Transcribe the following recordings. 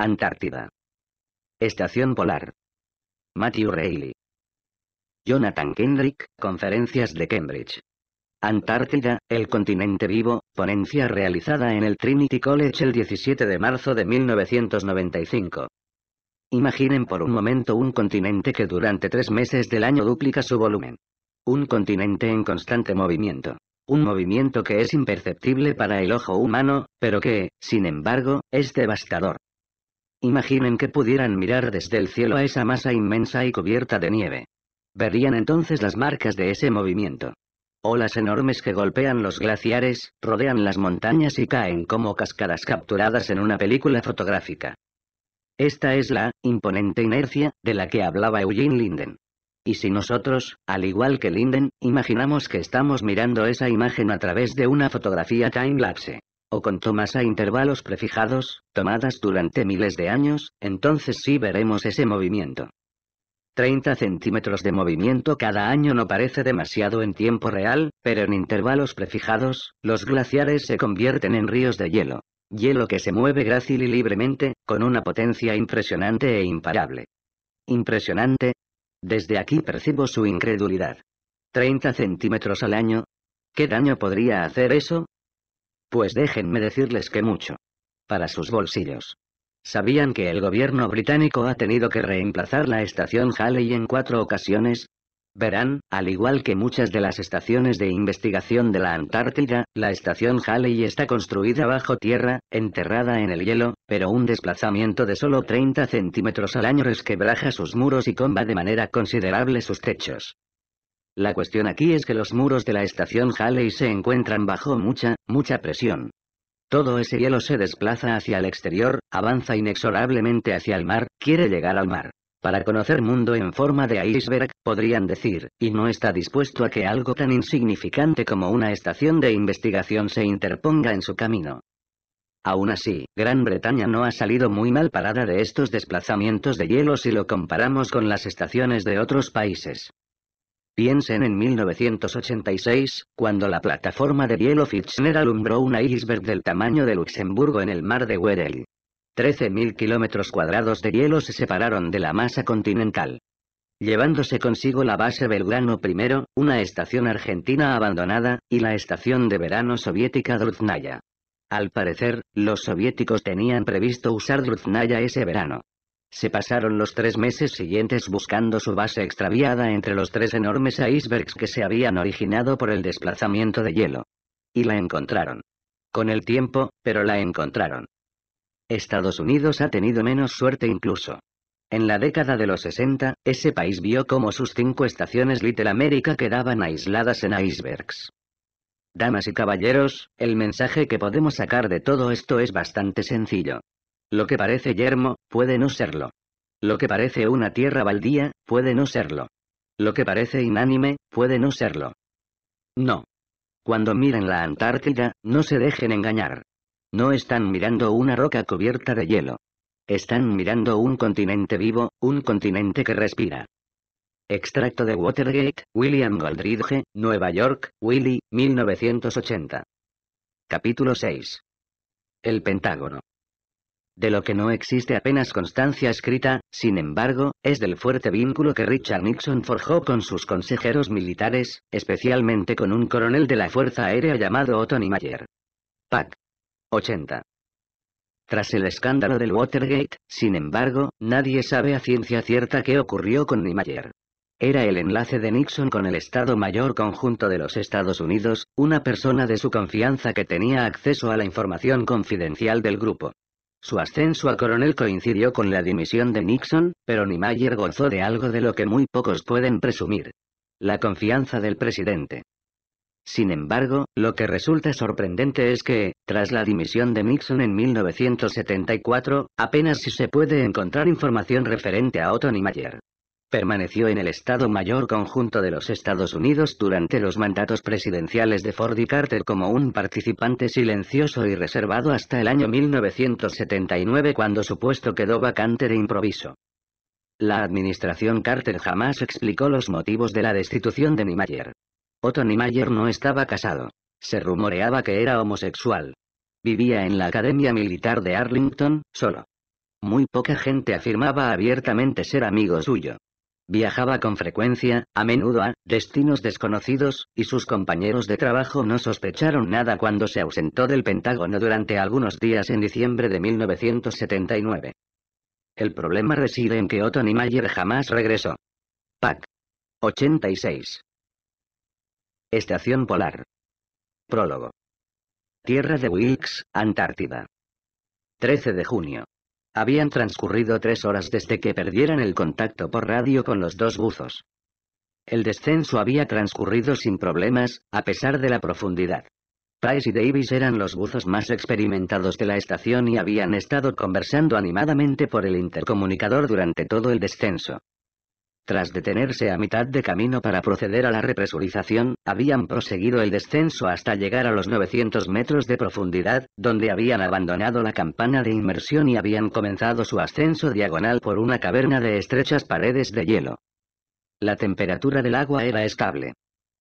Antártida. Estación Polar. Matthew Reilly. Jonathan Kendrick, Conferencias de Cambridge. Antártida, el continente vivo, ponencia realizada en el Trinity College el 17 de marzo de 1995. Imaginen por un momento un continente que durante tres meses del año duplica su volumen. Un continente en constante movimiento. Un movimiento que es imperceptible para el ojo humano, pero que, sin embargo, es devastador. Imaginen que pudieran mirar desde el cielo a esa masa inmensa y cubierta de nieve. Verían entonces las marcas de ese movimiento. Olas enormes que golpean los glaciares, rodean las montañas y caen como cascadas capturadas en una película fotográfica. Esta es la imponente inercia de la que hablaba Eugene Linden. Y si nosotros, al igual que Linden, imaginamos que estamos mirando esa imagen a través de una fotografía time-lapse, o con tomas a intervalos prefijados, tomadas durante miles de años, entonces sí veremos ese movimiento. 30 centímetros de movimiento cada año no parece demasiado en tiempo real, pero en intervalos prefijados, los glaciares se convierten en ríos de hielo. Hielo que se mueve grácil y libremente, con una potencia impresionante e imparable. Impresionante. Desde aquí percibo su incredulidad. 30 centímetros al año. ¿Qué daño podría hacer eso? Pues déjenme decirles que mucho. Para sus bolsillos. ¿Sabían que el gobierno británico ha tenido que reemplazar la estación Halley en cuatro ocasiones? Verán, al igual que muchas de las estaciones de investigación de la Antártida, la estación Halley está construida bajo tierra, enterrada en el hielo, pero un desplazamiento de solo 30 centímetros al año resquebraja sus muros y comba de manera considerable sus techos. La cuestión aquí es que los muros de la estación Halley se encuentran bajo mucha, mucha presión. Todo ese hielo se desplaza hacia el exterior, avanza inexorablemente hacia el mar, quiere llegar al mar. Para conocer mundo en forma de iceberg, podrían decir, y no está dispuesto a que algo tan insignificante como una estación de investigación se interponga en su camino. Aún así, Gran Bretaña no ha salido muy mal parada de estos desplazamientos de hielo si lo comparamos con las estaciones de otros países. Piensen en 1986, cuando la plataforma de hielo Fitchner alumbró una iceberg del tamaño de Luxemburgo en el mar de Weddell. 13.000 kilómetros cuadrados de hielo se separaron de la masa continental. Llevándose consigo la base Belgrano I, una estación argentina abandonada, y la estación de verano soviética Druznaya. Al parecer, los soviéticos tenían previsto usar Druznaya ese verano. Se pasaron los tres meses siguientes buscando su base extraviada entre los tres enormes icebergs que se habían originado por el desplazamiento de hielo. Y la encontraron. Con el tiempo, pero la encontraron. Estados Unidos ha tenido menos suerte incluso. En la década de los 60, ese país vio cómo sus cinco estaciones Little America quedaban aisladas en icebergs. Damas y caballeros, el mensaje que podemos sacar de todo esto es bastante sencillo. Lo que parece yermo, puede no serlo. Lo que parece una tierra baldía, puede no serlo. Lo que parece inánime, puede no serlo. No. Cuando miren la Antártida, no se dejen engañar. No están mirando una roca cubierta de hielo. Están mirando un continente vivo, un continente que respira. Extracto de Watergate, William Goldridge, Nueva York, Willy, 1980. Capítulo 6. El Pentágono de lo que no existe apenas constancia escrita, sin embargo, es del fuerte vínculo que Richard Nixon forjó con sus consejeros militares, especialmente con un coronel de la Fuerza Aérea llamado Otto Mayer. PAC. 80. Tras el escándalo del Watergate, sin embargo, nadie sabe a ciencia cierta qué ocurrió con Niemeyer. Era el enlace de Nixon con el Estado Mayor Conjunto de los Estados Unidos, una persona de su confianza que tenía acceso a la información confidencial del grupo. Su ascenso a coronel coincidió con la dimisión de Nixon, pero Niemeyer gozó de algo de lo que muy pocos pueden presumir. La confianza del presidente. Sin embargo, lo que resulta sorprendente es que, tras la dimisión de Nixon en 1974, apenas si se puede encontrar información referente a Otto Niemeyer. Permaneció en el Estado Mayor Conjunto de los Estados Unidos durante los mandatos presidenciales de Ford y Carter como un participante silencioso y reservado hasta el año 1979 cuando su puesto quedó vacante de improviso. La administración Carter jamás explicó los motivos de la destitución de Niemeyer. Otto Niemeyer no estaba casado. Se rumoreaba que era homosexual. Vivía en la Academia Militar de Arlington, solo. Muy poca gente afirmaba abiertamente ser amigo suyo. Viajaba con frecuencia, a menudo a destinos desconocidos, y sus compañeros de trabajo no sospecharon nada cuando se ausentó del Pentágono durante algunos días en diciembre de 1979. El problema reside en que Otto Niemeyer jamás regresó. PAC. 86. Estación Polar. Prólogo. Tierra de Wilkes, Antártida. 13 de junio. Habían transcurrido tres horas desde que perdieran el contacto por radio con los dos buzos. El descenso había transcurrido sin problemas, a pesar de la profundidad. Price y Davis eran los buzos más experimentados de la estación y habían estado conversando animadamente por el intercomunicador durante todo el descenso. Tras detenerse a mitad de camino para proceder a la represurización, habían proseguido el descenso hasta llegar a los 900 metros de profundidad, donde habían abandonado la campana de inmersión y habían comenzado su ascenso diagonal por una caverna de estrechas paredes de hielo. La temperatura del agua era estable.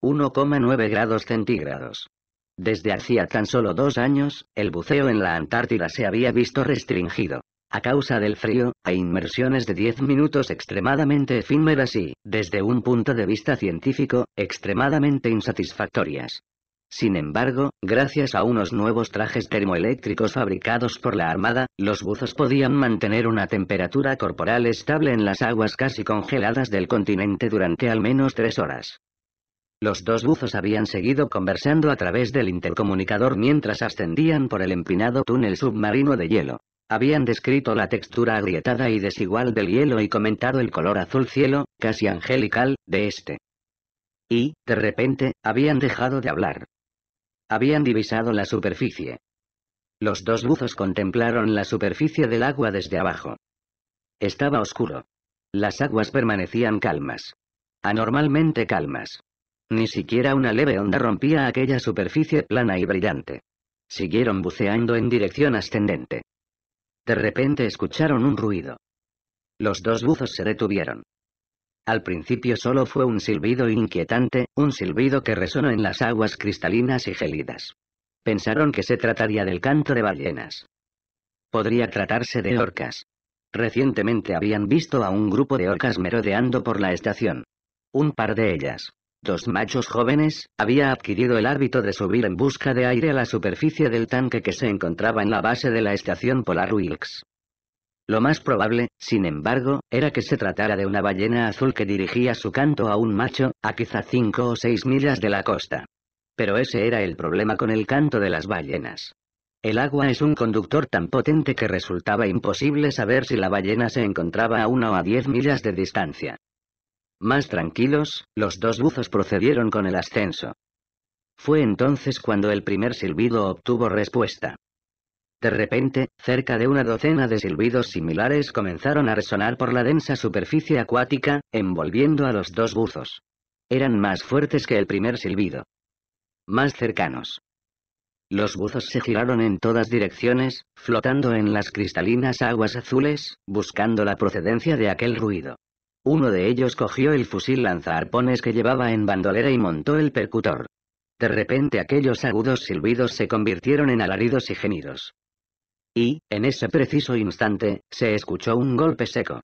1,9 grados centígrados. Desde hacía tan solo dos años, el buceo en la Antártida se había visto restringido. A causa del frío, a inmersiones de 10 minutos extremadamente efímeras y, desde un punto de vista científico, extremadamente insatisfactorias. Sin embargo, gracias a unos nuevos trajes termoeléctricos fabricados por la Armada, los buzos podían mantener una temperatura corporal estable en las aguas casi congeladas del continente durante al menos tres horas. Los dos buzos habían seguido conversando a través del intercomunicador mientras ascendían por el empinado túnel submarino de hielo. Habían descrito la textura agrietada y desigual del hielo y comentado el color azul cielo, casi angelical, de este. Y, de repente, habían dejado de hablar. Habían divisado la superficie. Los dos buzos contemplaron la superficie del agua desde abajo. Estaba oscuro. Las aguas permanecían calmas. Anormalmente calmas. Ni siquiera una leve onda rompía aquella superficie plana y brillante. Siguieron buceando en dirección ascendente. De repente escucharon un ruido. Los dos buzos se detuvieron. Al principio solo fue un silbido inquietante, un silbido que resonó en las aguas cristalinas y gelidas. Pensaron que se trataría del canto de ballenas. Podría tratarse de orcas. Recientemente habían visto a un grupo de orcas merodeando por la estación. Un par de ellas, Dos machos jóvenes, había adquirido el hábito de subir en busca de aire a la superficie del tanque que se encontraba en la base de la estación polar Wilkes. Lo más probable, sin embargo, era que se tratara de una ballena azul que dirigía su canto a un macho, a quizá cinco o seis millas de la costa. Pero ese era el problema con el canto de las ballenas. El agua es un conductor tan potente que resultaba imposible saber si la ballena se encontraba a una o a diez millas de distancia. Más tranquilos, los dos buzos procedieron con el ascenso. Fue entonces cuando el primer silbido obtuvo respuesta. De repente, cerca de una docena de silbidos similares comenzaron a resonar por la densa superficie acuática, envolviendo a los dos buzos. Eran más fuertes que el primer silbido. Más cercanos. Los buzos se giraron en todas direcciones, flotando en las cristalinas aguas azules, buscando la procedencia de aquel ruido. Uno de ellos cogió el fusil lanzarpones que llevaba en bandolera y montó el percutor. De repente aquellos agudos silbidos se convirtieron en alaridos y gemidos. Y, en ese preciso instante, se escuchó un golpe seco.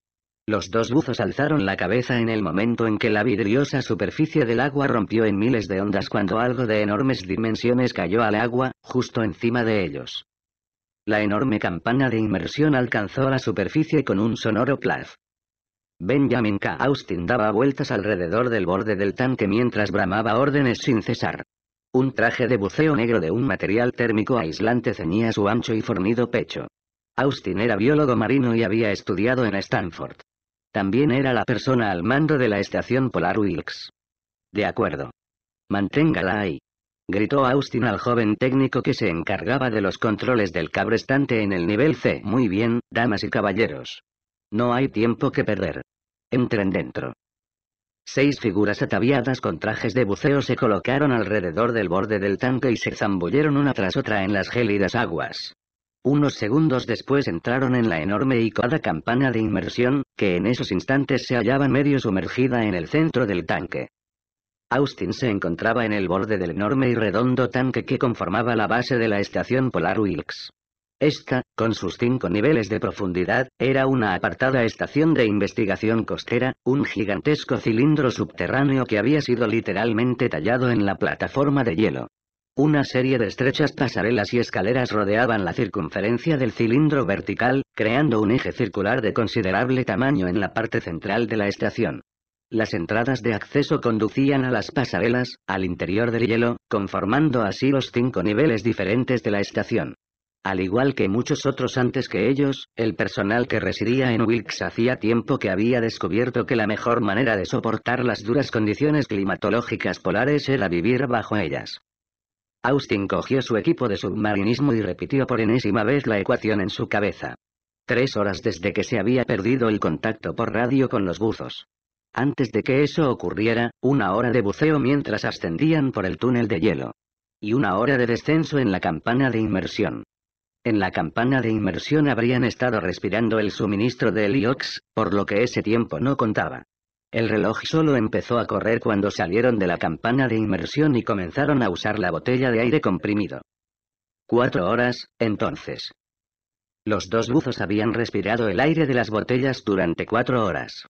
Los dos buzos alzaron la cabeza en el momento en que la vidriosa superficie del agua rompió en miles de ondas cuando algo de enormes dimensiones cayó al agua, justo encima de ellos. La enorme campana de inmersión alcanzó la superficie con un sonoro plaf. Benjamin K. Austin daba vueltas alrededor del borde del tanque mientras bramaba órdenes sin cesar. Un traje de buceo negro de un material térmico aislante ceñía su ancho y fornido pecho. Austin era biólogo marino y había estudiado en Stanford. También era la persona al mando de la estación Polar Wilkes. De acuerdo. Manténgala ahí. Gritó Austin al joven técnico que se encargaba de los controles del cabrestante en el nivel C. Muy bien, damas y caballeros. No hay tiempo que perder. Entren dentro. Seis figuras ataviadas con trajes de buceo se colocaron alrededor del borde del tanque y se zambulleron una tras otra en las gélidas aguas. Unos segundos después entraron en la enorme y coda campana de inmersión, que en esos instantes se hallaba medio sumergida en el centro del tanque. Austin se encontraba en el borde del enorme y redondo tanque que conformaba la base de la estación Polar Wilkes. Esta, con sus cinco niveles de profundidad, era una apartada estación de investigación costera, un gigantesco cilindro subterráneo que había sido literalmente tallado en la plataforma de hielo. Una serie de estrechas pasarelas y escaleras rodeaban la circunferencia del cilindro vertical, creando un eje circular de considerable tamaño en la parte central de la estación. Las entradas de acceso conducían a las pasarelas, al interior del hielo, conformando así los cinco niveles diferentes de la estación. Al igual que muchos otros antes que ellos, el personal que residía en Wilkes hacía tiempo que había descubierto que la mejor manera de soportar las duras condiciones climatológicas polares era vivir bajo ellas. Austin cogió su equipo de submarinismo y repitió por enésima vez la ecuación en su cabeza. Tres horas desde que se había perdido el contacto por radio con los buzos. Antes de que eso ocurriera, una hora de buceo mientras ascendían por el túnel de hielo. Y una hora de descenso en la campana de inmersión. En la campana de inmersión habrían estado respirando el suministro de heliox, por lo que ese tiempo no contaba. El reloj solo empezó a correr cuando salieron de la campana de inmersión y comenzaron a usar la botella de aire comprimido. Cuatro horas, entonces. Los dos buzos habían respirado el aire de las botellas durante cuatro horas.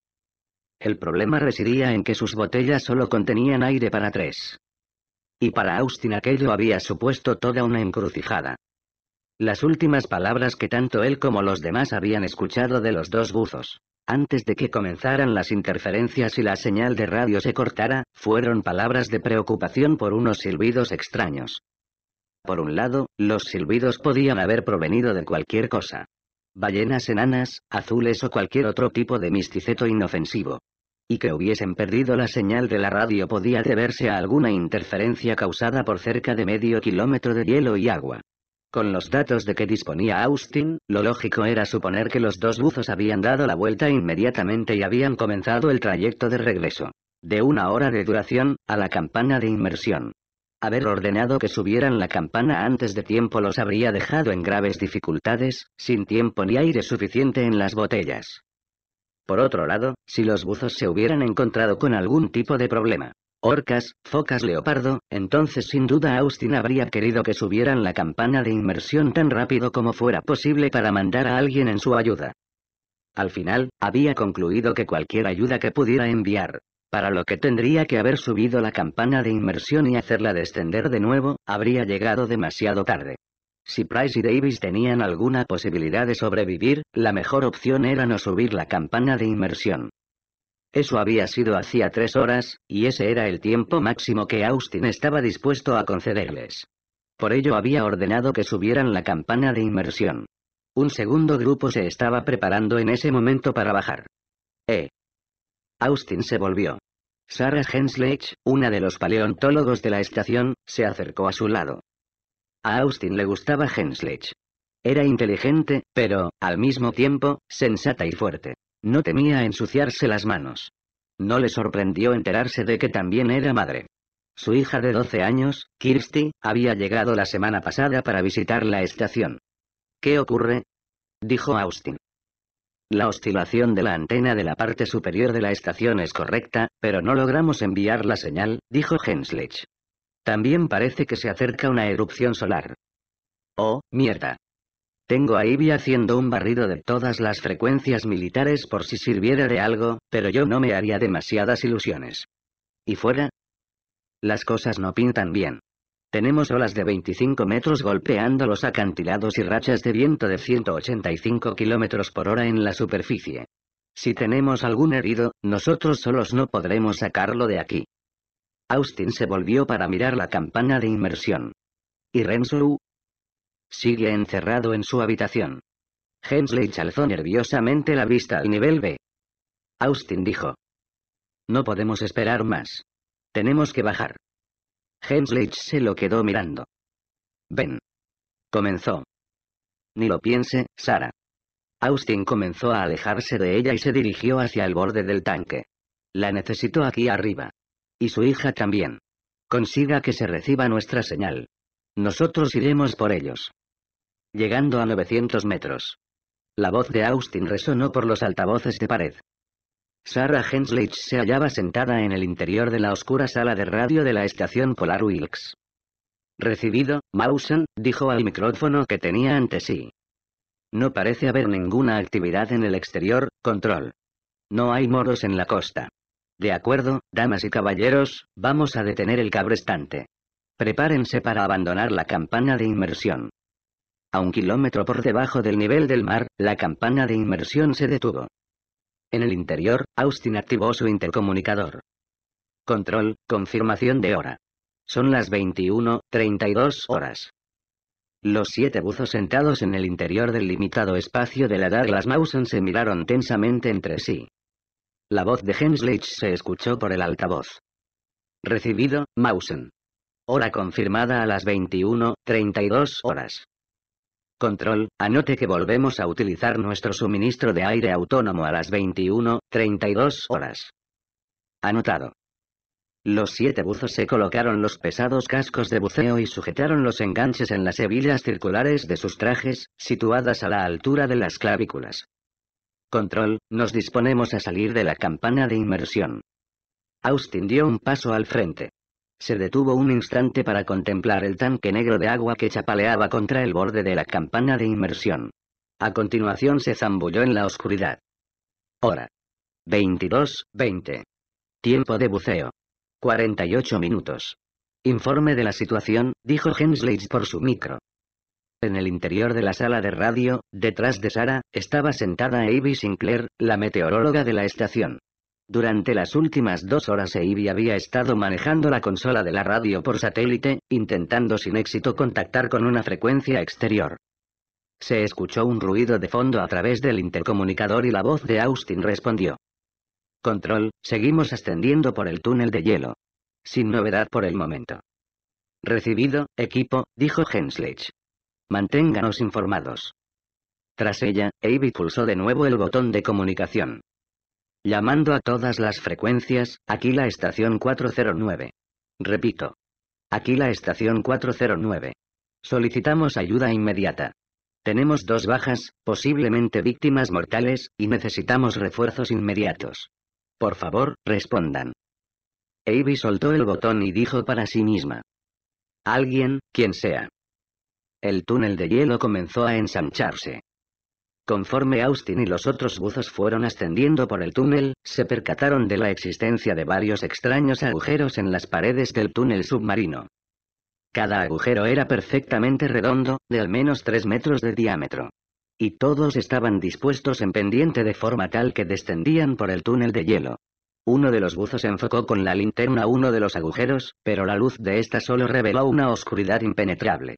El problema residía en que sus botellas solo contenían aire para tres. Y para Austin aquello había supuesto toda una encrucijada. Las últimas palabras que tanto él como los demás habían escuchado de los dos buzos, antes de que comenzaran las interferencias y la señal de radio se cortara, fueron palabras de preocupación por unos silbidos extraños. Por un lado, los silbidos podían haber provenido de cualquier cosa. Ballenas enanas, azules o cualquier otro tipo de misticeto inofensivo. Y que hubiesen perdido la señal de la radio podía deberse a alguna interferencia causada por cerca de medio kilómetro de hielo y agua. Con los datos de que disponía Austin, lo lógico era suponer que los dos buzos habían dado la vuelta inmediatamente y habían comenzado el trayecto de regreso. De una hora de duración, a la campana de inmersión. Haber ordenado que subieran la campana antes de tiempo los habría dejado en graves dificultades, sin tiempo ni aire suficiente en las botellas. Por otro lado, si los buzos se hubieran encontrado con algún tipo de problema, orcas, focas leopardo, entonces sin duda Austin habría querido que subieran la campana de inmersión tan rápido como fuera posible para mandar a alguien en su ayuda. Al final, había concluido que cualquier ayuda que pudiera enviar, para lo que tendría que haber subido la campana de inmersión y hacerla descender de nuevo, habría llegado demasiado tarde. Si Price y Davis tenían alguna posibilidad de sobrevivir, la mejor opción era no subir la campana de inmersión. Eso había sido hacía tres horas, y ese era el tiempo máximo que Austin estaba dispuesto a concederles. Por ello había ordenado que subieran la campana de inmersión. Un segundo grupo se estaba preparando en ese momento para bajar. Eh. Austin se volvió. Sarah Henslech, una de los paleontólogos de la estación, se acercó a su lado. A Austin le gustaba Henslech. Era inteligente, pero, al mismo tiempo, sensata y fuerte. No temía ensuciarse las manos. No le sorprendió enterarse de que también era madre. Su hija de 12 años, Kirsty, había llegado la semana pasada para visitar la estación. ¿Qué ocurre? dijo Austin. La oscilación de la antena de la parte superior de la estación es correcta, pero no logramos enviar la señal, dijo henslich También parece que se acerca una erupción solar. Oh, mierda. Tengo a Ivy haciendo un barrido de todas las frecuencias militares por si sirviera de algo, pero yo no me haría demasiadas ilusiones. ¿Y fuera? Las cosas no pintan bien. Tenemos olas de 25 metros golpeando los acantilados y rachas de viento de 185 kilómetros por hora en la superficie. Si tenemos algún herido, nosotros solos no podremos sacarlo de aquí. Austin se volvió para mirar la campana de inmersión. ¿Y Renzo? Sigue encerrado en su habitación. Hensley alzó nerviosamente la vista al nivel B. Austin dijo. No podemos esperar más. Tenemos que bajar. Hensley se lo quedó mirando. Ven. Comenzó. Ni lo piense, Sara. Austin comenzó a alejarse de ella y se dirigió hacia el borde del tanque. La necesitó aquí arriba. Y su hija también. Consiga que se reciba nuestra señal. Nosotros iremos por ellos llegando a 900 metros. La voz de Austin resonó por los altavoces de pared. Sarah Henslich se hallaba sentada en el interior de la oscura sala de radio de la estación Polar Wilkes. Recibido, Mausen, dijo al micrófono que tenía ante sí. No parece haber ninguna actividad en el exterior, control. No hay moros en la costa. De acuerdo, damas y caballeros, vamos a detener el cabrestante. Prepárense para abandonar la campana de inmersión. A un kilómetro por debajo del nivel del mar, la campana de inmersión se detuvo. En el interior, Austin activó su intercomunicador. Control, confirmación de hora. Son las 21:32 horas. Los siete buzos sentados en el interior del limitado espacio de la las Mausen se miraron tensamente entre sí. La voz de Hensledge se escuchó por el altavoz. Recibido, Mausen. Hora confirmada a las 21:32 horas. Control, anote que volvemos a utilizar nuestro suministro de aire autónomo a las 21.32 horas. Anotado. Los siete buzos se colocaron los pesados cascos de buceo y sujetaron los enganches en las hebillas circulares de sus trajes, situadas a la altura de las clavículas. Control, nos disponemos a salir de la campana de inmersión. Austin dio un paso al frente. Se detuvo un instante para contemplar el tanque negro de agua que chapaleaba contra el borde de la campana de inmersión. A continuación se zambulló en la oscuridad. Hora. 22.20. Tiempo de buceo. 48 minutos. Informe de la situación, dijo Hensley por su micro. En el interior de la sala de radio, detrás de Sara, estaba sentada Avi Sinclair, la meteoróloga de la estación. Durante las últimas dos horas Eevee había estado manejando la consola de la radio por satélite, intentando sin éxito contactar con una frecuencia exterior. Se escuchó un ruido de fondo a través del intercomunicador y la voz de Austin respondió. Control, seguimos ascendiendo por el túnel de hielo. Sin novedad por el momento. Recibido, equipo, dijo Henslech. Manténganos informados. Tras ella, Avi pulsó de nuevo el botón de comunicación. Llamando a todas las frecuencias, aquí la estación 409. Repito. Aquí la estación 409. Solicitamos ayuda inmediata. Tenemos dos bajas, posiblemente víctimas mortales, y necesitamos refuerzos inmediatos. Por favor, respondan. Avi soltó el botón y dijo para sí misma. Alguien, quien sea. El túnel de hielo comenzó a ensancharse. Conforme Austin y los otros buzos fueron ascendiendo por el túnel, se percataron de la existencia de varios extraños agujeros en las paredes del túnel submarino. Cada agujero era perfectamente redondo, de al menos tres metros de diámetro. Y todos estaban dispuestos en pendiente de forma tal que descendían por el túnel de hielo. Uno de los buzos enfocó con la linterna uno de los agujeros, pero la luz de esta solo reveló una oscuridad impenetrable.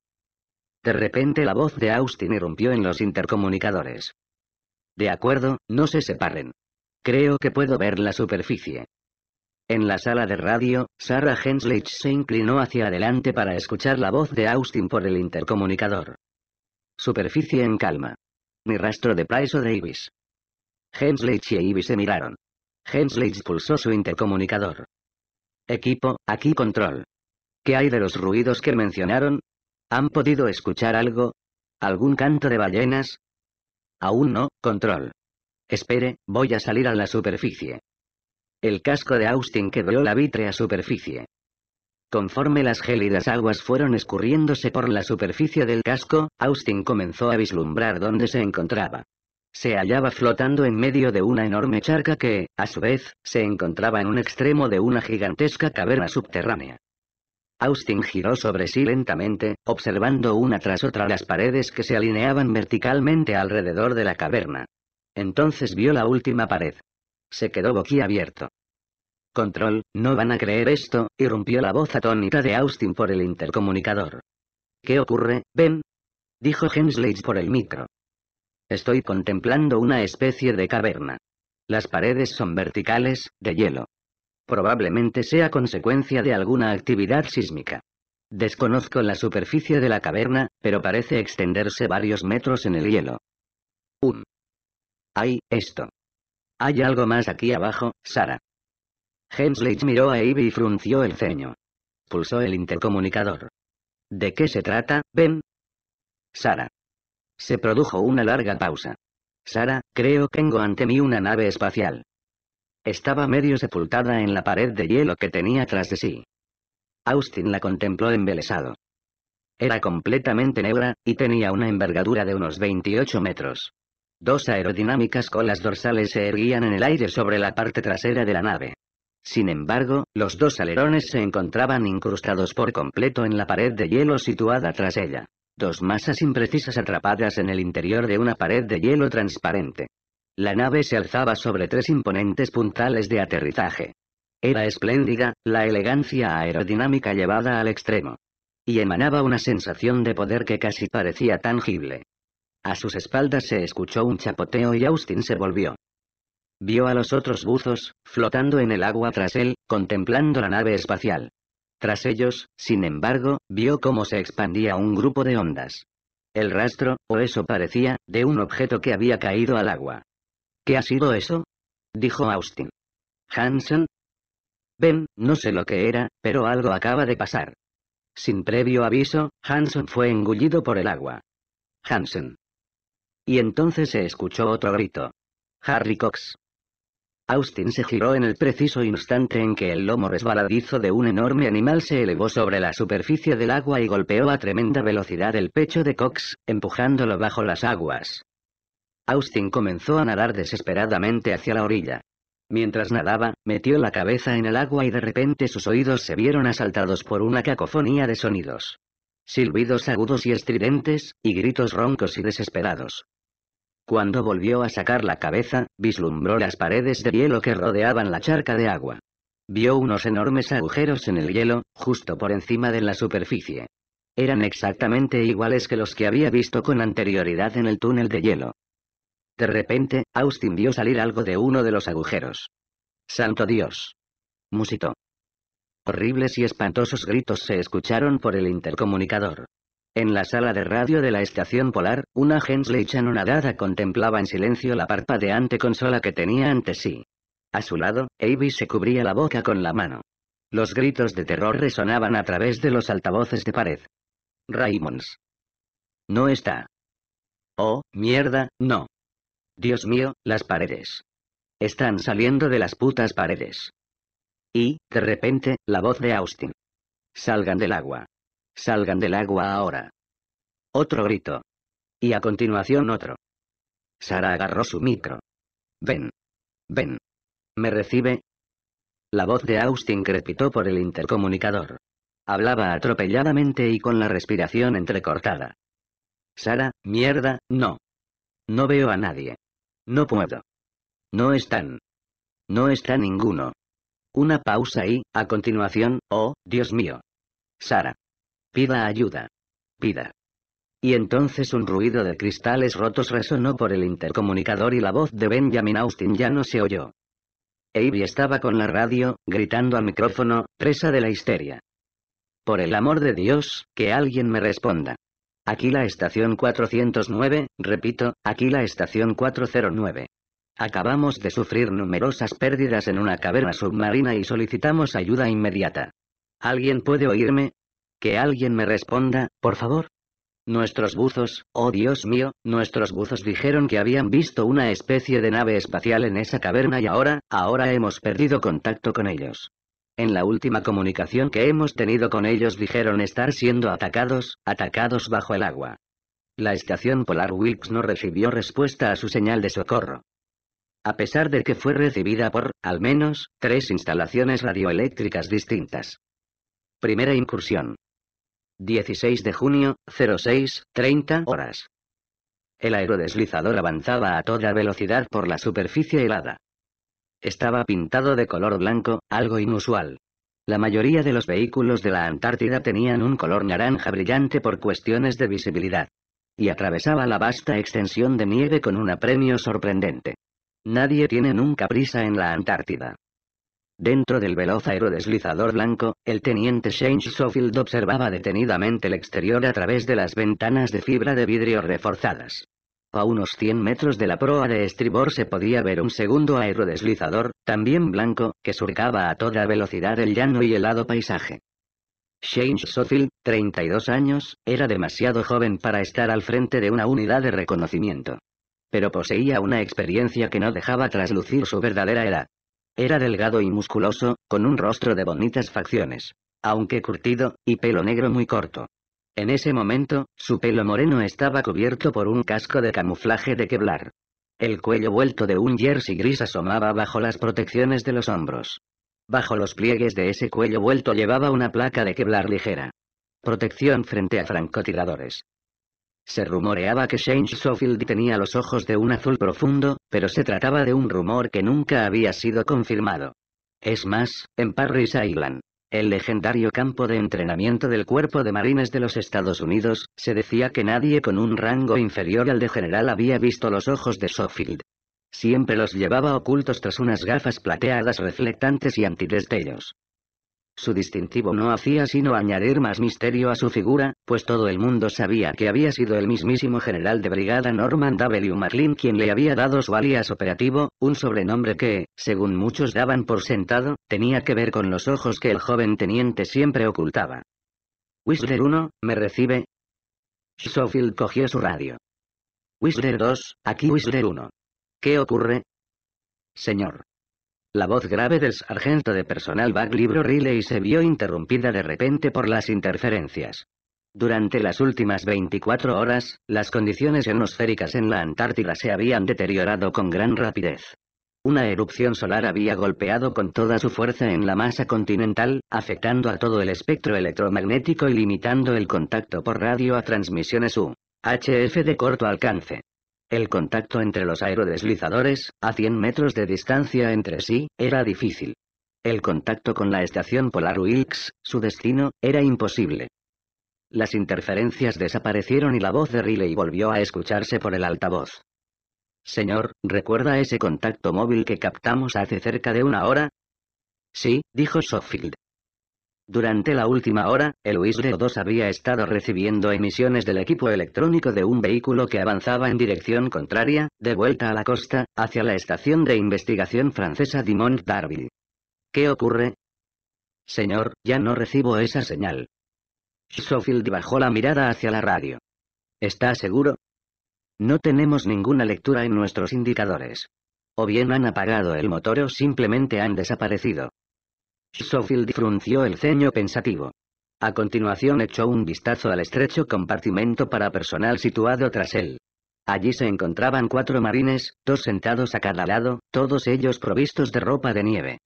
De repente la voz de Austin irrumpió en los intercomunicadores. De acuerdo, no se separen. Creo que puedo ver la superficie. En la sala de radio, Sarah Henslich se inclinó hacia adelante para escuchar la voz de Austin por el intercomunicador. Superficie en calma. Ni rastro de Price o Davis. Henslich y Ibis se miraron. Henslich pulsó su intercomunicador. Equipo, aquí control. ¿Qué hay de los ruidos que mencionaron? ¿Han podido escuchar algo? ¿Algún canto de ballenas? Aún no, control. Espere, voy a salir a la superficie. El casco de Austin quebró la vítrea superficie. Conforme las gélidas aguas fueron escurriéndose por la superficie del casco, Austin comenzó a vislumbrar dónde se encontraba. Se hallaba flotando en medio de una enorme charca que, a su vez, se encontraba en un extremo de una gigantesca caverna subterránea. Austin giró sobre sí lentamente, observando una tras otra las paredes que se alineaban verticalmente alrededor de la caverna. Entonces vio la última pared. Se quedó boquiabierto. Control, no van a creer esto, irrumpió la voz atónita de Austin por el intercomunicador. ¿Qué ocurre, Ben? Dijo Hensley por el micro. Estoy contemplando una especie de caverna. Las paredes son verticales, de hielo. Probablemente sea consecuencia de alguna actividad sísmica. Desconozco la superficie de la caverna, pero parece extenderse varios metros en el hielo. Un. Hay, esto. Hay algo más aquí abajo, Sara. Hemsley miró a Ivy y frunció el ceño. Pulsó el intercomunicador. ¿De qué se trata, Ben? Sara. Se produjo una larga pausa. Sara, creo que tengo ante mí una nave espacial. Estaba medio sepultada en la pared de hielo que tenía tras de sí. Austin la contempló embelesado. Era completamente negra, y tenía una envergadura de unos 28 metros. Dos aerodinámicas colas dorsales se erguían en el aire sobre la parte trasera de la nave. Sin embargo, los dos alerones se encontraban incrustados por completo en la pared de hielo situada tras ella. Dos masas imprecisas atrapadas en el interior de una pared de hielo transparente. La nave se alzaba sobre tres imponentes puntales de aterrizaje. Era espléndida, la elegancia aerodinámica llevada al extremo. Y emanaba una sensación de poder que casi parecía tangible. A sus espaldas se escuchó un chapoteo y Austin se volvió. Vio a los otros buzos, flotando en el agua tras él, contemplando la nave espacial. Tras ellos, sin embargo, vio cómo se expandía un grupo de ondas. El rastro, o eso parecía, de un objeto que había caído al agua. ¿Qué ha sido eso? Dijo Austin. Hansen. Ben, no sé lo que era, pero algo acaba de pasar. Sin previo aviso, Hansen fue engullido por el agua. Hansen. Y entonces se escuchó otro grito. Harry Cox. Austin se giró en el preciso instante en que el lomo resbaladizo de un enorme animal se elevó sobre la superficie del agua y golpeó a tremenda velocidad el pecho de Cox, empujándolo bajo las aguas. Austin comenzó a nadar desesperadamente hacia la orilla. Mientras nadaba, metió la cabeza en el agua y de repente sus oídos se vieron asaltados por una cacofonía de sonidos. Silbidos agudos y estridentes, y gritos roncos y desesperados. Cuando volvió a sacar la cabeza, vislumbró las paredes de hielo que rodeaban la charca de agua. Vio unos enormes agujeros en el hielo, justo por encima de la superficie. Eran exactamente iguales que los que había visto con anterioridad en el túnel de hielo. De repente, Austin vio salir algo de uno de los agujeros. ¡Santo Dios! musitó. Horribles y espantosos gritos se escucharon por el intercomunicador. En la sala de radio de la estación polar, una Hensley anonadada contemplaba en silencio la parpadeante consola que tenía ante sí. A su lado, Avis se cubría la boca con la mano. Los gritos de terror resonaban a través de los altavoces de pared. Raymonds. No está. Oh, mierda, no. Dios mío, las paredes. Están saliendo de las putas paredes. Y, de repente, la voz de Austin. Salgan del agua. Salgan del agua ahora. Otro grito. Y a continuación otro. Sara agarró su micro. Ven. Ven. ¿Me recibe? La voz de Austin crepitó por el intercomunicador. Hablaba atropelladamente y con la respiración entrecortada. Sara, mierda, no. No veo a nadie. No puedo. No están. No está ninguno. Una pausa y, a continuación, oh, Dios mío. Sara. Pida ayuda. Pida. Y entonces un ruido de cristales rotos resonó por el intercomunicador y la voz de Benjamin Austin ya no se oyó. Avery estaba con la radio, gritando al micrófono, presa de la histeria. Por el amor de Dios, que alguien me responda. Aquí la estación 409, repito, aquí la estación 409. Acabamos de sufrir numerosas pérdidas en una caverna submarina y solicitamos ayuda inmediata. ¿Alguien puede oírme? Que alguien me responda, por favor. Nuestros buzos, oh Dios mío, nuestros buzos dijeron que habían visto una especie de nave espacial en esa caverna y ahora, ahora hemos perdido contacto con ellos. En la última comunicación que hemos tenido con ellos dijeron estar siendo atacados, atacados bajo el agua. La estación Polar Wilkes no recibió respuesta a su señal de socorro. A pesar de que fue recibida por, al menos, tres instalaciones radioeléctricas distintas. Primera incursión. 16 de junio, 06, 30 horas. El aerodeslizador avanzaba a toda velocidad por la superficie helada. Estaba pintado de color blanco, algo inusual. La mayoría de los vehículos de la Antártida tenían un color naranja brillante por cuestiones de visibilidad. Y atravesaba la vasta extensión de nieve con un apremio sorprendente. Nadie tiene nunca prisa en la Antártida. Dentro del veloz aerodeslizador blanco, el teniente Shane Schofield observaba detenidamente el exterior a través de las ventanas de fibra de vidrio reforzadas. A unos 100 metros de la proa de estribor se podía ver un segundo aerodeslizador, también blanco, que surcaba a toda velocidad el llano y helado paisaje. Shane Schofield, 32 años, era demasiado joven para estar al frente de una unidad de reconocimiento. Pero poseía una experiencia que no dejaba traslucir su verdadera edad. Era delgado y musculoso, con un rostro de bonitas facciones, aunque curtido, y pelo negro muy corto. En ese momento, su pelo moreno estaba cubierto por un casco de camuflaje de Kevlar. El cuello vuelto de un jersey gris asomaba bajo las protecciones de los hombros. Bajo los pliegues de ese cuello vuelto llevaba una placa de Kevlar ligera. Protección frente a francotiradores. Se rumoreaba que Shane Sofield tenía los ojos de un azul profundo, pero se trataba de un rumor que nunca había sido confirmado. Es más, en Parris Island, el legendario campo de entrenamiento del Cuerpo de Marines de los Estados Unidos, se decía que nadie con un rango inferior al de general había visto los ojos de Sofield. Siempre los llevaba ocultos tras unas gafas plateadas reflectantes y antidestellos. Su distintivo no hacía sino añadir más misterio a su figura, pues todo el mundo sabía que había sido el mismísimo general de brigada Norman W. McLean quien le había dado su alias operativo, un sobrenombre que, según muchos daban por sentado, tenía que ver con los ojos que el joven teniente siempre ocultaba. Whistler 1, ¿me recibe? Schofield cogió su radio. Whistler 2, aquí Whistler 1. ¿Qué ocurre? Señor. La voz grave del sargento de personal Bag Libro Riley se vio interrumpida de repente por las interferencias. Durante las últimas 24 horas, las condiciones atmosféricas en la Antártida se habían deteriorado con gran rapidez. Una erupción solar había golpeado con toda su fuerza en la masa continental, afectando a todo el espectro electromagnético y limitando el contacto por radio a transmisiones U.H.F. HF de corto alcance. El contacto entre los aerodeslizadores, a 100 metros de distancia entre sí, era difícil. El contacto con la estación Polar Wilkes, su destino, era imposible. Las interferencias desaparecieron y la voz de Riley volvió a escucharse por el altavoz. Señor, ¿recuerda ese contacto móvil que captamos hace cerca de una hora? Sí, dijo Sofield. Durante la última hora, el o 2 había estado recibiendo emisiones del equipo electrónico de un vehículo que avanzaba en dirección contraria, de vuelta a la costa, hacia la estación de investigación francesa dimont d'Arville. ¿Qué ocurre? Señor, ya no recibo esa señal. Schofield bajó la mirada hacia la radio. ¿Está seguro? No tenemos ninguna lectura en nuestros indicadores. O bien han apagado el motor o simplemente han desaparecido. Sofield frunció el ceño pensativo. A continuación echó un vistazo al estrecho compartimento para personal situado tras él. Allí se encontraban cuatro marines, dos sentados a cada lado, todos ellos provistos de ropa de nieve.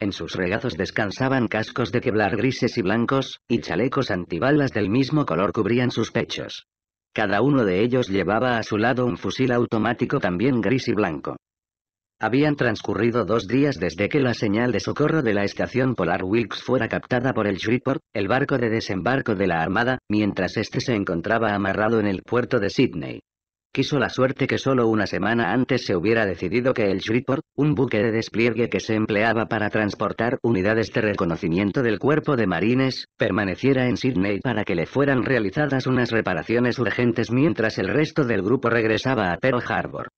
En sus regazos descansaban cascos de queblar grises y blancos, y chalecos antibalas del mismo color cubrían sus pechos. Cada uno de ellos llevaba a su lado un fusil automático también gris y blanco. Habían transcurrido dos días desde que la señal de socorro de la estación polar Wilkes fuera captada por el Shreveport, el barco de desembarco de la Armada, mientras este se encontraba amarrado en el puerto de Sydney. Quiso la suerte que solo una semana antes se hubiera decidido que el Shreveport, un buque de despliegue que se empleaba para transportar unidades de reconocimiento del cuerpo de marines, permaneciera en Sydney para que le fueran realizadas unas reparaciones urgentes mientras el resto del grupo regresaba a Pearl Harbor.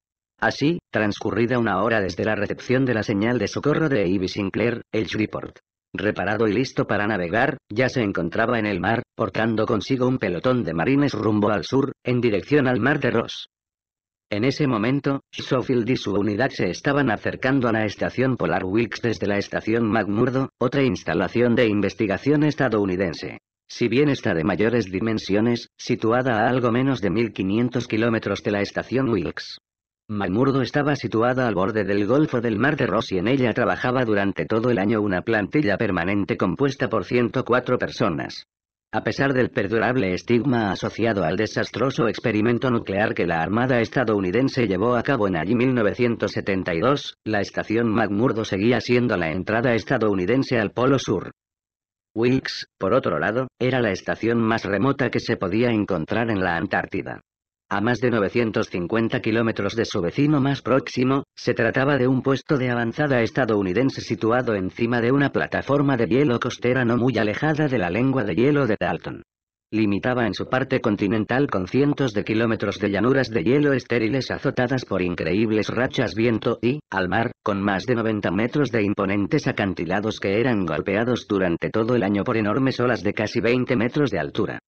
Así, transcurrida una hora desde la recepción de la señal de socorro de Ivy Sinclair, el Shreveport, reparado y listo para navegar, ya se encontraba en el mar, portando consigo un pelotón de marines rumbo al sur, en dirección al mar de Ross. En ese momento, Schofield y su unidad se estaban acercando a la estación Polar Wilkes desde la estación McMurdo, otra instalación de investigación estadounidense. Si bien está de mayores dimensiones, situada a algo menos de 1500 kilómetros de la estación Wilkes. McMurdo estaba situada al borde del Golfo del Mar de Ross y en ella trabajaba durante todo el año una plantilla permanente compuesta por 104 personas. A pesar del perdurable estigma asociado al desastroso experimento nuclear que la Armada estadounidense llevó a cabo en allí 1972, la estación McMurdo seguía siendo la entrada estadounidense al Polo Sur. Wilkes, por otro lado, era la estación más remota que se podía encontrar en la Antártida. A más de 950 kilómetros de su vecino más próximo, se trataba de un puesto de avanzada estadounidense situado encima de una plataforma de hielo costera no muy alejada de la lengua de hielo de Dalton. Limitaba en su parte continental con cientos de kilómetros de llanuras de hielo estériles azotadas por increíbles rachas viento y, al mar, con más de 90 metros de imponentes acantilados que eran golpeados durante todo el año por enormes olas de casi 20 metros de altura.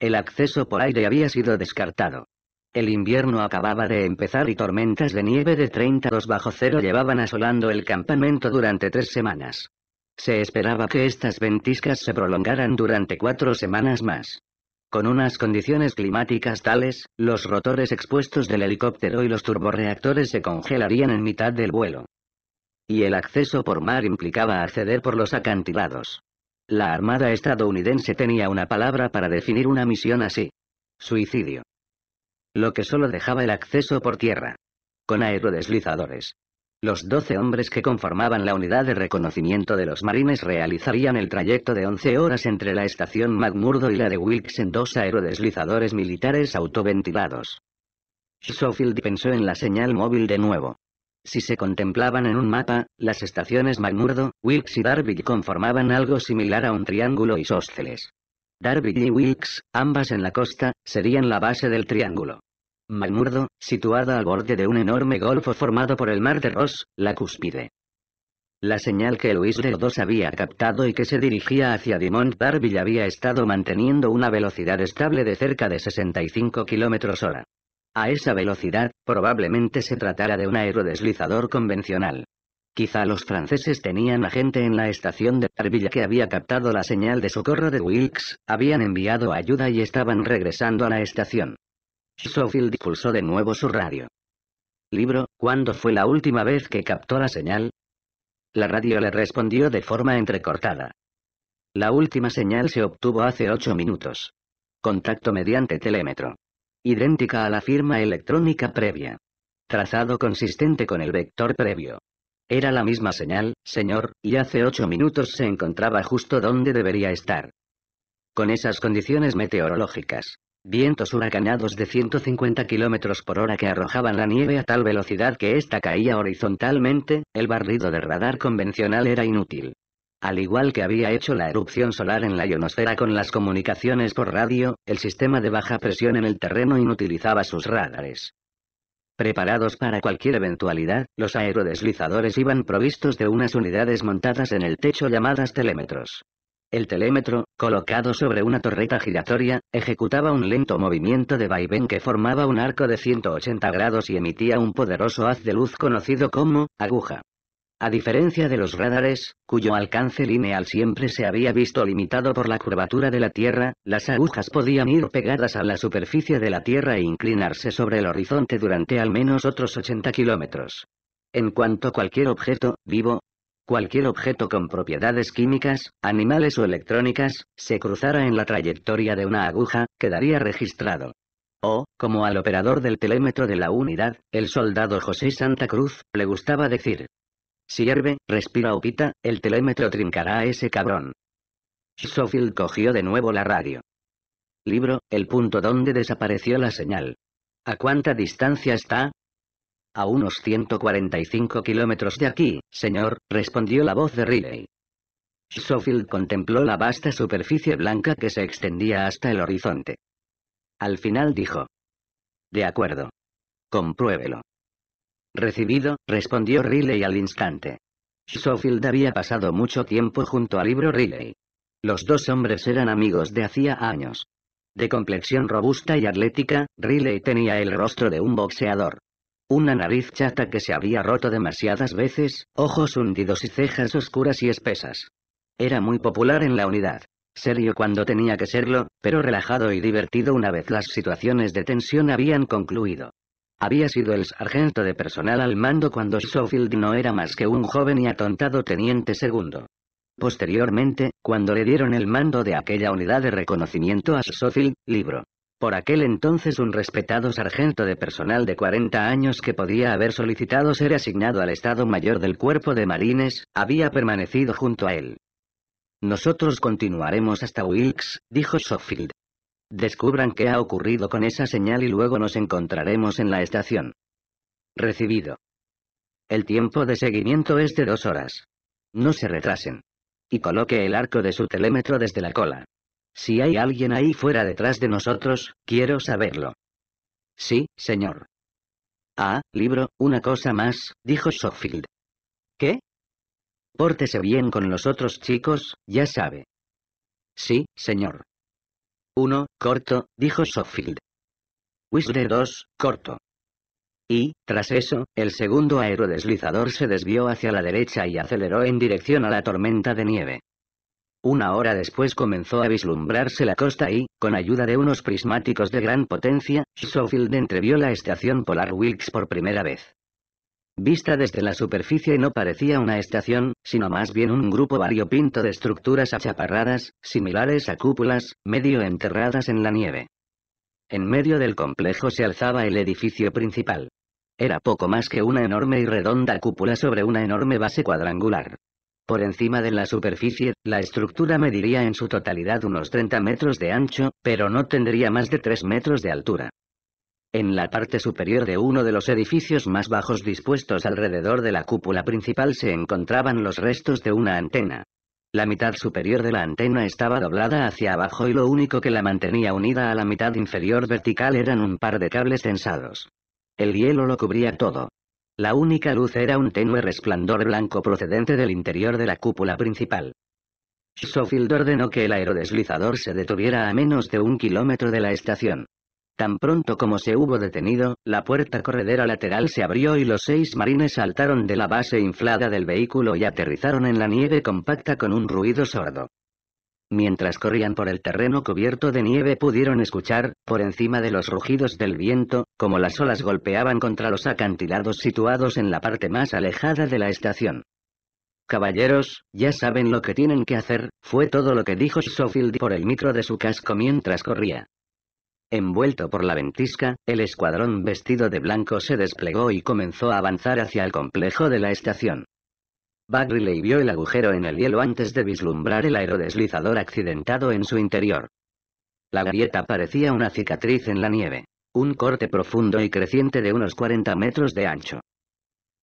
El acceso por aire había sido descartado. El invierno acababa de empezar y tormentas de nieve de 32 bajo cero llevaban asolando el campamento durante tres semanas. Se esperaba que estas ventiscas se prolongaran durante cuatro semanas más. Con unas condiciones climáticas tales, los rotores expuestos del helicóptero y los turborreactores se congelarían en mitad del vuelo. Y el acceso por mar implicaba acceder por los acantilados. La Armada estadounidense tenía una palabra para definir una misión así. Suicidio. Lo que solo dejaba el acceso por tierra. Con aerodeslizadores. Los 12 hombres que conformaban la unidad de reconocimiento de los marines realizarían el trayecto de 11 horas entre la estación McMurdo y la de Wilkes en dos aerodeslizadores militares autoventilados. Schofield pensó en la señal móvil de nuevo. Si se contemplaban en un mapa, las estaciones McMurdo, Wilkes y Darby conformaban algo similar a un triángulo isósceles. Darby y Wilkes, ambas en la costa, serían la base del triángulo. McMurdo, situada al borde de un enorme golfo formado por el mar de Ross, la cúspide. La señal que Luis de Odos había captado y que se dirigía hacia Dimont Darby había estado manteniendo una velocidad estable de cerca de 65 km hora. A esa velocidad, probablemente se tratara de un aerodeslizador convencional. Quizá los franceses tenían a gente en la estación de Tarbilla que había captado la señal de socorro de Wilkes, habían enviado ayuda y estaban regresando a la estación. Schofield pulsó de nuevo su radio. Libro, ¿cuándo fue la última vez que captó la señal? La radio le respondió de forma entrecortada. La última señal se obtuvo hace ocho minutos. Contacto mediante telémetro idéntica a la firma electrónica previa. Trazado consistente con el vector previo. Era la misma señal, señor, y hace ocho minutos se encontraba justo donde debería estar. Con esas condiciones meteorológicas, vientos huracanados de 150 km por hora que arrojaban la nieve a tal velocidad que ésta caía horizontalmente, el barrido de radar convencional era inútil. Al igual que había hecho la erupción solar en la ionosfera con las comunicaciones por radio, el sistema de baja presión en el terreno inutilizaba sus radares. Preparados para cualquier eventualidad, los aerodeslizadores iban provistos de unas unidades montadas en el techo llamadas telémetros. El telémetro, colocado sobre una torreta giratoria, ejecutaba un lento movimiento de vaivén que formaba un arco de 180 grados y emitía un poderoso haz de luz conocido como aguja. A diferencia de los radares, cuyo alcance lineal siempre se había visto limitado por la curvatura de la Tierra, las agujas podían ir pegadas a la superficie de la Tierra e inclinarse sobre el horizonte durante al menos otros 80 kilómetros. En cuanto a cualquier objeto, vivo, cualquier objeto con propiedades químicas, animales o electrónicas, se cruzara en la trayectoria de una aguja, quedaría registrado. O, como al operador del telémetro de la unidad, el soldado José Santa Cruz, le gustaba decir, si hierve, respira o pita, el telémetro trincará a ese cabrón. Schofield cogió de nuevo la radio. Libro, el punto donde desapareció la señal. ¿A cuánta distancia está? A unos 145 kilómetros de aquí, señor, respondió la voz de Riley. Schofield contempló la vasta superficie blanca que se extendía hasta el horizonte. Al final dijo. De acuerdo. Compruébelo. Recibido, respondió Riley al instante. Schofield había pasado mucho tiempo junto al libro Riley. Los dos hombres eran amigos de hacía años. De complexión robusta y atlética, Riley tenía el rostro de un boxeador. Una nariz chata que se había roto demasiadas veces, ojos hundidos y cejas oscuras y espesas. Era muy popular en la unidad. Serio cuando tenía que serlo, pero relajado y divertido una vez las situaciones de tensión habían concluido. Había sido el sargento de personal al mando cuando Schofield no era más que un joven y atontado teniente segundo. Posteriormente, cuando le dieron el mando de aquella unidad de reconocimiento a Schofield, libro. Por aquel entonces un respetado sargento de personal de 40 años que podía haber solicitado ser asignado al Estado Mayor del Cuerpo de Marines, había permanecido junto a él. Nosotros continuaremos hasta Wilkes, dijo Schofield. Descubran qué ha ocurrido con esa señal y luego nos encontraremos en la estación. Recibido. El tiempo de seguimiento es de dos horas. No se retrasen. Y coloque el arco de su telémetro desde la cola. Si hay alguien ahí fuera detrás de nosotros, quiero saberlo. Sí, señor. Ah, libro, una cosa más, dijo Schofield. ¿Qué? Pórtese bien con los otros chicos, ya sabe. Sí, señor. 1, corto, dijo Schofield. Whistler 2, corto. Y, tras eso, el segundo aerodeslizador se desvió hacia la derecha y aceleró en dirección a la tormenta de nieve. Una hora después comenzó a vislumbrarse la costa y, con ayuda de unos prismáticos de gran potencia, Schofield entrevió la estación polar Wilkes por primera vez. Vista desde la superficie no parecía una estación, sino más bien un grupo variopinto de estructuras achaparradas, similares a cúpulas, medio enterradas en la nieve. En medio del complejo se alzaba el edificio principal. Era poco más que una enorme y redonda cúpula sobre una enorme base cuadrangular. Por encima de la superficie, la estructura mediría en su totalidad unos 30 metros de ancho, pero no tendría más de 3 metros de altura. En la parte superior de uno de los edificios más bajos dispuestos alrededor de la cúpula principal se encontraban los restos de una antena. La mitad superior de la antena estaba doblada hacia abajo y lo único que la mantenía unida a la mitad inferior vertical eran un par de cables tensados. El hielo lo cubría todo. La única luz era un tenue resplandor blanco procedente del interior de la cúpula principal. Schofield ordenó que el aerodeslizador se detuviera a menos de un kilómetro de la estación. Tan pronto como se hubo detenido, la puerta corredera lateral se abrió y los seis marines saltaron de la base inflada del vehículo y aterrizaron en la nieve compacta con un ruido sordo. Mientras corrían por el terreno cubierto de nieve pudieron escuchar, por encima de los rugidos del viento, como las olas golpeaban contra los acantilados situados en la parte más alejada de la estación. Caballeros, ya saben lo que tienen que hacer, fue todo lo que dijo Schofield por el micro de su casco mientras corría. Envuelto por la ventisca, el escuadrón vestido de blanco se desplegó y comenzó a avanzar hacia el complejo de la estación. Bagley vio el agujero en el hielo antes de vislumbrar el aerodeslizador accidentado en su interior. La grieta parecía una cicatriz en la nieve. Un corte profundo y creciente de unos 40 metros de ancho.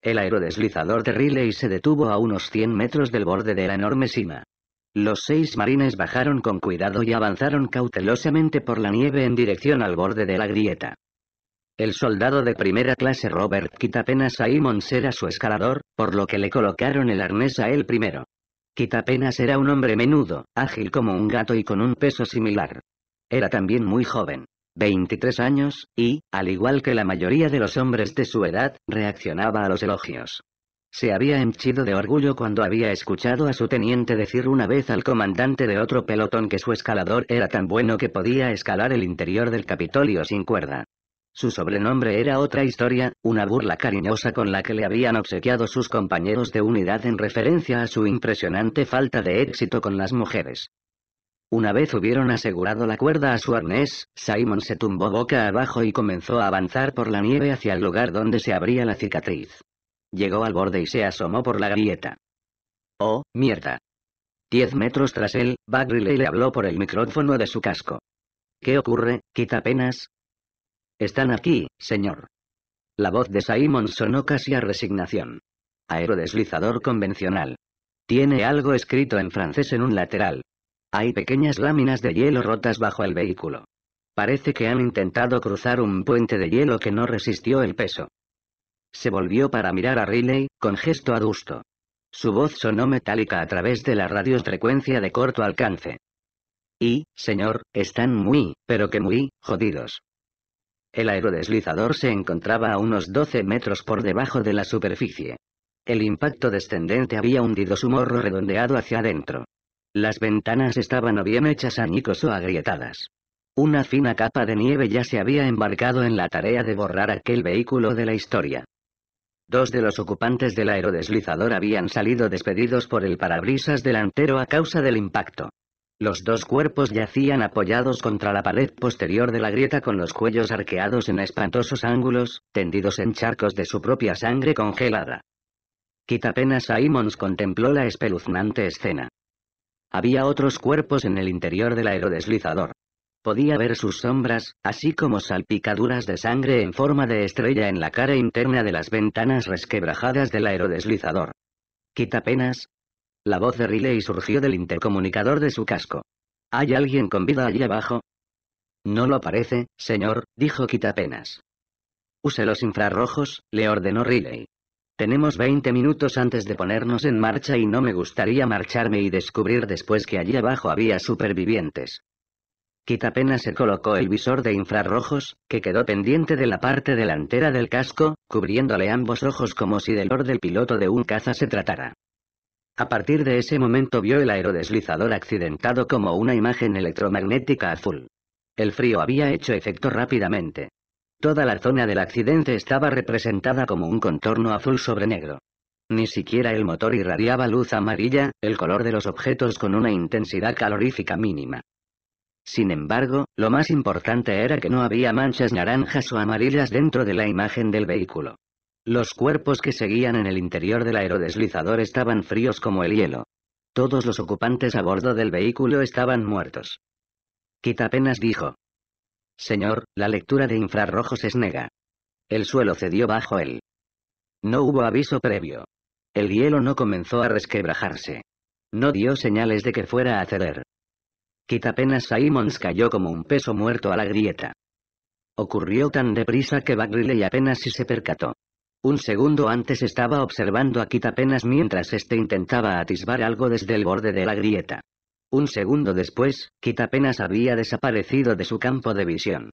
El aerodeslizador de Riley se detuvo a unos 100 metros del borde de la enorme cima. Los seis marines bajaron con cuidado y avanzaron cautelosamente por la nieve en dirección al borde de la grieta. El soldado de primera clase Robert Quitapenas Simon era su escalador, por lo que le colocaron el arnés a él primero. Quitapenas era un hombre menudo, ágil como un gato y con un peso similar. Era también muy joven, 23 años, y, al igual que la mayoría de los hombres de su edad, reaccionaba a los elogios. Se había henchido de orgullo cuando había escuchado a su teniente decir una vez al comandante de otro pelotón que su escalador era tan bueno que podía escalar el interior del Capitolio sin cuerda. Su sobrenombre era otra historia, una burla cariñosa con la que le habían obsequiado sus compañeros de unidad en referencia a su impresionante falta de éxito con las mujeres. Una vez hubieron asegurado la cuerda a su arnés, Simon se tumbó boca abajo y comenzó a avanzar por la nieve hacia el lugar donde se abría la cicatriz. Llegó al borde y se asomó por la grieta. Oh, mierda. Diez metros tras él, Bagriley le habló por el micrófono de su casco. ¿Qué ocurre, Quita penas. Están aquí, señor. La voz de Simon sonó casi a resignación. Aerodeslizador convencional. Tiene algo escrito en francés en un lateral. Hay pequeñas láminas de hielo rotas bajo el vehículo. Parece que han intentado cruzar un puente de hielo que no resistió el peso. Se volvió para mirar a Riley, con gesto adusto. Su voz sonó metálica a través de la radiofrecuencia de corto alcance. Y, señor, están muy, pero que muy, jodidos. El aerodeslizador se encontraba a unos 12 metros por debajo de la superficie. El impacto descendente había hundido su morro redondeado hacia adentro. Las ventanas estaban o bien hechas añicos o agrietadas. Una fina capa de nieve ya se había embarcado en la tarea de borrar aquel vehículo de la historia. Dos de los ocupantes del aerodeslizador habían salido despedidos por el parabrisas delantero a causa del impacto. Los dos cuerpos yacían apoyados contra la pared posterior de la grieta con los cuellos arqueados en espantosos ángulos, tendidos en charcos de su propia sangre congelada. Quita apenas Simons contempló la espeluznante escena. Había otros cuerpos en el interior del aerodeslizador. Podía ver sus sombras, así como salpicaduras de sangre en forma de estrella en la cara interna de las ventanas resquebrajadas del aerodeslizador. Quita penas. La voz de Riley surgió del intercomunicador de su casco. ¿Hay alguien con vida allí abajo? No lo parece, señor, dijo Quitapenas. Use los infrarrojos, le ordenó Riley. Tenemos 20 minutos antes de ponernos en marcha y no me gustaría marcharme y descubrir después que allí abajo había supervivientes apenas se colocó el visor de infrarrojos, que quedó pendiente de la parte delantera del casco, cubriéndole ambos ojos como si del or del piloto de un caza se tratara. A partir de ese momento vio el aerodeslizador accidentado como una imagen electromagnética azul. El frío había hecho efecto rápidamente. Toda la zona del accidente estaba representada como un contorno azul sobre negro. Ni siquiera el motor irradiaba luz amarilla, el color de los objetos con una intensidad calorífica mínima. Sin embargo, lo más importante era que no había manchas naranjas o amarillas dentro de la imagen del vehículo. Los cuerpos que seguían en el interior del aerodeslizador estaban fríos como el hielo. Todos los ocupantes a bordo del vehículo estaban muertos. apenas dijo. Señor, la lectura de infrarrojos es nega. El suelo cedió bajo él. No hubo aviso previo. El hielo no comenzó a resquebrajarse. No dio señales de que fuera a ceder. Kitapenas Simons cayó como un peso muerto a la grieta. Ocurrió tan deprisa que Bagley apenas si se percató. Un segundo antes estaba observando a Kitapenas mientras este intentaba atisbar algo desde el borde de la grieta. Un segundo después, Kitapenas había desaparecido de su campo de visión.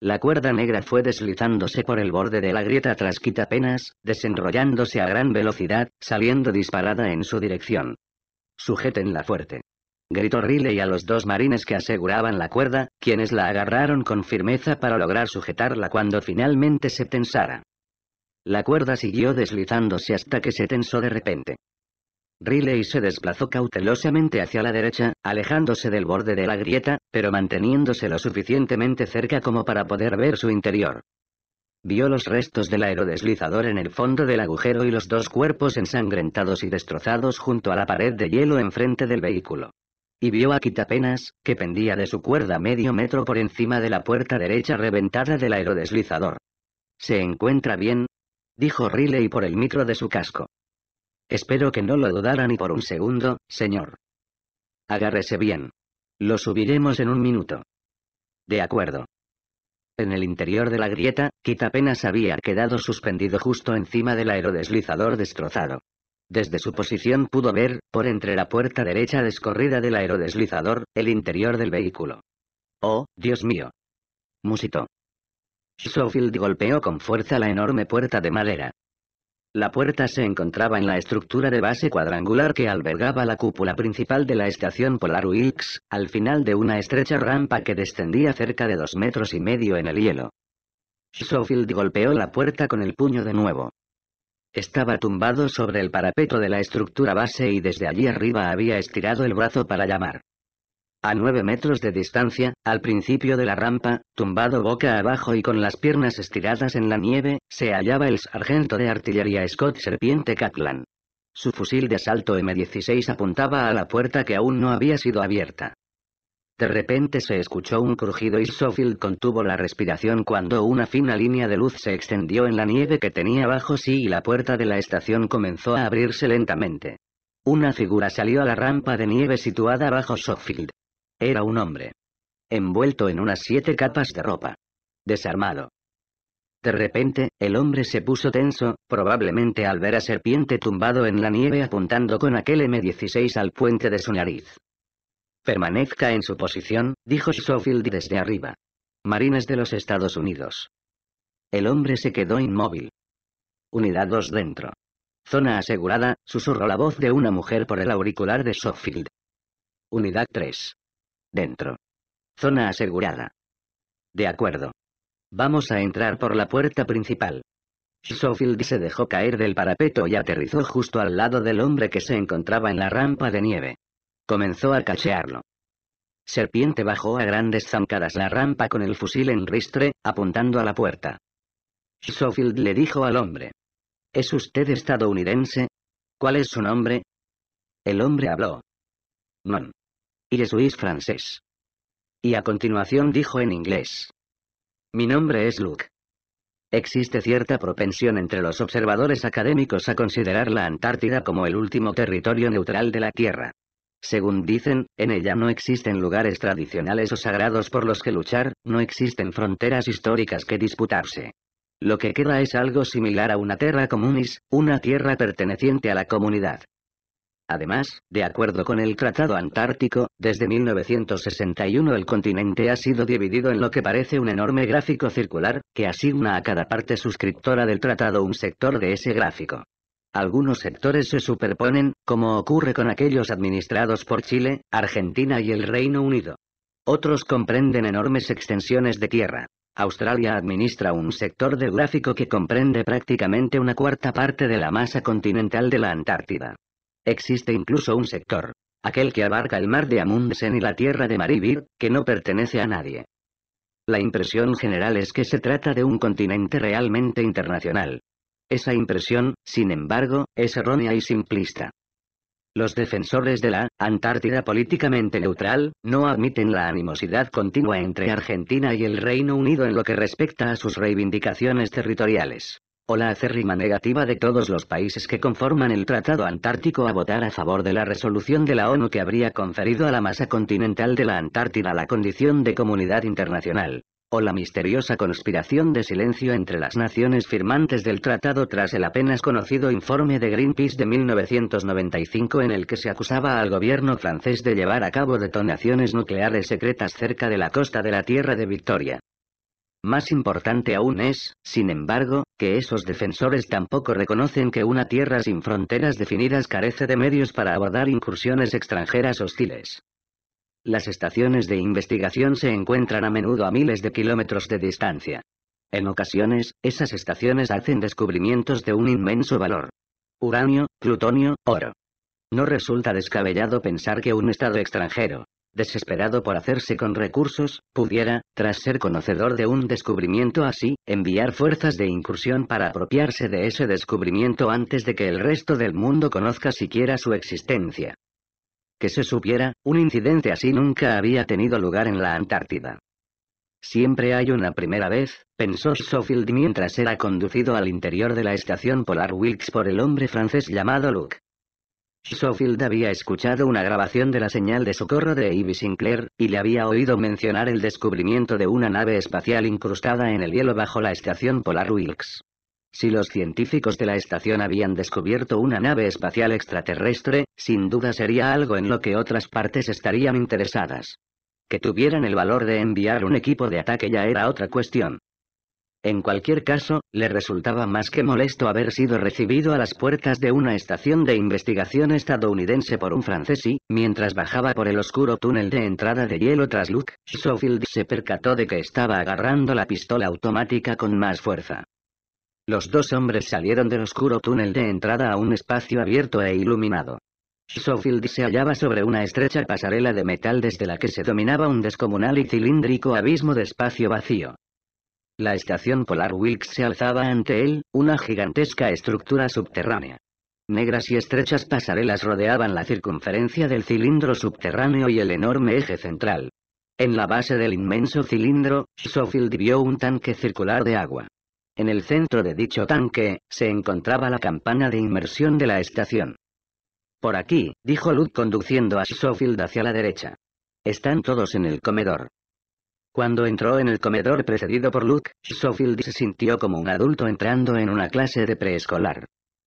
La cuerda negra fue deslizándose por el borde de la grieta tras Kitapenas, desenrollándose a gran velocidad, saliendo disparada en su dirección. Sujetenla fuerte gritó Riley a los dos marines que aseguraban la cuerda, quienes la agarraron con firmeza para lograr sujetarla cuando finalmente se tensara. La cuerda siguió deslizándose hasta que se tensó de repente. Riley se desplazó cautelosamente hacia la derecha, alejándose del borde de la grieta, pero manteniéndose lo suficientemente cerca como para poder ver su interior. Vio los restos del aerodeslizador en el fondo del agujero y los dos cuerpos ensangrentados y destrozados junto a la pared de hielo enfrente del vehículo y vio a Quitapenas, que pendía de su cuerda medio metro por encima de la puerta derecha reventada del aerodeslizador. ¿Se encuentra bien? dijo Riley por el micro de su casco. Espero que no lo dudara ni por un segundo, señor. Agárrese bien. Lo subiremos en un minuto. De acuerdo. En el interior de la grieta, Quitapenas había quedado suspendido justo encima del aerodeslizador destrozado. Desde su posición pudo ver, por entre la puerta derecha descorrida del aerodeslizador, el interior del vehículo. ¡Oh, Dios mío! Musitó. Schofield golpeó con fuerza la enorme puerta de madera. La puerta se encontraba en la estructura de base cuadrangular que albergaba la cúpula principal de la estación Polar Wilkes, al final de una estrecha rampa que descendía cerca de dos metros y medio en el hielo. Schofield golpeó la puerta con el puño de nuevo. Estaba tumbado sobre el parapeto de la estructura base y desde allí arriba había estirado el brazo para llamar. A nueve metros de distancia, al principio de la rampa, tumbado boca abajo y con las piernas estiradas en la nieve, se hallaba el sargento de artillería Scott Serpiente Catlan. Su fusil de asalto M16 apuntaba a la puerta que aún no había sido abierta. De repente se escuchó un crujido y Sofield contuvo la respiración cuando una fina línea de luz se extendió en la nieve que tenía bajo sí y la puerta de la estación comenzó a abrirse lentamente. Una figura salió a la rampa de nieve situada bajo Sofield. Era un hombre. Envuelto en unas siete capas de ropa. Desarmado. De repente, el hombre se puso tenso, probablemente al ver a Serpiente tumbado en la nieve apuntando con aquel M16 al puente de su nariz. Permanezca en su posición, dijo Schofield desde arriba. Marines de los Estados Unidos. El hombre se quedó inmóvil. Unidad 2 dentro. Zona asegurada, susurró la voz de una mujer por el auricular de Schofield. Unidad 3. Dentro. Zona asegurada. De acuerdo. Vamos a entrar por la puerta principal. Schofield se dejó caer del parapeto y aterrizó justo al lado del hombre que se encontraba en la rampa de nieve. Comenzó a cachearlo. Serpiente bajó a grandes zancadas la rampa con el fusil en ristre, apuntando a la puerta. Schofield le dijo al hombre. ¿Es usted estadounidense? ¿Cuál es su nombre? El hombre habló. Non. Y suis francés. Y a continuación dijo en inglés. Mi nombre es Luke. Existe cierta propensión entre los observadores académicos a considerar la Antártida como el último territorio neutral de la Tierra. Según dicen, en ella no existen lugares tradicionales o sagrados por los que luchar, no existen fronteras históricas que disputarse. Lo que queda es algo similar a una terra comunis, una tierra perteneciente a la comunidad. Además, de acuerdo con el Tratado Antártico, desde 1961 el continente ha sido dividido en lo que parece un enorme gráfico circular, que asigna a cada parte suscriptora del tratado un sector de ese gráfico. Algunos sectores se superponen, como ocurre con aquellos administrados por Chile, Argentina y el Reino Unido. Otros comprenden enormes extensiones de tierra. Australia administra un sector geográfico que comprende prácticamente una cuarta parte de la masa continental de la Antártida. Existe incluso un sector, aquel que abarca el mar de Amundsen y la tierra de Maribir, que no pertenece a nadie. La impresión general es que se trata de un continente realmente internacional, esa impresión, sin embargo, es errónea y simplista. Los defensores de la Antártida políticamente neutral no admiten la animosidad continua entre Argentina y el Reino Unido en lo que respecta a sus reivindicaciones territoriales o la acérrima negativa de todos los países que conforman el Tratado Antártico a votar a favor de la resolución de la ONU que habría conferido a la masa continental de la Antártida la condición de comunidad internacional o la misteriosa conspiración de silencio entre las naciones firmantes del tratado tras el apenas conocido informe de Greenpeace de 1995 en el que se acusaba al gobierno francés de llevar a cabo detonaciones nucleares secretas cerca de la costa de la Tierra de Victoria. Más importante aún es, sin embargo, que esos defensores tampoco reconocen que una tierra sin fronteras definidas carece de medios para abordar incursiones extranjeras hostiles. Las estaciones de investigación se encuentran a menudo a miles de kilómetros de distancia. En ocasiones, esas estaciones hacen descubrimientos de un inmenso valor. Uranio, plutonio, oro. No resulta descabellado pensar que un Estado extranjero, desesperado por hacerse con recursos, pudiera, tras ser conocedor de un descubrimiento así, enviar fuerzas de incursión para apropiarse de ese descubrimiento antes de que el resto del mundo conozca siquiera su existencia. Que se supiera, un incidente así nunca había tenido lugar en la Antártida. Siempre hay una primera vez, pensó Schofield mientras era conducido al interior de la estación Polar Wilkes por el hombre francés llamado Luke. Schofield había escuchado una grabación de la señal de socorro de Ivy Sinclair, y le había oído mencionar el descubrimiento de una nave espacial incrustada en el hielo bajo la estación Polar Wilkes. Si los científicos de la estación habían descubierto una nave espacial extraterrestre, sin duda sería algo en lo que otras partes estarían interesadas. Que tuvieran el valor de enviar un equipo de ataque ya era otra cuestión. En cualquier caso, le resultaba más que molesto haber sido recibido a las puertas de una estación de investigación estadounidense por un francés y, mientras bajaba por el oscuro túnel de entrada de hielo tras Luke, Schofield se percató de que estaba agarrando la pistola automática con más fuerza. Los dos hombres salieron del oscuro túnel de entrada a un espacio abierto e iluminado. Schofield se hallaba sobre una estrecha pasarela de metal desde la que se dominaba un descomunal y cilíndrico abismo de espacio vacío. La estación Polar Wilkes se alzaba ante él, una gigantesca estructura subterránea. Negras y estrechas pasarelas rodeaban la circunferencia del cilindro subterráneo y el enorme eje central. En la base del inmenso cilindro, Schofield vio un tanque circular de agua. En el centro de dicho tanque, se encontraba la campana de inmersión de la estación. Por aquí, dijo Luke conduciendo a Schofield hacia la derecha. Están todos en el comedor. Cuando entró en el comedor precedido por Luke, Schofield se sintió como un adulto entrando en una clase de preescolar.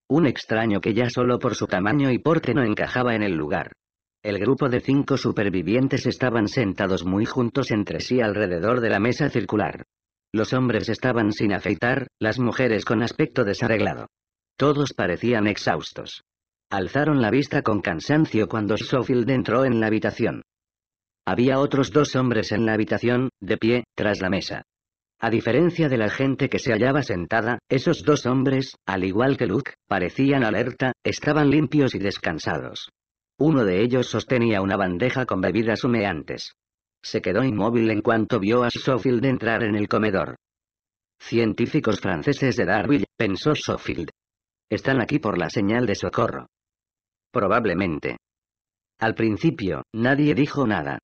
Un extraño que ya solo por su tamaño y porte no encajaba en el lugar. El grupo de cinco supervivientes estaban sentados muy juntos entre sí alrededor de la mesa circular. Los hombres estaban sin afeitar, las mujeres con aspecto desarreglado. Todos parecían exhaustos. Alzaron la vista con cansancio cuando Schofield entró en la habitación. Había otros dos hombres en la habitación, de pie, tras la mesa. A diferencia de la gente que se hallaba sentada, esos dos hombres, al igual que Luke, parecían alerta, estaban limpios y descansados. Uno de ellos sostenía una bandeja con bebidas humeantes se quedó inmóvil en cuanto vio a Schofield entrar en el comedor. Científicos franceses de Darwin, pensó Schofield. Están aquí por la señal de socorro. Probablemente. Al principio, nadie dijo nada.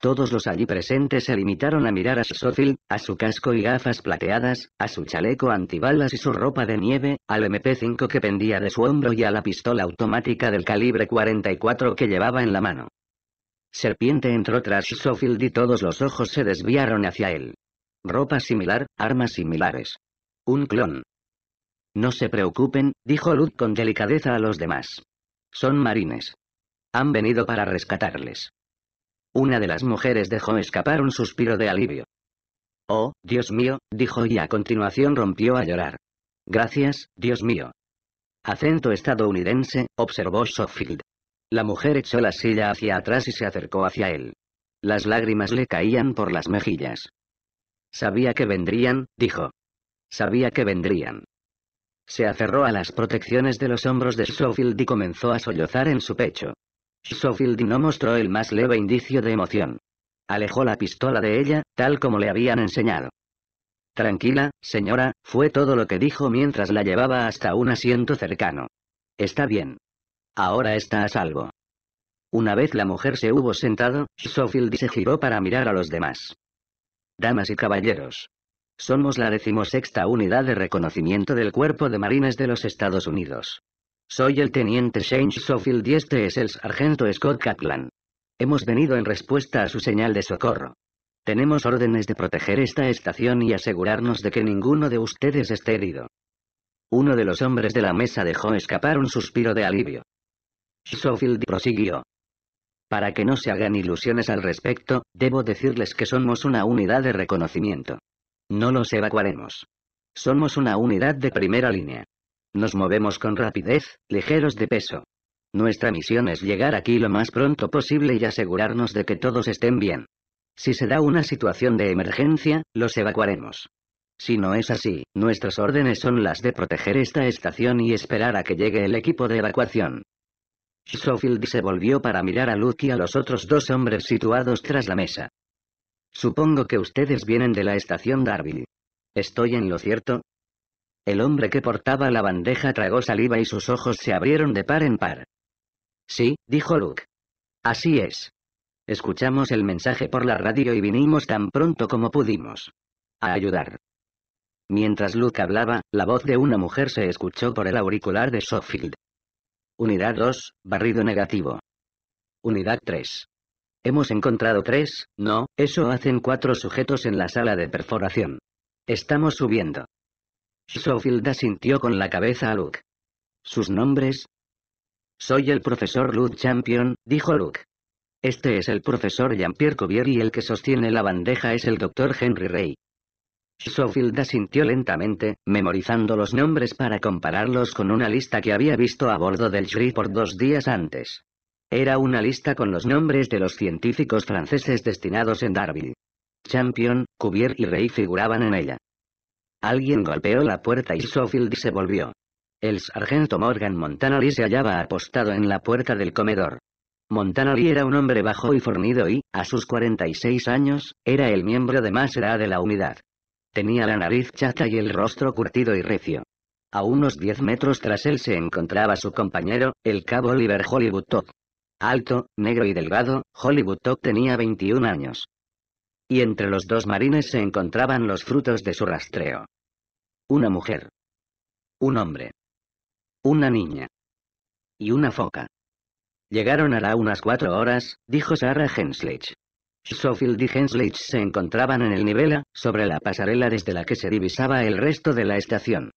Todos los allí presentes se limitaron a mirar a Schofield, a su casco y gafas plateadas, a su chaleco antibalas y su ropa de nieve, al MP5 que pendía de su hombro y a la pistola automática del calibre 44 que llevaba en la mano. Serpiente entró tras Sofield y todos los ojos se desviaron hacia él. Ropa similar, armas similares. Un clon. No se preocupen, dijo Luz con delicadeza a los demás. Son marines. Han venido para rescatarles. Una de las mujeres dejó escapar un suspiro de alivio. Oh, Dios mío, dijo y a continuación rompió a llorar. Gracias, Dios mío. Acento estadounidense, observó Schofield. La mujer echó la silla hacia atrás y se acercó hacia él. Las lágrimas le caían por las mejillas. Sabía que vendrían, dijo. Sabía que vendrían. Se aferró a las protecciones de los hombros de Schofield y comenzó a sollozar en su pecho. Schofield no mostró el más leve indicio de emoción. Alejó la pistola de ella, tal como le habían enseñado. Tranquila, señora, fue todo lo que dijo mientras la llevaba hasta un asiento cercano. Está bien. Ahora está a salvo. Una vez la mujer se hubo sentado, Schofield se giró para mirar a los demás. Damas y caballeros. Somos la decimosexta unidad de reconocimiento del Cuerpo de Marines de los Estados Unidos. Soy el teniente Shane Schofield y este es el sargento Scott Kaplan. Hemos venido en respuesta a su señal de socorro. Tenemos órdenes de proteger esta estación y asegurarnos de que ninguno de ustedes esté herido. Uno de los hombres de la mesa dejó escapar un suspiro de alivio. Schofield prosiguió. Para que no se hagan ilusiones al respecto, debo decirles que somos una unidad de reconocimiento. No los evacuaremos. Somos una unidad de primera línea. Nos movemos con rapidez, ligeros de peso. Nuestra misión es llegar aquí lo más pronto posible y asegurarnos de que todos estén bien. Si se da una situación de emergencia, los evacuaremos. Si no es así, nuestras órdenes son las de proteger esta estación y esperar a que llegue el equipo de evacuación. Schofield se volvió para mirar a Luke y a los otros dos hombres situados tras la mesa. Supongo que ustedes vienen de la estación Darby. ¿Estoy en lo cierto? El hombre que portaba la bandeja tragó saliva y sus ojos se abrieron de par en par. Sí, dijo Luke. Así es. Escuchamos el mensaje por la radio y vinimos tan pronto como pudimos. A ayudar. Mientras Luke hablaba, la voz de una mujer se escuchó por el auricular de Schofield. Unidad 2, barrido negativo. Unidad 3. Hemos encontrado tres, no, eso hacen cuatro sujetos en la sala de perforación. Estamos subiendo. Schofield asintió con la cabeza a Luke. ¿Sus nombres? Soy el profesor Luke Champion, dijo Luke. Este es el profesor Jean-Pierre Cuvier y el que sostiene la bandeja es el doctor Henry Rey. Schofield asintió lentamente, memorizando los nombres para compararlos con una lista que había visto a bordo del por dos días antes. Era una lista con los nombres de los científicos franceses destinados en Darby. Champion, Cuvier y Rey figuraban en ella. Alguien golpeó la puerta y Schofield se volvió. El sargento Morgan Montanari se hallaba apostado en la puerta del comedor. Montanari era un hombre bajo y fornido y, a sus 46 años, era el miembro de más edad de la unidad. Tenía la nariz chata y el rostro curtido y recio. A unos diez metros tras él se encontraba su compañero, el cabo Oliver Hollywood Todd. Alto, negro y delgado, Hollywood Todd tenía 21 años. Y entre los dos marines se encontraban los frutos de su rastreo. Una mujer. Un hombre. Una niña. Y una foca. Llegaron la unas cuatro horas, dijo Sarah Henslech. Schofield y Henslich se encontraban en el nivel A, sobre la pasarela desde la que se divisaba el resto de la estación.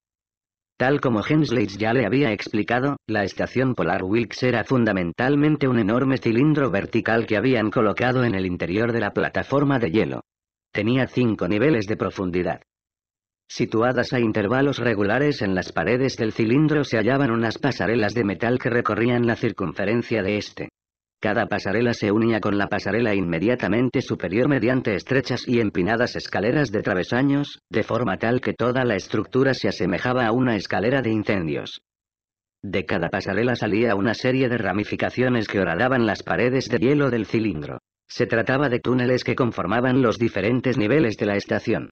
Tal como Henslich ya le había explicado, la estación Polar Wilkes era fundamentalmente un enorme cilindro vertical que habían colocado en el interior de la plataforma de hielo. Tenía cinco niveles de profundidad. Situadas a intervalos regulares en las paredes del cilindro se hallaban unas pasarelas de metal que recorrían la circunferencia de este. Cada pasarela se unía con la pasarela inmediatamente superior mediante estrechas y empinadas escaleras de travesaños, de forma tal que toda la estructura se asemejaba a una escalera de incendios. De cada pasarela salía una serie de ramificaciones que horadaban las paredes de hielo del cilindro. Se trataba de túneles que conformaban los diferentes niveles de la estación.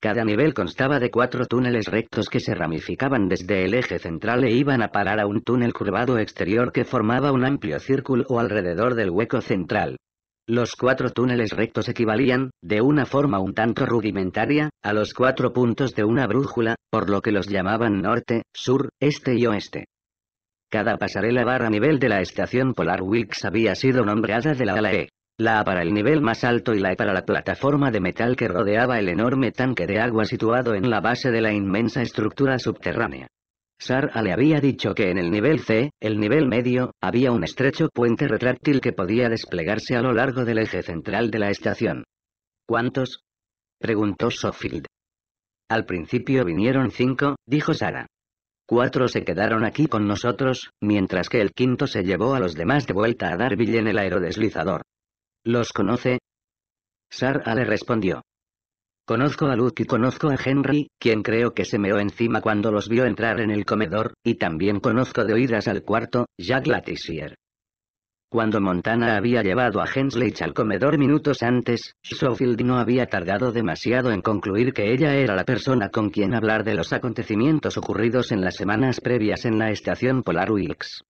Cada nivel constaba de cuatro túneles rectos que se ramificaban desde el eje central e iban a parar a un túnel curvado exterior que formaba un amplio círculo alrededor del hueco central. Los cuatro túneles rectos equivalían, de una forma un tanto rudimentaria, a los cuatro puntos de una brújula, por lo que los llamaban norte, sur, este y oeste. Cada pasarela barra nivel de la estación polar Wilkes había sido nombrada de la ala la A para el nivel más alto y la E para la plataforma de metal que rodeaba el enorme tanque de agua situado en la base de la inmensa estructura subterránea. Sara le había dicho que en el nivel C, el nivel medio, había un estrecho puente retráctil que podía desplegarse a lo largo del eje central de la estación. ¿Cuántos? preguntó Sofield. Al principio vinieron cinco, dijo Sara. Cuatro se quedaron aquí con nosotros, mientras que el quinto se llevó a los demás de vuelta a Darville en el aerodeslizador. ¿Los conoce? Sarah le respondió. Conozco a Luke y conozco a Henry, quien creo que se meó encima cuando los vio entrar en el comedor, y también conozco de oídas al cuarto, Jack Latissier. Cuando Montana había llevado a Hensley al comedor minutos antes, Schofield no había tardado demasiado en concluir que ella era la persona con quien hablar de los acontecimientos ocurridos en las semanas previas en la estación Polar Wilkes.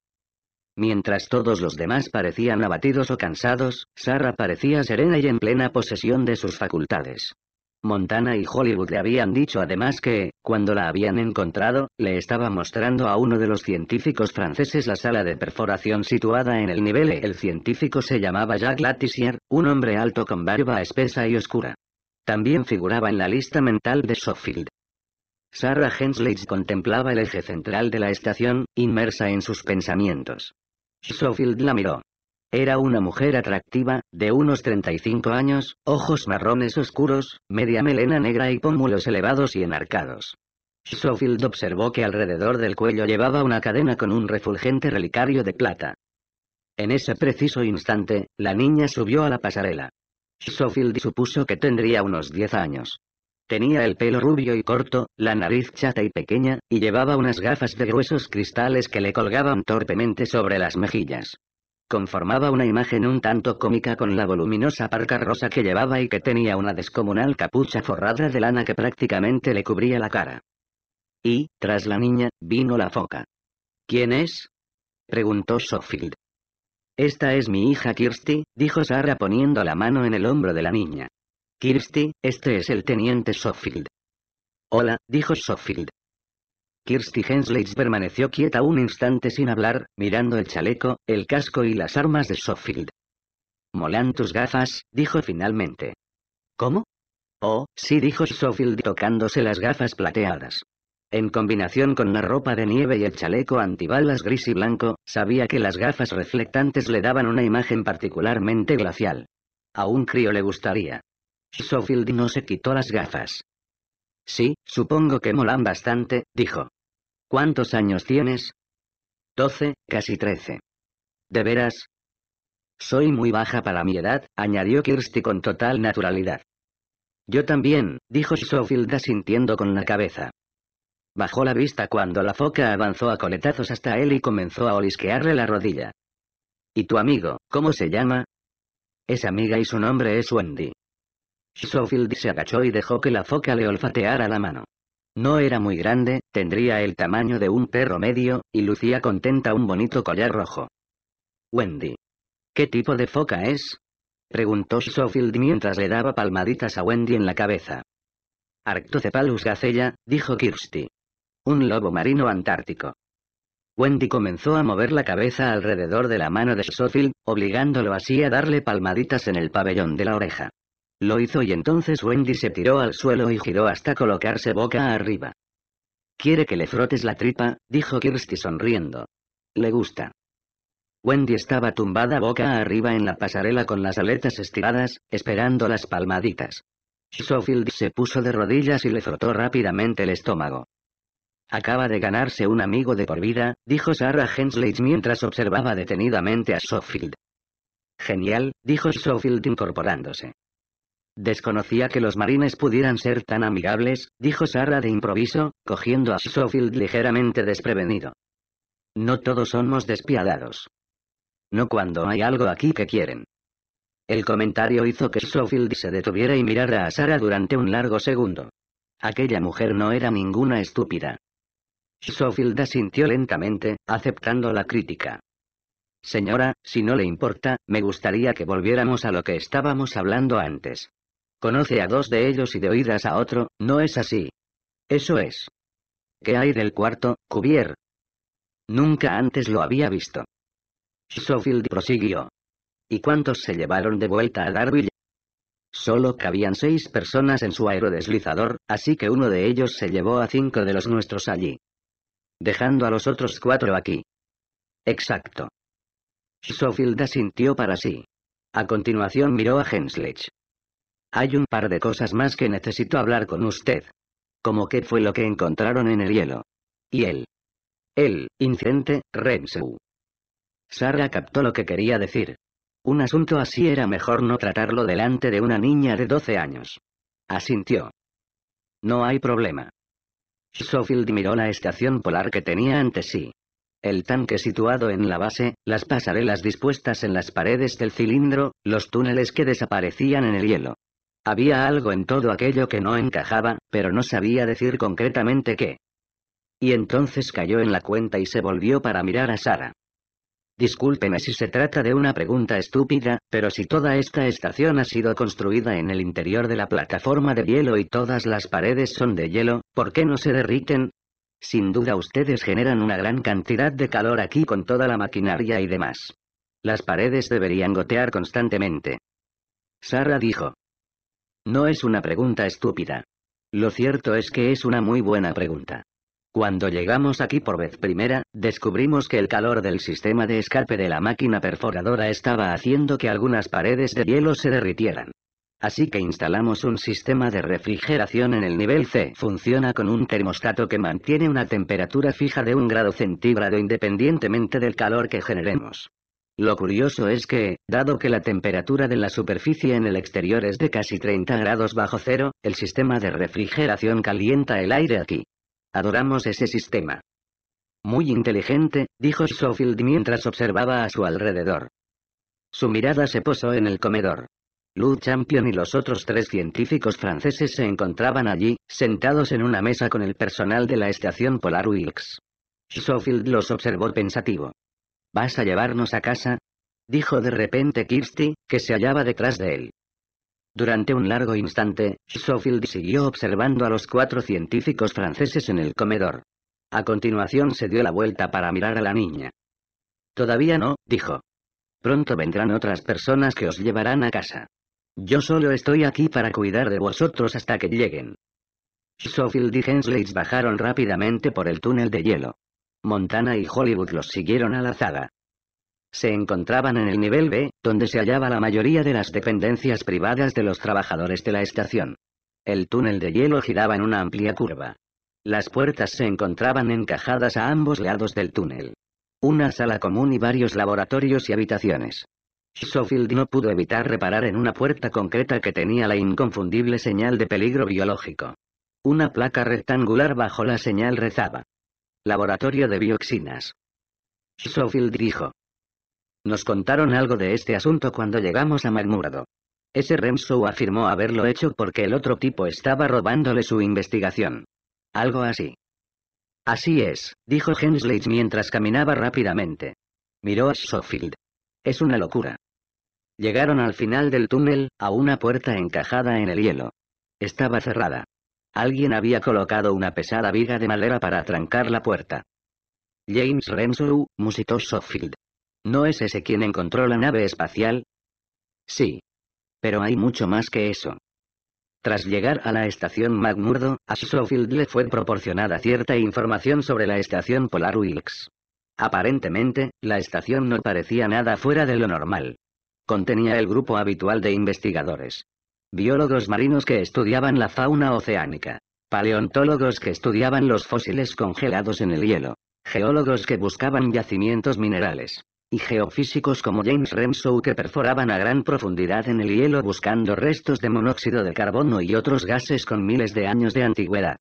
Mientras todos los demás parecían abatidos o cansados, Sarah parecía serena y en plena posesión de sus facultades. Montana y Hollywood le habían dicho además que, cuando la habían encontrado, le estaba mostrando a uno de los científicos franceses la sala de perforación situada en el nivel E. El científico se llamaba Jacques Latissier, un hombre alto con barba espesa y oscura. También figuraba en la lista mental de Schofield. Sarah Hensley contemplaba el eje central de la estación, inmersa en sus pensamientos. Schofield la miró. Era una mujer atractiva, de unos 35 años, ojos marrones oscuros, media melena negra y pómulos elevados y enarcados. Schofield observó que alrededor del cuello llevaba una cadena con un refulgente relicario de plata. En ese preciso instante, la niña subió a la pasarela. Schofield supuso que tendría unos 10 años. Tenía el pelo rubio y corto, la nariz chata y pequeña, y llevaba unas gafas de gruesos cristales que le colgaban torpemente sobre las mejillas. Conformaba una imagen un tanto cómica con la voluminosa parca rosa que llevaba y que tenía una descomunal capucha forrada de lana que prácticamente le cubría la cara. Y, tras la niña, vino la foca. ¿Quién es? preguntó Sofield. Esta es mi hija Kirsty, dijo Sara poniendo la mano en el hombro de la niña. Kirsty, este es el teniente Sofield. Hola, dijo Sofield. Kirsty Hensley permaneció quieta un instante sin hablar, mirando el chaleco, el casco y las armas de Sofield. Molan tus gafas, dijo finalmente. ¿Cómo? Oh, sí, dijo Sofield tocándose las gafas plateadas. En combinación con la ropa de nieve y el chaleco antibalas gris y blanco, sabía que las gafas reflectantes le daban una imagen particularmente glacial. A un crío le gustaría. Sofield no se quitó las gafas. Sí, supongo que molan bastante, dijo. ¿Cuántos años tienes? Doce, casi trece. ¿De veras? Soy muy baja para mi edad, añadió Kirsty con total naturalidad. Yo también, dijo Sofield asintiendo con la cabeza. Bajó la vista cuando la foca avanzó a coletazos hasta él y comenzó a olisquearle la rodilla. ¿Y tu amigo, cómo se llama? Es amiga y su nombre es Wendy. Schofield se agachó y dejó que la foca le olfateara la mano. No era muy grande, tendría el tamaño de un perro medio, y lucía contenta un bonito collar rojo. Wendy. ¿Qué tipo de foca es? preguntó Schofield mientras le daba palmaditas a Wendy en la cabeza. Arctocephalus gacella, dijo Kirsty. Un lobo marino antártico. Wendy comenzó a mover la cabeza alrededor de la mano de Schofield, obligándolo así a darle palmaditas en el pabellón de la oreja. Lo hizo y entonces Wendy se tiró al suelo y giró hasta colocarse boca arriba. Quiere que le frotes la tripa, dijo Kirsty sonriendo. Le gusta. Wendy estaba tumbada boca arriba en la pasarela con las aletas estiradas, esperando las palmaditas. Schofield se puso de rodillas y le frotó rápidamente el estómago. Acaba de ganarse un amigo de por vida, dijo Sarah Hensley mientras observaba detenidamente a Schofield. Genial, dijo Schofield incorporándose. Desconocía que los marines pudieran ser tan amigables, dijo Sara de improviso, cogiendo a Schofield ligeramente desprevenido. No todos somos despiadados. No cuando hay algo aquí que quieren. El comentario hizo que Schofield se detuviera y mirara a Sara durante un largo segundo. Aquella mujer no era ninguna estúpida. Schofield asintió lentamente, aceptando la crítica. Señora, si no le importa, me gustaría que volviéramos a lo que estábamos hablando antes. Conoce a dos de ellos y de oídas a otro, ¿no es así? Eso es. ¿Qué hay del cuarto, Cuvier? Nunca antes lo había visto. Schofield prosiguió. ¿Y cuántos se llevaron de vuelta a Darby? Solo cabían seis personas en su aerodeslizador, así que uno de ellos se llevó a cinco de los nuestros allí. Dejando a los otros cuatro aquí. Exacto. Schofield asintió para sí. A continuación miró a Henslech. Hay un par de cosas más que necesito hablar con usted. Como qué fue lo que encontraron en el hielo. Y él. El incidente, Rensu. Sara captó lo que quería decir. Un asunto así era mejor no tratarlo delante de una niña de 12 años. Asintió. No hay problema. Schofield miró la estación polar que tenía ante sí. El tanque situado en la base, las pasarelas dispuestas en las paredes del cilindro, los túneles que desaparecían en el hielo. Había algo en todo aquello que no encajaba, pero no sabía decir concretamente qué. Y entonces cayó en la cuenta y se volvió para mirar a Sara. Discúlpeme si se trata de una pregunta estúpida, pero si toda esta estación ha sido construida en el interior de la plataforma de hielo y todas las paredes son de hielo, ¿por qué no se derriten? Sin duda ustedes generan una gran cantidad de calor aquí con toda la maquinaria y demás. Las paredes deberían gotear constantemente. Sara dijo. No es una pregunta estúpida. Lo cierto es que es una muy buena pregunta. Cuando llegamos aquí por vez primera, descubrimos que el calor del sistema de escape de la máquina perforadora estaba haciendo que algunas paredes de hielo se derritieran. Así que instalamos un sistema de refrigeración en el nivel C. Funciona con un termostato que mantiene una temperatura fija de un grado centígrado independientemente del calor que generemos. Lo curioso es que, dado que la temperatura de la superficie en el exterior es de casi 30 grados bajo cero, el sistema de refrigeración calienta el aire aquí. Adoramos ese sistema. Muy inteligente, dijo Schofield mientras observaba a su alrededor. Su mirada se posó en el comedor. Lou Champion y los otros tres científicos franceses se encontraban allí, sentados en una mesa con el personal de la estación Polar Wilkes. Schofield los observó pensativo. ¿Vas a llevarnos a casa? dijo de repente Kirsty, que se hallaba detrás de él. Durante un largo instante, Schofield siguió observando a los cuatro científicos franceses en el comedor. A continuación se dio la vuelta para mirar a la niña. Todavía no, dijo. Pronto vendrán otras personas que os llevarán a casa. Yo solo estoy aquí para cuidar de vosotros hasta que lleguen. Schofield y Hensley bajaron rápidamente por el túnel de hielo. Montana y Hollywood los siguieron a la zaga. Se encontraban en el nivel B, donde se hallaba la mayoría de las dependencias privadas de los trabajadores de la estación. El túnel de hielo giraba en una amplia curva. Las puertas se encontraban encajadas a ambos lados del túnel. Una sala común y varios laboratorios y habitaciones. Schofield no pudo evitar reparar en una puerta concreta que tenía la inconfundible señal de peligro biológico. Una placa rectangular bajo la señal rezaba. Laboratorio de Bioxinas. Schofield dijo. Nos contaron algo de este asunto cuando llegamos a marmurado Ese remso afirmó haberlo hecho porque el otro tipo estaba robándole su investigación. Algo así. Así es, dijo Hensley mientras caminaba rápidamente. Miró a Schofield. Es una locura. Llegaron al final del túnel, a una puerta encajada en el hielo. Estaba cerrada. Alguien había colocado una pesada viga de madera para trancar la puerta. James Renslow, musitó Sofield. ¿No es ese quien encontró la nave espacial? Sí. Pero hay mucho más que eso. Tras llegar a la estación McMurdo, a Sofield le fue proporcionada cierta información sobre la estación Polar Wilkes. Aparentemente, la estación no parecía nada fuera de lo normal. Contenía el grupo habitual de investigadores, biólogos marinos que estudiaban la fauna oceánica, paleontólogos que estudiaban los fósiles congelados en el hielo, geólogos que buscaban yacimientos minerales, y geofísicos como James Rensselaer que perforaban a gran profundidad en el hielo buscando restos de monóxido de carbono y otros gases con miles de años de antigüedad.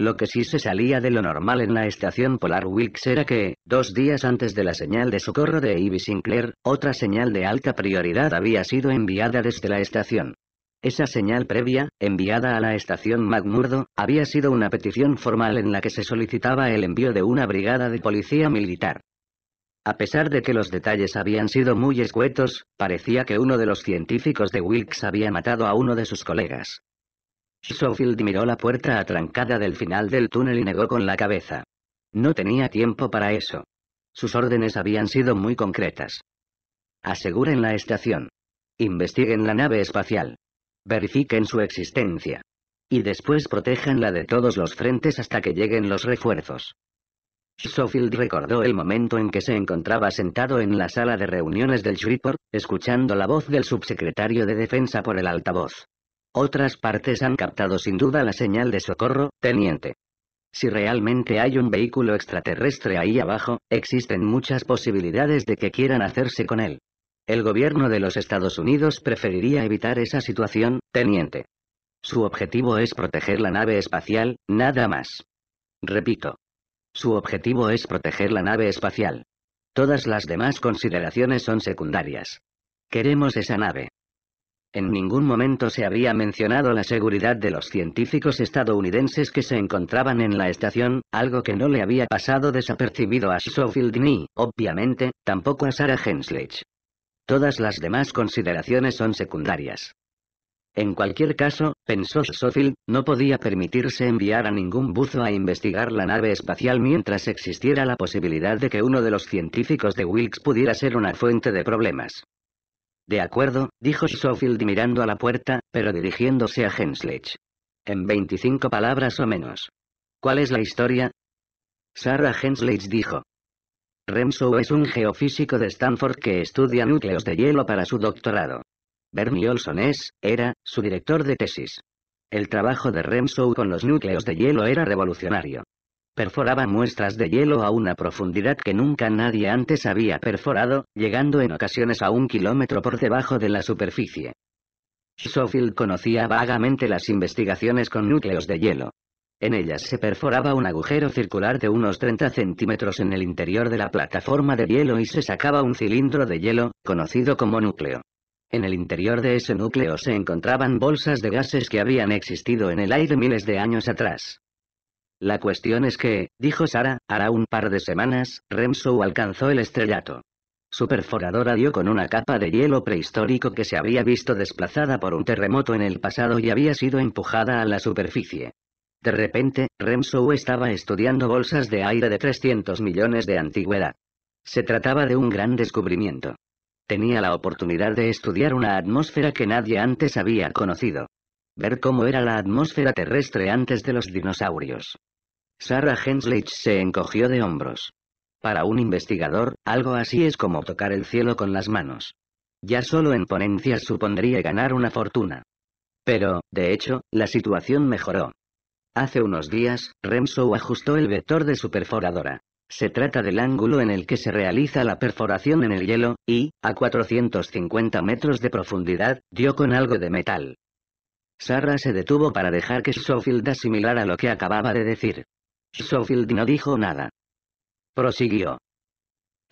Lo que sí se salía de lo normal en la estación Polar Weeks era que, dos días antes de la señal de socorro de Ivy Sinclair, otra señal de alta prioridad había sido enviada desde la estación. Esa señal previa, enviada a la estación McMurdo, había sido una petición formal en la que se solicitaba el envío de una brigada de policía militar. A pesar de que los detalles habían sido muy escuetos, parecía que uno de los científicos de Wilkes había matado a uno de sus colegas. Schofield miró la puerta atrancada del final del túnel y negó con la cabeza. No tenía tiempo para eso. Sus órdenes habían sido muy concretas. Aseguren la estación. Investiguen la nave espacial verifiquen su existencia. Y después protéjanla de todos los frentes hasta que lleguen los refuerzos. Schofield recordó el momento en que se encontraba sentado en la sala de reuniones del Shreveport, escuchando la voz del subsecretario de Defensa por el altavoz. Otras partes han captado sin duda la señal de socorro, teniente. Si realmente hay un vehículo extraterrestre ahí abajo, existen muchas posibilidades de que quieran hacerse con él. El gobierno de los Estados Unidos preferiría evitar esa situación, teniente. Su objetivo es proteger la nave espacial, nada más. Repito. Su objetivo es proteger la nave espacial. Todas las demás consideraciones son secundarias. Queremos esa nave. En ningún momento se habría mencionado la seguridad de los científicos estadounidenses que se encontraban en la estación, algo que no le había pasado desapercibido a Schofield ni, obviamente, tampoco a Sarah Hensley. Todas las demás consideraciones son secundarias. En cualquier caso, pensó Schofield, no podía permitirse enviar a ningún buzo a investigar la nave espacial mientras existiera la posibilidad de que uno de los científicos de Wilkes pudiera ser una fuente de problemas. De acuerdo, dijo Schofield mirando a la puerta, pero dirigiéndose a Hensledge. En 25 palabras o menos. ¿Cuál es la historia? Sarah Hensledge dijo. Renzo es un geofísico de Stanford que estudia núcleos de hielo para su doctorado. Bernie Olson es, era, su director de tesis. El trabajo de Remso con los núcleos de hielo era revolucionario. Perforaba muestras de hielo a una profundidad que nunca nadie antes había perforado, llegando en ocasiones a un kilómetro por debajo de la superficie. Schofield conocía vagamente las investigaciones con núcleos de hielo. En ellas se perforaba un agujero circular de unos 30 centímetros en el interior de la plataforma de hielo y se sacaba un cilindro de hielo, conocido como núcleo. En el interior de ese núcleo se encontraban bolsas de gases que habían existido en el aire miles de años atrás. La cuestión es que, dijo Sara, hará un par de semanas, Remso alcanzó el estrellato. Su perforadora dio con una capa de hielo prehistórico que se había visto desplazada por un terremoto en el pasado y había sido empujada a la superficie. De repente, Remsow estaba estudiando bolsas de aire de 300 millones de antigüedad. Se trataba de un gran descubrimiento. Tenía la oportunidad de estudiar una atmósfera que nadie antes había conocido. Ver cómo era la atmósfera terrestre antes de los dinosaurios. Sarah Henslich se encogió de hombros. Para un investigador, algo así es como tocar el cielo con las manos. Ya solo en ponencias supondría ganar una fortuna. Pero, de hecho, la situación mejoró. Hace unos días, remso ajustó el vector de su perforadora. Se trata del ángulo en el que se realiza la perforación en el hielo, y, a 450 metros de profundidad, dio con algo de metal. Sarah se detuvo para dejar que Schofield asimilara lo que acababa de decir. Schofield no dijo nada. Prosiguió.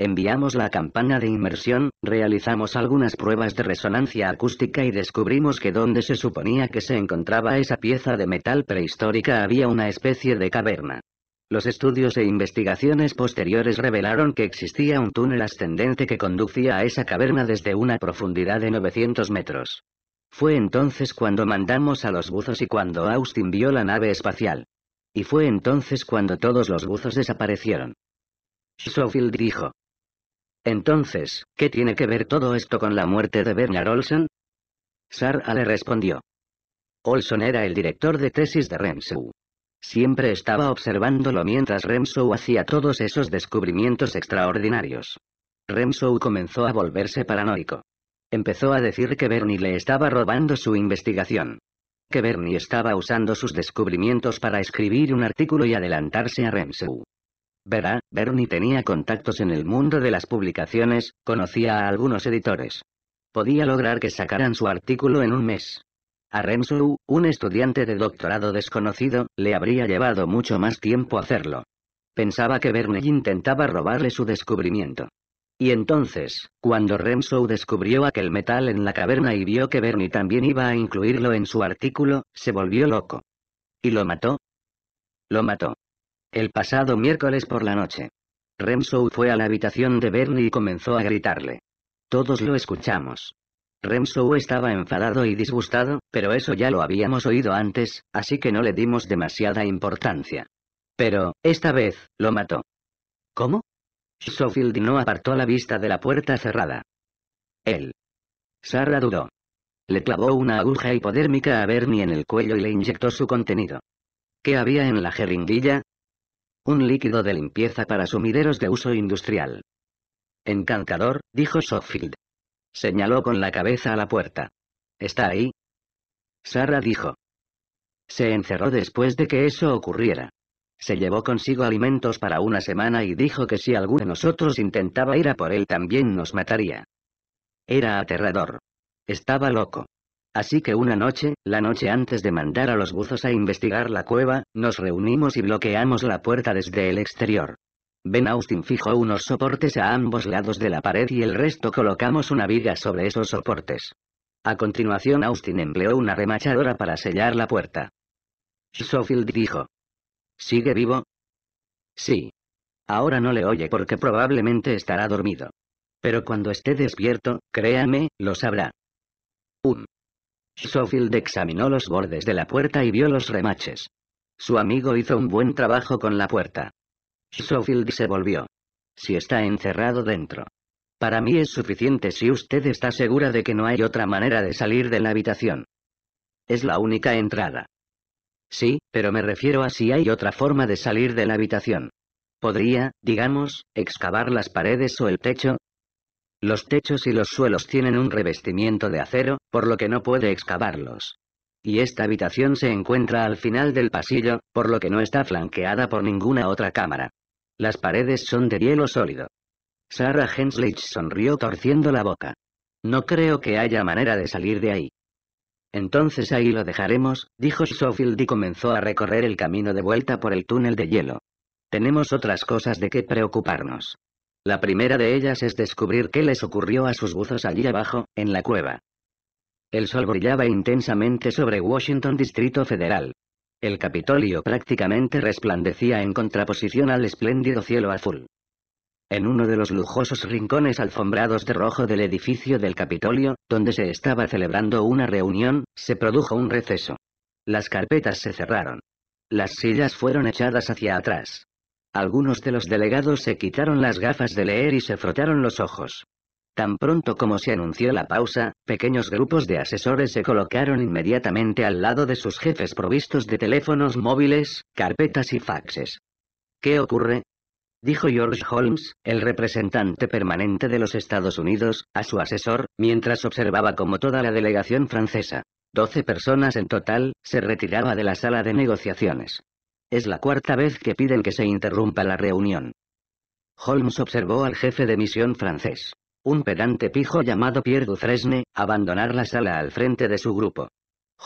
Enviamos la campana de inmersión, realizamos algunas pruebas de resonancia acústica y descubrimos que donde se suponía que se encontraba esa pieza de metal prehistórica había una especie de caverna. Los estudios e investigaciones posteriores revelaron que existía un túnel ascendente que conducía a esa caverna desde una profundidad de 900 metros. Fue entonces cuando mandamos a los buzos y cuando Austin vio la nave espacial. Y fue entonces cuando todos los buzos desaparecieron. Schofield dijo. Entonces, ¿qué tiene que ver todo esto con la muerte de Bernard Olson? Sarah le respondió. Olson era el director de tesis de Remsou. Siempre estaba observándolo mientras Remsou hacía todos esos descubrimientos extraordinarios. Remsou comenzó a volverse paranoico. Empezó a decir que Bernie le estaba robando su investigación. Que Bernie estaba usando sus descubrimientos para escribir un artículo y adelantarse a Remsou. Verá, Bernie tenía contactos en el mundo de las publicaciones, conocía a algunos editores. Podía lograr que sacaran su artículo en un mes. A remso un estudiante de doctorado desconocido, le habría llevado mucho más tiempo hacerlo. Pensaba que Bernie intentaba robarle su descubrimiento. Y entonces, cuando remso descubrió aquel metal en la caverna y vio que Bernie también iba a incluirlo en su artículo, se volvió loco. ¿Y lo mató? Lo mató. El pasado miércoles por la noche. Renzo fue a la habitación de Bernie y comenzó a gritarle. Todos lo escuchamos. Renzo estaba enfadado y disgustado, pero eso ya lo habíamos oído antes, así que no le dimos demasiada importancia. Pero, esta vez, lo mató. ¿Cómo? Schofield no apartó la vista de la puerta cerrada. Él. Sara dudó. Le clavó una aguja hipodérmica a Bernie en el cuello y le inyectó su contenido. ¿Qué había en la jeringuilla? Un líquido de limpieza para sumideros de uso industrial. Encantador, dijo Sofield. Señaló con la cabeza a la puerta. ¿Está ahí? Sara dijo. Se encerró después de que eso ocurriera. Se llevó consigo alimentos para una semana y dijo que si alguno de nosotros intentaba ir a por él también nos mataría. Era aterrador. Estaba loco. Así que una noche, la noche antes de mandar a los buzos a investigar la cueva, nos reunimos y bloqueamos la puerta desde el exterior. Ben Austin fijó unos soportes a ambos lados de la pared y el resto colocamos una viga sobre esos soportes. A continuación Austin empleó una remachadora para sellar la puerta. Schofield dijo. ¿Sigue vivo? Sí. Ahora no le oye porque probablemente estará dormido. Pero cuando esté despierto, créame, lo sabrá. Un. Sofield examinó los bordes de la puerta y vio los remaches. Su amigo hizo un buen trabajo con la puerta. Sofield se volvió. Si está encerrado dentro. Para mí es suficiente si usted está segura de que no hay otra manera de salir de la habitación. Es la única entrada. Sí, pero me refiero a si hay otra forma de salir de la habitación. Podría, digamos, excavar las paredes o el techo, los techos y los suelos tienen un revestimiento de acero, por lo que no puede excavarlos. Y esta habitación se encuentra al final del pasillo, por lo que no está flanqueada por ninguna otra cámara. Las paredes son de hielo sólido. Sarah Henslich sonrió torciendo la boca. No creo que haya manera de salir de ahí. Entonces ahí lo dejaremos, dijo Schofield y comenzó a recorrer el camino de vuelta por el túnel de hielo. Tenemos otras cosas de qué preocuparnos. La primera de ellas es descubrir qué les ocurrió a sus buzos allí abajo, en la cueva. El sol brillaba intensamente sobre Washington Distrito Federal. El Capitolio prácticamente resplandecía en contraposición al espléndido cielo azul. En uno de los lujosos rincones alfombrados de rojo del edificio del Capitolio, donde se estaba celebrando una reunión, se produjo un receso. Las carpetas se cerraron. Las sillas fueron echadas hacia atrás. Algunos de los delegados se quitaron las gafas de leer y se frotaron los ojos. Tan pronto como se anunció la pausa, pequeños grupos de asesores se colocaron inmediatamente al lado de sus jefes provistos de teléfonos móviles, carpetas y faxes. ¿Qué ocurre? dijo George Holmes, el representante permanente de los Estados Unidos, a su asesor, mientras observaba como toda la delegación francesa, doce personas en total, se retiraba de la sala de negociaciones. Es la cuarta vez que piden que se interrumpa la reunión. Holmes observó al jefe de misión francés, un pedante pijo llamado Pierre Dufresne, abandonar la sala al frente de su grupo.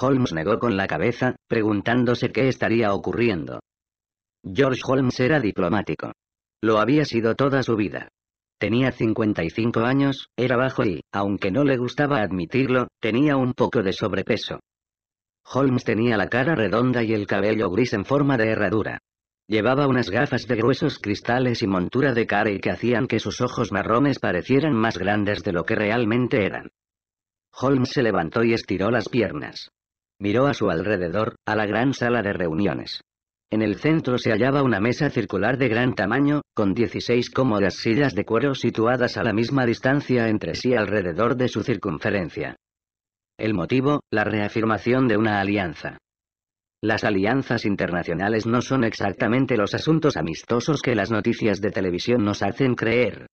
Holmes negó con la cabeza, preguntándose qué estaría ocurriendo. George Holmes era diplomático. Lo había sido toda su vida. Tenía 55 años, era bajo y, aunque no le gustaba admitirlo, tenía un poco de sobrepeso. Holmes tenía la cara redonda y el cabello gris en forma de herradura. Llevaba unas gafas de gruesos cristales y montura de cara y que hacían que sus ojos marrones parecieran más grandes de lo que realmente eran. Holmes se levantó y estiró las piernas. Miró a su alrededor, a la gran sala de reuniones. En el centro se hallaba una mesa circular de gran tamaño, con 16 cómodas sillas de cuero situadas a la misma distancia entre sí alrededor de su circunferencia. El motivo, la reafirmación de una alianza. Las alianzas internacionales no son exactamente los asuntos amistosos que las noticias de televisión nos hacen creer.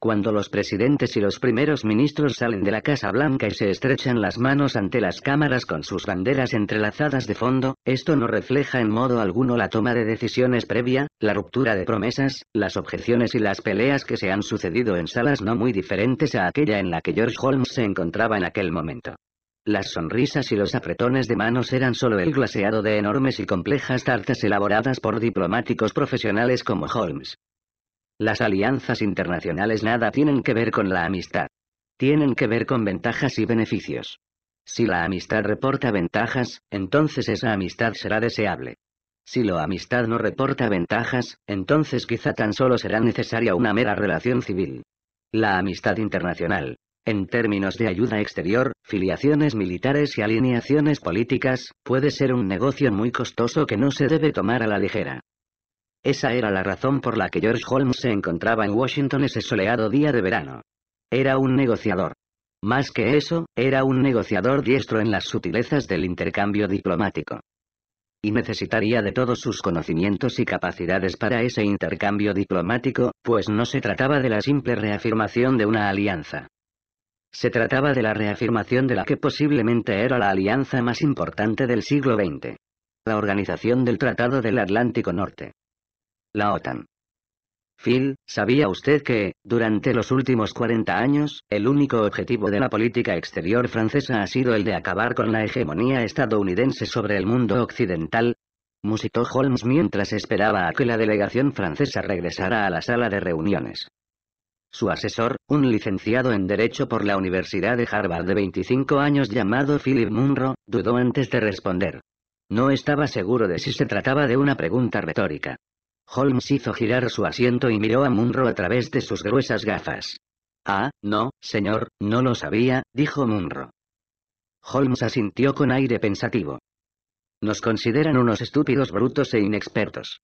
Cuando los presidentes y los primeros ministros salen de la Casa Blanca y se estrechan las manos ante las cámaras con sus banderas entrelazadas de fondo, esto no refleja en modo alguno la toma de decisiones previa, la ruptura de promesas, las objeciones y las peleas que se han sucedido en salas no muy diferentes a aquella en la que George Holmes se encontraba en aquel momento. Las sonrisas y los apretones de manos eran solo el glaseado de enormes y complejas tartas elaboradas por diplomáticos profesionales como Holmes. Las alianzas internacionales nada tienen que ver con la amistad. Tienen que ver con ventajas y beneficios. Si la amistad reporta ventajas, entonces esa amistad será deseable. Si la amistad no reporta ventajas, entonces quizá tan solo será necesaria una mera relación civil. La amistad internacional, en términos de ayuda exterior, filiaciones militares y alineaciones políticas, puede ser un negocio muy costoso que no se debe tomar a la ligera. Esa era la razón por la que George Holmes se encontraba en Washington ese soleado día de verano. Era un negociador. Más que eso, era un negociador diestro en las sutilezas del intercambio diplomático. Y necesitaría de todos sus conocimientos y capacidades para ese intercambio diplomático, pues no se trataba de la simple reafirmación de una alianza. Se trataba de la reafirmación de la que posiblemente era la alianza más importante del siglo XX. La organización del Tratado del Atlántico Norte. La OTAN. Phil, ¿sabía usted que, durante los últimos 40 años, el único objetivo de la política exterior francesa ha sido el de acabar con la hegemonía estadounidense sobre el mundo occidental? Musitó Holmes mientras esperaba a que la delegación francesa regresara a la sala de reuniones. Su asesor, un licenciado en Derecho por la Universidad de Harvard de 25 años llamado Philip Munro, dudó antes de responder. No estaba seguro de si se trataba de una pregunta retórica. Holmes hizo girar su asiento y miró a Munro a través de sus gruesas gafas. Ah, no, señor, no lo sabía, dijo Munro. Holmes asintió con aire pensativo. Nos consideran unos estúpidos brutos e inexpertos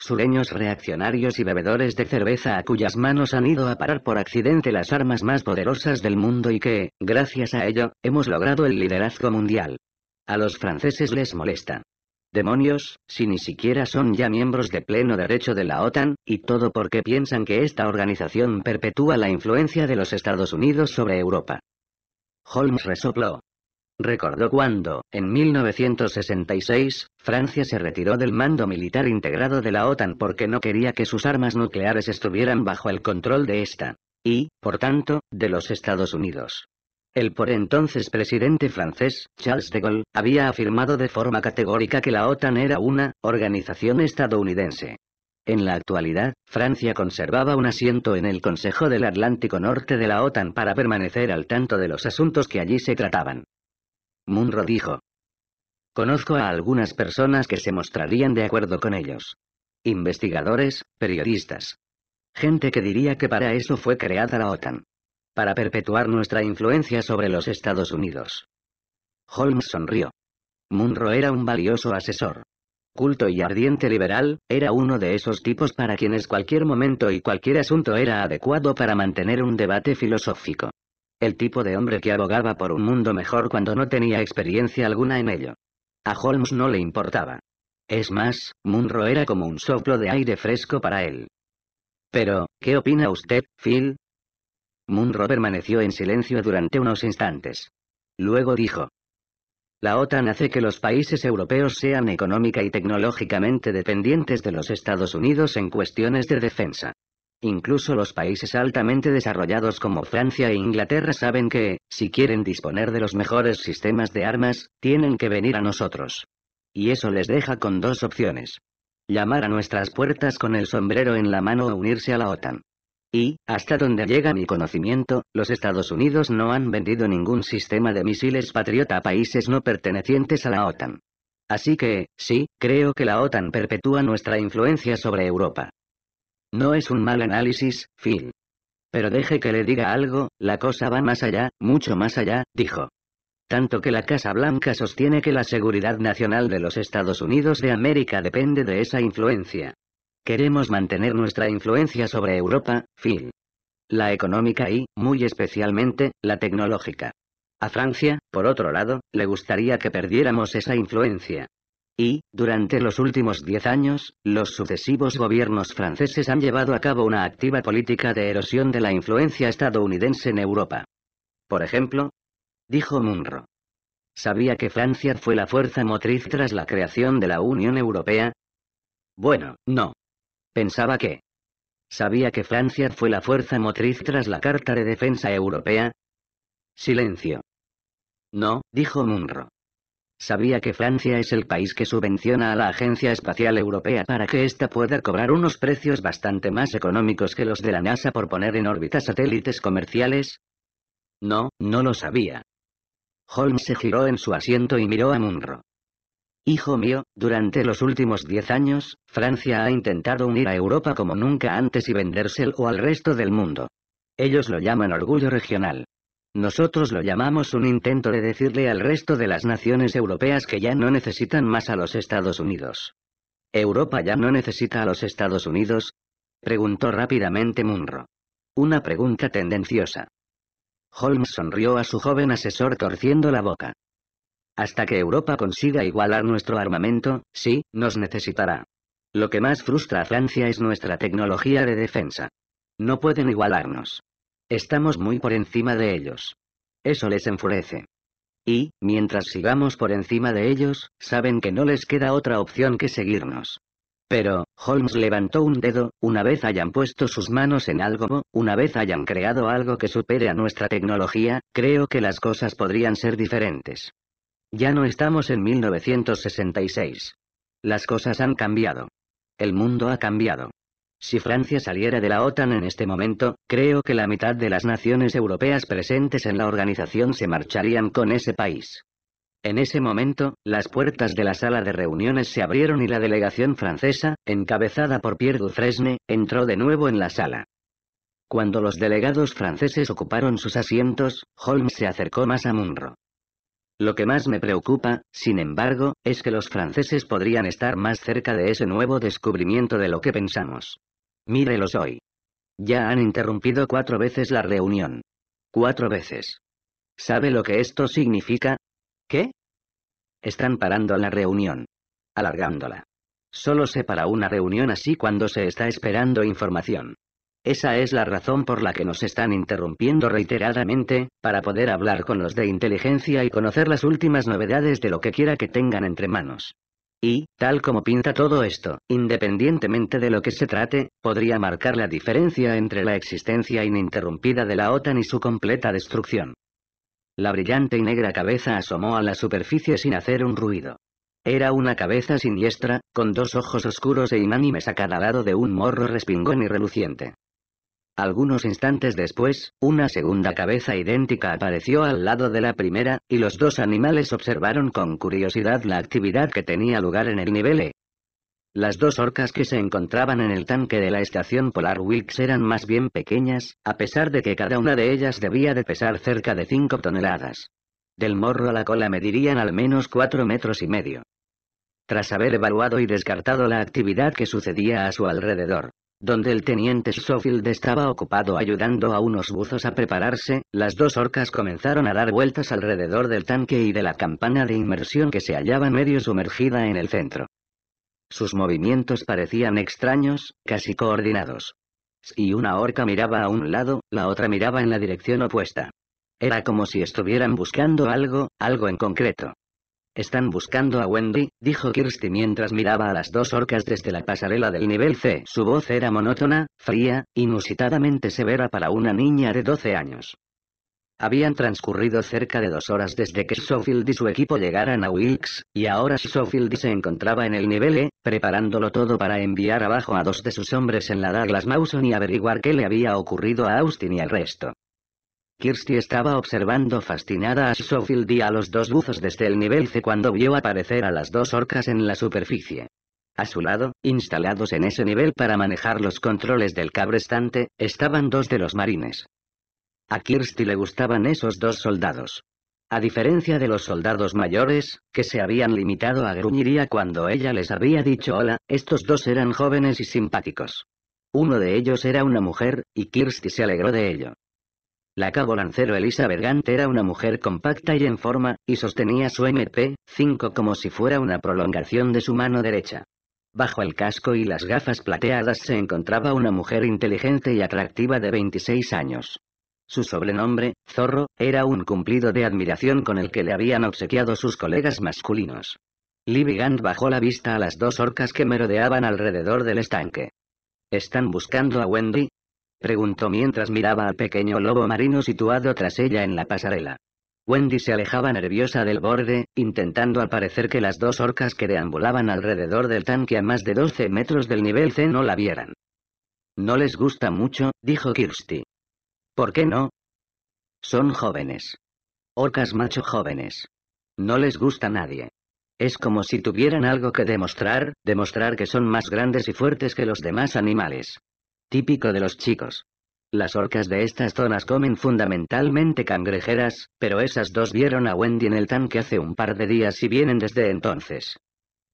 sureños reaccionarios y bebedores de cerveza a cuyas manos han ido a parar por accidente las armas más poderosas del mundo y que, gracias a ello, hemos logrado el liderazgo mundial. A los franceses les molesta. Demonios, si ni siquiera son ya miembros de pleno derecho de la OTAN, y todo porque piensan que esta organización perpetúa la influencia de los Estados Unidos sobre Europa. Holmes resopló, Recordó cuando, en 1966, Francia se retiró del mando militar integrado de la OTAN porque no quería que sus armas nucleares estuvieran bajo el control de esta, y, por tanto, de los Estados Unidos. El por entonces presidente francés, Charles de Gaulle, había afirmado de forma categórica que la OTAN era una organización estadounidense. En la actualidad, Francia conservaba un asiento en el Consejo del Atlántico Norte de la OTAN para permanecer al tanto de los asuntos que allí se trataban. Munro dijo. Conozco a algunas personas que se mostrarían de acuerdo con ellos. Investigadores, periodistas. Gente que diría que para eso fue creada la OTAN. Para perpetuar nuestra influencia sobre los Estados Unidos. Holmes sonrió. Munro era un valioso asesor. Culto y ardiente liberal, era uno de esos tipos para quienes cualquier momento y cualquier asunto era adecuado para mantener un debate filosófico. El tipo de hombre que abogaba por un mundo mejor cuando no tenía experiencia alguna en ello. A Holmes no le importaba. Es más, Munro era como un soplo de aire fresco para él. Pero, ¿qué opina usted, Phil? Munro permaneció en silencio durante unos instantes. Luego dijo. La OTAN hace que los países europeos sean económica y tecnológicamente dependientes de los Estados Unidos en cuestiones de defensa. Incluso los países altamente desarrollados como Francia e Inglaterra saben que, si quieren disponer de los mejores sistemas de armas, tienen que venir a nosotros. Y eso les deja con dos opciones. Llamar a nuestras puertas con el sombrero en la mano o unirse a la OTAN. Y, hasta donde llega mi conocimiento, los Estados Unidos no han vendido ningún sistema de misiles Patriota a países no pertenecientes a la OTAN. Así que, sí, creo que la OTAN perpetúa nuestra influencia sobre Europa. No es un mal análisis, Phil. Pero deje que le diga algo, la cosa va más allá, mucho más allá, dijo. Tanto que la Casa Blanca sostiene que la seguridad nacional de los Estados Unidos de América depende de esa influencia. Queremos mantener nuestra influencia sobre Europa, Phil. La económica y, muy especialmente, la tecnológica. A Francia, por otro lado, le gustaría que perdiéramos esa influencia y, durante los últimos diez años, los sucesivos gobiernos franceses han llevado a cabo una activa política de erosión de la influencia estadounidense en Europa. Por ejemplo, dijo Munro. ¿Sabía que Francia fue la fuerza motriz tras la creación de la Unión Europea? Bueno, no. Pensaba que. ¿Sabía que Francia fue la fuerza motriz tras la Carta de Defensa Europea? Silencio. No, dijo Munro. Sabía que Francia es el país que subvenciona a la Agencia Espacial Europea para que ésta pueda cobrar unos precios bastante más económicos que los de la NASA por poner en órbita satélites comerciales. No, no lo sabía. Holmes se giró en su asiento y miró a Munro. Hijo mío, durante los últimos diez años, Francia ha intentado unir a Europa como nunca antes y vendérselo al resto del mundo. Ellos lo llaman orgullo regional. Nosotros lo llamamos un intento de decirle al resto de las naciones europeas que ya no necesitan más a los Estados Unidos. ¿Europa ya no necesita a los Estados Unidos? Preguntó rápidamente Munro. Una pregunta tendenciosa. Holmes sonrió a su joven asesor torciendo la boca. Hasta que Europa consiga igualar nuestro armamento, sí, nos necesitará. Lo que más frustra a Francia es nuestra tecnología de defensa. No pueden igualarnos. Estamos muy por encima de ellos. Eso les enfurece. Y, mientras sigamos por encima de ellos, saben que no les queda otra opción que seguirnos. Pero, Holmes levantó un dedo, una vez hayan puesto sus manos en algo, una vez hayan creado algo que supere a nuestra tecnología, creo que las cosas podrían ser diferentes. Ya no estamos en 1966. Las cosas han cambiado. El mundo ha cambiado. Si Francia saliera de la OTAN en este momento, creo que la mitad de las naciones europeas presentes en la organización se marcharían con ese país. En ese momento, las puertas de la sala de reuniones se abrieron y la delegación francesa, encabezada por Pierre Dufresne, entró de nuevo en la sala. Cuando los delegados franceses ocuparon sus asientos, Holmes se acercó más a Munro. Lo que más me preocupa, sin embargo, es que los franceses podrían estar más cerca de ese nuevo descubrimiento de lo que pensamos. Mírelos hoy. Ya han interrumpido cuatro veces la reunión. Cuatro veces. ¿Sabe lo que esto significa? ¿Qué? Están parando la reunión. Alargándola. Solo se para una reunión así cuando se está esperando información. Esa es la razón por la que nos están interrumpiendo reiteradamente, para poder hablar con los de inteligencia y conocer las últimas novedades de lo que quiera que tengan entre manos. Y, tal como pinta todo esto, independientemente de lo que se trate, podría marcar la diferencia entre la existencia ininterrumpida de la OTAN y su completa destrucción. La brillante y negra cabeza asomó a la superficie sin hacer un ruido. Era una cabeza siniestra, con dos ojos oscuros e inánimes a cada lado de un morro respingón y reluciente. Algunos instantes después, una segunda cabeza idéntica apareció al lado de la primera, y los dos animales observaron con curiosidad la actividad que tenía lugar en el nivel E. Las dos orcas que se encontraban en el tanque de la estación Polar Wilkes eran más bien pequeñas, a pesar de que cada una de ellas debía de pesar cerca de 5 toneladas. Del morro a la cola medirían al menos 4 metros y medio. Tras haber evaluado y descartado la actividad que sucedía a su alrededor, donde el teniente Schofield estaba ocupado ayudando a unos buzos a prepararse, las dos orcas comenzaron a dar vueltas alrededor del tanque y de la campana de inmersión que se hallaba medio sumergida en el centro. Sus movimientos parecían extraños, casi coordinados. Si una orca miraba a un lado, la otra miraba en la dirección opuesta. Era como si estuvieran buscando algo, algo en concreto. Están buscando a Wendy, dijo Kirsty mientras miraba a las dos orcas desde la pasarela del nivel C. Su voz era monótona, fría, inusitadamente severa para una niña de 12 años. Habían transcurrido cerca de dos horas desde que Schofield y su equipo llegaran a Wilkes, y ahora Schofield se encontraba en el nivel E, preparándolo todo para enviar abajo a dos de sus hombres en la Douglas Mawson y averiguar qué le había ocurrido a Austin y al resto. Kirsty estaba observando fascinada a Schofield y a los dos buzos desde el nivel C cuando vio aparecer a las dos orcas en la superficie. A su lado, instalados en ese nivel para manejar los controles del cabrestante, estaban dos de los marines. A Kirsty le gustaban esos dos soldados. A diferencia de los soldados mayores, que se habían limitado a gruñiría cuando ella les había dicho hola, estos dos eran jóvenes y simpáticos. Uno de ellos era una mujer, y Kirsty se alegró de ello. La cabo lancero Elizabeth Gant era una mujer compacta y en forma, y sostenía su MP5 como si fuera una prolongación de su mano derecha. Bajo el casco y las gafas plateadas se encontraba una mujer inteligente y atractiva de 26 años. Su sobrenombre, Zorro, era un cumplido de admiración con el que le habían obsequiado sus colegas masculinos. Libby Gant bajó la vista a las dos orcas que merodeaban alrededor del estanque. ¿Están buscando a Wendy? Preguntó mientras miraba al pequeño lobo marino situado tras ella en la pasarela. Wendy se alejaba nerviosa del borde, intentando al parecer que las dos orcas que deambulaban alrededor del tanque a más de 12 metros del nivel C no la vieran. No les gusta mucho, dijo Kirsty. ¿Por qué no? Son jóvenes. Orcas macho jóvenes. No les gusta nadie. Es como si tuvieran algo que demostrar, demostrar que son más grandes y fuertes que los demás animales típico de los chicos. Las orcas de estas zonas comen fundamentalmente cangrejeras, pero esas dos vieron a Wendy en el tanque hace un par de días y vienen desde entonces.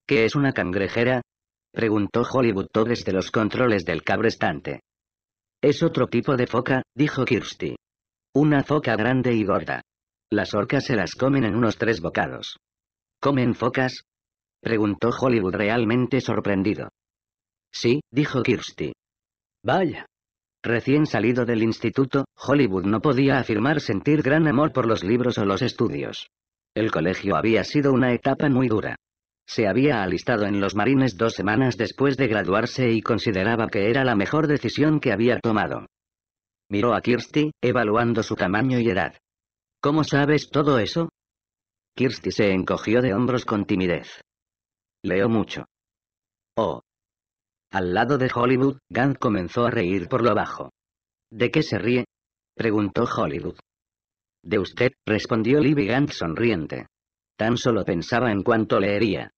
¿Qué es una cangrejera? preguntó Hollywood todo desde los controles del cabrestante. Es otro tipo de foca, dijo Kirsty. Una foca grande y gorda. Las orcas se las comen en unos tres bocados. ¿Comen focas? preguntó Hollywood realmente sorprendido. Sí, dijo Kirsty. Vaya. Recién salido del instituto, Hollywood no podía afirmar sentir gran amor por los libros o los estudios. El colegio había sido una etapa muy dura. Se había alistado en los marines dos semanas después de graduarse y consideraba que era la mejor decisión que había tomado. Miró a Kirsty, evaluando su tamaño y edad. ¿Cómo sabes todo eso? Kirsty se encogió de hombros con timidez. Leo mucho. Oh, al lado de Hollywood, Gant comenzó a reír por lo bajo. ¿De qué se ríe? preguntó Hollywood. De usted, respondió Libby Gant sonriente. Tan solo pensaba en cuánto leería.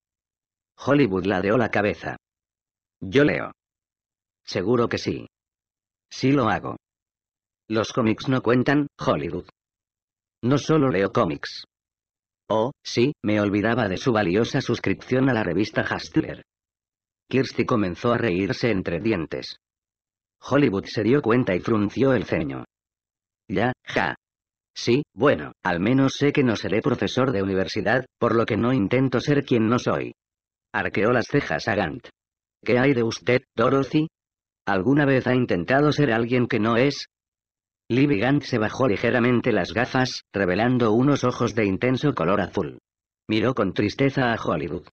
Hollywood ladeó la cabeza. Yo leo. Seguro que sí. Sí lo hago. Los cómics no cuentan, Hollywood. No solo leo cómics. Oh, sí, me olvidaba de su valiosa suscripción a la revista Hustler. Kirsty comenzó a reírse entre dientes. Hollywood se dio cuenta y frunció el ceño. Ya, ja. Sí, bueno, al menos sé que no seré profesor de universidad, por lo que no intento ser quien no soy. Arqueó las cejas a Gant. ¿Qué hay de usted, Dorothy? ¿Alguna vez ha intentado ser alguien que no es? Libby Gant se bajó ligeramente las gafas, revelando unos ojos de intenso color azul. Miró con tristeza a Hollywood.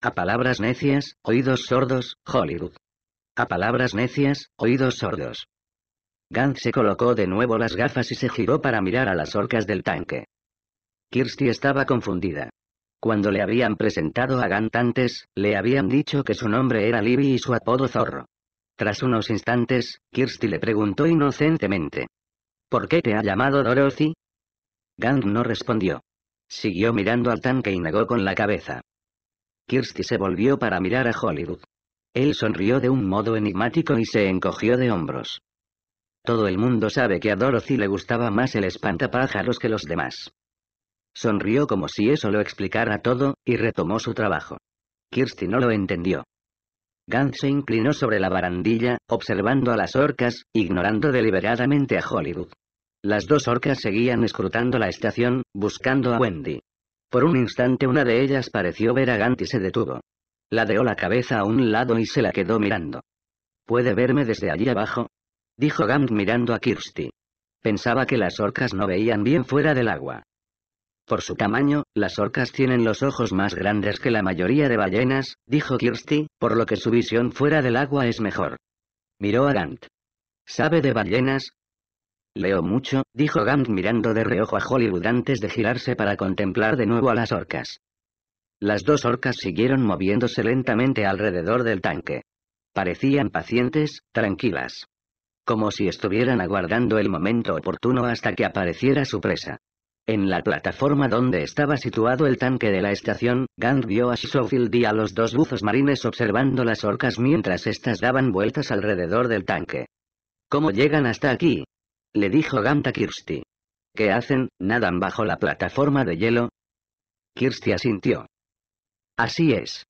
A palabras necias, oídos sordos, Hollywood. A palabras necias, oídos sordos. Gant se colocó de nuevo las gafas y se giró para mirar a las orcas del tanque. Kirsty estaba confundida. Cuando le habían presentado a Gant antes, le habían dicho que su nombre era Libby y su apodo Zorro. Tras unos instantes, Kirsty le preguntó inocentemente. ¿Por qué te ha llamado Dorothy? Gant no respondió. Siguió mirando al tanque y negó con la cabeza. Kirsty se volvió para mirar a Hollywood. Él sonrió de un modo enigmático y se encogió de hombros. Todo el mundo sabe que a Dorothy le gustaba más el espantapájaros que los demás. Sonrió como si eso lo explicara todo, y retomó su trabajo. Kirsty no lo entendió. Gantz se inclinó sobre la barandilla, observando a las orcas, ignorando deliberadamente a Hollywood. Las dos orcas seguían escrutando la estación, buscando a Wendy. Por un instante una de ellas pareció ver a Gant y se detuvo. Ladeó la cabeza a un lado y se la quedó mirando. ¿Puede verme desde allí abajo? Dijo Gant mirando a Kirsty. Pensaba que las orcas no veían bien fuera del agua. Por su tamaño, las orcas tienen los ojos más grandes que la mayoría de ballenas, dijo Kirsty, por lo que su visión fuera del agua es mejor. Miró a Gant. Sabe de ballenas, Leo mucho, dijo Gant mirando de reojo a Hollywood antes de girarse para contemplar de nuevo a las orcas. Las dos orcas siguieron moviéndose lentamente alrededor del tanque. Parecían pacientes, tranquilas. Como si estuvieran aguardando el momento oportuno hasta que apareciera su presa. En la plataforma donde estaba situado el tanque de la estación, Gant vio a Schofield y a los dos buzos marines observando las orcas mientras éstas daban vueltas alrededor del tanque. ¿Cómo llegan hasta aquí? le dijo Gant a Kirsty. ¿Qué hacen? ¿Nadan bajo la plataforma de hielo? Kirsty asintió. Así es.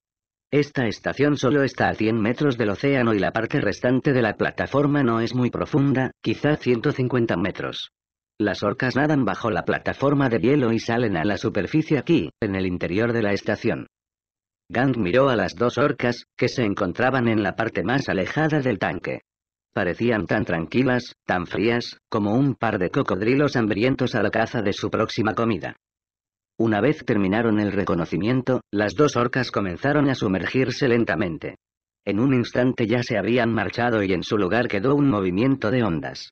Esta estación solo está a 100 metros del océano y la parte restante de la plataforma no es muy profunda, quizá 150 metros. Las orcas nadan bajo la plataforma de hielo y salen a la superficie aquí, en el interior de la estación. Gant miró a las dos orcas, que se encontraban en la parte más alejada del tanque. Parecían tan tranquilas, tan frías, como un par de cocodrilos hambrientos a la caza de su próxima comida. Una vez terminaron el reconocimiento, las dos orcas comenzaron a sumergirse lentamente. En un instante ya se habían marchado y en su lugar quedó un movimiento de ondas.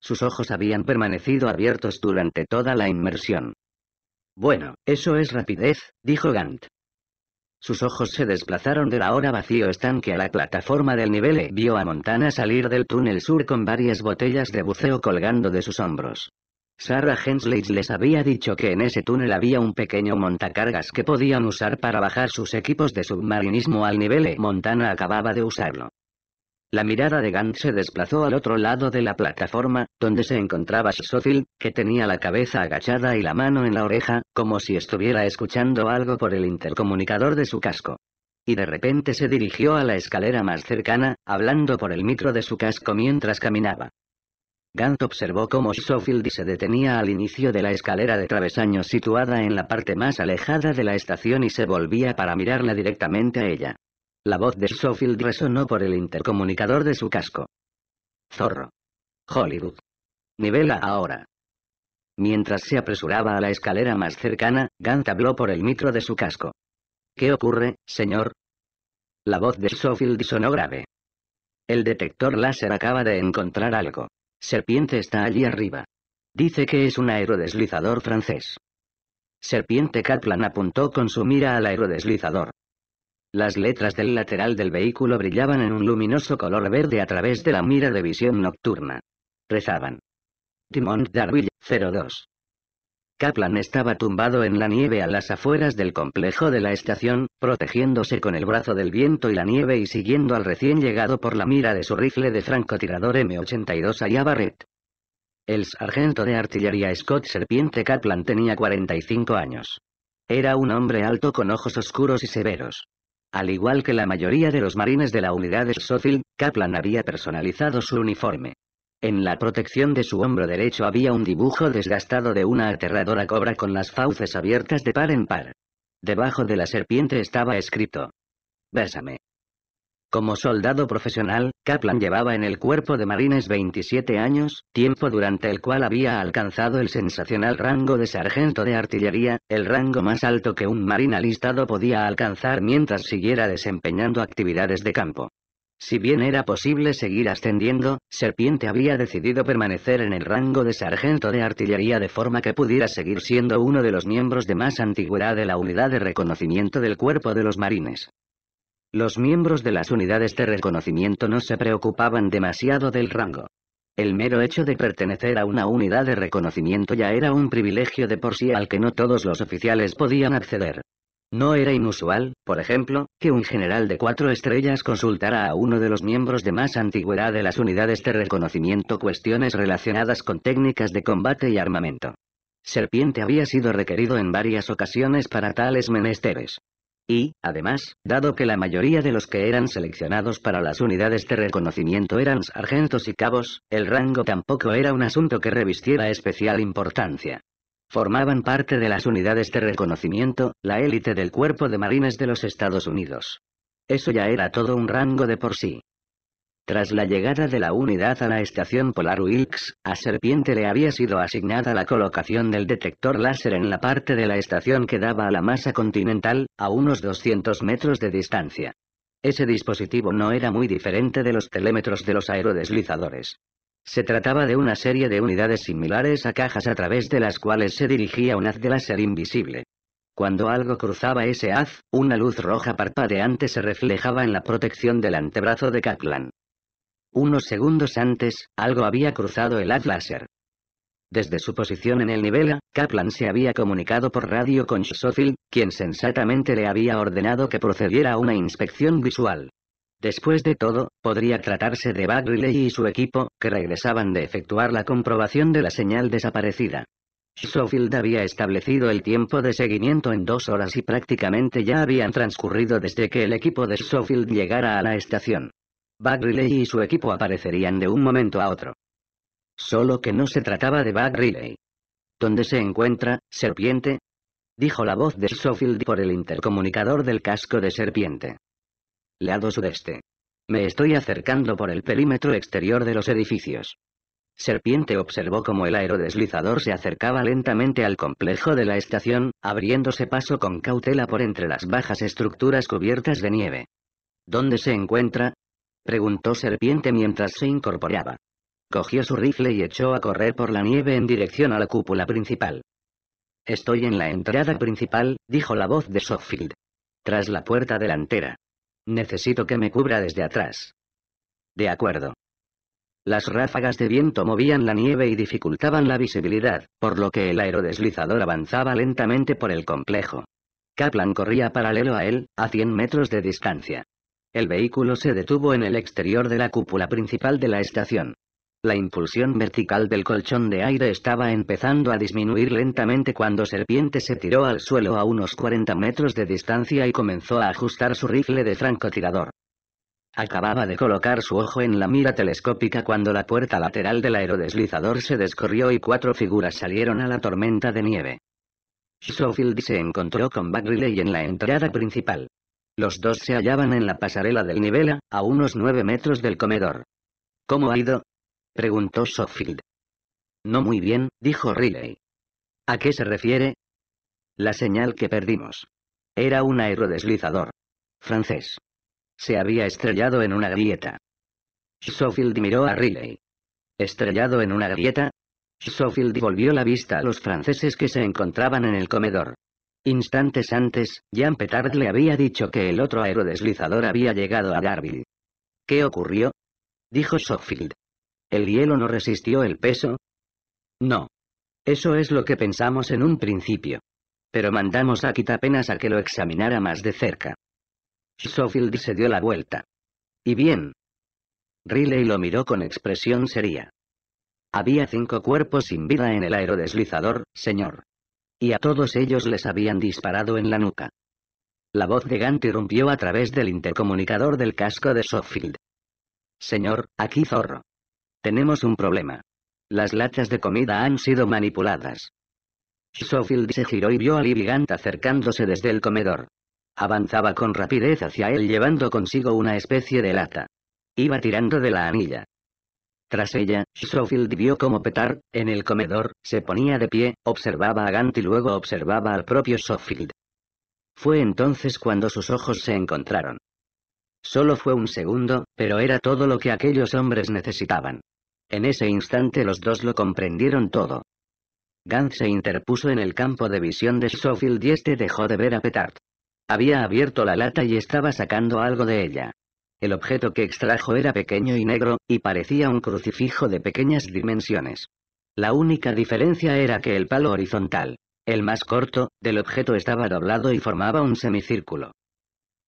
Sus ojos habían permanecido abiertos durante toda la inmersión. Bueno, eso es rapidez, dijo Gant. Sus ojos se desplazaron la ahora vacío estanque a la plataforma del nivel e vio a Montana salir del túnel sur con varias botellas de buceo colgando de sus hombros. Sarah Hensley les había dicho que en ese túnel había un pequeño montacargas que podían usar para bajar sus equipos de submarinismo al nivel e Montana acababa de usarlo. La mirada de Gant se desplazó al otro lado de la plataforma, donde se encontraba Schofield, que tenía la cabeza agachada y la mano en la oreja, como si estuviera escuchando algo por el intercomunicador de su casco. Y de repente se dirigió a la escalera más cercana, hablando por el micro de su casco mientras caminaba. Gant observó cómo Schofield se detenía al inicio de la escalera de travesaños situada en la parte más alejada de la estación y se volvía para mirarla directamente a ella. La voz de Schofield resonó por el intercomunicador de su casco. Zorro. Hollywood. Nivela ahora. Mientras se apresuraba a la escalera más cercana, Gant habló por el micro de su casco. ¿Qué ocurre, señor? La voz de Schofield sonó grave. El detector láser acaba de encontrar algo. Serpiente está allí arriba. Dice que es un aerodeslizador francés. Serpiente Kaplan apuntó con su mira al aerodeslizador. Las letras del lateral del vehículo brillaban en un luminoso color verde a través de la mira de visión nocturna. Rezaban. Timon Darby 02. Kaplan estaba tumbado en la nieve a las afueras del complejo de la estación, protegiéndose con el brazo del viento y la nieve y siguiendo al recién llegado por la mira de su rifle de francotirador M82 a El sargento de artillería Scott Serpiente Kaplan tenía 45 años. Era un hombre alto con ojos oscuros y severos. Al igual que la mayoría de los marines de la unidad de Kaplan había personalizado su uniforme. En la protección de su hombro derecho había un dibujo desgastado de una aterradora cobra con las fauces abiertas de par en par. Debajo de la serpiente estaba escrito. Bésame. Como soldado profesional, Kaplan llevaba en el cuerpo de marines 27 años, tiempo durante el cual había alcanzado el sensacional rango de sargento de artillería, el rango más alto que un marina alistado podía alcanzar mientras siguiera desempeñando actividades de campo. Si bien era posible seguir ascendiendo, Serpiente había decidido permanecer en el rango de sargento de artillería de forma que pudiera seguir siendo uno de los miembros de más antigüedad de la unidad de reconocimiento del cuerpo de los marines. Los miembros de las unidades de reconocimiento no se preocupaban demasiado del rango. El mero hecho de pertenecer a una unidad de reconocimiento ya era un privilegio de por sí al que no todos los oficiales podían acceder. No era inusual, por ejemplo, que un general de cuatro estrellas consultara a uno de los miembros de más antigüedad de las unidades de reconocimiento cuestiones relacionadas con técnicas de combate y armamento. Serpiente había sido requerido en varias ocasiones para tales menesteres. Y, además, dado que la mayoría de los que eran seleccionados para las unidades de reconocimiento eran sargentos y cabos, el rango tampoco era un asunto que revistiera especial importancia. Formaban parte de las unidades de reconocimiento, la élite del cuerpo de marines de los Estados Unidos. Eso ya era todo un rango de por sí. Tras la llegada de la unidad a la estación polar Wilkes, a Serpiente le había sido asignada la colocación del detector láser en la parte de la estación que daba a la masa continental, a unos 200 metros de distancia. Ese dispositivo no era muy diferente de los telémetros de los aerodeslizadores. Se trataba de una serie de unidades similares a cajas a través de las cuales se dirigía un haz de láser invisible. Cuando algo cruzaba ese haz, una luz roja parpadeante se reflejaba en la protección del antebrazo de Kaplan. Unos segundos antes, algo había cruzado el Atlaser. Desde su posición en el nivel Kaplan se había comunicado por radio con Schofield, quien sensatamente le había ordenado que procediera a una inspección visual. Después de todo, podría tratarse de Bagriley y su equipo, que regresaban de efectuar la comprobación de la señal desaparecida. Schofield había establecido el tiempo de seguimiento en dos horas y prácticamente ya habían transcurrido desde que el equipo de Schofield llegara a la estación. Bagriley y su equipo aparecerían de un momento a otro. Solo que no se trataba de Bagriley. ¿Dónde se encuentra, serpiente? Dijo la voz de Sofield por el intercomunicador del casco de serpiente. Lado sudeste. Me estoy acercando por el perímetro exterior de los edificios. Serpiente observó cómo el aerodeslizador se acercaba lentamente al complejo de la estación, abriéndose paso con cautela por entre las bajas estructuras cubiertas de nieve. ¿Dónde se encuentra, preguntó Serpiente mientras se incorporaba. Cogió su rifle y echó a correr por la nieve en dirección a la cúpula principal. Estoy en la entrada principal, dijo la voz de Sofield. Tras la puerta delantera. Necesito que me cubra desde atrás. De acuerdo. Las ráfagas de viento movían la nieve y dificultaban la visibilidad, por lo que el aerodeslizador avanzaba lentamente por el complejo. Kaplan corría paralelo a él, a 100 metros de distancia. El vehículo se detuvo en el exterior de la cúpula principal de la estación. La impulsión vertical del colchón de aire estaba empezando a disminuir lentamente cuando Serpiente se tiró al suelo a unos 40 metros de distancia y comenzó a ajustar su rifle de francotirador. Acababa de colocar su ojo en la mira telescópica cuando la puerta lateral del aerodeslizador se descorrió y cuatro figuras salieron a la tormenta de nieve. Schofield se encontró con Bagriley en la entrada principal. Los dos se hallaban en la pasarela del Nivela, a unos nueve metros del comedor. ¿Cómo ha ido? preguntó Sofield. No muy bien, dijo Riley. ¿A qué se refiere? La señal que perdimos. Era un aerodeslizador. Francés. Se había estrellado en una grieta. Sofield miró a Riley. ¿Estrellado en una grieta? Sofield volvió la vista a los franceses que se encontraban en el comedor. Instantes antes, Jean Petard le había dicho que el otro aerodeslizador había llegado a Garville. ¿Qué ocurrió? Dijo Sofield. ¿El hielo no resistió el peso? No. Eso es lo que pensamos en un principio. Pero mandamos a apenas a que lo examinara más de cerca. Sofield se dio la vuelta. ¿Y bien? Riley lo miró con expresión seria. Había cinco cuerpos sin vida en el aerodeslizador, señor y a todos ellos les habían disparado en la nuca. La voz de Gant irrumpió a través del intercomunicador del casco de Sofield. Señor, aquí zorro. Tenemos un problema. Las latas de comida han sido manipuladas. Sofield se giró y vio a Libby Gant acercándose desde el comedor. Avanzaba con rapidez hacia él llevando consigo una especie de lata. Iba tirando de la anilla. Tras ella, Schofield vio cómo Petard, en el comedor, se ponía de pie, observaba a Gant y luego observaba al propio Schofield. Fue entonces cuando sus ojos se encontraron. Solo fue un segundo, pero era todo lo que aquellos hombres necesitaban. En ese instante los dos lo comprendieron todo. Gant se interpuso en el campo de visión de Schofield y este dejó de ver a Petard. Había abierto la lata y estaba sacando algo de ella. El objeto que extrajo era pequeño y negro, y parecía un crucifijo de pequeñas dimensiones. La única diferencia era que el palo horizontal, el más corto, del objeto estaba doblado y formaba un semicírculo.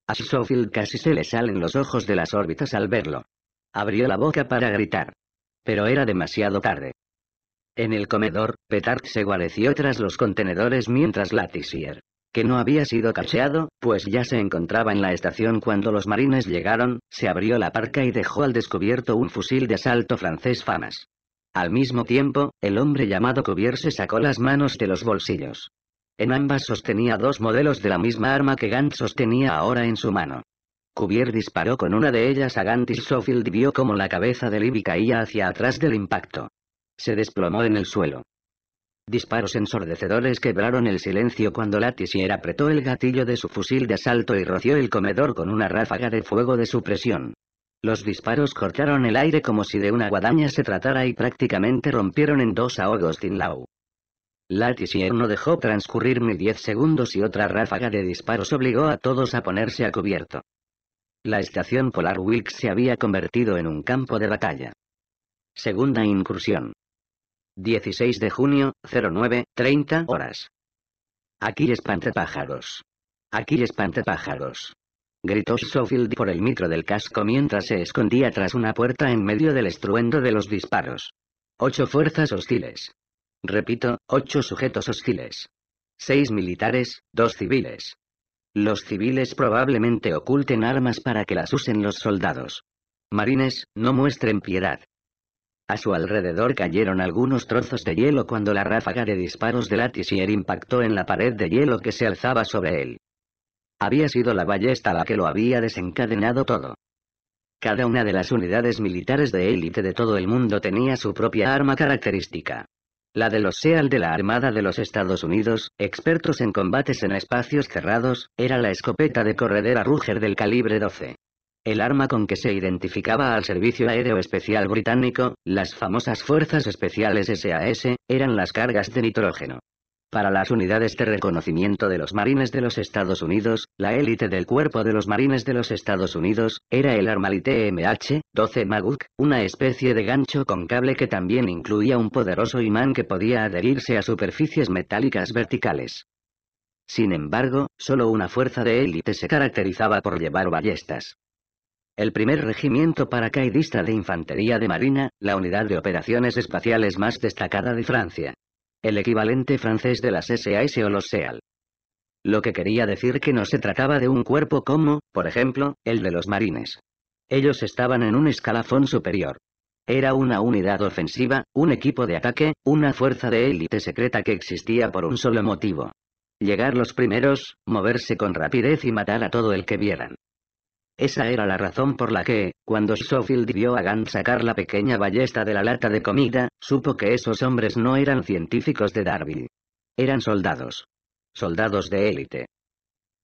A Schofield casi se le salen los ojos de las órbitas al verlo. Abrió la boca para gritar. Pero era demasiado tarde. En el comedor, Petard se guareció tras los contenedores mientras Latissier, que no había sido cacheado, pues ya se encontraba en la estación cuando los marines llegaron, se abrió la parca y dejó al descubierto un fusil de asalto francés Famas. Al mismo tiempo, el hombre llamado Cuvier se sacó las manos de los bolsillos. En ambas sostenía dos modelos de la misma arma que Gant sostenía ahora en su mano. Cuvier disparó con una de ellas a Gant y Schofield vio como la cabeza de Libby caía hacia atrás del impacto. Se desplomó en el suelo. Disparos ensordecedores quebraron el silencio cuando Latisier apretó el gatillo de su fusil de asalto y roció el comedor con una ráfaga de fuego de supresión. Los disparos cortaron el aire como si de una guadaña se tratara y prácticamente rompieron en dos ahogos Tinlau. La no dejó transcurrir ni diez segundos y otra ráfaga de disparos obligó a todos a ponerse a cubierto. La estación Polar Wilkes se había convertido en un campo de batalla. Segunda incursión. 16 de junio, 09, 30 horas. Aquí pájaros. Aquí pájaros. Gritó Schofield por el micro del casco mientras se escondía tras una puerta en medio del estruendo de los disparos. Ocho fuerzas hostiles. Repito, ocho sujetos hostiles. Seis militares, dos civiles. Los civiles probablemente oculten armas para que las usen los soldados. Marines, no muestren piedad. A su alrededor cayeron algunos trozos de hielo cuando la ráfaga de disparos de Latisier impactó en la pared de hielo que se alzaba sobre él. Había sido la ballesta la que lo había desencadenado todo. Cada una de las unidades militares de élite de todo el mundo tenía su propia arma característica. La de los SEAL de la Armada de los Estados Unidos, expertos en combates en espacios cerrados, era la escopeta de corredera Ruger del calibre 12 el arma con que se identificaba al Servicio Aéreo Especial Británico, las famosas Fuerzas Especiales SAS, eran las cargas de nitrógeno. Para las unidades de reconocimiento de los marines de los Estados Unidos, la élite del cuerpo de los marines de los Estados Unidos, era el Armalite MH-12 Maguk, una especie de gancho con cable que también incluía un poderoso imán que podía adherirse a superficies metálicas verticales. Sin embargo, solo una fuerza de élite se caracterizaba por llevar ballestas el primer regimiento paracaidista de infantería de marina, la unidad de operaciones espaciales más destacada de Francia. El equivalente francés de las SAS o los SEAL. Lo que quería decir que no se trataba de un cuerpo como, por ejemplo, el de los marines. Ellos estaban en un escalafón superior. Era una unidad ofensiva, un equipo de ataque, una fuerza de élite secreta que existía por un solo motivo. Llegar los primeros, moverse con rapidez y matar a todo el que vieran. Esa era la razón por la que, cuando Schofield vio a Gant sacar la pequeña ballesta de la lata de comida, supo que esos hombres no eran científicos de Darby. Eran soldados. Soldados de élite.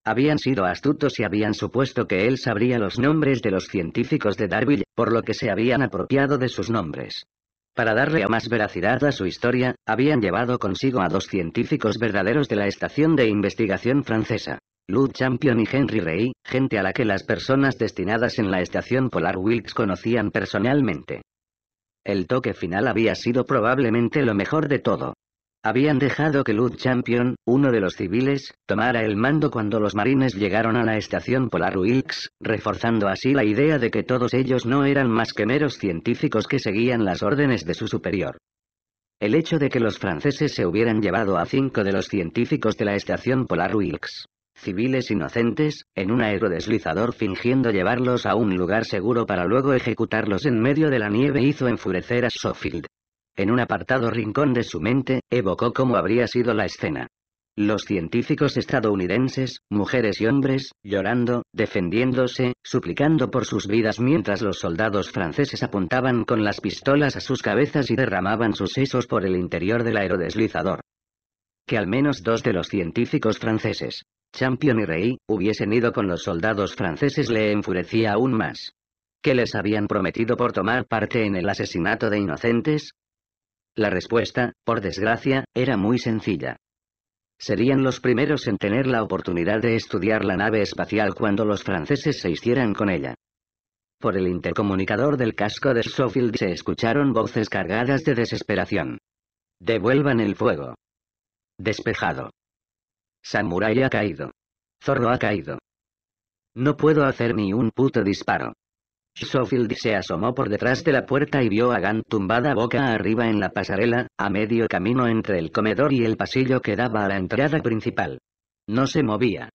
Habían sido astutos y habían supuesto que él sabría los nombres de los científicos de Darby, por lo que se habían apropiado de sus nombres. Para darle a más veracidad a su historia, habían llevado consigo a dos científicos verdaderos de la Estación de Investigación Francesa. Lou Champion y Henry Rey, gente a la que las personas destinadas en la estación Polar Wilkes conocían personalmente. El toque final había sido probablemente lo mejor de todo. Habían dejado que Lud Champion, uno de los civiles, tomara el mando cuando los marines llegaron a la estación Polar Wilkes, reforzando así la idea de que todos ellos no eran más que meros científicos que seguían las órdenes de su superior. El hecho de que los franceses se hubieran llevado a cinco de los científicos de la estación Polar Wilkes civiles inocentes, en un aerodeslizador fingiendo llevarlos a un lugar seguro para luego ejecutarlos en medio de la nieve hizo enfurecer a Schofield. En un apartado rincón de su mente, evocó cómo habría sido la escena. Los científicos estadounidenses, mujeres y hombres, llorando, defendiéndose, suplicando por sus vidas mientras los soldados franceses apuntaban con las pistolas a sus cabezas y derramaban sus sesos por el interior del aerodeslizador que al menos dos de los científicos franceses, Champion y Rey, hubiesen ido con los soldados franceses le enfurecía aún más. ¿Qué les habían prometido por tomar parte en el asesinato de inocentes? La respuesta, por desgracia, era muy sencilla. Serían los primeros en tener la oportunidad de estudiar la nave espacial cuando los franceses se hicieran con ella. Por el intercomunicador del casco de Schofield se escucharon voces cargadas de desesperación. Devuelvan el fuego. Despejado. Samurai ha caído. Zorro ha caído. No puedo hacer ni un puto disparo. Schofield se asomó por detrás de la puerta y vio a Gan tumbada boca arriba en la pasarela, a medio camino entre el comedor y el pasillo que daba a la entrada principal. No se movía.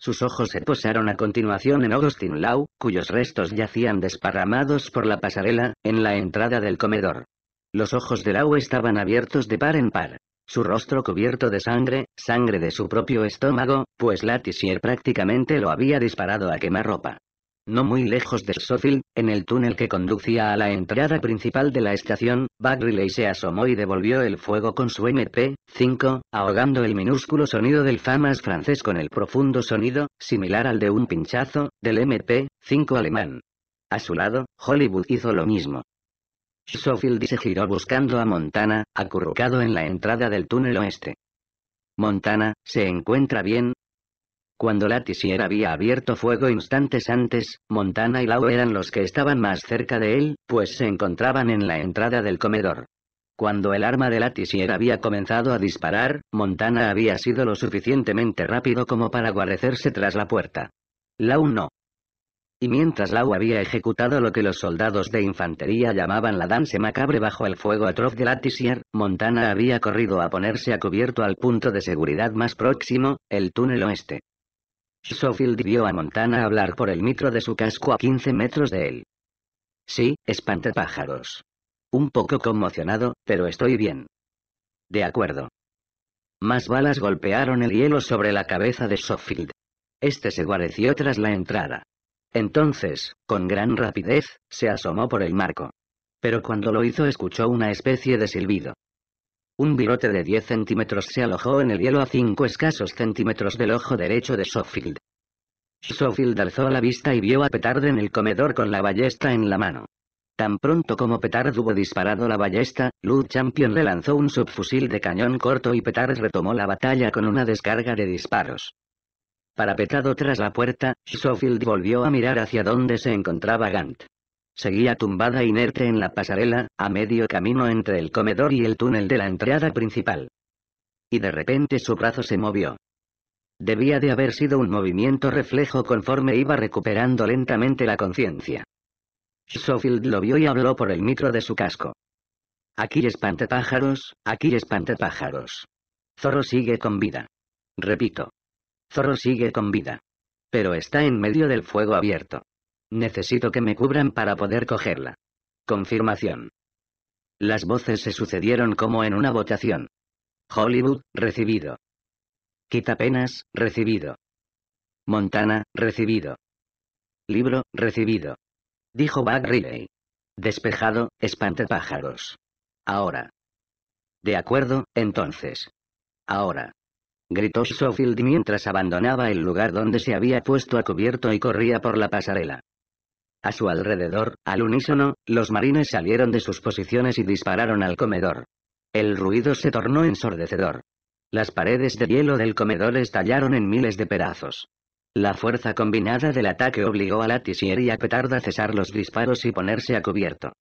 Sus ojos se posaron a continuación en Augustin Lau, cuyos restos yacían desparramados por la pasarela, en la entrada del comedor. Los ojos de Lau estaban abiertos de par en par su rostro cubierto de sangre, sangre de su propio estómago, pues Latissier prácticamente lo había disparado a quemarropa. No muy lejos del Sofield, en el túnel que conducía a la entrada principal de la estación, Bagriley se asomó y devolvió el fuego con su MP-5, ahogando el minúsculo sonido del FAMAS francés con el profundo sonido, similar al de un pinchazo, del MP-5 alemán. A su lado, Hollywood hizo lo mismo. Schofield se giró buscando a Montana, acurrucado en la entrada del túnel oeste. Montana, ¿se encuentra bien? Cuando Latisier había abierto fuego instantes antes, Montana y Lau eran los que estaban más cerca de él, pues se encontraban en la entrada del comedor. Cuando el arma de Latisier había comenzado a disparar, Montana había sido lo suficientemente rápido como para guarecerse tras la puerta. Lau no y mientras Lau había ejecutado lo que los soldados de infantería llamaban la danza macabre bajo el fuego atroz de la Montana había corrido a ponerse a cubierto al punto de seguridad más próximo, el túnel oeste. Schofield vio a Montana hablar por el mitro de su casco a 15 metros de él. Sí, pájaros. Un poco conmocionado, pero estoy bien. De acuerdo. Más balas golpearon el hielo sobre la cabeza de Schofield. Este se guareció tras la entrada. Entonces, con gran rapidez, se asomó por el marco. Pero cuando lo hizo escuchó una especie de silbido. Un virote de 10 centímetros se alojó en el hielo a 5 escasos centímetros del ojo derecho de Sofield. Sofield alzó la vista y vio a Petard en el comedor con la ballesta en la mano. Tan pronto como Petard hubo disparado la ballesta, Lud Champion le lanzó un subfusil de cañón corto y Petard retomó la batalla con una descarga de disparos. Parapetado tras la puerta, Schofield volvió a mirar hacia donde se encontraba Gant. Seguía tumbada inerte en la pasarela, a medio camino entre el comedor y el túnel de la entrada principal. Y de repente su brazo se movió. Debía de haber sido un movimiento reflejo conforme iba recuperando lentamente la conciencia. Schofield lo vio y habló por el micro de su casco. Aquí pájaros aquí pájaros. Zorro sigue con vida. Repito. Zorro sigue con vida. Pero está en medio del fuego abierto. Necesito que me cubran para poder cogerla. Confirmación. Las voces se sucedieron como en una votación. Hollywood, recibido. Quita penas, recibido. Montana, recibido. Libro, recibido. Dijo Buck Riley. Despejado, pájaros. Ahora. De acuerdo, entonces. Ahora gritó Schofield mientras abandonaba el lugar donde se había puesto a cubierto y corría por la pasarela. A su alrededor, al unísono, los marines salieron de sus posiciones y dispararon al comedor. El ruido se tornó ensordecedor. Las paredes de hielo del comedor estallaron en miles de pedazos. La fuerza combinada del ataque obligó a Latissier y a Petard a cesar los disparos y ponerse a cubierto.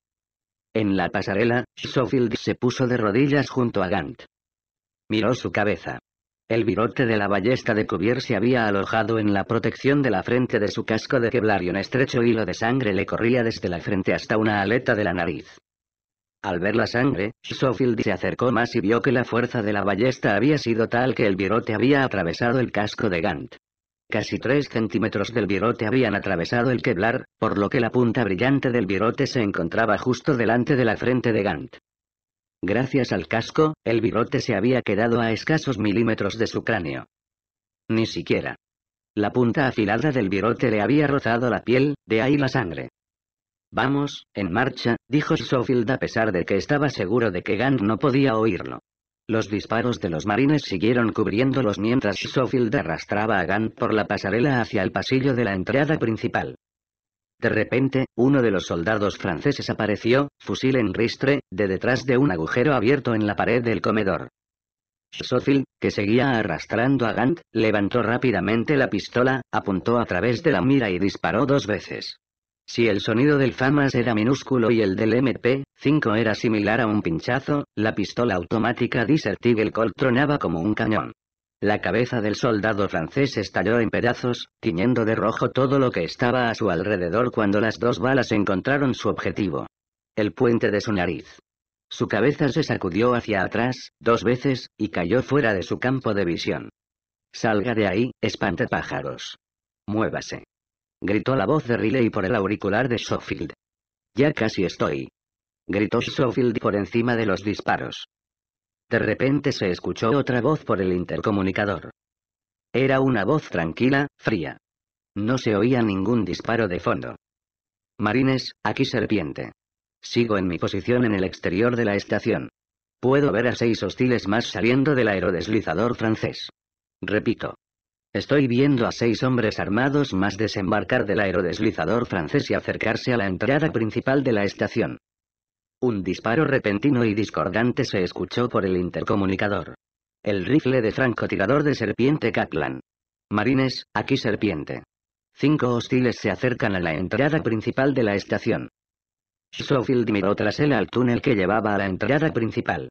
En la pasarela, Schofield se puso de rodillas junto a Gant. Miró su cabeza. El virote de la ballesta de Cubier se había alojado en la protección de la frente de su casco de Kevlar y un estrecho hilo de sangre le corría desde la frente hasta una aleta de la nariz. Al ver la sangre, Schofield se acercó más y vio que la fuerza de la ballesta había sido tal que el virote había atravesado el casco de Gant. Casi tres centímetros del virote habían atravesado el Kevlar, por lo que la punta brillante del virote se encontraba justo delante de la frente de Gant. Gracias al casco, el virote se había quedado a escasos milímetros de su cráneo. Ni siquiera. La punta afilada del virote le había rozado la piel, de ahí la sangre. Vamos, en marcha, dijo Schofield a pesar de que estaba seguro de que Gant no podía oírlo. Los disparos de los marines siguieron cubriéndolos mientras Schofield arrastraba a Gant por la pasarela hacia el pasillo de la entrada principal. De repente, uno de los soldados franceses apareció, fusil en ristre, de detrás de un agujero abierto en la pared del comedor. Schofield, que seguía arrastrando a Gant, levantó rápidamente la pistola, apuntó a través de la mira y disparó dos veces. Si el sonido del FAMAS era minúsculo y el del MP-5 era similar a un pinchazo, la pistola automática Desert Eagle tronaba como un cañón. La cabeza del soldado francés estalló en pedazos, tiñendo de rojo todo lo que estaba a su alrededor cuando las dos balas encontraron su objetivo. El puente de su nariz. Su cabeza se sacudió hacia atrás, dos veces, y cayó fuera de su campo de visión. Salga de ahí, espante pájaros, Muévase. Gritó la voz de Riley por el auricular de Schofield. Ya casi estoy. Gritó Schofield por encima de los disparos. De repente se escuchó otra voz por el intercomunicador. Era una voz tranquila, fría. No se oía ningún disparo de fondo. Marines, aquí serpiente. Sigo en mi posición en el exterior de la estación. Puedo ver a seis hostiles más saliendo del aerodeslizador francés. Repito. Estoy viendo a seis hombres armados más desembarcar del aerodeslizador francés y acercarse a la entrada principal de la estación. Un disparo repentino y discordante se escuchó por el intercomunicador. El rifle de francotirador de serpiente Kaplan. Marines, aquí serpiente. Cinco hostiles se acercan a la entrada principal de la estación. Schofield miró tras él al túnel que llevaba a la entrada principal.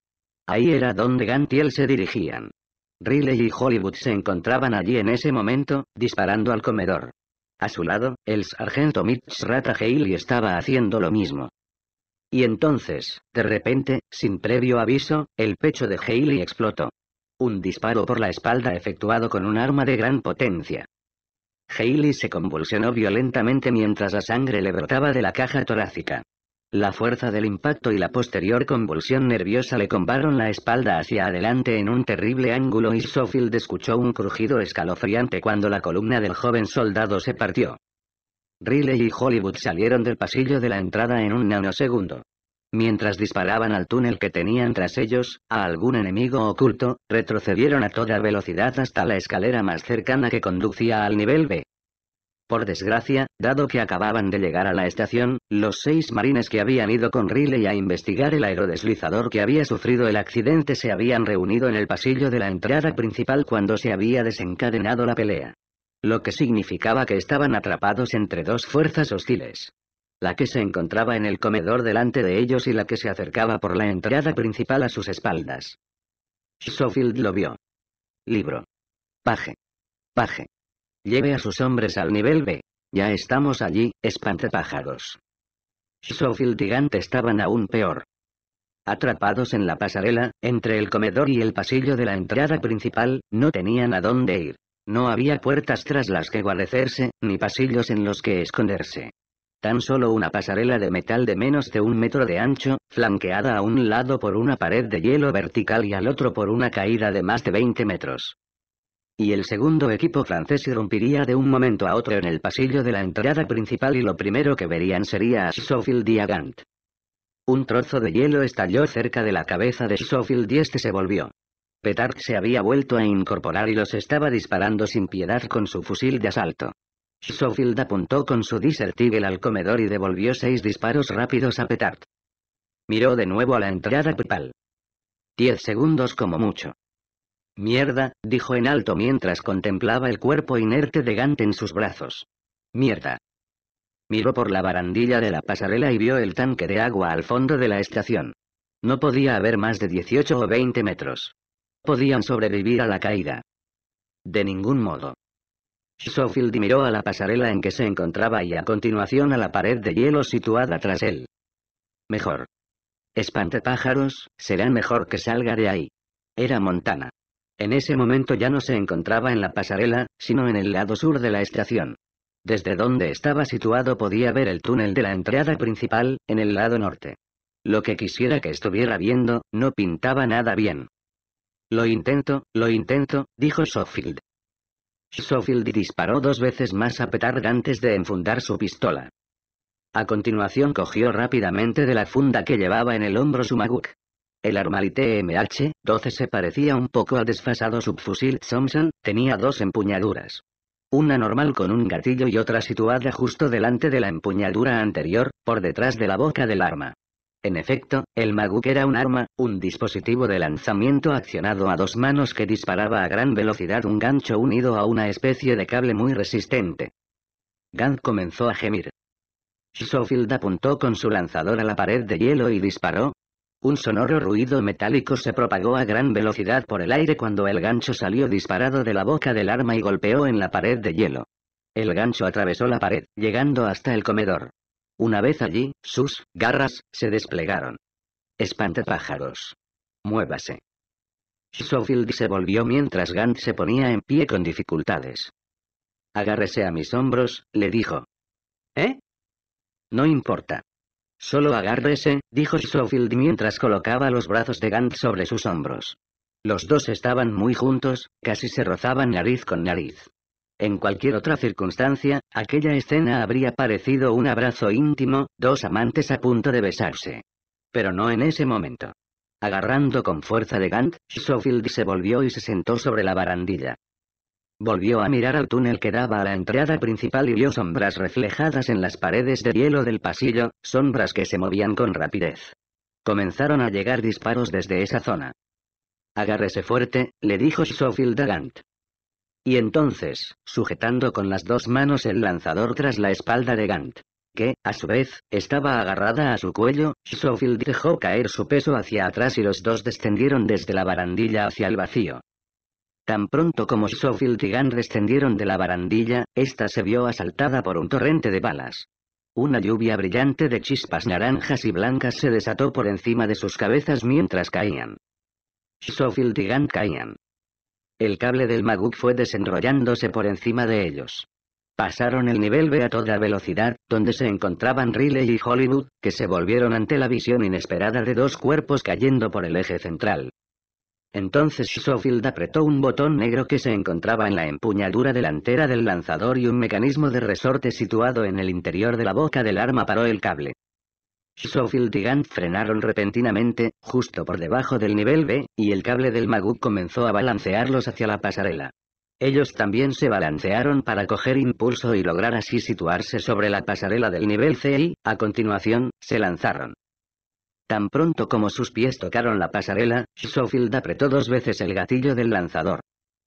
Ahí era donde Gantiel se dirigían. Riley y Hollywood se encontraban allí en ese momento, disparando al comedor. A su lado, el sargento Mitch Haley estaba haciendo lo mismo. Y entonces, de repente, sin previo aviso, el pecho de Hailey explotó. Un disparo por la espalda efectuado con un arma de gran potencia. Hailey se convulsionó violentamente mientras la sangre le brotaba de la caja torácica. La fuerza del impacto y la posterior convulsión nerviosa le combaron la espalda hacia adelante en un terrible ángulo y Sofield escuchó un crujido escalofriante cuando la columna del joven soldado se partió. Riley y Hollywood salieron del pasillo de la entrada en un nanosegundo. Mientras disparaban al túnel que tenían tras ellos, a algún enemigo oculto, retrocedieron a toda velocidad hasta la escalera más cercana que conducía al nivel B. Por desgracia, dado que acababan de llegar a la estación, los seis marines que habían ido con Riley a investigar el aerodeslizador que había sufrido el accidente se habían reunido en el pasillo de la entrada principal cuando se había desencadenado la pelea. Lo que significaba que estaban atrapados entre dos fuerzas hostiles. La que se encontraba en el comedor delante de ellos y la que se acercaba por la entrada principal a sus espaldas. Schofield lo vio. Libro. Paje. Paje. Lleve a sus hombres al nivel B. Ya estamos allí, espantapájaros. Schofield y Gant estaban aún peor. Atrapados en la pasarela, entre el comedor y el pasillo de la entrada principal, no tenían a dónde ir. No había puertas tras las que guarecerse, ni pasillos en los que esconderse. Tan solo una pasarela de metal de menos de un metro de ancho, flanqueada a un lado por una pared de hielo vertical y al otro por una caída de más de 20 metros. Y el segundo equipo francés irrumpiría de un momento a otro en el pasillo de la entrada principal y lo primero que verían sería a Schofield y a Un trozo de hielo estalló cerca de la cabeza de Schofield y este se volvió. Petard se había vuelto a incorporar y los estaba disparando sin piedad con su fusil de asalto. Schofield apuntó con su Eagle al comedor y devolvió seis disparos rápidos a Petard. Miró de nuevo a la entrada principal. Diez segundos como mucho. Mierda, dijo en alto mientras contemplaba el cuerpo inerte de Gant en sus brazos. Mierda. Miró por la barandilla de la pasarela y vio el tanque de agua al fondo de la estación. No podía haber más de 18 o 20 metros podían sobrevivir a la caída. De ningún modo. Schofield miró a la pasarela en que se encontraba y a continuación a la pared de hielo situada tras él. Mejor. Espante pájaros, será mejor que salga de ahí. Era Montana. En ese momento ya no se encontraba en la pasarela, sino en el lado sur de la estación. Desde donde estaba situado podía ver el túnel de la entrada principal, en el lado norte. Lo que quisiera que estuviera viendo, no pintaba nada bien. Lo intento, lo intento, dijo Schofield. Schofield disparó dos veces más a Petard antes de enfundar su pistola. A continuación cogió rápidamente de la funda que llevaba en el hombro su Maguk. El Armalite MH-12 se parecía un poco al desfasado subfusil Thompson, tenía dos empuñaduras. Una normal con un gatillo y otra situada justo delante de la empuñadura anterior, por detrás de la boca del arma. En efecto, el Maguk era un arma, un dispositivo de lanzamiento accionado a dos manos que disparaba a gran velocidad un gancho unido a una especie de cable muy resistente. Gant comenzó a gemir. Schofield apuntó con su lanzador a la pared de hielo y disparó. Un sonoro ruido metálico se propagó a gran velocidad por el aire cuando el gancho salió disparado de la boca del arma y golpeó en la pared de hielo. El gancho atravesó la pared, llegando hasta el comedor. Una vez allí, sus garras se desplegaron. pájaros. Muévase. Schofield se volvió mientras Gant se ponía en pie con dificultades. Agárrese a mis hombros, le dijo. ¿Eh? No importa. Solo agárrese, dijo Schofield mientras colocaba los brazos de Gant sobre sus hombros. Los dos estaban muy juntos, casi se rozaban nariz con nariz. En cualquier otra circunstancia, aquella escena habría parecido un abrazo íntimo, dos amantes a punto de besarse. Pero no en ese momento. Agarrando con fuerza de Gant, Schofield se volvió y se sentó sobre la barandilla. Volvió a mirar al túnel que daba a la entrada principal y vio sombras reflejadas en las paredes de hielo del pasillo, sombras que se movían con rapidez. Comenzaron a llegar disparos desde esa zona. Agárrese fuerte, le dijo Schofield a Gant. Y entonces, sujetando con las dos manos el lanzador tras la espalda de Gant, que, a su vez, estaba agarrada a su cuello, Schofield dejó caer su peso hacia atrás y los dos descendieron desde la barandilla hacia el vacío. Tan pronto como Schofield y Gant descendieron de la barandilla, ésta se vio asaltada por un torrente de balas. Una lluvia brillante de chispas naranjas y blancas se desató por encima de sus cabezas mientras caían. Schofield y Gant caían, el cable del Maguk fue desenrollándose por encima de ellos. Pasaron el nivel B a toda velocidad, donde se encontraban Riley y Hollywood, que se volvieron ante la visión inesperada de dos cuerpos cayendo por el eje central. Entonces Schofield apretó un botón negro que se encontraba en la empuñadura delantera del lanzador y un mecanismo de resorte situado en el interior de la boca del arma paró el cable. Schofield y Gant frenaron repentinamente, justo por debajo del nivel B, y el cable del Magu comenzó a balancearlos hacia la pasarela. Ellos también se balancearon para coger impulso y lograr así situarse sobre la pasarela del nivel C y, a continuación, se lanzaron. Tan pronto como sus pies tocaron la pasarela, Schofield apretó dos veces el gatillo del lanzador.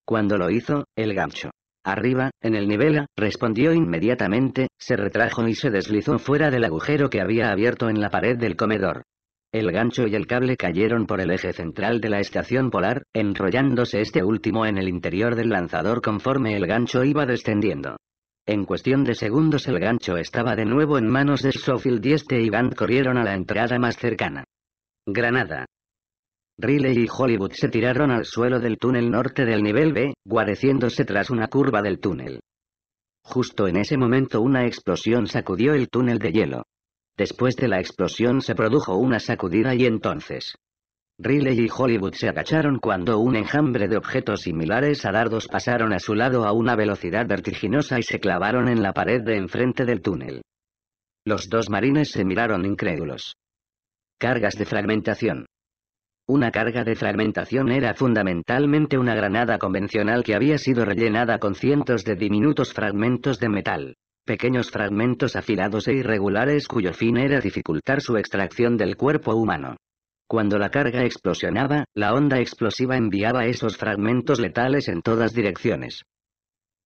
Cuando lo hizo, el gancho Arriba, en el nivel A, respondió inmediatamente, se retrajo y se deslizó fuera del agujero que había abierto en la pared del comedor. El gancho y el cable cayeron por el eje central de la estación polar, enrollándose este último en el interior del lanzador conforme el gancho iba descendiendo. En cuestión de segundos el gancho estaba de nuevo en manos de Sofield y este y Gant corrieron a la entrada más cercana. Granada. Riley y Hollywood se tiraron al suelo del túnel norte del nivel B, guareciéndose tras una curva del túnel. Justo en ese momento una explosión sacudió el túnel de hielo. Después de la explosión se produjo una sacudida y entonces... Riley y Hollywood se agacharon cuando un enjambre de objetos similares a dardos pasaron a su lado a una velocidad vertiginosa y se clavaron en la pared de enfrente del túnel. Los dos marines se miraron incrédulos. Cargas de fragmentación. Una carga de fragmentación era fundamentalmente una granada convencional que había sido rellenada con cientos de diminutos fragmentos de metal. Pequeños fragmentos afilados e irregulares cuyo fin era dificultar su extracción del cuerpo humano. Cuando la carga explosionaba, la onda explosiva enviaba esos fragmentos letales en todas direcciones.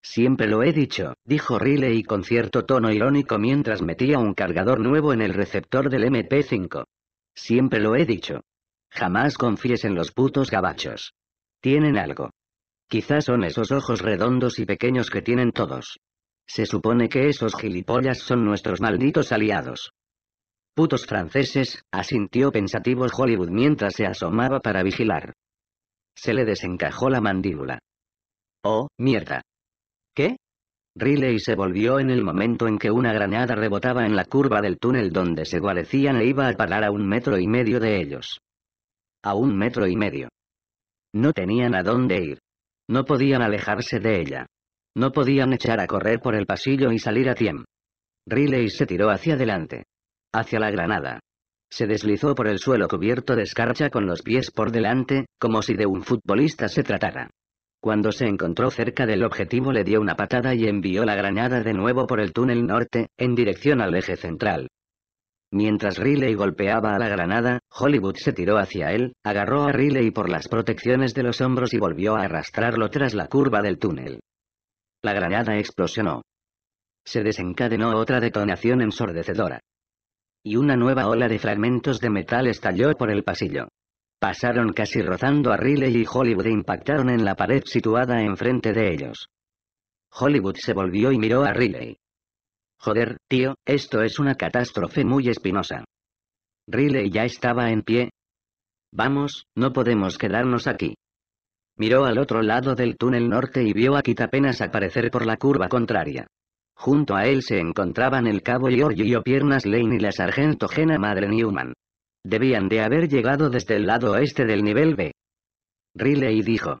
Siempre lo he dicho, dijo Riley con cierto tono irónico mientras metía un cargador nuevo en el receptor del MP5. Siempre lo he dicho. Jamás confíes en los putos gabachos. Tienen algo. Quizás son esos ojos redondos y pequeños que tienen todos. Se supone que esos gilipollas son nuestros malditos aliados. Putos franceses, asintió pensativo Hollywood mientras se asomaba para vigilar. Se le desencajó la mandíbula. Oh, mierda. ¿Qué? Riley se volvió en el momento en que una granada rebotaba en la curva del túnel donde se guarecían e iba a parar a un metro y medio de ellos. A un metro y medio. No tenían a dónde ir. No podían alejarse de ella. No podían echar a correr por el pasillo y salir a tiempo. Riley se tiró hacia adelante. Hacia la granada. Se deslizó por el suelo cubierto de escarcha con los pies por delante, como si de un futbolista se tratara. Cuando se encontró cerca del objetivo le dio una patada y envió la granada de nuevo por el túnel norte, en dirección al eje central. Mientras Riley golpeaba a la granada, Hollywood se tiró hacia él, agarró a Riley por las protecciones de los hombros y volvió a arrastrarlo tras la curva del túnel. La granada explosionó. Se desencadenó otra detonación ensordecedora. Y una nueva ola de fragmentos de metal estalló por el pasillo. Pasaron casi rozando a Riley y Hollywood e impactaron en la pared situada enfrente de ellos. Hollywood se volvió y miró a Riley. Joder, tío, esto es una catástrofe muy espinosa. Riley ya estaba en pie. Vamos, no podemos quedarnos aquí. Miró al otro lado del túnel norte y vio a Kit apenas aparecer por la curva contraria. Junto a él se encontraban el cabo Giorgio Piernas Lane y la sargento Madre Newman. Debían de haber llegado desde el lado oeste del nivel B. Riley dijo.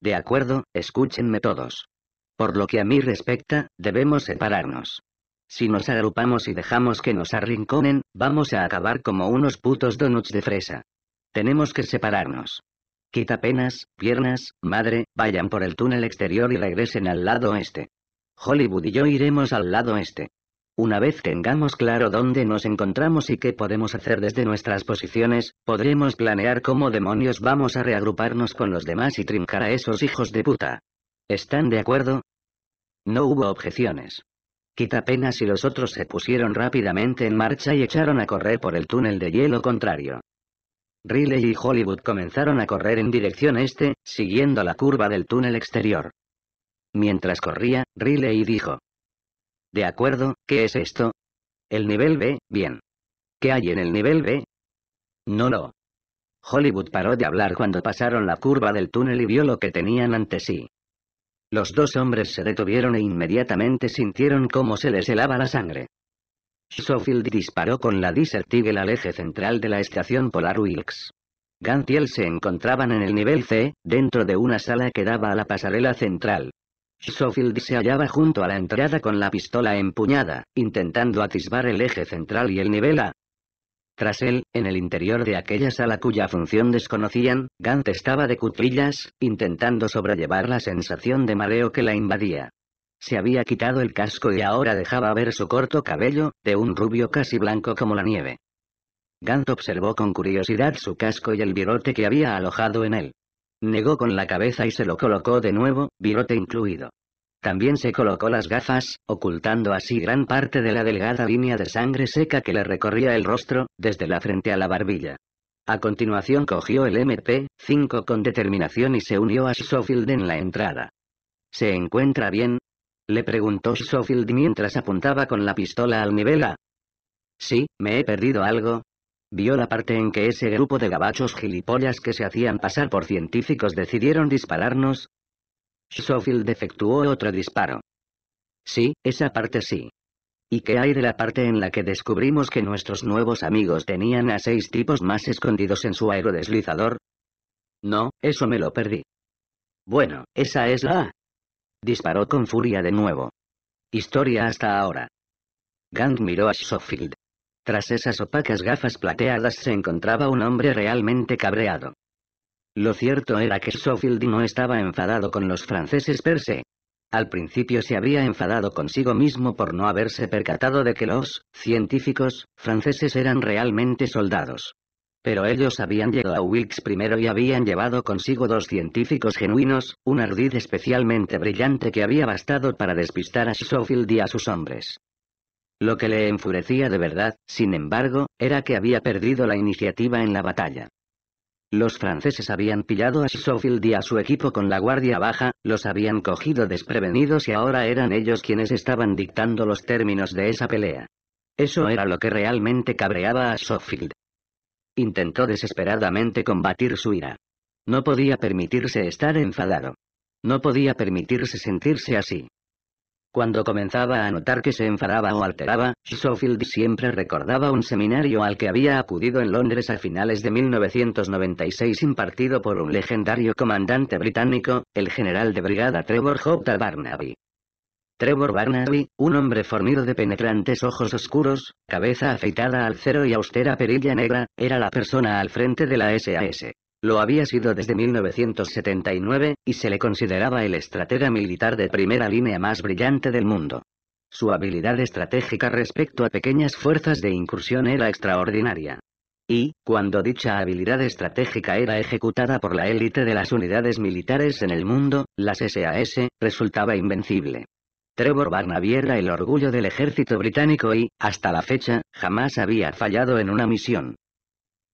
De acuerdo, escúchenme todos. Por lo que a mí respecta, debemos separarnos. Si nos agrupamos y dejamos que nos arrinconen, vamos a acabar como unos putos donuts de fresa. Tenemos que separarnos. Quita penas, piernas, madre, vayan por el túnel exterior y regresen al lado este. Hollywood y yo iremos al lado este. Una vez tengamos claro dónde nos encontramos y qué podemos hacer desde nuestras posiciones, podremos planear cómo demonios vamos a reagruparnos con los demás y trincar a esos hijos de puta. ¿Están de acuerdo? No hubo objeciones. Quita Quitapenas y los otros se pusieron rápidamente en marcha y echaron a correr por el túnel de hielo contrario. Riley y Hollywood comenzaron a correr en dirección este, siguiendo la curva del túnel exterior. Mientras corría, Riley dijo. De acuerdo, ¿qué es esto? El nivel B, bien. ¿Qué hay en el nivel B? No, lo». Hollywood paró de hablar cuando pasaron la curva del túnel y vio lo que tenían ante sí. Los dos hombres se detuvieron e inmediatamente sintieron cómo se les helaba la sangre. Schofield disparó con la Desert Eagle al eje central de la estación Polar Wilkes. Gantiel se encontraban en el nivel C, dentro de una sala que daba a la pasarela central. Schofield se hallaba junto a la entrada con la pistola empuñada, intentando atisbar el eje central y el nivel A. Tras él, en el interior de aquella sala cuya función desconocían, Gant estaba de cutrillas, intentando sobrellevar la sensación de mareo que la invadía. Se había quitado el casco y ahora dejaba ver su corto cabello, de un rubio casi blanco como la nieve. Gant observó con curiosidad su casco y el virote que había alojado en él. Negó con la cabeza y se lo colocó de nuevo, virote incluido. También se colocó las gafas, ocultando así gran parte de la delgada línea de sangre seca que le recorría el rostro, desde la frente a la barbilla. A continuación cogió el MP-5 con determinación y se unió a Schofield en la entrada. ¿Se encuentra bien? Le preguntó Schofield mientras apuntaba con la pistola al nivel A. Sí, me he perdido algo, Vio la parte en que ese grupo de gabachos gilipollas que se hacían pasar por científicos decidieron dispararnos, Schofield efectuó otro disparo. Sí, esa parte sí. ¿Y qué hay de la parte en la que descubrimos que nuestros nuevos amigos tenían a seis tipos más escondidos en su aerodeslizador? No, eso me lo perdí. Bueno, esa es la Disparó con furia de nuevo. Historia hasta ahora. Gang miró a Schofield. Tras esas opacas gafas plateadas se encontraba un hombre realmente cabreado. Lo cierto era que Schofield no estaba enfadado con los franceses per se. Al principio se había enfadado consigo mismo por no haberse percatado de que los científicos franceses eran realmente soldados. Pero ellos habían llegado a Wilkes primero y habían llevado consigo dos científicos genuinos, un ardid especialmente brillante que había bastado para despistar a Schofield y a sus hombres. Lo que le enfurecía de verdad, sin embargo, era que había perdido la iniciativa en la batalla. Los franceses habían pillado a Schofield y a su equipo con la guardia baja, los habían cogido desprevenidos y ahora eran ellos quienes estaban dictando los términos de esa pelea. Eso era lo que realmente cabreaba a Schofield. Intentó desesperadamente combatir su ira. No podía permitirse estar enfadado. No podía permitirse sentirse así. Cuando comenzaba a notar que se enfadaba o alteraba, Schofield siempre recordaba un seminario al que había acudido en Londres a finales de 1996 impartido por un legendario comandante británico, el general de brigada Trevor J. Barnaby. Trevor Barnaby, un hombre formido de penetrantes ojos oscuros, cabeza afeitada al cero y austera perilla negra, era la persona al frente de la SAS. Lo había sido desde 1979, y se le consideraba el estratega militar de primera línea más brillante del mundo. Su habilidad estratégica respecto a pequeñas fuerzas de incursión era extraordinaria. Y, cuando dicha habilidad estratégica era ejecutada por la élite de las unidades militares en el mundo, las SAS, resultaba invencible. Trevor Barnaby era el orgullo del ejército británico y, hasta la fecha, jamás había fallado en una misión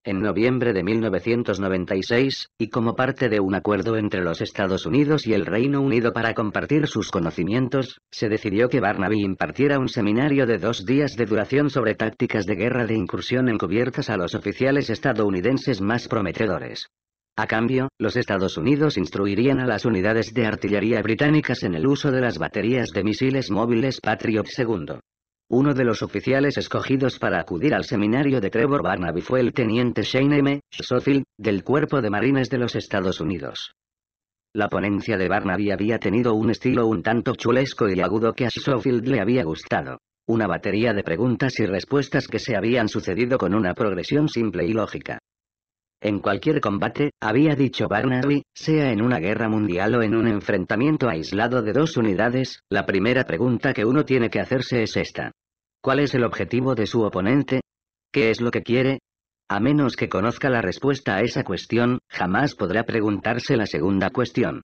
en noviembre de 1996, y como parte de un acuerdo entre los Estados Unidos y el Reino Unido para compartir sus conocimientos, se decidió que Barnaby impartiera un seminario de dos días de duración sobre tácticas de guerra de incursión encubiertas a los oficiales estadounidenses más prometedores. A cambio, los Estados Unidos instruirían a las unidades de artillería británicas en el uso de las baterías de misiles móviles Patriot II. Uno de los oficiales escogidos para acudir al seminario de Trevor Barnaby fue el teniente Shane M. Schofield, del Cuerpo de Marines de los Estados Unidos. La ponencia de Barnaby había tenido un estilo un tanto chulesco y agudo que a Schofield le había gustado. Una batería de preguntas y respuestas que se habían sucedido con una progresión simple y lógica. En cualquier combate, había dicho Barnaby, sea en una guerra mundial o en un enfrentamiento aislado de dos unidades, la primera pregunta que uno tiene que hacerse es esta. ¿Cuál es el objetivo de su oponente? ¿Qué es lo que quiere? A menos que conozca la respuesta a esa cuestión, jamás podrá preguntarse la segunda cuestión.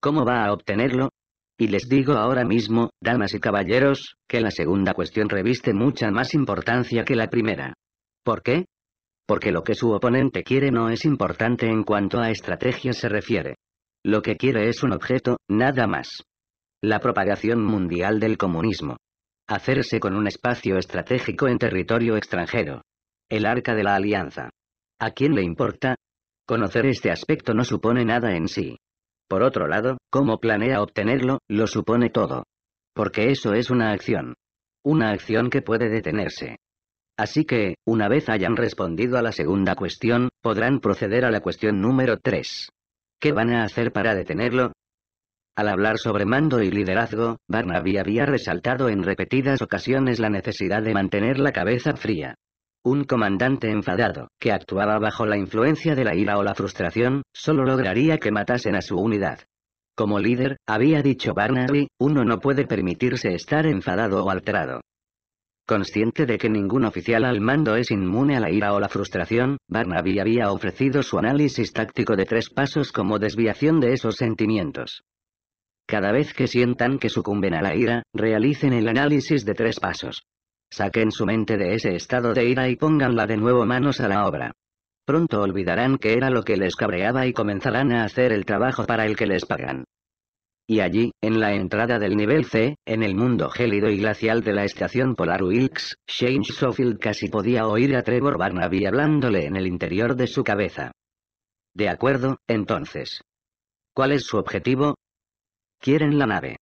¿Cómo va a obtenerlo? Y les digo ahora mismo, damas y caballeros, que la segunda cuestión reviste mucha más importancia que la primera. ¿Por qué? Porque lo que su oponente quiere no es importante en cuanto a estrategia se refiere. Lo que quiere es un objeto, nada más. La propagación mundial del comunismo hacerse con un espacio estratégico en territorio extranjero. El arca de la alianza. ¿A quién le importa? Conocer este aspecto no supone nada en sí. Por otro lado, cómo planea obtenerlo, lo supone todo. Porque eso es una acción. Una acción que puede detenerse. Así que, una vez hayan respondido a la segunda cuestión, podrán proceder a la cuestión número 3. ¿Qué van a hacer para detenerlo? Al hablar sobre mando y liderazgo, Barnaby había resaltado en repetidas ocasiones la necesidad de mantener la cabeza fría. Un comandante enfadado, que actuaba bajo la influencia de la ira o la frustración, solo lograría que matasen a su unidad. Como líder, había dicho Barnaby, uno no puede permitirse estar enfadado o alterado. Consciente de que ningún oficial al mando es inmune a la ira o la frustración, Barnaby había ofrecido su análisis táctico de tres pasos como desviación de esos sentimientos. Cada vez que sientan que sucumben a la ira, realicen el análisis de tres pasos. Saquen su mente de ese estado de ira y pónganla de nuevo manos a la obra. Pronto olvidarán que era lo que les cabreaba y comenzarán a hacer el trabajo para el que les pagan. Y allí, en la entrada del nivel C, en el mundo gélido y glacial de la estación polar Wilkes, Shane Schofield casi podía oír a Trevor Barnaby hablándole en el interior de su cabeza. De acuerdo, entonces. ¿Cuál es su objetivo? Quieren la nave.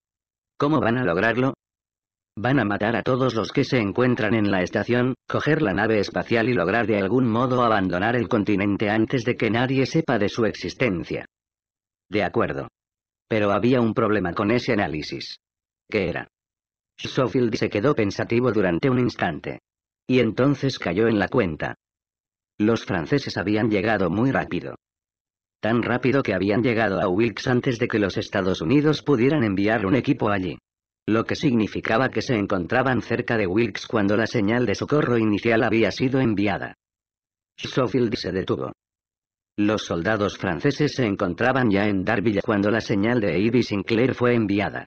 ¿Cómo van a lograrlo? Van a matar a todos los que se encuentran en la estación, coger la nave espacial y lograr de algún modo abandonar el continente antes de que nadie sepa de su existencia. De acuerdo. Pero había un problema con ese análisis. ¿Qué era? Schofield se quedó pensativo durante un instante. Y entonces cayó en la cuenta. Los franceses habían llegado muy rápido tan rápido que habían llegado a Wilkes antes de que los Estados Unidos pudieran enviar un equipo allí. Lo que significaba que se encontraban cerca de Wilkes cuando la señal de socorro inicial había sido enviada. Schofield se detuvo. Los soldados franceses se encontraban ya en Darville cuando la señal de Ivy Sinclair fue enviada.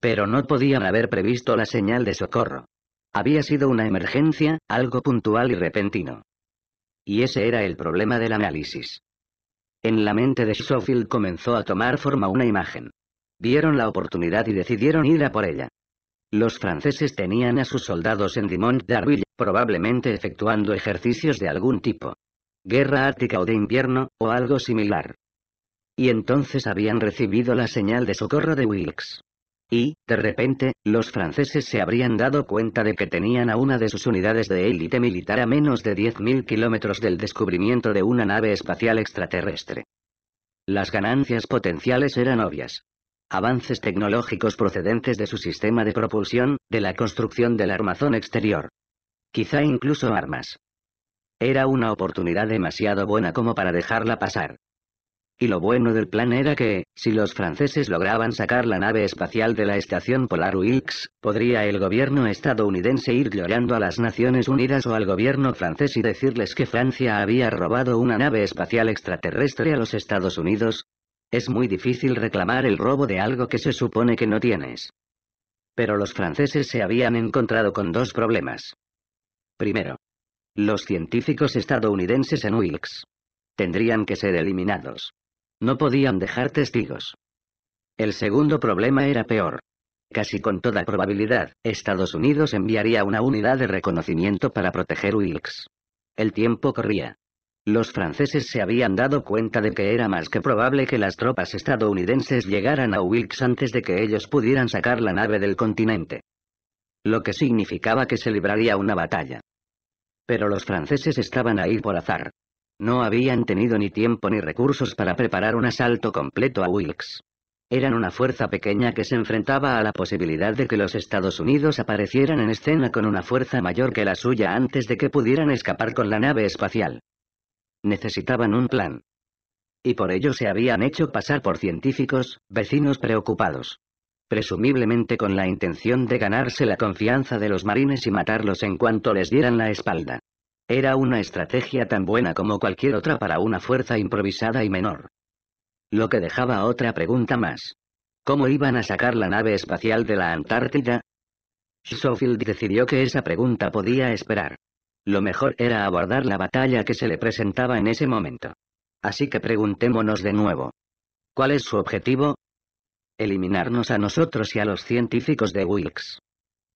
Pero no podían haber previsto la señal de socorro. Había sido una emergencia, algo puntual y repentino. Y ese era el problema del análisis. En la mente de Schofield comenzó a tomar forma una imagen. Vieron la oportunidad y decidieron ir a por ella. Los franceses tenían a sus soldados en Dimont d'Arville, probablemente efectuando ejercicios de algún tipo. Guerra ártica o de invierno, o algo similar. Y entonces habían recibido la señal de socorro de Wilkes. Y, de repente, los franceses se habrían dado cuenta de que tenían a una de sus unidades de élite militar a menos de 10.000 kilómetros del descubrimiento de una nave espacial extraterrestre. Las ganancias potenciales eran obvias. Avances tecnológicos procedentes de su sistema de propulsión, de la construcción del armazón exterior. Quizá incluso armas. Era una oportunidad demasiado buena como para dejarla pasar. Y lo bueno del plan era que, si los franceses lograban sacar la nave espacial de la estación polar Wilkes, podría el gobierno estadounidense ir llorando a las Naciones Unidas o al gobierno francés y decirles que Francia había robado una nave espacial extraterrestre a los Estados Unidos. Es muy difícil reclamar el robo de algo que se supone que no tienes. Pero los franceses se habían encontrado con dos problemas. Primero, los científicos estadounidenses en Wilkes tendrían que ser eliminados. No podían dejar testigos. El segundo problema era peor. Casi con toda probabilidad, Estados Unidos enviaría una unidad de reconocimiento para proteger Wilkes. El tiempo corría. Los franceses se habían dado cuenta de que era más que probable que las tropas estadounidenses llegaran a Wilkes antes de que ellos pudieran sacar la nave del continente. Lo que significaba que se libraría una batalla. Pero los franceses estaban ahí por azar. No habían tenido ni tiempo ni recursos para preparar un asalto completo a Wilkes. Eran una fuerza pequeña que se enfrentaba a la posibilidad de que los Estados Unidos aparecieran en escena con una fuerza mayor que la suya antes de que pudieran escapar con la nave espacial. Necesitaban un plan. Y por ello se habían hecho pasar por científicos, vecinos preocupados presumiblemente con la intención de ganarse la confianza de los marines y matarlos en cuanto les dieran la espalda. Era una estrategia tan buena como cualquier otra para una fuerza improvisada y menor. Lo que dejaba otra pregunta más. ¿Cómo iban a sacar la nave espacial de la Antártida? Schofield decidió que esa pregunta podía esperar. Lo mejor era abordar la batalla que se le presentaba en ese momento. Así que preguntémonos de nuevo. ¿Cuál es su objetivo? Eliminarnos a nosotros y a los científicos de Wilkes.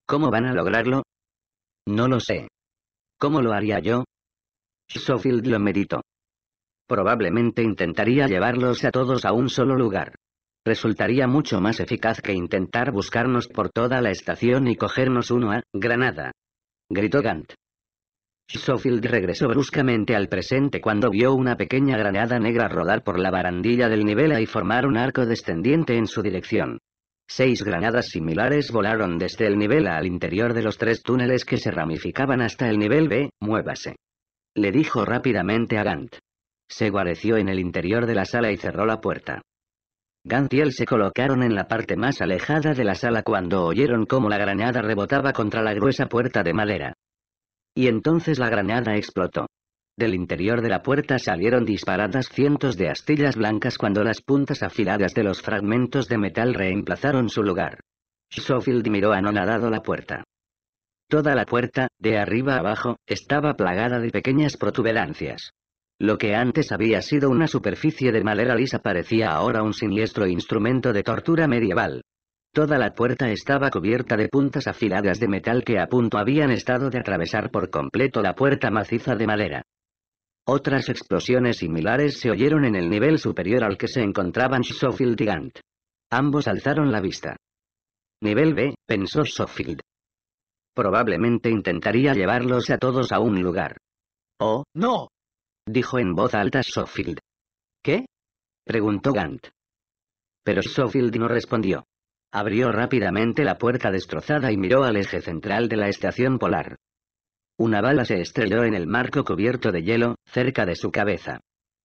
¿Cómo van a lograrlo? No lo sé. ¿Cómo lo haría yo? Schofield lo meditó. Probablemente intentaría llevarlos a todos a un solo lugar. Resultaría mucho más eficaz que intentar buscarnos por toda la estación y cogernos uno a Granada. Gritó Gant. Schofield regresó bruscamente al presente cuando vio una pequeña granada negra rodar por la barandilla del nivel A y formar un arco descendiente en su dirección. Seis granadas similares volaron desde el nivel A al interior de los tres túneles que se ramificaban hasta el nivel B, muévase. Le dijo rápidamente a Gant. Se guareció en el interior de la sala y cerró la puerta. Gant y él se colocaron en la parte más alejada de la sala cuando oyeron cómo la granada rebotaba contra la gruesa puerta de madera. Y entonces la granada explotó. Del interior de la puerta salieron disparadas cientos de astillas blancas cuando las puntas afiladas de los fragmentos de metal reemplazaron su lugar. Schofield miró anonadado la puerta. Toda la puerta, de arriba abajo, estaba plagada de pequeñas protuberancias. Lo que antes había sido una superficie de madera lisa parecía ahora un siniestro instrumento de tortura medieval. Toda la puerta estaba cubierta de puntas afiladas de metal que a punto habían estado de atravesar por completo la puerta maciza de madera. Otras explosiones similares se oyeron en el nivel superior al que se encontraban Schofield y Gant. Ambos alzaron la vista. Nivel B, pensó Schofield. Probablemente intentaría llevarlos a todos a un lugar. Oh, no. Dijo en voz alta Schofield. ¿Qué? Preguntó Gant. Pero Schofield no respondió. Abrió rápidamente la puerta destrozada y miró al eje central de la estación polar. Una bala se estrelló en el marco cubierto de hielo, cerca de su cabeza.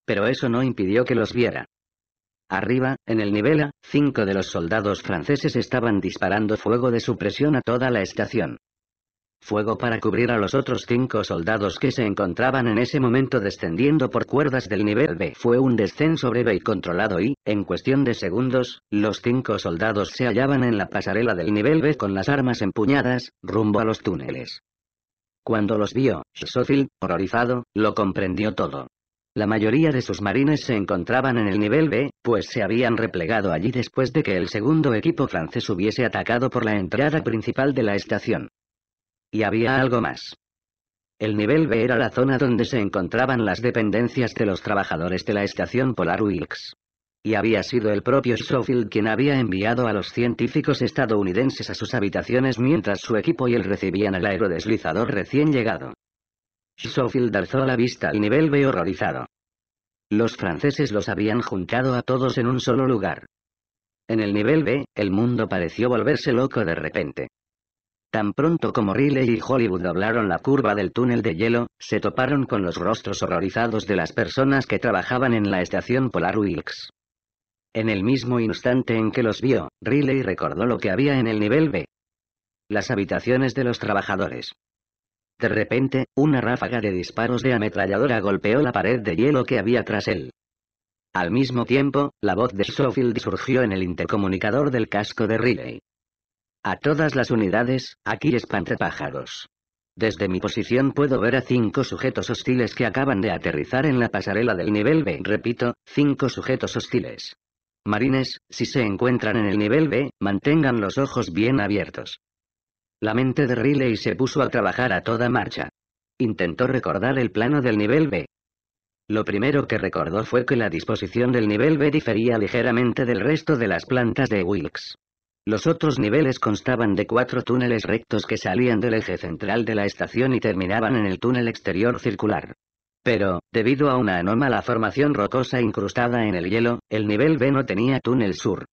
Pero eso no impidió que los viera. Arriba, en el nivel A, cinco de los soldados franceses estaban disparando fuego de supresión a toda la estación. Fuego para cubrir a los otros cinco soldados que se encontraban en ese momento descendiendo por cuerdas del nivel B. Fue un descenso breve y controlado y, en cuestión de segundos, los cinco soldados se hallaban en la pasarela del nivel B con las armas empuñadas, rumbo a los túneles. Cuando los vio, Schofield, horrorizado, lo comprendió todo. La mayoría de sus marines se encontraban en el nivel B, pues se habían replegado allí después de que el segundo equipo francés hubiese atacado por la entrada principal de la estación. Y había algo más. El nivel B era la zona donde se encontraban las dependencias de los trabajadores de la estación Polar Wilkes. Y había sido el propio Schofield quien había enviado a los científicos estadounidenses a sus habitaciones mientras su equipo y él recibían al aerodeslizador recién llegado. Schofield alzó la vista al nivel B horrorizado. Los franceses los habían juntado a todos en un solo lugar. En el nivel B, el mundo pareció volverse loco de repente. Tan pronto como Riley y Hollywood doblaron la curva del túnel de hielo, se toparon con los rostros horrorizados de las personas que trabajaban en la estación Polar Wilkes. En el mismo instante en que los vio, Riley recordó lo que había en el nivel B. Las habitaciones de los trabajadores. De repente, una ráfaga de disparos de ametralladora golpeó la pared de hielo que había tras él. Al mismo tiempo, la voz de Schofield surgió en el intercomunicador del casco de Riley. A todas las unidades, aquí pájaros. Desde mi posición puedo ver a cinco sujetos hostiles que acaban de aterrizar en la pasarela del nivel B. Repito, cinco sujetos hostiles. Marines, si se encuentran en el nivel B, mantengan los ojos bien abiertos. La mente de Riley se puso a trabajar a toda marcha. Intentó recordar el plano del nivel B. Lo primero que recordó fue que la disposición del nivel B difería ligeramente del resto de las plantas de Wilkes. Los otros niveles constaban de cuatro túneles rectos que salían del eje central de la estación y terminaban en el túnel exterior circular. Pero, debido a una anómala formación rocosa incrustada en el hielo, el nivel B no tenía túnel sur.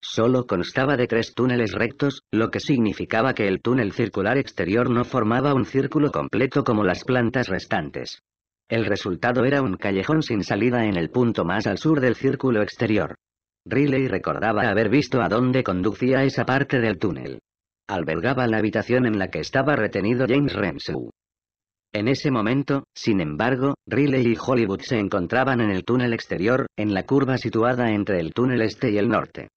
Solo constaba de tres túneles rectos, lo que significaba que el túnel circular exterior no formaba un círculo completo como las plantas restantes. El resultado era un callejón sin salida en el punto más al sur del círculo exterior. Riley recordaba haber visto a dónde conducía esa parte del túnel. Albergaba la habitación en la que estaba retenido James Renshaw. En ese momento, sin embargo, Riley y Hollywood se encontraban en el túnel exterior, en la curva situada entre el túnel este y el norte.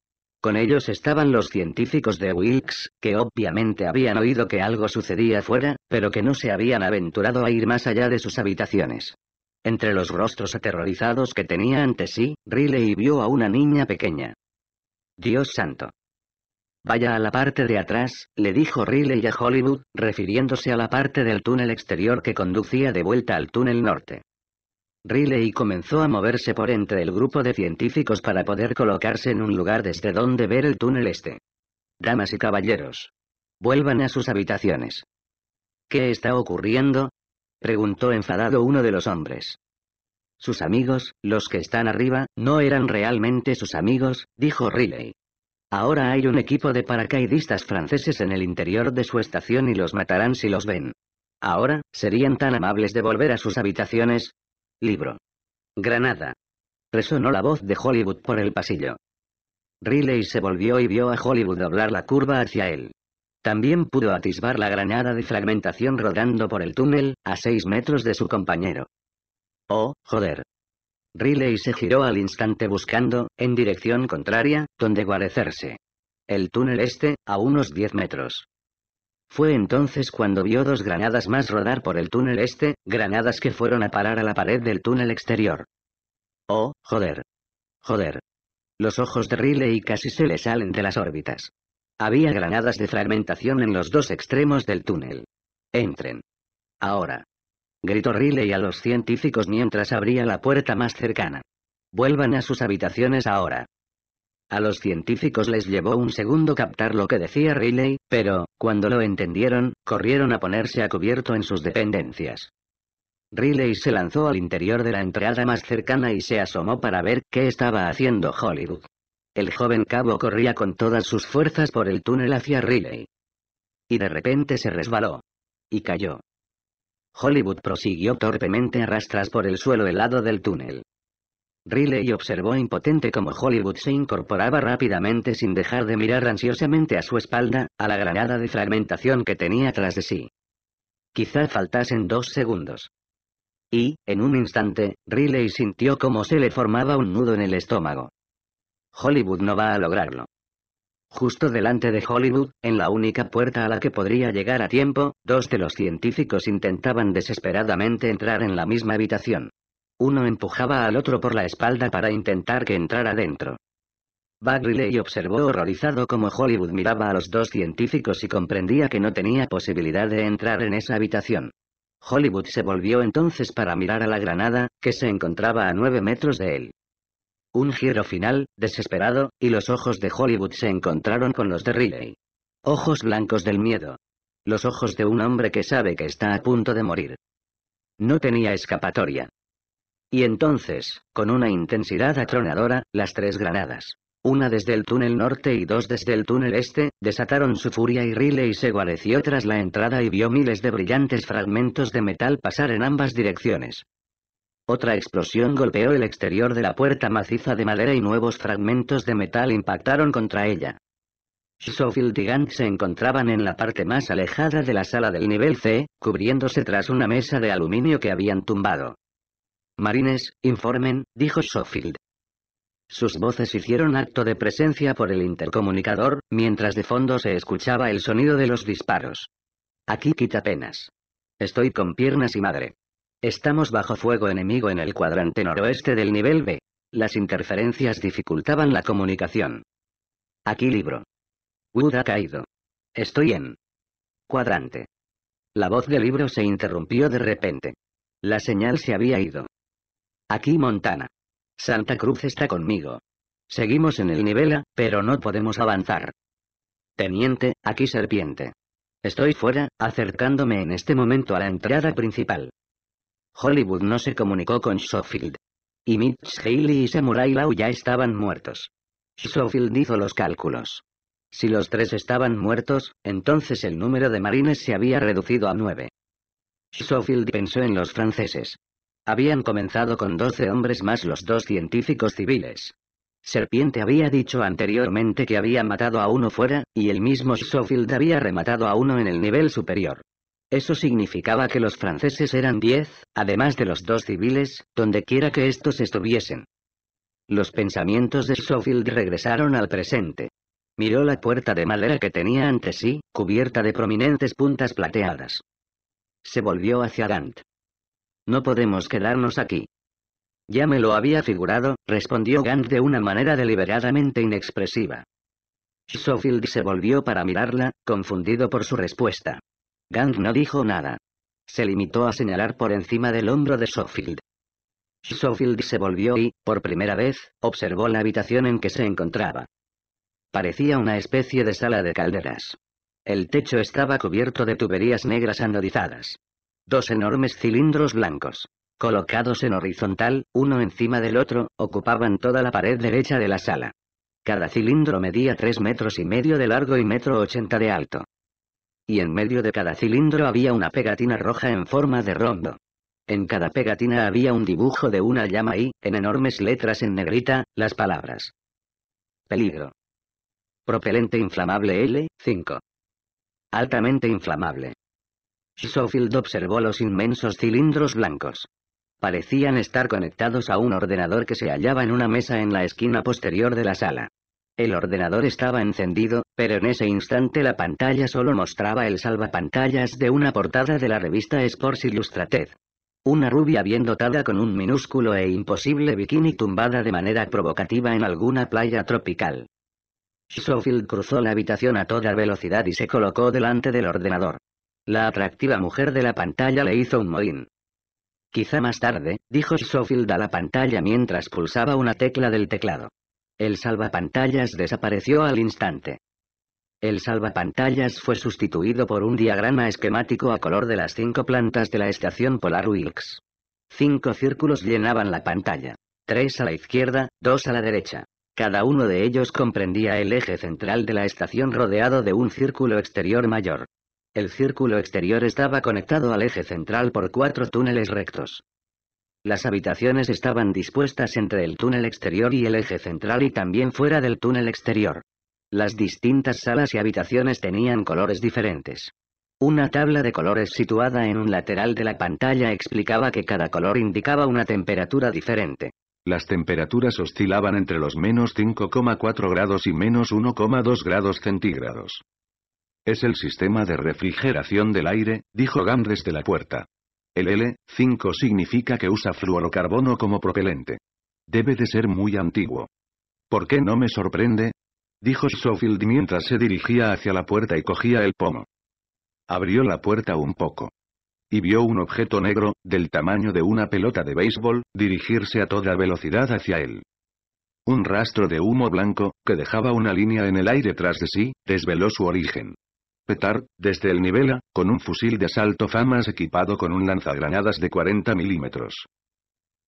Con ellos estaban los científicos de Wilkes, que obviamente habían oído que algo sucedía fuera, pero que no se habían aventurado a ir más allá de sus habitaciones. Entre los rostros aterrorizados que tenía ante sí, Riley vio a una niña pequeña. Dios santo. Vaya a la parte de atrás, le dijo Riley a Hollywood, refiriéndose a la parte del túnel exterior que conducía de vuelta al túnel norte. Riley comenzó a moverse por entre el grupo de científicos para poder colocarse en un lugar desde donde ver el túnel este. Damas y caballeros. Vuelvan a sus habitaciones. ¿Qué está ocurriendo? preguntó enfadado uno de los hombres. Sus amigos, los que están arriba, no eran realmente sus amigos, dijo Riley. Ahora hay un equipo de paracaidistas franceses en el interior de su estación y los matarán si los ven. Ahora, ¿serían tan amables de volver a sus habitaciones? Libro. Granada. Resonó la voz de Hollywood por el pasillo. Riley se volvió y vio a Hollywood doblar la curva hacia él. También pudo atisbar la granada de fragmentación rodando por el túnel, a seis metros de su compañero. Oh, joder. Riley se giró al instante buscando, en dirección contraria, donde guarecerse. El túnel este, a unos 10 metros. Fue entonces cuando vio dos granadas más rodar por el túnel este, granadas que fueron a parar a la pared del túnel exterior. Oh, joder. Joder. Los ojos de Riley casi se le salen de las órbitas. Había granadas de fragmentación en los dos extremos del túnel. Entren. Ahora gritó Riley a los científicos mientras abría la puerta más cercana. Vuelvan a sus habitaciones ahora. A los científicos les llevó un segundo captar lo que decía Riley, pero, cuando lo entendieron, corrieron a ponerse a cubierto en sus dependencias. Riley se lanzó al interior de la entrada más cercana y se asomó para ver qué estaba haciendo Hollywood. El joven cabo corría con todas sus fuerzas por el túnel hacia Riley. Y de repente se resbaló. Y cayó. Hollywood prosiguió torpemente a por el suelo helado del túnel. Riley observó impotente como Hollywood se incorporaba rápidamente sin dejar de mirar ansiosamente a su espalda, a la granada de fragmentación que tenía tras de sí. Quizá faltasen dos segundos. Y, en un instante, Riley sintió como se le formaba un nudo en el estómago. Hollywood no va a lograrlo. Justo delante de Hollywood, en la única puerta a la que podría llegar a tiempo, dos de los científicos intentaban desesperadamente entrar en la misma habitación. Uno empujaba al otro por la espalda para intentar que entrara dentro. Bagriley observó horrorizado cómo Hollywood miraba a los dos científicos y comprendía que no tenía posibilidad de entrar en esa habitación. Hollywood se volvió entonces para mirar a la granada, que se encontraba a nueve metros de él. Un giro final, desesperado, y los ojos de Hollywood se encontraron con los de Riley. Ojos blancos del miedo. Los ojos de un hombre que sabe que está a punto de morir. No tenía escapatoria. Y entonces, con una intensidad atronadora, las tres granadas, una desde el túnel norte y dos desde el túnel este, desataron su furia y Riley se guareció tras la entrada y vio miles de brillantes fragmentos de metal pasar en ambas direcciones. Otra explosión golpeó el exterior de la puerta maciza de madera y nuevos fragmentos de metal impactaron contra ella. Schofield y Gant se encontraban en la parte más alejada de la sala del nivel C, cubriéndose tras una mesa de aluminio que habían tumbado. Marines, informen, dijo Schofield. Sus voces hicieron acto de presencia por el intercomunicador, mientras de fondo se escuchaba el sonido de los disparos. Aquí quita penas. Estoy con piernas y madre. Estamos bajo fuego enemigo en el cuadrante noroeste del nivel B. Las interferencias dificultaban la comunicación. Aquí libro. Wood ha caído. Estoy en. Cuadrante. La voz del libro se interrumpió de repente. La señal se había ido. Aquí Montana. Santa Cruz está conmigo. Seguimos en el nivel A, pero no podemos avanzar. Teniente, aquí serpiente. Estoy fuera, acercándome en este momento a la entrada principal. Hollywood no se comunicó con Schofield. Y Mitch Haley y Samurai Lau ya estaban muertos. Schofield hizo los cálculos. Si los tres estaban muertos, entonces el número de marines se había reducido a nueve. Schofield pensó en los franceses. Habían comenzado con doce hombres más los dos científicos civiles. Serpiente había dicho anteriormente que había matado a uno fuera, y el mismo Schofield había rematado a uno en el nivel superior. Eso significaba que los franceses eran diez, además de los dos civiles, dondequiera que estos estuviesen. Los pensamientos de Schofield regresaron al presente. Miró la puerta de madera que tenía ante sí, cubierta de prominentes puntas plateadas. Se volvió hacia Gant. No podemos quedarnos aquí. Ya me lo había figurado, respondió Gant de una manera deliberadamente inexpresiva. Schofield se volvió para mirarla, confundido por su respuesta. Gang no dijo nada. Se limitó a señalar por encima del hombro de Sofield. Sofield se volvió y, por primera vez, observó la habitación en que se encontraba. Parecía una especie de sala de calderas. El techo estaba cubierto de tuberías negras anodizadas. Dos enormes cilindros blancos, colocados en horizontal, uno encima del otro, ocupaban toda la pared derecha de la sala. Cada cilindro medía tres metros y medio de largo y metro ochenta de alto y en medio de cada cilindro había una pegatina roja en forma de rombo. En cada pegatina había un dibujo de una llama y, en enormes letras en negrita, las palabras. Peligro. Propelente inflamable L5. Altamente inflamable. Schofield observó los inmensos cilindros blancos. Parecían estar conectados a un ordenador que se hallaba en una mesa en la esquina posterior de la sala. El ordenador estaba encendido, pero en ese instante la pantalla solo mostraba el salvapantallas de una portada de la revista Sports Illustrated. Una rubia bien dotada con un minúsculo e imposible bikini tumbada de manera provocativa en alguna playa tropical. Schofield cruzó la habitación a toda velocidad y se colocó delante del ordenador. La atractiva mujer de la pantalla le hizo un mohín. Quizá más tarde, dijo Schofield a la pantalla mientras pulsaba una tecla del teclado. El salvapantallas desapareció al instante. El salvapantallas fue sustituido por un diagrama esquemático a color de las cinco plantas de la estación Polar Wilkes. Cinco círculos llenaban la pantalla. Tres a la izquierda, dos a la derecha. Cada uno de ellos comprendía el eje central de la estación rodeado de un círculo exterior mayor. El círculo exterior estaba conectado al eje central por cuatro túneles rectos. Las habitaciones estaban dispuestas entre el túnel exterior y el eje central y también fuera del túnel exterior. Las distintas salas y habitaciones tenían colores diferentes. Una tabla de colores situada en un lateral de la pantalla explicaba que cada color indicaba una temperatura diferente. Las temperaturas oscilaban entre los menos 5,4 grados y menos 1,2 grados centígrados. Es el sistema de refrigeración del aire, dijo Gam desde la puerta. El L5 significa que usa fluorocarbono como propelente. Debe de ser muy antiguo. ¿Por qué no me sorprende? Dijo Schofield mientras se dirigía hacia la puerta y cogía el pomo. Abrió la puerta un poco. Y vio un objeto negro, del tamaño de una pelota de béisbol, dirigirse a toda velocidad hacia él. Un rastro de humo blanco, que dejaba una línea en el aire tras de sí, desveló su origen. Petar, desde el nivel A, con un fusil de asalto FAMAS equipado con un lanzagranadas de 40 milímetros.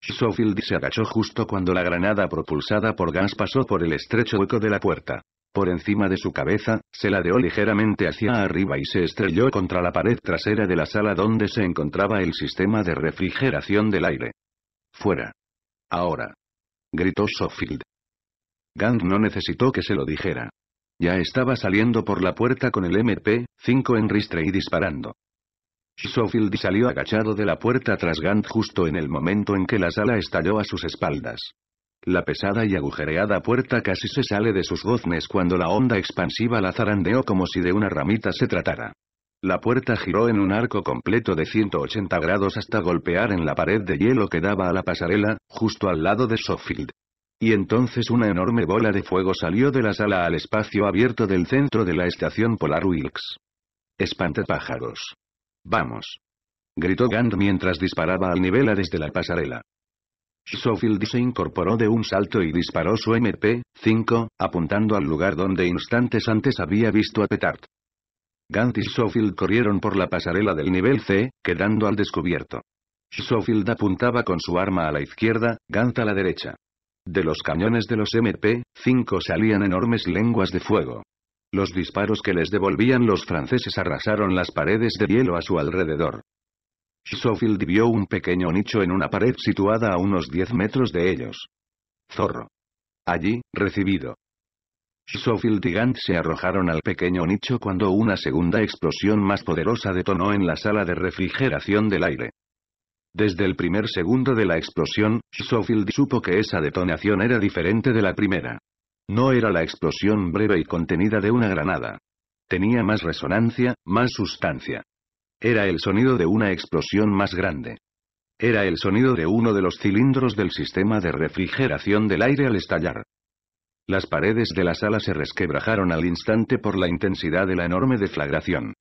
Sofield se agachó justo cuando la granada propulsada por gas pasó por el estrecho hueco de la puerta. Por encima de su cabeza, se ladeó ligeramente hacia arriba y se estrelló contra la pared trasera de la sala donde se encontraba el sistema de refrigeración del aire. Fuera. Ahora. Gritó Schofield. Gang no necesitó que se lo dijera. Ya estaba saliendo por la puerta con el MP-5 en ristre y disparando. Schofield salió agachado de la puerta tras Gant justo en el momento en que la sala estalló a sus espaldas. La pesada y agujereada puerta casi se sale de sus goznes cuando la onda expansiva la zarandeó como si de una ramita se tratara. La puerta giró en un arco completo de 180 grados hasta golpear en la pared de hielo que daba a la pasarela, justo al lado de Schofield. Y entonces una enorme bola de fuego salió de la sala al espacio abierto del centro de la estación polar Espante pájaros! Vamos. Gritó Gant mientras disparaba al a desde la pasarela. Schofield se incorporó de un salto y disparó su MP-5, apuntando al lugar donde instantes antes había visto a Petard. Gant y Schofield corrieron por la pasarela del nivel C, quedando al descubierto. Schofield apuntaba con su arma a la izquierda, Gant a la derecha. De los cañones de los MP-5 salían enormes lenguas de fuego. Los disparos que les devolvían los franceses arrasaron las paredes de hielo a su alrededor. Schofield vio un pequeño nicho en una pared situada a unos 10 metros de ellos. Zorro. Allí, recibido. Schofield y Gant se arrojaron al pequeño nicho cuando una segunda explosión más poderosa detonó en la sala de refrigeración del aire. Desde el primer segundo de la explosión, Schofield supo que esa detonación era diferente de la primera. No era la explosión breve y contenida de una granada. Tenía más resonancia, más sustancia. Era el sonido de una explosión más grande. Era el sonido de uno de los cilindros del sistema de refrigeración del aire al estallar. Las paredes de la sala se resquebrajaron al instante por la intensidad de la enorme deflagración.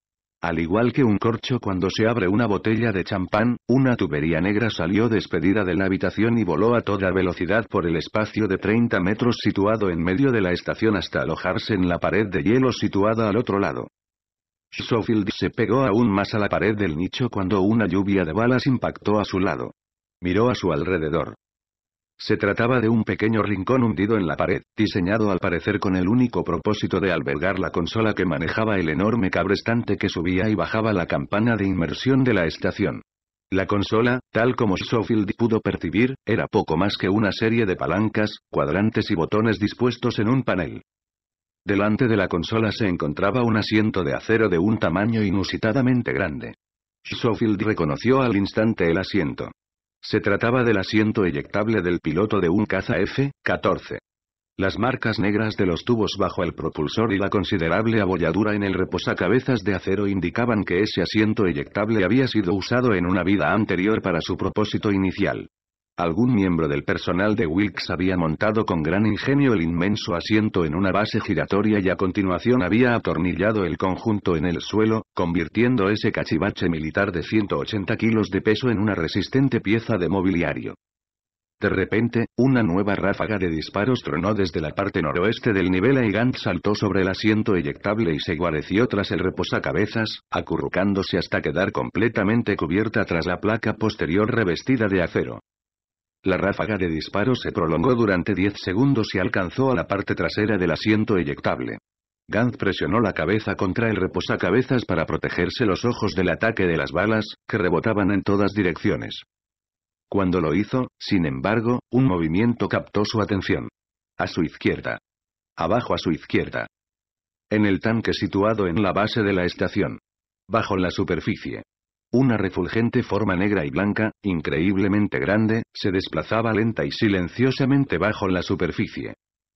Al igual que un corcho cuando se abre una botella de champán, una tubería negra salió despedida de la habitación y voló a toda velocidad por el espacio de 30 metros situado en medio de la estación hasta alojarse en la pared de hielo situada al otro lado. Schofield se pegó aún más a la pared del nicho cuando una lluvia de balas impactó a su lado. Miró a su alrededor. Se trataba de un pequeño rincón hundido en la pared, diseñado al parecer con el único propósito de albergar la consola que manejaba el enorme cabrestante que subía y bajaba la campana de inmersión de la estación. La consola, tal como Schofield pudo percibir, era poco más que una serie de palancas, cuadrantes y botones dispuestos en un panel. Delante de la consola se encontraba un asiento de acero de un tamaño inusitadamente grande. Schofield reconoció al instante el asiento. Se trataba del asiento eyectable del piloto de un caza F-14. Las marcas negras de los tubos bajo el propulsor y la considerable abolladura en el reposacabezas de acero indicaban que ese asiento eyectable había sido usado en una vida anterior para su propósito inicial. Algún miembro del personal de Wilkes había montado con gran ingenio el inmenso asiento en una base giratoria y a continuación había atornillado el conjunto en el suelo, convirtiendo ese cachivache militar de 180 kilos de peso en una resistente pieza de mobiliario. De repente, una nueva ráfaga de disparos tronó desde la parte noroeste del nivel y Gant saltó sobre el asiento eyectable y se guareció tras el reposacabezas, acurrucándose hasta quedar completamente cubierta tras la placa posterior revestida de acero. La ráfaga de disparos se prolongó durante 10 segundos y alcanzó a la parte trasera del asiento eyectable. Gantz presionó la cabeza contra el reposacabezas para protegerse los ojos del ataque de las balas, que rebotaban en todas direcciones. Cuando lo hizo, sin embargo, un movimiento captó su atención. A su izquierda. Abajo a su izquierda. En el tanque situado en la base de la estación. Bajo la superficie. Una refulgente forma negra y blanca, increíblemente grande, se desplazaba lenta y silenciosamente bajo la superficie.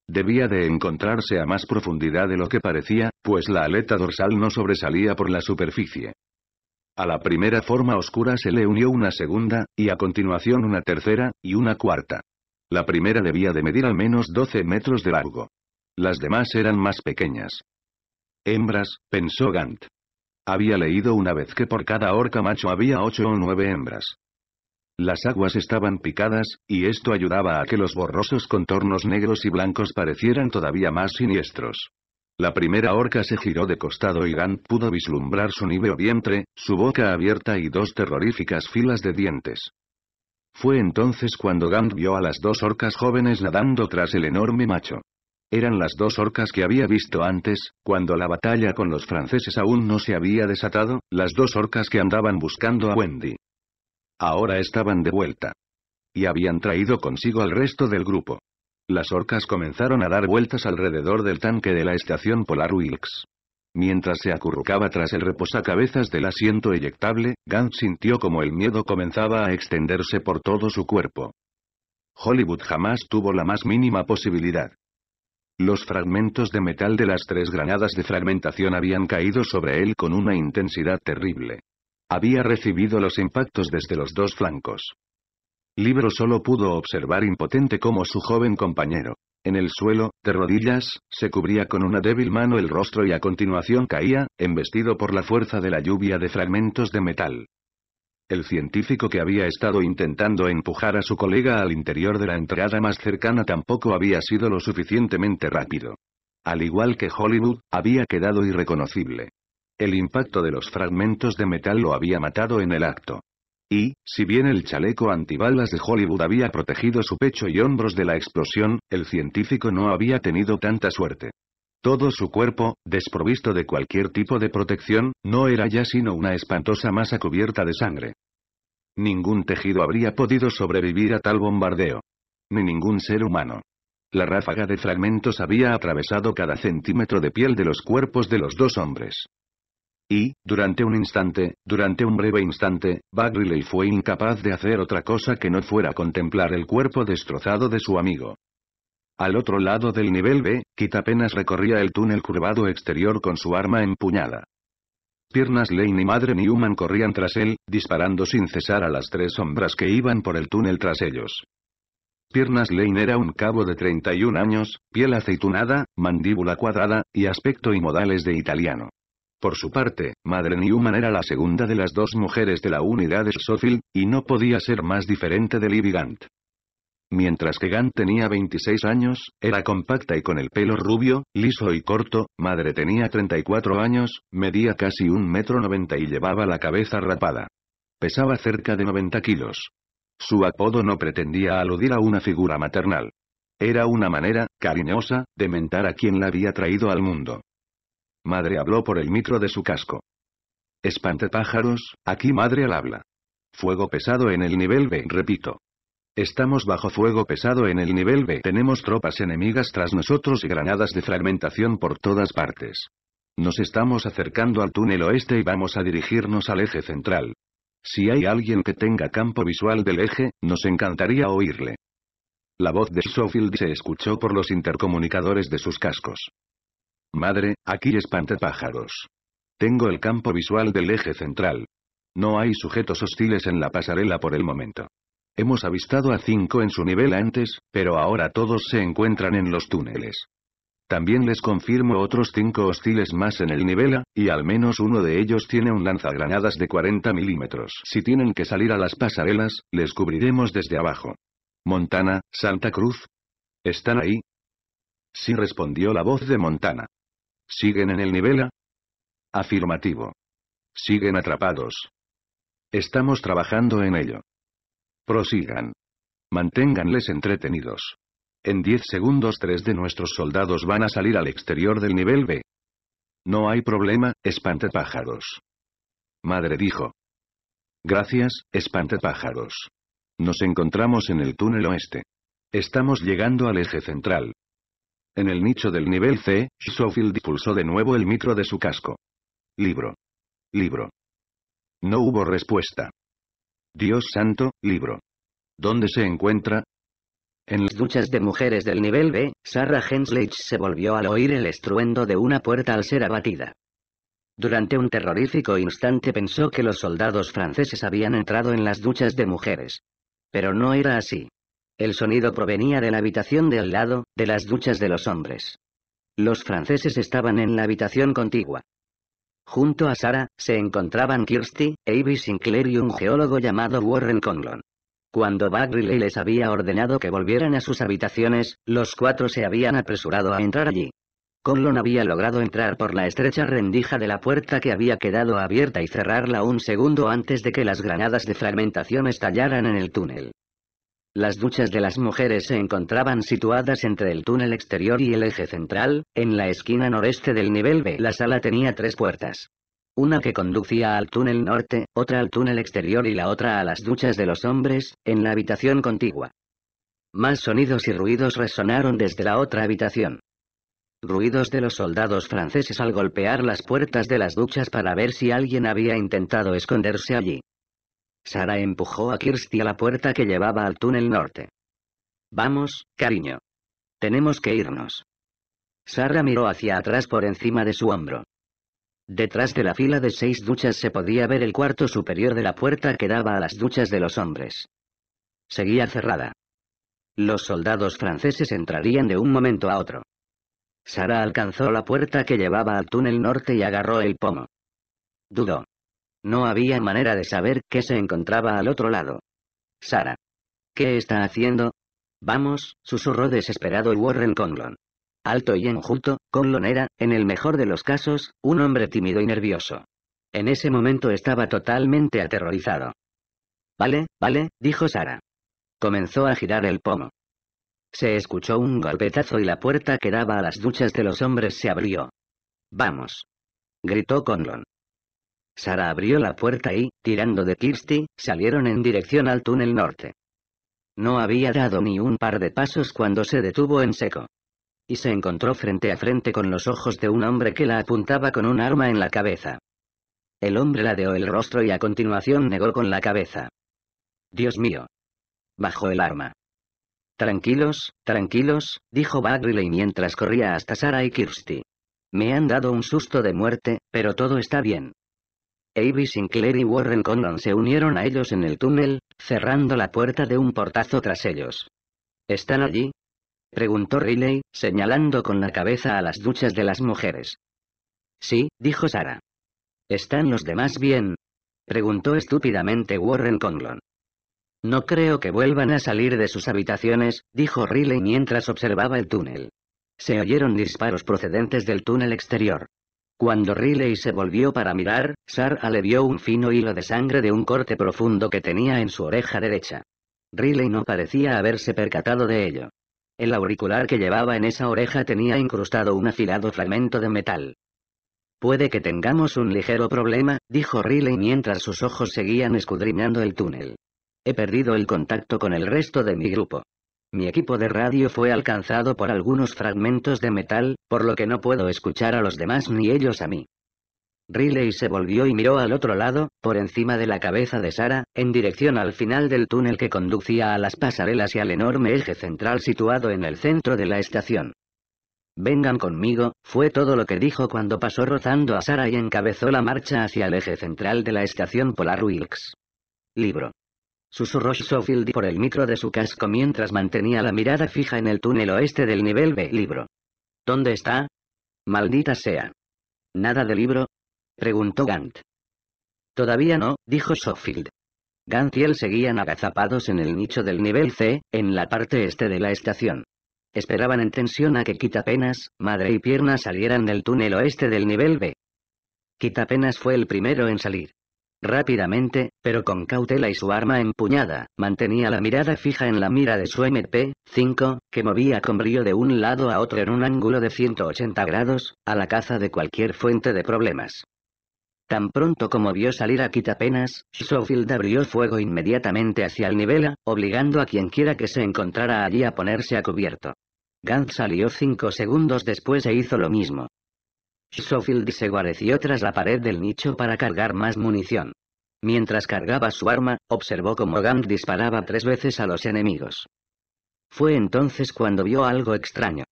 Debía de encontrarse a más profundidad de lo que parecía, pues la aleta dorsal no sobresalía por la superficie. A la primera forma oscura se le unió una segunda, y a continuación una tercera, y una cuarta. La primera debía de medir al menos 12 metros de largo. Las demás eran más pequeñas. Hembras, pensó Gant. Había leído una vez que por cada orca macho había ocho o nueve hembras. Las aguas estaban picadas, y esto ayudaba a que los borrosos contornos negros y blancos parecieran todavía más siniestros. La primera orca se giró de costado y Gant pudo vislumbrar su níveo vientre, su boca abierta y dos terroríficas filas de dientes. Fue entonces cuando Gant vio a las dos orcas jóvenes nadando tras el enorme macho. Eran las dos orcas que había visto antes, cuando la batalla con los franceses aún no se había desatado, las dos orcas que andaban buscando a Wendy. Ahora estaban de vuelta. Y habían traído consigo al resto del grupo. Las orcas comenzaron a dar vueltas alrededor del tanque de la estación Polar Wilkes. Mientras se acurrucaba tras el reposacabezas del asiento eyectable, Gant sintió como el miedo comenzaba a extenderse por todo su cuerpo. Hollywood jamás tuvo la más mínima posibilidad. Los fragmentos de metal de las tres granadas de fragmentación habían caído sobre él con una intensidad terrible. Había recibido los impactos desde los dos flancos. Libro solo pudo observar impotente como su joven compañero, en el suelo, de rodillas, se cubría con una débil mano el rostro y a continuación caía, embestido por la fuerza de la lluvia de fragmentos de metal el científico que había estado intentando empujar a su colega al interior de la entrada más cercana tampoco había sido lo suficientemente rápido. Al igual que Hollywood, había quedado irreconocible. El impacto de los fragmentos de metal lo había matado en el acto. Y, si bien el chaleco antibalas de Hollywood había protegido su pecho y hombros de la explosión, el científico no había tenido tanta suerte. Todo su cuerpo, desprovisto de cualquier tipo de protección, no era ya sino una espantosa masa cubierta de sangre. Ningún tejido habría podido sobrevivir a tal bombardeo. Ni ningún ser humano. La ráfaga de fragmentos había atravesado cada centímetro de piel de los cuerpos de los dos hombres. Y, durante un instante, durante un breve instante, Bagriley fue incapaz de hacer otra cosa que no fuera contemplar el cuerpo destrozado de su amigo. Al otro lado del nivel B, Kit apenas recorría el túnel curvado exterior con su arma empuñada. Piernas Lane y Madre Newman corrían tras él, disparando sin cesar a las tres sombras que iban por el túnel tras ellos. Piernas Lane era un cabo de 31 años, piel aceitunada, mandíbula cuadrada, y aspecto y modales de italiano. Por su parte, Madre Newman era la segunda de las dos mujeres de la unidad de Schofield, y no podía ser más diferente de Libby Mientras que Gan tenía 26 años, era compacta y con el pelo rubio, liso y corto, madre tenía 34 años, medía casi un metro noventa y llevaba la cabeza rapada. Pesaba cerca de 90 kilos. Su apodo no pretendía aludir a una figura maternal. Era una manera, cariñosa, de mentar a quien la había traído al mundo. Madre habló por el micro de su casco. pájaros, aquí madre al habla. Fuego pesado en el nivel B, repito. Estamos bajo fuego pesado en el nivel B. Tenemos tropas enemigas tras nosotros y granadas de fragmentación por todas partes. Nos estamos acercando al túnel oeste y vamos a dirigirnos al eje central. Si hay alguien que tenga campo visual del eje, nos encantaría oírle. La voz de Schofield se escuchó por los intercomunicadores de sus cascos. Madre, aquí pájaros. Tengo el campo visual del eje central. No hay sujetos hostiles en la pasarela por el momento. Hemos avistado a cinco en su nivel antes, pero ahora todos se encuentran en los túneles. También les confirmo otros cinco hostiles más en el nivel A, y al menos uno de ellos tiene un lanzagranadas de 40 milímetros. Si tienen que salir a las pasarelas, les cubriremos desde abajo. Montana, Santa Cruz. ¿Están ahí? Sí respondió la voz de Montana. ¿Siguen en el nivel A? Afirmativo. Siguen atrapados. Estamos trabajando en ello. Prosigan. Manténganles entretenidos. En 10 segundos tres de nuestros soldados van a salir al exterior del nivel B. No hay problema, espantepájaros. Madre dijo. Gracias, espantepájaros. Nos encontramos en el túnel oeste. Estamos llegando al eje central. En el nicho del nivel C, Schofield pulsó de nuevo el micro de su casco. Libro. Libro. No hubo respuesta. Dios santo, libro. ¿Dónde se encuentra? En las duchas de mujeres del nivel B, Sarah Henslich se volvió al oír el estruendo de una puerta al ser abatida. Durante un terrorífico instante pensó que los soldados franceses habían entrado en las duchas de mujeres. Pero no era así. El sonido provenía de la habitación de al lado, de las duchas de los hombres. Los franceses estaban en la habitación contigua. Junto a Sara, se encontraban Kirsty, Avis Sinclair y un geólogo llamado Warren Conlon. Cuando Bagrilly les había ordenado que volvieran a sus habitaciones, los cuatro se habían apresurado a entrar allí. Conlon había logrado entrar por la estrecha rendija de la puerta que había quedado abierta y cerrarla un segundo antes de que las granadas de fragmentación estallaran en el túnel. Las duchas de las mujeres se encontraban situadas entre el túnel exterior y el eje central, en la esquina noreste del nivel B. La sala tenía tres puertas. Una que conducía al túnel norte, otra al túnel exterior y la otra a las duchas de los hombres, en la habitación contigua. Más sonidos y ruidos resonaron desde la otra habitación. Ruidos de los soldados franceses al golpear las puertas de las duchas para ver si alguien había intentado esconderse allí. Sara empujó a Kirsty a la puerta que llevaba al túnel norte. Vamos, cariño. Tenemos que irnos. Sara miró hacia atrás por encima de su hombro. Detrás de la fila de seis duchas se podía ver el cuarto superior de la puerta que daba a las duchas de los hombres. Seguía cerrada. Los soldados franceses entrarían de un momento a otro. Sara alcanzó la puerta que llevaba al túnel norte y agarró el pomo. Dudó. No había manera de saber qué se encontraba al otro lado. Sara. ¿Qué está haciendo? Vamos, susurró desesperado Warren Conlon. Alto y enjuto, Conlon era, en el mejor de los casos, un hombre tímido y nervioso. En ese momento estaba totalmente aterrorizado. Vale, vale, dijo Sara. Comenzó a girar el pomo. Se escuchó un golpetazo y la puerta que daba a las duchas de los hombres se abrió. Vamos. Gritó Conlon. Sara abrió la puerta y, tirando de Kirsty, salieron en dirección al túnel norte. No había dado ni un par de pasos cuando se detuvo en seco. Y se encontró frente a frente con los ojos de un hombre que la apuntaba con un arma en la cabeza. El hombre ladeó el rostro y a continuación negó con la cabeza. Dios mío. Bajó el arma. Tranquilos, tranquilos, dijo Bagley mientras corría hasta Sara y Kirsty. Me han dado un susto de muerte, pero todo está bien. Abe Sinclair y Warren Conlon se unieron a ellos en el túnel, cerrando la puerta de un portazo tras ellos. ¿Están allí? preguntó Riley, señalando con la cabeza a las duchas de las mujeres. Sí, dijo Sara. ¿Están los demás bien? preguntó estúpidamente Warren Conlon. No creo que vuelvan a salir de sus habitaciones, dijo Riley mientras observaba el túnel. Se oyeron disparos procedentes del túnel exterior. Cuando Riley se volvió para mirar, Sara le vio un fino hilo de sangre de un corte profundo que tenía en su oreja derecha. Riley no parecía haberse percatado de ello. El auricular que llevaba en esa oreja tenía incrustado un afilado fragmento de metal. Puede que tengamos un ligero problema, dijo Riley mientras sus ojos seguían escudriñando el túnel. He perdido el contacto con el resto de mi grupo. Mi equipo de radio fue alcanzado por algunos fragmentos de metal, por lo que no puedo escuchar a los demás ni ellos a mí. Riley se volvió y miró al otro lado, por encima de la cabeza de Sara, en dirección al final del túnel que conducía a las pasarelas y al enorme eje central situado en el centro de la estación. Vengan conmigo, fue todo lo que dijo cuando pasó rozando a Sara y encabezó la marcha hacia el eje central de la estación Polar Wilkes. Libro. Susurró Schofield por el micro de su casco mientras mantenía la mirada fija en el túnel oeste del nivel B libro. ¿Dónde está? Maldita sea. ¿Nada de libro? Preguntó Gant. Todavía no, dijo Schofield. Gant y él seguían agazapados en el nicho del nivel C, en la parte este de la estación. Esperaban en tensión a que Quitapenas, madre y pierna salieran del túnel oeste del nivel B. Quitapenas fue el primero en salir. Rápidamente, pero con cautela y su arma empuñada, mantenía la mirada fija en la mira de su MP-5, que movía con brío de un lado a otro en un ángulo de 180 grados, a la caza de cualquier fuente de problemas. Tan pronto como vio salir a Quitapenas, Schofield abrió fuego inmediatamente hacia el nivel obligando a quienquiera que se encontrara allí a ponerse a cubierto. Gantz salió cinco segundos después e hizo lo mismo. Schofield se guareció tras la pared del nicho para cargar más munición. Mientras cargaba su arma, observó cómo Gant disparaba tres veces a los enemigos. Fue entonces cuando vio algo extraño.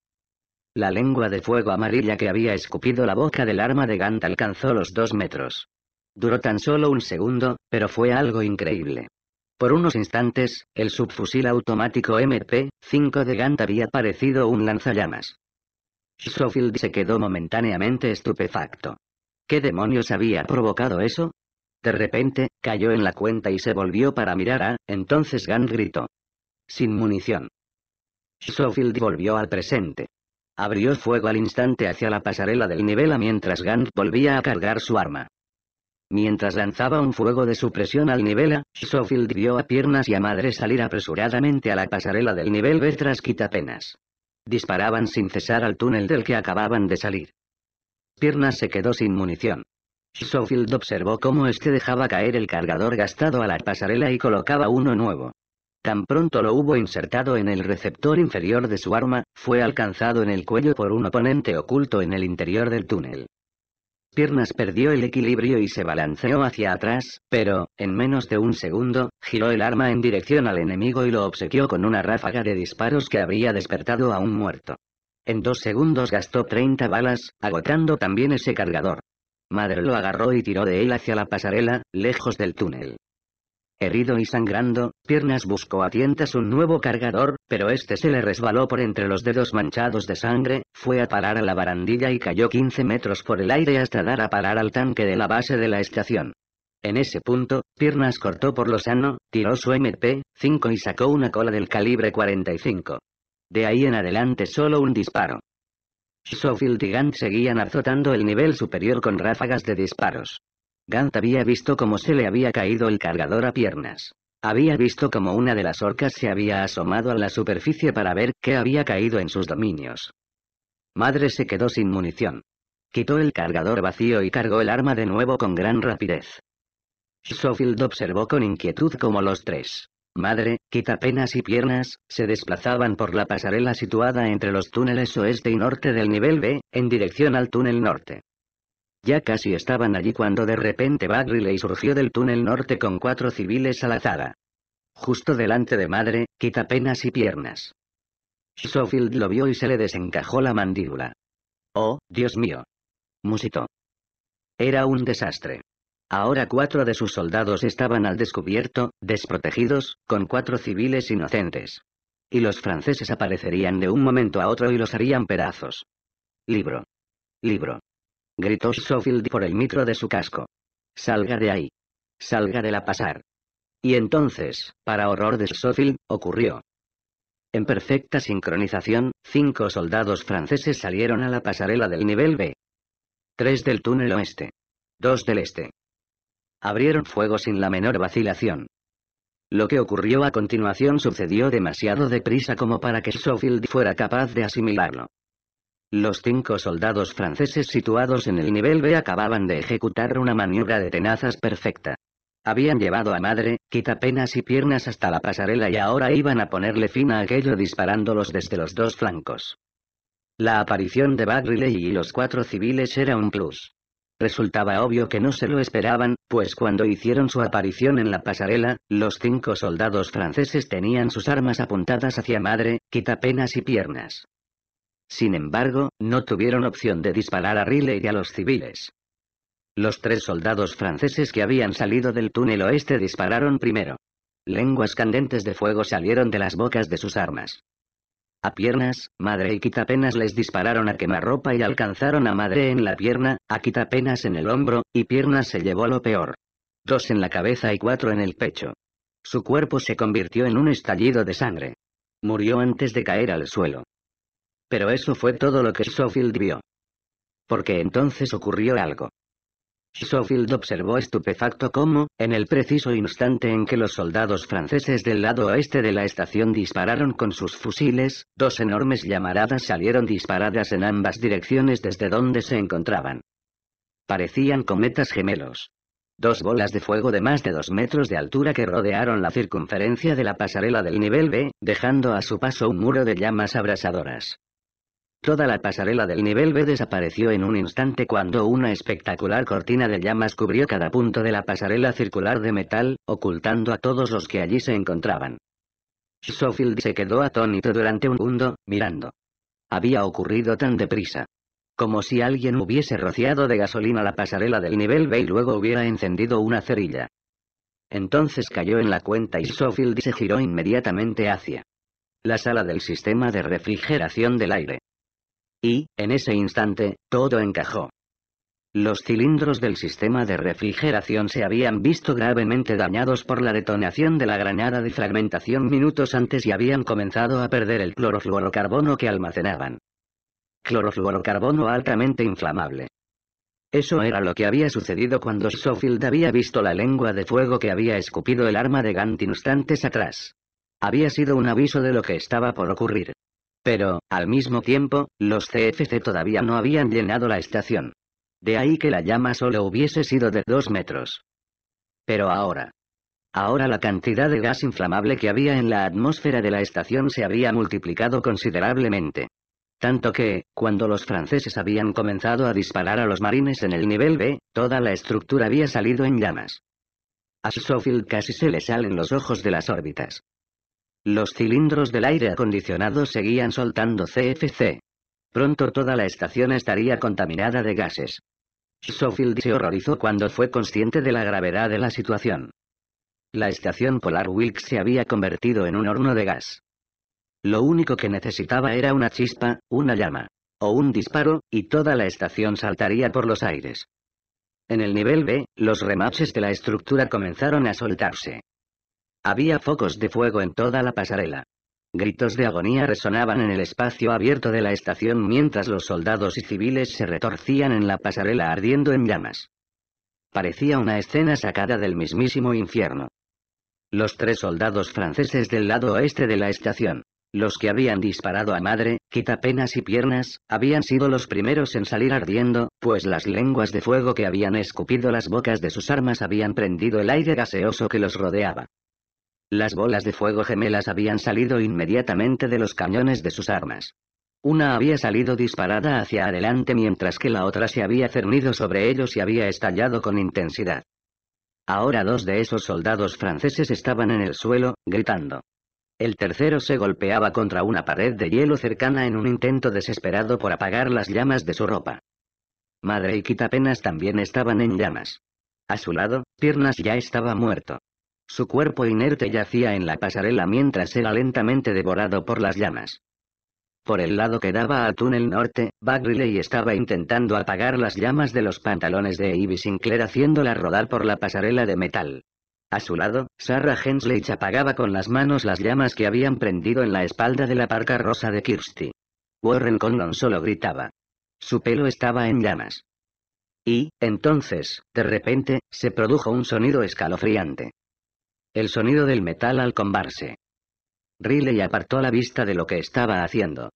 La lengua de fuego amarilla que había escupido la boca del arma de Gant alcanzó los dos metros. Duró tan solo un segundo, pero fue algo increíble. Por unos instantes, el subfusil automático MP-5 de Gant había parecido un lanzallamas. Schofield se quedó momentáneamente estupefacto. ¿Qué demonios había provocado eso? De repente, cayó en la cuenta y se volvió para mirar a, entonces Gant gritó. Sin munición. Schofield volvió al presente. Abrió fuego al instante hacia la pasarela del nivel a mientras Gant volvía a cargar su arma. Mientras lanzaba un fuego de supresión al nivel A, Schofield vio a Piernas y a Madre salir apresuradamente a la pasarela del nivel B tras quitapenas. Disparaban sin cesar al túnel del que acababan de salir. Pierna se quedó sin munición. Schofield observó cómo este dejaba caer el cargador gastado a la pasarela y colocaba uno nuevo. Tan pronto lo hubo insertado en el receptor inferior de su arma, fue alcanzado en el cuello por un oponente oculto en el interior del túnel piernas perdió el equilibrio y se balanceó hacia atrás, pero, en menos de un segundo, giró el arma en dirección al enemigo y lo obsequió con una ráfaga de disparos que habría despertado a un muerto. En dos segundos gastó 30 balas, agotando también ese cargador. Madre lo agarró y tiró de él hacia la pasarela, lejos del túnel. Herido y sangrando, Piernas buscó a tientas un nuevo cargador, pero este se le resbaló por entre los dedos manchados de sangre, fue a parar a la barandilla y cayó 15 metros por el aire hasta dar a parar al tanque de la base de la estación. En ese punto, Piernas cortó por lo sano, tiró su MP-5 y sacó una cola del calibre 45. De ahí en adelante solo un disparo. Schofield y Gant seguían azotando el nivel superior con ráfagas de disparos. Gant había visto cómo se le había caído el cargador a piernas. Había visto cómo una de las orcas se había asomado a la superficie para ver qué había caído en sus dominios. Madre se quedó sin munición. Quitó el cargador vacío y cargó el arma de nuevo con gran rapidez. Schofield observó con inquietud cómo los tres, madre, penas y piernas, se desplazaban por la pasarela situada entre los túneles oeste y norte del nivel B, en dirección al túnel norte. Ya casi estaban allí cuando de repente Bagriley surgió del túnel norte con cuatro civiles a la zaga. Justo delante de madre, quita penas y piernas. Schofield lo vio y se le desencajó la mandíbula. Oh, Dios mío. Musitó. Era un desastre. Ahora cuatro de sus soldados estaban al descubierto, desprotegidos, con cuatro civiles inocentes. Y los franceses aparecerían de un momento a otro y los harían pedazos. Libro. Libro gritó Sofield por el micro de su casco. Salga de ahí. Salga de la pasar. Y entonces, para horror de Schofield, ocurrió. En perfecta sincronización, cinco soldados franceses salieron a la pasarela del nivel B. Tres del túnel oeste. Dos del este. Abrieron fuego sin la menor vacilación. Lo que ocurrió a continuación sucedió demasiado deprisa como para que Schofield fuera capaz de asimilarlo. Los cinco soldados franceses situados en el nivel B acababan de ejecutar una maniobra de tenazas perfecta. Habían llevado a madre, quitapenas y piernas hasta la pasarela y ahora iban a ponerle fin a aquello disparándolos desde los dos flancos. La aparición de Bagriley y los cuatro civiles era un plus. Resultaba obvio que no se lo esperaban, pues cuando hicieron su aparición en la pasarela, los cinco soldados franceses tenían sus armas apuntadas hacia madre, quitapenas y piernas. Sin embargo, no tuvieron opción de disparar a Riley y a los civiles. Los tres soldados franceses que habían salido del túnel oeste dispararon primero. Lenguas candentes de fuego salieron de las bocas de sus armas. A piernas, madre y quitapenas les dispararon a quemarropa y alcanzaron a madre en la pierna, a quitapenas en el hombro, y piernas se llevó lo peor. Dos en la cabeza y cuatro en el pecho. Su cuerpo se convirtió en un estallido de sangre. Murió antes de caer al suelo. Pero eso fue todo lo que Schofield vio. Porque entonces ocurrió algo. Schofield observó estupefacto cómo, en el preciso instante en que los soldados franceses del lado oeste de la estación dispararon con sus fusiles, dos enormes llamaradas salieron disparadas en ambas direcciones desde donde se encontraban. Parecían cometas gemelos. Dos bolas de fuego de más de dos metros de altura que rodearon la circunferencia de la pasarela del nivel B, dejando a su paso un muro de llamas abrasadoras. Toda la pasarela del nivel B desapareció en un instante cuando una espectacular cortina de llamas cubrió cada punto de la pasarela circular de metal, ocultando a todos los que allí se encontraban. Schofield se quedó atónito durante un mundo, mirando. Había ocurrido tan deprisa. Como si alguien hubiese rociado de gasolina la pasarela del nivel B y luego hubiera encendido una cerilla. Entonces cayó en la cuenta y Schofield se giró inmediatamente hacia la sala del sistema de refrigeración del aire. Y, en ese instante, todo encajó. Los cilindros del sistema de refrigeración se habían visto gravemente dañados por la detonación de la granada de fragmentación minutos antes y habían comenzado a perder el clorofluorocarbono que almacenaban. Clorofluorocarbono altamente inflamable. Eso era lo que había sucedido cuando Sofield había visto la lengua de fuego que había escupido el arma de Gant instantes atrás. Había sido un aviso de lo que estaba por ocurrir. Pero, al mismo tiempo, los CFC todavía no habían llenado la estación. De ahí que la llama solo hubiese sido de 2 metros. Pero ahora. Ahora la cantidad de gas inflamable que había en la atmósfera de la estación se había multiplicado considerablemente. Tanto que, cuando los franceses habían comenzado a disparar a los marines en el nivel B, toda la estructura había salido en llamas. A Schofield casi se le salen los ojos de las órbitas. Los cilindros del aire acondicionado seguían soltando CFC. Pronto toda la estación estaría contaminada de gases. Schofield se horrorizó cuando fue consciente de la gravedad de la situación. La estación Polar Wilkes se había convertido en un horno de gas. Lo único que necesitaba era una chispa, una llama, o un disparo, y toda la estación saltaría por los aires. En el nivel B, los remaches de la estructura comenzaron a soltarse. Había focos de fuego en toda la pasarela. Gritos de agonía resonaban en el espacio abierto de la estación mientras los soldados y civiles se retorcían en la pasarela ardiendo en llamas. Parecía una escena sacada del mismísimo infierno. Los tres soldados franceses del lado oeste de la estación, los que habían disparado a madre, quitapenas y piernas, habían sido los primeros en salir ardiendo, pues las lenguas de fuego que habían escupido las bocas de sus armas habían prendido el aire gaseoso que los rodeaba. Las bolas de fuego gemelas habían salido inmediatamente de los cañones de sus armas. Una había salido disparada hacia adelante mientras que la otra se había cernido sobre ellos y había estallado con intensidad. Ahora dos de esos soldados franceses estaban en el suelo, gritando. El tercero se golpeaba contra una pared de hielo cercana en un intento desesperado por apagar las llamas de su ropa. Madre y Quitapenas también estaban en llamas. A su lado, Piernas ya estaba muerto. Su cuerpo inerte yacía en la pasarela mientras era lentamente devorado por las llamas. Por el lado que daba a túnel norte, Bagriley estaba intentando apagar las llamas de los pantalones de Ivy Sinclair haciéndola rodar por la pasarela de metal. A su lado, Sarah Hensley apagaba con las manos las llamas que habían prendido en la espalda de la parca rosa de Kirsty. Warren Conlon solo gritaba. Su pelo estaba en llamas. Y, entonces, de repente, se produjo un sonido escalofriante. El sonido del metal al combarse. Riley apartó la vista de lo que estaba haciendo.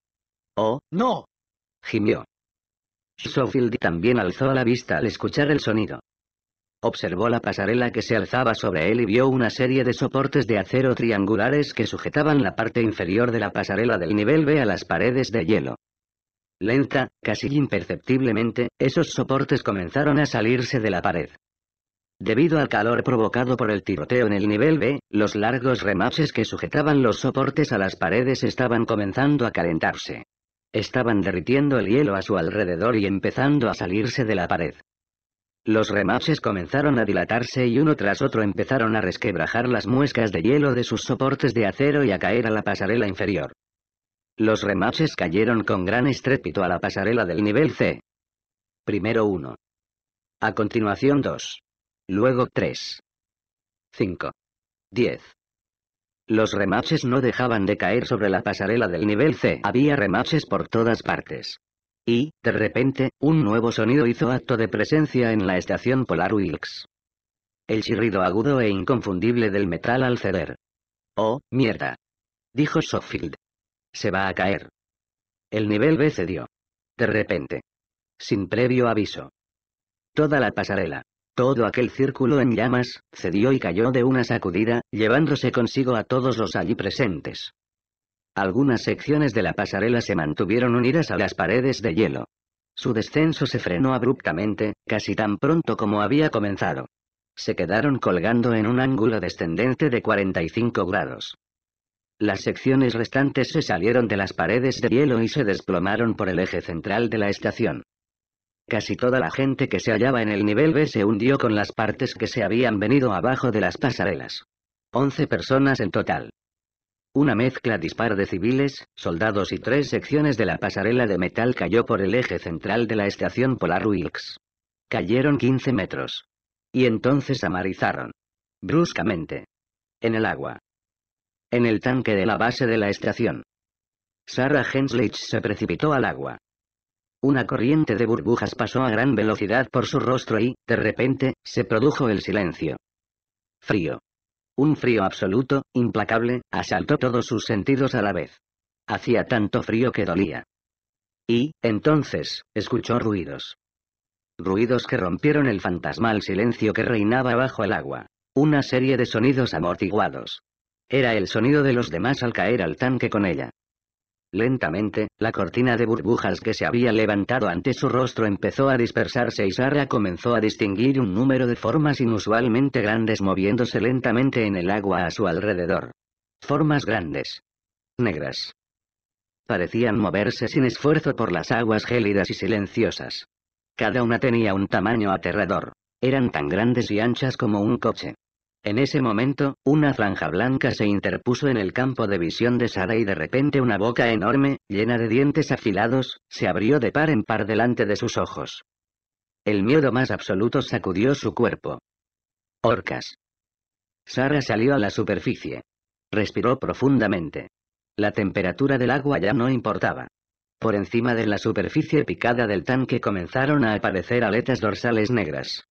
¡Oh, no! gimió. Sofield también alzó la vista al escuchar el sonido. Observó la pasarela que se alzaba sobre él y vio una serie de soportes de acero triangulares que sujetaban la parte inferior de la pasarela del nivel B a las paredes de hielo. Lenta, casi imperceptiblemente, esos soportes comenzaron a salirse de la pared. Debido al calor provocado por el tiroteo en el nivel B, los largos remaches que sujetaban los soportes a las paredes estaban comenzando a calentarse. Estaban derritiendo el hielo a su alrededor y empezando a salirse de la pared. Los remaches comenzaron a dilatarse y uno tras otro empezaron a resquebrajar las muescas de hielo de sus soportes de acero y a caer a la pasarela inferior. Los remaches cayeron con gran estrépito a la pasarela del nivel C. Primero uno. A continuación 2 luego 3. 5. 10. Los remaches no dejaban de caer sobre la pasarela del nivel C. Había remaches por todas partes. Y, de repente, un nuevo sonido hizo acto de presencia en la estación Polar Wilkes. El chirrido agudo e inconfundible del metal al ceder. Oh, mierda. Dijo Sofield. Se va a caer. El nivel B cedió. De repente. Sin previo aviso. Toda la pasarela. Todo aquel círculo en llamas, cedió y cayó de una sacudida, llevándose consigo a todos los allí presentes. Algunas secciones de la pasarela se mantuvieron unidas a las paredes de hielo. Su descenso se frenó abruptamente, casi tan pronto como había comenzado. Se quedaron colgando en un ángulo descendente de 45 grados. Las secciones restantes se salieron de las paredes de hielo y se desplomaron por el eje central de la estación. Casi toda la gente que se hallaba en el nivel B se hundió con las partes que se habían venido abajo de las pasarelas. Once personas en total. Una mezcla dispar de civiles, soldados y tres secciones de la pasarela de metal cayó por el eje central de la estación Polar Wilkes. Cayeron 15 metros. Y entonces amarizaron. Bruscamente. En el agua. En el tanque de la base de la estación. Sarah henslich se precipitó al agua. Una corriente de burbujas pasó a gran velocidad por su rostro y, de repente, se produjo el silencio. Frío. Un frío absoluto, implacable, asaltó todos sus sentidos a la vez. Hacía tanto frío que dolía. Y, entonces, escuchó ruidos. Ruidos que rompieron el fantasmal silencio que reinaba bajo el agua. Una serie de sonidos amortiguados. Era el sonido de los demás al caer al tanque con ella. Lentamente, la cortina de burbujas que se había levantado ante su rostro empezó a dispersarse y Sara comenzó a distinguir un número de formas inusualmente grandes moviéndose lentamente en el agua a su alrededor. Formas grandes. Negras. Parecían moverse sin esfuerzo por las aguas gélidas y silenciosas. Cada una tenía un tamaño aterrador. Eran tan grandes y anchas como un coche. En ese momento, una franja blanca se interpuso en el campo de visión de Sara y de repente una boca enorme, llena de dientes afilados, se abrió de par en par delante de sus ojos. El miedo más absoluto sacudió su cuerpo. Orcas. Sara salió a la superficie. Respiró profundamente. La temperatura del agua ya no importaba. Por encima de la superficie picada del tanque comenzaron a aparecer aletas dorsales negras.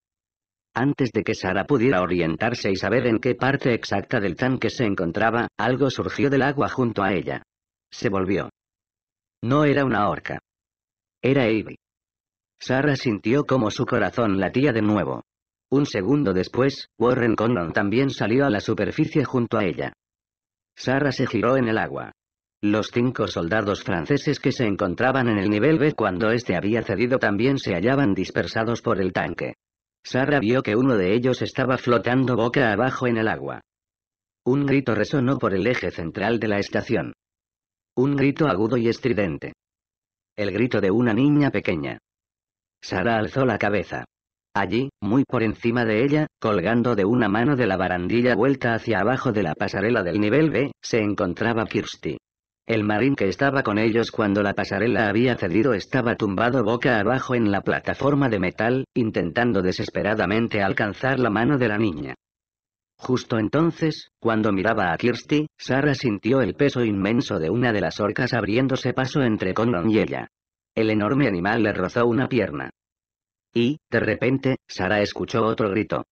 Antes de que Sara pudiera orientarse y saber en qué parte exacta del tanque se encontraba, algo surgió del agua junto a ella. Se volvió. No era una orca. Era Ivy. Sara sintió como su corazón latía de nuevo. Un segundo después, Warren Condon también salió a la superficie junto a ella. Sara se giró en el agua. Los cinco soldados franceses que se encontraban en el nivel B cuando este había cedido también se hallaban dispersados por el tanque. Sara vio que uno de ellos estaba flotando boca abajo en el agua. Un grito resonó por el eje central de la estación. Un grito agudo y estridente. El grito de una niña pequeña. Sara alzó la cabeza. Allí, muy por encima de ella, colgando de una mano de la barandilla vuelta hacia abajo de la pasarela del nivel B, se encontraba Kirsty. El marín que estaba con ellos cuando la pasarela había cedido estaba tumbado boca abajo en la plataforma de metal, intentando desesperadamente alcanzar la mano de la niña. Justo entonces, cuando miraba a Kirsty, Sara sintió el peso inmenso de una de las orcas abriéndose paso entre Conlon y ella. El enorme animal le rozó una pierna. Y, de repente, Sara escuchó otro grito.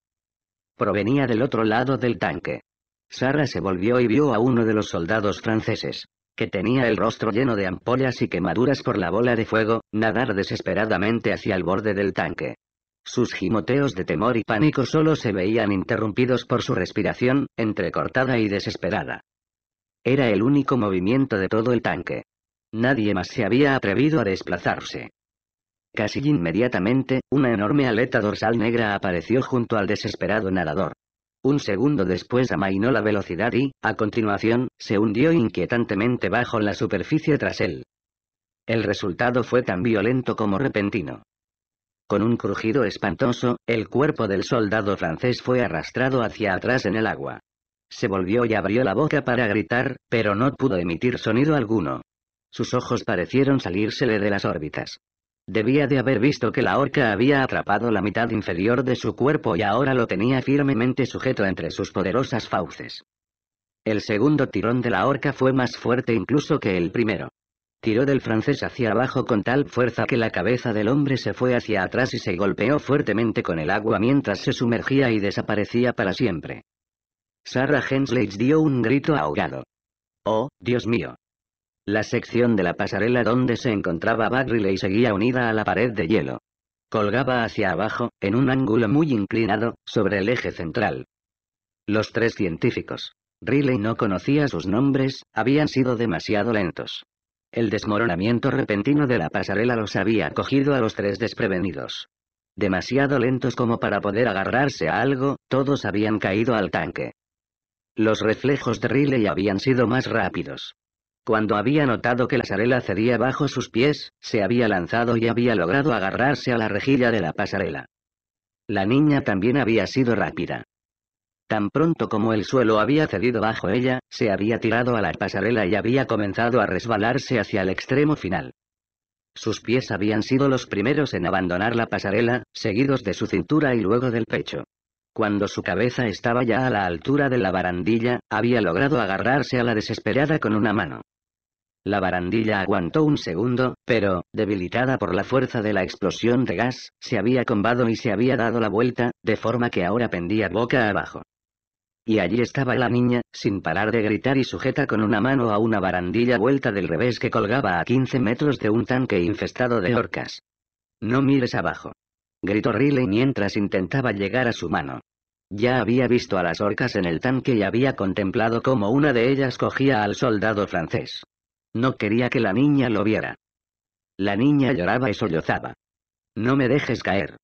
Provenía del otro lado del tanque. Sara se volvió y vio a uno de los soldados franceses que tenía el rostro lleno de ampollas y quemaduras por la bola de fuego, nadar desesperadamente hacia el borde del tanque. Sus gimoteos de temor y pánico solo se veían interrumpidos por su respiración, entrecortada y desesperada. Era el único movimiento de todo el tanque. Nadie más se había atrevido a desplazarse. Casi inmediatamente, una enorme aleta dorsal negra apareció junto al desesperado nadador. Un segundo después amainó la velocidad y, a continuación, se hundió inquietantemente bajo la superficie tras él. El resultado fue tan violento como repentino. Con un crujido espantoso, el cuerpo del soldado francés fue arrastrado hacia atrás en el agua. Se volvió y abrió la boca para gritar, pero no pudo emitir sonido alguno. Sus ojos parecieron salírsele de las órbitas. Debía de haber visto que la horca había atrapado la mitad inferior de su cuerpo y ahora lo tenía firmemente sujeto entre sus poderosas fauces. El segundo tirón de la horca fue más fuerte incluso que el primero. Tiró del francés hacia abajo con tal fuerza que la cabeza del hombre se fue hacia atrás y se golpeó fuertemente con el agua mientras se sumergía y desaparecía para siempre. Sarah Hensley dio un grito ahogado. ¡Oh, Dios mío! La sección de la pasarela donde se encontraba Bagriley seguía unida a la pared de hielo. Colgaba hacia abajo, en un ángulo muy inclinado, sobre el eje central. Los tres científicos. Riley no conocía sus nombres, habían sido demasiado lentos. El desmoronamiento repentino de la pasarela los había cogido a los tres desprevenidos. Demasiado lentos como para poder agarrarse a algo, todos habían caído al tanque. Los reflejos de Riley habían sido más rápidos. Cuando había notado que la pasarela cedía bajo sus pies, se había lanzado y había logrado agarrarse a la rejilla de la pasarela. La niña también había sido rápida. Tan pronto como el suelo había cedido bajo ella, se había tirado a la pasarela y había comenzado a resbalarse hacia el extremo final. Sus pies habían sido los primeros en abandonar la pasarela, seguidos de su cintura y luego del pecho. Cuando su cabeza estaba ya a la altura de la barandilla, había logrado agarrarse a la desesperada con una mano. La barandilla aguantó un segundo, pero, debilitada por la fuerza de la explosión de gas, se había combado y se había dado la vuelta, de forma que ahora pendía boca abajo. Y allí estaba la niña, sin parar de gritar y sujeta con una mano a una barandilla vuelta del revés que colgaba a 15 metros de un tanque infestado de orcas. No mires abajo gritó Riley mientras intentaba llegar a su mano. Ya había visto a las orcas en el tanque y había contemplado cómo una de ellas cogía al soldado francés. No quería que la niña lo viera. La niña lloraba y sollozaba. No me dejes caer.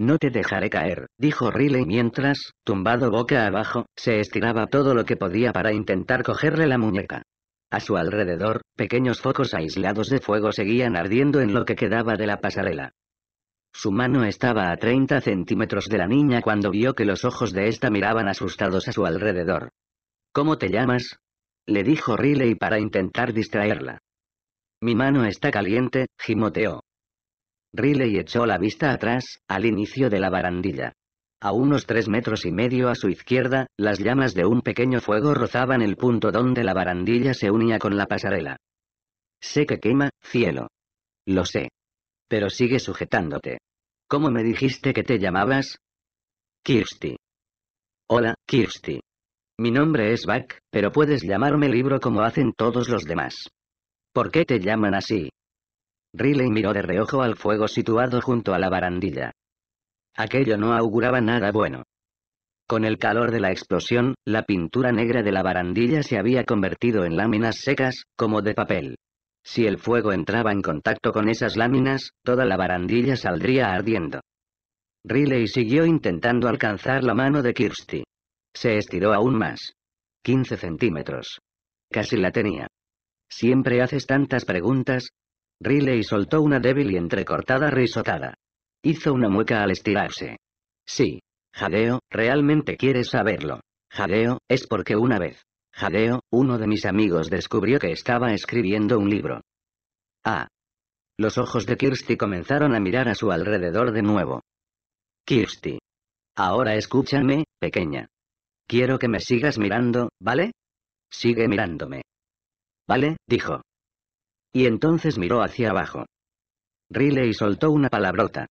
No te dejaré caer, dijo Riley mientras, tumbado boca abajo, se estiraba todo lo que podía para intentar cogerle la muñeca. A su alrededor, pequeños focos aislados de fuego seguían ardiendo en lo que quedaba de la pasarela. Su mano estaba a 30 centímetros de la niña cuando vio que los ojos de esta miraban asustados a su alrededor. ¿Cómo te llamas? le dijo Riley para intentar distraerla. Mi mano está caliente, gimoteó. Riley echó la vista atrás, al inicio de la barandilla. A unos tres metros y medio a su izquierda, las llamas de un pequeño fuego rozaban el punto donde la barandilla se unía con la pasarela. Sé que quema, cielo. Lo sé. Pero sigue sujetándote. ¿Cómo me dijiste que te llamabas? Kirsty. Hola, Kirsty. Mi nombre es Back, pero puedes llamarme libro como hacen todos los demás. ¿Por qué te llaman así? Riley miró de reojo al fuego situado junto a la barandilla. Aquello no auguraba nada bueno. Con el calor de la explosión, la pintura negra de la barandilla se había convertido en láminas secas, como de papel. Si el fuego entraba en contacto con esas láminas, toda la barandilla saldría ardiendo. Riley siguió intentando alcanzar la mano de Kirsty. Se estiró aún más. 15 centímetros. Casi la tenía. Siempre haces tantas preguntas. Riley soltó una débil y entrecortada risotada. Hizo una mueca al estirarse. Sí. Jadeo, realmente quieres saberlo. Jadeo, es porque una vez. Jadeo, uno de mis amigos descubrió que estaba escribiendo un libro. Ah. Los ojos de Kirsty comenzaron a mirar a su alrededor de nuevo. Kirsty. Ahora escúchame, pequeña. Quiero que me sigas mirando, ¿vale? Sigue mirándome. ¿Vale? dijo. Y entonces miró hacia abajo. Riley soltó una palabrota.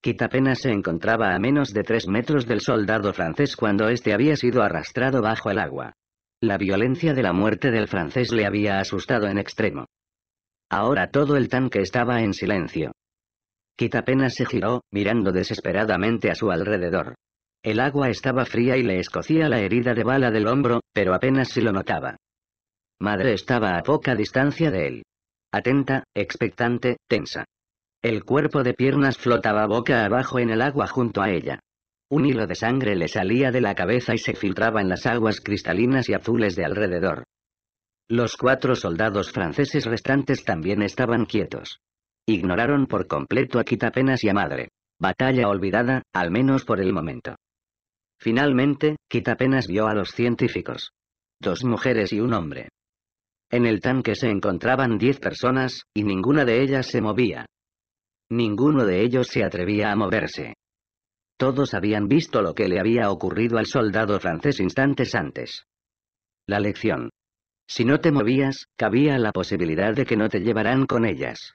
Kit apenas se encontraba a menos de tres metros del soldado francés cuando éste había sido arrastrado bajo el agua. La violencia de la muerte del francés le había asustado en extremo. Ahora todo el tanque estaba en silencio. Kit apenas se giró, mirando desesperadamente a su alrededor. El agua estaba fría y le escocía la herida de bala del hombro, pero apenas si lo notaba. Madre estaba a poca distancia de él. Atenta, expectante, tensa. El cuerpo de piernas flotaba boca abajo en el agua junto a ella. Un hilo de sangre le salía de la cabeza y se filtraba en las aguas cristalinas y azules de alrededor. Los cuatro soldados franceses restantes también estaban quietos. Ignoraron por completo a Quitapenas y a Madre. Batalla olvidada, al menos por el momento. Finalmente, Quitapenas vio a los científicos. Dos mujeres y un hombre. En el tanque se encontraban diez personas, y ninguna de ellas se movía. Ninguno de ellos se atrevía a moverse. Todos habían visto lo que le había ocurrido al soldado francés instantes antes. La lección. Si no te movías, cabía la posibilidad de que no te llevaran con ellas.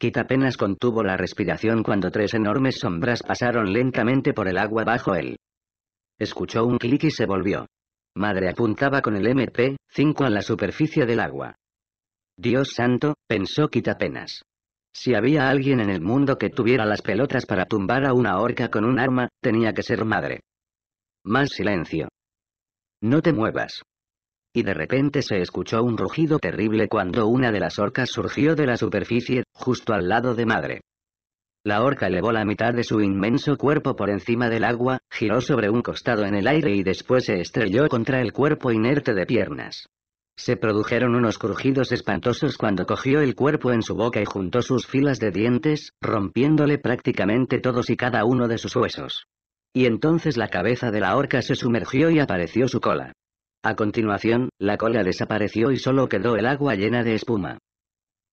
Kit apenas contuvo la respiración cuando tres enormes sombras pasaron lentamente por el agua bajo él. Escuchó un clic y se volvió. Madre apuntaba con el MP-5 a la superficie del agua. Dios santo, pensó Kit apenas. Si había alguien en el mundo que tuviera las pelotas para tumbar a una orca con un arma, tenía que ser madre. Más silencio. No te muevas. Y de repente se escuchó un rugido terrible cuando una de las orcas surgió de la superficie, justo al lado de madre. La orca elevó la mitad de su inmenso cuerpo por encima del agua, giró sobre un costado en el aire y después se estrelló contra el cuerpo inerte de piernas. Se produjeron unos crujidos espantosos cuando cogió el cuerpo en su boca y juntó sus filas de dientes, rompiéndole prácticamente todos y cada uno de sus huesos. Y entonces la cabeza de la orca se sumergió y apareció su cola. A continuación, la cola desapareció y solo quedó el agua llena de espuma.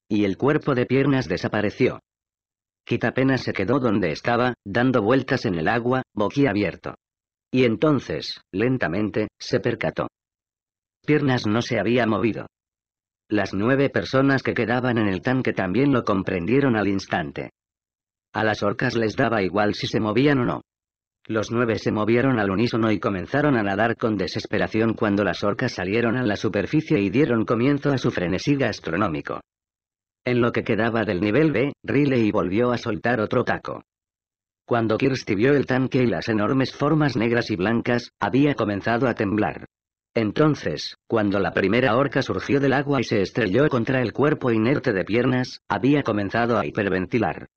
Y el cuerpo de piernas desapareció. Kit apenas se quedó donde estaba, dando vueltas en el agua, abierto. Y entonces, lentamente, se percató piernas no se había movido. Las nueve personas que quedaban en el tanque también lo comprendieron al instante. A las orcas les daba igual si se movían o no. Los nueve se movieron al unísono y comenzaron a nadar con desesperación cuando las orcas salieron a la superficie y dieron comienzo a su frenesí gastronómico. En lo que quedaba del nivel B, Riley volvió a soltar otro taco. Cuando Kirsty vio el tanque y las enormes formas negras y blancas, había comenzado a temblar. Entonces, cuando la primera horca surgió del agua y se estrelló contra el cuerpo inerte de piernas, había comenzado a hiperventilar.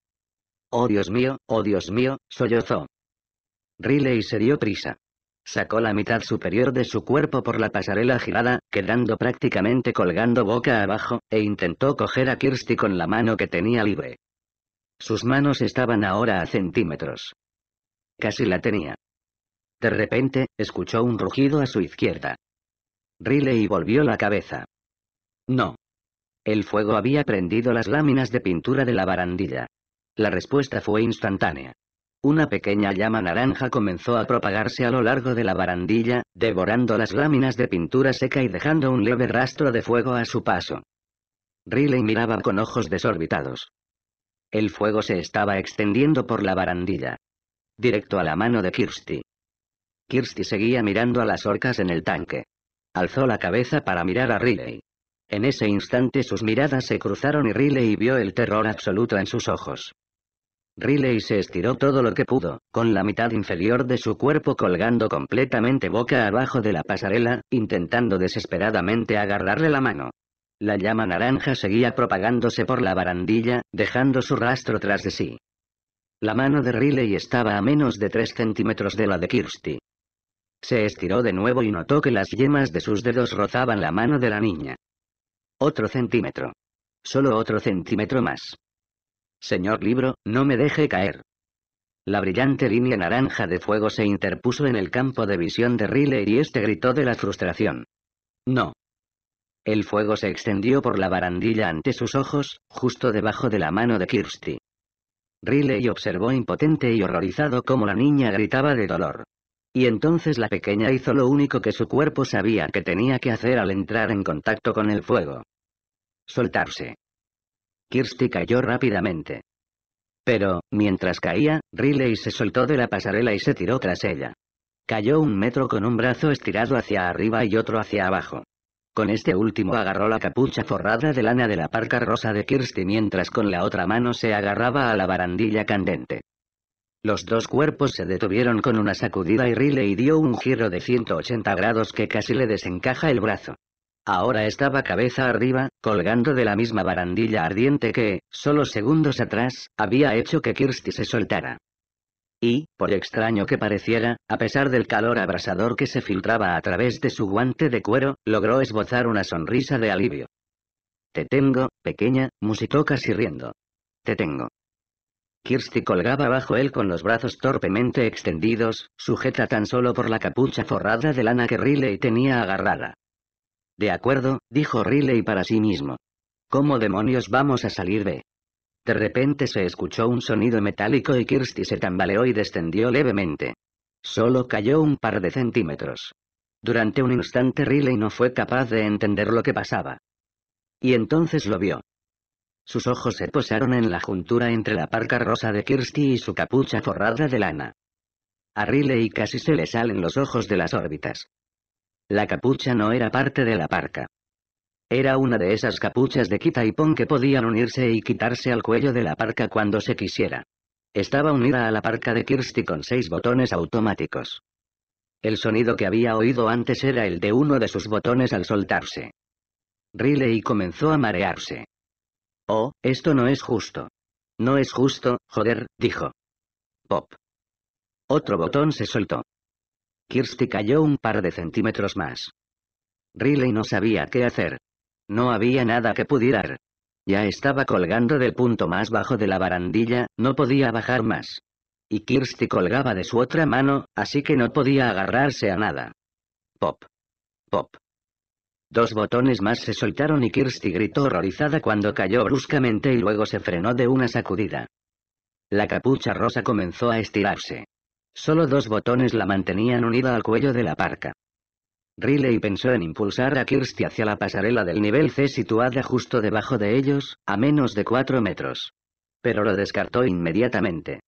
Oh Dios mío, oh Dios mío, sollozó. Riley se dio prisa. Sacó la mitad superior de su cuerpo por la pasarela girada, quedando prácticamente colgando boca abajo, e intentó coger a Kirsty con la mano que tenía libre. Sus manos estaban ahora a centímetros. Casi la tenía. De repente, escuchó un rugido a su izquierda. Riley volvió la cabeza. No. El fuego había prendido las láminas de pintura de la barandilla. La respuesta fue instantánea. Una pequeña llama naranja comenzó a propagarse a lo largo de la barandilla, devorando las láminas de pintura seca y dejando un leve rastro de fuego a su paso. Riley miraba con ojos desorbitados. El fuego se estaba extendiendo por la barandilla. Directo a la mano de Kirsty. Kirsty seguía mirando a las orcas en el tanque. Alzó la cabeza para mirar a Riley. En ese instante sus miradas se cruzaron y Riley vio el terror absoluto en sus ojos. Riley se estiró todo lo que pudo, con la mitad inferior de su cuerpo colgando completamente boca abajo de la pasarela, intentando desesperadamente agarrarle la mano. La llama naranja seguía propagándose por la barandilla, dejando su rastro tras de sí. La mano de Riley estaba a menos de 3 centímetros de la de Kirsty. Se estiró de nuevo y notó que las yemas de sus dedos rozaban la mano de la niña. Otro centímetro. Solo otro centímetro más. Señor libro, no me deje caer. La brillante línea naranja de fuego se interpuso en el campo de visión de Riley y este gritó de la frustración. No. El fuego se extendió por la barandilla ante sus ojos, justo debajo de la mano de Kirsty. Riley observó impotente y horrorizado cómo la niña gritaba de dolor. Y entonces la pequeña hizo lo único que su cuerpo sabía que tenía que hacer al entrar en contacto con el fuego. Soltarse. Kirsty cayó rápidamente. Pero, mientras caía, Riley se soltó de la pasarela y se tiró tras ella. Cayó un metro con un brazo estirado hacia arriba y otro hacia abajo. Con este último agarró la capucha forrada de lana de la parca rosa de Kirsty mientras con la otra mano se agarraba a la barandilla candente. Los dos cuerpos se detuvieron con una sacudida y Riley dio un giro de 180 grados que casi le desencaja el brazo. Ahora estaba cabeza arriba, colgando de la misma barandilla ardiente que, solo segundos atrás, había hecho que Kirsty se soltara. Y, por extraño que pareciera, a pesar del calor abrasador que se filtraba a través de su guante de cuero, logró esbozar una sonrisa de alivio. Te tengo, pequeña, musitó casi riendo. Te tengo. Kirsty colgaba bajo él con los brazos torpemente extendidos, sujeta tan solo por la capucha forrada de lana que Riley tenía agarrada. De acuerdo, dijo Riley para sí mismo. ¿Cómo demonios vamos a salir de? De repente se escuchó un sonido metálico y Kirsty se tambaleó y descendió levemente. Solo cayó un par de centímetros. Durante un instante Riley no fue capaz de entender lo que pasaba. Y entonces lo vio. Sus ojos se posaron en la juntura entre la parca rosa de Kirsty y su capucha forrada de lana. A Riley casi se le salen los ojos de las órbitas. La capucha no era parte de la parca. Era una de esas capuchas de quita y pon que podían unirse y quitarse al cuello de la parca cuando se quisiera. Estaba unida a la parca de Kirsty con seis botones automáticos. El sonido que había oído antes era el de uno de sus botones al soltarse. Riley comenzó a marearse. Oh, esto no es justo. No es justo, joder, dijo. Pop. Otro botón se soltó. Kirsty cayó un par de centímetros más. Riley no sabía qué hacer. No había nada que pudiera. Ya estaba colgando del punto más bajo de la barandilla, no podía bajar más. Y Kirsty colgaba de su otra mano, así que no podía agarrarse a nada. Pop. Pop. Dos botones más se soltaron y Kirsty gritó horrorizada cuando cayó bruscamente y luego se frenó de una sacudida. La capucha rosa comenzó a estirarse. Solo dos botones la mantenían unida al cuello de la parca. Riley pensó en impulsar a Kirsty hacia la pasarela del nivel C situada justo debajo de ellos, a menos de cuatro metros. Pero lo descartó inmediatamente.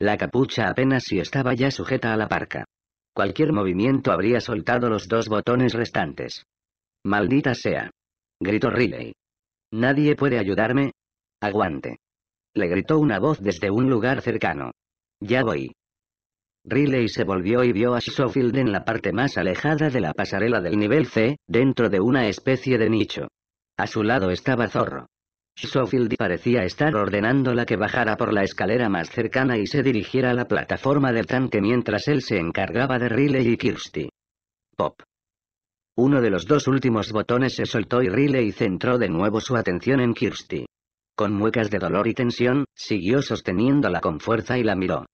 La capucha apenas si estaba ya sujeta a la parca. Cualquier movimiento habría soltado los dos botones restantes. Maldita sea. Gritó Riley. ¿Nadie puede ayudarme? Aguante. Le gritó una voz desde un lugar cercano. Ya voy. Riley se volvió y vio a Schofield en la parte más alejada de la pasarela del nivel C, dentro de una especie de nicho. A su lado estaba Zorro. Schofield parecía estar ordenándola que bajara por la escalera más cercana y se dirigiera a la plataforma del tanque mientras él se encargaba de Riley y Kirsty. Pop. Uno de los dos últimos botones se soltó y Riley centró de nuevo su atención en Kirsty. Con muecas de dolor y tensión, siguió sosteniéndola con fuerza y la miró.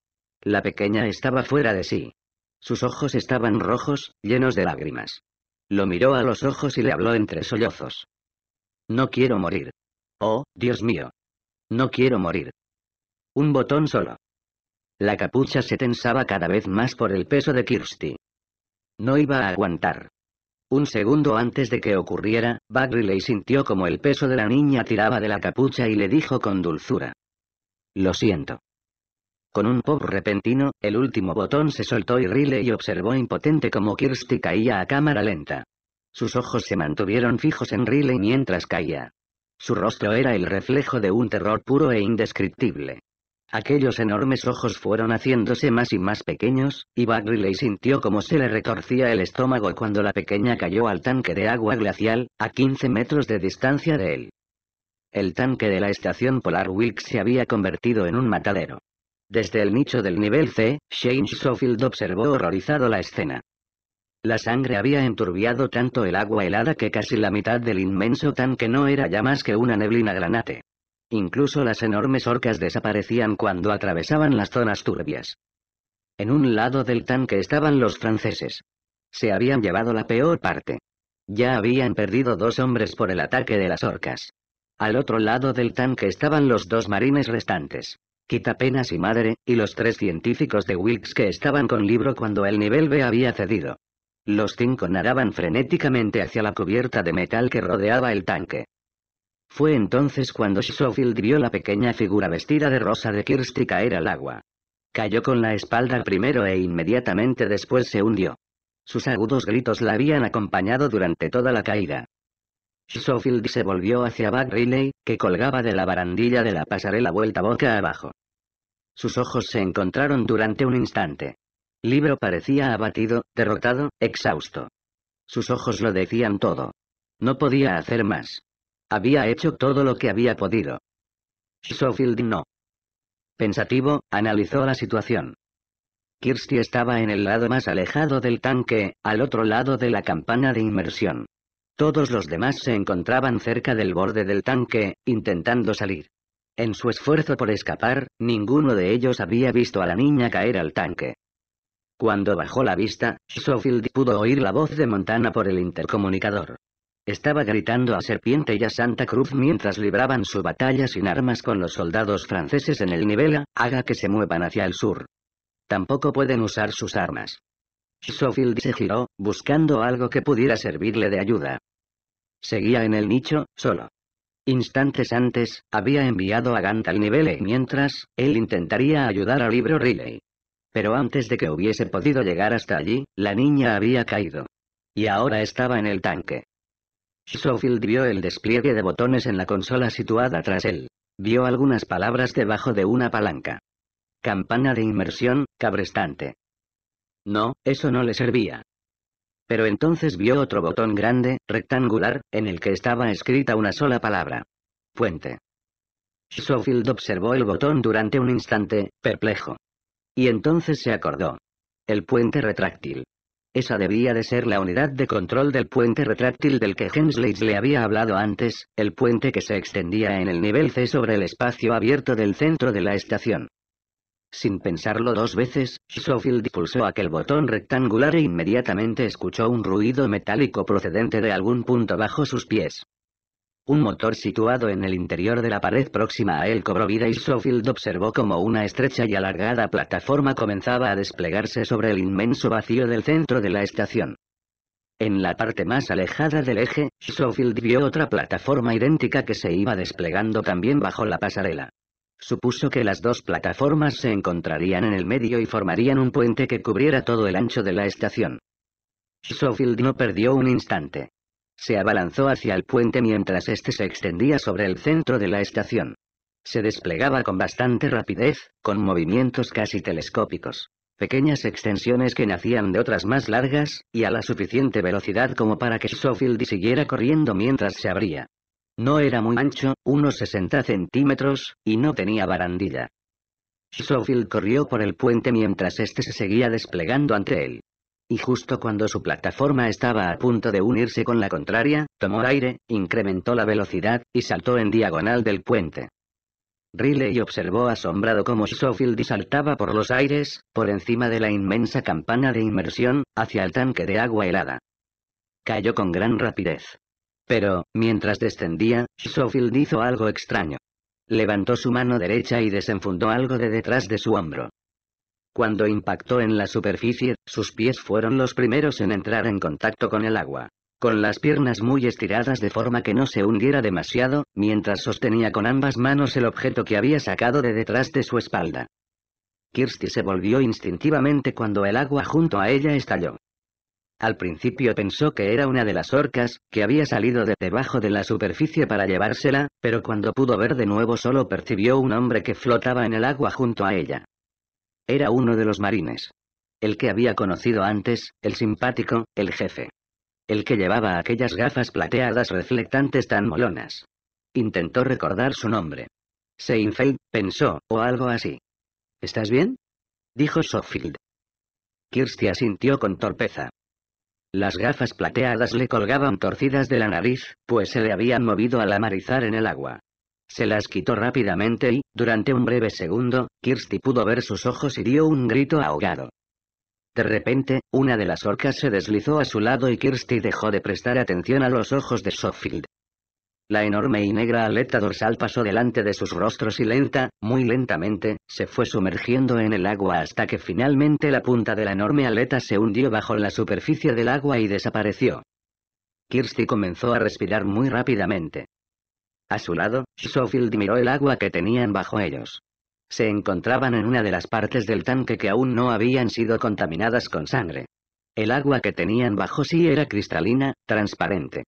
La pequeña estaba fuera de sí. Sus ojos estaban rojos, llenos de lágrimas. Lo miró a los ojos y le habló entre sollozos. No quiero morir. Oh, Dios mío. No quiero morir. Un botón solo. La capucha se tensaba cada vez más por el peso de Kirsty. No iba a aguantar. Un segundo antes de que ocurriera, Bagriley sintió como el peso de la niña tiraba de la capucha y le dijo con dulzura. Lo siento. Con un pop repentino, el último botón se soltó y Riley observó impotente como Kirsty caía a cámara lenta. Sus ojos se mantuvieron fijos en Riley mientras caía. Su rostro era el reflejo de un terror puro e indescriptible. Aquellos enormes ojos fueron haciéndose más y más pequeños, y Bagley sintió como se le retorcía el estómago cuando la pequeña cayó al tanque de agua glacial, a 15 metros de distancia de él. El tanque de la estación Polar Wilkes se había convertido en un matadero. Desde el nicho del nivel C, Shane Schofield observó horrorizado la escena. La sangre había enturbiado tanto el agua helada que casi la mitad del inmenso tanque no era ya más que una neblina granate. Incluso las enormes orcas desaparecían cuando atravesaban las zonas turbias. En un lado del tanque estaban los franceses. Se habían llevado la peor parte. Ya habían perdido dos hombres por el ataque de las orcas. Al otro lado del tanque estaban los dos marines restantes. Quitapenas y Madre, y los tres científicos de Wilkes que estaban con libro cuando el nivel B había cedido. Los cinco nadaban frenéticamente hacia la cubierta de metal que rodeaba el tanque. Fue entonces cuando Schofield vio la pequeña figura vestida de rosa de Kirsty caer al agua. Cayó con la espalda primero e inmediatamente después se hundió. Sus agudos gritos la habían acompañado durante toda la caída. Schofield se volvió hacia Buck Riley, que colgaba de la barandilla de la pasarela vuelta boca abajo. Sus ojos se encontraron durante un instante. Libro parecía abatido, derrotado, exhausto. Sus ojos lo decían todo. No podía hacer más. Había hecho todo lo que había podido. Schofield no. Pensativo, analizó la situación. Kirsty estaba en el lado más alejado del tanque, al otro lado de la campana de inmersión. Todos los demás se encontraban cerca del borde del tanque, intentando salir. En su esfuerzo por escapar, ninguno de ellos había visto a la niña caer al tanque. Cuando bajó la vista, Schofield pudo oír la voz de Montana por el intercomunicador. Estaba gritando a Serpiente y a Santa Cruz mientras libraban su batalla sin armas con los soldados franceses en el nivel A, haga que se muevan hacia el sur. Tampoco pueden usar sus armas. Schofield se giró, buscando algo que pudiera servirle de ayuda. Seguía en el nicho, solo. Instantes antes, había enviado a Gant al nivel e mientras, él intentaría ayudar al Libro Riley. Pero antes de que hubiese podido llegar hasta allí, la niña había caído. Y ahora estaba en el tanque. Schofield vio el despliegue de botones en la consola situada tras él. Vio algunas palabras debajo de una palanca. Campana de inmersión, cabrestante. No, eso no le servía. Pero entonces vio otro botón grande, rectangular, en el que estaba escrita una sola palabra. Puente. Schofield observó el botón durante un instante, perplejo. Y entonces se acordó. El puente retráctil. Esa debía de ser la unidad de control del puente retráctil del que Hensley le había hablado antes, el puente que se extendía en el nivel C sobre el espacio abierto del centro de la estación. Sin pensarlo dos veces, Schofield pulsó aquel botón rectangular e inmediatamente escuchó un ruido metálico procedente de algún punto bajo sus pies. Un motor situado en el interior de la pared próxima a él cobró vida y Schofield observó como una estrecha y alargada plataforma comenzaba a desplegarse sobre el inmenso vacío del centro de la estación. En la parte más alejada del eje, Schofield vio otra plataforma idéntica que se iba desplegando también bajo la pasarela. Supuso que las dos plataformas se encontrarían en el medio y formarían un puente que cubriera todo el ancho de la estación. Schofield no perdió un instante. Se abalanzó hacia el puente mientras este se extendía sobre el centro de la estación. Se desplegaba con bastante rapidez, con movimientos casi telescópicos. Pequeñas extensiones que nacían de otras más largas, y a la suficiente velocidad como para que Schofield siguiera corriendo mientras se abría. No era muy ancho, unos 60 centímetros, y no tenía barandilla. Schofield corrió por el puente mientras este se seguía desplegando ante él. Y justo cuando su plataforma estaba a punto de unirse con la contraria, tomó aire, incrementó la velocidad, y saltó en diagonal del puente. Riley observó asombrado cómo Schofield saltaba por los aires, por encima de la inmensa campana de inmersión, hacia el tanque de agua helada. Cayó con gran rapidez. Pero, mientras descendía, Schofield hizo algo extraño. Levantó su mano derecha y desenfundó algo de detrás de su hombro. Cuando impactó en la superficie, sus pies fueron los primeros en entrar en contacto con el agua. Con las piernas muy estiradas de forma que no se hundiera demasiado, mientras sostenía con ambas manos el objeto que había sacado de detrás de su espalda. Kirsty se volvió instintivamente cuando el agua junto a ella estalló. Al principio pensó que era una de las orcas, que había salido de debajo de la superficie para llevársela, pero cuando pudo ver de nuevo solo percibió un hombre que flotaba en el agua junto a ella. Era uno de los marines. El que había conocido antes, el simpático, el jefe. El que llevaba aquellas gafas plateadas reflectantes tan molonas. Intentó recordar su nombre. Seinfeld, pensó, o algo así. ¿Estás bien? Dijo Sofield. Kirsty asintió con torpeza. Las gafas plateadas le colgaban torcidas de la nariz, pues se le habían movido al amarizar en el agua. Se las quitó rápidamente y, durante un breve segundo, Kirsty pudo ver sus ojos y dio un grito ahogado. De repente, una de las orcas se deslizó a su lado y Kirsty dejó de prestar atención a los ojos de Schofield. La enorme y negra aleta dorsal pasó delante de sus rostros y lenta, muy lentamente, se fue sumergiendo en el agua hasta que finalmente la punta de la enorme aleta se hundió bajo la superficie del agua y desapareció. Kirsty comenzó a respirar muy rápidamente. A su lado, Schofield miró el agua que tenían bajo ellos. Se encontraban en una de las partes del tanque que aún no habían sido contaminadas con sangre. El agua que tenían bajo sí era cristalina, transparente.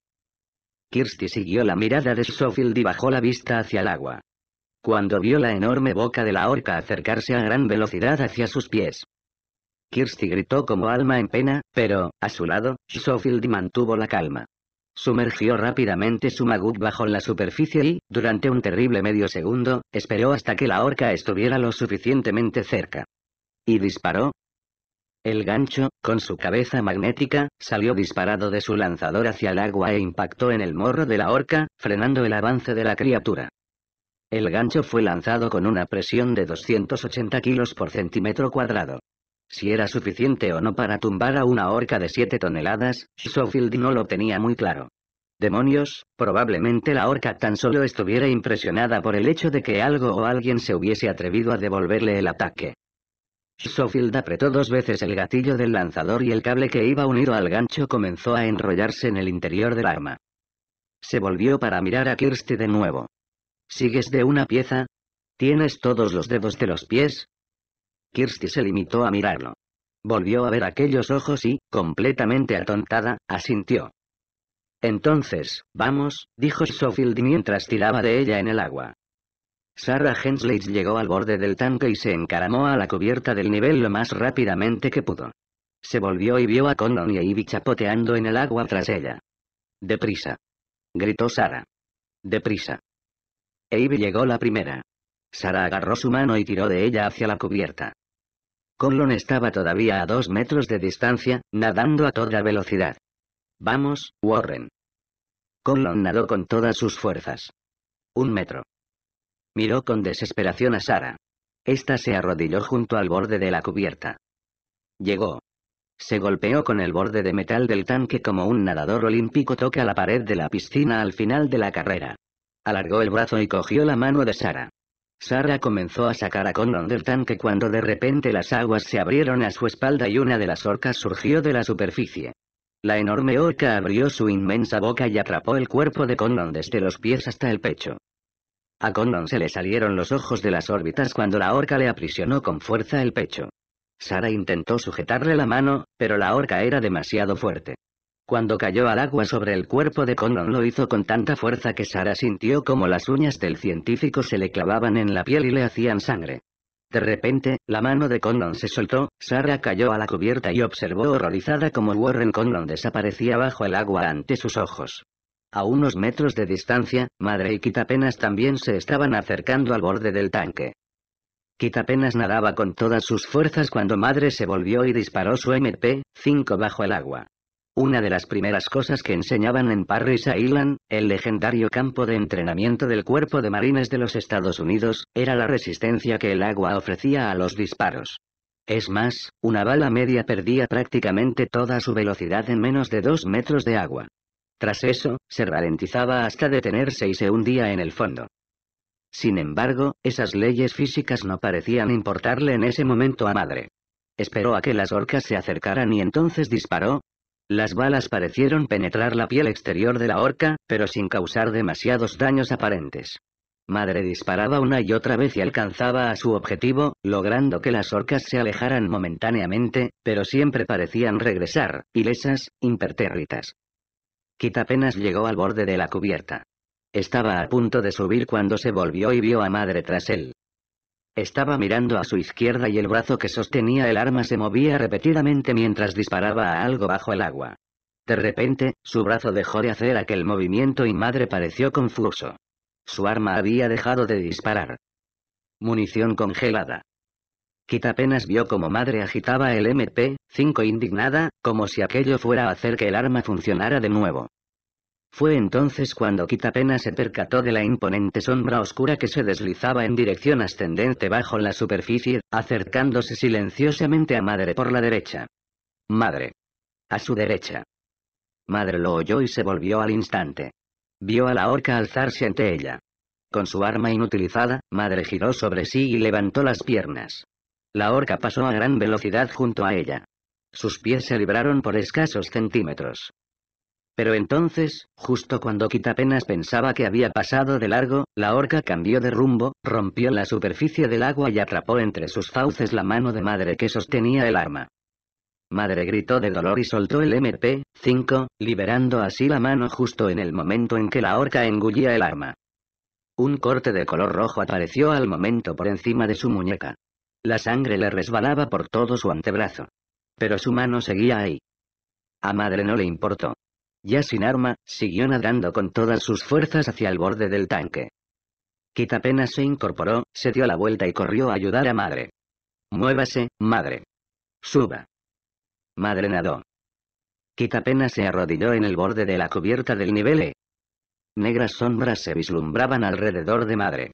Kirsty siguió la mirada de Schofield y bajó la vista hacia el agua. Cuando vio la enorme boca de la orca acercarse a gran velocidad hacia sus pies. Kirsty gritó como alma en pena, pero, a su lado, Schofield mantuvo la calma. Sumergió rápidamente su magut bajo la superficie y, durante un terrible medio segundo, esperó hasta que la horca estuviera lo suficientemente cerca. Y disparó, el gancho, con su cabeza magnética, salió disparado de su lanzador hacia el agua e impactó en el morro de la horca, frenando el avance de la criatura. El gancho fue lanzado con una presión de 280 kilos por centímetro cuadrado. Si era suficiente o no para tumbar a una horca de 7 toneladas, Schofield no lo tenía muy claro. Demonios, probablemente la horca tan solo estuviera impresionada por el hecho de que algo o alguien se hubiese atrevido a devolverle el ataque. Schofield apretó dos veces el gatillo del lanzador y el cable que iba unido al gancho comenzó a enrollarse en el interior del arma. Se volvió para mirar a Kirsty de nuevo. ¿Sigues de una pieza? ¿Tienes todos los dedos de los pies? Kirsty se limitó a mirarlo. Volvió a ver aquellos ojos y, completamente atontada, asintió. Entonces, vamos, dijo Schofield mientras tiraba de ella en el agua. Sarah Hensley llegó al borde del tanque y se encaramó a la cubierta del nivel lo más rápidamente que pudo. Se volvió y vio a Conlon y a chapoteando en el agua tras ella. Deprisa. Gritó Sara. Deprisa. Ivy llegó la primera. Sara agarró su mano y tiró de ella hacia la cubierta. Conlon estaba todavía a dos metros de distancia, nadando a toda velocidad. Vamos, Warren. Conlon nadó con todas sus fuerzas. Un metro. Miró con desesperación a Sara. Esta se arrodilló junto al borde de la cubierta. Llegó. Se golpeó con el borde de metal del tanque como un nadador olímpico toca la pared de la piscina al final de la carrera. Alargó el brazo y cogió la mano de Sara. Sara comenzó a sacar a Condon del tanque cuando de repente las aguas se abrieron a su espalda y una de las orcas surgió de la superficie. La enorme orca abrió su inmensa boca y atrapó el cuerpo de Condon desde los pies hasta el pecho. A Condon se le salieron los ojos de las órbitas cuando la orca le aprisionó con fuerza el pecho. Sara intentó sujetarle la mano, pero la orca era demasiado fuerte. Cuando cayó al agua sobre el cuerpo de Conlon lo hizo con tanta fuerza que Sara sintió como las uñas del científico se le clavaban en la piel y le hacían sangre. De repente, la mano de Conlon se soltó, Sara cayó a la cubierta y observó horrorizada como Warren Conlon desaparecía bajo el agua ante sus ojos. A unos metros de distancia, Madre y Quitapenas también se estaban acercando al borde del tanque. Kitapenas nadaba con todas sus fuerzas cuando Madre se volvió y disparó su MP-5 bajo el agua. Una de las primeras cosas que enseñaban en Parris Island, el legendario campo de entrenamiento del Cuerpo de Marines de los Estados Unidos, era la resistencia que el agua ofrecía a los disparos. Es más, una bala media perdía prácticamente toda su velocidad en menos de dos metros de agua. Tras eso, se ralentizaba hasta detenerse y se hundía en el fondo. Sin embargo, esas leyes físicas no parecían importarle en ese momento a madre. Esperó a que las orcas se acercaran y entonces disparó, las balas parecieron penetrar la piel exterior de la horca, pero sin causar demasiados daños aparentes. Madre disparaba una y otra vez y alcanzaba a su objetivo, logrando que las orcas se alejaran momentáneamente, pero siempre parecían regresar, ilesas, impertérritas. Kit apenas llegó al borde de la cubierta. Estaba a punto de subir cuando se volvió y vio a Madre tras él. Estaba mirando a su izquierda y el brazo que sostenía el arma se movía repetidamente mientras disparaba a algo bajo el agua. De repente, su brazo dejó de hacer aquel movimiento y madre pareció confuso. Su arma había dejado de disparar. Munición congelada. Kit apenas vio como madre agitaba el MP-5 indignada, como si aquello fuera a hacer que el arma funcionara de nuevo. Fue entonces cuando Quitapena se percató de la imponente sombra oscura que se deslizaba en dirección ascendente bajo la superficie, acercándose silenciosamente a Madre por la derecha. Madre. A su derecha. Madre lo oyó y se volvió al instante. Vio a la horca alzarse ante ella. Con su arma inutilizada, Madre giró sobre sí y levantó las piernas. La horca pasó a gran velocidad junto a ella. Sus pies se libraron por escasos centímetros. Pero entonces, justo cuando apenas pensaba que había pasado de largo, la orca cambió de rumbo, rompió la superficie del agua y atrapó entre sus fauces la mano de madre que sostenía el arma. Madre gritó de dolor y soltó el MP-5, liberando así la mano justo en el momento en que la orca engullía el arma. Un corte de color rojo apareció al momento por encima de su muñeca. La sangre le resbalaba por todo su antebrazo. Pero su mano seguía ahí. A madre no le importó. Ya sin arma, siguió nadando con todas sus fuerzas hacia el borde del tanque. Quita apenas se incorporó, se dio la vuelta y corrió a ayudar a madre. Muévase, madre. Suba. Madre nadó. Quita apenas se arrodilló en el borde de la cubierta del nivel E. Negras sombras se vislumbraban alrededor de madre.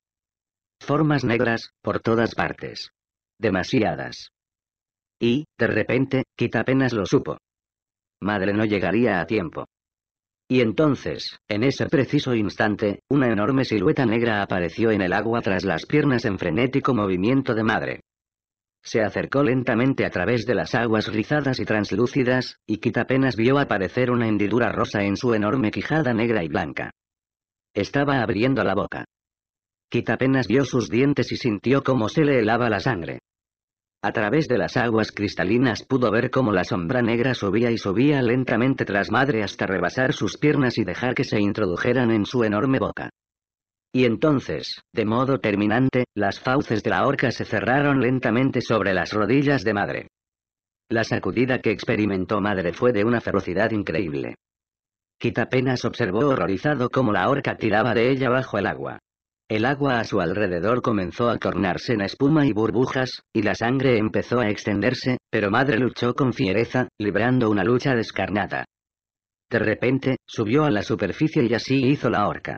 Formas negras, por todas partes. Demasiadas. Y, de repente, Quita apenas lo supo. Madre no llegaría a tiempo. Y entonces, en ese preciso instante, una enorme silueta negra apareció en el agua tras las piernas en frenético movimiento de madre. Se acercó lentamente a través de las aguas rizadas y translúcidas, y apenas vio aparecer una hendidura rosa en su enorme quijada negra y blanca. Estaba abriendo la boca. apenas vio sus dientes y sintió cómo se le helaba la sangre. A través de las aguas cristalinas pudo ver cómo la sombra negra subía y subía lentamente tras madre hasta rebasar sus piernas y dejar que se introdujeran en su enorme boca. Y entonces, de modo terminante, las fauces de la horca se cerraron lentamente sobre las rodillas de madre. La sacudida que experimentó madre fue de una ferocidad increíble. Kit apenas observó horrorizado cómo la horca tiraba de ella bajo el agua. El agua a su alrededor comenzó a tornarse en espuma y burbujas, y la sangre empezó a extenderse, pero madre luchó con fiereza, librando una lucha descarnada. De repente, subió a la superficie y así hizo la horca.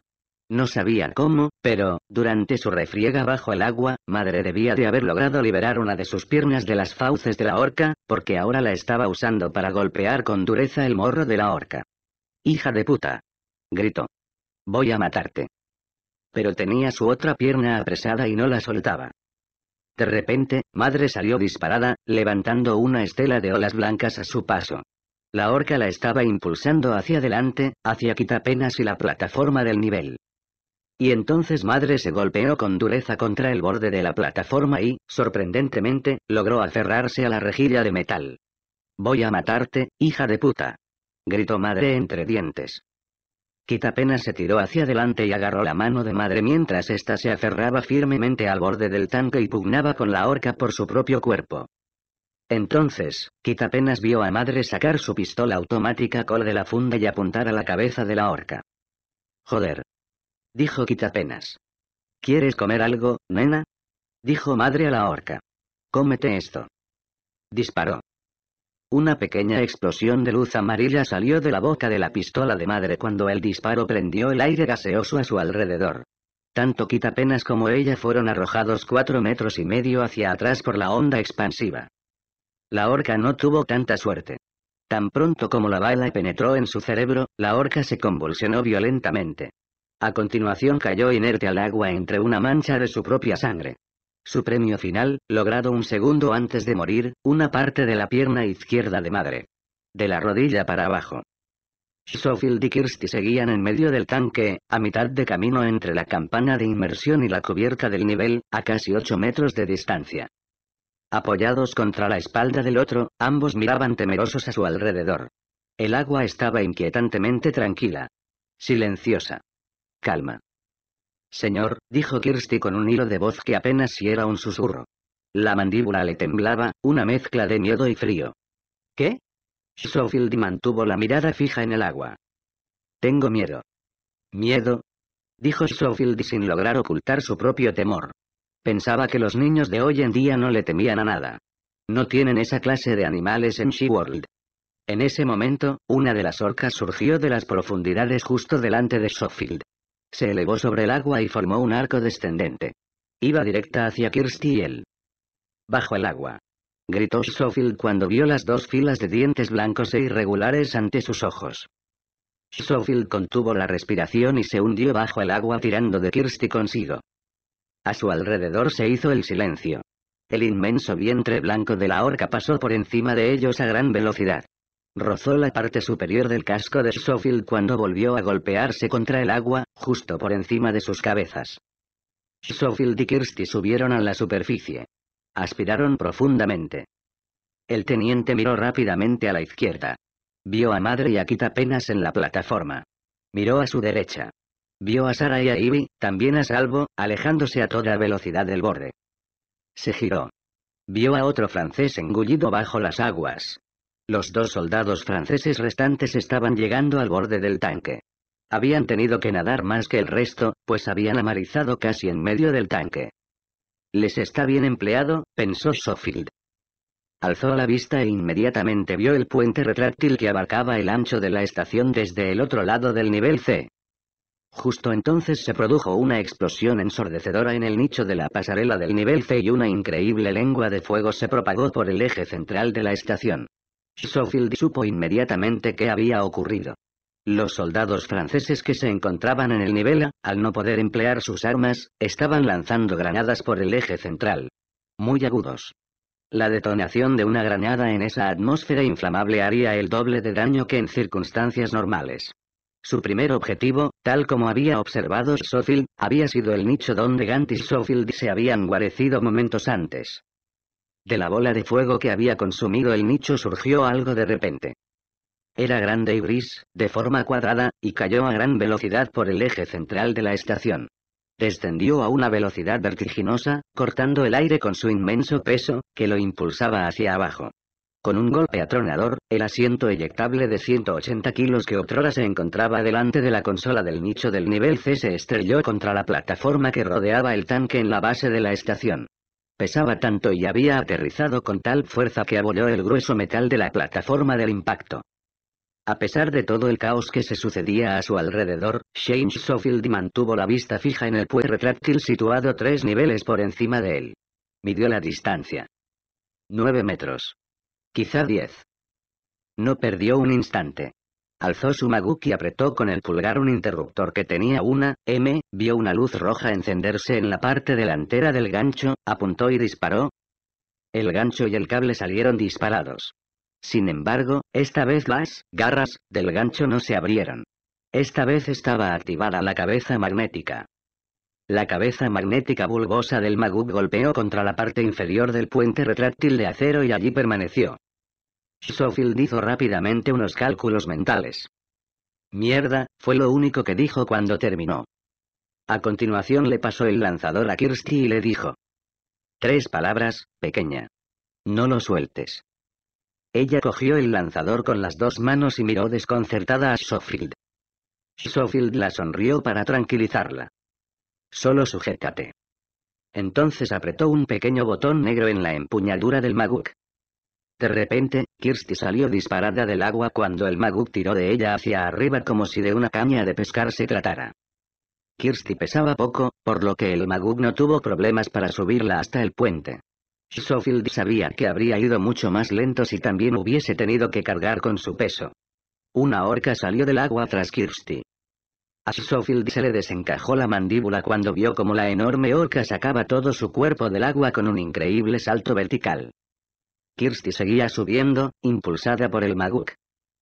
No sabía cómo, pero, durante su refriega bajo el agua, madre debía de haber logrado liberar una de sus piernas de las fauces de la horca, porque ahora la estaba usando para golpear con dureza el morro de la horca. Hija de puta. Gritó. Voy a matarte pero tenía su otra pierna apresada y no la soltaba. De repente, madre salió disparada, levantando una estela de olas blancas a su paso. La horca la estaba impulsando hacia adelante, hacia quitapenas y la plataforma del nivel. Y entonces madre se golpeó con dureza contra el borde de la plataforma y, sorprendentemente, logró aferrarse a la rejilla de metal. Voy a matarte, hija de puta. Gritó madre entre dientes apenas se tiró hacia adelante y agarró la mano de madre mientras ésta se aferraba firmemente al borde del tanque y pugnaba con la horca por su propio cuerpo. Entonces, Kitapenas vio a madre sacar su pistola automática col de la funda y apuntar a la cabeza de la horca. Joder. Dijo Kitapenas. ¿Quieres comer algo, nena? Dijo madre a la horca. Cómete esto. Disparó. Una pequeña explosión de luz amarilla salió de la boca de la pistola de madre cuando el disparo prendió el aire gaseoso a su alrededor. Tanto Quitapenas como ella fueron arrojados cuatro metros y medio hacia atrás por la onda expansiva. La horca no tuvo tanta suerte. Tan pronto como la bala penetró en su cerebro, la horca se convulsionó violentamente. A continuación cayó inerte al agua entre una mancha de su propia sangre. Su premio final, logrado un segundo antes de morir, una parte de la pierna izquierda de madre. De la rodilla para abajo. Schofield y Kirsty seguían en medio del tanque, a mitad de camino entre la campana de inmersión y la cubierta del nivel, a casi 8 metros de distancia. Apoyados contra la espalda del otro, ambos miraban temerosos a su alrededor. El agua estaba inquietantemente tranquila. Silenciosa. Calma. Señor, dijo Kirsty con un hilo de voz que apenas si era un susurro. La mandíbula le temblaba, una mezcla de miedo y frío. ¿Qué? Schofield mantuvo la mirada fija en el agua. Tengo miedo. ¿Miedo? Dijo Schofield sin lograr ocultar su propio temor. Pensaba que los niños de hoy en día no le temían a nada. No tienen esa clase de animales en SeaWorld. En ese momento, una de las orcas surgió de las profundidades justo delante de Schofield. Se elevó sobre el agua y formó un arco descendente. Iba directa hacia Kirsty y él. Bajo el agua. Gritó Schofield cuando vio las dos filas de dientes blancos e irregulares ante sus ojos. Schofield contuvo la respiración y se hundió bajo el agua tirando de Kirsty consigo. A su alrededor se hizo el silencio. El inmenso vientre blanco de la horca pasó por encima de ellos a gran velocidad rozó la parte superior del casco de Schofield cuando volvió a golpearse contra el agua, justo por encima de sus cabezas. Schofield y Kirsty subieron a la superficie. Aspiraron profundamente. El teniente miró rápidamente a la izquierda. Vio a Madre y a Kit apenas en la plataforma. Miró a su derecha. Vio a Sarah y a Ivy, también a salvo, alejándose a toda velocidad del borde. Se giró. Vio a otro francés engullido bajo las aguas, los dos soldados franceses restantes estaban llegando al borde del tanque. Habían tenido que nadar más que el resto, pues habían amarizado casi en medio del tanque. Les está bien empleado, pensó Sofield. Alzó la vista e inmediatamente vio el puente retráctil que abarcaba el ancho de la estación desde el otro lado del nivel C. Justo entonces se produjo una explosión ensordecedora en el nicho de la pasarela del nivel C y una increíble lengua de fuego se propagó por el eje central de la estación. Schofield supo inmediatamente qué había ocurrido. Los soldados franceses que se encontraban en el nivel A, al no poder emplear sus armas, estaban lanzando granadas por el eje central. Muy agudos. La detonación de una granada en esa atmósfera inflamable haría el doble de daño que en circunstancias normales. Su primer objetivo, tal como había observado Schofield, había sido el nicho donde Gant y Schofield se habían guarecido momentos antes. De la bola de fuego que había consumido el nicho surgió algo de repente. Era grande y gris, de forma cuadrada, y cayó a gran velocidad por el eje central de la estación. Descendió a una velocidad vertiginosa, cortando el aire con su inmenso peso, que lo impulsaba hacia abajo. Con un golpe atronador, el asiento eyectable de 180 kilos que otrora se encontraba delante de la consola del nicho del nivel C se estrelló contra la plataforma que rodeaba el tanque en la base de la estación. Pesaba tanto y había aterrizado con tal fuerza que abolló el grueso metal de la plataforma del impacto. A pesar de todo el caos que se sucedía a su alrededor, Shane Schofield mantuvo la vista fija en el pue retráctil situado tres niveles por encima de él. Midió la distancia. Nueve metros. Quizá diez. No perdió un instante. Alzó su maguk y apretó con el pulgar un interruptor que tenía una, M, vio una luz roja encenderse en la parte delantera del gancho, apuntó y disparó. El gancho y el cable salieron disparados. Sin embargo, esta vez las garras del gancho no se abrieron. Esta vez estaba activada la cabeza magnética. La cabeza magnética bulbosa del Maguk golpeó contra la parte inferior del puente retráctil de acero y allí permaneció. Schofield hizo rápidamente unos cálculos mentales. Mierda, fue lo único que dijo cuando terminó. A continuación le pasó el lanzador a Kirsty y le dijo. Tres palabras, pequeña. No lo sueltes. Ella cogió el lanzador con las dos manos y miró desconcertada a Schofield. sofield la sonrió para tranquilizarla. Solo sujétate. Entonces apretó un pequeño botón negro en la empuñadura del Maguk. De repente, Kirsty salió disparada del agua cuando el Maguk tiró de ella hacia arriba como si de una caña de pescar se tratara. Kirsty pesaba poco, por lo que el Maguk no tuvo problemas para subirla hasta el puente. Schofield sabía que habría ido mucho más lento si también hubiese tenido que cargar con su peso. Una orca salió del agua tras Kirsty. A Schofield se le desencajó la mandíbula cuando vio cómo la enorme orca sacaba todo su cuerpo del agua con un increíble salto vertical. Kirsty seguía subiendo, impulsada por el Maguk.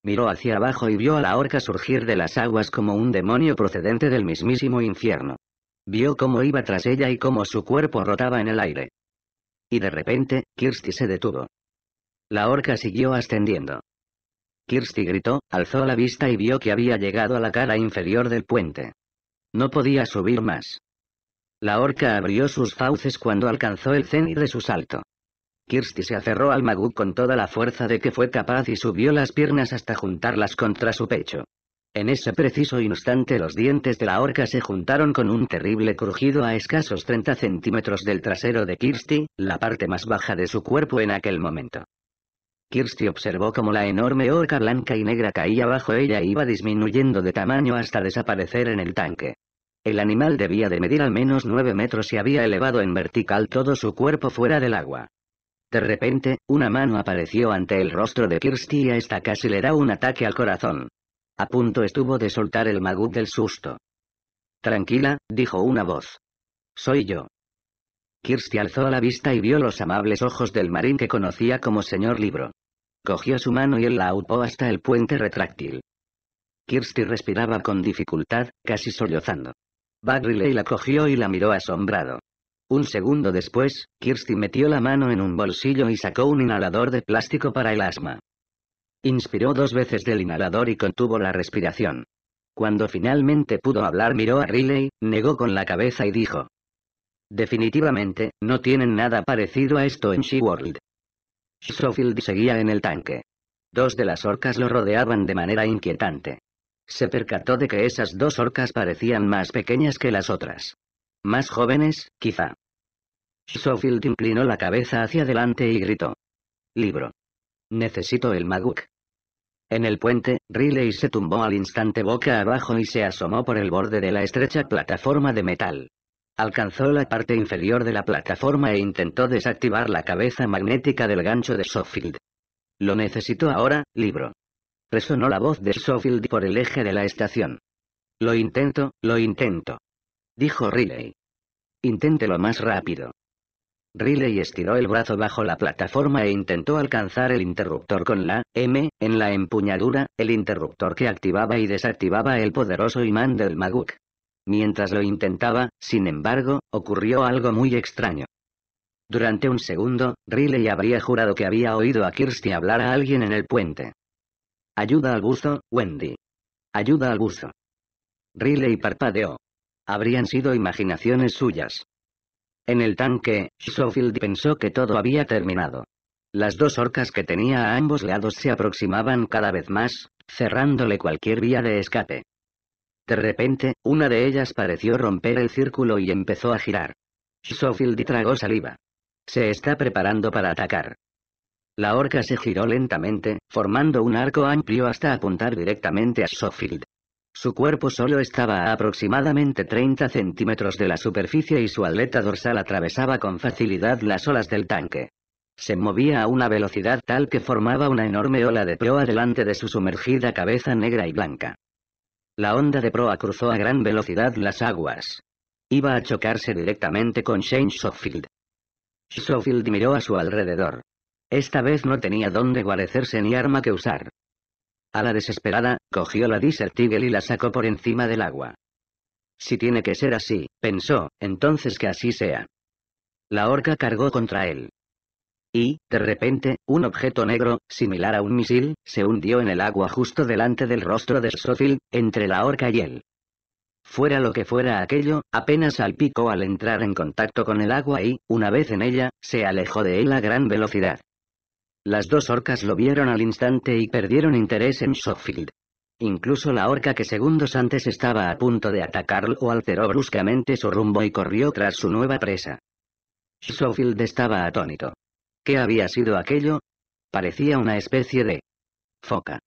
Miró hacia abajo y vio a la orca surgir de las aguas como un demonio procedente del mismísimo infierno. Vio cómo iba tras ella y cómo su cuerpo rotaba en el aire. Y de repente, Kirsty se detuvo. La orca siguió ascendiendo. Kirsty gritó, alzó la vista y vio que había llegado a la cara inferior del puente. No podía subir más. La orca abrió sus fauces cuando alcanzó el y de su salto. Kirsty se aferró al Magu con toda la fuerza de que fue capaz y subió las piernas hasta juntarlas contra su pecho. En ese preciso instante los dientes de la orca se juntaron con un terrible crujido a escasos 30 centímetros del trasero de Kirsty, la parte más baja de su cuerpo en aquel momento. Kirsty observó como la enorme orca blanca y negra caía bajo ella e iba disminuyendo de tamaño hasta desaparecer en el tanque. El animal debía de medir al menos 9 metros y había elevado en vertical todo su cuerpo fuera del agua. De repente, una mano apareció ante el rostro de Kirsty y a esta casi le da un ataque al corazón. A punto estuvo de soltar el magut del susto. Tranquila, dijo una voz. Soy yo. Kirsty alzó la vista y vio los amables ojos del marín que conocía como señor libro. Cogió su mano y él la upó hasta el puente retráctil. Kirsty respiraba con dificultad, casi sollozando. Bagriley la cogió y la miró asombrado. Un segundo después, Kirsty metió la mano en un bolsillo y sacó un inhalador de plástico para el asma. Inspiró dos veces del inhalador y contuvo la respiración. Cuando finalmente pudo hablar miró a Riley, negó con la cabeza y dijo. Definitivamente, no tienen nada parecido a esto en She-World». Schofield seguía en el tanque. Dos de las orcas lo rodeaban de manera inquietante. Se percató de que esas dos orcas parecían más pequeñas que las otras. Más jóvenes, quizá. Schofield inclinó la cabeza hacia adelante y gritó. Libro. Necesito el Maguk. En el puente, Riley se tumbó al instante boca abajo y se asomó por el borde de la estrecha plataforma de metal. Alcanzó la parte inferior de la plataforma e intentó desactivar la cabeza magnética del gancho de Schofield. Lo necesito ahora, libro. Resonó la voz de Schofield por el eje de la estación. Lo intento, lo intento dijo Riley. Inténtelo más rápido. Riley estiró el brazo bajo la plataforma e intentó alcanzar el interruptor con la M en la empuñadura, el interruptor que activaba y desactivaba el poderoso imán del Maguk. Mientras lo intentaba, sin embargo, ocurrió algo muy extraño. Durante un segundo, Riley habría jurado que había oído a Kirsty hablar a alguien en el puente. Ayuda al buzo, Wendy. Ayuda al buzo. Riley parpadeó. Habrían sido imaginaciones suyas. En el tanque, Schofield pensó que todo había terminado. Las dos orcas que tenía a ambos lados se aproximaban cada vez más, cerrándole cualquier vía de escape. De repente, una de ellas pareció romper el círculo y empezó a girar. Schofield tragó saliva. Se está preparando para atacar. La orca se giró lentamente, formando un arco amplio hasta apuntar directamente a Schofield. Su cuerpo solo estaba a aproximadamente 30 centímetros de la superficie y su aleta dorsal atravesaba con facilidad las olas del tanque. Se movía a una velocidad tal que formaba una enorme ola de proa delante de su sumergida cabeza negra y blanca. La onda de proa cruzó a gran velocidad las aguas. Iba a chocarse directamente con Shane Schofield. Schofield miró a su alrededor. Esta vez no tenía dónde guarecerse ni arma que usar. A la desesperada, cogió la Diesel y la sacó por encima del agua. Si tiene que ser así, pensó, entonces que así sea. La horca cargó contra él. Y, de repente, un objeto negro, similar a un misil, se hundió en el agua justo delante del rostro de Sophie, entre la horca y él. Fuera lo que fuera aquello, apenas salpicó al entrar en contacto con el agua y, una vez en ella, se alejó de él a gran velocidad. Las dos orcas lo vieron al instante y perdieron interés en Schofield. Incluso la orca que segundos antes estaba a punto de atacarlo alteró bruscamente su rumbo y corrió tras su nueva presa. Schofield estaba atónito. ¿Qué había sido aquello? Parecía una especie de foca.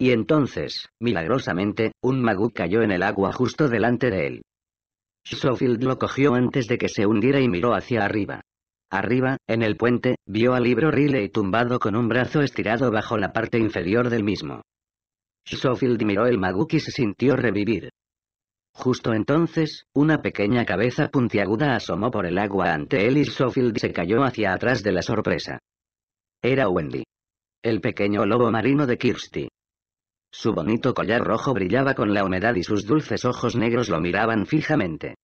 Y entonces, milagrosamente, un magú cayó en el agua justo delante de él. Sofield lo cogió antes de que se hundiera y miró hacia arriba. Arriba, en el puente, vio al libro Riley tumbado con un brazo estirado bajo la parte inferior del mismo. Schofield miró el mago y se sintió revivir. Justo entonces, una pequeña cabeza puntiaguda asomó por el agua ante él y Schofield se cayó hacia atrás de la sorpresa. Era Wendy. El pequeño lobo marino de Kirsty. Su bonito collar rojo brillaba con la humedad y sus dulces ojos negros lo miraban fijamente.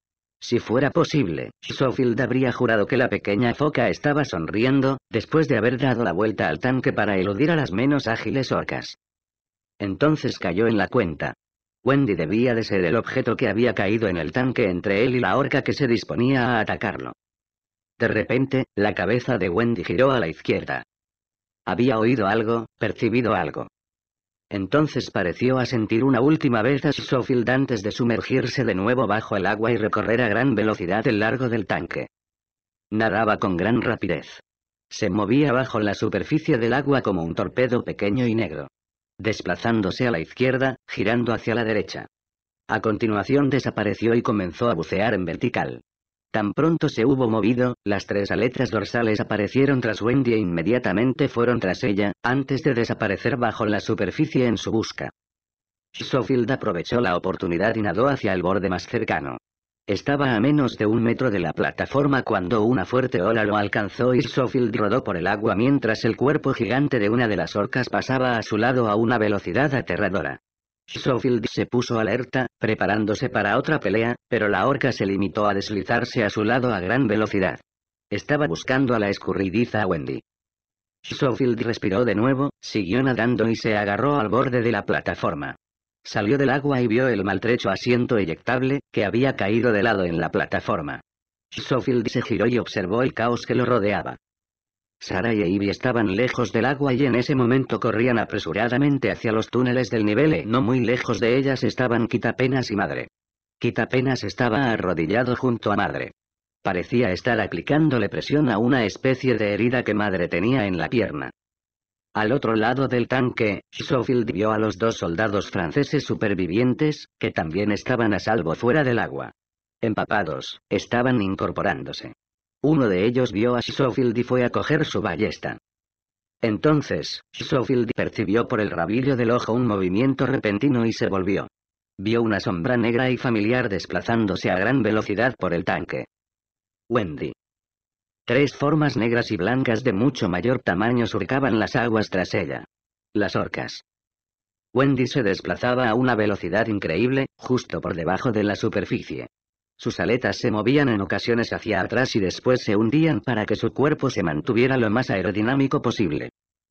Si fuera posible, Sofield habría jurado que la pequeña foca estaba sonriendo, después de haber dado la vuelta al tanque para eludir a las menos ágiles orcas. Entonces cayó en la cuenta. Wendy debía de ser el objeto que había caído en el tanque entre él y la orca que se disponía a atacarlo. De repente, la cabeza de Wendy giró a la izquierda. Había oído algo, percibido algo. Entonces pareció sentir una última vez a Schofield antes de sumergirse de nuevo bajo el agua y recorrer a gran velocidad el largo del tanque. Nadaba con gran rapidez. Se movía bajo la superficie del agua como un torpedo pequeño y negro. Desplazándose a la izquierda, girando hacia la derecha. A continuación desapareció y comenzó a bucear en vertical. Tan pronto se hubo movido, las tres aletas dorsales aparecieron tras Wendy e inmediatamente fueron tras ella, antes de desaparecer bajo la superficie en su busca. Schofield aprovechó la oportunidad y nadó hacia el borde más cercano. Estaba a menos de un metro de la plataforma cuando una fuerte ola lo alcanzó y Schofield rodó por el agua mientras el cuerpo gigante de una de las orcas pasaba a su lado a una velocidad aterradora. Schofield se puso alerta, preparándose para otra pelea, pero la orca se limitó a deslizarse a su lado a gran velocidad. Estaba buscando a la escurridiza Wendy. Schofield respiró de nuevo, siguió nadando y se agarró al borde de la plataforma. Salió del agua y vio el maltrecho asiento eyectable, que había caído de lado en la plataforma. Schofield se giró y observó el caos que lo rodeaba. Sara y Ivy estaban lejos del agua y en ese momento corrían apresuradamente hacia los túneles del nivel e. No muy lejos de ellas estaban Quitapenas y Madre. Quitapenas estaba arrodillado junto a Madre. Parecía estar aplicándole presión a una especie de herida que Madre tenía en la pierna. Al otro lado del tanque, Schofield vio a los dos soldados franceses supervivientes, que también estaban a salvo fuera del agua. Empapados, estaban incorporándose. Uno de ellos vio a Schofield y fue a coger su ballesta. Entonces, Schofield percibió por el rabillo del ojo un movimiento repentino y se volvió. Vio una sombra negra y familiar desplazándose a gran velocidad por el tanque. Wendy. Tres formas negras y blancas de mucho mayor tamaño surcaban las aguas tras ella. Las orcas. Wendy se desplazaba a una velocidad increíble, justo por debajo de la superficie. Sus aletas se movían en ocasiones hacia atrás y después se hundían para que su cuerpo se mantuviera lo más aerodinámico posible.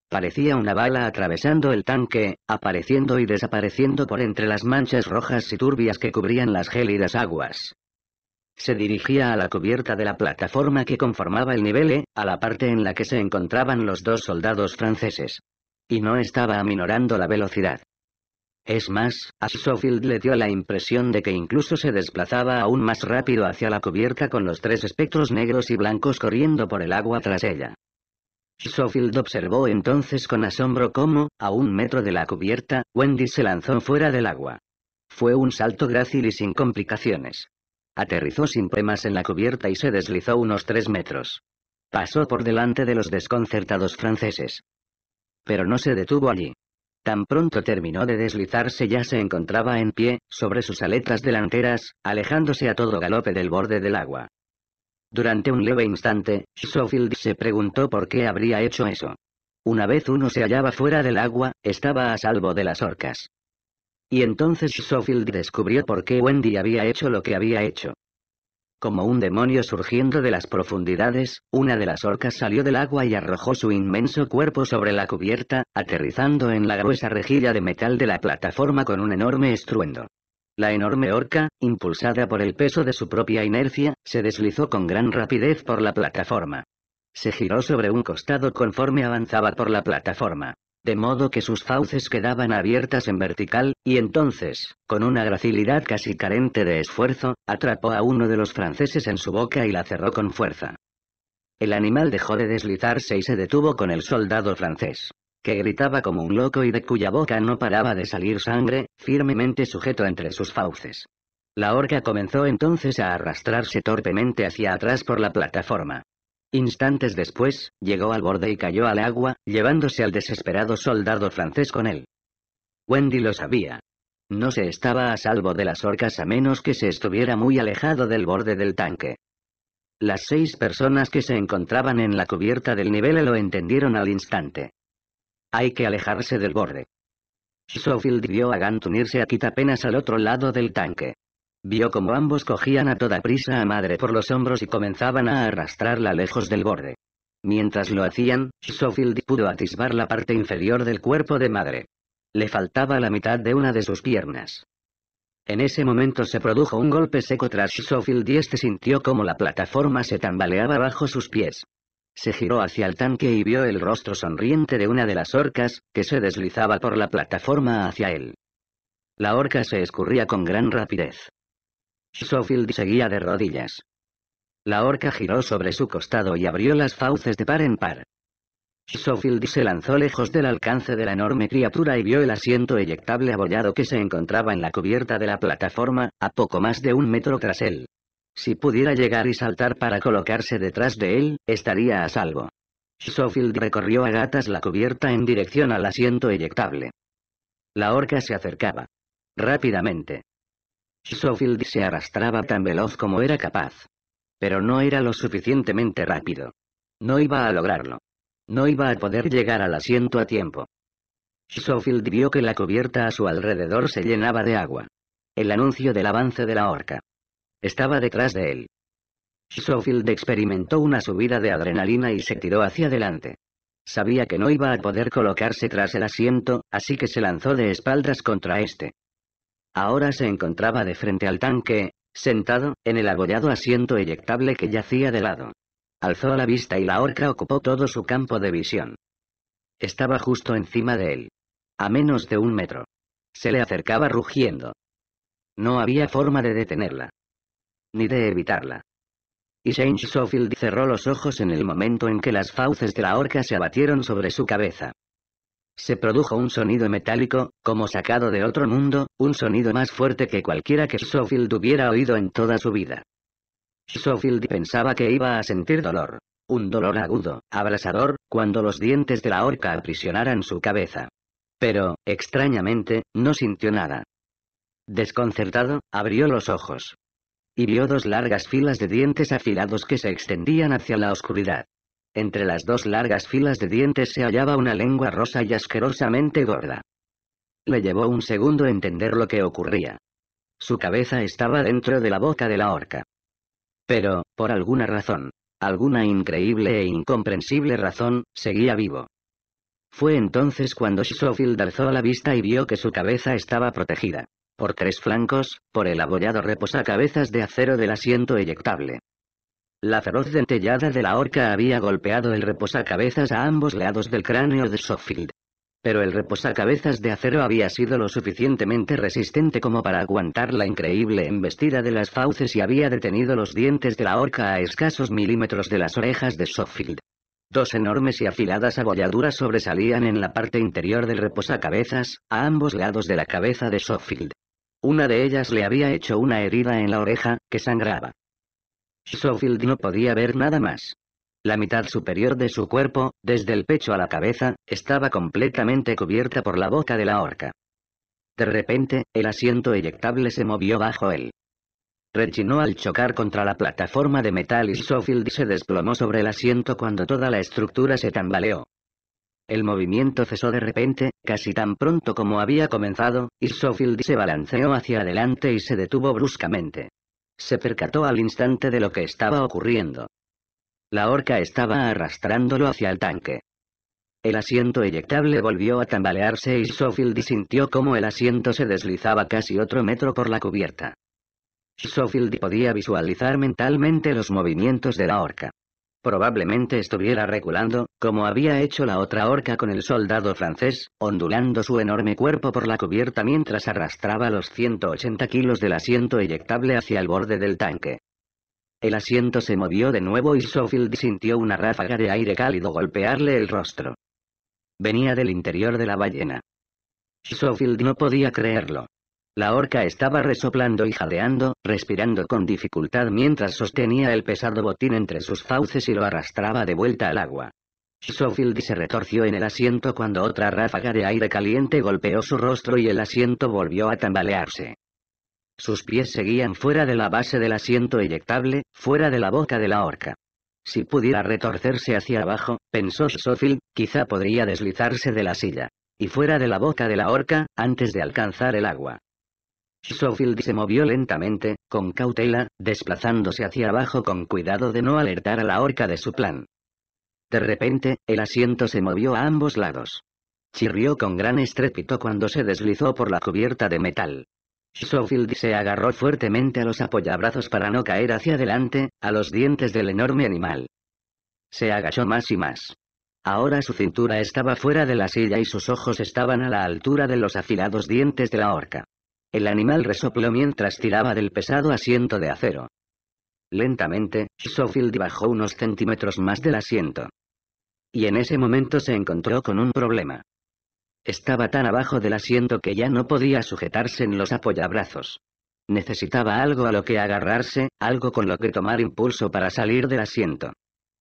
Parecía una bala atravesando el tanque, apareciendo y desapareciendo por entre las manchas rojas y turbias que cubrían las gélidas aguas. Se dirigía a la cubierta de la plataforma que conformaba el nivel E, a la parte en la que se encontraban los dos soldados franceses. Y no estaba aminorando la velocidad. Es más, a Schofield le dio la impresión de que incluso se desplazaba aún más rápido hacia la cubierta con los tres espectros negros y blancos corriendo por el agua tras ella. Schofield observó entonces con asombro cómo, a un metro de la cubierta, Wendy se lanzó fuera del agua. Fue un salto grácil y sin complicaciones. Aterrizó sin problemas en la cubierta y se deslizó unos tres metros. Pasó por delante de los desconcertados franceses. Pero no se detuvo allí. Tan pronto terminó de deslizarse ya se encontraba en pie, sobre sus aletas delanteras, alejándose a todo galope del borde del agua. Durante un leve instante, Schofield se preguntó por qué habría hecho eso. Una vez uno se hallaba fuera del agua, estaba a salvo de las orcas. Y entonces Schofield descubrió por qué Wendy había hecho lo que había hecho. Como un demonio surgiendo de las profundidades, una de las orcas salió del agua y arrojó su inmenso cuerpo sobre la cubierta, aterrizando en la gruesa rejilla de metal de la plataforma con un enorme estruendo. La enorme orca, impulsada por el peso de su propia inercia, se deslizó con gran rapidez por la plataforma. Se giró sobre un costado conforme avanzaba por la plataforma de modo que sus fauces quedaban abiertas en vertical, y entonces, con una gracilidad casi carente de esfuerzo, atrapó a uno de los franceses en su boca y la cerró con fuerza. El animal dejó de deslizarse y se detuvo con el soldado francés, que gritaba como un loco y de cuya boca no paraba de salir sangre, firmemente sujeto entre sus fauces. La orca comenzó entonces a arrastrarse torpemente hacia atrás por la plataforma. Instantes después, llegó al borde y cayó al agua, llevándose al desesperado soldado francés con él. Wendy lo sabía. No se estaba a salvo de las orcas a menos que se estuviera muy alejado del borde del tanque. Las seis personas que se encontraban en la cubierta del nivel lo entendieron al instante. Hay que alejarse del borde. sofield vio a Gant unirse a Kit apenas al otro lado del tanque. Vio como ambos cogían a toda prisa a madre por los hombros y comenzaban a arrastrarla lejos del borde. Mientras lo hacían, Schofield pudo atisbar la parte inferior del cuerpo de madre. Le faltaba la mitad de una de sus piernas. En ese momento se produjo un golpe seco tras Schofield y este sintió como la plataforma se tambaleaba bajo sus pies. Se giró hacia el tanque y vio el rostro sonriente de una de las orcas, que se deslizaba por la plataforma hacia él. La orca se escurría con gran rapidez. Sofield seguía de rodillas. La orca giró sobre su costado y abrió las fauces de par en par. Sofield se lanzó lejos del alcance de la enorme criatura y vio el asiento eyectable abollado que se encontraba en la cubierta de la plataforma, a poco más de un metro tras él. Si pudiera llegar y saltar para colocarse detrás de él, estaría a salvo. Sofield recorrió a gatas la cubierta en dirección al asiento eyectable. La orca se acercaba. Rápidamente. Sofield se arrastraba tan veloz como era capaz. Pero no era lo suficientemente rápido. No iba a lograrlo. No iba a poder llegar al asiento a tiempo. Sofield vio que la cubierta a su alrededor se llenaba de agua. El anuncio del avance de la horca. Estaba detrás de él. Schofield experimentó una subida de adrenalina y se tiró hacia adelante. Sabía que no iba a poder colocarse tras el asiento, así que se lanzó de espaldas contra este. Ahora se encontraba de frente al tanque, sentado, en el abollado asiento eyectable que yacía de lado. Alzó la vista y la orca ocupó todo su campo de visión. Estaba justo encima de él. A menos de un metro. Se le acercaba rugiendo. No había forma de detenerla. Ni de evitarla. Y Shane Sofield cerró los ojos en el momento en que las fauces de la orca se abatieron sobre su cabeza. Se produjo un sonido metálico, como sacado de otro mundo, un sonido más fuerte que cualquiera que Sofield hubiera oído en toda su vida. Schofield pensaba que iba a sentir dolor. Un dolor agudo, abrasador, cuando los dientes de la horca aprisionaran su cabeza. Pero, extrañamente, no sintió nada. Desconcertado, abrió los ojos. Y vio dos largas filas de dientes afilados que se extendían hacia la oscuridad. Entre las dos largas filas de dientes se hallaba una lengua rosa y asquerosamente gorda. Le llevó un segundo entender lo que ocurría. Su cabeza estaba dentro de la boca de la horca. Pero, por alguna razón, alguna increíble e incomprensible razón, seguía vivo. Fue entonces cuando Schofield alzó la vista y vio que su cabeza estaba protegida. Por tres flancos, por el abollado cabezas de acero del asiento eyectable, la feroz dentellada de la horca había golpeado el reposacabezas a ambos lados del cráneo de Sofield. Pero el reposacabezas de acero había sido lo suficientemente resistente como para aguantar la increíble embestida de las fauces y había detenido los dientes de la horca a escasos milímetros de las orejas de Sofield. Dos enormes y afiladas abolladuras sobresalían en la parte interior del reposacabezas, a ambos lados de la cabeza de Sofield. Una de ellas le había hecho una herida en la oreja, que sangraba. Schofield no podía ver nada más. La mitad superior de su cuerpo, desde el pecho a la cabeza, estaba completamente cubierta por la boca de la horca. De repente, el asiento eyectable se movió bajo él. Rechinó al chocar contra la plataforma de metal y Schofield se desplomó sobre el asiento cuando toda la estructura se tambaleó. El movimiento cesó de repente, casi tan pronto como había comenzado, y Schofield se balanceó hacia adelante y se detuvo bruscamente. Se percató al instante de lo que estaba ocurriendo. La horca estaba arrastrándolo hacia el tanque. El asiento eyectable volvió a tambalearse y Sofield sintió como el asiento se deslizaba casi otro metro por la cubierta. Sofield podía visualizar mentalmente los movimientos de la horca. Probablemente estuviera reculando, como había hecho la otra horca con el soldado francés, ondulando su enorme cuerpo por la cubierta mientras arrastraba los 180 kilos del asiento eyectable hacia el borde del tanque. El asiento se movió de nuevo y Sofield sintió una ráfaga de aire cálido golpearle el rostro. Venía del interior de la ballena. Sofield no podía creerlo. La orca estaba resoplando y jadeando, respirando con dificultad mientras sostenía el pesado botín entre sus fauces y lo arrastraba de vuelta al agua. Schofield se retorció en el asiento cuando otra ráfaga de aire caliente golpeó su rostro y el asiento volvió a tambalearse. Sus pies seguían fuera de la base del asiento eyectable, fuera de la boca de la horca. Si pudiera retorcerse hacia abajo, pensó Schofield, quizá podría deslizarse de la silla. Y fuera de la boca de la horca, antes de alcanzar el agua. Schofield se movió lentamente, con cautela, desplazándose hacia abajo con cuidado de no alertar a la horca de su plan. De repente, el asiento se movió a ambos lados. Chirrió con gran estrépito cuando se deslizó por la cubierta de metal. Schofield se agarró fuertemente a los apoyabrazos para no caer hacia adelante, a los dientes del enorme animal. Se agachó más y más. Ahora su cintura estaba fuera de la silla y sus ojos estaban a la altura de los afilados dientes de la horca. El animal resopló mientras tiraba del pesado asiento de acero. Lentamente, Schofield bajó unos centímetros más del asiento. Y en ese momento se encontró con un problema. Estaba tan abajo del asiento que ya no podía sujetarse en los apoyabrazos. Necesitaba algo a lo que agarrarse, algo con lo que tomar impulso para salir del asiento.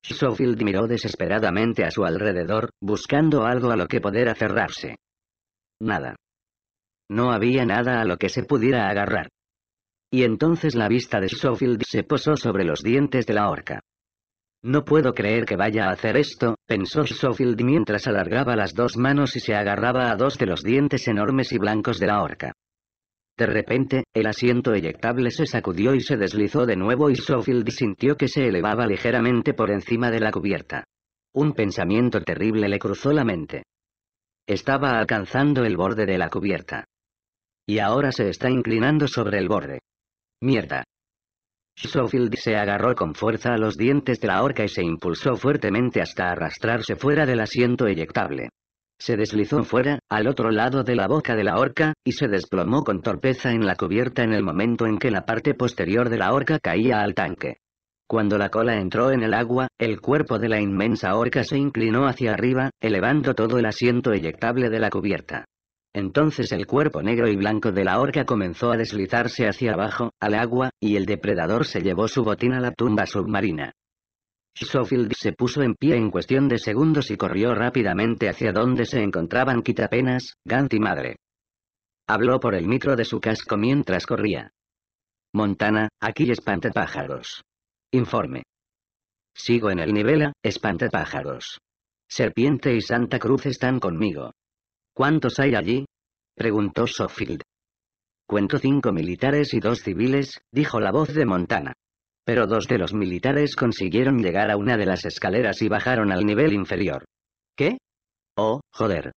Schofield miró desesperadamente a su alrededor, buscando algo a lo que poder aferrarse. Nada. No había nada a lo que se pudiera agarrar. Y entonces la vista de Schofield se posó sobre los dientes de la horca. No puedo creer que vaya a hacer esto, pensó Schofield mientras alargaba las dos manos y se agarraba a dos de los dientes enormes y blancos de la horca. De repente, el asiento eyectable se sacudió y se deslizó de nuevo y Schofield sintió que se elevaba ligeramente por encima de la cubierta. Un pensamiento terrible le cruzó la mente. Estaba alcanzando el borde de la cubierta. Y ahora se está inclinando sobre el borde. Mierda. Schofield se agarró con fuerza a los dientes de la horca y se impulsó fuertemente hasta arrastrarse fuera del asiento eyectable. Se deslizó fuera, al otro lado de la boca de la horca, y se desplomó con torpeza en la cubierta en el momento en que la parte posterior de la horca caía al tanque. Cuando la cola entró en el agua, el cuerpo de la inmensa horca se inclinó hacia arriba, elevando todo el asiento eyectable de la cubierta. Entonces el cuerpo negro y blanco de la orca comenzó a deslizarse hacia abajo, al agua, y el depredador se llevó su botín a la tumba submarina. Schofield se puso en pie en cuestión de segundos y corrió rápidamente hacia donde se encontraban Quitapenas, Gant y Madre. Habló por el micro de su casco mientras corría. Montana, aquí pájaros. Informe. Sigo en el nivel A, espantapájaros. Serpiente y Santa Cruz están conmigo. ¿Cuántos hay allí? preguntó Sofield. Cuento cinco militares y dos civiles, dijo la voz de Montana. Pero dos de los militares consiguieron llegar a una de las escaleras y bajaron al nivel inferior. ¿Qué? Oh, joder.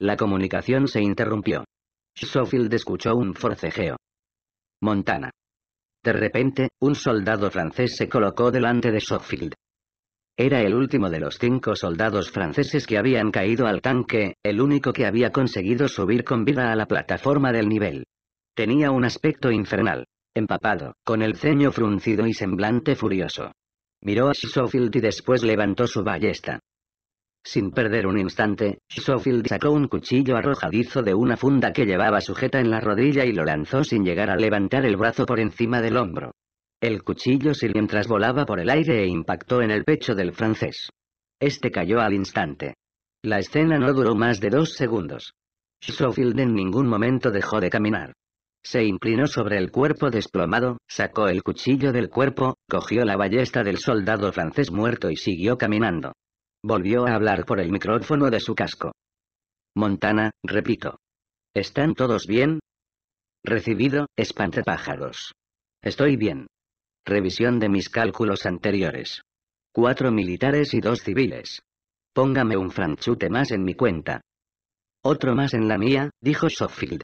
La comunicación se interrumpió. Sofield escuchó un forcejeo. Montana. De repente, un soldado francés se colocó delante de Sofield. Era el último de los cinco soldados franceses que habían caído al tanque, el único que había conseguido subir con vida a la plataforma del nivel. Tenía un aspecto infernal, empapado, con el ceño fruncido y semblante furioso. Miró a Schofield y después levantó su ballesta. Sin perder un instante, Schofield sacó un cuchillo arrojadizo de una funda que llevaba sujeta en la rodilla y lo lanzó sin llegar a levantar el brazo por encima del hombro. El cuchillo si mientras volaba por el aire e impactó en el pecho del francés. Este cayó al instante. La escena no duró más de dos segundos. Schofield en ningún momento dejó de caminar. Se inclinó sobre el cuerpo desplomado, sacó el cuchillo del cuerpo, cogió la ballesta del soldado francés muerto y siguió caminando. Volvió a hablar por el micrófono de su casco. Montana, repito. ¿Están todos bien? Recibido, espantapájaros. Estoy bien. Revisión de mis cálculos anteriores. Cuatro militares y dos civiles. Póngame un franchute más en mi cuenta. Otro más en la mía, dijo Schofield.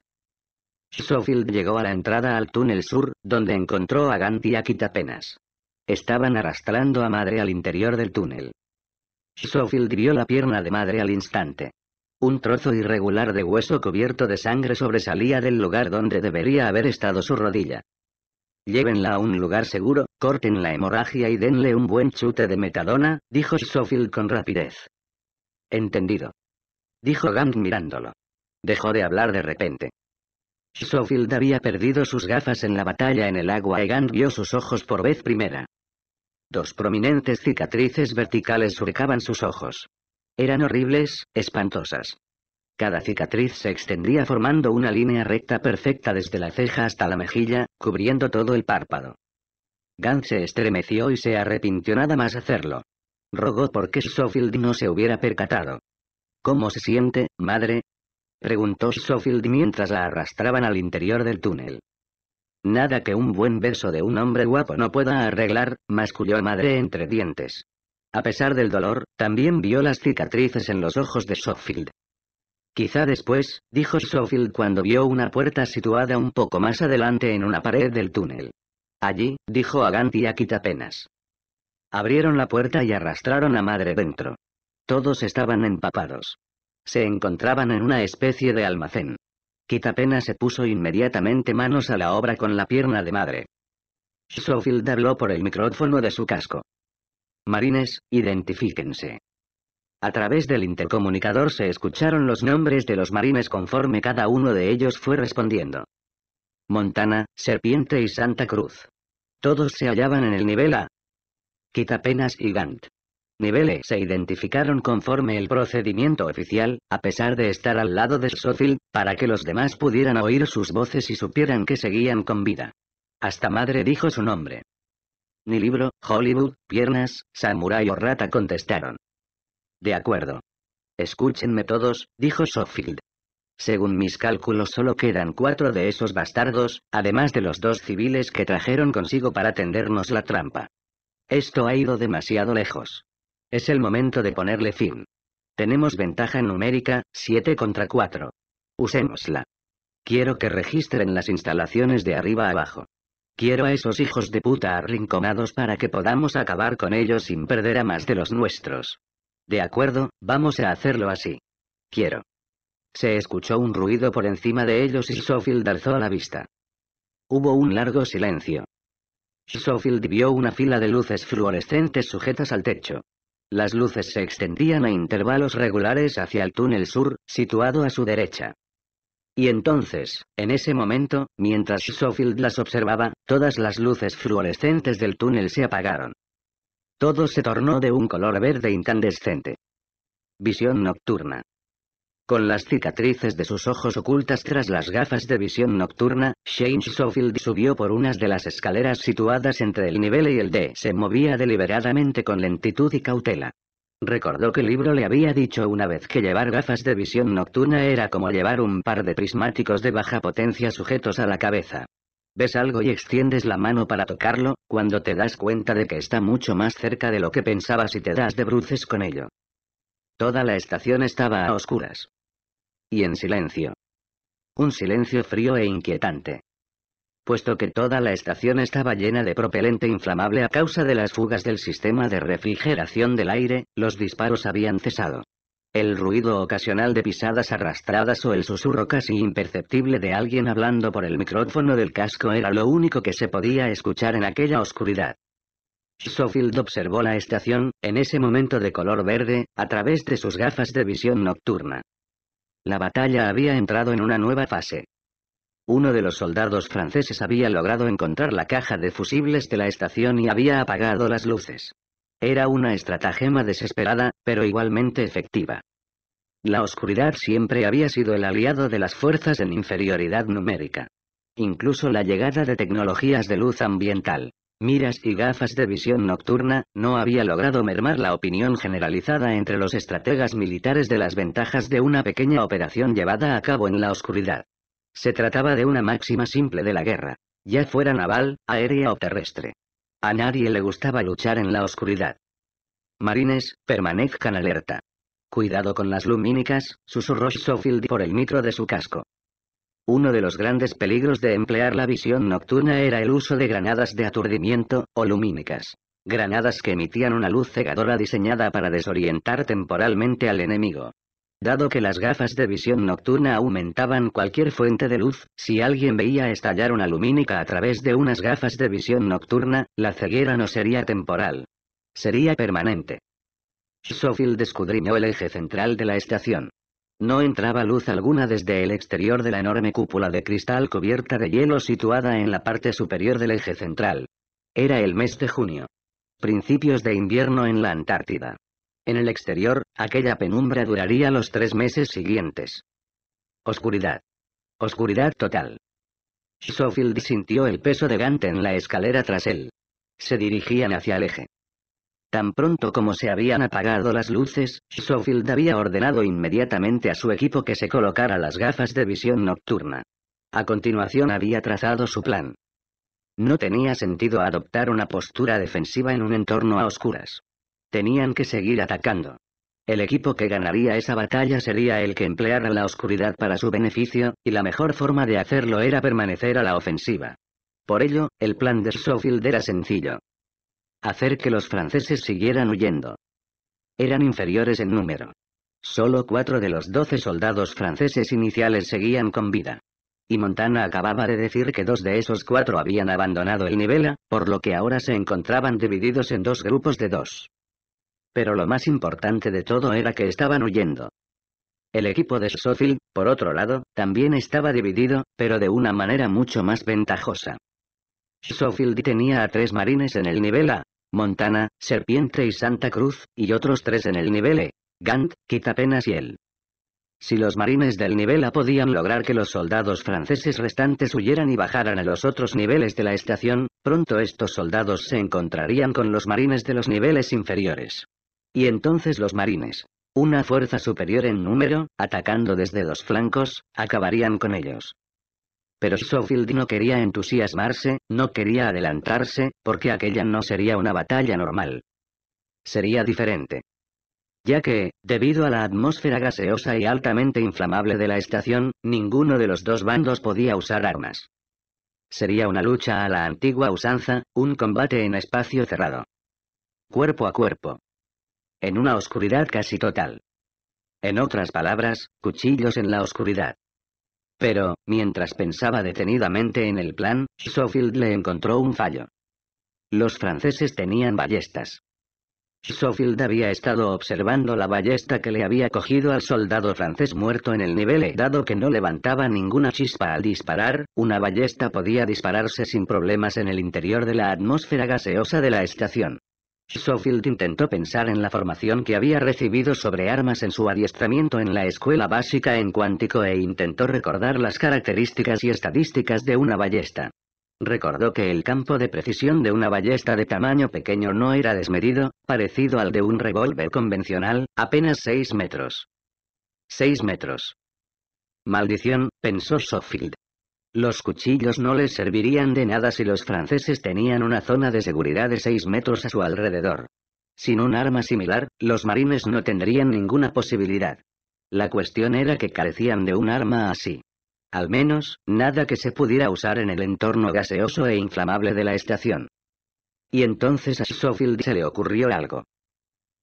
Schofield llegó a la entrada al túnel sur, donde encontró a Gant y a Quitapenas. Estaban arrastrando a madre al interior del túnel. Schofield vio la pierna de madre al instante. Un trozo irregular de hueso cubierto de sangre sobresalía del lugar donde debería haber estado su rodilla. Llévenla a un lugar seguro, corten la hemorragia y denle un buen chute de metadona, dijo Schofield con rapidez. Entendido. Dijo Gant mirándolo. Dejó de hablar de repente. Schofield había perdido sus gafas en la batalla en el agua y Gant vio sus ojos por vez primera. Dos prominentes cicatrices verticales surcaban sus ojos. Eran horribles, espantosas. Cada cicatriz se extendía formando una línea recta perfecta desde la ceja hasta la mejilla, cubriendo todo el párpado. Gant se estremeció y se arrepintió nada más hacerlo. Rogó por qué no se hubiera percatado. ¿Cómo se siente, madre? preguntó Schofield mientras la arrastraban al interior del túnel. Nada que un buen beso de un hombre guapo no pueda arreglar, masculló madre entre dientes. A pesar del dolor, también vio las cicatrices en los ojos de Schofield. Quizá después, dijo Schofield cuando vio una puerta situada un poco más adelante en una pared del túnel. Allí, dijo a y a quitapenas. Abrieron la puerta y arrastraron a madre dentro. Todos estaban empapados. Se encontraban en una especie de almacén. Quitapenas se puso inmediatamente manos a la obra con la pierna de madre. Schofield habló por el micrófono de su casco. Marines, identifíquense. A través del intercomunicador se escucharon los nombres de los marines conforme cada uno de ellos fue respondiendo. Montana, Serpiente y Santa Cruz. Todos se hallaban en el nivel A. Quitapenas y Gant. Niveles se identificaron conforme el procedimiento oficial, a pesar de estar al lado de Sophil, para que los demás pudieran oír sus voces y supieran que seguían con vida. Hasta madre dijo su nombre. Ni libro, Hollywood, piernas, samurai o rata contestaron. De acuerdo. Escúchenme todos, dijo Sofield. Según mis cálculos solo quedan cuatro de esos bastardos, además de los dos civiles que trajeron consigo para tendernos la trampa. Esto ha ido demasiado lejos. Es el momento de ponerle fin. Tenemos ventaja numérica, siete contra cuatro. Usémosla. Quiero que registren las instalaciones de arriba abajo. Quiero a esos hijos de puta arrinconados para que podamos acabar con ellos sin perder a más de los nuestros. De acuerdo, vamos a hacerlo así. Quiero. Se escuchó un ruido por encima de ellos y Sofield alzó la vista. Hubo un largo silencio. Sofield vio una fila de luces fluorescentes sujetas al techo. Las luces se extendían a intervalos regulares hacia el túnel sur, situado a su derecha. Y entonces, en ese momento, mientras Schofield las observaba, todas las luces fluorescentes del túnel se apagaron. Todo se tornó de un color verde incandescente. Visión nocturna. Con las cicatrices de sus ojos ocultas tras las gafas de visión nocturna, Shane Schofield subió por unas de las escaleras situadas entre el nivel y el D. Se movía deliberadamente con lentitud y cautela. Recordó que el libro le había dicho una vez que llevar gafas de visión nocturna era como llevar un par de prismáticos de baja potencia sujetos a la cabeza. Ves algo y extiendes la mano para tocarlo, cuando te das cuenta de que está mucho más cerca de lo que pensabas y te das de bruces con ello. Toda la estación estaba a oscuras. Y en silencio. Un silencio frío e inquietante. Puesto que toda la estación estaba llena de propelente inflamable a causa de las fugas del sistema de refrigeración del aire, los disparos habían cesado. El ruido ocasional de pisadas arrastradas o el susurro casi imperceptible de alguien hablando por el micrófono del casco era lo único que se podía escuchar en aquella oscuridad. Schofield observó la estación, en ese momento de color verde, a través de sus gafas de visión nocturna. La batalla había entrado en una nueva fase. Uno de los soldados franceses había logrado encontrar la caja de fusibles de la estación y había apagado las luces. Era una estratagema desesperada, pero igualmente efectiva. La oscuridad siempre había sido el aliado de las fuerzas en inferioridad numérica. Incluso la llegada de tecnologías de luz ambiental, miras y gafas de visión nocturna, no había logrado mermar la opinión generalizada entre los estrategas militares de las ventajas de una pequeña operación llevada a cabo en la oscuridad. Se trataba de una máxima simple de la guerra, ya fuera naval, aérea o terrestre. A nadie le gustaba luchar en la oscuridad. Marines, permanezcan alerta. Cuidado con las lumínicas, susurró Schofield por el micro de su casco. Uno de los grandes peligros de emplear la visión nocturna era el uso de granadas de aturdimiento, o lumínicas. Granadas que emitían una luz cegadora diseñada para desorientar temporalmente al enemigo. Dado que las gafas de visión nocturna aumentaban cualquier fuente de luz, si alguien veía estallar una lumínica a través de unas gafas de visión nocturna, la ceguera no sería temporal. Sería permanente. Schofield escudriñó el eje central de la estación. No entraba luz alguna desde el exterior de la enorme cúpula de cristal cubierta de hielo situada en la parte superior del eje central. Era el mes de junio. Principios de invierno en la Antártida. En el exterior, aquella penumbra duraría los tres meses siguientes. Oscuridad. Oscuridad total. Schofield sintió el peso de Gant en la escalera tras él. Se dirigían hacia el eje. Tan pronto como se habían apagado las luces, Schofield había ordenado inmediatamente a su equipo que se colocara las gafas de visión nocturna. A continuación había trazado su plan. No tenía sentido adoptar una postura defensiva en un entorno a oscuras. Tenían que seguir atacando. El equipo que ganaría esa batalla sería el que empleara la oscuridad para su beneficio, y la mejor forma de hacerlo era permanecer a la ofensiva. Por ello, el plan de Schofield era sencillo. Hacer que los franceses siguieran huyendo. Eran inferiores en número. Solo cuatro de los doce soldados franceses iniciales seguían con vida. Y Montana acababa de decir que dos de esos cuatro habían abandonado el Nivela, por lo que ahora se encontraban divididos en dos grupos de dos. Pero lo más importante de todo era que estaban huyendo. El equipo de Sofield, por otro lado, también estaba dividido, pero de una manera mucho más ventajosa. Sofield tenía a tres marines en el nivel A, Montana, Serpiente y Santa Cruz, y otros tres en el nivel E, Gant, Quitapenas y él. Si los marines del nivel A podían lograr que los soldados franceses restantes huyeran y bajaran a los otros niveles de la estación, pronto estos soldados se encontrarían con los marines de los niveles inferiores. Y entonces los marines, una fuerza superior en número, atacando desde los flancos, acabarían con ellos. Pero Schofield no quería entusiasmarse, no quería adelantarse, porque aquella no sería una batalla normal. Sería diferente. Ya que, debido a la atmósfera gaseosa y altamente inflamable de la estación, ninguno de los dos bandos podía usar armas. Sería una lucha a la antigua usanza, un combate en espacio cerrado. Cuerpo a cuerpo en una oscuridad casi total. En otras palabras, cuchillos en la oscuridad. Pero, mientras pensaba detenidamente en el plan, Schofield le encontró un fallo. Los franceses tenían ballestas. Schofield había estado observando la ballesta que le había cogido al soldado francés muerto en el nivel e, dado que no levantaba ninguna chispa al disparar, una ballesta podía dispararse sin problemas en el interior de la atmósfera gaseosa de la estación. Schofield intentó pensar en la formación que había recibido sobre armas en su adiestramiento en la escuela básica en cuántico e intentó recordar las características y estadísticas de una ballesta. Recordó que el campo de precisión de una ballesta de tamaño pequeño no era desmedido, parecido al de un revólver convencional, apenas 6 metros. 6 metros. Maldición, pensó Schofield. Los cuchillos no les servirían de nada si los franceses tenían una zona de seguridad de 6 metros a su alrededor. Sin un arma similar, los marines no tendrían ninguna posibilidad. La cuestión era que carecían de un arma así. Al menos, nada que se pudiera usar en el entorno gaseoso e inflamable de la estación. Y entonces a Schofield se le ocurrió algo.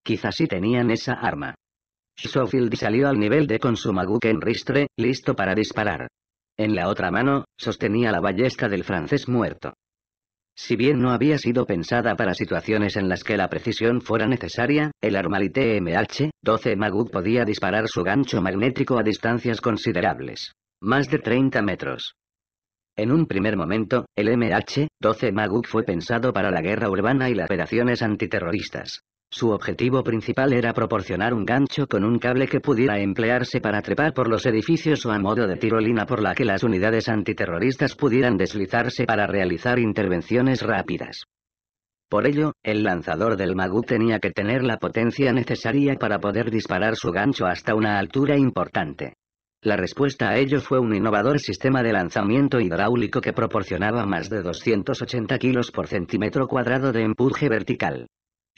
Quizás sí tenían esa arma. Schofield salió al nivel de con su en ristre, listo para disparar. En la otra mano, sostenía la ballesta del francés muerto. Si bien no había sido pensada para situaciones en las que la precisión fuera necesaria, el Armalite MH-12 Maguk podía disparar su gancho magnético a distancias considerables. Más de 30 metros. En un primer momento, el MH-12 Maguk fue pensado para la guerra urbana y las operaciones antiterroristas. Su objetivo principal era proporcionar un gancho con un cable que pudiera emplearse para trepar por los edificios o a modo de tirolina por la que las unidades antiterroristas pudieran deslizarse para realizar intervenciones rápidas. Por ello, el lanzador del Magu tenía que tener la potencia necesaria para poder disparar su gancho hasta una altura importante. La respuesta a ello fue un innovador sistema de lanzamiento hidráulico que proporcionaba más de 280 kilos por centímetro cuadrado de empuje vertical.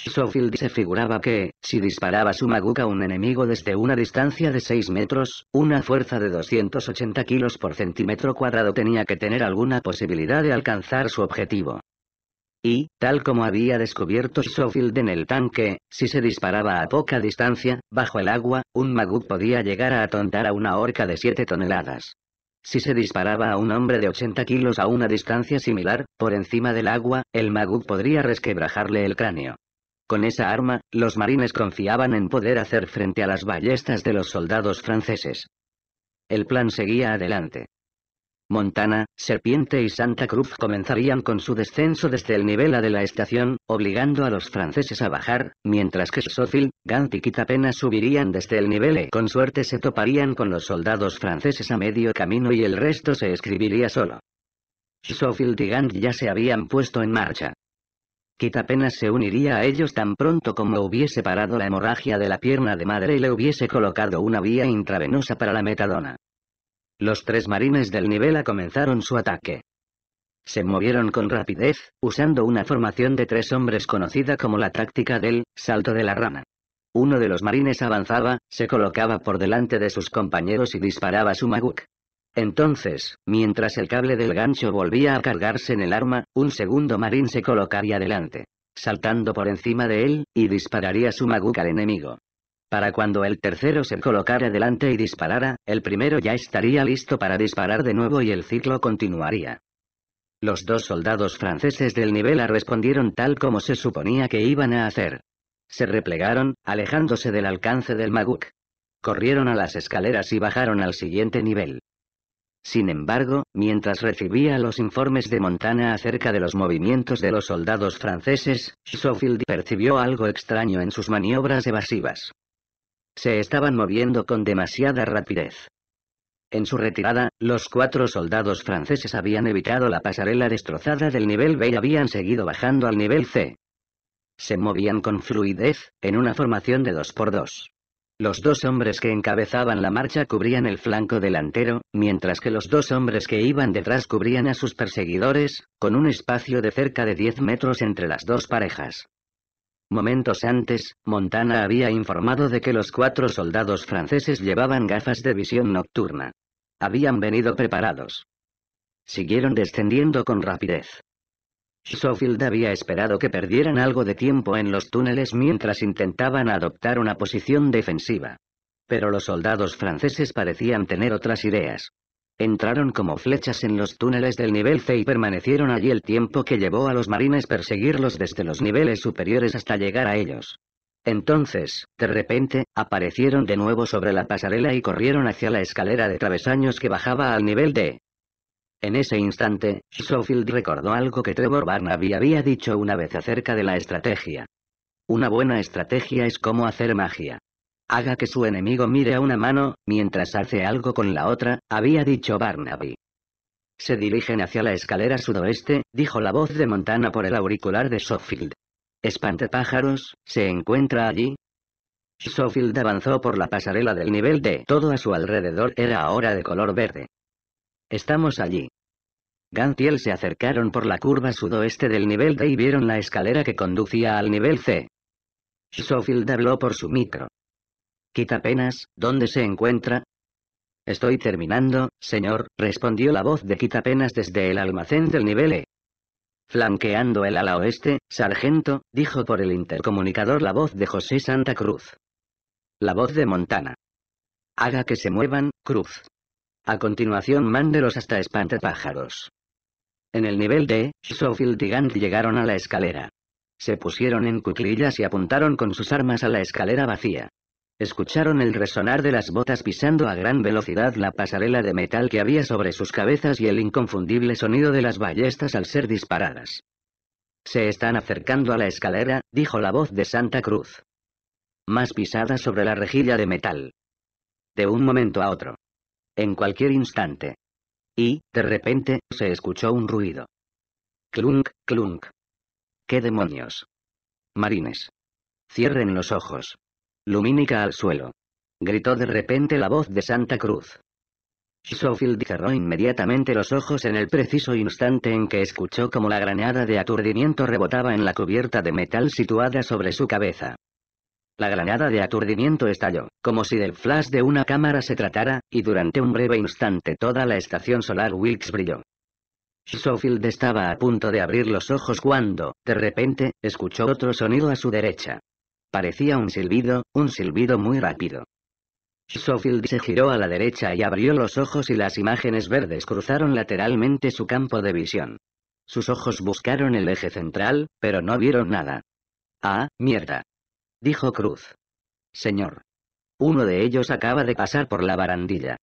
Schofield se figuraba que, si disparaba su maguca a un enemigo desde una distancia de 6 metros, una fuerza de 280 kilos por centímetro cuadrado tenía que tener alguna posibilidad de alcanzar su objetivo. Y, tal como había descubierto Schofield en el tanque, si se disparaba a poca distancia, bajo el agua, un maguk podía llegar a atontar a una orca de 7 toneladas. Si se disparaba a un hombre de 80 kilos a una distancia similar, por encima del agua, el maguk podría resquebrajarle el cráneo. Con esa arma, los marines confiaban en poder hacer frente a las ballestas de los soldados franceses. El plan seguía adelante. Montana, Serpiente y Santa Cruz comenzarían con su descenso desde el nivel A de la estación, obligando a los franceses a bajar, mientras que Sofield, Gant y Kit subirían desde el nivel E. Con suerte se toparían con los soldados franceses a medio camino y el resto se escribiría solo. Sofield y Gant ya se habían puesto en marcha. Kit apenas se uniría a ellos tan pronto como hubiese parado la hemorragia de la pierna de madre y le hubiese colocado una vía intravenosa para la metadona. Los tres marines del nivel a comenzaron su ataque. Se movieron con rapidez, usando una formación de tres hombres conocida como la táctica del salto de la rana. Uno de los marines avanzaba, se colocaba por delante de sus compañeros y disparaba su maguk. Entonces, mientras el cable del gancho volvía a cargarse en el arma, un segundo marín se colocaría delante, saltando por encima de él, y dispararía su maguk al enemigo. Para cuando el tercero se colocara delante y disparara, el primero ya estaría listo para disparar de nuevo y el ciclo continuaría. Los dos soldados franceses del nivel A respondieron tal como se suponía que iban a hacer. Se replegaron, alejándose del alcance del Maguk. Corrieron a las escaleras y bajaron al siguiente nivel. Sin embargo, mientras recibía los informes de Montana acerca de los movimientos de los soldados franceses, Schofield percibió algo extraño en sus maniobras evasivas. Se estaban moviendo con demasiada rapidez. En su retirada, los cuatro soldados franceses habían evitado la pasarela destrozada del nivel B y habían seguido bajando al nivel C. Se movían con fluidez, en una formación de 2x2. Los dos hombres que encabezaban la marcha cubrían el flanco delantero, mientras que los dos hombres que iban detrás cubrían a sus perseguidores, con un espacio de cerca de 10 metros entre las dos parejas. Momentos antes, Montana había informado de que los cuatro soldados franceses llevaban gafas de visión nocturna. Habían venido preparados. Siguieron descendiendo con rapidez sofield había esperado que perdieran algo de tiempo en los túneles mientras intentaban adoptar una posición defensiva. Pero los soldados franceses parecían tener otras ideas. Entraron como flechas en los túneles del nivel C y permanecieron allí el tiempo que llevó a los marines perseguirlos desde los niveles superiores hasta llegar a ellos. Entonces, de repente, aparecieron de nuevo sobre la pasarela y corrieron hacia la escalera de travesaños que bajaba al nivel D. En ese instante, Schofield recordó algo que Trevor Barnaby había dicho una vez acerca de la estrategia. Una buena estrategia es como hacer magia. Haga que su enemigo mire a una mano, mientras hace algo con la otra, había dicho Barnaby. Se dirigen hacia la escalera sudoeste, dijo la voz de Montana por el auricular de Schofield. pájaros, ¿se encuentra allí? Schofield avanzó por la pasarela del nivel D. Todo a su alrededor era ahora de color verde. Estamos allí. Gantiel se acercaron por la curva sudoeste del nivel D y vieron la escalera que conducía al nivel C. Schofield habló por su micro. Quita penas, ¿dónde se encuentra? Estoy terminando, señor, respondió la voz de Quitapenas desde el almacén del nivel E. Flanqueando el ala oeste, sargento, dijo por el intercomunicador la voz de José Santa Cruz. La voz de Montana. Haga que se muevan, Cruz. A continuación mándelos hasta Espantapájaros. En el nivel D, Schofield y Gant llegaron a la escalera. Se pusieron en cuclillas y apuntaron con sus armas a la escalera vacía. Escucharon el resonar de las botas pisando a gran velocidad la pasarela de metal que había sobre sus cabezas y el inconfundible sonido de las ballestas al ser disparadas. Se están acercando a la escalera, dijo la voz de Santa Cruz. Más pisadas sobre la rejilla de metal. De un momento a otro, en cualquier instante. Y, de repente, se escuchó un ruido. Clunk, clunk. ¿Qué demonios? Marines. Cierren los ojos. Lumínica al suelo. Gritó de repente la voz de Santa Cruz. Schofield cerró inmediatamente los ojos en el preciso instante en que escuchó como la granada de aturdimiento rebotaba en la cubierta de metal situada sobre su cabeza. La granada de aturdimiento estalló, como si del flash de una cámara se tratara, y durante un breve instante toda la estación solar Wilkes brilló. Schofield estaba a punto de abrir los ojos cuando, de repente, escuchó otro sonido a su derecha. Parecía un silbido, un silbido muy rápido. Schofield se giró a la derecha y abrió los ojos y las imágenes verdes cruzaron lateralmente su campo de visión. Sus ojos buscaron el eje central, pero no vieron nada. Ah, mierda dijo Cruz. Señor. Uno de ellos acaba de pasar por la barandilla.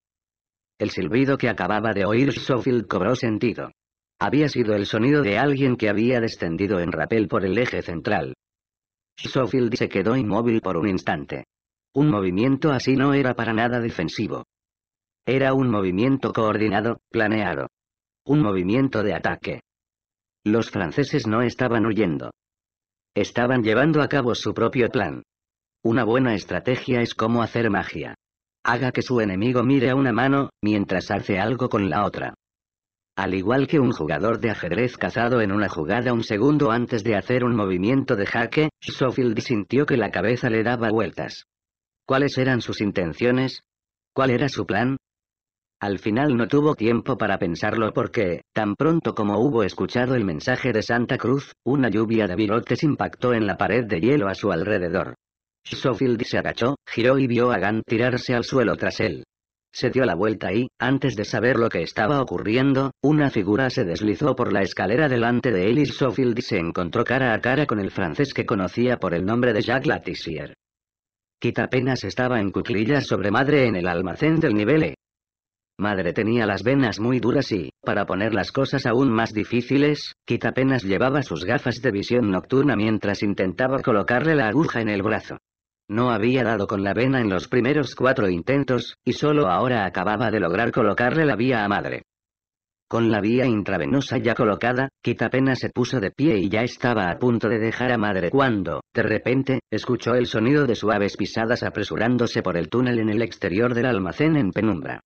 El silbido que acababa de oír Sofield cobró sentido. Había sido el sonido de alguien que había descendido en rapel por el eje central. Sofield se quedó inmóvil por un instante. Un movimiento así no era para nada defensivo. Era un movimiento coordinado, planeado. Un movimiento de ataque. Los franceses no estaban huyendo. Estaban llevando a cabo su propio plan. Una buena estrategia es cómo hacer magia. Haga que su enemigo mire a una mano, mientras hace algo con la otra. Al igual que un jugador de ajedrez cazado en una jugada un segundo antes de hacer un movimiento de jaque, Schofield sintió que la cabeza le daba vueltas. ¿Cuáles eran sus intenciones? ¿Cuál era su plan? Al final no tuvo tiempo para pensarlo porque, tan pronto como hubo escuchado el mensaje de Santa Cruz, una lluvia de virotes impactó en la pared de hielo a su alrededor. Schofield se agachó, giró y vio a Gant tirarse al suelo tras él. Se dio la vuelta y, antes de saber lo que estaba ocurriendo, una figura se deslizó por la escalera delante de él y Schofield se encontró cara a cara con el francés que conocía por el nombre de Jacques Latissier. Kit apenas estaba en cuclillas sobre madre en el almacén del nivel E, Madre tenía las venas muy duras y, para poner las cosas aún más difíciles, Kit apenas llevaba sus gafas de visión nocturna mientras intentaba colocarle la aguja en el brazo. No había dado con la vena en los primeros cuatro intentos, y solo ahora acababa de lograr colocarle la vía a madre. Con la vía intravenosa ya colocada, Kit apenas se puso de pie y ya estaba a punto de dejar a madre cuando, de repente, escuchó el sonido de suaves pisadas apresurándose por el túnel en el exterior del almacén en penumbra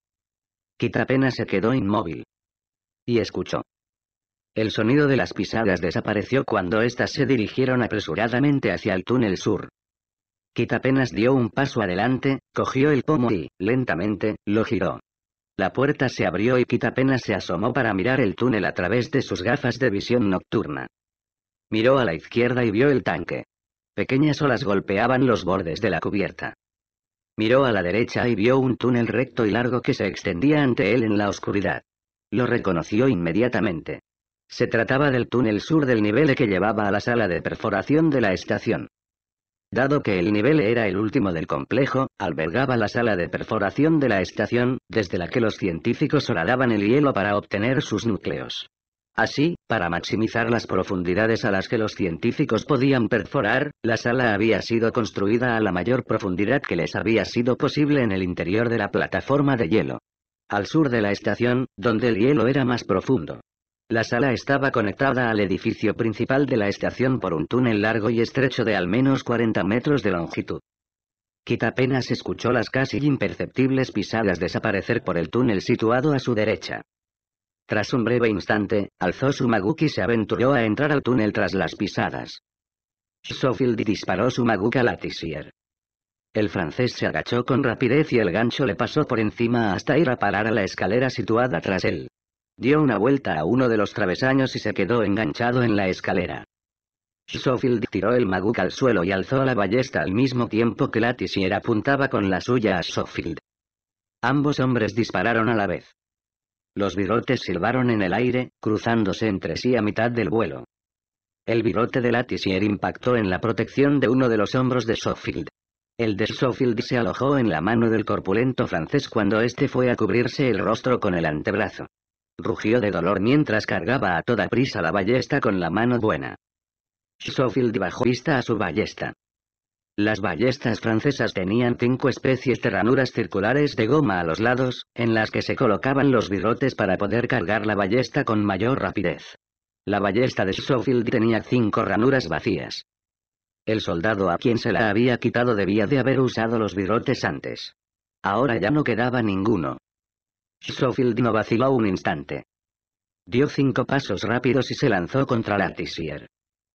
apenas se quedó inmóvil. Y escuchó. El sonido de las pisadas desapareció cuando éstas se dirigieron apresuradamente hacia el túnel sur. apenas dio un paso adelante, cogió el pomo y, lentamente, lo giró. La puerta se abrió y Kitapena se asomó para mirar el túnel a través de sus gafas de visión nocturna. Miró a la izquierda y vio el tanque. Pequeñas olas golpeaban los bordes de la cubierta. Miró a la derecha y vio un túnel recto y largo que se extendía ante él en la oscuridad. Lo reconoció inmediatamente. Se trataba del túnel sur del nivel que llevaba a la sala de perforación de la estación. Dado que el nivel era el último del complejo, albergaba la sala de perforación de la estación, desde la que los científicos horadaban el hielo para obtener sus núcleos. Así, para maximizar las profundidades a las que los científicos podían perforar, la sala había sido construida a la mayor profundidad que les había sido posible en el interior de la plataforma de hielo. Al sur de la estación, donde el hielo era más profundo. La sala estaba conectada al edificio principal de la estación por un túnel largo y estrecho de al menos 40 metros de longitud. Kit apenas escuchó las casi imperceptibles pisadas desaparecer por el túnel situado a su derecha. Tras un breve instante, alzó su maguque y se aventuró a entrar al túnel tras las pisadas. Sofield disparó su maguque a Latissier. El francés se agachó con rapidez y el gancho le pasó por encima hasta ir a parar a la escalera situada tras él. Dio una vuelta a uno de los travesaños y se quedó enganchado en la escalera. Sofield tiró el maguk al suelo y alzó la ballesta al mismo tiempo que latisier apuntaba con la suya a Sofield. Ambos hombres dispararon a la vez. Los virotes silbaron en el aire, cruzándose entre sí a mitad del vuelo. El virote de Latisier impactó en la protección de uno de los hombros de Sofield. El de Sofield se alojó en la mano del corpulento francés cuando éste fue a cubrirse el rostro con el antebrazo. Rugió de dolor mientras cargaba a toda prisa la ballesta con la mano buena. Sofield bajó vista a su ballesta. Las ballestas francesas tenían cinco especies de ranuras circulares de goma a los lados, en las que se colocaban los birrotes para poder cargar la ballesta con mayor rapidez. La ballesta de Schofield tenía cinco ranuras vacías. El soldado a quien se la había quitado debía de haber usado los birrotes antes. Ahora ya no quedaba ninguno. Schofield no vaciló un instante. Dio cinco pasos rápidos y se lanzó contra Latissier.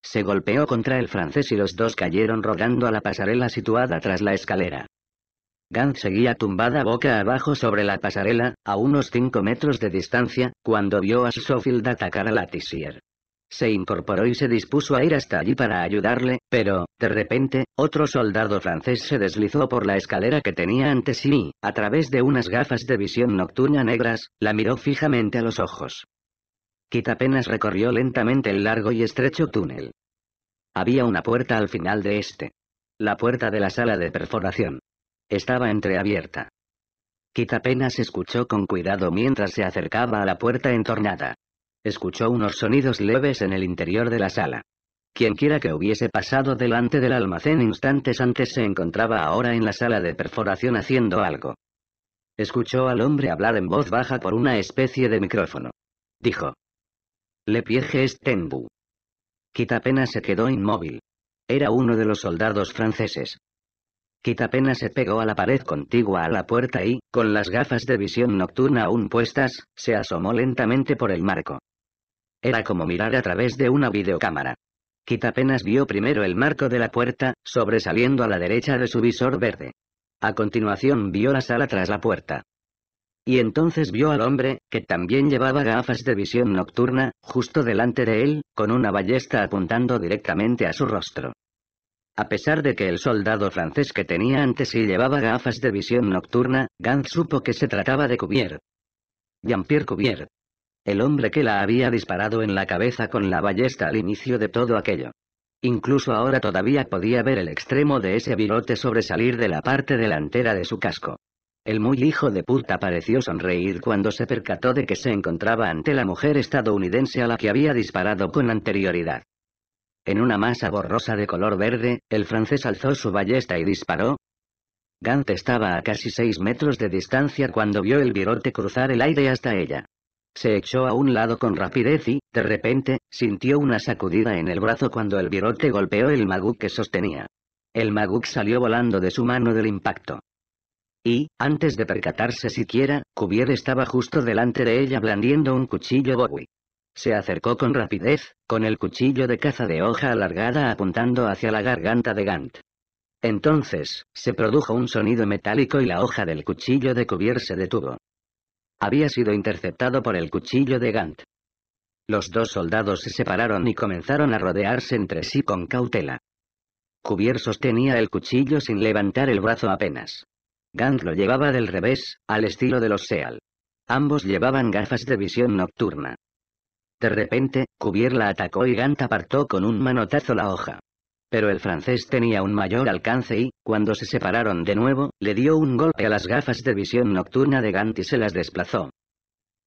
Se golpeó contra el francés y los dos cayeron rodando a la pasarela situada tras la escalera. Gant seguía tumbada boca abajo sobre la pasarela, a unos 5 metros de distancia, cuando vio a Schofield atacar a Latissier. Se incorporó y se dispuso a ir hasta allí para ayudarle, pero, de repente, otro soldado francés se deslizó por la escalera que tenía ante sí, y, a través de unas gafas de visión nocturna negras, la miró fijamente a los ojos apenas recorrió lentamente el largo y estrecho túnel. Había una puerta al final de este. La puerta de la sala de perforación. Estaba entreabierta. apenas escuchó con cuidado mientras se acercaba a la puerta entornada. Escuchó unos sonidos leves en el interior de la sala. Quienquiera que hubiese pasado delante del almacén instantes antes se encontraba ahora en la sala de perforación haciendo algo. Escuchó al hombre hablar en voz baja por una especie de micrófono. Dijo, le pieje Stenbu. Quitapena se quedó inmóvil. Era uno de los soldados franceses. Quitapena se pegó a la pared contigua a la puerta y, con las gafas de visión nocturna aún puestas, se asomó lentamente por el marco. Era como mirar a través de una videocámara. Quitapenas vio primero el marco de la puerta, sobresaliendo a la derecha de su visor verde. A continuación vio la sala tras la puerta y entonces vio al hombre, que también llevaba gafas de visión nocturna, justo delante de él, con una ballesta apuntando directamente a su rostro. A pesar de que el soldado francés que tenía antes sí llevaba gafas de visión nocturna, Gantz supo que se trataba de Cuvier. Jean-Pierre Cuvier. El hombre que la había disparado en la cabeza con la ballesta al inicio de todo aquello. Incluso ahora todavía podía ver el extremo de ese virote sobresalir de la parte delantera de su casco. El muy hijo de puta pareció sonreír cuando se percató de que se encontraba ante la mujer estadounidense a la que había disparado con anterioridad. En una masa borrosa de color verde, el francés alzó su ballesta y disparó. Gant estaba a casi seis metros de distancia cuando vio el virote cruzar el aire hasta ella. Se echó a un lado con rapidez y, de repente, sintió una sacudida en el brazo cuando el virote golpeó el magu que sostenía. El maguk salió volando de su mano del impacto y, antes de percatarse siquiera, Cuvier estaba justo delante de ella blandiendo un cuchillo Bowie. Se acercó con rapidez, con el cuchillo de caza de hoja alargada apuntando hacia la garganta de Gant. Entonces, se produjo un sonido metálico y la hoja del cuchillo de Cuvier se detuvo. Había sido interceptado por el cuchillo de Gant. Los dos soldados se separaron y comenzaron a rodearse entre sí con cautela. Cuvier sostenía el cuchillo sin levantar el brazo apenas. Gant lo llevaba del revés, al estilo de los Seal. Ambos llevaban gafas de visión nocturna. De repente, Cuvier la atacó y Gant apartó con un manotazo la hoja. Pero el francés tenía un mayor alcance y, cuando se separaron de nuevo, le dio un golpe a las gafas de visión nocturna de Gant y se las desplazó.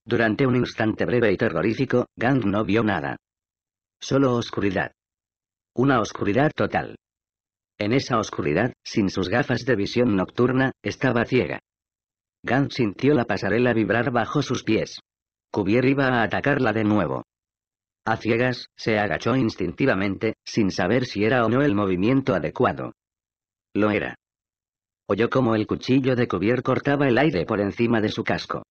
Durante un instante breve y terrorífico, Gant no vio nada. Solo oscuridad. Una oscuridad total. En esa oscuridad, sin sus gafas de visión nocturna, estaba ciega. Gant sintió la pasarela vibrar bajo sus pies. Cuvier iba a atacarla de nuevo. A ciegas, se agachó instintivamente, sin saber si era o no el movimiento adecuado. Lo era. Oyó como el cuchillo de Cuvier cortaba el aire por encima de su casco.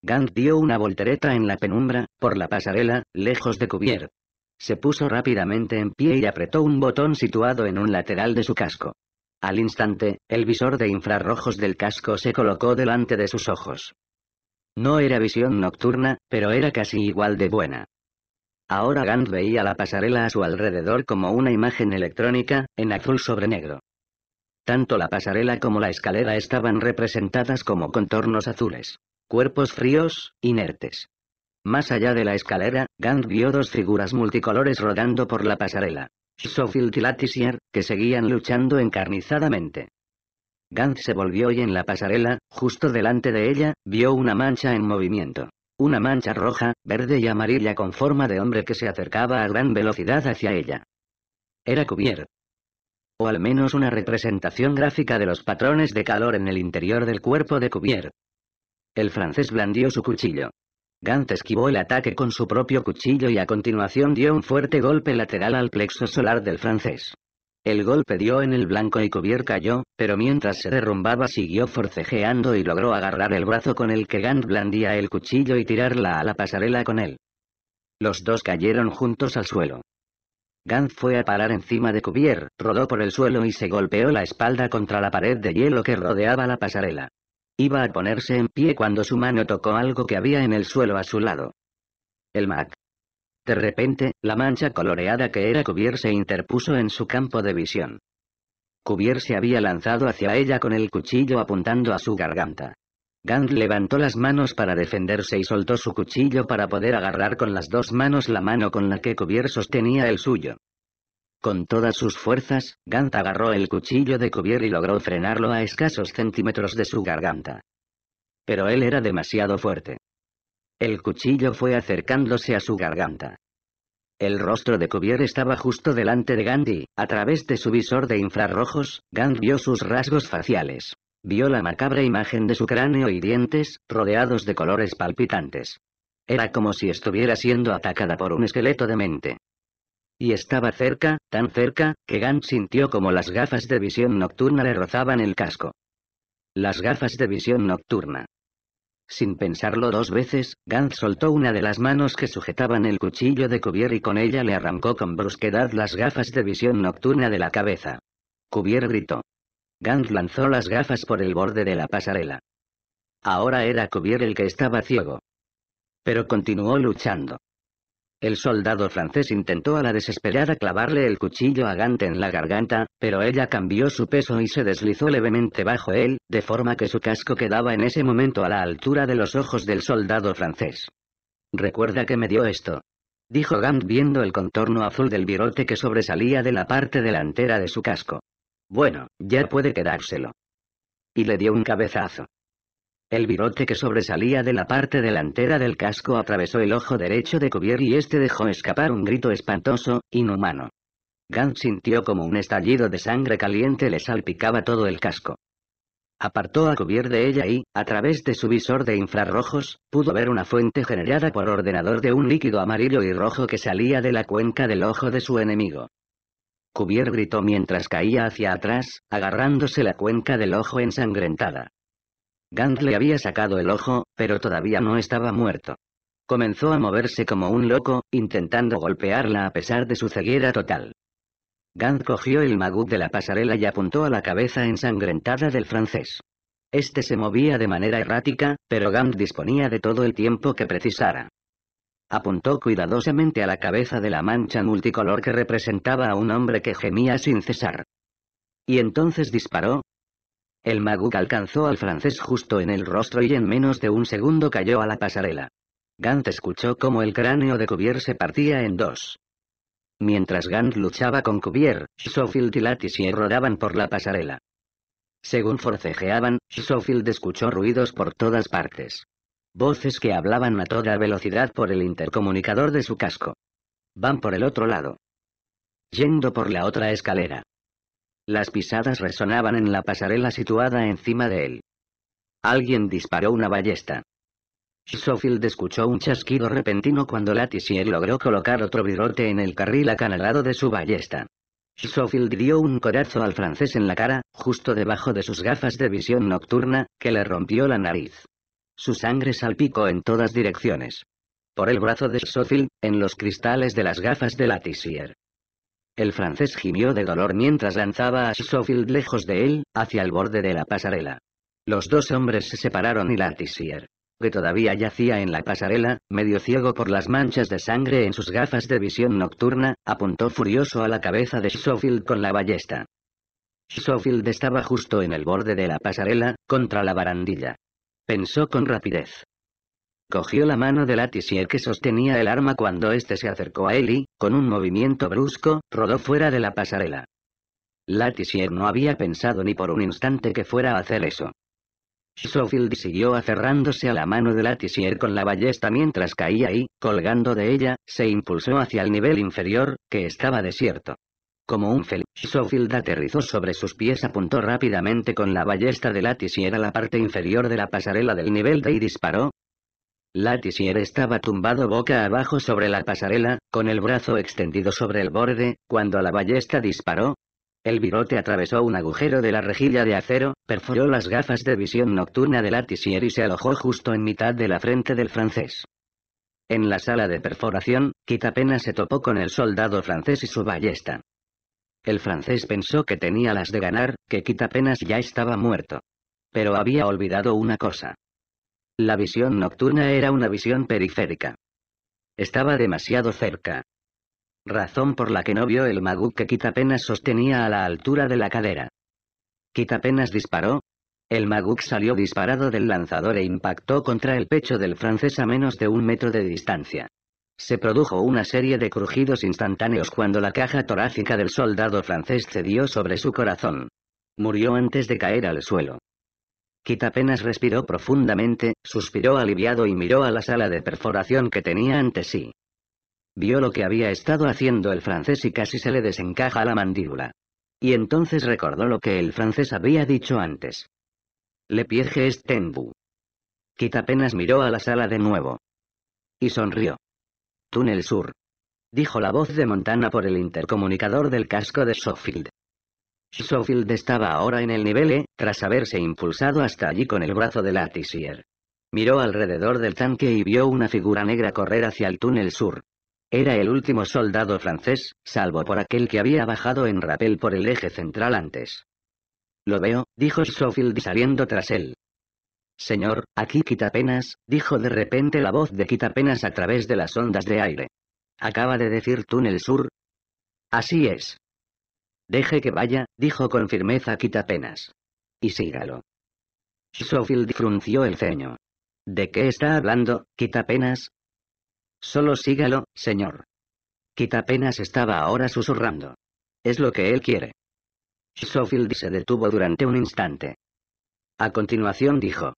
Gant dio una voltereta en la penumbra, por la pasarela, lejos de Cuvier, se puso rápidamente en pie y apretó un botón situado en un lateral de su casco. Al instante, el visor de infrarrojos del casco se colocó delante de sus ojos. No era visión nocturna, pero era casi igual de buena. Ahora Gant veía la pasarela a su alrededor como una imagen electrónica, en azul sobre negro. Tanto la pasarela como la escalera estaban representadas como contornos azules. Cuerpos fríos, inertes. Más allá de la escalera, Gant vio dos figuras multicolores rodando por la pasarela. Schofield y que seguían luchando encarnizadamente. Gant se volvió y en la pasarela, justo delante de ella, vio una mancha en movimiento. Una mancha roja, verde y amarilla con forma de hombre que se acercaba a gran velocidad hacia ella. Era Cuvier. O al menos una representación gráfica de los patrones de calor en el interior del cuerpo de Cuvier. El francés blandió su cuchillo. Gantz esquivó el ataque con su propio cuchillo y a continuación dio un fuerte golpe lateral al plexo solar del francés. El golpe dio en el blanco y Cuvier cayó, pero mientras se derrumbaba siguió forcejeando y logró agarrar el brazo con el que Gant blandía el cuchillo y tirarla a la pasarela con él. Los dos cayeron juntos al suelo. Gantz fue a parar encima de Cuvier, rodó por el suelo y se golpeó la espalda contra la pared de hielo que rodeaba la pasarela. Iba a ponerse en pie cuando su mano tocó algo que había en el suelo a su lado. El Mac. De repente, la mancha coloreada que era Cuvier se interpuso en su campo de visión. Cubier se había lanzado hacia ella con el cuchillo apuntando a su garganta. Gant levantó las manos para defenderse y soltó su cuchillo para poder agarrar con las dos manos la mano con la que Cuvier sostenía el suyo. Con todas sus fuerzas, Gant agarró el cuchillo de Cuvier y logró frenarlo a escasos centímetros de su garganta. Pero él era demasiado fuerte. El cuchillo fue acercándose a su garganta. El rostro de Cuvier estaba justo delante de Gandhi, a través de su visor de infrarrojos, Gant vio sus rasgos faciales. Vio la macabra imagen de su cráneo y dientes, rodeados de colores palpitantes. Era como si estuviera siendo atacada por un esqueleto de mente. Y estaba cerca, tan cerca, que Gant sintió como las gafas de visión nocturna le rozaban el casco. Las gafas de visión nocturna. Sin pensarlo dos veces, Gant soltó una de las manos que sujetaban el cuchillo de Cuvier y con ella le arrancó con brusquedad las gafas de visión nocturna de la cabeza. Cuvier gritó. Gant lanzó las gafas por el borde de la pasarela. Ahora era Cuvier el que estaba ciego. Pero continuó luchando. El soldado francés intentó a la desesperada clavarle el cuchillo a Gant en la garganta, pero ella cambió su peso y se deslizó levemente bajo él, de forma que su casco quedaba en ese momento a la altura de los ojos del soldado francés. Recuerda que me dio esto. Dijo Gant viendo el contorno azul del virote que sobresalía de la parte delantera de su casco. Bueno, ya puede quedárselo. Y le dio un cabezazo. El virote que sobresalía de la parte delantera del casco atravesó el ojo derecho de Cuvier y este dejó escapar un grito espantoso, inhumano. Gant sintió como un estallido de sangre caliente le salpicaba todo el casco. Apartó a Cuvier de ella y, a través de su visor de infrarrojos, pudo ver una fuente generada por ordenador de un líquido amarillo y rojo que salía de la cuenca del ojo de su enemigo. Cuvier gritó mientras caía hacia atrás, agarrándose la cuenca del ojo ensangrentada. Gant le había sacado el ojo, pero todavía no estaba muerto. Comenzó a moverse como un loco, intentando golpearla a pesar de su ceguera total. Gant cogió el magut de la pasarela y apuntó a la cabeza ensangrentada del francés. Este se movía de manera errática, pero Gant disponía de todo el tiempo que precisara. Apuntó cuidadosamente a la cabeza de la mancha multicolor que representaba a un hombre que gemía sin cesar. Y entonces disparó, el Maguk alcanzó al francés justo en el rostro y en menos de un segundo cayó a la pasarela. Gant escuchó cómo el cráneo de Cuvier se partía en dos. Mientras Gant luchaba con Cuvier, Schofield y Latissier rodaban por la pasarela. Según forcejeaban, Schofield escuchó ruidos por todas partes. Voces que hablaban a toda velocidad por el intercomunicador de su casco. Van por el otro lado. Yendo por la otra escalera. Las pisadas resonaban en la pasarela situada encima de él. Alguien disparó una ballesta. Schofield escuchó un chasquido repentino cuando Latissier logró colocar otro virote en el carril acanalado de su ballesta. Schofield dio un corazo al francés en la cara, justo debajo de sus gafas de visión nocturna, que le rompió la nariz. Su sangre salpicó en todas direcciones. Por el brazo de Schofield, en los cristales de las gafas de Latissier. El francés gimió de dolor mientras lanzaba a Schofield lejos de él, hacia el borde de la pasarela. Los dos hombres se separaron y Lantisier, que todavía yacía en la pasarela, medio ciego por las manchas de sangre en sus gafas de visión nocturna, apuntó furioso a la cabeza de Schofield con la ballesta. Schofield estaba justo en el borde de la pasarela, contra la barandilla. Pensó con rapidez. Cogió la mano de latisier que sostenía el arma cuando éste se acercó a él y, con un movimiento brusco, rodó fuera de la pasarela. Latissier no había pensado ni por un instante que fuera a hacer eso. Schofield siguió aferrándose a la mano de latisier con la ballesta mientras caía y, colgando de ella, se impulsó hacia el nivel inferior, que estaba desierto. Como un feliz, Schofield aterrizó sobre sus pies, apuntó rápidamente con la ballesta de Latissier a la parte inferior de la pasarela del nivel D y disparó, Latisier estaba tumbado boca abajo sobre la pasarela, con el brazo extendido sobre el borde, cuando la ballesta disparó. El virote atravesó un agujero de la rejilla de acero, perforó las gafas de visión nocturna de latisier y se alojó justo en mitad de la frente del francés. En la sala de perforación, apenas se topó con el soldado francés y su ballesta. El francés pensó que tenía las de ganar, que Quitapenas ya estaba muerto. Pero había olvidado una cosa. La visión nocturna era una visión periférica. Estaba demasiado cerca. Razón por la que no vio el magú que apenas sostenía a la altura de la cadera. apenas disparó. El maguk salió disparado del lanzador e impactó contra el pecho del francés a menos de un metro de distancia. Se produjo una serie de crujidos instantáneos cuando la caja torácica del soldado francés cedió sobre su corazón. Murió antes de caer al suelo. Kit apenas respiró profundamente, suspiró aliviado y miró a la sala de perforación que tenía ante sí. Vio lo que había estado haciendo el francés y casi se le desencaja la mandíbula. Y entonces recordó lo que el francés había dicho antes. Le pierge estenbu. Kit apenas miró a la sala de nuevo. Y sonrió. Túnel Sur. Dijo la voz de Montana por el intercomunicador del casco de Sofield. Schofield estaba ahora en el nivel E, tras haberse impulsado hasta allí con el brazo de la Miró alrededor del tanque y vio una figura negra correr hacia el túnel sur. Era el último soldado francés, salvo por aquel que había bajado en rapel por el eje central antes. Lo veo, dijo Schofield saliendo tras él. Señor, aquí Quitapenas, dijo de repente la voz de Quitapenas a través de las ondas de aire. Acaba de decir túnel sur. Así es. Deje que vaya, dijo con firmeza Quitapenas. Y sígalo. Schofield frunció el ceño. ¿De qué está hablando, Quitapenas? Solo sígalo, señor. Quitapenas estaba ahora susurrando. Es lo que él quiere. Schofield se detuvo durante un instante. A continuación dijo.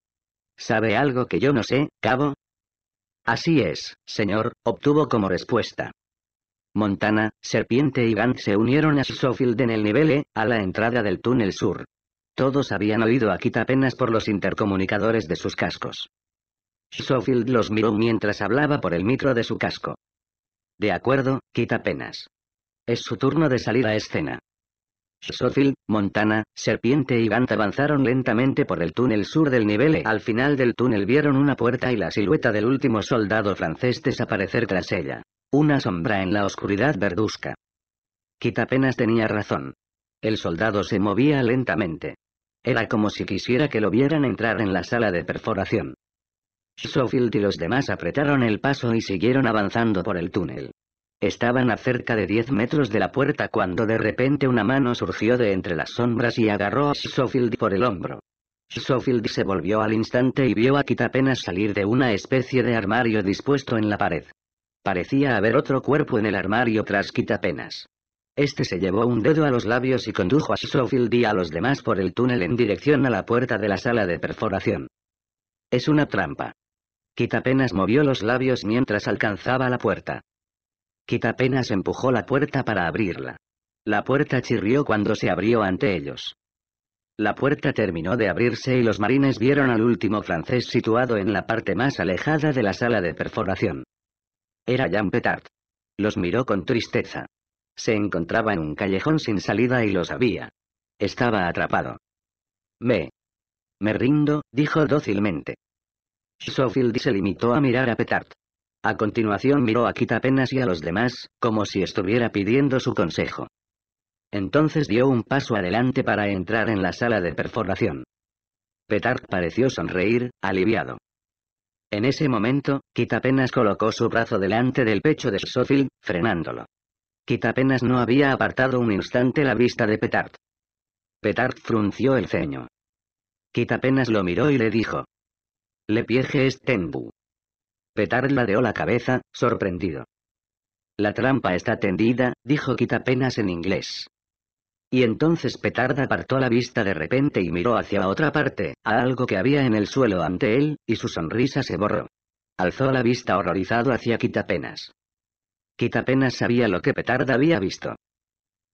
¿Sabe algo que yo no sé, cabo? Así es, señor, obtuvo como respuesta. Montana, Serpiente y Gant se unieron a Schofield en el nivel E, a la entrada del túnel sur. Todos habían oído a apenas por los intercomunicadores de sus cascos. Schofield los miró mientras hablaba por el micro de su casco. De acuerdo, apenas. Es su turno de salir a escena. Schofield, Montana, Serpiente y Gant avanzaron lentamente por el túnel sur del nivel E. Al final del túnel vieron una puerta y la silueta del último soldado francés desaparecer tras ella. Una sombra en la oscuridad verduzca. Kit apenas tenía razón. El soldado se movía lentamente. Era como si quisiera que lo vieran entrar en la sala de perforación. Schofield y los demás apretaron el paso y siguieron avanzando por el túnel. Estaban a cerca de 10 metros de la puerta cuando de repente una mano surgió de entre las sombras y agarró a Schofield por el hombro. Schofield se volvió al instante y vio a Kit apenas salir de una especie de armario dispuesto en la pared. Parecía haber otro cuerpo en el armario tras quitapenas. Este se llevó un dedo a los labios y condujo a Schofield y a los demás por el túnel en dirección a la puerta de la sala de perforación. Es una trampa. Quitapenas movió los labios mientras alcanzaba la puerta. Quitapenas empujó la puerta para abrirla. La puerta chirrió cuando se abrió ante ellos. La puerta terminó de abrirse y los marines vieron al último francés situado en la parte más alejada de la sala de perforación. Era Jean Petard. Los miró con tristeza. Se encontraba en un callejón sin salida y lo sabía. Estaba atrapado. Me. Me rindo, dijo dócilmente. Schofield se limitó a mirar a Petard. A continuación miró a apenas y a los demás, como si estuviera pidiendo su consejo. Entonces dio un paso adelante para entrar en la sala de perforación. Petard pareció sonreír, aliviado. En ese momento, Kit apenas colocó su brazo delante del pecho de Sophil, frenándolo. Kit apenas no había apartado un instante la vista de Petard. Petard frunció el ceño. Kit apenas lo miró y le dijo. Le pieje es Tenbu. Petard ladeó la cabeza, sorprendido. La trampa está tendida, dijo Kit apenas en inglés. Y entonces Petard apartó la vista de repente y miró hacia otra parte, a algo que había en el suelo ante él, y su sonrisa se borró. Alzó la vista horrorizado hacia Quitapenas. Quitapenas sabía lo que Petard había visto.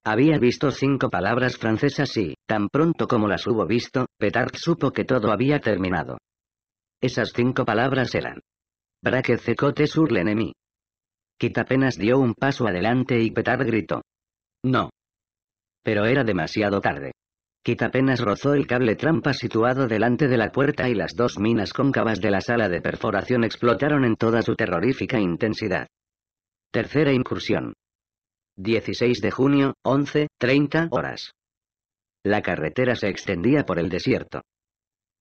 Había visto cinco palabras francesas y, tan pronto como las hubo visto, Petard supo que todo había terminado. Esas cinco palabras eran. Braque cecote sur l'ennemi. Quitapenas dio un paso adelante y Petard gritó. No. Pero era demasiado tarde. Kit apenas rozó el cable trampa situado delante de la puerta y las dos minas cóncavas de la sala de perforación explotaron en toda su terrorífica intensidad. Tercera incursión. 16 de junio, 11, 30 horas. La carretera se extendía por el desierto.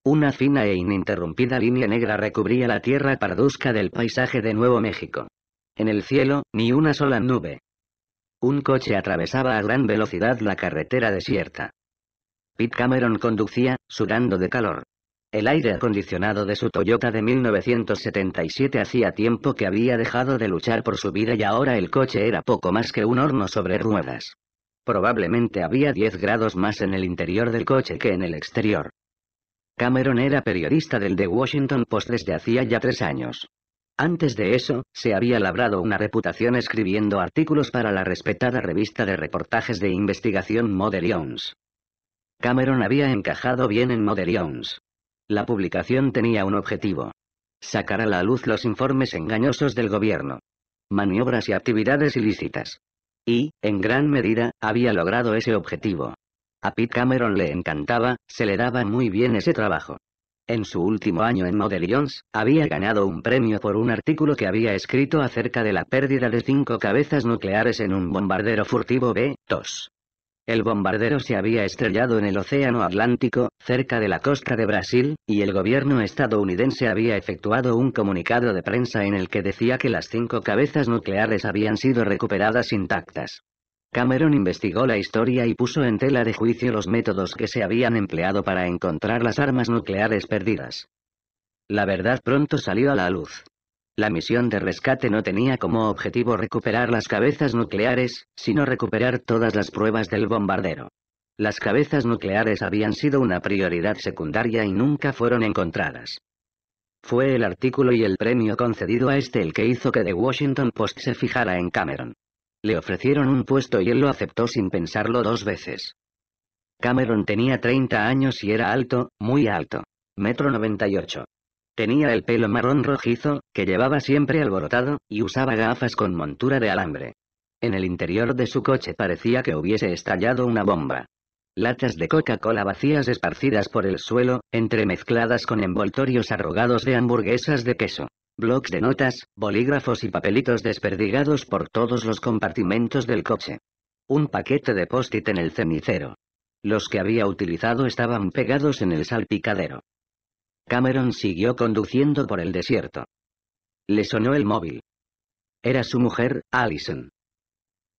Una fina e ininterrumpida línea negra recubría la tierra parduzca del paisaje de Nuevo México. En el cielo, ni una sola nube. Un coche atravesaba a gran velocidad la carretera desierta. Pete Cameron conducía, sudando de calor. El aire acondicionado de su Toyota de 1977 hacía tiempo que había dejado de luchar por su vida y ahora el coche era poco más que un horno sobre ruedas. Probablemente había 10 grados más en el interior del coche que en el exterior. Cameron era periodista del The Washington Post desde hacía ya tres años. Antes de eso, se había labrado una reputación escribiendo artículos para la respetada revista de reportajes de investigación Mother Cameron había encajado bien en Mother La publicación tenía un objetivo. Sacar a la luz los informes engañosos del gobierno. Maniobras y actividades ilícitas. Y, en gran medida, había logrado ese objetivo. A Pete Cameron le encantaba, se le daba muy bien ese trabajo. En su último año en Modelions, había ganado un premio por un artículo que había escrito acerca de la pérdida de cinco cabezas nucleares en un bombardero furtivo B-2. El bombardero se había estrellado en el Océano Atlántico, cerca de la costa de Brasil, y el gobierno estadounidense había efectuado un comunicado de prensa en el que decía que las cinco cabezas nucleares habían sido recuperadas intactas. Cameron investigó la historia y puso en tela de juicio los métodos que se habían empleado para encontrar las armas nucleares perdidas. La verdad pronto salió a la luz. La misión de rescate no tenía como objetivo recuperar las cabezas nucleares, sino recuperar todas las pruebas del bombardero. Las cabezas nucleares habían sido una prioridad secundaria y nunca fueron encontradas. Fue el artículo y el premio concedido a este el que hizo que The Washington Post se fijara en Cameron. Le ofrecieron un puesto y él lo aceptó sin pensarlo dos veces. Cameron tenía 30 años y era alto, muy alto. Metro 98. Tenía el pelo marrón rojizo, que llevaba siempre alborotado, y usaba gafas con montura de alambre. En el interior de su coche parecía que hubiese estallado una bomba. Latas de Coca-Cola vacías esparcidas por el suelo, entremezcladas con envoltorios arrugados de hamburguesas de queso. Bloques de notas, bolígrafos y papelitos desperdigados por todos los compartimentos del coche. Un paquete de post-it en el cenicero. Los que había utilizado estaban pegados en el salpicadero. Cameron siguió conduciendo por el desierto. Le sonó el móvil. Era su mujer, Allison.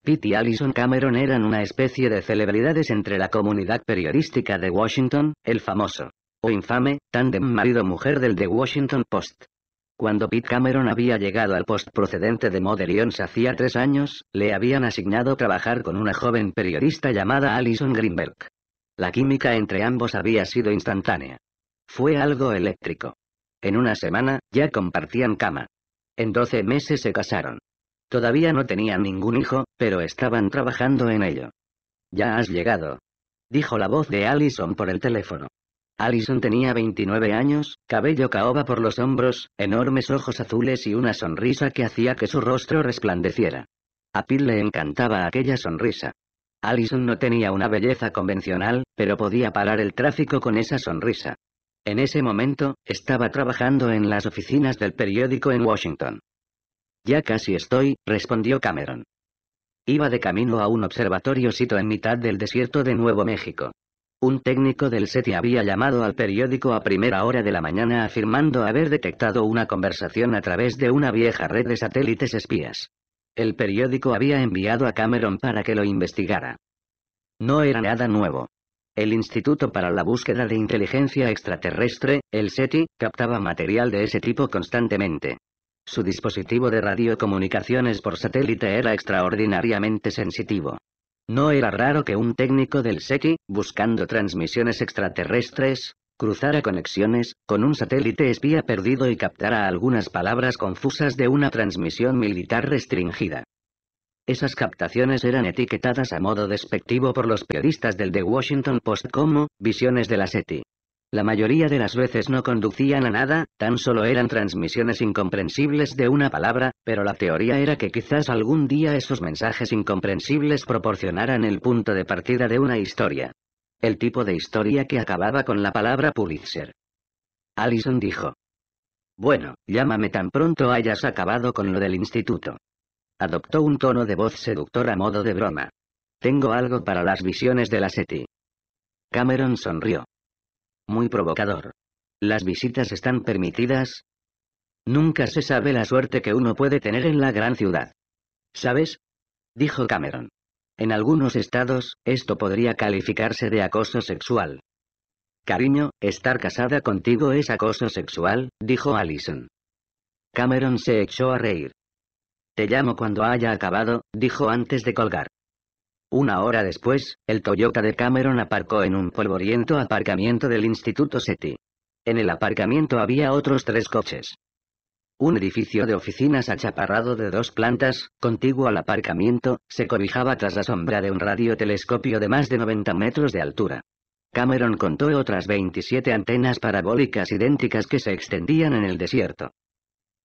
Pete y Allison Cameron eran una especie de celebridades entre la comunidad periodística de Washington, el famoso o infame tándem marido-mujer del The Washington Post. Cuando Pete Cameron había llegado al post procedente de Moderions hacía tres años, le habían asignado trabajar con una joven periodista llamada Alison Greenberg. La química entre ambos había sido instantánea. Fue algo eléctrico. En una semana, ya compartían cama. En doce meses se casaron. Todavía no tenían ningún hijo, pero estaban trabajando en ello. Ya has llegado. Dijo la voz de Allison por el teléfono. Allison tenía 29 años, cabello caoba por los hombros, enormes ojos azules y una sonrisa que hacía que su rostro resplandeciera. A Pil le encantaba aquella sonrisa. Allison no tenía una belleza convencional, pero podía parar el tráfico con esa sonrisa. En ese momento, estaba trabajando en las oficinas del periódico en Washington. Ya casi estoy, respondió Cameron. Iba de camino a un observatorio sito en mitad del desierto de Nuevo México. Un técnico del SETI había llamado al periódico a primera hora de la mañana afirmando haber detectado una conversación a través de una vieja red de satélites espías. El periódico había enviado a Cameron para que lo investigara. No era nada nuevo. El Instituto para la Búsqueda de Inteligencia Extraterrestre, el SETI, captaba material de ese tipo constantemente. Su dispositivo de radiocomunicaciones por satélite era extraordinariamente sensitivo. No era raro que un técnico del SETI, buscando transmisiones extraterrestres, cruzara conexiones, con un satélite espía perdido y captara algunas palabras confusas de una transmisión militar restringida. Esas captaciones eran etiquetadas a modo despectivo por los periodistas del The Washington Post como, visiones de la SETI. La mayoría de las veces no conducían a nada, tan solo eran transmisiones incomprensibles de una palabra, pero la teoría era que quizás algún día esos mensajes incomprensibles proporcionaran el punto de partida de una historia. El tipo de historia que acababa con la palabra Pulitzer. Allison dijo. Bueno, llámame tan pronto hayas acabado con lo del instituto. Adoptó un tono de voz seductor a modo de broma. Tengo algo para las visiones de la SETI. Cameron sonrió muy provocador. Las visitas están permitidas. Nunca se sabe la suerte que uno puede tener en la gran ciudad. ¿Sabes? Dijo Cameron. En algunos estados, esto podría calificarse de acoso sexual. Cariño, estar casada contigo es acoso sexual, dijo Allison. Cameron se echó a reír. Te llamo cuando haya acabado, dijo antes de colgar. Una hora después, el Toyota de Cameron aparcó en un polvoriento aparcamiento del Instituto SETI. En el aparcamiento había otros tres coches. Un edificio de oficinas achaparrado de dos plantas, contiguo al aparcamiento, se cobijaba tras la sombra de un radiotelescopio de más de 90 metros de altura. Cameron contó otras 27 antenas parabólicas idénticas que se extendían en el desierto.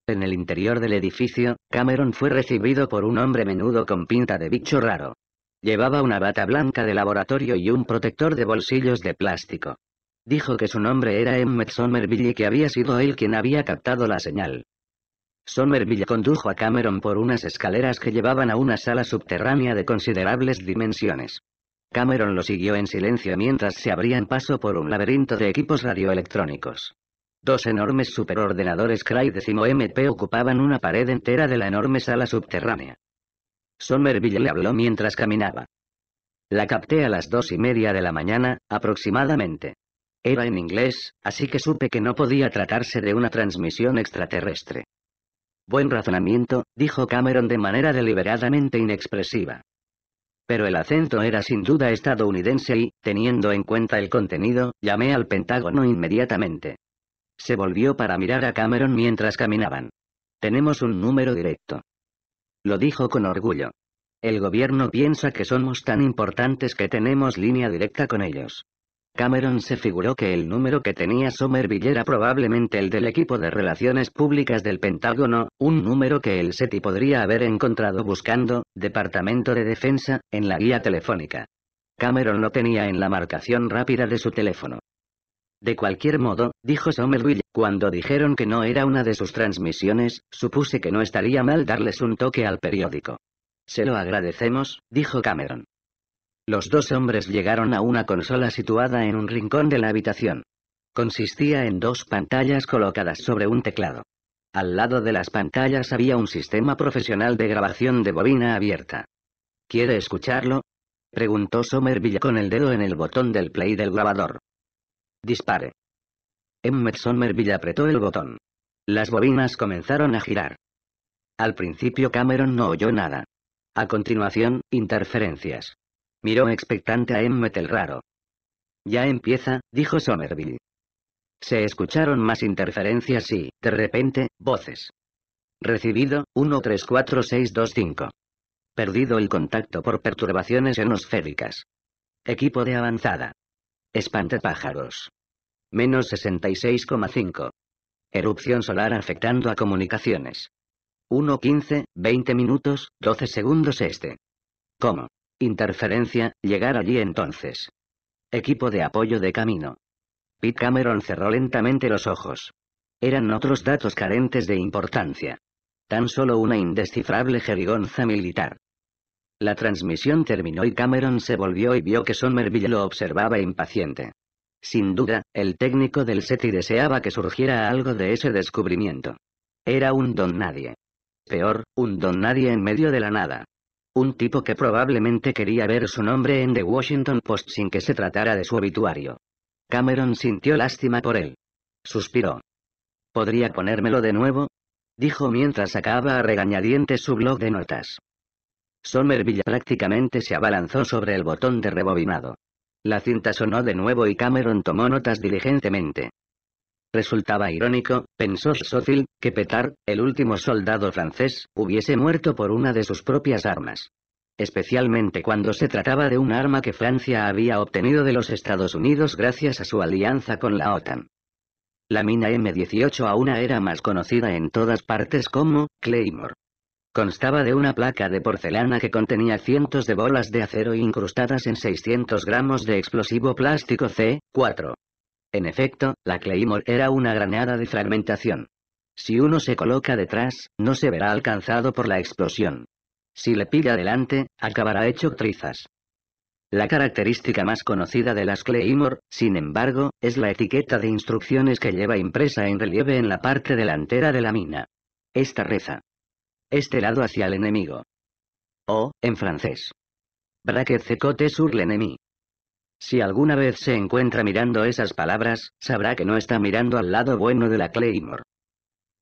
En el interior del edificio, Cameron fue recibido por un hombre menudo con pinta de bicho raro. Llevaba una bata blanca de laboratorio y un protector de bolsillos de plástico. Dijo que su nombre era Emmet Somerville y que había sido él quien había captado la señal. Somerville condujo a Cameron por unas escaleras que llevaban a una sala subterránea de considerables dimensiones. Cameron lo siguió en silencio mientras se abrían paso por un laberinto de equipos radioelectrónicos. Dos enormes superordenadores Cry Decimo MP ocupaban una pared entera de la enorme sala subterránea. Somerville le habló mientras caminaba. La capté a las dos y media de la mañana, aproximadamente. Era en inglés, así que supe que no podía tratarse de una transmisión extraterrestre. Buen razonamiento, dijo Cameron de manera deliberadamente inexpresiva. Pero el acento era sin duda estadounidense y, teniendo en cuenta el contenido, llamé al Pentágono inmediatamente. Se volvió para mirar a Cameron mientras caminaban. Tenemos un número directo. Lo dijo con orgullo. El gobierno piensa que somos tan importantes que tenemos línea directa con ellos. Cameron se figuró que el número que tenía Somerville era probablemente el del equipo de relaciones públicas del Pentágono, un número que el SETI podría haber encontrado buscando, Departamento de Defensa, en la guía telefónica. Cameron lo tenía en la marcación rápida de su teléfono. De cualquier modo, dijo Somerville, cuando dijeron que no era una de sus transmisiones, supuse que no estaría mal darles un toque al periódico. Se lo agradecemos, dijo Cameron. Los dos hombres llegaron a una consola situada en un rincón de la habitación. Consistía en dos pantallas colocadas sobre un teclado. Al lado de las pantallas había un sistema profesional de grabación de bobina abierta. ¿Quiere escucharlo? preguntó Somerville con el dedo en el botón del play del grabador. Dispare. Emmett Somerville apretó el botón. Las bobinas comenzaron a girar. Al principio Cameron no oyó nada. A continuación, interferencias. Miró expectante a Emmet el raro. Ya empieza, dijo Somerville. Se escucharon más interferencias y, de repente, voces. Recibido, 134625. Perdido el contacto por perturbaciones enosféricas. Equipo de avanzada pájaros. Menos 66,5. Erupción solar afectando a comunicaciones. 1.15, 20 minutos, 12 segundos este. ¿Cómo? Interferencia, llegar allí entonces. Equipo de apoyo de camino. Pete Cameron cerró lentamente los ojos. Eran otros datos carentes de importancia. Tan solo una indescifrable jerigonza militar. La transmisión terminó y Cameron se volvió y vio que Somerville lo observaba impaciente. Sin duda, el técnico del SETI deseaba que surgiera algo de ese descubrimiento. Era un don nadie. Peor, un don nadie en medio de la nada. Un tipo que probablemente quería ver su nombre en The Washington Post sin que se tratara de su obituario. Cameron sintió lástima por él. Suspiró. ¿Podría ponérmelo de nuevo? Dijo mientras sacaba a regañadientes su blog de notas. Somerville prácticamente se abalanzó sobre el botón de rebobinado. La cinta sonó de nuevo y Cameron tomó notas diligentemente. Resultaba irónico, pensó Schofield, que Petard, el último soldado francés, hubiese muerto por una de sus propias armas. Especialmente cuando se trataba de un arma que Francia había obtenido de los Estados Unidos gracias a su alianza con la OTAN. La mina M18 aún era más conocida en todas partes como Claymore. Constaba de una placa de porcelana que contenía cientos de bolas de acero incrustadas en 600 gramos de explosivo plástico C4. En efecto, la Claymore era una granada de fragmentación. Si uno se coloca detrás, no se verá alcanzado por la explosión. Si le pilla delante, acabará hecho trizas. La característica más conocida de las Claymore, sin embargo, es la etiqueta de instrucciones que lleva impresa en relieve en la parte delantera de la mina. Esta reza. Este lado hacia el enemigo. O, en francés. Bracket secote sur l'ennemi. Si alguna vez se encuentra mirando esas palabras, sabrá que no está mirando al lado bueno de la Claymore.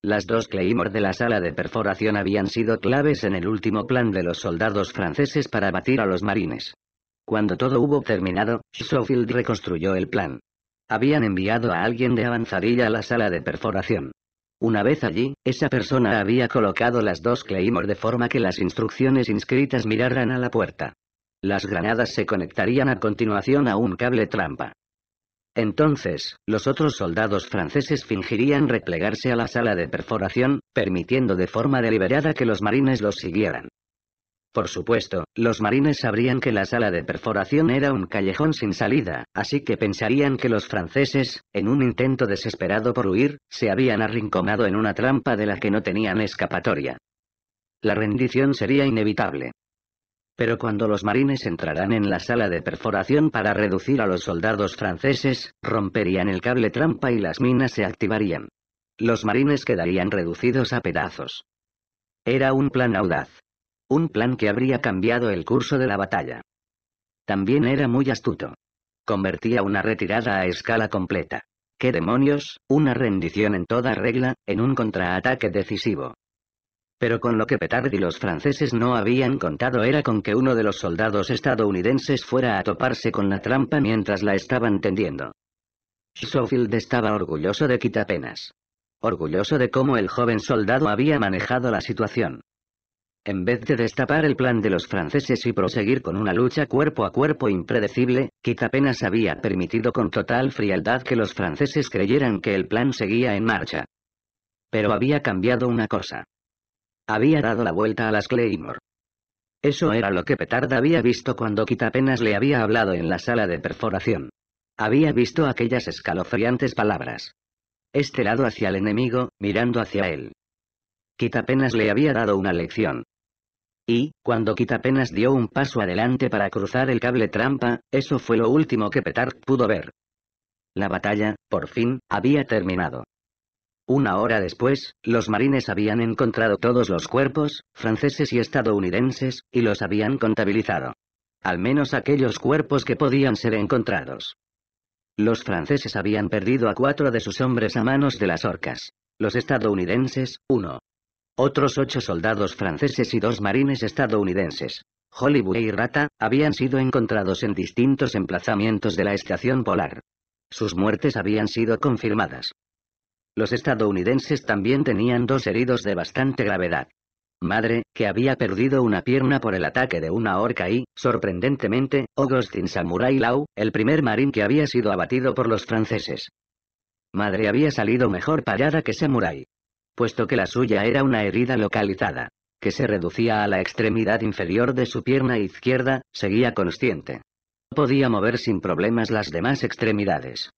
Las dos Claymore de la sala de perforación habían sido claves en el último plan de los soldados franceses para batir a los marines. Cuando todo hubo terminado, Schofield reconstruyó el plan. Habían enviado a alguien de avanzadilla a la sala de perforación. Una vez allí, esa persona había colocado las dos Claymore de forma que las instrucciones inscritas miraran a la puerta. Las granadas se conectarían a continuación a un cable trampa. Entonces, los otros soldados franceses fingirían replegarse a la sala de perforación, permitiendo de forma deliberada que los marines los siguieran. Por supuesto, los marines sabrían que la sala de perforación era un callejón sin salida, así que pensarían que los franceses, en un intento desesperado por huir, se habían arrinconado en una trampa de la que no tenían escapatoria. La rendición sería inevitable. Pero cuando los marines entrarán en la sala de perforación para reducir a los soldados franceses, romperían el cable trampa y las minas se activarían. Los marines quedarían reducidos a pedazos. Era un plan audaz, un plan que habría cambiado el curso de la batalla. También era muy astuto. Convertía una retirada a escala completa. ¿Qué demonios? Una rendición en toda regla, en un contraataque decisivo. Pero con lo que Petard y los franceses no habían contado era con que uno de los soldados estadounidenses fuera a toparse con la trampa mientras la estaban tendiendo. Schofield estaba orgulloso de Quitapenas. Orgulloso de cómo el joven soldado había manejado la situación. En vez de destapar el plan de los franceses y proseguir con una lucha cuerpo a cuerpo impredecible, Kit apenas había permitido con total frialdad que los franceses creyeran que el plan seguía en marcha. Pero había cambiado una cosa. Había dado la vuelta a las Claymore. Eso era lo que Petard había visto cuando Kit apenas le había hablado en la sala de perforación. Había visto aquellas escalofriantes palabras. Este lado hacia el enemigo, mirando hacia él apenas le había dado una lección. Y, cuando apenas dio un paso adelante para cruzar el cable trampa, eso fue lo último que Petard pudo ver. La batalla, por fin, había terminado. Una hora después, los marines habían encontrado todos los cuerpos, franceses y estadounidenses, y los habían contabilizado. Al menos aquellos cuerpos que podían ser encontrados. Los franceses habían perdido a cuatro de sus hombres a manos de las orcas. Los estadounidenses, uno. Otros ocho soldados franceses y dos marines estadounidenses, Hollywood y e Rata, habían sido encontrados en distintos emplazamientos de la estación polar. Sus muertes habían sido confirmadas. Los estadounidenses también tenían dos heridos de bastante gravedad. Madre, que había perdido una pierna por el ataque de una orca y, sorprendentemente, Augustin Samurai Lau, el primer marín que había sido abatido por los franceses. Madre había salido mejor parada que Samurai puesto que la suya era una herida localizada, que se reducía a la extremidad inferior de su pierna izquierda, seguía consciente. Podía mover sin problemas las demás extremidades.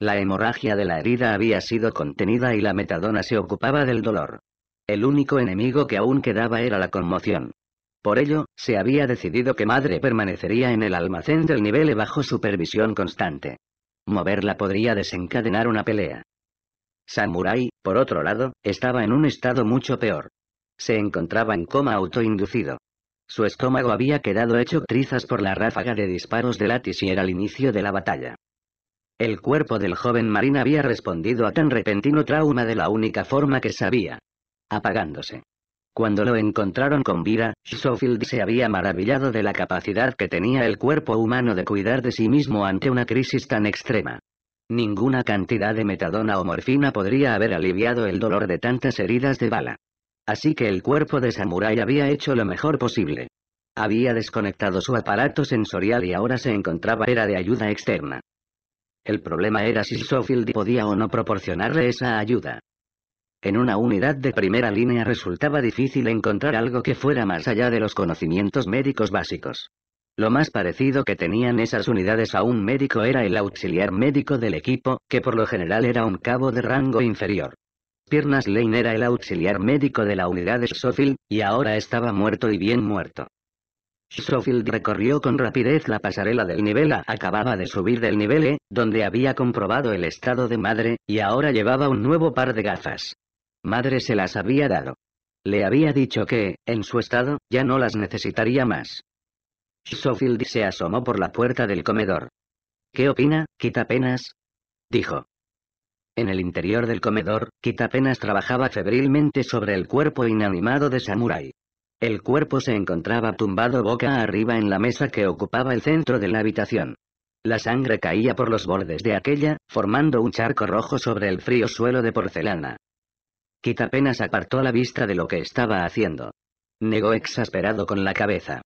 La hemorragia de la herida había sido contenida y la metadona se ocupaba del dolor. El único enemigo que aún quedaba era la conmoción. Por ello, se había decidido que madre permanecería en el almacén del nivel bajo supervisión constante. Moverla podría desencadenar una pelea. Samurai, por otro lado, estaba en un estado mucho peor. Se encontraba en coma autoinducido. Su estómago había quedado hecho trizas por la ráfaga de disparos de Latis y era el inicio de la batalla. El cuerpo del joven marín había respondido a tan repentino trauma de la única forma que sabía. Apagándose. Cuando lo encontraron con vida, Schofield se había maravillado de la capacidad que tenía el cuerpo humano de cuidar de sí mismo ante una crisis tan extrema. Ninguna cantidad de metadona o morfina podría haber aliviado el dolor de tantas heridas de bala. Así que el cuerpo de Samurai había hecho lo mejor posible. Había desconectado su aparato sensorial y ahora se encontraba era de ayuda externa. El problema era si Sofield podía o no proporcionarle esa ayuda. En una unidad de primera línea resultaba difícil encontrar algo que fuera más allá de los conocimientos médicos básicos. Lo más parecido que tenían esas unidades a un médico era el auxiliar médico del equipo, que por lo general era un cabo de rango inferior. Piernas Lane era el auxiliar médico de la unidad de Schofield, y ahora estaba muerto y bien muerto. Schofield recorrió con rapidez la pasarela del nivel A. Acababa de subir del nivel E, donde había comprobado el estado de madre, y ahora llevaba un nuevo par de gafas. Madre se las había dado. Le había dicho que, en su estado, ya no las necesitaría más. Schofield se asomó por la puerta del comedor. ¿Qué opina, penas, dijo. En el interior del comedor, Kitapenas trabajaba febrilmente sobre el cuerpo inanimado de Samurai. El cuerpo se encontraba tumbado boca arriba en la mesa que ocupaba el centro de la habitación. La sangre caía por los bordes de aquella, formando un charco rojo sobre el frío suelo de porcelana. Kitapenas apartó la vista de lo que estaba haciendo. Negó exasperado con la cabeza.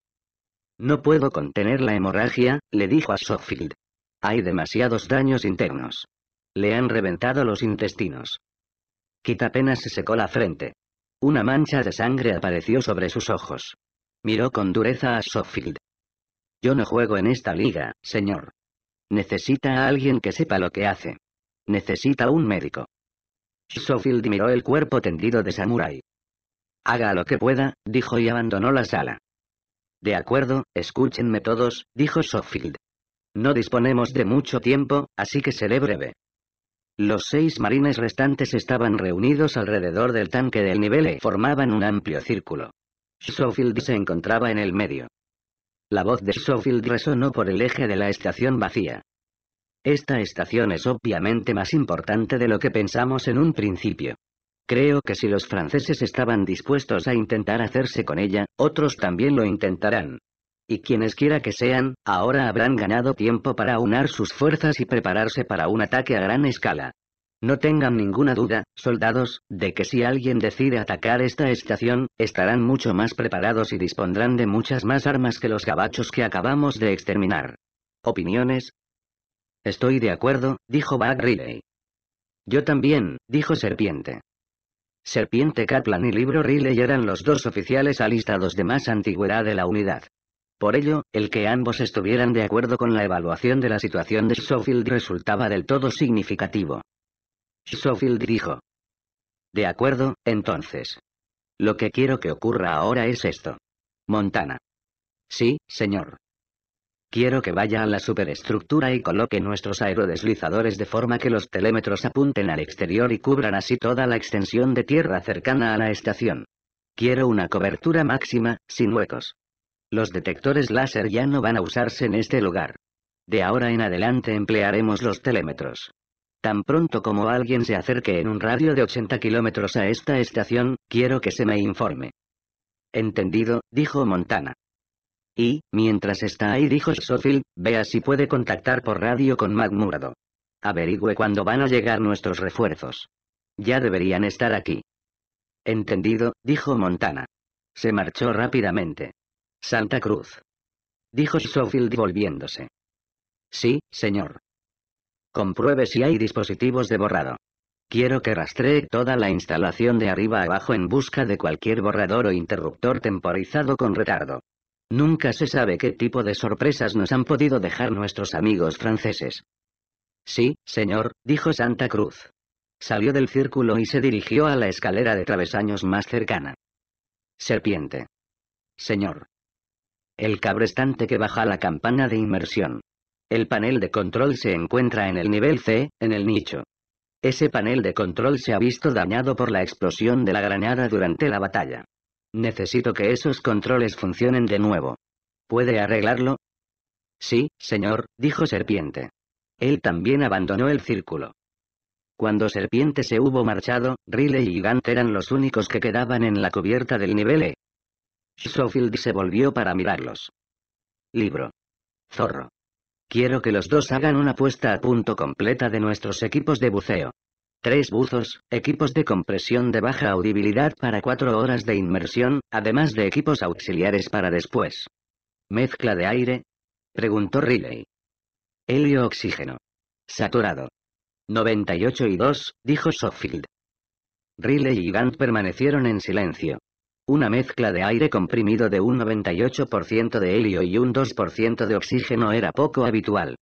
No puedo contener la hemorragia, le dijo a Sofield. Hay demasiados daños internos. Le han reventado los intestinos. Kit apenas se secó la frente. Una mancha de sangre apareció sobre sus ojos. Miró con dureza a Sofield. Yo no juego en esta liga, señor. Necesita a alguien que sepa lo que hace. Necesita un médico. Sofield miró el cuerpo tendido de Samurai. Haga lo que pueda, dijo y abandonó la sala. De acuerdo, escúchenme todos, dijo Sofield. No disponemos de mucho tiempo, así que seré breve. Los seis marines restantes estaban reunidos alrededor del tanque del nivel y e, formaban un amplio círculo. Schofield se encontraba en el medio. La voz de Schofield resonó por el eje de la estación vacía. Esta estación es obviamente más importante de lo que pensamos en un principio. Creo que si los franceses estaban dispuestos a intentar hacerse con ella, otros también lo intentarán. Y quienes quiera que sean, ahora habrán ganado tiempo para aunar sus fuerzas y prepararse para un ataque a gran escala. No tengan ninguna duda, soldados, de que si alguien decide atacar esta estación, estarán mucho más preparados y dispondrán de muchas más armas que los gabachos que acabamos de exterminar. ¿Opiniones? Estoy de acuerdo, dijo Bag Riley. Yo también, dijo Serpiente. Serpiente Kaplan y Libro Riley eran los dos oficiales alistados de más antigüedad de la unidad. Por ello, el que ambos estuvieran de acuerdo con la evaluación de la situación de Schofield resultaba del todo significativo. Schofield dijo. De acuerdo, entonces. Lo que quiero que ocurra ahora es esto. Montana. Sí, señor. Quiero que vaya a la superestructura y coloque nuestros aerodeslizadores de forma que los telémetros apunten al exterior y cubran así toda la extensión de tierra cercana a la estación. Quiero una cobertura máxima, sin huecos. Los detectores láser ya no van a usarse en este lugar. De ahora en adelante emplearemos los telémetros. Tan pronto como alguien se acerque en un radio de 80 kilómetros a esta estación, quiero que se me informe. Entendido, dijo Montana. Y, mientras está ahí dijo Sofield, vea si puede contactar por radio con McMurdo. Averigüe cuándo van a llegar nuestros refuerzos. Ya deberían estar aquí. Entendido, dijo Montana. Se marchó rápidamente. Santa Cruz. Dijo Schofield volviéndose. Sí, señor. Compruebe si hay dispositivos de borrado. Quiero que rastree toda la instalación de arriba abajo en busca de cualquier borrador o interruptor temporizado con retardo. Nunca se sabe qué tipo de sorpresas nos han podido dejar nuestros amigos franceses. Sí, señor, dijo Santa Cruz. Salió del círculo y se dirigió a la escalera de travesaños más cercana. Serpiente. Señor. El cabrestante que baja la campana de inmersión. El panel de control se encuentra en el nivel C, en el nicho. Ese panel de control se ha visto dañado por la explosión de la granada durante la batalla. Necesito que esos controles funcionen de nuevo. ¿Puede arreglarlo? Sí, señor, dijo Serpiente. Él también abandonó el círculo. Cuando Serpiente se hubo marchado, Riley y Gant eran los únicos que quedaban en la cubierta del nivel E. Schofield se volvió para mirarlos. Libro. Zorro. Quiero que los dos hagan una puesta a punto completa de nuestros equipos de buceo tres buzos, equipos de compresión de baja audibilidad para cuatro horas de inmersión, además de equipos auxiliares para después. ¿Mezcla de aire? Preguntó Riley. Helio oxígeno. Saturado. 98 y 2, dijo Sofield. Riley y Gant permanecieron en silencio. Una mezcla de aire comprimido de un 98% de helio y un 2% de oxígeno era poco habitual.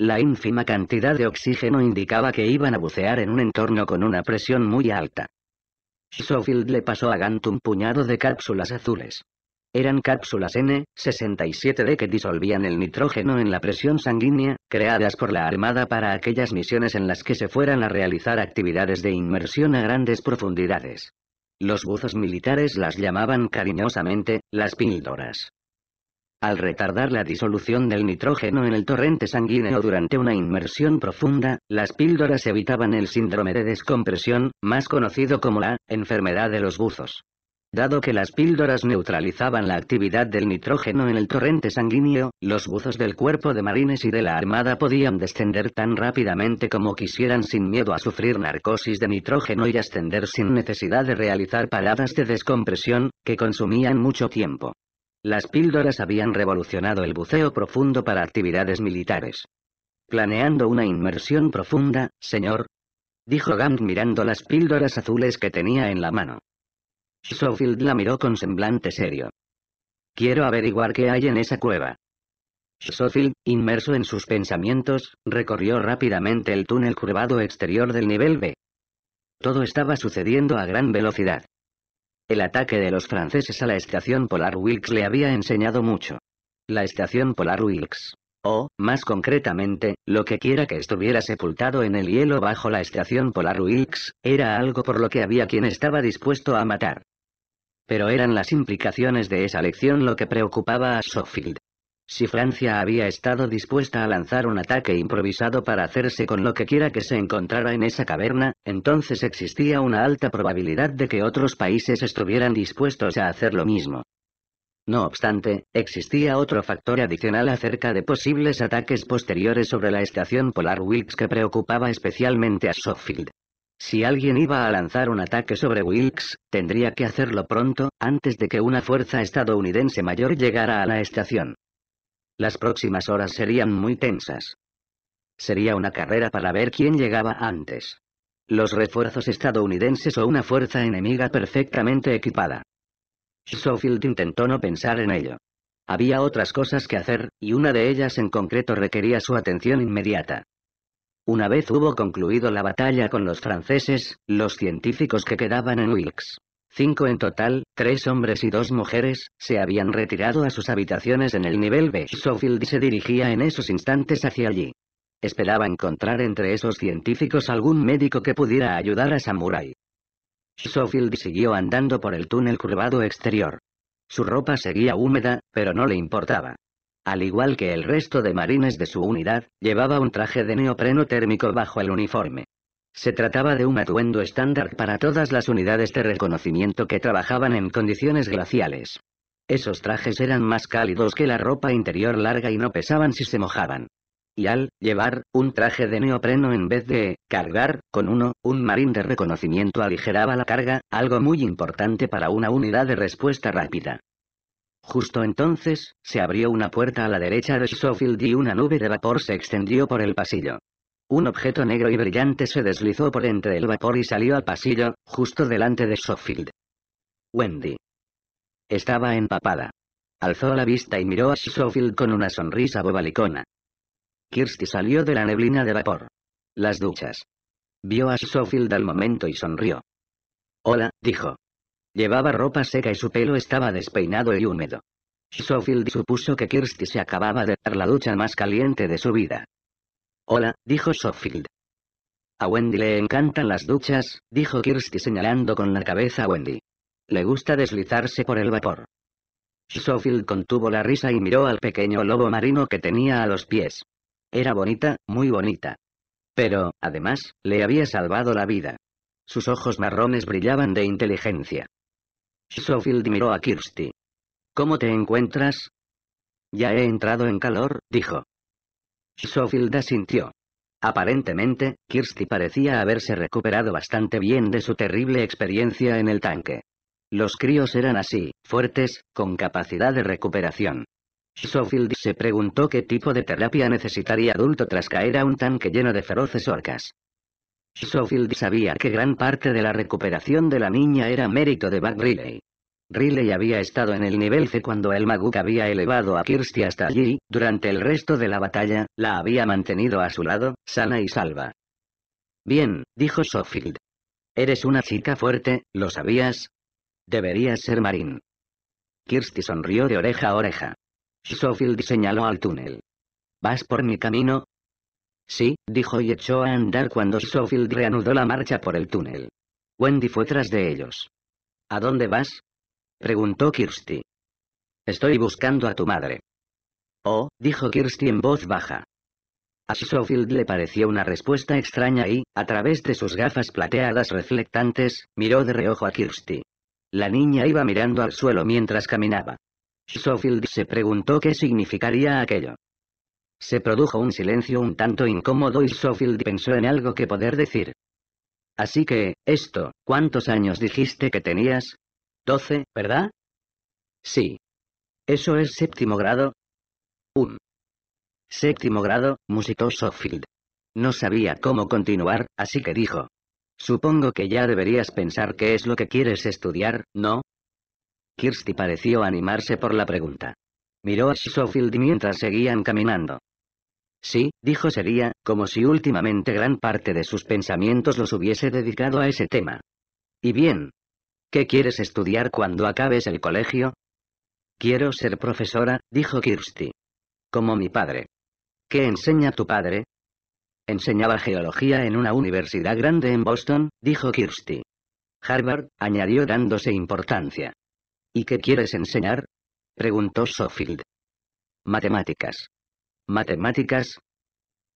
La ínfima cantidad de oxígeno indicaba que iban a bucear en un entorno con una presión muy alta. Schofield le pasó a Gant un puñado de cápsulas azules. Eran cápsulas N-67D que disolvían el nitrógeno en la presión sanguínea, creadas por la Armada para aquellas misiones en las que se fueran a realizar actividades de inmersión a grandes profundidades. Los buzos militares las llamaban cariñosamente, las píldoras. Al retardar la disolución del nitrógeno en el torrente sanguíneo durante una inmersión profunda, las píldoras evitaban el síndrome de descompresión, más conocido como la enfermedad de los buzos. Dado que las píldoras neutralizaban la actividad del nitrógeno en el torrente sanguíneo, los buzos del cuerpo de marines y de la armada podían descender tan rápidamente como quisieran sin miedo a sufrir narcosis de nitrógeno y ascender sin necesidad de realizar paradas de descompresión, que consumían mucho tiempo. Las píldoras habían revolucionado el buceo profundo para actividades militares. Planeando una inmersión profunda, señor. Dijo Gant mirando las píldoras azules que tenía en la mano. Schofield la miró con semblante serio. Quiero averiguar qué hay en esa cueva. Schofield, inmerso en sus pensamientos, recorrió rápidamente el túnel curvado exterior del nivel B. Todo estaba sucediendo a gran velocidad. El ataque de los franceses a la estación Polar Wilkes le había enseñado mucho. La estación Polar Wilkes, o, más concretamente, lo que quiera que estuviera sepultado en el hielo bajo la estación Polar Wilkes, era algo por lo que había quien estaba dispuesto a matar. Pero eran las implicaciones de esa lección lo que preocupaba a Schofield. Si Francia había estado dispuesta a lanzar un ataque improvisado para hacerse con lo que quiera que se encontrara en esa caverna, entonces existía una alta probabilidad de que otros países estuvieran dispuestos a hacer lo mismo. No obstante, existía otro factor adicional acerca de posibles ataques posteriores sobre la estación Polar Wilkes que preocupaba especialmente a Schofield. Si alguien iba a lanzar un ataque sobre Wilkes, tendría que hacerlo pronto, antes de que una fuerza estadounidense mayor llegara a la estación. Las próximas horas serían muy tensas. Sería una carrera para ver quién llegaba antes. Los refuerzos estadounidenses o una fuerza enemiga perfectamente equipada. Schofield intentó no pensar en ello. Había otras cosas que hacer, y una de ellas en concreto requería su atención inmediata. Una vez hubo concluido la batalla con los franceses, los científicos que quedaban en Wilkes cinco en total, tres hombres y dos mujeres, se habían retirado a sus habitaciones en el nivel B. Schofield se dirigía en esos instantes hacia allí. Esperaba encontrar entre esos científicos algún médico que pudiera ayudar a Samurai. Schofield siguió andando por el túnel curvado exterior. Su ropa seguía húmeda, pero no le importaba. Al igual que el resto de marines de su unidad, llevaba un traje de neopreno térmico bajo el uniforme. Se trataba de un atuendo estándar para todas las unidades de reconocimiento que trabajaban en condiciones glaciales. Esos trajes eran más cálidos que la ropa interior larga y no pesaban si se mojaban. Y al llevar un traje de neopreno en vez de cargar con uno, un marín de reconocimiento aligeraba la carga, algo muy importante para una unidad de respuesta rápida. Justo entonces, se abrió una puerta a la derecha de Schofield y una nube de vapor se extendió por el pasillo. Un objeto negro y brillante se deslizó por entre el vapor y salió al pasillo, justo delante de Schofield. Wendy. Estaba empapada. Alzó la vista y miró a Schofield con una sonrisa bobalicona. Kirsty salió de la neblina de vapor. Las duchas. Vio a Sofield al momento y sonrió. Hola, dijo. Llevaba ropa seca y su pelo estaba despeinado y húmedo. Schofield supuso que Kirsty se acababa de dar la ducha más caliente de su vida. Hola, dijo Sofield. A Wendy le encantan las duchas, dijo Kirsty señalando con la cabeza a Wendy. Le gusta deslizarse por el vapor. Sofield contuvo la risa y miró al pequeño lobo marino que tenía a los pies. Era bonita, muy bonita. Pero, además, le había salvado la vida. Sus ojos marrones brillaban de inteligencia. Sofield miró a Kirsty. ¿Cómo te encuentras? Ya he entrado en calor, dijo. Schofield asintió. Aparentemente, Kirsty parecía haberse recuperado bastante bien de su terrible experiencia en el tanque. Los críos eran así, fuertes, con capacidad de recuperación. Sofield se preguntó qué tipo de terapia necesitaría adulto tras caer a un tanque lleno de feroces orcas. Schofield sabía que gran parte de la recuperación de la niña era mérito de Buck Riley. Riley había estado en el nivel C cuando el Maguk había elevado a Kirsty hasta allí, durante el resto de la batalla, la había mantenido a su lado, sana y salva. Bien, dijo Sofield. Eres una chica fuerte, ¿lo sabías? Deberías ser marín. Kirsty sonrió de oreja a oreja. Sofield señaló al túnel. ¿Vas por mi camino? Sí, dijo y echó a andar cuando Sofield reanudó la marcha por el túnel. Wendy fue tras de ellos. ¿A dónde vas? preguntó Kirsty. Estoy buscando a tu madre. Oh, dijo Kirsty en voz baja. A Schofield le pareció una respuesta extraña y, a través de sus gafas plateadas reflectantes, miró de reojo a Kirsty. La niña iba mirando al suelo mientras caminaba. Schofield se preguntó qué significaría aquello. Se produjo un silencio un tanto incómodo y Schofield pensó en algo que poder decir. Así que, esto, ¿cuántos años dijiste que tenías? 12, ¿verdad? Sí. Eso es séptimo grado. Un. Séptimo grado, musitó Sofield. No sabía cómo continuar, así que dijo. Supongo que ya deberías pensar qué es lo que quieres estudiar, ¿no? Kirsty pareció animarse por la pregunta. Miró a Sofield mientras seguían caminando. Sí, dijo sería, como si últimamente gran parte de sus pensamientos los hubiese dedicado a ese tema. Y bien, ¿Qué quieres estudiar cuando acabes el colegio? Quiero ser profesora, dijo Kirsty. Como mi padre. ¿Qué enseña tu padre? Enseñaba geología en una universidad grande en Boston, dijo Kirsty. Harvard, añadió dándose importancia. ¿Y qué quieres enseñar? preguntó Sofield. Matemáticas. Matemáticas,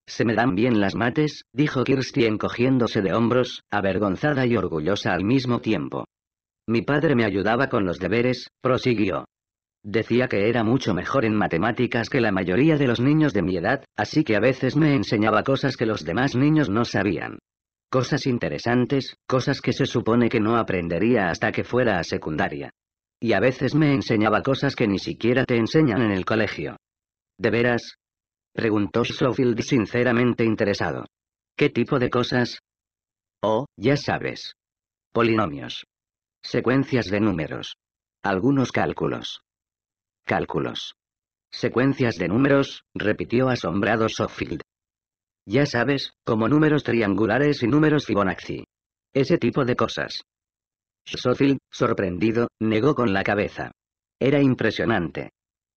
se me dan bien las mates, dijo Kirsty encogiéndose de hombros, avergonzada y orgullosa al mismo tiempo. Mi padre me ayudaba con los deberes, prosiguió. Decía que era mucho mejor en matemáticas que la mayoría de los niños de mi edad, así que a veces me enseñaba cosas que los demás niños no sabían. Cosas interesantes, cosas que se supone que no aprendería hasta que fuera a secundaria. Y a veces me enseñaba cosas que ni siquiera te enseñan en el colegio. ¿De veras? Preguntó Schofield sinceramente interesado. ¿Qué tipo de cosas? Oh, ya sabes. Polinomios. Secuencias de números. Algunos cálculos. Cálculos. Secuencias de números, repitió asombrado Sofield. Ya sabes, como números triangulares y números Fibonacci. Ese tipo de cosas. Sofield, sorprendido, negó con la cabeza. Era impresionante.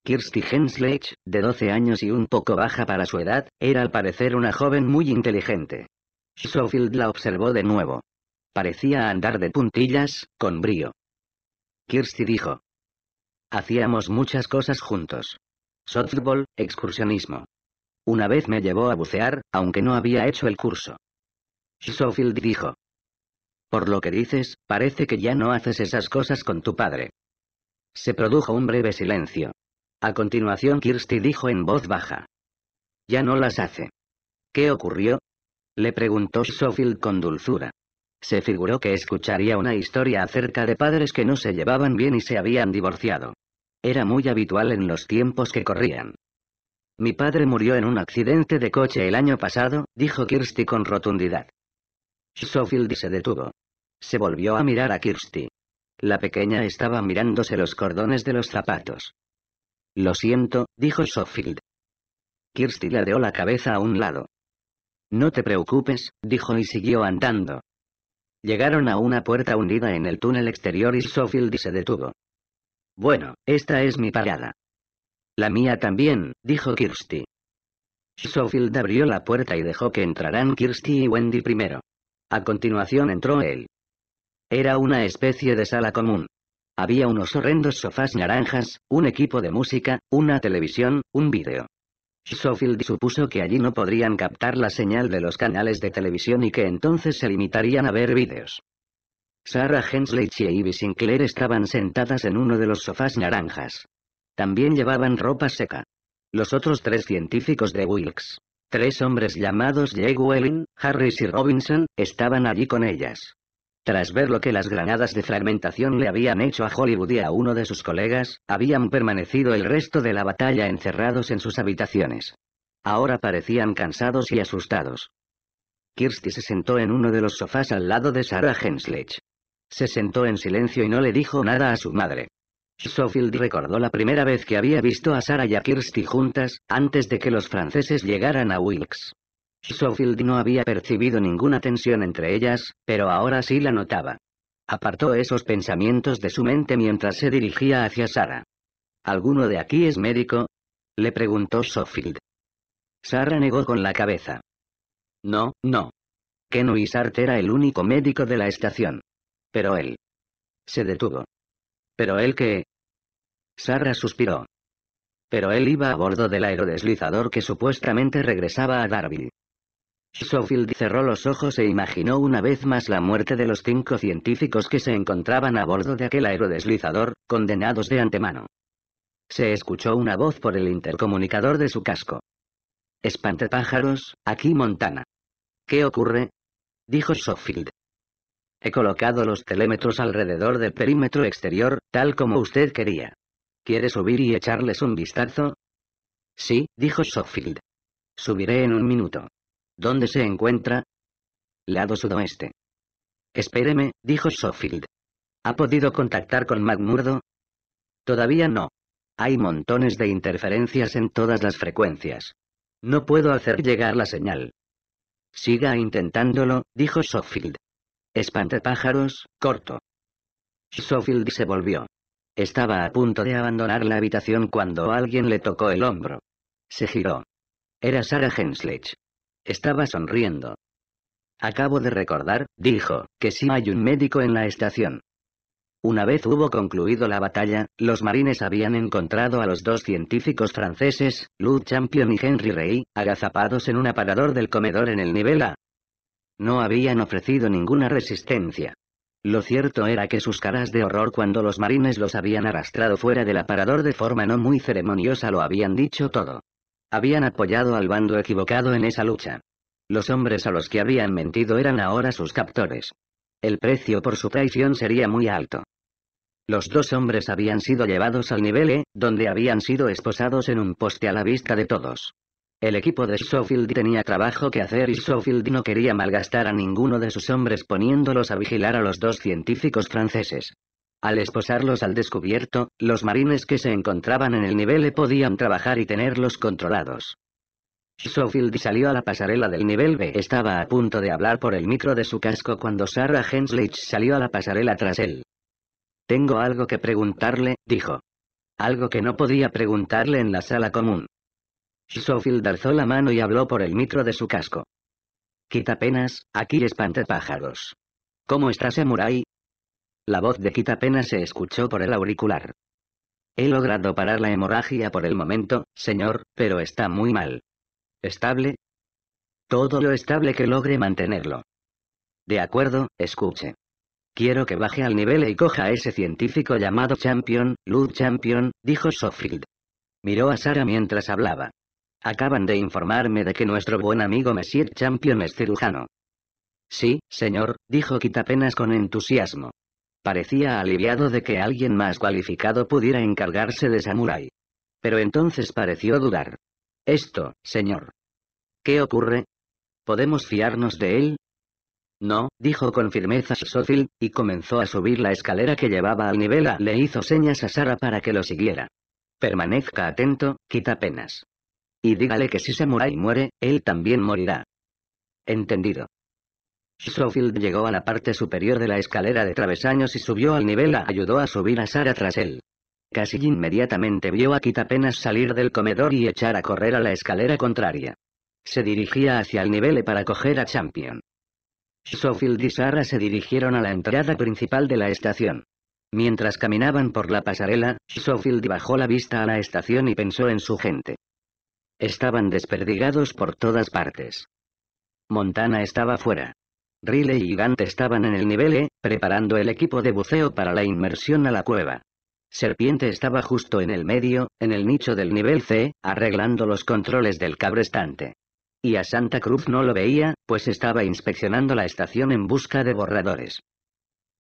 Kirsty Hensleigh, de 12 años y un poco baja para su edad, era al parecer una joven muy inteligente. Sofield la observó de nuevo. Parecía andar de puntillas, con brío. Kirsty dijo. Hacíamos muchas cosas juntos. Softball, excursionismo. Una vez me llevó a bucear, aunque no había hecho el curso. Schofield dijo. Por lo que dices, parece que ya no haces esas cosas con tu padre. Se produjo un breve silencio. A continuación Kirsty dijo en voz baja. Ya no las hace. ¿Qué ocurrió? Le preguntó Schofield con dulzura. Se figuró que escucharía una historia acerca de padres que no se llevaban bien y se habían divorciado. Era muy habitual en los tiempos que corrían. Mi padre murió en un accidente de coche el año pasado, dijo Kirsty con rotundidad. Schofield se detuvo. Se volvió a mirar a Kirsty. La pequeña estaba mirándose los cordones de los zapatos. Lo siento, dijo Schofield. Kirsty dio la cabeza a un lado. No te preocupes, dijo y siguió andando. Llegaron a una puerta hundida en el túnel exterior y Sofield se detuvo. Bueno, esta es mi parada. La mía también, dijo Kirsty. Sofield abrió la puerta y dejó que entraran Kirsty y Wendy primero. A continuación entró él. Era una especie de sala común. Había unos horrendos sofás naranjas, un equipo de música, una televisión, un vídeo, Schofield supuso que allí no podrían captar la señal de los canales de televisión y que entonces se limitarían a ver vídeos. Sarah Hensley y Ivy Sinclair estaban sentadas en uno de los sofás naranjas. También llevaban ropa seca. Los otros tres científicos de Wilkes, tres hombres llamados Jay Welling, Harris y Robinson, estaban allí con ellas. Tras ver lo que las granadas de fragmentación le habían hecho a Hollywood y a uno de sus colegas, habían permanecido el resto de la batalla encerrados en sus habitaciones. Ahora parecían cansados y asustados. Kirsty se sentó en uno de los sofás al lado de Sarah Henslech. Se sentó en silencio y no le dijo nada a su madre. Schofield recordó la primera vez que había visto a Sarah y a Kirsty juntas, antes de que los franceses llegaran a Wilkes. Schofield no había percibido ninguna tensión entre ellas, pero ahora sí la notaba. Apartó esos pensamientos de su mente mientras se dirigía hacia Sara. ¿Alguno de aquí es médico? Le preguntó Sofield. Sara negó con la cabeza. No, no. Ken Sartre era el único médico de la estación. Pero él. Se detuvo. Pero él que... Sara suspiró. Pero él iba a bordo del aerodeslizador que supuestamente regresaba a Darby. Schofield cerró los ojos e imaginó una vez más la muerte de los cinco científicos que se encontraban a bordo de aquel aerodeslizador, condenados de antemano. Se escuchó una voz por el intercomunicador de su casco. pájaros, aquí Montana. ¿Qué ocurre? dijo Schofield. He colocado los telémetros alrededor del perímetro exterior, tal como usted quería. ¿Quiere subir y echarles un vistazo? Sí, dijo Schofield. Subiré en un minuto. ¿Dónde se encuentra? Lado sudoeste. Espéreme, dijo Sofield. ¿Ha podido contactar con McMurdo? Todavía no. Hay montones de interferencias en todas las frecuencias. No puedo hacer llegar la señal. Siga intentándolo, dijo Sofield. pájaros, corto. Sofield se volvió. Estaba a punto de abandonar la habitación cuando alguien le tocó el hombro. Se giró. Era Sarah Henslech. Estaba sonriendo. Acabo de recordar, dijo, que sí hay un médico en la estación. Una vez hubo concluido la batalla, los marines habían encontrado a los dos científicos franceses, Lou Champion y Henry Rey, agazapados en un aparador del comedor en el nivel A. No habían ofrecido ninguna resistencia. Lo cierto era que sus caras de horror cuando los marines los habían arrastrado fuera del aparador de forma no muy ceremoniosa lo habían dicho todo. Habían apoyado al bando equivocado en esa lucha. Los hombres a los que habían mentido eran ahora sus captores. El precio por su traición sería muy alto. Los dos hombres habían sido llevados al nivel E, donde habían sido esposados en un poste a la vista de todos. El equipo de Schofield tenía trabajo que hacer y Schofield no quería malgastar a ninguno de sus hombres poniéndolos a vigilar a los dos científicos franceses. Al esposarlos al descubierto, los marines que se encontraban en el nivel e podían trabajar y tenerlos controlados. Schofield salió a la pasarela del nivel B. Estaba a punto de hablar por el micro de su casco cuando Sarah Henslich salió a la pasarela tras él. Tengo algo que preguntarle, dijo. Algo que no podía preguntarle en la sala común. Schofield alzó la mano y habló por el micro de su casco. Quita penas, aquí espanta pájaros. ¿Cómo está Samurai? La voz de Kit se escuchó por el auricular. He logrado parar la hemorragia por el momento, señor, pero está muy mal. ¿Estable? Todo lo estable que logre mantenerlo. De acuerdo, escuche. Quiero que baje al nivel y coja a ese científico llamado Champion, Luz Champion, dijo Sofield. Miró a Sara mientras hablaba. Acaban de informarme de que nuestro buen amigo Messier Champion es cirujano. Sí, señor, dijo Kit con entusiasmo. Parecía aliviado de que alguien más cualificado pudiera encargarse de Samurai. Pero entonces pareció dudar. Esto, señor. ¿Qué ocurre? ¿Podemos fiarnos de él? No, dijo con firmeza Sophil y comenzó a subir la escalera que llevaba al nivel A. Le hizo señas a Sara para que lo siguiera. Permanezca atento, quita penas. Y dígale que si Samurai muere, él también morirá. Entendido. Schofield llegó a la parte superior de la escalera de travesaños y subió al nivel a ayudó a subir a Sara tras él. Casi inmediatamente vio a Kit apenas salir del comedor y echar a correr a la escalera contraria. Se dirigía hacia el nivel para coger a Champion. Schofield y Sara se dirigieron a la entrada principal de la estación. Mientras caminaban por la pasarela, Schofield bajó la vista a la estación y pensó en su gente. Estaban desperdigados por todas partes. Montana estaba fuera. Riley y Gant estaban en el nivel E, preparando el equipo de buceo para la inmersión a la cueva. Serpiente estaba justo en el medio, en el nicho del nivel C, arreglando los controles del cabrestante. Y a Santa Cruz no lo veía, pues estaba inspeccionando la estación en busca de borradores.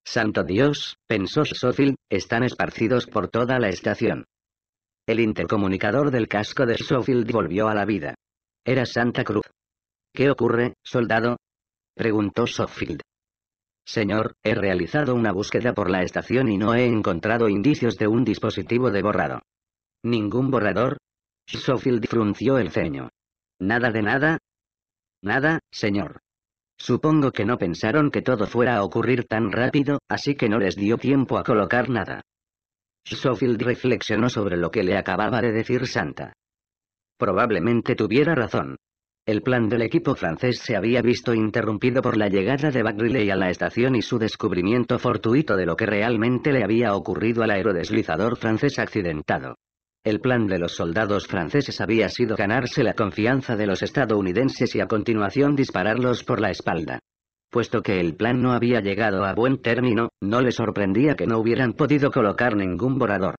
Santo Dios, pensó Sofield, están esparcidos por toda la estación. El intercomunicador del casco de Sofield volvió a la vida. Era Santa Cruz. ¿Qué ocurre, soldado? preguntó Sofield. Señor, he realizado una búsqueda por la estación y no he encontrado indicios de un dispositivo de borrado. ¿Ningún borrador? Sofield frunció el ceño. ¿Nada de nada? Nada, señor. Supongo que no pensaron que todo fuera a ocurrir tan rápido, así que no les dio tiempo a colocar nada. Sofield reflexionó sobre lo que le acababa de decir Santa. Probablemente tuviera razón. El plan del equipo francés se había visto interrumpido por la llegada de Bagriley a la estación y su descubrimiento fortuito de lo que realmente le había ocurrido al aerodeslizador francés accidentado. El plan de los soldados franceses había sido ganarse la confianza de los estadounidenses y a continuación dispararlos por la espalda. Puesto que el plan no había llegado a buen término, no le sorprendía que no hubieran podido colocar ningún borrador.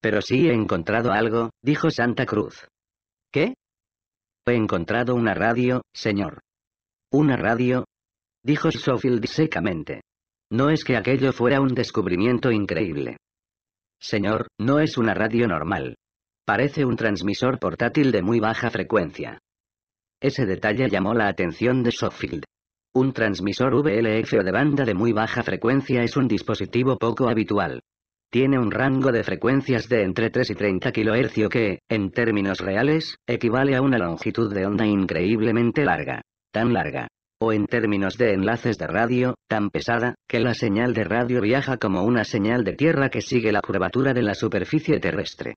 Pero sí he encontrado algo, dijo Santa Cruz. ¿Qué? He encontrado una radio, señor. ¿Una radio? dijo Schofield secamente. No es que aquello fuera un descubrimiento increíble. Señor, no es una radio normal. Parece un transmisor portátil de muy baja frecuencia. Ese detalle llamó la atención de Schofield. Un transmisor VLF o de banda de muy baja frecuencia es un dispositivo poco habitual. Tiene un rango de frecuencias de entre 3 y 30 kHz que, en términos reales, equivale a una longitud de onda increíblemente larga. Tan larga. O en términos de enlaces de radio, tan pesada, que la señal de radio viaja como una señal de tierra que sigue la curvatura de la superficie terrestre.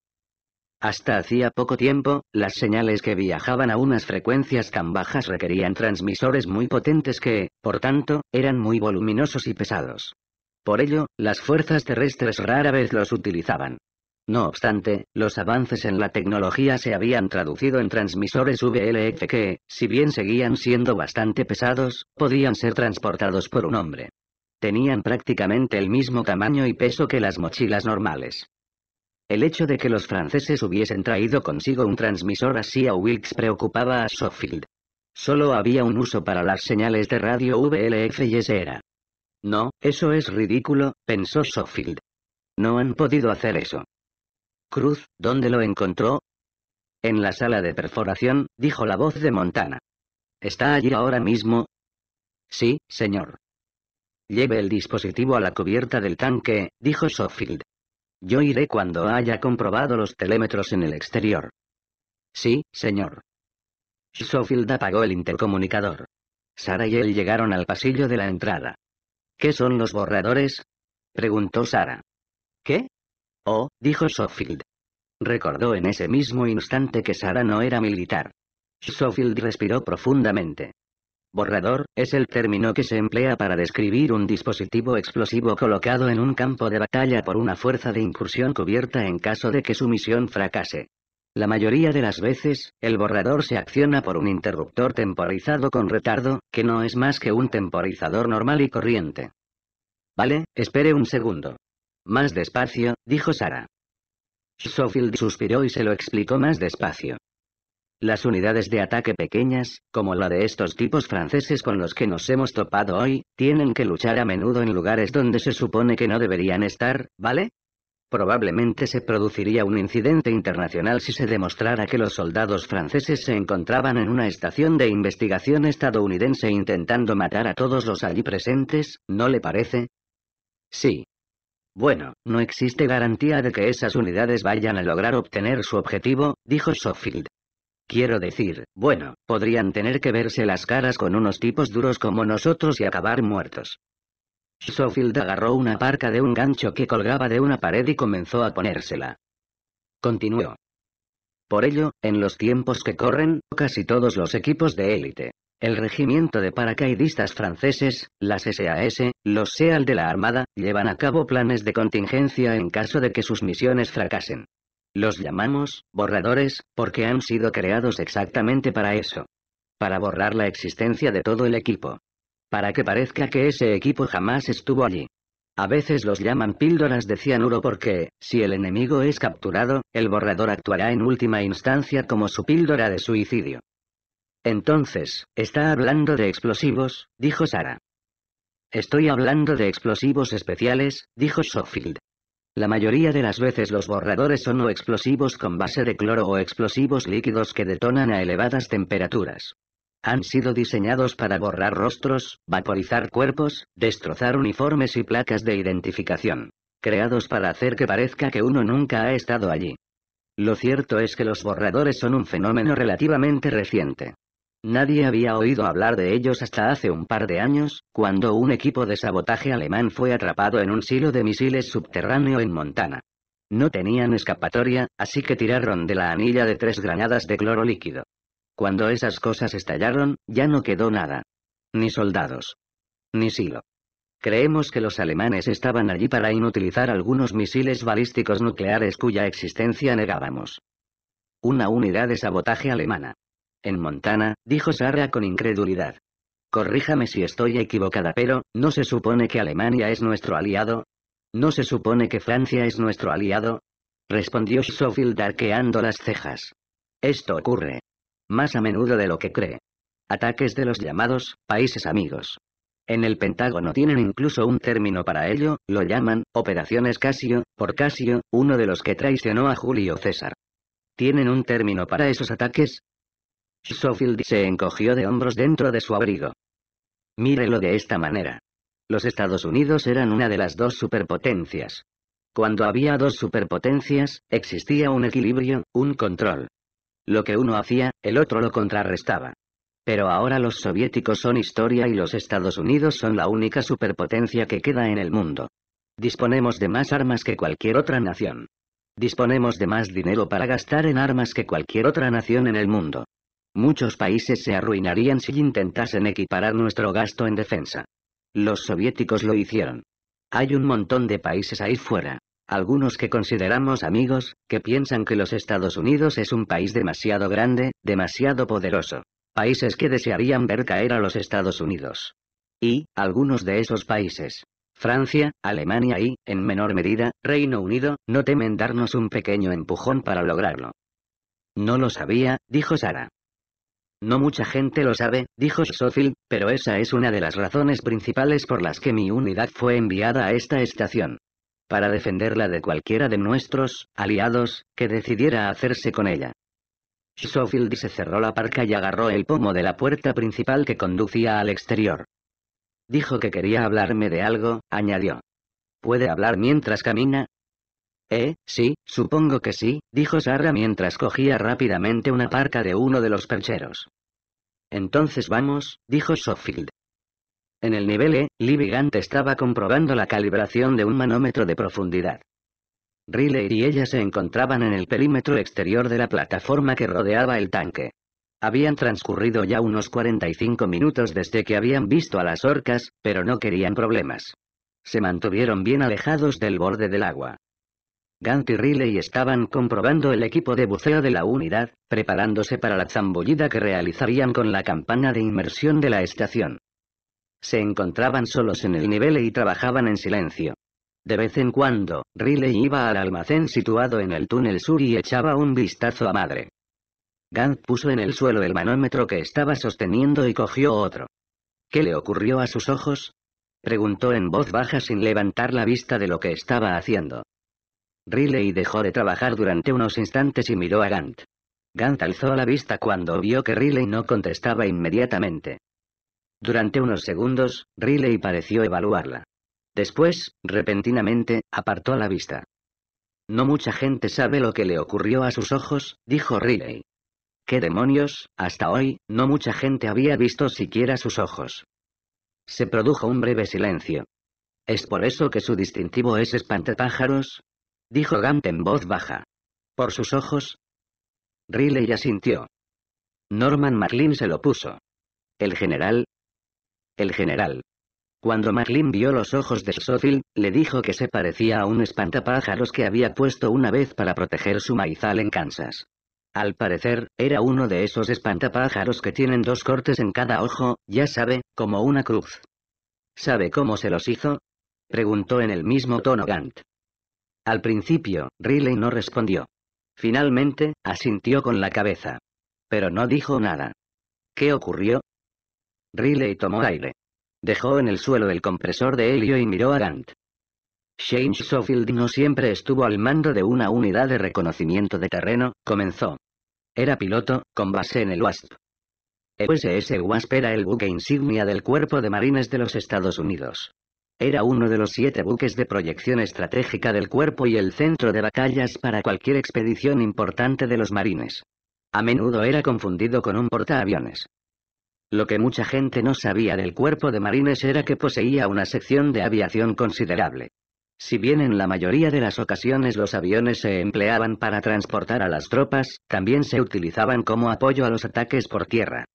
Hasta hacía poco tiempo, las señales que viajaban a unas frecuencias tan bajas requerían transmisores muy potentes que, por tanto, eran muy voluminosos y pesados. Por ello, las fuerzas terrestres rara vez los utilizaban. No obstante, los avances en la tecnología se habían traducido en transmisores VLF que, si bien seguían siendo bastante pesados, podían ser transportados por un hombre. Tenían prácticamente el mismo tamaño y peso que las mochilas normales. El hecho de que los franceses hubiesen traído consigo un transmisor así a Wilkes preocupaba a Schofield. Solo había un uso para las señales de radio VLF y ese era no, eso es ridículo, pensó Sofield. No han podido hacer eso. Cruz, ¿dónde lo encontró? En la sala de perforación, dijo la voz de Montana. ¿Está allí ahora mismo? Sí, señor. Lleve el dispositivo a la cubierta del tanque, dijo Sofield. Yo iré cuando haya comprobado los telémetros en el exterior. Sí, señor. Sofield apagó el intercomunicador. Sara y él llegaron al pasillo de la entrada. ¿Qué son los borradores? preguntó Sara. ¿Qué? Oh, dijo Sofield. Recordó en ese mismo instante que Sara no era militar. Sofield respiró profundamente. Borrador, es el término que se emplea para describir un dispositivo explosivo colocado en un campo de batalla por una fuerza de incursión cubierta en caso de que su misión fracase. La mayoría de las veces, el borrador se acciona por un interruptor temporizado con retardo, que no es más que un temporizador normal y corriente. Vale, espere un segundo. Más despacio, dijo Sara. Schofield suspiró y se lo explicó más despacio. Las unidades de ataque pequeñas, como la de estos tipos franceses con los que nos hemos topado hoy, tienen que luchar a menudo en lugares donde se supone que no deberían estar, ¿vale? Probablemente se produciría un incidente internacional si se demostrara que los soldados franceses se encontraban en una estación de investigación estadounidense intentando matar a todos los allí presentes, ¿no le parece? Sí. Bueno, no existe garantía de que esas unidades vayan a lograr obtener su objetivo, dijo Schofield. Quiero decir, bueno, podrían tener que verse las caras con unos tipos duros como nosotros y acabar muertos. Sofield agarró una parca de un gancho que colgaba de una pared y comenzó a ponérsela. Continuó. Por ello, en los tiempos que corren, casi todos los equipos de élite, el regimiento de paracaidistas franceses, las SAS, los SEAL de la Armada, llevan a cabo planes de contingencia en caso de que sus misiones fracasen. Los llamamos borradores, porque han sido creados exactamente para eso. Para borrar la existencia de todo el equipo. Para que parezca que ese equipo jamás estuvo allí. A veces los llaman píldoras de cianuro porque, si el enemigo es capturado, el borrador actuará en última instancia como su píldora de suicidio. Entonces, está hablando de explosivos, dijo Sara. Estoy hablando de explosivos especiales, dijo Schofield. La mayoría de las veces los borradores son o explosivos con base de cloro o explosivos líquidos que detonan a elevadas temperaturas han sido diseñados para borrar rostros, vaporizar cuerpos, destrozar uniformes y placas de identificación. Creados para hacer que parezca que uno nunca ha estado allí. Lo cierto es que los borradores son un fenómeno relativamente reciente. Nadie había oído hablar de ellos hasta hace un par de años, cuando un equipo de sabotaje alemán fue atrapado en un silo de misiles subterráneo en Montana. No tenían escapatoria, así que tiraron de la anilla de tres granadas de cloro líquido. Cuando esas cosas estallaron, ya no quedó nada. Ni soldados. Ni silo. Creemos que los alemanes estaban allí para inutilizar algunos misiles balísticos nucleares cuya existencia negábamos. Una unidad de sabotaje alemana. En Montana, dijo Sara con incredulidad. Corríjame si estoy equivocada, pero, ¿no se supone que Alemania es nuestro aliado? ¿No se supone que Francia es nuestro aliado? Respondió Schofield arqueando las cejas. Esto ocurre. Más a menudo de lo que cree. Ataques de los llamados países amigos. En el Pentágono tienen incluso un término para ello, lo llaman operaciones Casio, por Casio, uno de los que traicionó a Julio César. ¿Tienen un término para esos ataques? Schofield se encogió de hombros dentro de su abrigo. Mírelo de esta manera. Los Estados Unidos eran una de las dos superpotencias. Cuando había dos superpotencias, existía un equilibrio, un control. Lo que uno hacía, el otro lo contrarrestaba. Pero ahora los soviéticos son historia y los Estados Unidos son la única superpotencia que queda en el mundo. Disponemos de más armas que cualquier otra nación. Disponemos de más dinero para gastar en armas que cualquier otra nación en el mundo. Muchos países se arruinarían si intentasen equiparar nuestro gasto en defensa. Los soviéticos lo hicieron. Hay un montón de países ahí fuera, algunos que consideramos amigos, que piensan que los Estados Unidos es un país demasiado grande, demasiado poderoso. Países que desearían ver caer a los Estados Unidos. Y, algunos de esos países. Francia, Alemania y, en menor medida, Reino Unido, no temen darnos un pequeño empujón para lograrlo. No lo sabía, dijo Sara. No mucha gente lo sabe, dijo Sophie, pero esa es una de las razones principales por las que mi unidad fue enviada a esta estación para defenderla de cualquiera de nuestros aliados que decidiera hacerse con ella. Schofield se cerró la parca y agarró el pomo de la puerta principal que conducía al exterior. Dijo que quería hablarme de algo, añadió. ¿Puede hablar mientras camina? Eh, sí, supongo que sí, dijo Sara mientras cogía rápidamente una parca de uno de los percheros. Entonces vamos, dijo Schofield. En el nivel E, Gant estaba comprobando la calibración de un manómetro de profundidad. Riley y ella se encontraban en el perímetro exterior de la plataforma que rodeaba el tanque. Habían transcurrido ya unos 45 minutos desde que habían visto a las orcas, pero no querían problemas. Se mantuvieron bien alejados del borde del agua. Gant y Riley estaban comprobando el equipo de buceo de la unidad, preparándose para la zambullida que realizarían con la campana de inmersión de la estación. Se encontraban solos en el nivel y trabajaban en silencio. De vez en cuando, Riley iba al almacén situado en el túnel sur y echaba un vistazo a madre. Gant puso en el suelo el manómetro que estaba sosteniendo y cogió otro. ¿Qué le ocurrió a sus ojos? preguntó en voz baja sin levantar la vista de lo que estaba haciendo. Riley dejó de trabajar durante unos instantes y miró a Gant. Gant alzó la vista cuando vio que Riley no contestaba inmediatamente. Durante unos segundos, Riley pareció evaluarla. Después, repentinamente, apartó la vista. No mucha gente sabe lo que le ocurrió a sus ojos, dijo Riley. ¿Qué demonios? Hasta hoy, no mucha gente había visto siquiera sus ojos. Se produjo un breve silencio. ¿Es por eso que su distintivo es espantapájaros? Dijo Gant en voz baja. ¿Por sus ojos? Riley asintió. Norman Marlin se lo puso. El general, el general. Cuando Macklin vio los ojos de Sotil, le dijo que se parecía a un espantapájaros que había puesto una vez para proteger su maizal en Kansas. Al parecer, era uno de esos espantapájaros que tienen dos cortes en cada ojo, ya sabe, como una cruz. ¿Sabe cómo se los hizo? Preguntó en el mismo tono Gant. Al principio, Riley no respondió. Finalmente, asintió con la cabeza. Pero no dijo nada. ¿Qué ocurrió? Riley tomó aire. Dejó en el suelo el compresor de helio y miró a Gant. Shane Schofield no siempre estuvo al mando de una unidad de reconocimiento de terreno, comenzó. Era piloto, con base en el WASP. USS WASP era el buque insignia del Cuerpo de Marines de los Estados Unidos. Era uno de los siete buques de proyección estratégica del cuerpo y el centro de batallas para cualquier expedición importante de los marines. A menudo era confundido con un portaaviones. Lo que mucha gente no sabía del cuerpo de marines era que poseía una sección de aviación considerable. Si bien en la mayoría de las ocasiones los aviones se empleaban para transportar a las tropas, también se utilizaban como apoyo a los ataques por tierra.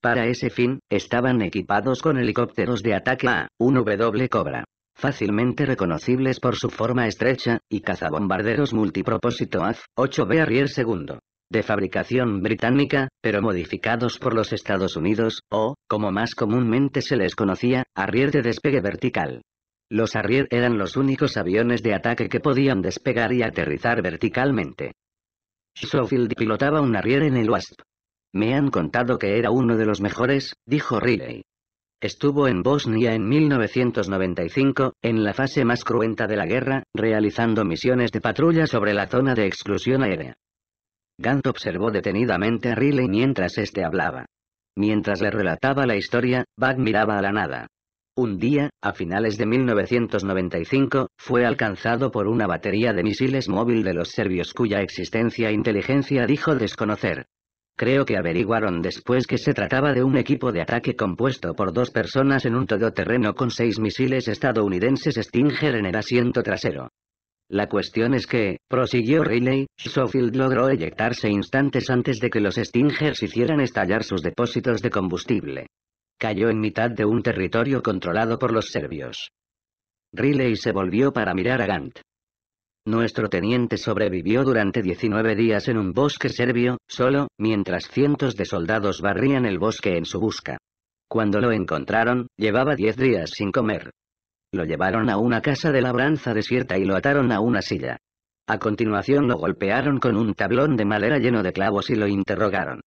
Para ese fin, estaban equipados con helicópteros de ataque a un w Cobra, fácilmente reconocibles por su forma estrecha, y cazabombarderos multipropósito AF-8B Harrier II de fabricación británica, pero modificados por los Estados Unidos, o, como más comúnmente se les conocía, arrier de despegue vertical. Los Arrier eran los únicos aviones de ataque que podían despegar y aterrizar verticalmente. Schofield pilotaba un Arrier en el Wasp. Me han contado que era uno de los mejores, dijo Riley. Estuvo en Bosnia en 1995, en la fase más cruenta de la guerra, realizando misiones de patrulla sobre la zona de exclusión aérea. Gant observó detenidamente a Riley mientras éste hablaba. Mientras le relataba la historia, Bag miraba a la nada. Un día, a finales de 1995, fue alcanzado por una batería de misiles móvil de los serbios cuya existencia e inteligencia dijo desconocer. Creo que averiguaron después que se trataba de un equipo de ataque compuesto por dos personas en un todoterreno con seis misiles estadounidenses Stinger en el asiento trasero. La cuestión es que, prosiguió Riley, Schofield logró eyectarse instantes antes de que los Stingers hicieran estallar sus depósitos de combustible. Cayó en mitad de un territorio controlado por los serbios. Riley se volvió para mirar a Gant. Nuestro teniente sobrevivió durante 19 días en un bosque serbio, solo, mientras cientos de soldados barrían el bosque en su busca. Cuando lo encontraron, llevaba 10 días sin comer. Lo llevaron a una casa de labranza desierta y lo ataron a una silla. A continuación lo golpearon con un tablón de madera lleno de clavos y lo interrogaron.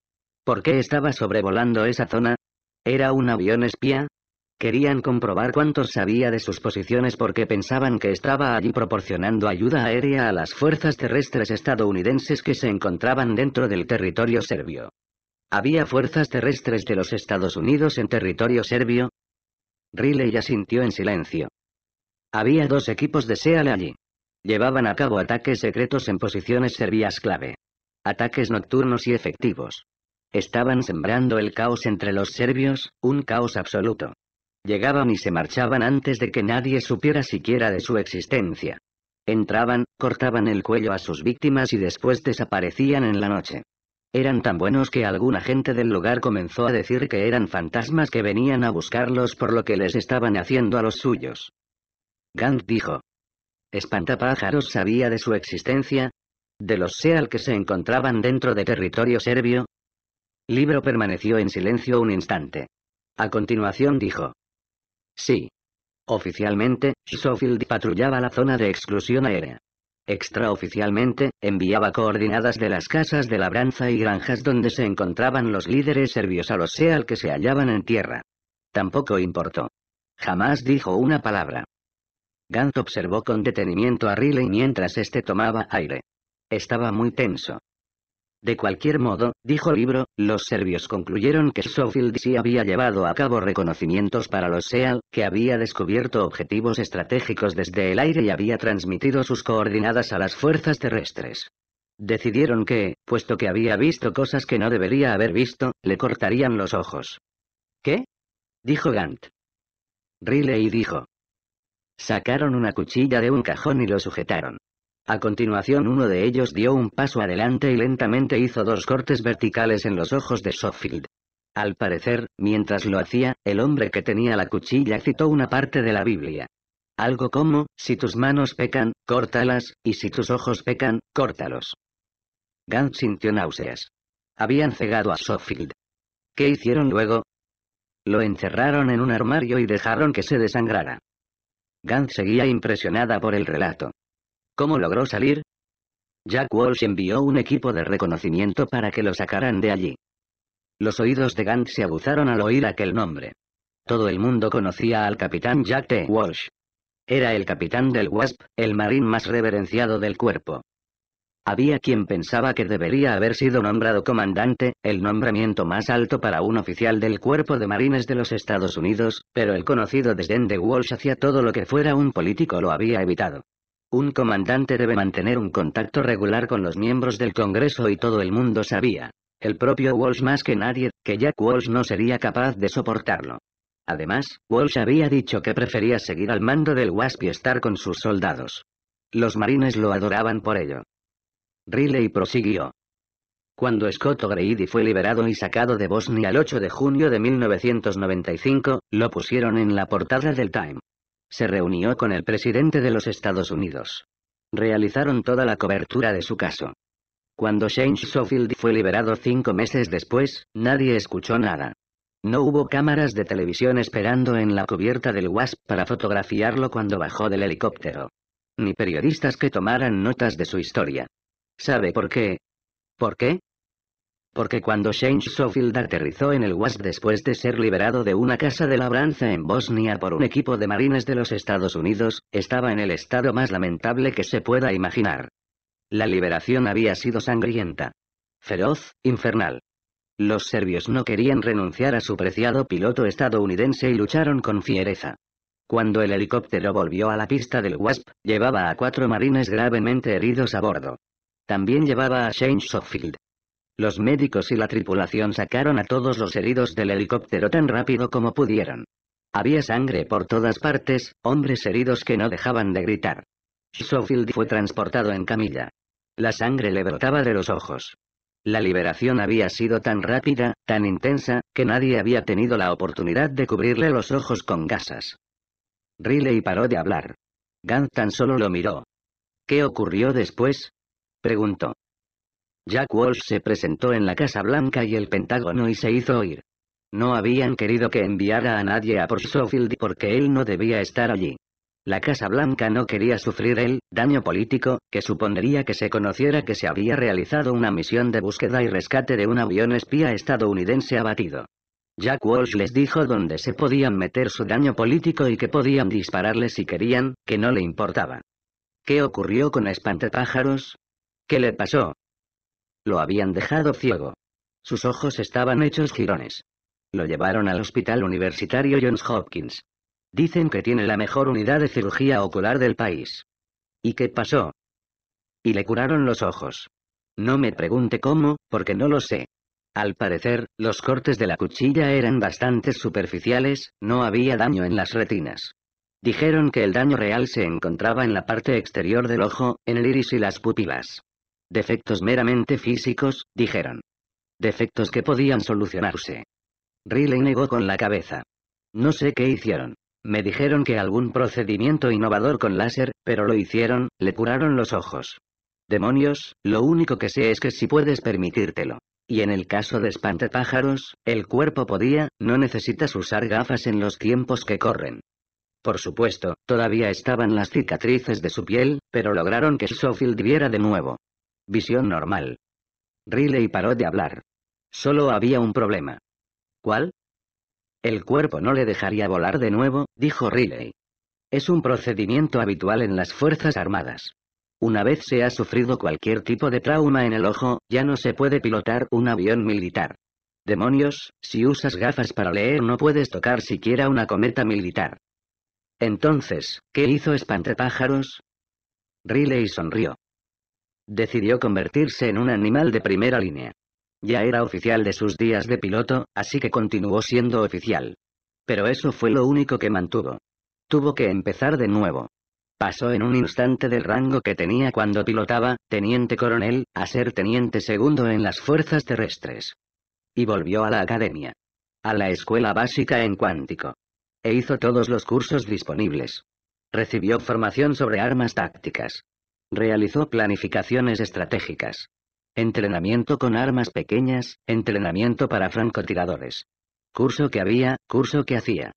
¿Por qué estaba sobrevolando esa zona? ¿Era un avión espía? Querían comprobar cuánto sabía de sus posiciones porque pensaban que estaba allí proporcionando ayuda aérea a las fuerzas terrestres estadounidenses que se encontraban dentro del territorio serbio. Había fuerzas terrestres de los Estados Unidos en territorio serbio, Riley asintió en silencio. Había dos equipos de SEAL allí. Llevaban a cabo ataques secretos en posiciones serbias clave. Ataques nocturnos y efectivos. Estaban sembrando el caos entre los serbios, un caos absoluto. Llegaban y se marchaban antes de que nadie supiera siquiera de su existencia. Entraban, cortaban el cuello a sus víctimas y después desaparecían en la noche. Eran tan buenos que alguna gente del lugar comenzó a decir que eran fantasmas que venían a buscarlos por lo que les estaban haciendo a los suyos. Gant dijo. Espantapájaros sabía de su existencia, de los SEAL que se encontraban dentro de territorio serbio. Libro permaneció en silencio un instante. A continuación dijo. Sí. Oficialmente, Schofield patrullaba la zona de exclusión aérea. Extraoficialmente, enviaba coordenadas de las casas de labranza y granjas donde se encontraban los líderes serbios a los SEAL que se hallaban en tierra. Tampoco importó. Jamás dijo una palabra. Gant observó con detenimiento a Riley mientras este tomaba aire. Estaba muy tenso. De cualquier modo, dijo el Libro, los serbios concluyeron que Sofield sí había llevado a cabo reconocimientos para los SEAL, que había descubierto objetivos estratégicos desde el aire y había transmitido sus coordenadas a las fuerzas terrestres. Decidieron que, puesto que había visto cosas que no debería haber visto, le cortarían los ojos. ¿Qué? dijo Gant. Riley dijo. Sacaron una cuchilla de un cajón y lo sujetaron. A continuación uno de ellos dio un paso adelante y lentamente hizo dos cortes verticales en los ojos de Soffield. Al parecer, mientras lo hacía, el hombre que tenía la cuchilla citó una parte de la Biblia. Algo como, si tus manos pecan, córtalas, y si tus ojos pecan, córtalos. Gant sintió náuseas. Habían cegado a Sofield. ¿Qué hicieron luego? Lo encerraron en un armario y dejaron que se desangrara. Gant seguía impresionada por el relato. ¿Cómo logró salir? Jack Walsh envió un equipo de reconocimiento para que lo sacaran de allí. Los oídos de Gant se aguzaron al oír aquel nombre. Todo el mundo conocía al capitán Jack T. Walsh. Era el capitán del Wasp, el marín más reverenciado del cuerpo. Había quien pensaba que debería haber sido nombrado comandante, el nombramiento más alto para un oficial del cuerpo de marines de los Estados Unidos, pero el conocido desdén de Walsh hacia todo lo que fuera un político lo había evitado. Un comandante debe mantener un contacto regular con los miembros del Congreso y todo el mundo sabía, el propio Walsh más que nadie, que Jack Walsh no sería capaz de soportarlo. Además, Walsh había dicho que prefería seguir al mando del WASP y estar con sus soldados. Los marines lo adoraban por ello. Riley prosiguió. Cuando Scott O'Grady fue liberado y sacado de Bosnia el 8 de junio de 1995, lo pusieron en la portada del Time. Se reunió con el presidente de los Estados Unidos. Realizaron toda la cobertura de su caso. Cuando Shane Schofield fue liberado cinco meses después, nadie escuchó nada. No hubo cámaras de televisión esperando en la cubierta del WASP para fotografiarlo cuando bajó del helicóptero. Ni periodistas que tomaran notas de su historia. ¿Sabe por qué? ¿Por qué? Porque cuando Shane Sofield aterrizó en el WASP después de ser liberado de una casa de labranza en Bosnia por un equipo de marines de los Estados Unidos, estaba en el estado más lamentable que se pueda imaginar. La liberación había sido sangrienta. Feroz, infernal. Los serbios no querían renunciar a su preciado piloto estadounidense y lucharon con fiereza. Cuando el helicóptero volvió a la pista del WASP, llevaba a cuatro marines gravemente heridos a bordo. También llevaba a Shane Schofield, los médicos y la tripulación sacaron a todos los heridos del helicóptero tan rápido como pudieron. Había sangre por todas partes, hombres heridos que no dejaban de gritar. Schofield fue transportado en camilla. La sangre le brotaba de los ojos. La liberación había sido tan rápida, tan intensa, que nadie había tenido la oportunidad de cubrirle los ojos con gasas. Riley paró de hablar. Gant tan solo lo miró. ¿Qué ocurrió después? preguntó. Jack Walsh se presentó en la Casa Blanca y el Pentágono y se hizo oír. No habían querido que enviara a nadie a por porque él no debía estar allí. La Casa Blanca no quería sufrir el daño político, que supondría que se conociera que se había realizado una misión de búsqueda y rescate de un avión espía estadounidense abatido. Jack Walsh les dijo dónde se podían meter su daño político y que podían dispararle si querían, que no le importaba. ¿Qué ocurrió con Espantepájaros? ¿Qué le pasó? Lo habían dejado ciego. Sus ojos estaban hechos jirones. Lo llevaron al Hospital Universitario Johns Hopkins. Dicen que tiene la mejor unidad de cirugía ocular del país. ¿Y qué pasó? Y le curaron los ojos. No me pregunte cómo, porque no lo sé. Al parecer, los cortes de la cuchilla eran bastante superficiales, no había daño en las retinas. Dijeron que el daño real se encontraba en la parte exterior del ojo, en el iris y las pupilas. Defectos meramente físicos, dijeron. Defectos que podían solucionarse. Riley negó con la cabeza. No sé qué hicieron. Me dijeron que algún procedimiento innovador con láser, pero lo hicieron, le curaron los ojos. Demonios, lo único que sé es que si puedes permitírtelo. Y en el caso de espantapájaros, el cuerpo podía, no necesitas usar gafas en los tiempos que corren. Por supuesto, todavía estaban las cicatrices de su piel, pero lograron que Schofield viera de nuevo. Visión normal. Riley paró de hablar. Solo había un problema. ¿Cuál? El cuerpo no le dejaría volar de nuevo, dijo Riley. Es un procedimiento habitual en las Fuerzas Armadas. Una vez se ha sufrido cualquier tipo de trauma en el ojo, ya no se puede pilotar un avión militar. Demonios, si usas gafas para leer no puedes tocar siquiera una cometa militar. Entonces, ¿qué hizo Espantepájaros? Riley sonrió. Decidió convertirse en un animal de primera línea. Ya era oficial de sus días de piloto, así que continuó siendo oficial. Pero eso fue lo único que mantuvo. Tuvo que empezar de nuevo. Pasó en un instante del rango que tenía cuando pilotaba, teniente coronel, a ser teniente segundo en las fuerzas terrestres. Y volvió a la academia. A la escuela básica en Cuántico. E hizo todos los cursos disponibles. Recibió formación sobre armas tácticas. Realizó planificaciones estratégicas. Entrenamiento con armas pequeñas, entrenamiento para francotiradores. Curso que había, curso que hacía.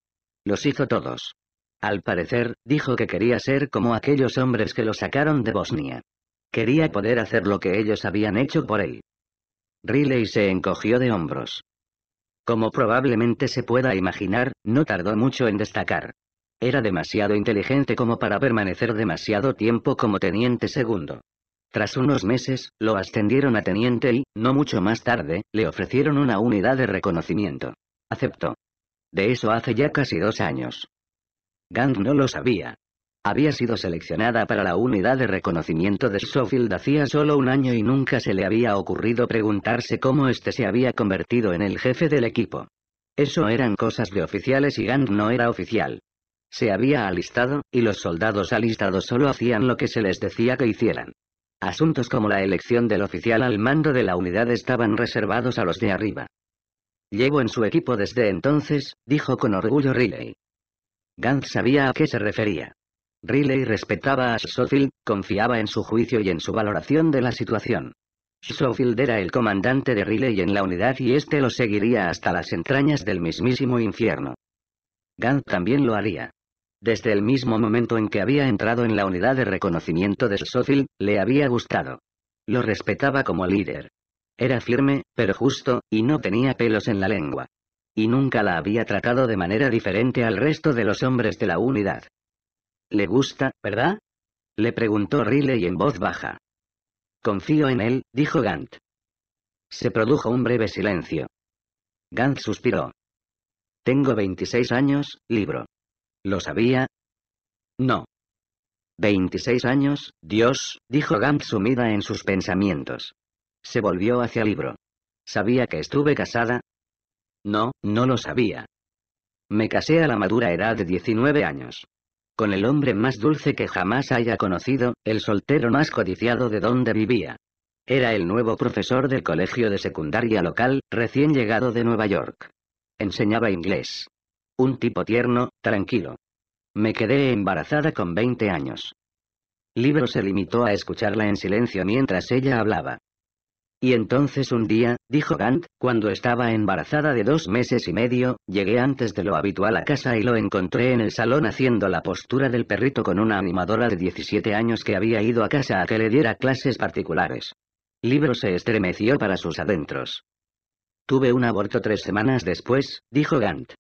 Los hizo todos. Al parecer, dijo que quería ser como aquellos hombres que lo sacaron de Bosnia. Quería poder hacer lo que ellos habían hecho por él. Riley se encogió de hombros. Como probablemente se pueda imaginar, no tardó mucho en destacar. Era demasiado inteligente como para permanecer demasiado tiempo como teniente segundo. Tras unos meses, lo ascendieron a teniente y, no mucho más tarde, le ofrecieron una unidad de reconocimiento. Aceptó. De eso hace ya casi dos años. Gant no lo sabía. Había sido seleccionada para la unidad de reconocimiento de Schofield hacía solo un año y nunca se le había ocurrido preguntarse cómo este se había convertido en el jefe del equipo. Eso eran cosas de oficiales y Gant no era oficial se había alistado, y los soldados alistados solo hacían lo que se les decía que hicieran. Asuntos como la elección del oficial al mando de la unidad estaban reservados a los de arriba. Llevo en su equipo desde entonces, dijo con orgullo Riley. Gantz sabía a qué se refería. Riley respetaba a Schofield, confiaba en su juicio y en su valoración de la situación. Schofield era el comandante de Riley en la unidad y éste lo seguiría hasta las entrañas del mismísimo infierno. Gantz también lo haría. Desde el mismo momento en que había entrado en la unidad de reconocimiento de Sophil, le había gustado. Lo respetaba como líder. Era firme, pero justo, y no tenía pelos en la lengua. Y nunca la había tratado de manera diferente al resto de los hombres de la unidad. ¿Le gusta, verdad? Le preguntó Riley en voz baja. Confío en él, dijo Gant. Se produjo un breve silencio. Gant suspiró. Tengo 26 años, libro. ¿Lo sabía? No. 26 años, Dios, dijo Gantz sumida en sus pensamientos. Se volvió hacia el libro. ¿Sabía que estuve casada? No, no lo sabía. Me casé a la madura edad de 19 años. Con el hombre más dulce que jamás haya conocido, el soltero más codiciado de donde vivía. Era el nuevo profesor del colegio de secundaria local, recién llegado de Nueva York. Enseñaba inglés. Un tipo tierno, tranquilo. Me quedé embarazada con 20 años. Libro se limitó a escucharla en silencio mientras ella hablaba. Y entonces un día, dijo Gant, cuando estaba embarazada de dos meses y medio, llegué antes de lo habitual a casa y lo encontré en el salón haciendo la postura del perrito con una animadora de 17 años que había ido a casa a que le diera clases particulares. Libro se estremeció para sus adentros. Tuve un aborto tres semanas después, dijo Gant.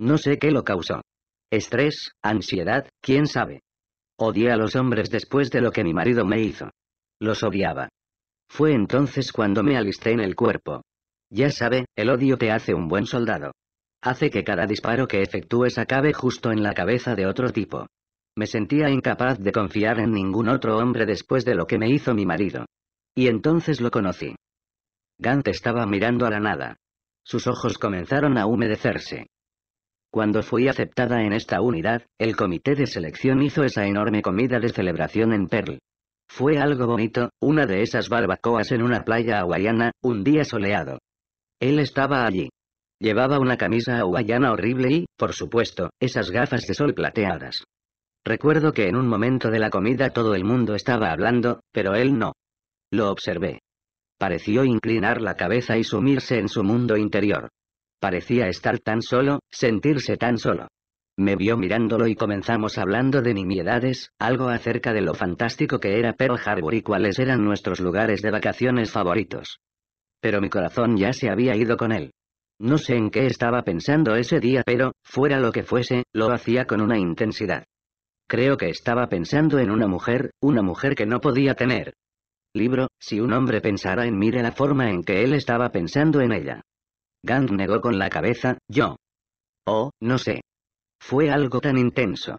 No sé qué lo causó. Estrés, ansiedad, quién sabe. Odié a los hombres después de lo que mi marido me hizo. Los odiaba. Fue entonces cuando me alisté en el cuerpo. Ya sabe, el odio te hace un buen soldado. Hace que cada disparo que efectúes acabe justo en la cabeza de otro tipo. Me sentía incapaz de confiar en ningún otro hombre después de lo que me hizo mi marido. Y entonces lo conocí. Gant estaba mirando a la nada. Sus ojos comenzaron a humedecerse. Cuando fui aceptada en esta unidad, el comité de selección hizo esa enorme comida de celebración en Perl. Fue algo bonito, una de esas barbacoas en una playa hawaiana, un día soleado. Él estaba allí. Llevaba una camisa hawaiana horrible y, por supuesto, esas gafas de sol plateadas. Recuerdo que en un momento de la comida todo el mundo estaba hablando, pero él no. Lo observé. Pareció inclinar la cabeza y sumirse en su mundo interior. Parecía estar tan solo, sentirse tan solo. Me vio mirándolo y comenzamos hablando de nimiedades, algo acerca de lo fantástico que era Pearl Harbor y cuáles eran nuestros lugares de vacaciones favoritos. Pero mi corazón ya se había ido con él. No sé en qué estaba pensando ese día, pero, fuera lo que fuese, lo hacía con una intensidad. Creo que estaba pensando en una mujer, una mujer que no podía tener. Libro, si un hombre pensara en mí de la forma en que él estaba pensando en ella. Gant negó con la cabeza, yo. Oh, no sé. Fue algo tan intenso.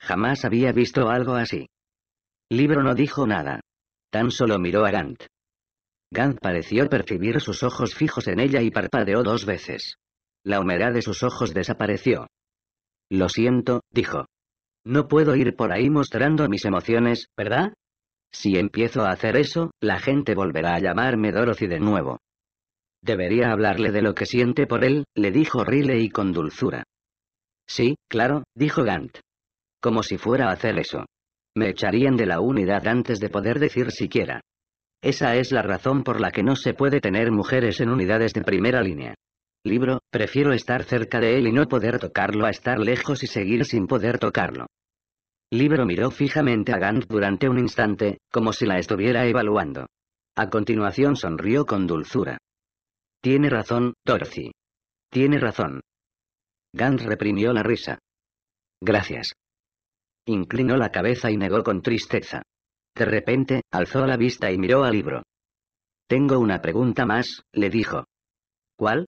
Jamás había visto algo así. Libro no dijo nada. Tan solo miró a Gant. Gant pareció percibir sus ojos fijos en ella y parpadeó dos veces. La humedad de sus ojos desapareció. Lo siento, dijo. No puedo ir por ahí mostrando mis emociones, ¿verdad? Si empiezo a hacer eso, la gente volverá a llamarme Dorothy de nuevo. Debería hablarle de lo que siente por él, le dijo Riley con dulzura. Sí, claro, dijo Gant. Como si fuera a hacer eso. Me echarían de la unidad antes de poder decir siquiera. Esa es la razón por la que no se puede tener mujeres en unidades de primera línea. Libro, prefiero estar cerca de él y no poder tocarlo a estar lejos y seguir sin poder tocarlo. Libro miró fijamente a Gant durante un instante, como si la estuviera evaluando. A continuación sonrió con dulzura. Tiene razón, Dorothy. Tiene razón. Gans reprimió la risa. Gracias. Inclinó la cabeza y negó con tristeza. De repente, alzó la vista y miró al libro. Tengo una pregunta más, le dijo. ¿Cuál?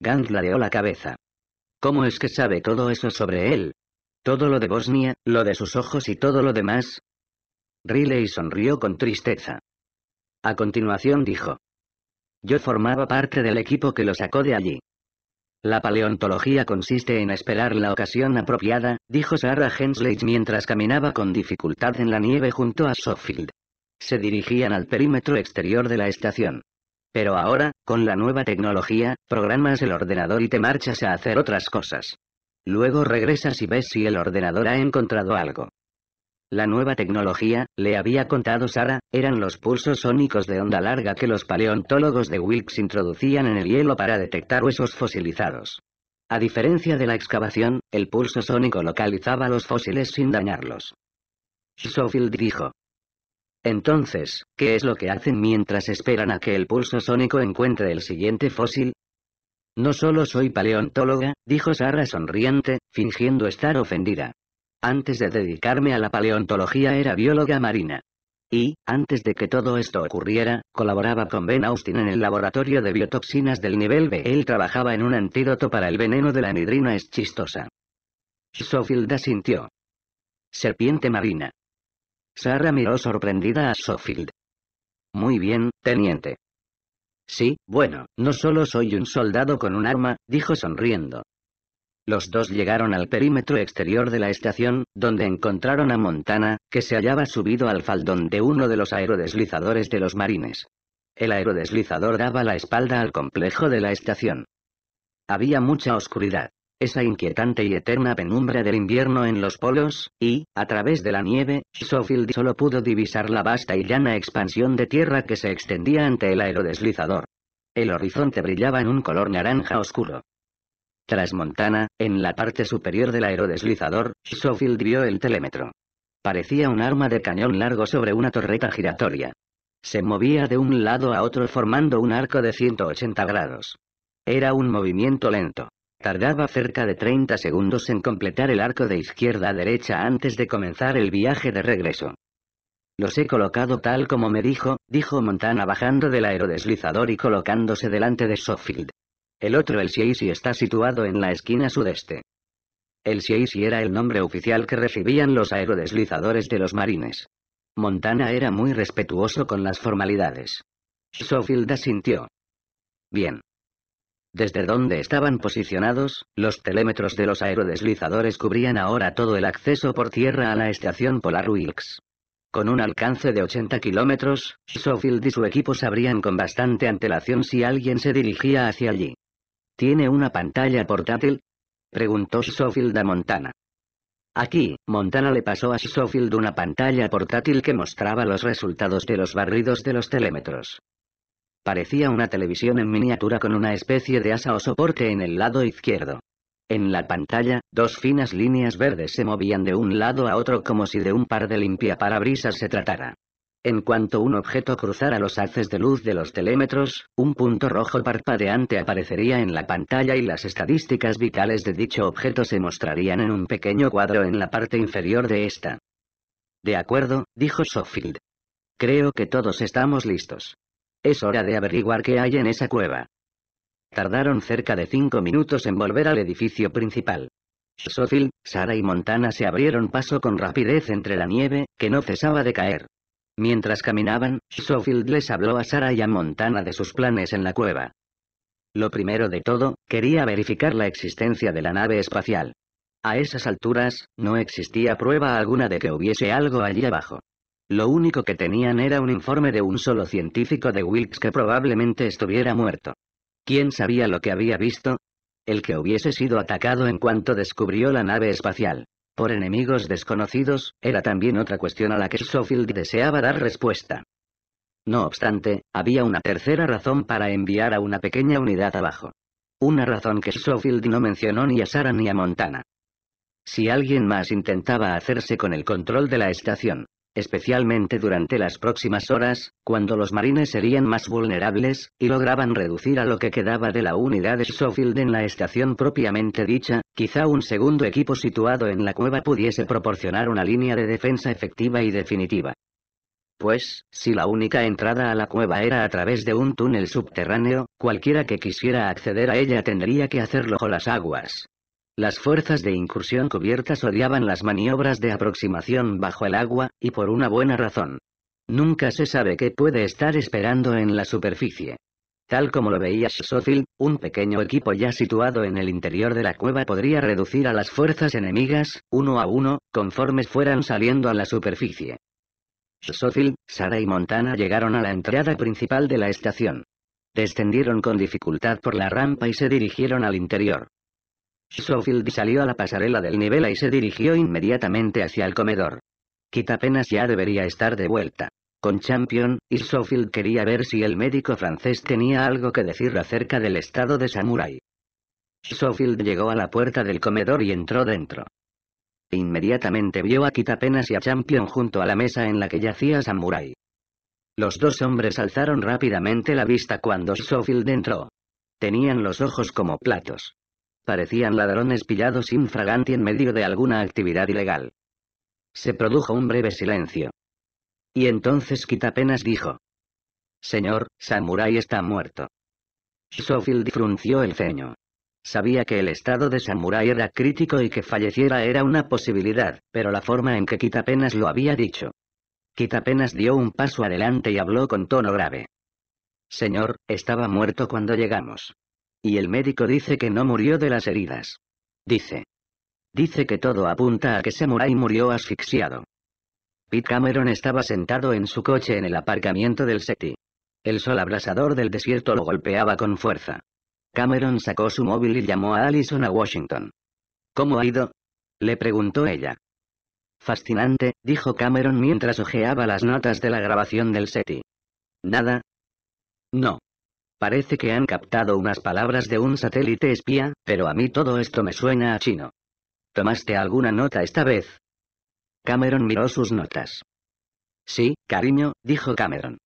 Gans ladeó la cabeza. ¿Cómo es que sabe todo eso sobre él? Todo lo de Bosnia, lo de sus ojos y todo lo demás. Riley sonrió con tristeza. A continuación dijo. Yo formaba parte del equipo que lo sacó de allí. La paleontología consiste en esperar la ocasión apropiada, dijo Sarah Hensley mientras caminaba con dificultad en la nieve junto a Sofield. Se dirigían al perímetro exterior de la estación. Pero ahora, con la nueva tecnología, programas el ordenador y te marchas a hacer otras cosas. Luego regresas y ves si el ordenador ha encontrado algo. La nueva tecnología, le había contado Sara, eran los pulsos sónicos de onda larga que los paleontólogos de Wilkes introducían en el hielo para detectar huesos fosilizados. A diferencia de la excavación, el pulso sónico localizaba los fósiles sin dañarlos. Schofield dijo. Entonces, ¿qué es lo que hacen mientras esperan a que el pulso sónico encuentre el siguiente fósil? No solo soy paleontóloga, dijo Sara sonriente, fingiendo estar ofendida. Antes de dedicarme a la paleontología era bióloga marina. Y, antes de que todo esto ocurriera, colaboraba con Ben Austin en el laboratorio de biotoxinas del nivel B. Él trabajaba en un antídoto para el veneno de la anidrina eschistosa. Sofield asintió. Serpiente marina. Sarah miró sorprendida a Sofield. Muy bien, teniente. Sí, bueno, no solo soy un soldado con un arma, dijo sonriendo. Los dos llegaron al perímetro exterior de la estación, donde encontraron a Montana, que se hallaba subido al faldón de uno de los aerodeslizadores de los marines. El aerodeslizador daba la espalda al complejo de la estación. Había mucha oscuridad esa inquietante y eterna penumbra del invierno en los polos, y, a través de la nieve, Schofield solo pudo divisar la vasta y llana expansión de tierra que se extendía ante el aerodeslizador. El horizonte brillaba en un color naranja oscuro. Tras Montana, en la parte superior del aerodeslizador, Schofield vio el telémetro. Parecía un arma de cañón largo sobre una torreta giratoria. Se movía de un lado a otro formando un arco de 180 grados. Era un movimiento lento. Tardaba cerca de 30 segundos en completar el arco de izquierda a derecha antes de comenzar el viaje de regreso. Los he colocado tal como me dijo, dijo Montana bajando del aerodeslizador y colocándose delante de Sofield. El otro El Sieisi está situado en la esquina sudeste. El 6 era el nombre oficial que recibían los aerodeslizadores de los marines. Montana era muy respetuoso con las formalidades. Schofield asintió. Bien. Desde donde estaban posicionados, los telémetros de los aerodeslizadores cubrían ahora todo el acceso por tierra a la estación polar Wilkes. Con un alcance de 80 kilómetros, Schofield y su equipo sabrían con bastante antelación si alguien se dirigía hacia allí. ¿Tiene una pantalla portátil? Preguntó Schofield a Montana. Aquí, Montana le pasó a Sofield una pantalla portátil que mostraba los resultados de los barridos de los telémetros. Parecía una televisión en miniatura con una especie de asa o soporte en el lado izquierdo. En la pantalla, dos finas líneas verdes se movían de un lado a otro como si de un par de limpiaparabrisas se tratara. En cuanto un objeto cruzara los haces de luz de los telémetros, un punto rojo parpadeante aparecería en la pantalla y las estadísticas vitales de dicho objeto se mostrarían en un pequeño cuadro en la parte inferior de esta. De acuerdo, dijo Sofield. Creo que todos estamos listos. Es hora de averiguar qué hay en esa cueva. Tardaron cerca de cinco minutos en volver al edificio principal. Sofield, Sara y Montana se abrieron paso con rapidez entre la nieve, que no cesaba de caer. Mientras caminaban, Schofield les habló a Sara y a Montana de sus planes en la cueva. Lo primero de todo, quería verificar la existencia de la nave espacial. A esas alturas, no existía prueba alguna de que hubiese algo allí abajo. Lo único que tenían era un informe de un solo científico de Wilkes que probablemente estuviera muerto. ¿Quién sabía lo que había visto? El que hubiese sido atacado en cuanto descubrió la nave espacial por enemigos desconocidos, era también otra cuestión a la que Schofield deseaba dar respuesta. No obstante, había una tercera razón para enviar a una pequeña unidad abajo. Una razón que Schofield no mencionó ni a Sara ni a Montana. Si alguien más intentaba hacerse con el control de la estación, especialmente durante las próximas horas, cuando los marines serían más vulnerables, y lograban reducir a lo que quedaba de la unidad de Schofield en la estación propiamente dicha, quizá un segundo equipo situado en la cueva pudiese proporcionar una línea de defensa efectiva y definitiva. Pues, si la única entrada a la cueva era a través de un túnel subterráneo, cualquiera que quisiera acceder a ella tendría que hacerlo con las aguas. Las fuerzas de incursión cubiertas odiaban las maniobras de aproximación bajo el agua, y por una buena razón. Nunca se sabe qué puede estar esperando en la superficie. Tal como lo veía Schofield, un pequeño equipo ya situado en el interior de la cueva podría reducir a las fuerzas enemigas, uno a uno, conforme fueran saliendo a la superficie. Schofield, Sara y Montana llegaron a la entrada principal de la estación. Descendieron con dificultad por la rampa y se dirigieron al interior. Schofield salió a la pasarela del nivel y se dirigió inmediatamente hacia el comedor. Kitapenas ya debería estar de vuelta. Con Champion, Sofield quería ver si el médico francés tenía algo que decir acerca del estado de Samurai. Schofield llegó a la puerta del comedor y entró dentro. Inmediatamente vio a Kitapenas y a Champion junto a la mesa en la que yacía Samurai. Los dos hombres alzaron rápidamente la vista cuando Schofield entró. Tenían los ojos como platos. Parecían ladrones pillados infraganti en medio de alguna actividad ilegal. Se produjo un breve silencio. Y entonces apenas dijo. Señor, Samurai está muerto. Sofield frunció el ceño. Sabía que el estado de Samurai era crítico y que falleciera era una posibilidad, pero la forma en que apenas lo había dicho. apenas dio un paso adelante y habló con tono grave. Señor, estaba muerto cuando llegamos. Y el médico dice que no murió de las heridas. Dice. Dice que todo apunta a que Samurai murió asfixiado. Pete Cameron estaba sentado en su coche en el aparcamiento del SETI. El sol abrasador del desierto lo golpeaba con fuerza. Cameron sacó su móvil y llamó a Allison a Washington. ¿Cómo ha ido? le preguntó ella. Fascinante, dijo Cameron mientras hojeaba las notas de la grabación del SETI. ¿Nada? No. Parece que han captado unas palabras de un satélite espía, pero a mí todo esto me suena a chino. ¿Tomaste alguna nota esta vez? Cameron miró sus notas. Sí, cariño, dijo Cameron.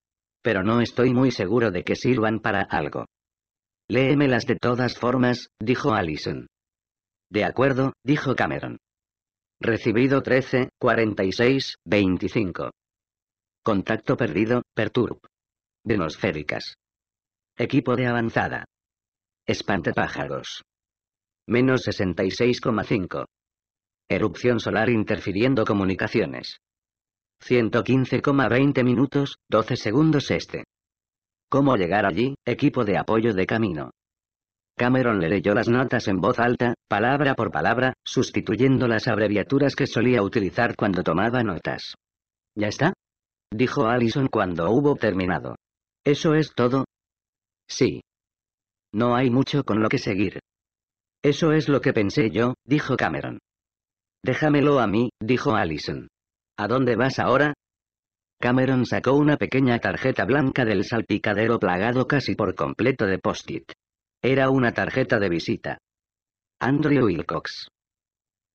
Pero no estoy muy seguro de que sirvan para algo. Léemelas de todas formas, dijo Allison. De acuerdo, dijo Cameron. Recibido 13, 46, 25. Contacto perdido, Perturb. Denosféricas. Equipo de avanzada. pájaros. Menos 66,5. Erupción solar interfiriendo comunicaciones. 115,20 minutos, 12 segundos este. ¿Cómo llegar allí, equipo de apoyo de camino? Cameron le leyó las notas en voz alta, palabra por palabra, sustituyendo las abreviaturas que solía utilizar cuando tomaba notas. ¿Ya está? Dijo Allison cuando hubo terminado. Eso es todo, Sí. No hay mucho con lo que seguir. Eso es lo que pensé yo, dijo Cameron. Déjamelo a mí, dijo Allison. ¿A dónde vas ahora? Cameron sacó una pequeña tarjeta blanca del salpicadero plagado casi por completo de post-it. Era una tarjeta de visita. Andrew Wilcox.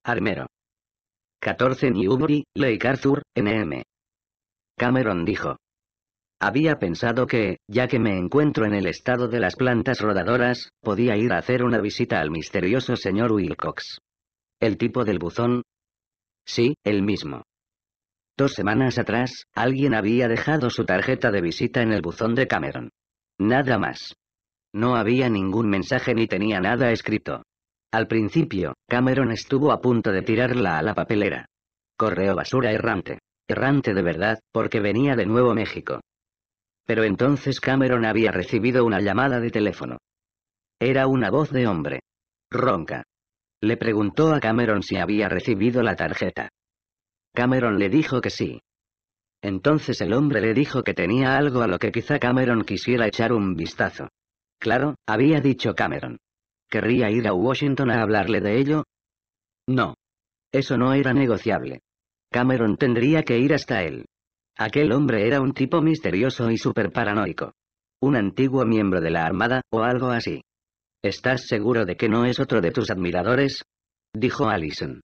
Armero. 14 Newbury, Lake Arthur, NM. Cameron dijo. Había pensado que, ya que me encuentro en el estado de las plantas rodadoras, podía ir a hacer una visita al misterioso señor Wilcox. ¿El tipo del buzón? Sí, el mismo. Dos semanas atrás, alguien había dejado su tarjeta de visita en el buzón de Cameron. Nada más. No había ningún mensaje ni tenía nada escrito. Al principio, Cameron estuvo a punto de tirarla a la papelera. Correo basura errante. Errante de verdad, porque venía de Nuevo México. Pero entonces Cameron había recibido una llamada de teléfono. Era una voz de hombre. Ronca. Le preguntó a Cameron si había recibido la tarjeta. Cameron le dijo que sí. Entonces el hombre le dijo que tenía algo a lo que quizá Cameron quisiera echar un vistazo. Claro, había dicho Cameron. ¿Querría ir a Washington a hablarle de ello? No. Eso no era negociable. Cameron tendría que ir hasta él. Aquel hombre era un tipo misterioso y súper paranoico. Un antiguo miembro de la Armada, o algo así. ¿Estás seguro de que no es otro de tus admiradores? Dijo Allison.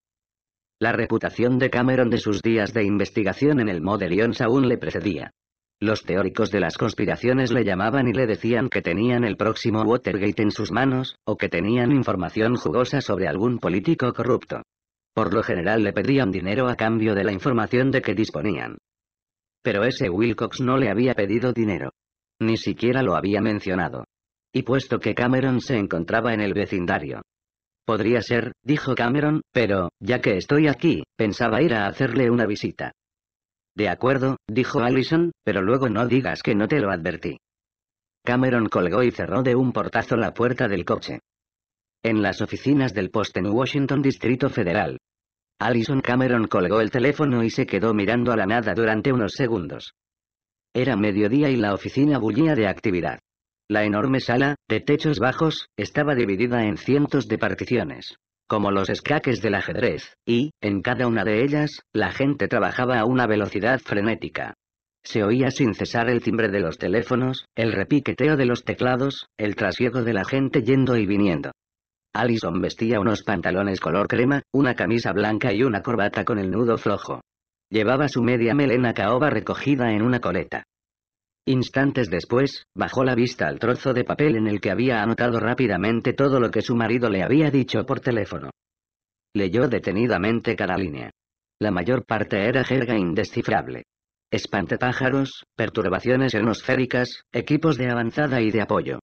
La reputación de Cameron de sus días de investigación en el Modelions aún le precedía. Los teóricos de las conspiraciones le llamaban y le decían que tenían el próximo Watergate en sus manos, o que tenían información jugosa sobre algún político corrupto. Por lo general le pedían dinero a cambio de la información de que disponían pero ese Wilcox no le había pedido dinero. Ni siquiera lo había mencionado. Y puesto que Cameron se encontraba en el vecindario. Podría ser, dijo Cameron, pero, ya que estoy aquí, pensaba ir a hacerle una visita. De acuerdo, dijo Allison, pero luego no digas que no te lo advertí. Cameron colgó y cerró de un portazo la puerta del coche. En las oficinas del Post en Washington Distrito Federal, Alison Cameron colgó el teléfono y se quedó mirando a la nada durante unos segundos. Era mediodía y la oficina bullía de actividad. La enorme sala, de techos bajos, estaba dividida en cientos de particiones, como los escaques del ajedrez, y, en cada una de ellas, la gente trabajaba a una velocidad frenética. Se oía sin cesar el timbre de los teléfonos, el repiqueteo de los teclados, el trasiego de la gente yendo y viniendo. Allison vestía unos pantalones color crema, una camisa blanca y una corbata con el nudo flojo. Llevaba su media melena caoba recogida en una coleta. Instantes después, bajó la vista al trozo de papel en el que había anotado rápidamente todo lo que su marido le había dicho por teléfono. Leyó detenidamente cada línea. La mayor parte era jerga indescifrable. pájaros, perturbaciones atmosféricas, equipos de avanzada y de apoyo.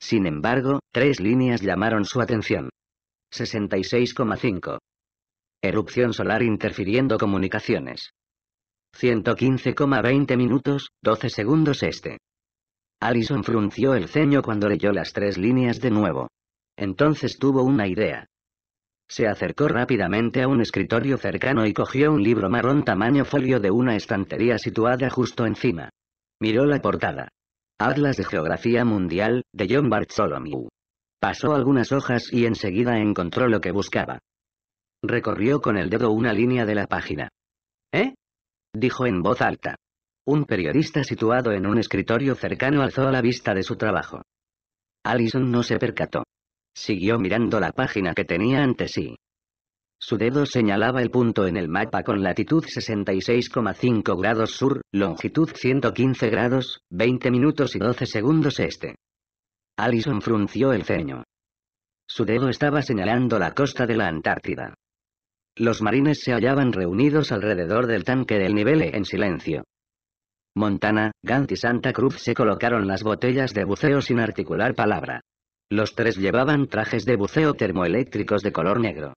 Sin embargo, tres líneas llamaron su atención. 66,5. Erupción solar interfiriendo comunicaciones. 115,20 minutos, 12 segundos este. Allison frunció el ceño cuando leyó las tres líneas de nuevo. Entonces tuvo una idea. Se acercó rápidamente a un escritorio cercano y cogió un libro marrón tamaño folio de una estantería situada justo encima. Miró la portada. Atlas de Geografía Mundial, de John Bartholomew. Pasó algunas hojas y enseguida encontró lo que buscaba. Recorrió con el dedo una línea de la página. ¿Eh? dijo en voz alta. Un periodista situado en un escritorio cercano alzó a la vista de su trabajo. Allison no se percató. Siguió mirando la página que tenía ante sí. Su dedo señalaba el punto en el mapa con latitud 66,5 grados sur, longitud 115 grados, 20 minutos y 12 segundos este. Allison frunció el ceño. Su dedo estaba señalando la costa de la Antártida. Los marines se hallaban reunidos alrededor del tanque del nivel e en silencio. Montana, Gant y Santa Cruz se colocaron las botellas de buceo sin articular palabra. Los tres llevaban trajes de buceo termoeléctricos de color negro.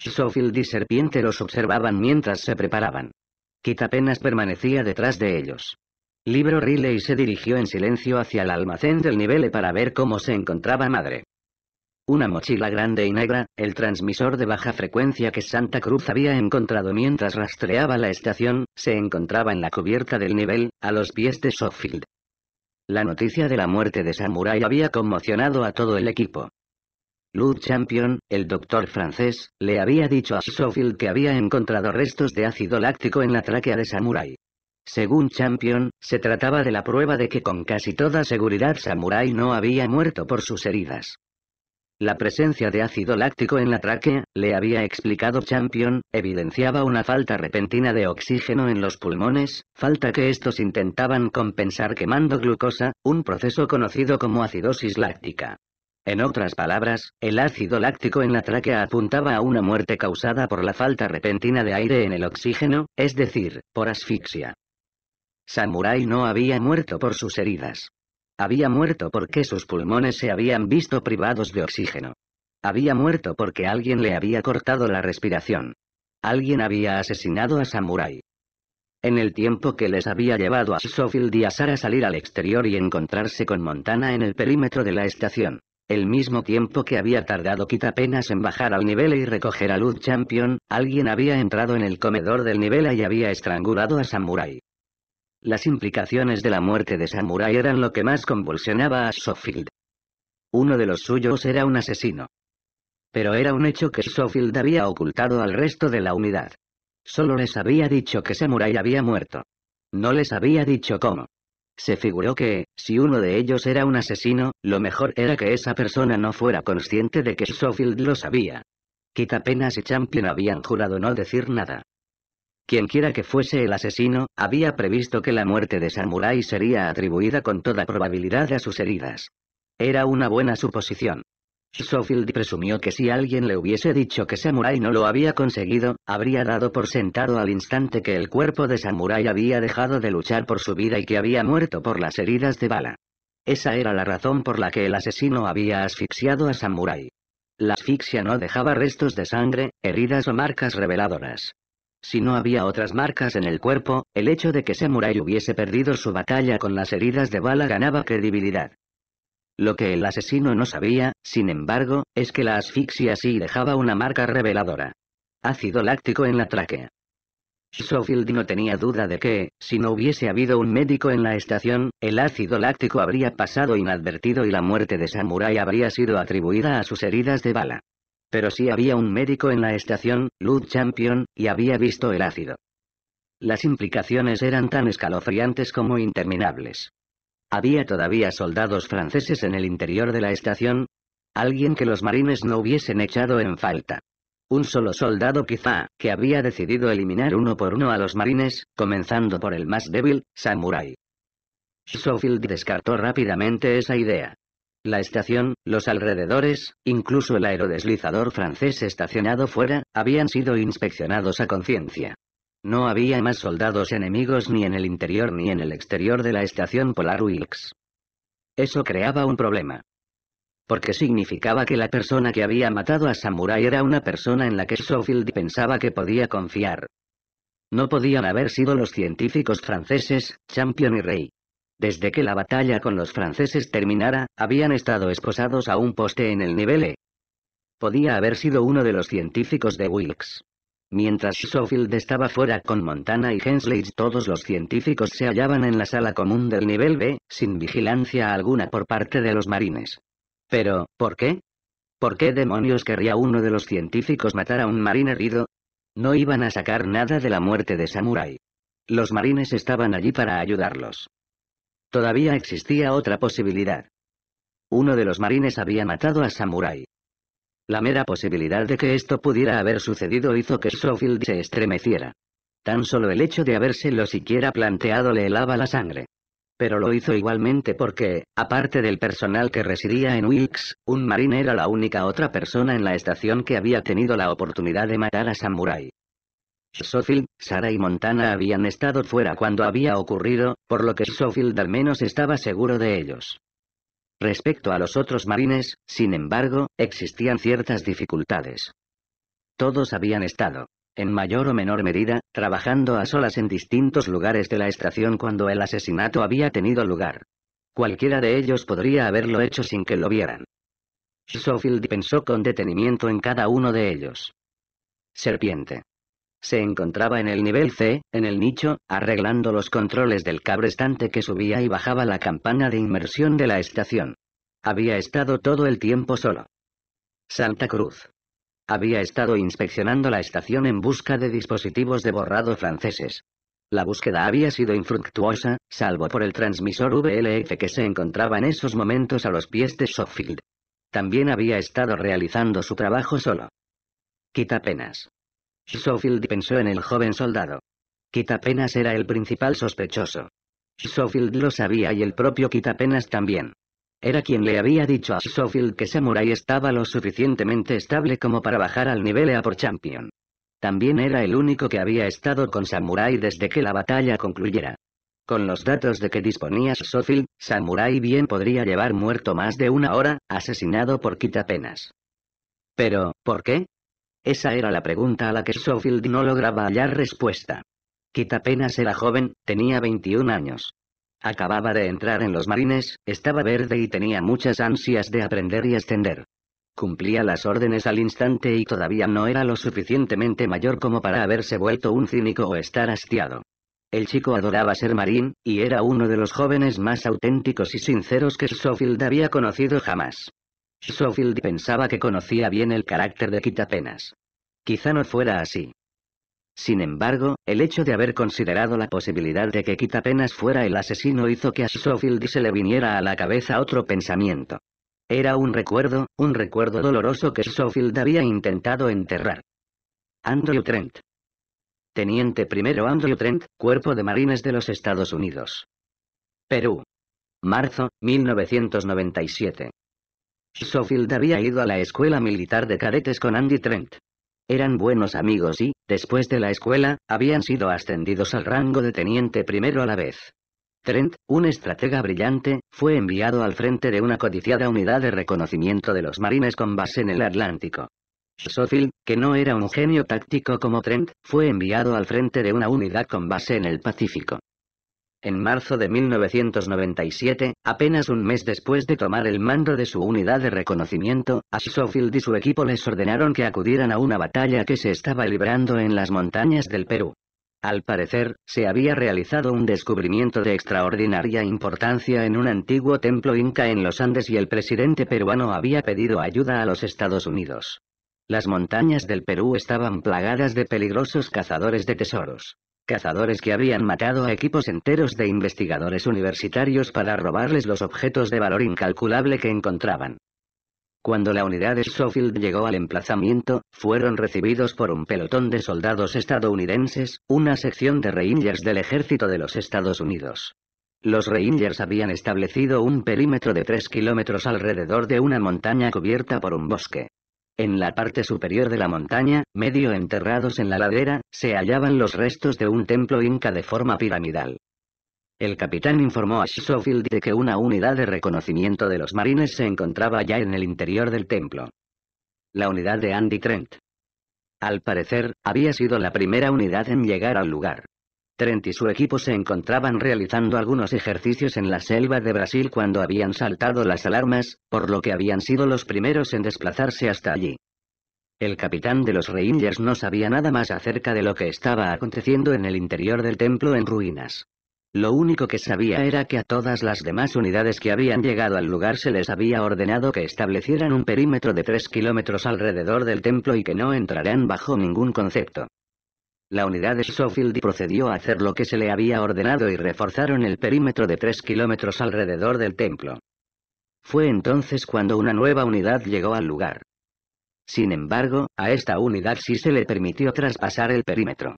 Schofield y Serpiente los observaban mientras se preparaban. Kit apenas permanecía detrás de ellos. Libro Riley se dirigió en silencio hacia el almacén del nivel para ver cómo se encontraba madre. Una mochila grande y negra, el transmisor de baja frecuencia que Santa Cruz había encontrado mientras rastreaba la estación, se encontraba en la cubierta del nivel, a los pies de Schofield. La noticia de la muerte de Samurai había conmocionado a todo el equipo. Champion, el doctor francés, le había dicho a Schofield que había encontrado restos de ácido láctico en la tráquea de Samurai. Según Champion, se trataba de la prueba de que con casi toda seguridad Samurai no había muerto por sus heridas. La presencia de ácido láctico en la tráquea, le había explicado Champion, evidenciaba una falta repentina de oxígeno en los pulmones, falta que estos intentaban compensar quemando glucosa, un proceso conocido como acidosis láctica. En otras palabras, el ácido láctico en la tráquea apuntaba a una muerte causada por la falta repentina de aire en el oxígeno, es decir, por asfixia. Samurai no había muerto por sus heridas. Había muerto porque sus pulmones se habían visto privados de oxígeno. Había muerto porque alguien le había cortado la respiración. Alguien había asesinado a Samurai. En el tiempo que les había llevado a Schofield y a salir al exterior y encontrarse con Montana en el perímetro de la estación, el mismo tiempo que había tardado apenas en bajar al nivel y recoger a Luz Champion, alguien había entrado en el comedor del nivel y había estrangulado a Samurai. Las implicaciones de la muerte de Samurai eran lo que más convulsionaba a Sofield. Uno de los suyos era un asesino. Pero era un hecho que Sofield había ocultado al resto de la unidad. Solo les había dicho que Samurai había muerto. No les había dicho cómo. Se figuró que, si uno de ellos era un asesino, lo mejor era que esa persona no fuera consciente de que Schofield lo sabía. Quita apenas y Champion habían jurado no decir nada. Quienquiera que fuese el asesino, había previsto que la muerte de Samurai sería atribuida con toda probabilidad a sus heridas. Era una buena suposición. Sofield presumió que si alguien le hubiese dicho que Samurai no lo había conseguido, habría dado por sentado al instante que el cuerpo de Samurai había dejado de luchar por su vida y que había muerto por las heridas de bala. Esa era la razón por la que el asesino había asfixiado a Samurai. La asfixia no dejaba restos de sangre, heridas o marcas reveladoras. Si no había otras marcas en el cuerpo, el hecho de que Samurai hubiese perdido su batalla con las heridas de bala ganaba credibilidad. Lo que el asesino no sabía, sin embargo, es que la asfixia sí dejaba una marca reveladora. Ácido láctico en la tráquea. Schofield no tenía duda de que, si no hubiese habido un médico en la estación, el ácido láctico habría pasado inadvertido y la muerte de Samurai habría sido atribuida a sus heridas de bala. Pero sí había un médico en la estación, Lud Champion, y había visto el ácido. Las implicaciones eran tan escalofriantes como interminables. Había todavía soldados franceses en el interior de la estación. Alguien que los marines no hubiesen echado en falta. Un solo soldado quizá, que había decidido eliminar uno por uno a los marines, comenzando por el más débil, Samurai. Schofield descartó rápidamente esa idea. La estación, los alrededores, incluso el aerodeslizador francés estacionado fuera, habían sido inspeccionados a conciencia. No había más soldados enemigos ni en el interior ni en el exterior de la estación polar Wilkes. Eso creaba un problema. Porque significaba que la persona que había matado a Samurai era una persona en la que Schofield pensaba que podía confiar. No podían haber sido los científicos franceses, Champion y Rey. Desde que la batalla con los franceses terminara, habían estado esposados a un poste en el nivel E. Podía haber sido uno de los científicos de Wilkes. Mientras Schofield estaba fuera con Montana y Hensley todos los científicos se hallaban en la sala común del nivel B, sin vigilancia alguna por parte de los marines. Pero, ¿por qué? ¿Por qué demonios querría uno de los científicos matar a un marine herido? No iban a sacar nada de la muerte de Samurai. Los marines estaban allí para ayudarlos. Todavía existía otra posibilidad. Uno de los marines había matado a Samurai. La mera posibilidad de que esto pudiera haber sucedido hizo que Schofield se estremeciera. Tan solo el hecho de habérselo siquiera planteado le helaba la sangre. Pero lo hizo igualmente porque, aparte del personal que residía en Wilkes, un marín era la única otra persona en la estación que había tenido la oportunidad de matar a Samurai. Schofield, Sara y Montana habían estado fuera cuando había ocurrido, por lo que Schofield al menos estaba seguro de ellos. Respecto a los otros marines, sin embargo, existían ciertas dificultades. Todos habían estado, en mayor o menor medida, trabajando a solas en distintos lugares de la estación cuando el asesinato había tenido lugar. Cualquiera de ellos podría haberlo hecho sin que lo vieran. Schofield pensó con detenimiento en cada uno de ellos. Serpiente. Se encontraba en el nivel C, en el nicho, arreglando los controles del cabrestante que subía y bajaba la campana de inmersión de la estación. Había estado todo el tiempo solo. Santa Cruz. Había estado inspeccionando la estación en busca de dispositivos de borrado franceses. La búsqueda había sido infructuosa, salvo por el transmisor VLF que se encontraba en esos momentos a los pies de Schofield. También había estado realizando su trabajo solo. Quita penas. Schofield pensó en el joven soldado. Kitapenas era el principal sospechoso. Schofield lo sabía y el propio Kitapenas también. Era quien le había dicho a Schofield que Samurai estaba lo suficientemente estable como para bajar al nivel A por Champion. También era el único que había estado con Samurai desde que la batalla concluyera. Con los datos de que disponía Schofield, Samurai bien podría llevar muerto más de una hora, asesinado por Kitapenas. Pero, ¿por qué? Esa era la pregunta a la que Schofield no lograba hallar respuesta. Kit era joven, tenía 21 años. Acababa de entrar en los marines, estaba verde y tenía muchas ansias de aprender y ascender. Cumplía las órdenes al instante y todavía no era lo suficientemente mayor como para haberse vuelto un cínico o estar hastiado. El chico adoraba ser marín, y era uno de los jóvenes más auténticos y sinceros que Schofield había conocido jamás. Schofield pensaba que conocía bien el carácter de Kit quizá no fuera así. Sin embargo, el hecho de haber considerado la posibilidad de que apenas fuera el asesino hizo que a Schofield se le viniera a la cabeza otro pensamiento. Era un recuerdo, un recuerdo doloroso que Schofield había intentado enterrar. Andrew Trent. Teniente primero Andrew Trent, Cuerpo de Marines de los Estados Unidos. Perú. Marzo, 1997. Schofield había ido a la escuela militar de cadetes con Andy Trent. Eran buenos amigos y, después de la escuela, habían sido ascendidos al rango de teniente primero a la vez. Trent, un estratega brillante, fue enviado al frente de una codiciada unidad de reconocimiento de los marines con base en el Atlántico. Schofield, que no era un genio táctico como Trent, fue enviado al frente de una unidad con base en el Pacífico. En marzo de 1997, apenas un mes después de tomar el mando de su unidad de reconocimiento, Sofield y su equipo les ordenaron que acudieran a una batalla que se estaba librando en las montañas del Perú. Al parecer, se había realizado un descubrimiento de extraordinaria importancia en un antiguo templo inca en los Andes y el presidente peruano había pedido ayuda a los Estados Unidos. Las montañas del Perú estaban plagadas de peligrosos cazadores de tesoros. Cazadores que habían matado a equipos enteros de investigadores universitarios para robarles los objetos de valor incalculable que encontraban. Cuando la unidad de Schofield llegó al emplazamiento, fueron recibidos por un pelotón de soldados estadounidenses, una sección de Rangers del ejército de los Estados Unidos. Los Rangers habían establecido un perímetro de 3 kilómetros alrededor de una montaña cubierta por un bosque. En la parte superior de la montaña, medio enterrados en la ladera, se hallaban los restos de un templo inca de forma piramidal. El capitán informó a Schofield de que una unidad de reconocimiento de los marines se encontraba ya en el interior del templo. La unidad de Andy Trent. Al parecer, había sido la primera unidad en llegar al lugar. Trent y su equipo se encontraban realizando algunos ejercicios en la selva de Brasil cuando habían saltado las alarmas, por lo que habían sido los primeros en desplazarse hasta allí. El capitán de los Rangers no sabía nada más acerca de lo que estaba aconteciendo en el interior del templo en ruinas. Lo único que sabía era que a todas las demás unidades que habían llegado al lugar se les había ordenado que establecieran un perímetro de 3 kilómetros alrededor del templo y que no entraran bajo ningún concepto. La unidad de Schofield procedió a hacer lo que se le había ordenado y reforzaron el perímetro de 3 kilómetros alrededor del templo. Fue entonces cuando una nueva unidad llegó al lugar. Sin embargo, a esta unidad sí se le permitió traspasar el perímetro.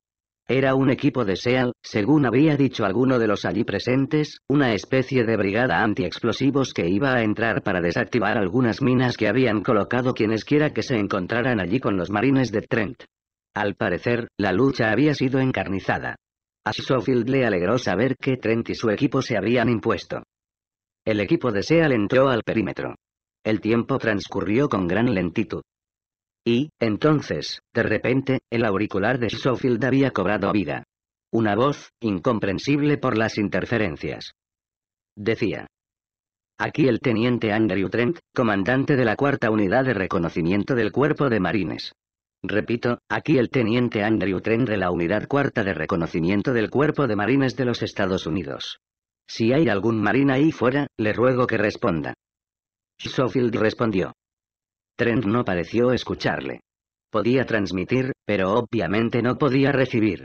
Era un equipo de SEAL, según había dicho alguno de los allí presentes, una especie de brigada antiexplosivos que iba a entrar para desactivar algunas minas que habían colocado quienesquiera que se encontraran allí con los marines de Trent. Al parecer, la lucha había sido encarnizada. A Schofield le alegró saber que Trent y su equipo se habían impuesto. El equipo de Seal entró al perímetro. El tiempo transcurrió con gran lentitud. Y, entonces, de repente, el auricular de Schofield había cobrado vida. Una voz, incomprensible por las interferencias. Decía. Aquí el teniente Andrew Trent, comandante de la cuarta unidad de reconocimiento del cuerpo de marines. Repito, aquí el teniente Andrew Trent de la Unidad Cuarta de Reconocimiento del Cuerpo de Marines de los Estados Unidos. Si hay algún marín ahí fuera, le ruego que responda. Schofield respondió. Trent no pareció escucharle. Podía transmitir, pero obviamente no podía recibir.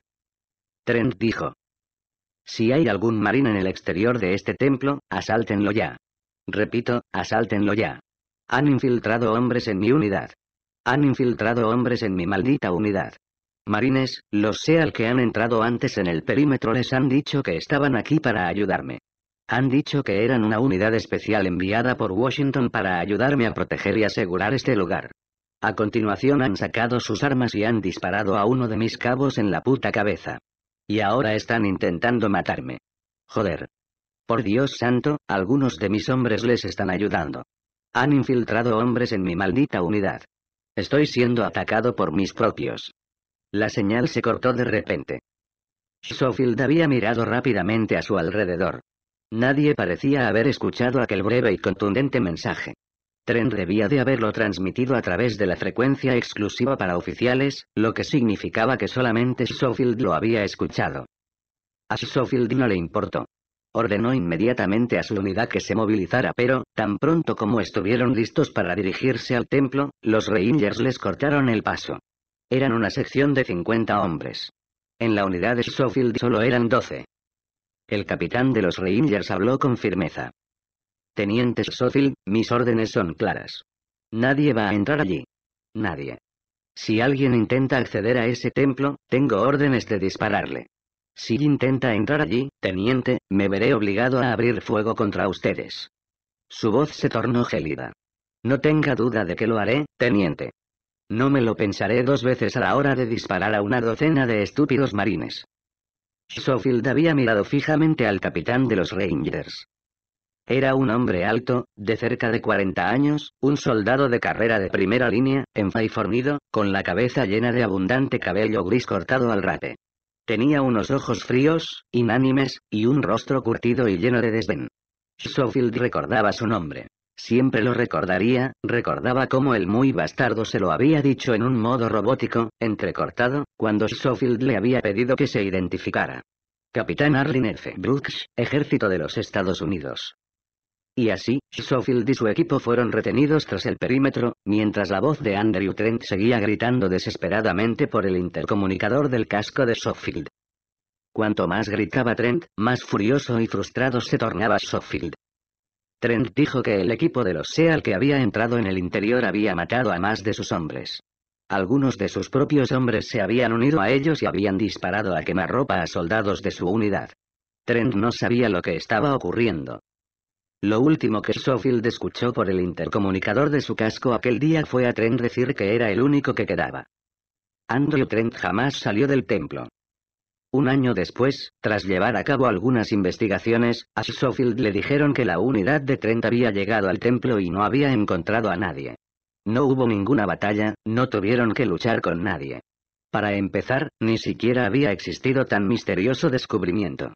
Trent dijo. Si hay algún marín en el exterior de este templo, asáltenlo ya. Repito, asáltenlo ya. Han infiltrado hombres en mi unidad. Han infiltrado hombres en mi maldita unidad. Marines, los SEAL que han entrado antes en el perímetro les han dicho que estaban aquí para ayudarme. Han dicho que eran una unidad especial enviada por Washington para ayudarme a proteger y asegurar este lugar. A continuación han sacado sus armas y han disparado a uno de mis cabos en la puta cabeza. Y ahora están intentando matarme. Joder. Por Dios santo, algunos de mis hombres les están ayudando. Han infiltrado hombres en mi maldita unidad. Estoy siendo atacado por mis propios. La señal se cortó de repente. Schofield había mirado rápidamente a su alrededor. Nadie parecía haber escuchado aquel breve y contundente mensaje. Trent debía de haberlo transmitido a través de la frecuencia exclusiva para oficiales, lo que significaba que solamente Schofield lo había escuchado. A Schofield no le importó ordenó inmediatamente a su unidad que se movilizara pero, tan pronto como estuvieron listos para dirigirse al templo, los Rangers les cortaron el paso. Eran una sección de 50 hombres. En la unidad de Schofield solo eran 12. El capitán de los Rangers habló con firmeza. Teniente Schofield, mis órdenes son claras. Nadie va a entrar allí. Nadie. Si alguien intenta acceder a ese templo, tengo órdenes de dispararle. Si intenta entrar allí, teniente, me veré obligado a abrir fuego contra ustedes. Su voz se tornó gélida. No tenga duda de que lo haré, teniente. No me lo pensaré dos veces a la hora de disparar a una docena de estúpidos marines. Sofield había mirado fijamente al capitán de los Rangers. Era un hombre alto, de cerca de 40 años, un soldado de carrera de primera línea, fornido, con la cabeza llena de abundante cabello gris cortado al rape. Tenía unos ojos fríos, inánimes, y un rostro curtido y lleno de desdén. Schofield recordaba su nombre. Siempre lo recordaría, recordaba cómo el muy bastardo se lo había dicho en un modo robótico, entrecortado, cuando Schofield le había pedido que se identificara. Capitán Arlene F. Brooks, Ejército de los Estados Unidos. Y así, Schofield y su equipo fueron retenidos tras el perímetro, mientras la voz de Andrew Trent seguía gritando desesperadamente por el intercomunicador del casco de Schofield. Cuanto más gritaba Trent, más furioso y frustrado se tornaba Schofield. Trent dijo que el equipo de los Seal que había entrado en el interior había matado a más de sus hombres. Algunos de sus propios hombres se habían unido a ellos y habían disparado a quemarropa a soldados de su unidad. Trent no sabía lo que estaba ocurriendo, lo último que Sofield escuchó por el intercomunicador de su casco aquel día fue a Trent decir que era el único que quedaba. Andrew Trent jamás salió del templo. Un año después, tras llevar a cabo algunas investigaciones, a Sofield le dijeron que la unidad de Trent había llegado al templo y no había encontrado a nadie. No hubo ninguna batalla, no tuvieron que luchar con nadie. Para empezar, ni siquiera había existido tan misterioso descubrimiento.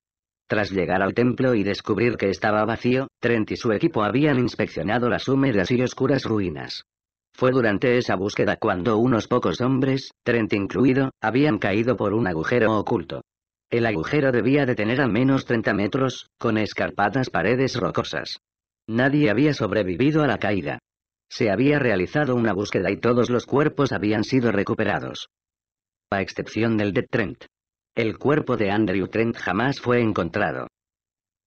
Tras llegar al templo y descubrir que estaba vacío, Trent y su equipo habían inspeccionado las húmedas y oscuras ruinas. Fue durante esa búsqueda cuando unos pocos hombres, Trent incluido, habían caído por un agujero oculto. El agujero debía de tener al menos 30 metros, con escarpadas paredes rocosas. Nadie había sobrevivido a la caída. Se había realizado una búsqueda y todos los cuerpos habían sido recuperados. A excepción del de Trent. El cuerpo de Andrew Trent jamás fue encontrado.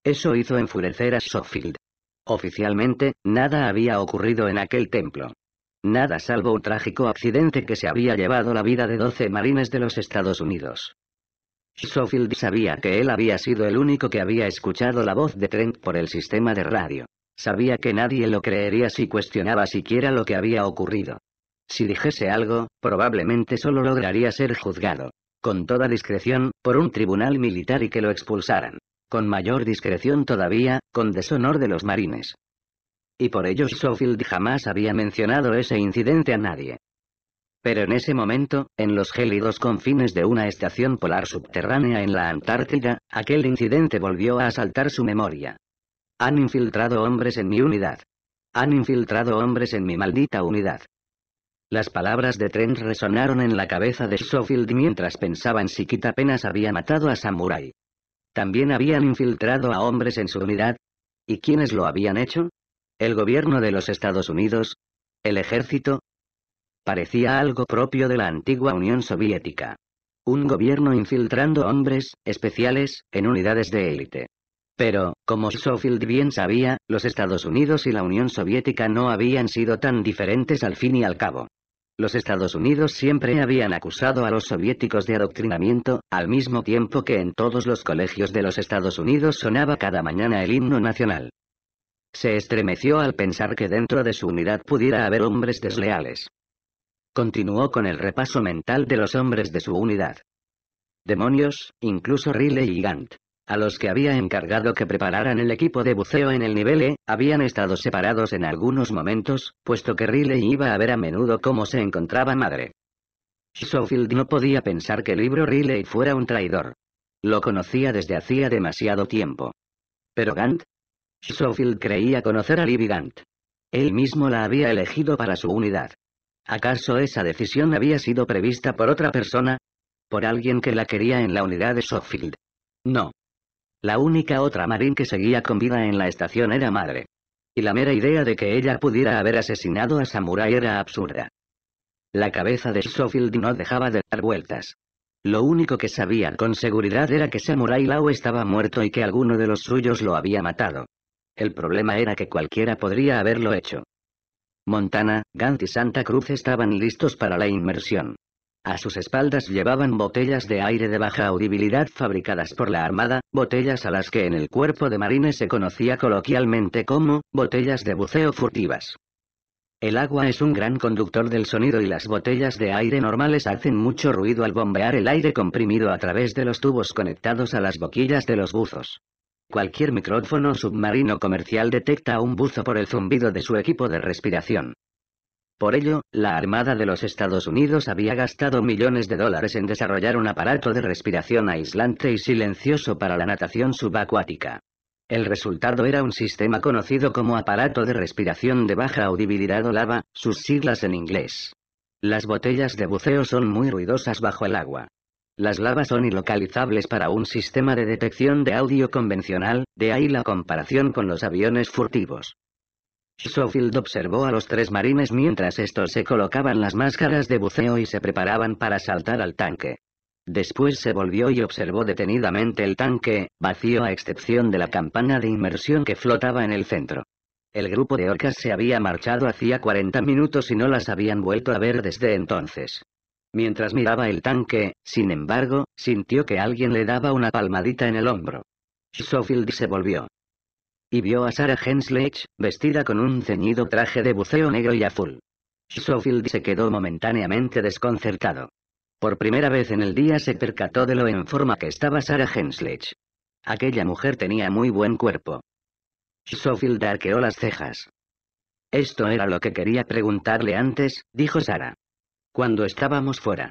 Eso hizo enfurecer a Schofield. Oficialmente, nada había ocurrido en aquel templo. Nada salvo un trágico accidente que se había llevado la vida de 12 marines de los Estados Unidos. Sofield sabía que él había sido el único que había escuchado la voz de Trent por el sistema de radio. Sabía que nadie lo creería si cuestionaba siquiera lo que había ocurrido. Si dijese algo, probablemente solo lograría ser juzgado con toda discreción, por un tribunal militar y que lo expulsaran. Con mayor discreción todavía, con deshonor de los marines. Y por ello Schofield jamás había mencionado ese incidente a nadie. Pero en ese momento, en los gélidos confines de una estación polar subterránea en la Antártida, aquel incidente volvió a asaltar su memoria. Han infiltrado hombres en mi unidad. Han infiltrado hombres en mi maldita unidad. Las palabras de Trent resonaron en la cabeza de Schofield mientras pensaba en si Kit apenas había matado a Samurai. También habían infiltrado a hombres en su unidad. ¿Y quiénes lo habían hecho? ¿El gobierno de los Estados Unidos? ¿El ejército? Parecía algo propio de la antigua Unión Soviética. Un gobierno infiltrando hombres, especiales, en unidades de élite. Pero, como Schofield bien sabía, los Estados Unidos y la Unión Soviética no habían sido tan diferentes al fin y al cabo. Los Estados Unidos siempre habían acusado a los soviéticos de adoctrinamiento, al mismo tiempo que en todos los colegios de los Estados Unidos sonaba cada mañana el himno nacional. Se estremeció al pensar que dentro de su unidad pudiera haber hombres desleales. Continuó con el repaso mental de los hombres de su unidad. Demonios, incluso Riley y Gant. A los que había encargado que prepararan el equipo de buceo en el nivel E, habían estado separados en algunos momentos, puesto que Riley iba a ver a menudo cómo se encontraba madre. Schofield no podía pensar que el libro Riley fuera un traidor. Lo conocía desde hacía demasiado tiempo. Pero Gant? Schofield creía conocer a Libby Gant. Él mismo la había elegido para su unidad. ¿Acaso esa decisión había sido prevista por otra persona? ¿Por alguien que la quería en la unidad de Schofield? No. La única otra marín que seguía con vida en la estación era madre. Y la mera idea de que ella pudiera haber asesinado a Samurai era absurda. La cabeza de Schofield no dejaba de dar vueltas. Lo único que sabían con seguridad era que Samurai Lao estaba muerto y que alguno de los suyos lo había matado. El problema era que cualquiera podría haberlo hecho. Montana, Gant y Santa Cruz estaban listos para la inmersión. A sus espaldas llevaban botellas de aire de baja audibilidad fabricadas por la Armada, botellas a las que en el cuerpo de marines se conocía coloquialmente como, botellas de buceo furtivas. El agua es un gran conductor del sonido y las botellas de aire normales hacen mucho ruido al bombear el aire comprimido a través de los tubos conectados a las boquillas de los buzos. Cualquier micrófono submarino comercial detecta un buzo por el zumbido de su equipo de respiración. Por ello, la Armada de los Estados Unidos había gastado millones de dólares en desarrollar un aparato de respiración aislante y silencioso para la natación subacuática. El resultado era un sistema conocido como aparato de respiración de baja audibilidad o lava, sus siglas en inglés. Las botellas de buceo son muy ruidosas bajo el agua. Las lavas son ilocalizables para un sistema de detección de audio convencional, de ahí la comparación con los aviones furtivos. Sofield observó a los tres marines mientras estos se colocaban las máscaras de buceo y se preparaban para saltar al tanque. Después se volvió y observó detenidamente el tanque, vacío a excepción de la campana de inmersión que flotaba en el centro. El grupo de orcas se había marchado hacía 40 minutos y no las habían vuelto a ver desde entonces. Mientras miraba el tanque, sin embargo, sintió que alguien le daba una palmadita en el hombro. Schofield se volvió y vio a Sarah Hensleigh vestida con un ceñido traje de buceo negro y azul. Schofield se quedó momentáneamente desconcertado. Por primera vez en el día se percató de lo en forma que estaba Sarah Hensleigh. Aquella mujer tenía muy buen cuerpo. Schofield arqueó las cejas. Esto era lo que quería preguntarle antes, dijo Sara. Cuando estábamos fuera.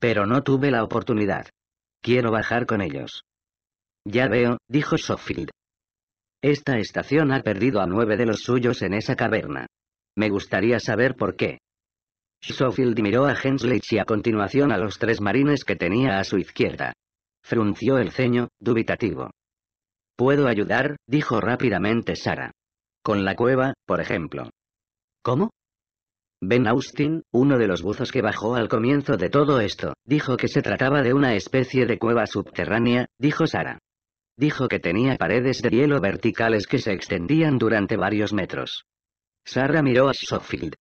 Pero no tuve la oportunidad. Quiero bajar con ellos. Ya veo, dijo Schofield. Esta estación ha perdido a nueve de los suyos en esa caverna. Me gustaría saber por qué. Schofield miró a Henslich y a continuación a los tres marines que tenía a su izquierda. Frunció el ceño, dubitativo. Puedo ayudar, dijo rápidamente Sara. Con la cueva, por ejemplo. ¿Cómo? Ben Austin, uno de los buzos que bajó al comienzo de todo esto, dijo que se trataba de una especie de cueva subterránea, dijo Sara. Dijo que tenía paredes de hielo verticales que se extendían durante varios metros. Sara miró a Schofield.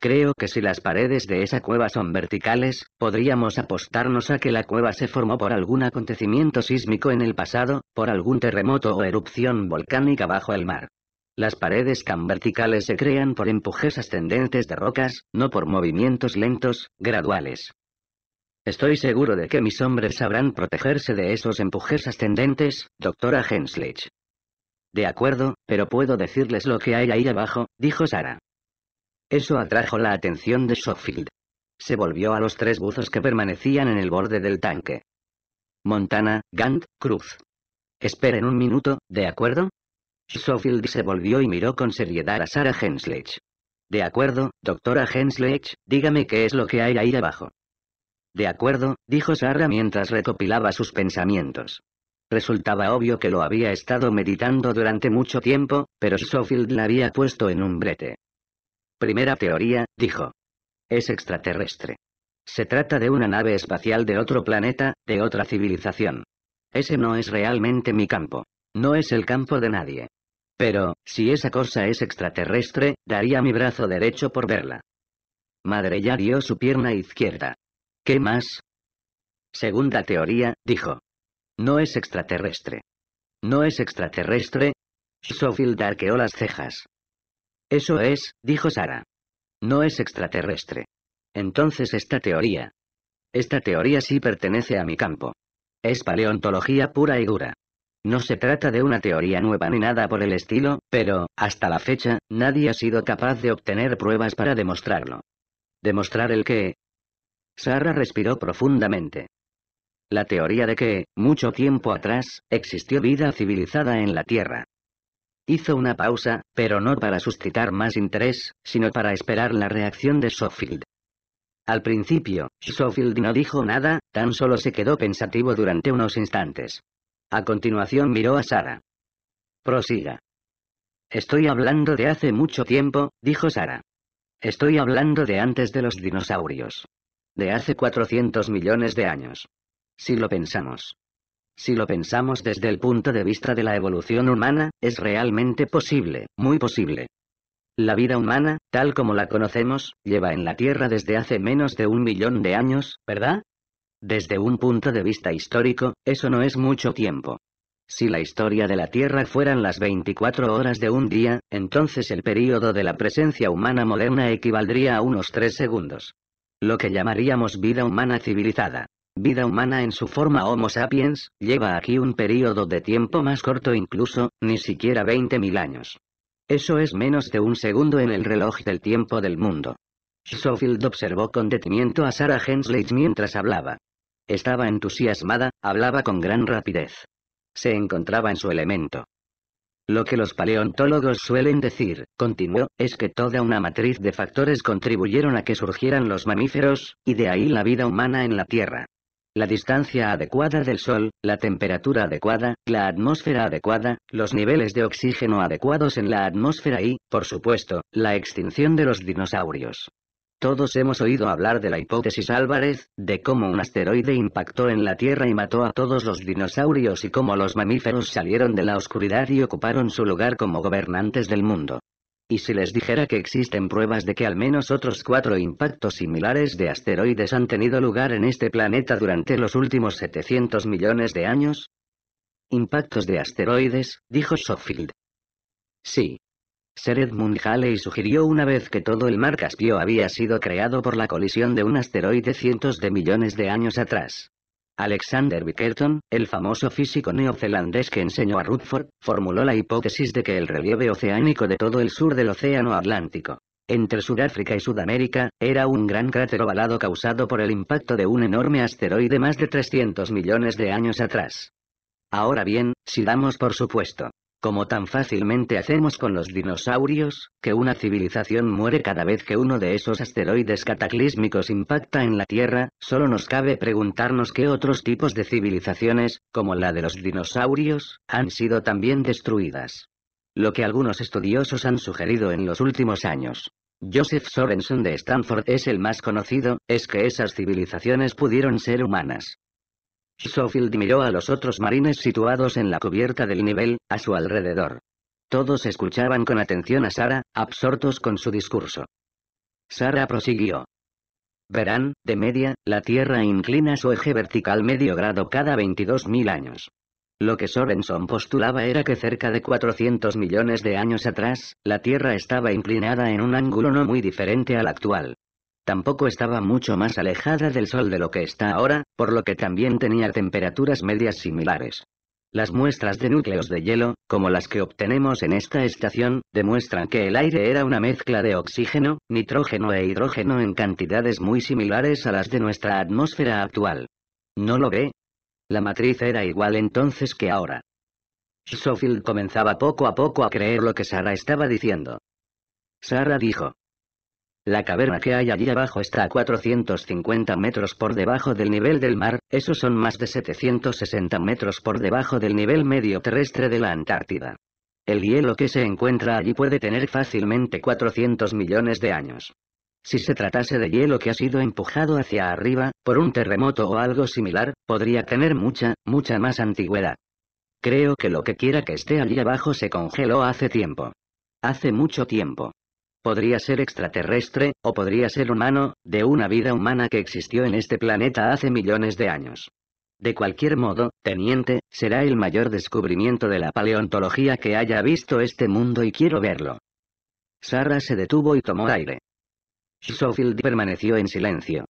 Creo que si las paredes de esa cueva son verticales, podríamos apostarnos a que la cueva se formó por algún acontecimiento sísmico en el pasado, por algún terremoto o erupción volcánica bajo el mar. Las paredes tan verticales se crean por empujes ascendentes de rocas, no por movimientos lentos, graduales. Estoy seguro de que mis hombres sabrán protegerse de esos empujes ascendentes, doctora Hensledge. De acuerdo, pero puedo decirles lo que hay ahí abajo, dijo Sara. Eso atrajo la atención de Schofield. Se volvió a los tres buzos que permanecían en el borde del tanque. Montana, Gant, Cruz. Esperen un minuto, ¿de acuerdo? Sofield se volvió y miró con seriedad a Sara Hensledge. De acuerdo, doctora Hensledge, dígame qué es lo que hay ahí abajo. De acuerdo, dijo Sara mientras recopilaba sus pensamientos. Resultaba obvio que lo había estado meditando durante mucho tiempo, pero Schofield la había puesto en un brete. Primera teoría, dijo. Es extraterrestre. Se trata de una nave espacial de otro planeta, de otra civilización. Ese no es realmente mi campo. No es el campo de nadie. Pero, si esa cosa es extraterrestre, daría mi brazo derecho por verla. Madre ya dio su pierna izquierda. ¿Qué más? Segunda teoría, dijo. No es extraterrestre. No es extraterrestre. Sofield arqueó las cejas. Eso es, dijo Sara. No es extraterrestre. Entonces esta teoría. Esta teoría sí pertenece a mi campo. Es paleontología pura y dura. No se trata de una teoría nueva ni nada por el estilo, pero, hasta la fecha, nadie ha sido capaz de obtener pruebas para demostrarlo. ¿Demostrar el que. Sara respiró profundamente. La teoría de que, mucho tiempo atrás, existió vida civilizada en la Tierra. Hizo una pausa, pero no para suscitar más interés, sino para esperar la reacción de Sofield. Al principio, Sofield no dijo nada, tan solo se quedó pensativo durante unos instantes. A continuación miró a Sara. Prosiga. Estoy hablando de hace mucho tiempo, dijo Sara. Estoy hablando de antes de los dinosaurios. De hace 400 millones de años. Si lo pensamos. Si lo pensamos desde el punto de vista de la evolución humana, es realmente posible, muy posible. La vida humana, tal como la conocemos, lleva en la Tierra desde hace menos de un millón de años, ¿verdad? Desde un punto de vista histórico, eso no es mucho tiempo. Si la historia de la Tierra fueran las 24 horas de un día, entonces el período de la presencia humana moderna equivaldría a unos 3 segundos. Lo que llamaríamos vida humana civilizada. Vida humana en su forma Homo sapiens, lleva aquí un período de tiempo más corto incluso, ni siquiera 20.000 años. Eso es menos de un segundo en el reloj del tiempo del mundo. Schofield observó con detenimiento a Sarah Hensley mientras hablaba. Estaba entusiasmada, hablaba con gran rapidez. Se encontraba en su elemento. Lo que los paleontólogos suelen decir, continuó, es que toda una matriz de factores contribuyeron a que surgieran los mamíferos, y de ahí la vida humana en la Tierra. La distancia adecuada del Sol, la temperatura adecuada, la atmósfera adecuada, los niveles de oxígeno adecuados en la atmósfera y, por supuesto, la extinción de los dinosaurios. Todos hemos oído hablar de la hipótesis Álvarez, de cómo un asteroide impactó en la Tierra y mató a todos los dinosaurios y cómo los mamíferos salieron de la oscuridad y ocuparon su lugar como gobernantes del mundo. Y si les dijera que existen pruebas de que al menos otros cuatro impactos similares de asteroides han tenido lugar en este planeta durante los últimos 700 millones de años? Impactos de asteroides, dijo Schofield. Sí, Sir Edmund Halley sugirió una vez que todo el mar Caspio había sido creado por la colisión de un asteroide cientos de millones de años atrás. Alexander Bickerton, el famoso físico neozelandés que enseñó a Rutherford, formuló la hipótesis de que el relieve oceánico de todo el sur del Océano Atlántico, entre Sudáfrica y Sudamérica, era un gran cráter ovalado causado por el impacto de un enorme asteroide más de 300 millones de años atrás. Ahora bien, si damos por supuesto como tan fácilmente hacemos con los dinosaurios, que una civilización muere cada vez que uno de esos asteroides cataclísmicos impacta en la Tierra, solo nos cabe preguntarnos qué otros tipos de civilizaciones, como la de los dinosaurios, han sido también destruidas. Lo que algunos estudiosos han sugerido en los últimos años. Joseph Sorensen de Stanford es el más conocido, es que esas civilizaciones pudieron ser humanas. Schofield miró a los otros marines situados en la cubierta del nivel, a su alrededor. Todos escuchaban con atención a Sara, absortos con su discurso. Sara prosiguió. Verán, de media, la Tierra inclina su eje vertical medio grado cada 22.000 años. Lo que Sorenson postulaba era que cerca de 400 millones de años atrás, la Tierra estaba inclinada en un ángulo no muy diferente al actual. Tampoco estaba mucho más alejada del sol de lo que está ahora, por lo que también tenía temperaturas medias similares. Las muestras de núcleos de hielo, como las que obtenemos en esta estación, demuestran que el aire era una mezcla de oxígeno, nitrógeno e hidrógeno en cantidades muy similares a las de nuestra atmósfera actual. ¿No lo ve? La matriz era igual entonces que ahora. Schofield comenzaba poco a poco a creer lo que Sara estaba diciendo. Sara dijo, la caverna que hay allí abajo está a 450 metros por debajo del nivel del mar, eso son más de 760 metros por debajo del nivel medio terrestre de la Antártida. El hielo que se encuentra allí puede tener fácilmente 400 millones de años. Si se tratase de hielo que ha sido empujado hacia arriba, por un terremoto o algo similar, podría tener mucha, mucha más antigüedad. Creo que lo que quiera que esté allí abajo se congeló hace tiempo. Hace mucho tiempo. Podría ser extraterrestre, o podría ser humano, de una vida humana que existió en este planeta hace millones de años. De cualquier modo, teniente, será el mayor descubrimiento de la paleontología que haya visto este mundo y quiero verlo. Sara se detuvo y tomó aire. Schofield permaneció en silencio.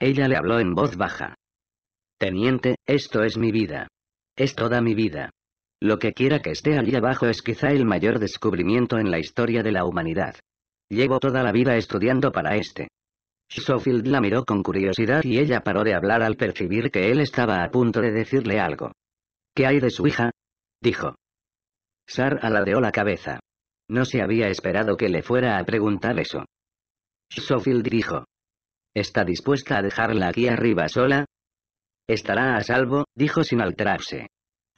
Ella le habló en voz baja. Teniente, esto es mi vida. Es toda mi vida. Lo que quiera que esté allí abajo es quizá el mayor descubrimiento en la historia de la humanidad. Llevo toda la vida estudiando para este. Schofield la miró con curiosidad y ella paró de hablar al percibir que él estaba a punto de decirle algo. ¿Qué hay de su hija? dijo. Sar aladeó la cabeza. No se había esperado que le fuera a preguntar eso. Schofield dijo. ¿Está dispuesta a dejarla aquí arriba sola? Estará a salvo, dijo sin alterarse.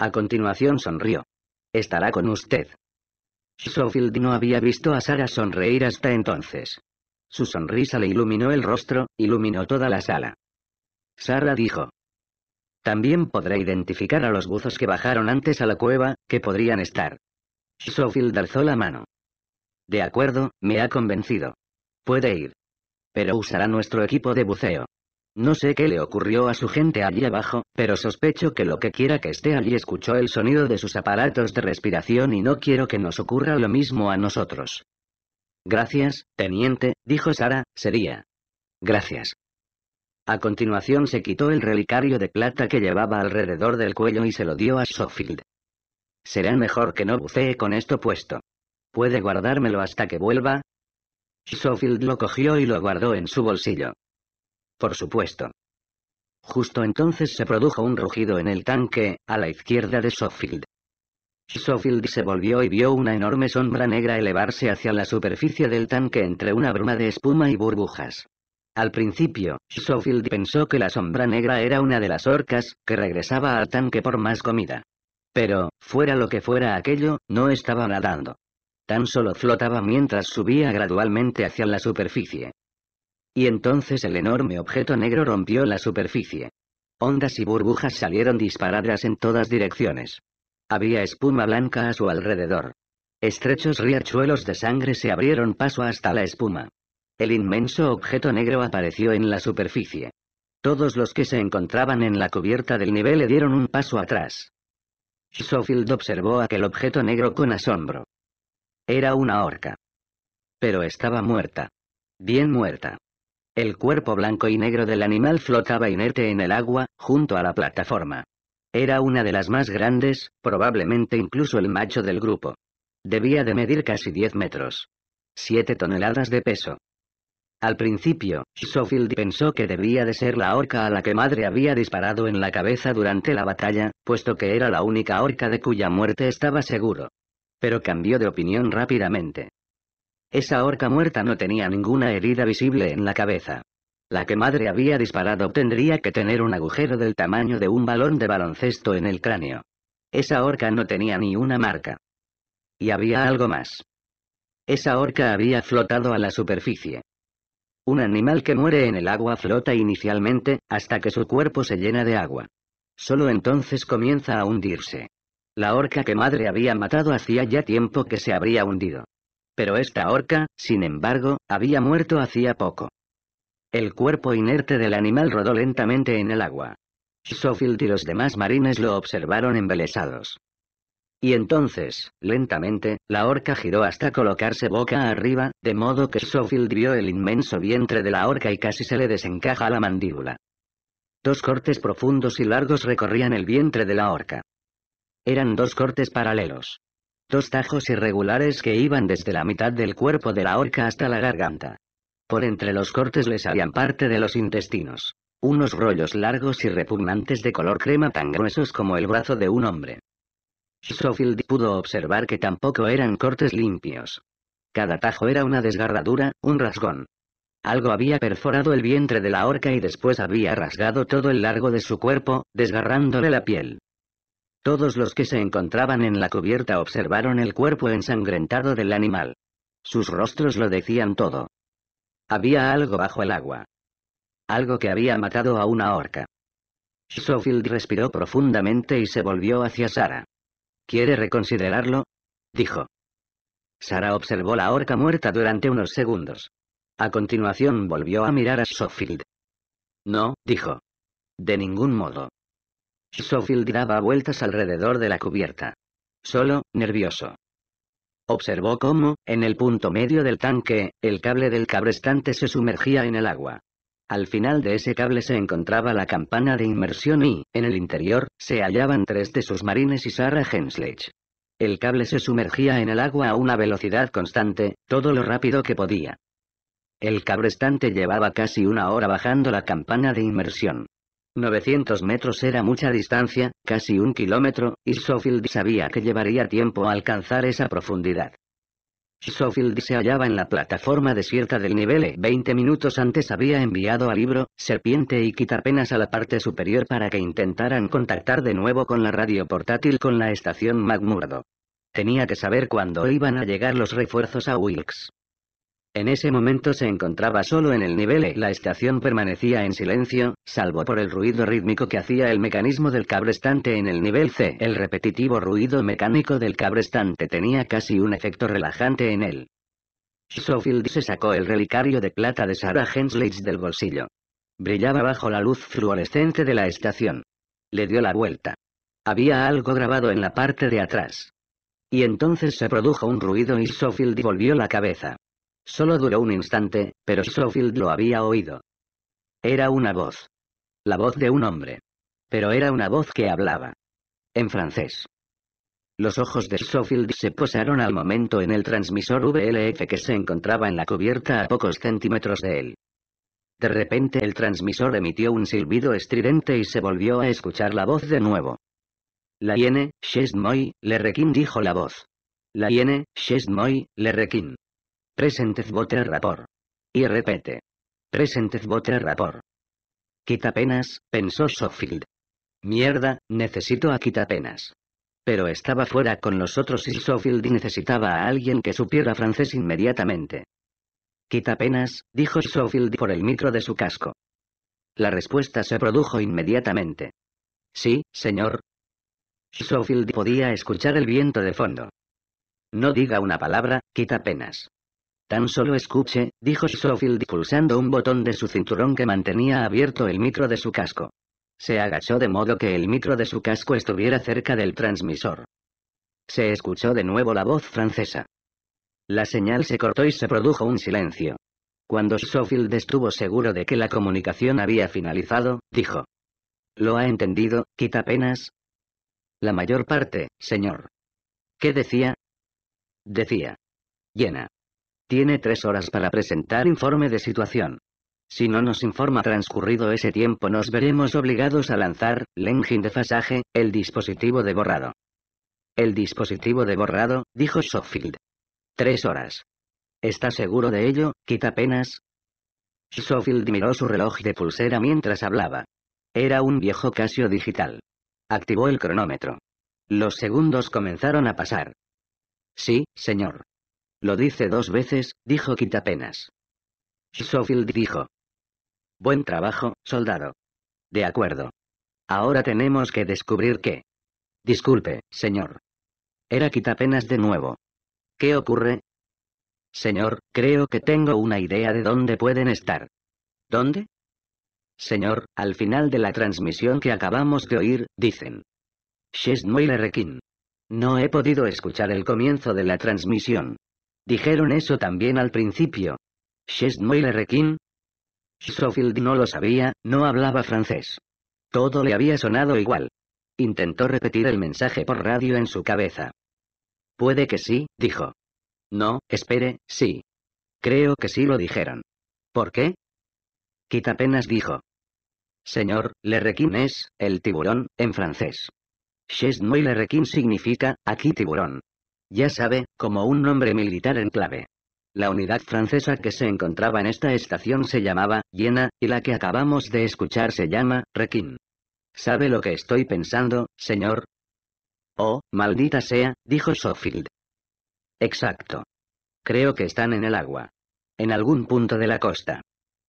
A continuación sonrió. Estará con usted. Schofield no había visto a Sara sonreír hasta entonces. Su sonrisa le iluminó el rostro, iluminó toda la sala. Sara dijo. También podré identificar a los buzos que bajaron antes a la cueva, que podrían estar. Schofield alzó la mano. De acuerdo, me ha convencido. Puede ir. Pero usará nuestro equipo de buceo. No sé qué le ocurrió a su gente allí abajo, pero sospecho que lo que quiera que esté allí escuchó el sonido de sus aparatos de respiración y no quiero que nos ocurra lo mismo a nosotros. Gracias, teniente, dijo Sara, sería. Gracias. A continuación se quitó el relicario de plata que llevaba alrededor del cuello y se lo dio a Sofield. Será mejor que no bucee con esto puesto. ¿Puede guardármelo hasta que vuelva? Sofield lo cogió y lo guardó en su bolsillo por supuesto. Justo entonces se produjo un rugido en el tanque, a la izquierda de Sofield. Sofield se volvió y vio una enorme sombra negra elevarse hacia la superficie del tanque entre una bruma de espuma y burbujas. Al principio, Sofield pensó que la sombra negra era una de las orcas, que regresaba al tanque por más comida. Pero, fuera lo que fuera aquello, no estaba nadando. Tan solo flotaba mientras subía gradualmente hacia la superficie. Y entonces el enorme objeto negro rompió la superficie. Ondas y burbujas salieron disparadas en todas direcciones. Había espuma blanca a su alrededor. Estrechos riachuelos de sangre se abrieron paso hasta la espuma. El inmenso objeto negro apareció en la superficie. Todos los que se encontraban en la cubierta del nivel le dieron un paso atrás. Schofield observó aquel objeto negro con asombro. Era una horca, Pero estaba muerta. Bien muerta. El cuerpo blanco y negro del animal flotaba inerte en el agua, junto a la plataforma. Era una de las más grandes, probablemente incluso el macho del grupo. Debía de medir casi 10 metros. 7 toneladas de peso. Al principio, Schofield pensó que debía de ser la orca a la que madre había disparado en la cabeza durante la batalla, puesto que era la única orca de cuya muerte estaba seguro. Pero cambió de opinión rápidamente. Esa orca muerta no tenía ninguna herida visible en la cabeza. La que madre había disparado tendría que tener un agujero del tamaño de un balón de baloncesto en el cráneo. Esa horca no tenía ni una marca. Y había algo más. Esa orca había flotado a la superficie. Un animal que muere en el agua flota inicialmente, hasta que su cuerpo se llena de agua. Solo entonces comienza a hundirse. La horca que madre había matado hacía ya tiempo que se habría hundido pero esta orca, sin embargo, había muerto hacía poco. El cuerpo inerte del animal rodó lentamente en el agua. Schofield y los demás marines lo observaron embelesados. Y entonces, lentamente, la orca giró hasta colocarse boca arriba, de modo que Schofield vio el inmenso vientre de la orca y casi se le desencaja la mandíbula. Dos cortes profundos y largos recorrían el vientre de la orca. Eran dos cortes paralelos dos tajos irregulares que iban desde la mitad del cuerpo de la orca hasta la garganta. Por entre los cortes le salían parte de los intestinos. Unos rollos largos y repugnantes de color crema tan gruesos como el brazo de un hombre. Schofield pudo observar que tampoco eran cortes limpios. Cada tajo era una desgarradura, un rasgón. Algo había perforado el vientre de la orca y después había rasgado todo el largo de su cuerpo, desgarrándole la piel. Todos los que se encontraban en la cubierta observaron el cuerpo ensangrentado del animal. Sus rostros lo decían todo. Había algo bajo el agua. Algo que había matado a una orca. Schofield respiró profundamente y se volvió hacia Sara. ¿Quiere reconsiderarlo? dijo. Sara observó la orca muerta durante unos segundos. A continuación volvió a mirar a Schofield. No, dijo. De ningún modo. Schofield daba vueltas alrededor de la cubierta. Solo, nervioso. Observó cómo, en el punto medio del tanque, el cable del cabrestante se sumergía en el agua. Al final de ese cable se encontraba la campana de inmersión y, en el interior, se hallaban tres de sus marines y Sarah Henslech. El cable se sumergía en el agua a una velocidad constante, todo lo rápido que podía. El cabrestante llevaba casi una hora bajando la campana de inmersión. 900 metros era mucha distancia, casi un kilómetro, y Sofield sabía que llevaría tiempo a alcanzar esa profundidad. Sofield se hallaba en la plataforma desierta del nivel E. 20 minutos antes había enviado a Libro, Serpiente y Quitapenas a la parte superior para que intentaran contactar de nuevo con la radio portátil con la estación McMurdo. Tenía que saber cuándo iban a llegar los refuerzos a Wilkes. En ese momento se encontraba solo en el nivel E. La estación permanecía en silencio, salvo por el ruido rítmico que hacía el mecanismo del cabrestante en el nivel C. El repetitivo ruido mecánico del cabrestante tenía casi un efecto relajante en él. Schofield se sacó el relicario de plata de Sarah Hensley del bolsillo. Brillaba bajo la luz fluorescente de la estación. Le dio la vuelta. Había algo grabado en la parte de atrás. Y entonces se produjo un ruido y Schofield volvió la cabeza. Solo duró un instante, pero Schofield lo había oído. Era una voz. La voz de un hombre. Pero era una voz que hablaba. En francés. Los ojos de Schofield se posaron al momento en el transmisor VLF que se encontraba en la cubierta a pocos centímetros de él. De repente el transmisor emitió un silbido estridente y se volvió a escuchar la voz de nuevo. La hiene, Chesmoy, le requin dijo la voz. La hiene, Chesmoy, le requin. Presentez Voter Y repete. presentez Voter Quita penas, pensó Sofield. Mierda, necesito a Quita penas. Pero estaba fuera con los otros y Sofield necesitaba a alguien que supiera francés inmediatamente. Quita penas, dijo Sofield por el micro de su casco. La respuesta se produjo inmediatamente. Sí, señor. Sofield podía escuchar el viento de fondo. No diga una palabra, quita penas. Tan solo escuche, dijo Schofield pulsando un botón de su cinturón que mantenía abierto el micro de su casco. Se agachó de modo que el micro de su casco estuviera cerca del transmisor. Se escuchó de nuevo la voz francesa. La señal se cortó y se produjo un silencio. Cuando Schofield estuvo seguro de que la comunicación había finalizado, dijo. ¿Lo ha entendido, quita apenas La mayor parte, señor. ¿Qué decía? Decía. Llena. Tiene tres horas para presentar informe de situación. Si no nos informa transcurrido ese tiempo nos veremos obligados a lanzar, Lengin de fasaje, el dispositivo de borrado. El dispositivo de borrado, dijo Schofield. Tres horas. ¿Está seguro de ello, quita penas? Schofield miró su reloj de pulsera mientras hablaba. Era un viejo Casio digital. Activó el cronómetro. Los segundos comenzaron a pasar. Sí, señor. Lo dice dos veces, dijo Quitapenas. Schofield dijo. Buen trabajo, soldado. De acuerdo. Ahora tenemos que descubrir qué. Disculpe, señor. Era Quitapenas de nuevo. ¿Qué ocurre? Señor, creo que tengo una idea de dónde pueden estar. ¿Dónde? Señor, al final de la transmisión que acabamos de oír, dicen. Shesnoy No he podido escuchar el comienzo de la transmisión. Dijeron eso también al principio. le Requin. Schofield no lo sabía, no hablaba francés. Todo le había sonado igual. Intentó repetir el mensaje por radio en su cabeza. Puede que sí, dijo. No, espere, sí. Creo que sí lo dijeron. ¿Por qué? apenas dijo. Señor, le requin es, el tiburón, en francés. Chesnoy le requin significa, aquí tiburón ya sabe, como un nombre militar en clave. La unidad francesa que se encontraba en esta estación se llamaba Yena, y la que acabamos de escuchar se llama Requin. ¿Sabe lo que estoy pensando, señor? Oh, maldita sea, dijo Schofield. Exacto. Creo que están en el agua. En algún punto de la costa.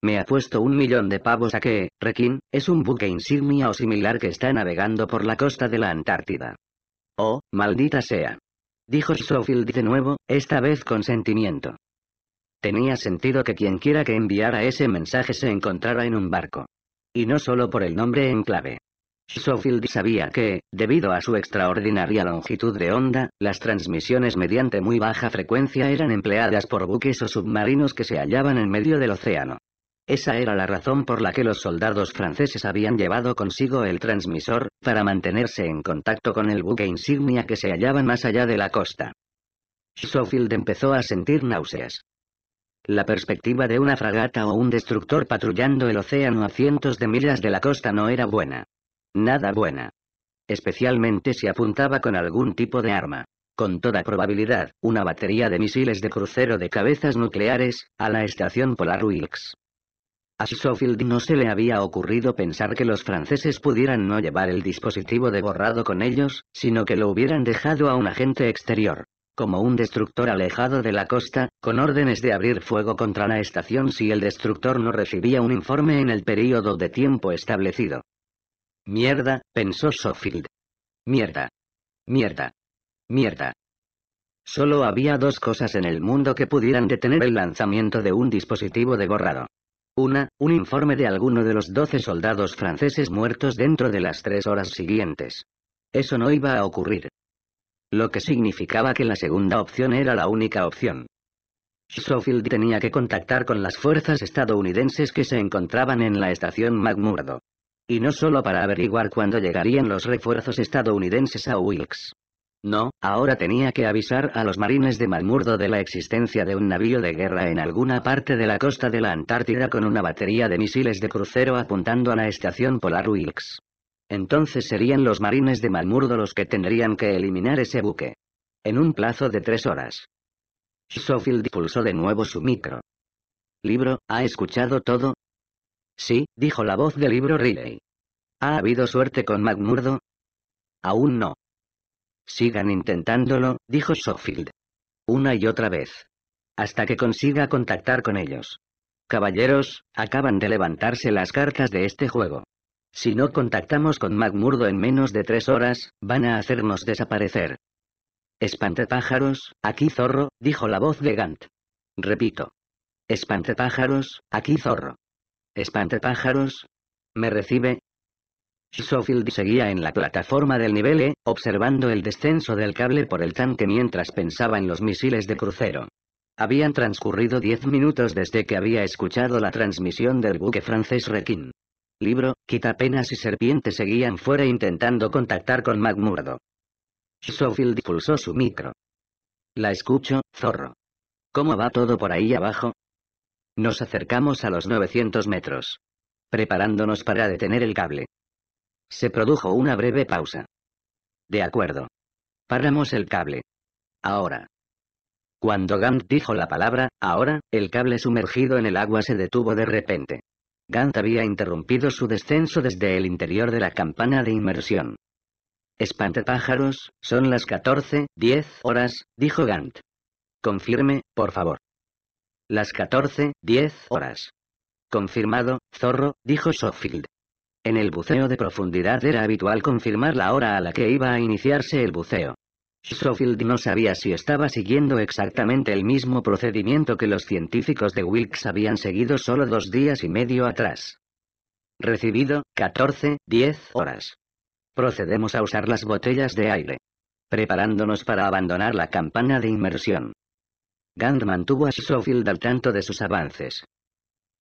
Me ha puesto un millón de pavos a que, Requin, es un buque insignia o similar que está navegando por la costa de la Antártida. Oh, maldita sea dijo Schofield de nuevo, esta vez con sentimiento. Tenía sentido que quienquiera que enviara ese mensaje se encontrara en un barco. Y no solo por el nombre en clave. Schofield sabía que, debido a su extraordinaria longitud de onda, las transmisiones mediante muy baja frecuencia eran empleadas por buques o submarinos que se hallaban en medio del océano. Esa era la razón por la que los soldados franceses habían llevado consigo el transmisor, para mantenerse en contacto con el buque insignia que se hallaba más allá de la costa. Schofield empezó a sentir náuseas. La perspectiva de una fragata o un destructor patrullando el océano a cientos de millas de la costa no era buena. Nada buena. Especialmente si apuntaba con algún tipo de arma. Con toda probabilidad, una batería de misiles de crucero de cabezas nucleares, a la estación Polar Wilkes. A Schofield no se le había ocurrido pensar que los franceses pudieran no llevar el dispositivo de borrado con ellos, sino que lo hubieran dejado a un agente exterior, como un destructor alejado de la costa, con órdenes de abrir fuego contra la estación si el destructor no recibía un informe en el período de tiempo establecido. Mierda, pensó Schofield. Mierda. Mierda. Mierda. Solo había dos cosas en el mundo que pudieran detener el lanzamiento de un dispositivo de borrado. Una, un informe de alguno de los 12 soldados franceses muertos dentro de las tres horas siguientes. Eso no iba a ocurrir. Lo que significaba que la segunda opción era la única opción. Schofield tenía que contactar con las fuerzas estadounidenses que se encontraban en la estación McMurdo. Y no solo para averiguar cuándo llegarían los refuerzos estadounidenses a Wilkes. No, ahora tenía que avisar a los marines de Malmurdo de la existencia de un navío de guerra en alguna parte de la costa de la Antártida con una batería de misiles de crucero apuntando a la estación polar Wilkes. Entonces serían los marines de Malmurdo los que tendrían que eliminar ese buque. En un plazo de tres horas. Schofield pulsó de nuevo su micro. Libro, ¿ha escuchado todo? Sí, dijo la voz del libro Riley. ¿Ha habido suerte con McMurdo? Aún no. Sigan intentándolo, dijo Schofield. Una y otra vez. Hasta que consiga contactar con ellos. Caballeros, acaban de levantarse las cartas de este juego. Si no contactamos con Magmurdo en menos de tres horas, van a hacernos desaparecer. pájaros, aquí zorro, dijo la voz de Gant. Repito. pájaros, aquí zorro. pájaros, ¿Me recibe? Schofield seguía en la plataforma del nivel E, observando el descenso del cable por el tanque mientras pensaba en los misiles de crucero. Habían transcurrido diez minutos desde que había escuchado la transmisión del buque francés Requin. Libro, quitapenas y serpiente seguían fuera intentando contactar con McMurdo. Schofield pulsó su micro. La escucho, zorro. ¿Cómo va todo por ahí abajo? Nos acercamos a los 900 metros. Preparándonos para detener el cable. Se produjo una breve pausa. De acuerdo. Paramos el cable. Ahora. Cuando Gant dijo la palabra, ahora, el cable sumergido en el agua se detuvo de repente. Gant había interrumpido su descenso desde el interior de la campana de inmersión. pájaros. son las 14, 10 horas, dijo Gant. Confirme, por favor. Las 14, 10 horas. Confirmado, zorro, dijo Schofield. En el buceo de profundidad era habitual confirmar la hora a la que iba a iniciarse el buceo. Schofield no sabía si estaba siguiendo exactamente el mismo procedimiento que los científicos de Wilkes habían seguido solo dos días y medio atrás. Recibido, 14, 10 horas. Procedemos a usar las botellas de aire. Preparándonos para abandonar la campana de inmersión. Gant mantuvo a Schofield al tanto de sus avances.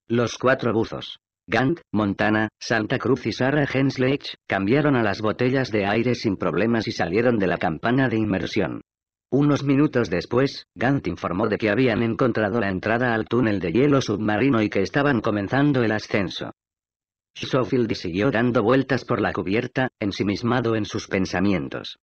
Los cuatro buzos, Gant, Montana, Santa Cruz y Sarah Henslech, cambiaron a las botellas de aire sin problemas y salieron de la campana de inmersión. Unos minutos después, Gant informó de que habían encontrado la entrada al túnel de hielo submarino y que estaban comenzando el ascenso. Schofield siguió dando vueltas por la cubierta, ensimismado en sus pensamientos.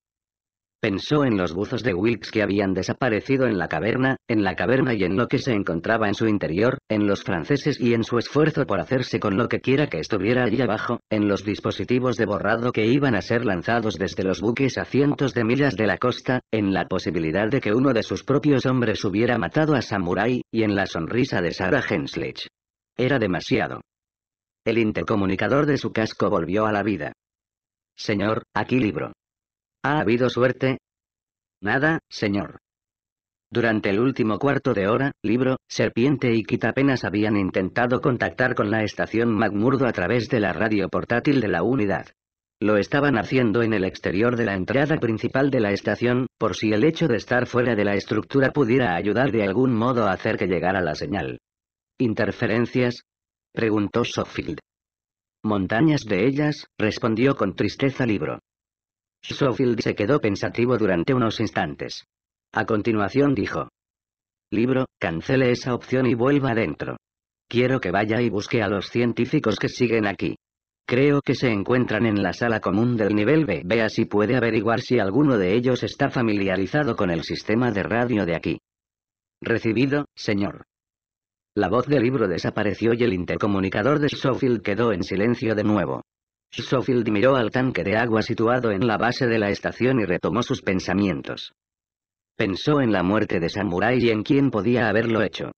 Pensó en los buzos de Wilkes que habían desaparecido en la caverna, en la caverna y en lo que se encontraba en su interior, en los franceses y en su esfuerzo por hacerse con lo que quiera que estuviera allí abajo, en los dispositivos de borrado que iban a ser lanzados desde los buques a cientos de millas de la costa, en la posibilidad de que uno de sus propios hombres hubiera matado a Samurai, y en la sonrisa de Sarah henslich Era demasiado. El intercomunicador de su casco volvió a la vida. Señor, aquí libro. ¿Ha habido suerte? Nada, señor. Durante el último cuarto de hora, Libro, Serpiente y Kit apenas habían intentado contactar con la estación McMurdo a través de la radio portátil de la unidad. Lo estaban haciendo en el exterior de la entrada principal de la estación, por si el hecho de estar fuera de la estructura pudiera ayudar de algún modo a hacer que llegara la señal. ¿Interferencias? preguntó Sofield. Montañas de ellas, respondió con tristeza Libro. Sofield se quedó pensativo durante unos instantes. A continuación dijo. Libro, cancele esa opción y vuelva adentro. Quiero que vaya y busque a los científicos que siguen aquí. Creo que se encuentran en la sala común del nivel B. Vea si puede averiguar si alguno de ellos está familiarizado con el sistema de radio de aquí. Recibido, señor. La voz del libro desapareció y el intercomunicador de Sofield quedó en silencio de nuevo sofield miró al tanque de agua situado en la base de la estación y retomó sus pensamientos. Pensó en la muerte de Samurai y en quién podía haberlo hecho.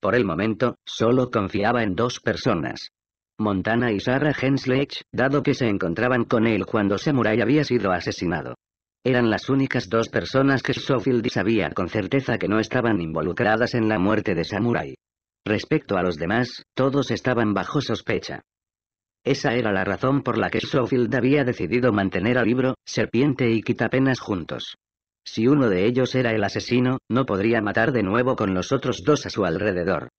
Por el momento, solo confiaba en dos personas. Montana y Sarah Henslech, dado que se encontraban con él cuando Samurai había sido asesinado. Eran las únicas dos personas que Sofield sabía con certeza que no estaban involucradas en la muerte de Samurai. Respecto a los demás, todos estaban bajo sospecha. Esa era la razón por la que Schofield había decidido mantener a Libro, Serpiente y Quitapenas juntos. Si uno de ellos era el asesino, no podría matar de nuevo con los otros dos a su alrededor.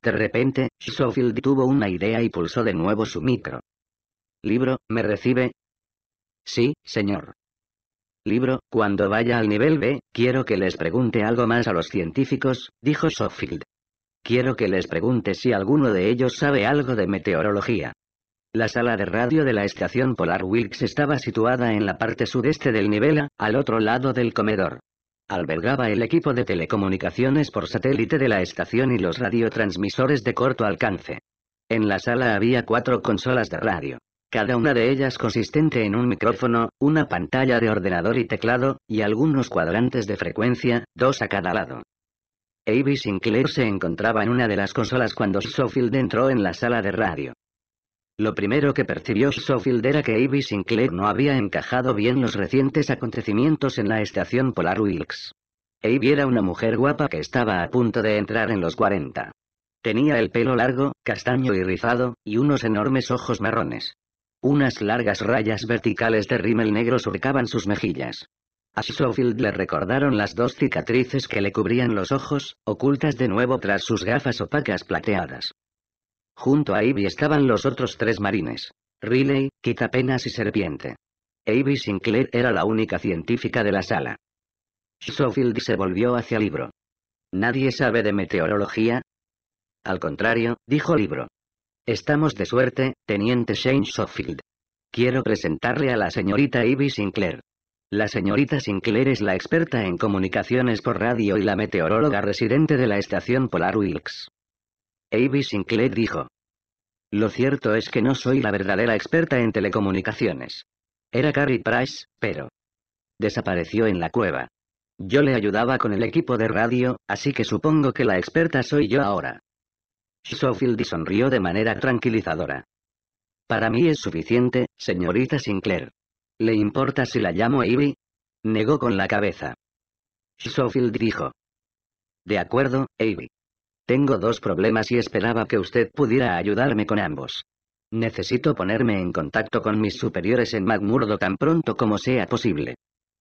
De repente, Schofield tuvo una idea y pulsó de nuevo su micro. Libro, ¿me recibe? Sí, señor. Libro, cuando vaya al nivel B, quiero que les pregunte algo más a los científicos, dijo Schofield. Quiero que les pregunte si alguno de ellos sabe algo de meteorología. La sala de radio de la estación Polar Wilkes estaba situada en la parte sudeste del nivel al otro lado del comedor. Albergaba el equipo de telecomunicaciones por satélite de la estación y los radiotransmisores de corto alcance. En la sala había cuatro consolas de radio, cada una de ellas consistente en un micrófono, una pantalla de ordenador y teclado, y algunos cuadrantes de frecuencia, dos a cada lado. A.B. Sinclair se encontraba en una de las consolas cuando Schofield entró en la sala de radio. Lo primero que percibió Schofield era que Ivy Sinclair no había encajado bien los recientes acontecimientos en la estación Polar Wilkes. Ivy era una mujer guapa que estaba a punto de entrar en los 40. Tenía el pelo largo, castaño y rizado, y unos enormes ojos marrones. Unas largas rayas verticales de rímel negro surcaban sus mejillas. A Schofield le recordaron las dos cicatrices que le cubrían los ojos, ocultas de nuevo tras sus gafas opacas plateadas. Junto a Ivy estaban los otros tres marines. Riley, Quitapenas y Serpiente. Ivy Sinclair era la única científica de la sala. Schofield se volvió hacia Libro. ¿Nadie sabe de meteorología? Al contrario, dijo Libro. Estamos de suerte, teniente Shane Schofield. Quiero presentarle a la señorita Ivy Sinclair. La señorita Sinclair es la experta en comunicaciones por radio y la meteoróloga residente de la estación Polar Wilkes. Avi Sinclair dijo. Lo cierto es que no soy la verdadera experta en telecomunicaciones. Era Carrie Price, pero... Desapareció en la cueva. Yo le ayudaba con el equipo de radio, así que supongo que la experta soy yo ahora. Schofield sonrió de manera tranquilizadora. Para mí es suficiente, señorita Sinclair. ¿Le importa si la llamo Ivy? Negó con la cabeza. Schofield dijo. De acuerdo, Ivy. Tengo dos problemas y esperaba que usted pudiera ayudarme con ambos. Necesito ponerme en contacto con mis superiores en Magmurdo tan pronto como sea posible.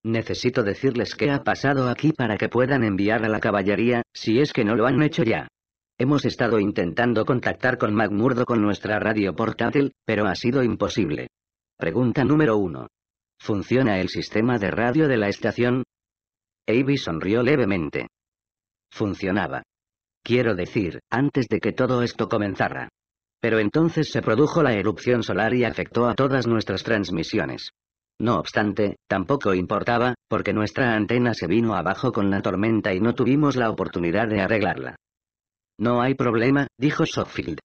Necesito decirles qué ha pasado aquí para que puedan enviar a la caballería, si es que no lo han hecho ya. Hemos estado intentando contactar con Magmurdo con nuestra radio portátil, pero ha sido imposible. Pregunta número uno. ¿Funciona el sistema de radio de la estación? Avi sonrió levemente. Funcionaba quiero decir, antes de que todo esto comenzara. Pero entonces se produjo la erupción solar y afectó a todas nuestras transmisiones. No obstante, tampoco importaba, porque nuestra antena se vino abajo con la tormenta y no tuvimos la oportunidad de arreglarla. No hay problema, dijo softfield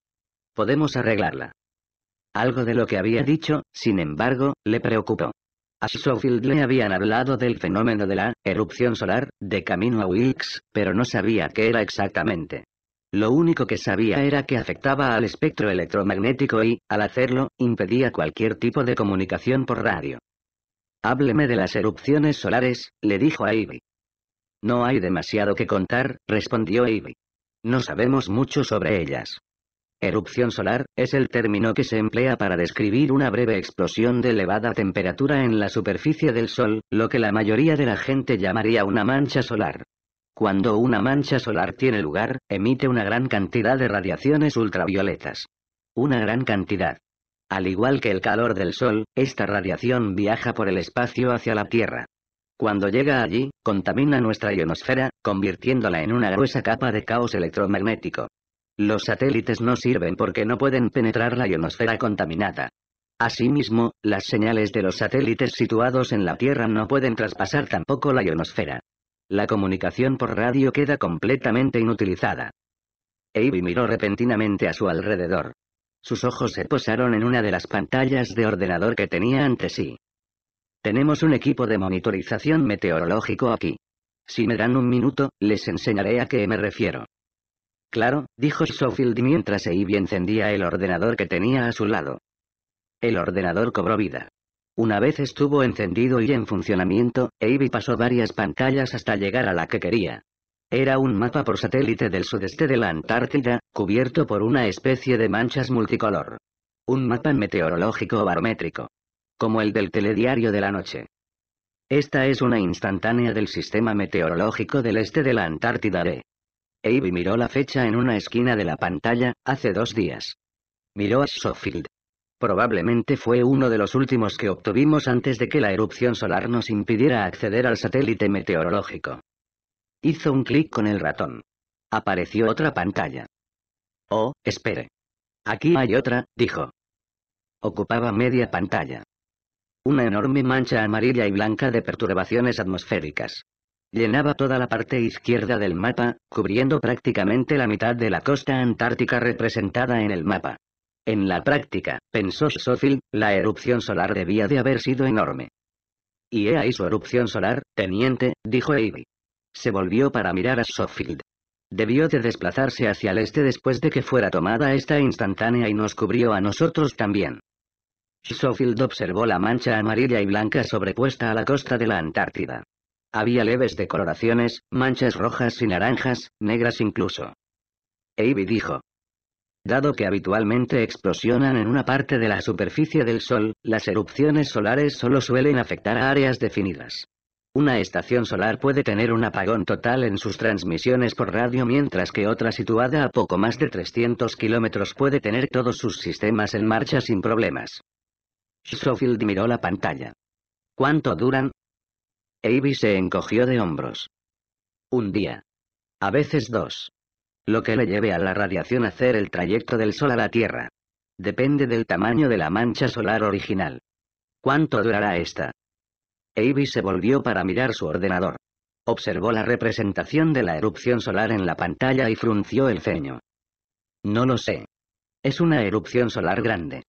Podemos arreglarla. Algo de lo que había dicho, sin embargo, le preocupó. A Schofield le habían hablado del fenómeno de la erupción solar, de camino a Wilkes, pero no sabía qué era exactamente. Lo único que sabía era que afectaba al espectro electromagnético y, al hacerlo, impedía cualquier tipo de comunicación por radio. Hábleme de las erupciones solares, le dijo a Ivy. No hay demasiado que contar, respondió Ivy. No sabemos mucho sobre ellas. Erupción solar, es el término que se emplea para describir una breve explosión de elevada temperatura en la superficie del Sol, lo que la mayoría de la gente llamaría una mancha solar. Cuando una mancha solar tiene lugar, emite una gran cantidad de radiaciones ultravioletas. Una gran cantidad. Al igual que el calor del Sol, esta radiación viaja por el espacio hacia la Tierra. Cuando llega allí, contamina nuestra ionosfera, convirtiéndola en una gruesa capa de caos electromagnético. Los satélites no sirven porque no pueden penetrar la ionosfera contaminada. Asimismo, las señales de los satélites situados en la Tierra no pueden traspasar tampoco la ionosfera. La comunicación por radio queda completamente inutilizada. Avey miró repentinamente a su alrededor. Sus ojos se posaron en una de las pantallas de ordenador que tenía ante sí. Tenemos un equipo de monitorización meteorológico aquí. Si me dan un minuto, les enseñaré a qué me refiero. Claro, dijo Schofield mientras Ivy encendía el ordenador que tenía a su lado. El ordenador cobró vida. Una vez estuvo encendido y en funcionamiento, Ivy pasó varias pantallas hasta llegar a la que quería. Era un mapa por satélite del sudeste de la Antártida, cubierto por una especie de manchas multicolor. Un mapa meteorológico barométrico. Como el del telediario de la noche. Esta es una instantánea del sistema meteorológico del este de la Antártida Abe miró la fecha en una esquina de la pantalla, hace dos días. Miró a Schofield. Probablemente fue uno de los últimos que obtuvimos antes de que la erupción solar nos impidiera acceder al satélite meteorológico. Hizo un clic con el ratón. Apareció otra pantalla. Oh, espere. Aquí hay otra, dijo. Ocupaba media pantalla. Una enorme mancha amarilla y blanca de perturbaciones atmosféricas. Llenaba toda la parte izquierda del mapa, cubriendo prácticamente la mitad de la costa antártica representada en el mapa. En la práctica, pensó Sofield, la erupción solar debía de haber sido enorme. Y he ahí su erupción solar, teniente, dijo Avery. Se volvió para mirar a Sofield. Debió de desplazarse hacia el este después de que fuera tomada esta instantánea y nos cubrió a nosotros también. Sofield observó la mancha amarilla y blanca sobrepuesta a la costa de la Antártida. Había leves decoloraciones, manchas rojas y naranjas, negras incluso. Avey dijo. Dado que habitualmente explosionan en una parte de la superficie del Sol, las erupciones solares solo suelen afectar a áreas definidas. Una estación solar puede tener un apagón total en sus transmisiones por radio mientras que otra situada a poco más de 300 kilómetros puede tener todos sus sistemas en marcha sin problemas. Schofield miró la pantalla. ¿Cuánto duran? Ivy se encogió de hombros. Un día. A veces dos. Lo que le lleve a la radiación hacer el trayecto del Sol a la Tierra. Depende del tamaño de la mancha solar original. ¿Cuánto durará esta? Ivy se volvió para mirar su ordenador. Observó la representación de la erupción solar en la pantalla y frunció el ceño. No lo sé. Es una erupción solar grande.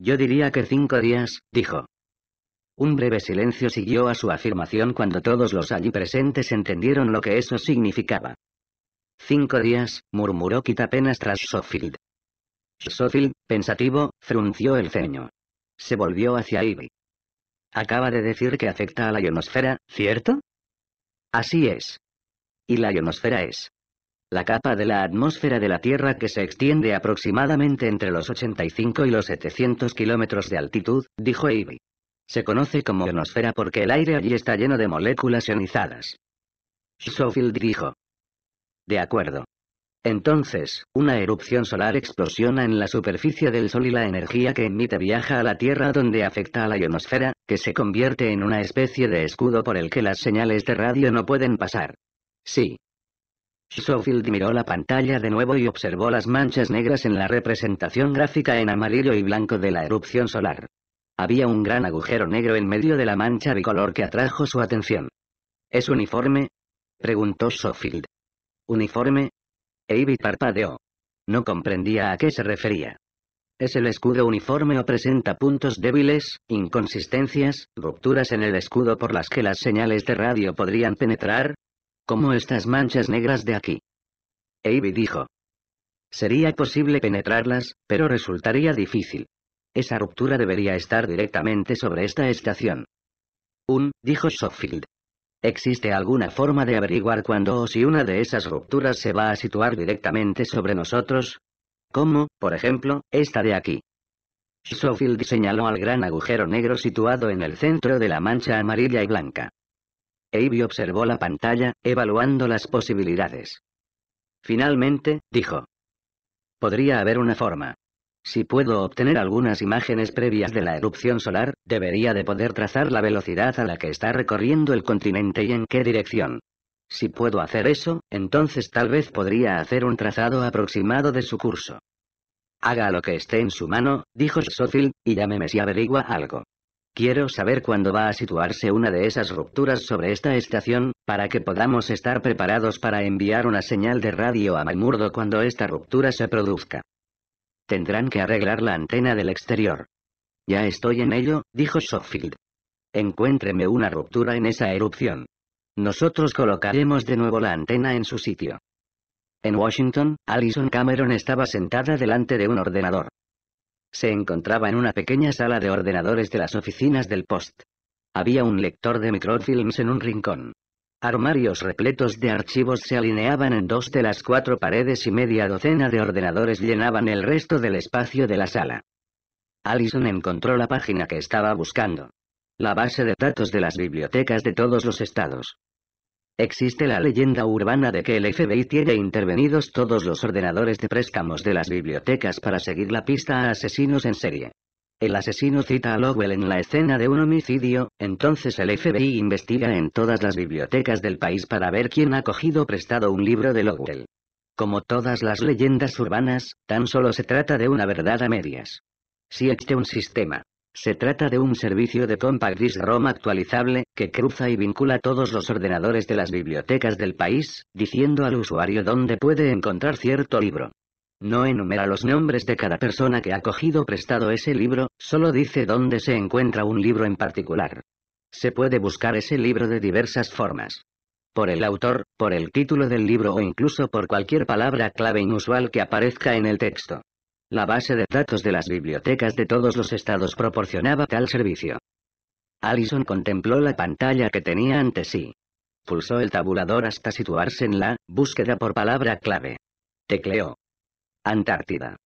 Yo diría que cinco días, dijo. Un breve silencio siguió a su afirmación cuando todos los allí presentes entendieron lo que eso significaba. Cinco días, murmuró Kit apenas tras Sofield. Sofield, pensativo, frunció el ceño. Se volvió hacia Ivy. Acaba de decir que afecta a la ionosfera, ¿cierto? Así es. Y la ionosfera es. La capa de la atmósfera de la Tierra que se extiende aproximadamente entre los 85 y los 700 kilómetros de altitud, dijo Ivy. Se conoce como ionosfera porque el aire allí está lleno de moléculas ionizadas. Schofield dijo. De acuerdo. Entonces, una erupción solar explosiona en la superficie del Sol y la energía que emite viaja a la Tierra donde afecta a la ionosfera, que se convierte en una especie de escudo por el que las señales de radio no pueden pasar. Sí. Schofield miró la pantalla de nuevo y observó las manchas negras en la representación gráfica en amarillo y blanco de la erupción solar. Había un gran agujero negro en medio de la mancha bicolor que atrajo su atención. ¿Es uniforme? preguntó Sofield. ¿Uniforme? Avi parpadeó. No comprendía a qué se refería. ¿Es el escudo uniforme o presenta puntos débiles, inconsistencias, rupturas en el escudo por las que las señales de radio podrían penetrar? Como estas manchas negras de aquí. Avi dijo. Sería posible penetrarlas, pero resultaría difícil. Esa ruptura debería estar directamente sobre esta estación. Un, dijo Schofield. ¿Existe alguna forma de averiguar cuándo o si una de esas rupturas se va a situar directamente sobre nosotros? Como, por ejemplo, esta de aquí. Schofield señaló al gran agujero negro situado en el centro de la mancha amarilla y blanca. Avey observó la pantalla, evaluando las posibilidades. Finalmente, dijo. Podría haber una forma. Si puedo obtener algunas imágenes previas de la erupción solar, debería de poder trazar la velocidad a la que está recorriendo el continente y en qué dirección. Si puedo hacer eso, entonces tal vez podría hacer un trazado aproximado de su curso. Haga lo que esté en su mano, dijo Sophil, y llámeme si averigua algo. Quiero saber cuándo va a situarse una de esas rupturas sobre esta estación, para que podamos estar preparados para enviar una señal de radio a Malmurdo cuando esta ruptura se produzca. Tendrán que arreglar la antena del exterior. Ya estoy en ello, dijo Schofield. Encuéntreme una ruptura en esa erupción. Nosotros colocaremos de nuevo la antena en su sitio. En Washington, Alison Cameron estaba sentada delante de un ordenador. Se encontraba en una pequeña sala de ordenadores de las oficinas del Post. Había un lector de microfilms en un rincón. Armarios repletos de archivos se alineaban en dos de las cuatro paredes y media docena de ordenadores llenaban el resto del espacio de la sala. Allison encontró la página que estaba buscando. La base de datos de las bibliotecas de todos los estados. Existe la leyenda urbana de que el FBI tiene intervenidos todos los ordenadores de préstamos de las bibliotecas para seguir la pista a asesinos en serie. El asesino cita a Lowell en la escena de un homicidio, entonces el FBI investiga en todas las bibliotecas del país para ver quién ha cogido prestado un libro de Lowell. Como todas las leyendas urbanas, tan solo se trata de una verdad a medias. Si existe un sistema, se trata de un servicio de Compact Disc ROM actualizable, que cruza y vincula todos los ordenadores de las bibliotecas del país, diciendo al usuario dónde puede encontrar cierto libro. No enumera los nombres de cada persona que ha cogido prestado ese libro, solo dice dónde se encuentra un libro en particular. Se puede buscar ese libro de diversas formas. Por el autor, por el título del libro o incluso por cualquier palabra clave inusual que aparezca en el texto. La base de datos de las bibliotecas de todos los estados proporcionaba tal servicio. Allison contempló la pantalla que tenía ante sí. Pulsó el tabulador hasta situarse en la búsqueda por palabra clave. Tecleó Antártida.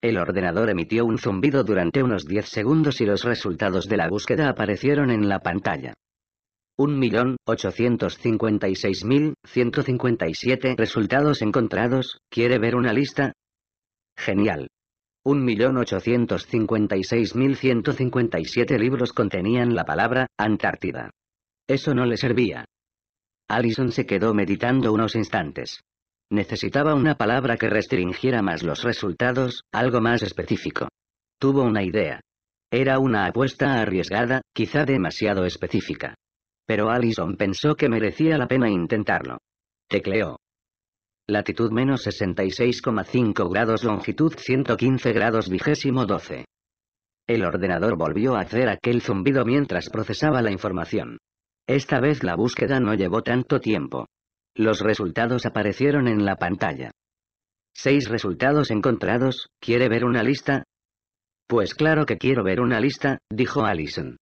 El ordenador emitió un zumbido durante unos 10 segundos y los resultados de la búsqueda aparecieron en la pantalla. 1.856.157 resultados encontrados, ¿quiere ver una lista? Genial. 1.856.157 libros contenían la palabra Antártida. Eso no le servía. Allison se quedó meditando unos instantes. Necesitaba una palabra que restringiera más los resultados, algo más específico. Tuvo una idea. Era una apuesta arriesgada, quizá demasiado específica. Pero Allison pensó que merecía la pena intentarlo. Tecleó. Latitud menos 66,5 grados, longitud 115 grados, vigésimo 12. El ordenador volvió a hacer aquel zumbido mientras procesaba la información. Esta vez la búsqueda no llevó tanto tiempo. Los resultados aparecieron en la pantalla. Seis resultados encontrados, ¿quiere ver una lista? Pues claro que quiero ver una lista, dijo Allison.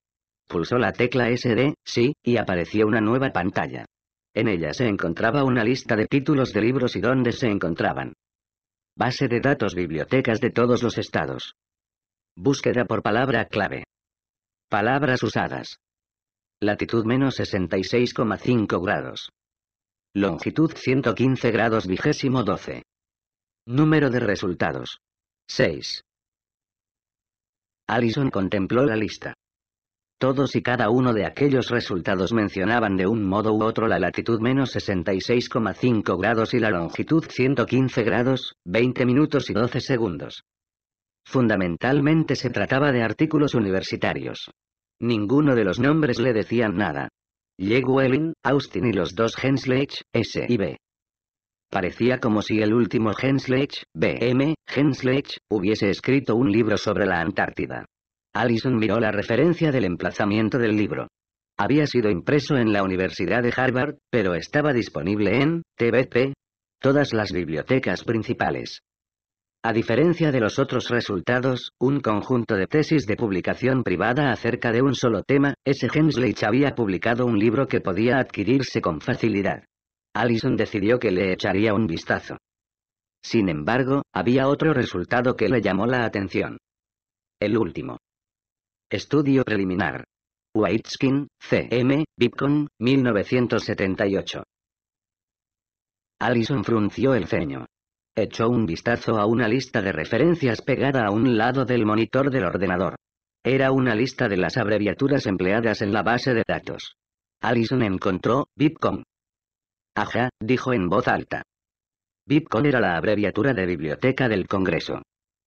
Pulsó la tecla SD, sí, y apareció una nueva pantalla. En ella se encontraba una lista de títulos de libros y dónde se encontraban. Base de datos bibliotecas de todos los estados. Búsqueda por palabra clave. Palabras usadas. Latitud menos 66,5 grados. Longitud 115 grados vigésimo 12. Número de resultados. 6. Allison contempló la lista. Todos y cada uno de aquellos resultados mencionaban de un modo u otro la latitud menos 66,5 grados y la longitud 115 grados, 20 minutos y 12 segundos. Fundamentalmente se trataba de artículos universitarios. Ninguno de los nombres le decían nada. Yegwelling, Austin y los dos Hensleigh S y B. Parecía como si el último B B.M. Hensleigh hubiese escrito un libro sobre la Antártida. Allison miró la referencia del emplazamiento del libro. Había sido impreso en la Universidad de Harvard, pero estaba disponible en, TBP, todas las bibliotecas principales. A diferencia de los otros resultados, un conjunto de tesis de publicación privada acerca de un solo tema, S. Hensley había publicado un libro que podía adquirirse con facilidad. Allison decidió que le echaría un vistazo. Sin embargo, había otro resultado que le llamó la atención. El último. Estudio preliminar. Whiteskin, C.M., Bitcoin, 1978. Allison frunció el ceño. Echó un vistazo a una lista de referencias pegada a un lado del monitor del ordenador. Era una lista de las abreviaturas empleadas en la base de datos. Allison encontró Bitcoin. Ajá, dijo en voz alta. Bitcoin era la abreviatura de Biblioteca del Congreso.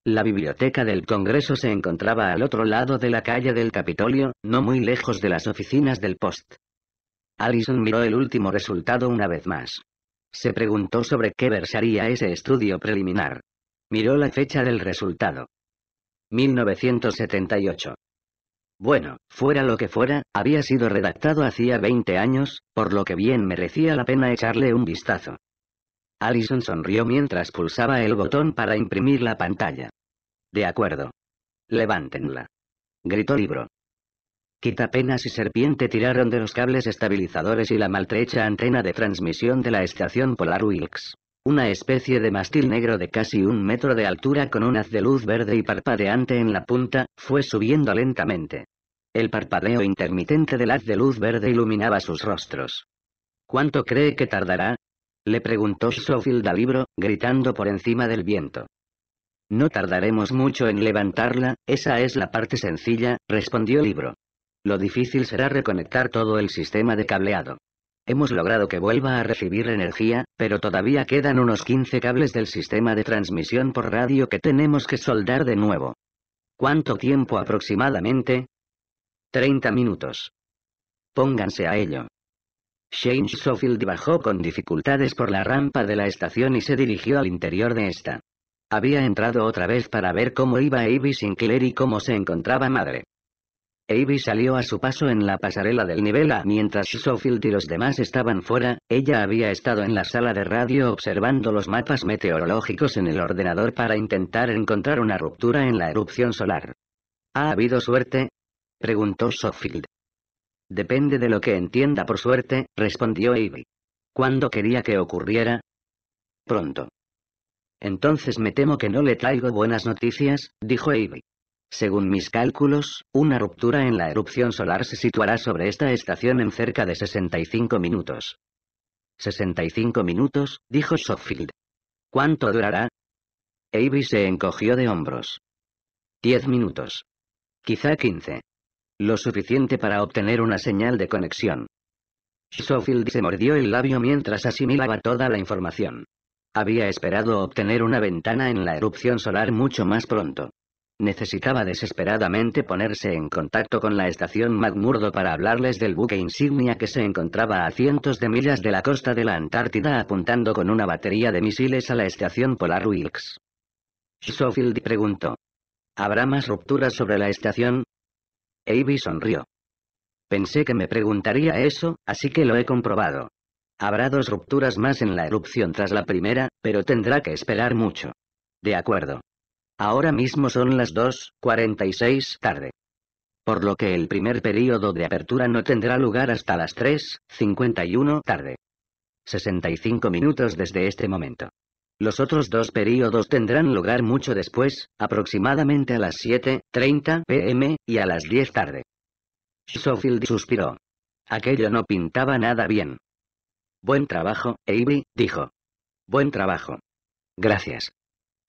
La Biblioteca del Congreso se encontraba al otro lado de la calle del Capitolio, no muy lejos de las oficinas del Post. Allison miró el último resultado una vez más. Se preguntó sobre qué versaría ese estudio preliminar. Miró la fecha del resultado. 1978. Bueno, fuera lo que fuera, había sido redactado hacía 20 años, por lo que bien merecía la pena echarle un vistazo. Allison sonrió mientras pulsaba el botón para imprimir la pantalla. De acuerdo. Levántenla. Gritó Libro. Quitapenas y Serpiente tiraron de los cables estabilizadores y la maltrecha antena de transmisión de la estación Polar Wilkes. Una especie de mastil negro de casi un metro de altura con un haz de luz verde y parpadeante en la punta, fue subiendo lentamente. El parpadeo intermitente del haz de luz verde iluminaba sus rostros. ¿Cuánto cree que tardará? Le preguntó Sofield al libro, gritando por encima del viento. No tardaremos mucho en levantarla, esa es la parte sencilla, respondió Libro. Lo difícil será reconectar todo el sistema de cableado. Hemos logrado que vuelva a recibir energía, pero todavía quedan unos 15 cables del sistema de transmisión por radio que tenemos que soldar de nuevo. ¿Cuánto tiempo aproximadamente? 30 minutos. Pónganse a ello. Shane Sofield bajó con dificultades por la rampa de la estación y se dirigió al interior de esta. Había entrado otra vez para ver cómo iba Ivy Sinclair y cómo se encontraba madre. Ivy salió a su paso en la pasarela del nivel A mientras Schofield y los demás estaban fuera, ella había estado en la sala de radio observando los mapas meteorológicos en el ordenador para intentar encontrar una ruptura en la erupción solar. ¿Ha habido suerte? preguntó Schofield. Depende de lo que entienda por suerte, respondió Ivy. ¿Cuándo quería que ocurriera? Pronto. Entonces me temo que no le traigo buenas noticias, dijo Avi. Según mis cálculos, una ruptura en la erupción solar se situará sobre esta estación en cerca de 65 minutos. 65 minutos, dijo Sofield. ¿Cuánto durará? Avery se encogió de hombros. «10 minutos. Quizá 15. Lo suficiente para obtener una señal de conexión. Sofield se mordió el labio mientras asimilaba toda la información. Había esperado obtener una ventana en la erupción solar mucho más pronto. Necesitaba desesperadamente ponerse en contacto con la estación McMurdo para hablarles del buque insignia que se encontraba a cientos de millas de la costa de la Antártida apuntando con una batería de misiles a la estación Polar Wilkes. Schofield preguntó. ¿Habrá más rupturas sobre la estación? Avi sonrió. Pensé que me preguntaría eso, así que lo he comprobado. Habrá dos rupturas más en la erupción tras la primera, pero tendrá que esperar mucho. De acuerdo. Ahora mismo son las 2.46 tarde. Por lo que el primer período de apertura no tendrá lugar hasta las 3.51 tarde. 65 minutos desde este momento. Los otros dos períodos tendrán lugar mucho después, aproximadamente a las 7.30 pm y a las 10 tarde. Schofield suspiró. Aquello no pintaba nada bien. Buen trabajo, Avery, dijo. Buen trabajo. Gracias.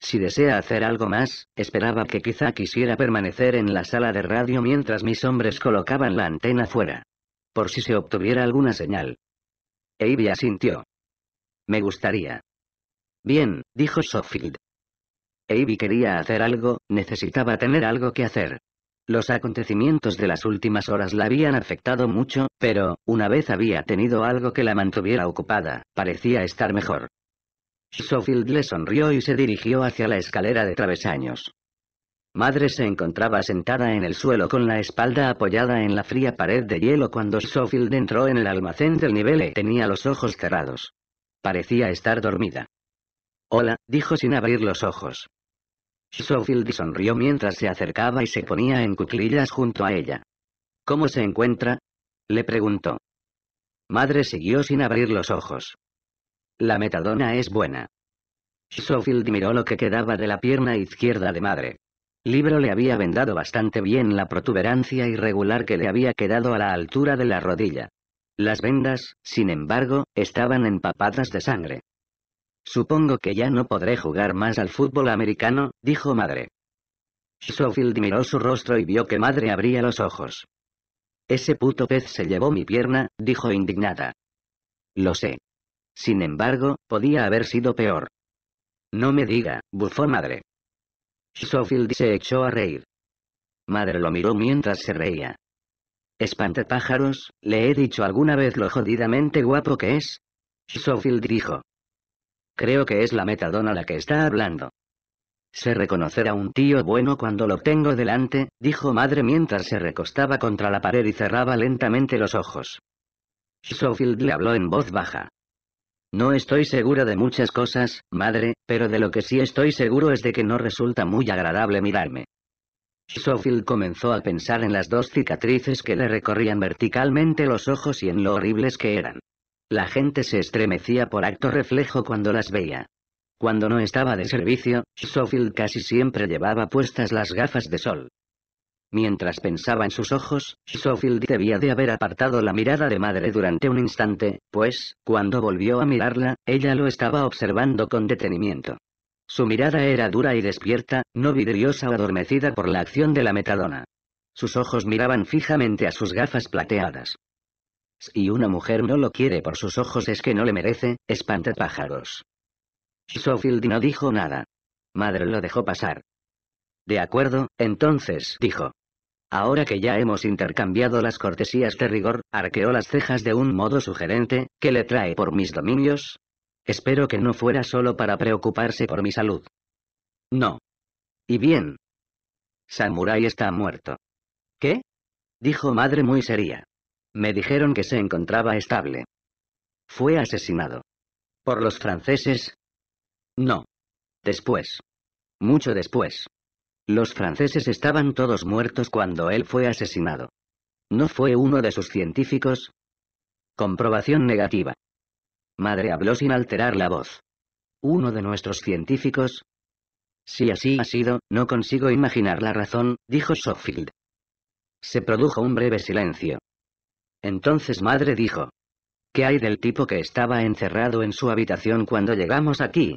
Si desea hacer algo más, esperaba que quizá quisiera permanecer en la sala de radio mientras mis hombres colocaban la antena fuera. Por si se obtuviera alguna señal. Abby asintió. Me gustaría. Bien, dijo Sofield. Abby quería hacer algo, necesitaba tener algo que hacer. Los acontecimientos de las últimas horas la habían afectado mucho, pero, una vez había tenido algo que la mantuviera ocupada, parecía estar mejor. Schofield le sonrió y se dirigió hacia la escalera de travesaños. Madre se encontraba sentada en el suelo con la espalda apoyada en la fría pared de hielo cuando Schofield entró en el almacén del nivel y e tenía los ojos cerrados. Parecía estar dormida. Hola, dijo sin abrir los ojos. Schofield sonrió mientras se acercaba y se ponía en cuclillas junto a ella. ¿Cómo se encuentra? le preguntó. Madre siguió sin abrir los ojos. La metadona es buena. Sofield miró lo que quedaba de la pierna izquierda de madre. Libro le había vendado bastante bien la protuberancia irregular que le había quedado a la altura de la rodilla. Las vendas, sin embargo, estaban empapadas de sangre. Supongo que ya no podré jugar más al fútbol americano, dijo madre. Sofield miró su rostro y vio que madre abría los ojos. Ese puto pez se llevó mi pierna, dijo indignada. Lo sé. Sin embargo, podía haber sido peor. No me diga, bufó madre. Schofield se echó a reír. Madre lo miró mientras se reía. pájaros. ¿le he dicho alguna vez lo jodidamente guapo que es? Schofield dijo. Creo que es la metadona la que está hablando. Se reconocerá a un tío bueno cuando lo tengo delante, dijo madre mientras se recostaba contra la pared y cerraba lentamente los ojos. Schofield le habló en voz baja. No estoy segura de muchas cosas, madre, pero de lo que sí estoy seguro es de que no resulta muy agradable mirarme. Sophie comenzó a pensar en las dos cicatrices que le recorrían verticalmente los ojos y en lo horribles que eran. La gente se estremecía por acto reflejo cuando las veía. Cuando no estaba de servicio, Sophie casi siempre llevaba puestas las gafas de sol. Mientras pensaba en sus ojos, Schofield debía de haber apartado la mirada de madre durante un instante, pues, cuando volvió a mirarla, ella lo estaba observando con detenimiento. Su mirada era dura y despierta, no vidriosa o adormecida por la acción de la metadona. Sus ojos miraban fijamente a sus gafas plateadas. Si una mujer no lo quiere por sus ojos es que no le merece, pájaros». Schofield no dijo nada. Madre lo dejó pasar. De acuerdo, entonces, dijo. Ahora que ya hemos intercambiado las cortesías de rigor, arqueó las cejas de un modo sugerente, ¿qué le trae por mis dominios? Espero que no fuera solo para preocuparse por mi salud. No. ¿Y bien? Samurai está muerto. ¿Qué? Dijo madre muy seria. Me dijeron que se encontraba estable. Fue asesinado. ¿Por los franceses? No. Después. Mucho después. Los franceses estaban todos muertos cuando él fue asesinado. ¿No fue uno de sus científicos? Comprobación negativa. Madre habló sin alterar la voz. ¿Uno de nuestros científicos? Si así ha sido, no consigo imaginar la razón, dijo Schofield. Se produjo un breve silencio. Entonces madre dijo. ¿Qué hay del tipo que estaba encerrado en su habitación cuando llegamos aquí?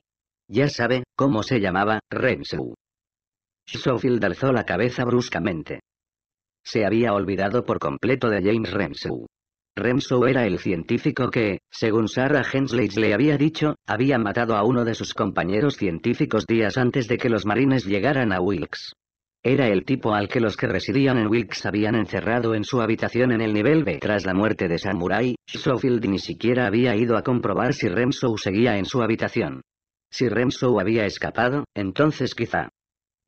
Ya sabe, ¿cómo se llamaba? Rensu. Schofield alzó la cabeza bruscamente. Se había olvidado por completo de James Remsow. Remso era el científico que, según Sarah Hensley le había dicho, había matado a uno de sus compañeros científicos días antes de que los marines llegaran a Wilkes. Era el tipo al que los que residían en Wilkes habían encerrado en su habitación en el nivel B. Tras la muerte de Samurai, Schofield ni siquiera había ido a comprobar si Remsow seguía en su habitación. Si Remsow había escapado, entonces quizá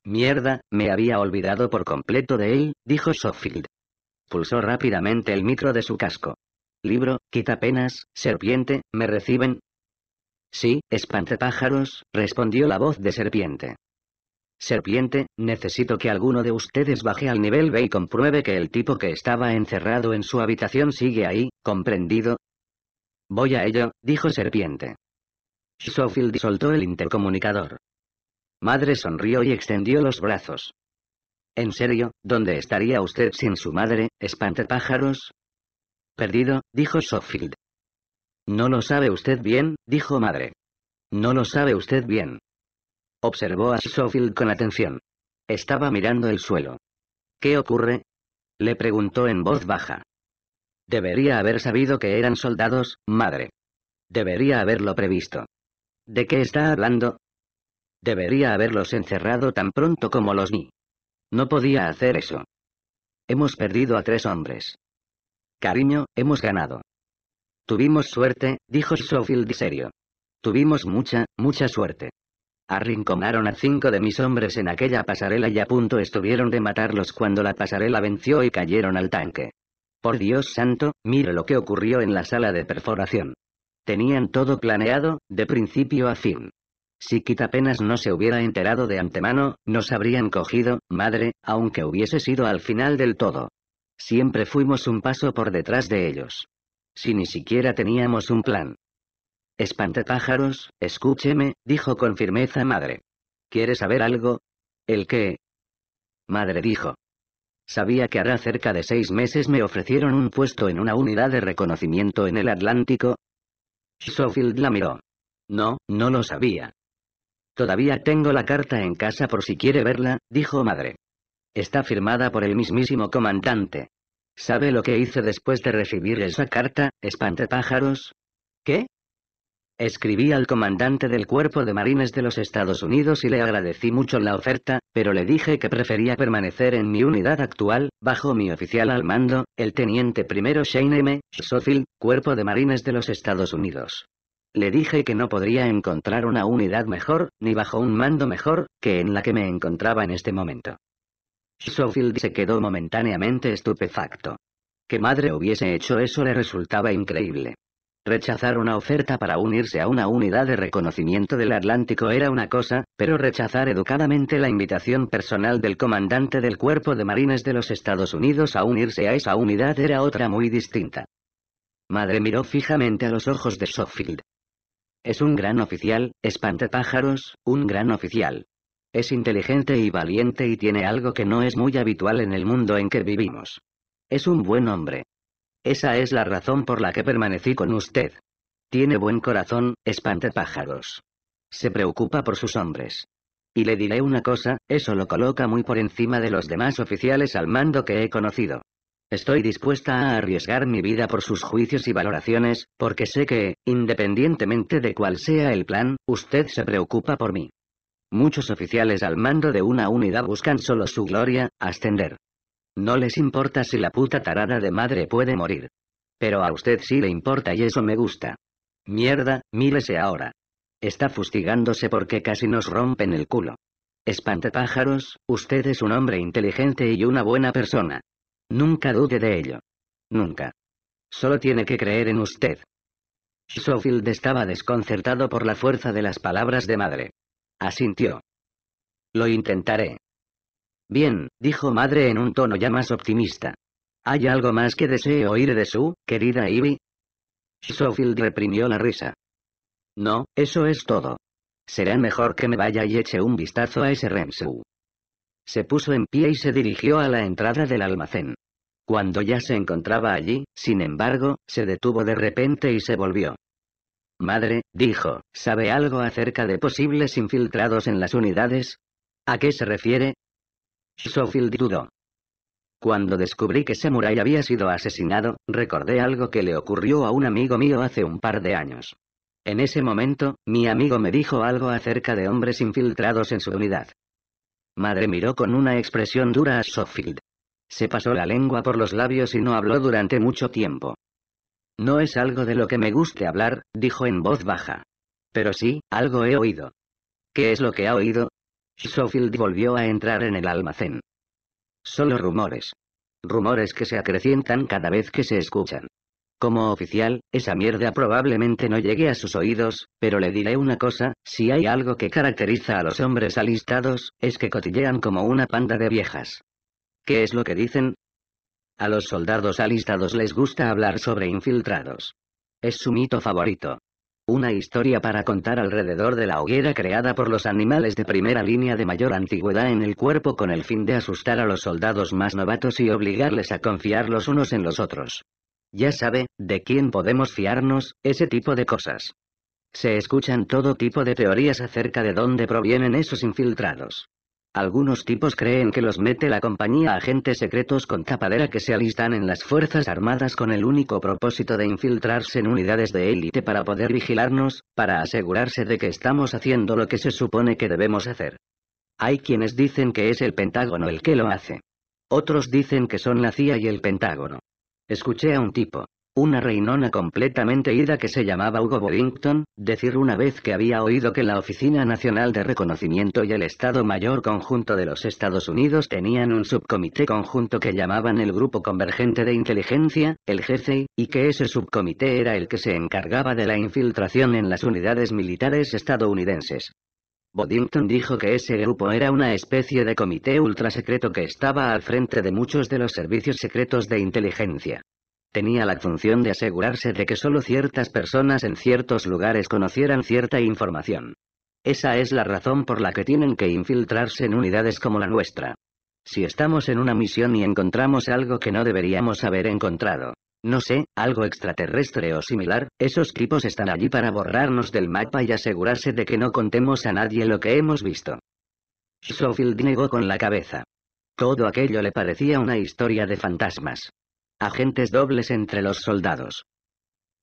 Mierda, me había olvidado por completo de él, dijo Sofield. Pulsó rápidamente el micro de su casco. Libro, quita penas, serpiente, ¿me reciben? Sí, pájaros, respondió la voz de serpiente. Serpiente, necesito que alguno de ustedes baje al nivel B y compruebe que el tipo que estaba encerrado en su habitación sigue ahí, ¿comprendido? Voy a ello, dijo Serpiente. Schofield soltó el intercomunicador. Madre sonrió y extendió los brazos. ¿En serio, dónde estaría usted sin su madre, pájaros, Perdido, dijo Sofield. No lo sabe usted bien, dijo madre. No lo sabe usted bien. Observó a Sofield con atención. Estaba mirando el suelo. ¿Qué ocurre? Le preguntó en voz baja. Debería haber sabido que eran soldados, madre. Debería haberlo previsto. ¿De qué está hablando? Debería haberlos encerrado tan pronto como los vi. No podía hacer eso. Hemos perdido a tres hombres. Cariño, hemos ganado. Tuvimos suerte, dijo Schofield serio. Tuvimos mucha, mucha suerte. Arrinconaron a cinco de mis hombres en aquella pasarela y a punto estuvieron de matarlos cuando la pasarela venció y cayeron al tanque. Por Dios santo, mire lo que ocurrió en la sala de perforación. Tenían todo planeado, de principio a fin. Si apenas no se hubiera enterado de antemano, nos habrían cogido, madre, aunque hubiese sido al final del todo. Siempre fuimos un paso por detrás de ellos. Si ni siquiera teníamos un plan. pájaros, escúcheme, dijo con firmeza madre. ¿Quieres saber algo? ¿El qué? Madre dijo. Sabía que hará cerca de seis meses me ofrecieron un puesto en una unidad de reconocimiento en el Atlántico. Schofield la miró. No, no lo sabía. Todavía tengo la carta en casa por si quiere verla, dijo madre. Está firmada por el mismísimo comandante. ¿Sabe lo que hice después de recibir esa carta, pájaros ¿Qué? Escribí al comandante del Cuerpo de Marines de los Estados Unidos y le agradecí mucho la oferta, pero le dije que prefería permanecer en mi unidad actual, bajo mi oficial al mando, el teniente primero Shane M. Schofield, Cuerpo de Marines de los Estados Unidos. Le dije que no podría encontrar una unidad mejor, ni bajo un mando mejor, que en la que me encontraba en este momento. Schofield se quedó momentáneamente estupefacto. Que madre hubiese hecho eso le resultaba increíble. Rechazar una oferta para unirse a una unidad de reconocimiento del Atlántico era una cosa, pero rechazar educadamente la invitación personal del comandante del Cuerpo de Marines de los Estados Unidos a unirse a esa unidad era otra muy distinta. Madre miró fijamente a los ojos de Schofield. Es un gran oficial, pájaros un gran oficial. Es inteligente y valiente y tiene algo que no es muy habitual en el mundo en que vivimos. Es un buen hombre. Esa es la razón por la que permanecí con usted. Tiene buen corazón, pájaros Se preocupa por sus hombres. Y le diré una cosa, eso lo coloca muy por encima de los demás oficiales al mando que he conocido. Estoy dispuesta a arriesgar mi vida por sus juicios y valoraciones, porque sé que, independientemente de cuál sea el plan, usted se preocupa por mí. Muchos oficiales al mando de una unidad buscan solo su gloria, ascender. No les importa si la puta tarada de madre puede morir. Pero a usted sí le importa y eso me gusta. Mierda, mírese ahora. Está fustigándose porque casi nos rompen el culo. pájaros, usted es un hombre inteligente y una buena persona. Nunca dude de ello. Nunca. Solo tiene que creer en usted. Schofield estaba desconcertado por la fuerza de las palabras de madre. Asintió. Lo intentaré. Bien, dijo madre en un tono ya más optimista. ¿Hay algo más que desee oír de su, querida Ivy? Schofield reprimió la risa. No, eso es todo. Será mejor que me vaya y eche un vistazo a ese Rensu. Se puso en pie y se dirigió a la entrada del almacén. Cuando ya se encontraba allí, sin embargo, se detuvo de repente y se volvió. Madre, dijo, ¿sabe algo acerca de posibles infiltrados en las unidades? ¿A qué se refiere? Schofield dudó. Cuando descubrí que Samurai había sido asesinado, recordé algo que le ocurrió a un amigo mío hace un par de años. En ese momento, mi amigo me dijo algo acerca de hombres infiltrados en su unidad. Madre miró con una expresión dura a Sofield. Se pasó la lengua por los labios y no habló durante mucho tiempo. No es algo de lo que me guste hablar, dijo en voz baja. Pero sí, algo he oído. ¿Qué es lo que ha oído? Sofield volvió a entrar en el almacén. Solo rumores. Rumores que se acrecientan cada vez que se escuchan. Como oficial, esa mierda probablemente no llegue a sus oídos, pero le diré una cosa, si hay algo que caracteriza a los hombres alistados, es que cotillean como una panda de viejas. ¿Qué es lo que dicen? A los soldados alistados les gusta hablar sobre infiltrados. Es su mito favorito. Una historia para contar alrededor de la hoguera creada por los animales de primera línea de mayor antigüedad en el cuerpo con el fin de asustar a los soldados más novatos y obligarles a confiar los unos en los otros. Ya sabe, de quién podemos fiarnos, ese tipo de cosas. Se escuchan todo tipo de teorías acerca de dónde provienen esos infiltrados. Algunos tipos creen que los mete la compañía agentes secretos con tapadera que se alistan en las Fuerzas Armadas con el único propósito de infiltrarse en unidades de élite para poder vigilarnos, para asegurarse de que estamos haciendo lo que se supone que debemos hacer. Hay quienes dicen que es el Pentágono el que lo hace. Otros dicen que son la CIA y el Pentágono. Escuché a un tipo, una reinona completamente ida que se llamaba Hugo Burlington, decir una vez que había oído que la Oficina Nacional de Reconocimiento y el Estado Mayor Conjunto de los Estados Unidos tenían un subcomité conjunto que llamaban el Grupo Convergente de Inteligencia, el GCI, y que ese subcomité era el que se encargaba de la infiltración en las unidades militares estadounidenses. Boddington dijo que ese grupo era una especie de comité ultrasecreto que estaba al frente de muchos de los servicios secretos de inteligencia. Tenía la función de asegurarse de que solo ciertas personas en ciertos lugares conocieran cierta información. Esa es la razón por la que tienen que infiltrarse en unidades como la nuestra. Si estamos en una misión y encontramos algo que no deberíamos haber encontrado, no sé, algo extraterrestre o similar, esos tipos están allí para borrarnos del mapa y asegurarse de que no contemos a nadie lo que hemos visto. Schofield negó con la cabeza. Todo aquello le parecía una historia de fantasmas. Agentes dobles entre los soldados.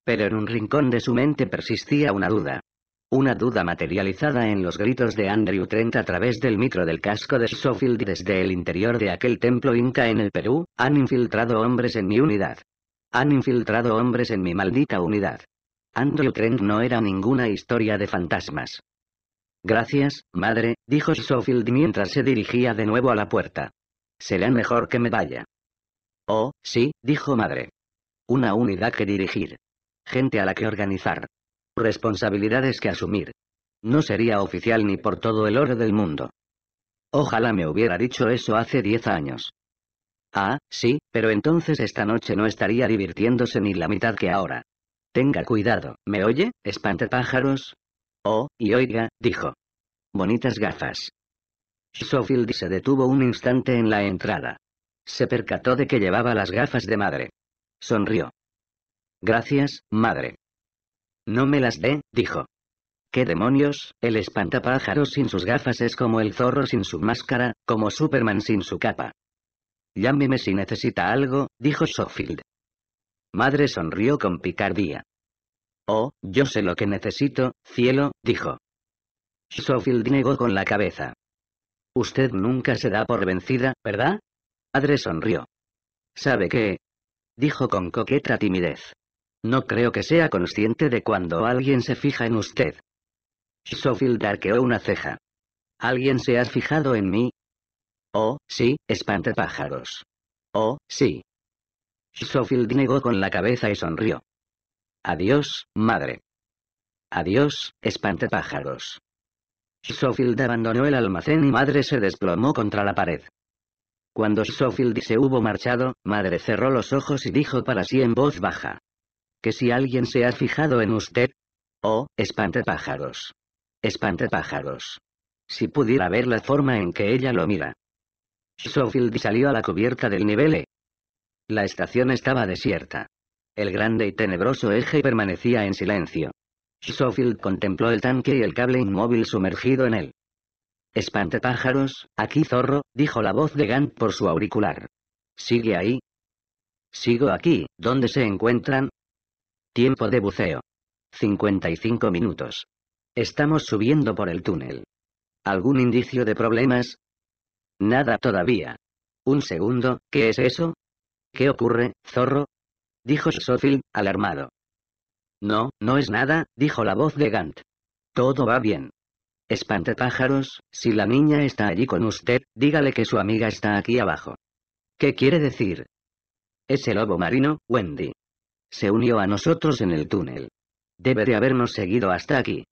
Pero en un rincón de su mente persistía una duda. Una duda materializada en los gritos de Andrew Trent a través del micro del casco de Schofield desde el interior de aquel templo inca en el Perú, han infiltrado hombres en mi unidad. Han infiltrado hombres en mi maldita unidad. Andrew Trent no era ninguna historia de fantasmas. Gracias, madre, dijo Schofield mientras se dirigía de nuevo a la puerta. Será mejor que me vaya. Oh, sí, dijo madre. Una unidad que dirigir. Gente a la que organizar. Responsabilidades que asumir. No sería oficial ni por todo el oro del mundo. Ojalá me hubiera dicho eso hace diez años. Ah, sí, pero entonces esta noche no estaría divirtiéndose ni la mitad que ahora. Tenga cuidado, ¿me oye, espantapájaros? Oh, y oiga, dijo. Bonitas gafas. Schofield se detuvo un instante en la entrada. Se percató de que llevaba las gafas de madre. Sonrió. Gracias, madre. No me las dé, dijo. ¿Qué demonios? El espantapájaros sin sus gafas es como el zorro sin su máscara, como Superman sin su capa. Llámeme si necesita algo, dijo Sofield. Madre sonrió con picardía. Oh, yo sé lo que necesito, cielo, dijo. Sofield negó con la cabeza. Usted nunca se da por vencida, ¿verdad? Madre sonrió. ¿Sabe qué? dijo con coqueta timidez. No creo que sea consciente de cuando alguien se fija en usted. Sofield arqueó una ceja. ¿Alguien se ha fijado en mí? Oh, sí, pájaros. Oh, sí. Schofield negó con la cabeza y sonrió. Adiós, madre. Adiós, pájaros. Schofield abandonó el almacén y madre se desplomó contra la pared. Cuando Schofield se hubo marchado, madre cerró los ojos y dijo para sí en voz baja. Que si alguien se ha fijado en usted. Oh, Espante pájaros. Si pudiera ver la forma en que ella lo mira. Schofield salió a la cubierta del nivel E. La estación estaba desierta. El grande y tenebroso eje permanecía en silencio. Sofield contempló el tanque y el cable inmóvil sumergido en él. pájaros, aquí zorro, dijo la voz de Gant por su auricular. ¿Sigue ahí? Sigo aquí, ¿dónde se encuentran? Tiempo de buceo. 55 minutos. Estamos subiendo por el túnel. ¿Algún indicio de problemas? Nada todavía. Un segundo, ¿qué es eso? ¿Qué ocurre, zorro? dijo Sophie, alarmado. No, no es nada, dijo la voz de Gant. Todo va bien. pájaros. si la niña está allí con usted, dígale que su amiga está aquí abajo. ¿Qué quiere decir? Ese lobo marino, Wendy. Se unió a nosotros en el túnel. Debe de habernos seguido hasta aquí.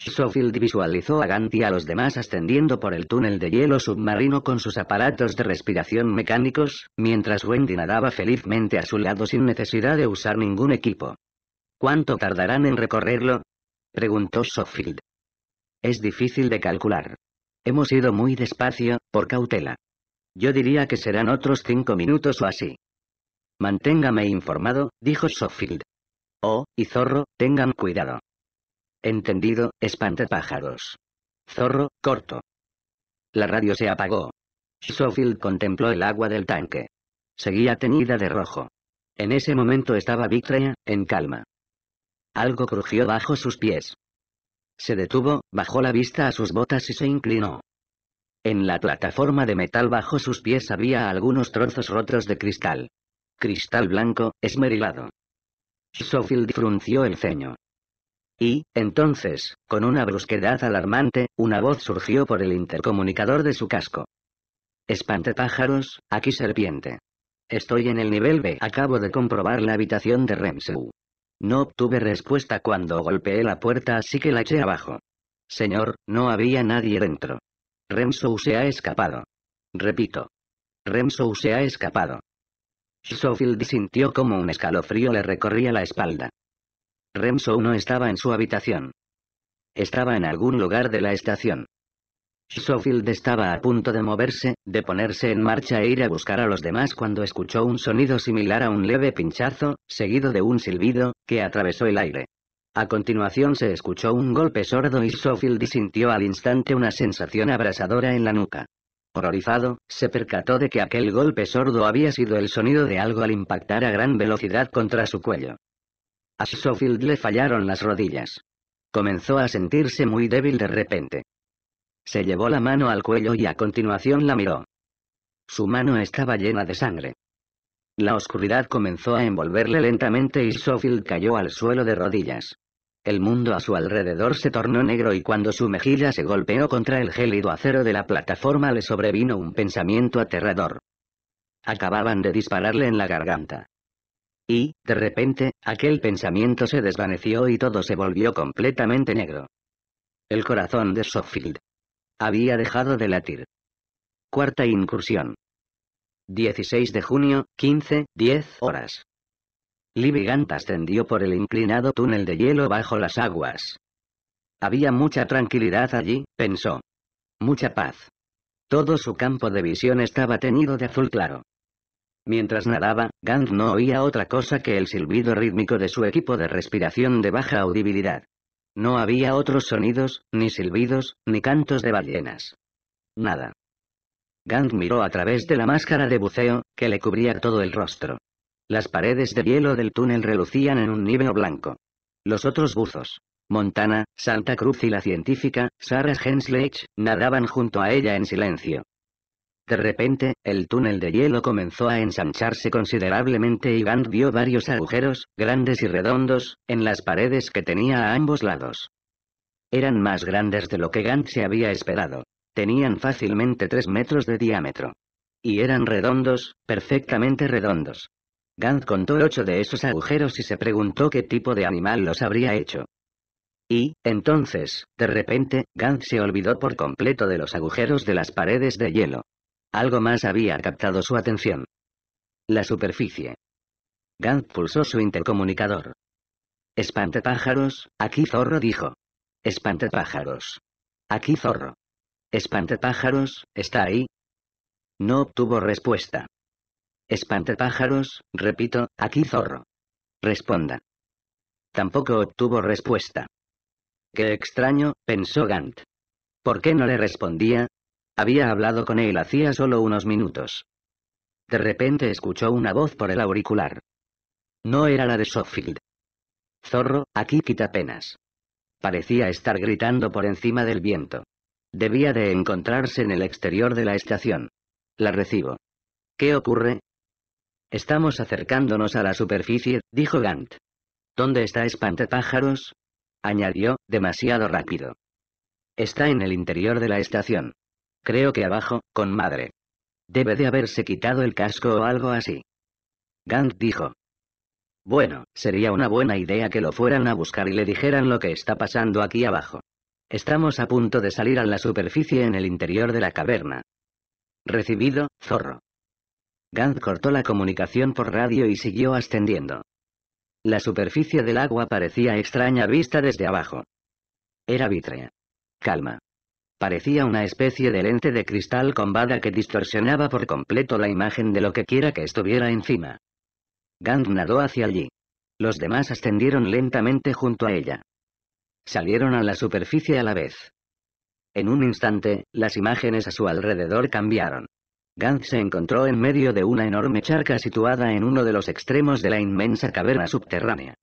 Schofield visualizó a Gant y a los demás ascendiendo por el túnel de hielo submarino con sus aparatos de respiración mecánicos, mientras Wendy nadaba felizmente a su lado sin necesidad de usar ningún equipo. ¿Cuánto tardarán en recorrerlo? preguntó Schofield. Es difícil de calcular. Hemos ido muy despacio, por cautela. Yo diría que serán otros cinco minutos o así. Manténgame informado, dijo Schofield. Oh, y zorro, tengan cuidado. Entendido, pájaros. Zorro, corto. La radio se apagó. Schofield contempló el agua del tanque. Seguía teñida de rojo. En ese momento estaba Victoria, en calma. Algo crujió bajo sus pies. Se detuvo, bajó la vista a sus botas y se inclinó. En la plataforma de metal bajo sus pies había algunos trozos rotos de cristal. Cristal blanco, esmerilado. Schofield frunció el ceño. Y, entonces, con una brusquedad alarmante, una voz surgió por el intercomunicador de su casco. Espante pájaros, aquí serpiente. Estoy en el nivel B. Acabo de comprobar la habitación de Remseu. No obtuve respuesta cuando golpeé la puerta así que la eché abajo. Señor, no había nadie dentro. remso se ha escapado. Repito. remso se ha escapado. Schofield sintió como un escalofrío le recorría la espalda remso no estaba en su habitación. Estaba en algún lugar de la estación. Schofield estaba a punto de moverse, de ponerse en marcha e ir a buscar a los demás cuando escuchó un sonido similar a un leve pinchazo, seguido de un silbido, que atravesó el aire. A continuación se escuchó un golpe sordo y Schofield sintió al instante una sensación abrasadora en la nuca. Horrorizado, se percató de que aquel golpe sordo había sido el sonido de algo al impactar a gran velocidad contra su cuello. A Sofield le fallaron las rodillas. Comenzó a sentirse muy débil de repente. Se llevó la mano al cuello y a continuación la miró. Su mano estaba llena de sangre. La oscuridad comenzó a envolverle lentamente y Sofield cayó al suelo de rodillas. El mundo a su alrededor se tornó negro y cuando su mejilla se golpeó contra el gélido acero de la plataforma le sobrevino un pensamiento aterrador. Acababan de dispararle en la garganta. Y, de repente, aquel pensamiento se desvaneció y todo se volvió completamente negro. El corazón de Sofield. Había dejado de latir. Cuarta incursión. 16 de junio, 15, 10 horas. Gant ascendió por el inclinado túnel de hielo bajo las aguas. Había mucha tranquilidad allí, pensó. Mucha paz. Todo su campo de visión estaba teñido de azul claro. Mientras mm. nadaba, Gant no oía otra cosa que el silbido rítmico de su equipo de respiración de baja audibilidad. No había otros sonidos, ni silbidos, ni cantos de ballenas. Nada. Gant miró a través de la máscara de buceo, que le cubría todo el rostro. Las paredes de hielo del túnel relucían en un níveo blanco. Los otros buzos, Montana, Santa Cruz y la científica, Sarah Hensley, nadaban junto a ella en silencio. De repente, el túnel de hielo comenzó a ensancharse considerablemente y Gant vio varios agujeros, grandes y redondos, en las paredes que tenía a ambos lados. Eran más grandes de lo que Gant se había esperado. Tenían fácilmente tres metros de diámetro. Y eran redondos, perfectamente redondos. Gant contó ocho de esos agujeros y se preguntó qué tipo de animal los habría hecho. Y, entonces, de repente, Gant se olvidó por completo de los agujeros de las paredes de hielo. Algo más había captado su atención. La superficie. Gant pulsó su intercomunicador. pájaros, aquí zorro dijo. pájaros. Aquí zorro. pájaros, ¿está ahí? No obtuvo respuesta. pájaros, repito, aquí zorro. Responda. Tampoco obtuvo respuesta. Qué extraño, pensó Gant. ¿Por qué no le respondía? Había hablado con él hacía solo unos minutos. De repente escuchó una voz por el auricular. No era la de Sofield. Zorro, aquí quita penas. Parecía estar gritando por encima del viento. Debía de encontrarse en el exterior de la estación. La recibo. ¿Qué ocurre? Estamos acercándonos a la superficie, dijo Gant. ¿Dónde está Espantapájaros? añadió, demasiado rápido. Está en el interior de la estación. Creo que abajo, con madre. Debe de haberse quitado el casco o algo así. Gant dijo. Bueno, sería una buena idea que lo fueran a buscar y le dijeran lo que está pasando aquí abajo. Estamos a punto de salir a la superficie en el interior de la caverna. Recibido, zorro. Gant cortó la comunicación por radio y siguió ascendiendo. La superficie del agua parecía extraña vista desde abajo. Era vitrea. Calma. Parecía una especie de lente de cristal con que distorsionaba por completo la imagen de lo que quiera que estuviera encima. Gant nadó hacia allí. Los demás ascendieron lentamente junto a ella. Salieron a la superficie a la vez. En un instante, las imágenes a su alrededor cambiaron. Gant se encontró en medio de una enorme charca situada en uno de los extremos de la inmensa caverna subterránea.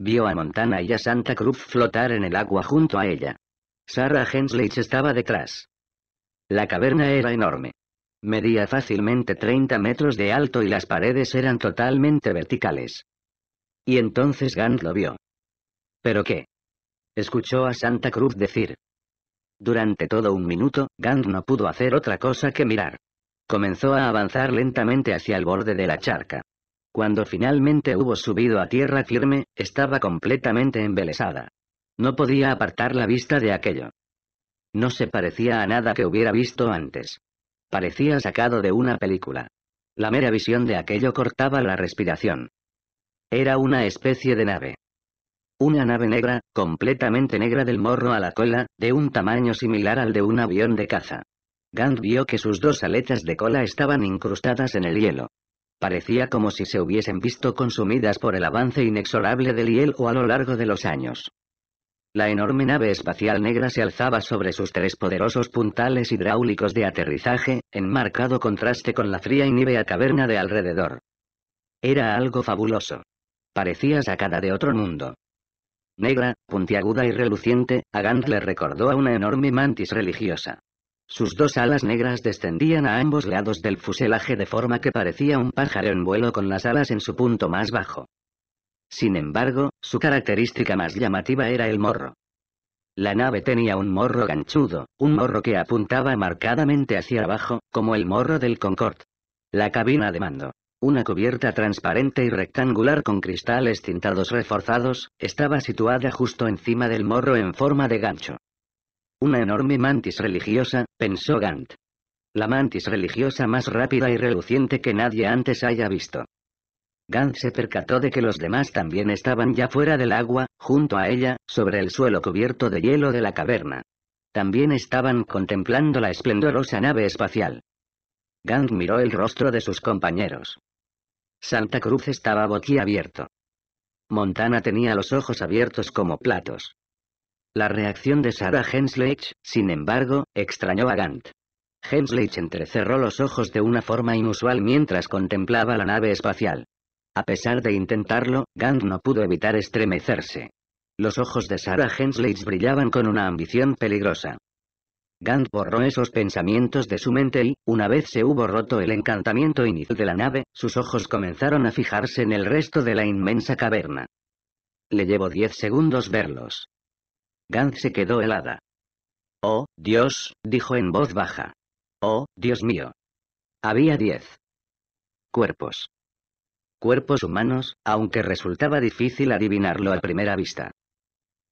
Vio a Montana y a Santa Cruz flotar en el agua junto a ella. Sarah Henslich estaba detrás. La caverna era enorme. Medía fácilmente 30 metros de alto y las paredes eran totalmente verticales. Y entonces Gant lo vio. ¿Pero qué? Escuchó a Santa Cruz decir. Durante todo un minuto, Gant no pudo hacer otra cosa que mirar. Comenzó a avanzar lentamente hacia el borde de la charca. Cuando finalmente hubo subido a tierra firme, estaba completamente embelesada. No podía apartar la vista de aquello. No se parecía a nada que hubiera visto antes. Parecía sacado de una película. La mera visión de aquello cortaba la respiración. Era una especie de nave. Una nave negra, completamente negra del morro a la cola, de un tamaño similar al de un avión de caza. Gant vio que sus dos aletas de cola estaban incrustadas en el hielo. Parecía como si se hubiesen visto consumidas por el avance inexorable del hielo a lo largo de los años. La enorme nave espacial negra se alzaba sobre sus tres poderosos puntales hidráulicos de aterrizaje, en marcado contraste con la fría y nívea caverna de alrededor. Era algo fabuloso. Parecía sacada de otro mundo. Negra, puntiaguda y reluciente, a le recordó a una enorme mantis religiosa. Sus dos alas negras descendían a ambos lados del fuselaje de forma que parecía un pájaro en vuelo con las alas en su punto más bajo. Sin embargo, su característica más llamativa era el morro. La nave tenía un morro ganchudo, un morro que apuntaba marcadamente hacia abajo, como el morro del Concorde. La cabina de mando, una cubierta transparente y rectangular con cristales tintados reforzados, estaba situada justo encima del morro en forma de gancho. Una enorme mantis religiosa, pensó Gant. La mantis religiosa más rápida y reluciente que nadie antes haya visto. Gant se percató de que los demás también estaban ya fuera del agua, junto a ella, sobre el suelo cubierto de hielo de la caverna. También estaban contemplando la esplendorosa nave espacial. Gant miró el rostro de sus compañeros. Santa Cruz estaba boquiabierto. Montana tenía los ojos abiertos como platos. La reacción de Sarah henslich sin embargo, extrañó a Gant. henslich entrecerró los ojos de una forma inusual mientras contemplaba la nave espacial. A pesar de intentarlo, Gant no pudo evitar estremecerse. Los ojos de Sarah Hensley brillaban con una ambición peligrosa. Gant borró esos pensamientos de su mente y, una vez se hubo roto el encantamiento inicial de la nave, sus ojos comenzaron a fijarse en el resto de la inmensa caverna. Le llevó diez segundos verlos. Gant se quedó helada. Oh, Dios, dijo en voz baja. Oh, Dios mío. Había diez cuerpos cuerpos humanos, aunque resultaba difícil adivinarlo a primera vista.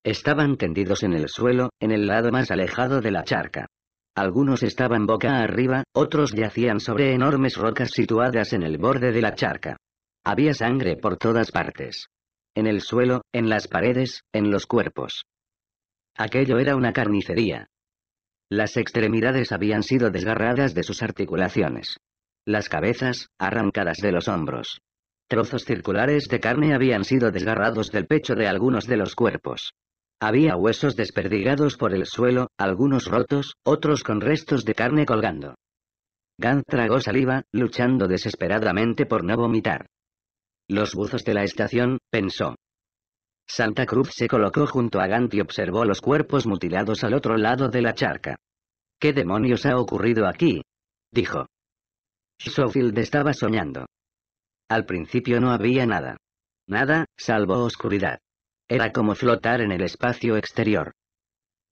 Estaban tendidos en el suelo, en el lado más alejado de la charca. Algunos estaban boca arriba, otros yacían sobre enormes rocas situadas en el borde de la charca. Había sangre por todas partes. En el suelo, en las paredes, en los cuerpos. Aquello era una carnicería. Las extremidades habían sido desgarradas de sus articulaciones. Las cabezas, arrancadas de los hombros. Trozos circulares de carne habían sido desgarrados del pecho de algunos de los cuerpos. Había huesos desperdigados por el suelo, algunos rotos, otros con restos de carne colgando. Gant tragó saliva, luchando desesperadamente por no vomitar. Los buzos de la estación, pensó. Santa Cruz se colocó junto a Gant y observó los cuerpos mutilados al otro lado de la charca. ¿Qué demonios ha ocurrido aquí? dijo. Schofield estaba soñando. Al principio no había nada. Nada, salvo oscuridad. Era como flotar en el espacio exterior.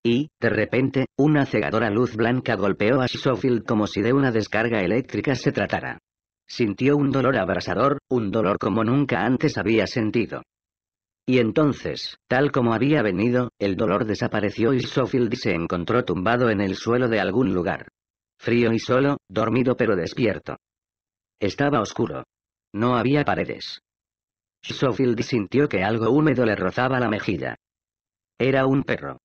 Y, de repente, una cegadora luz blanca golpeó a Schofield como si de una descarga eléctrica se tratara. Sintió un dolor abrasador, un dolor como nunca antes había sentido. Y entonces, tal como había venido, el dolor desapareció y Schofield se encontró tumbado en el suelo de algún lugar. Frío y solo, dormido pero despierto. Estaba oscuro, no había paredes. Sofield sintió que algo húmedo le rozaba la mejilla. Era un perro.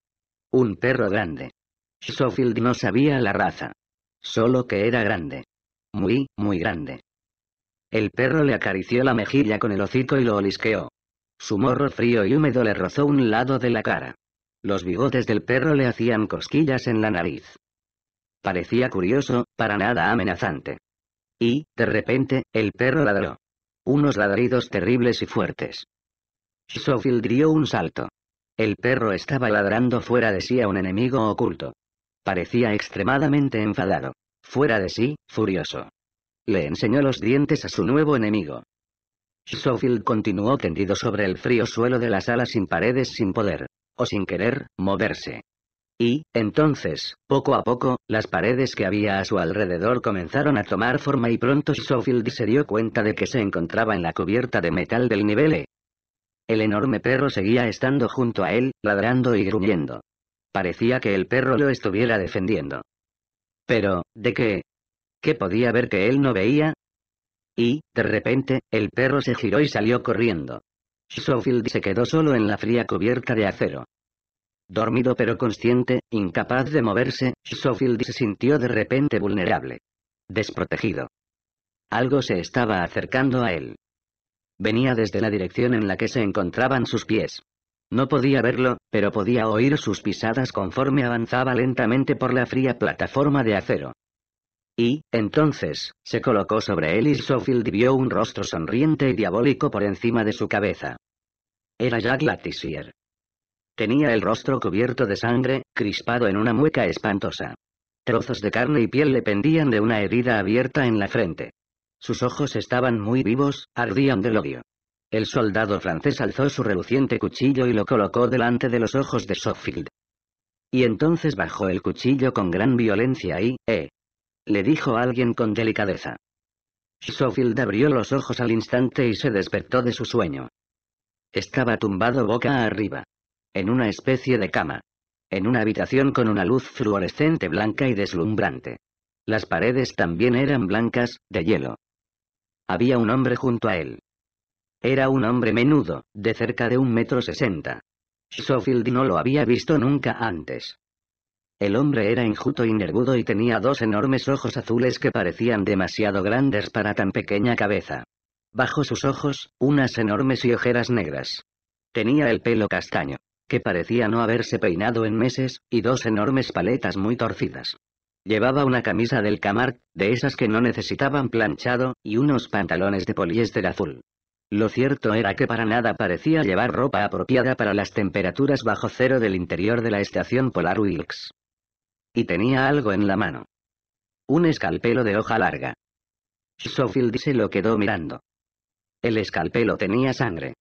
Un perro grande. Sofield no sabía la raza. Solo que era grande. Muy, muy grande. El perro le acarició la mejilla con el hocico y lo olisqueó. Su morro frío y húmedo le rozó un lado de la cara. Los bigotes del perro le hacían cosquillas en la nariz. Parecía curioso, para nada amenazante y, de repente, el perro ladró. Unos ladridos terribles y fuertes. Schofield dio un salto. El perro estaba ladrando fuera de sí a un enemigo oculto. Parecía extremadamente enfadado. Fuera de sí, furioso. Le enseñó los dientes a su nuevo enemigo. Schofield continuó tendido sobre el frío suelo de la sala sin paredes sin poder, o sin querer, moverse y, entonces, poco a poco, las paredes que había a su alrededor comenzaron a tomar forma y pronto Schofield se dio cuenta de que se encontraba en la cubierta de metal del nivel E. El enorme perro seguía estando junto a él, ladrando y gruñendo. Parecía que el perro lo estuviera defendiendo. Pero, ¿de qué? ¿Qué podía ver que él no veía? Y, de repente, el perro se giró y salió corriendo. Schofield se quedó solo en la fría cubierta de acero. Dormido pero consciente, incapaz de moverse, Schofield se sintió de repente vulnerable. Desprotegido. Algo se estaba acercando a él. Venía desde la dirección en la que se encontraban sus pies. No podía verlo, pero podía oír sus pisadas conforme avanzaba lentamente por la fría plataforma de acero. Y, entonces, se colocó sobre él y Schofield vio un rostro sonriente y diabólico por encima de su cabeza. Era Jack Latissier. Tenía el rostro cubierto de sangre, crispado en una mueca espantosa. Trozos de carne y piel le pendían de una herida abierta en la frente. Sus ojos estaban muy vivos, ardían del odio. El soldado francés alzó su reluciente cuchillo y lo colocó delante de los ojos de Sofield. Y entonces bajó el cuchillo con gran violencia y, eh. Le dijo alguien con delicadeza. Sofield abrió los ojos al instante y se despertó de su sueño. Estaba tumbado boca arriba en una especie de cama. En una habitación con una luz fluorescente blanca y deslumbrante. Las paredes también eran blancas, de hielo. Había un hombre junto a él. Era un hombre menudo, de cerca de un metro sesenta. Schofield no lo había visto nunca antes. El hombre era enjuto y nervudo y tenía dos enormes ojos azules que parecían demasiado grandes para tan pequeña cabeza. Bajo sus ojos, unas enormes y ojeras negras. Tenía el pelo castaño, que parecía no haberse peinado en meses, y dos enormes paletas muy torcidas. Llevaba una camisa del camar de esas que no necesitaban planchado, y unos pantalones de poliéster azul. Lo cierto era que para nada parecía llevar ropa apropiada para las temperaturas bajo cero del interior de la estación polar Wilkes. Y tenía algo en la mano. Un escalpelo de hoja larga. Schofield se lo quedó mirando. El escalpelo tenía sangre.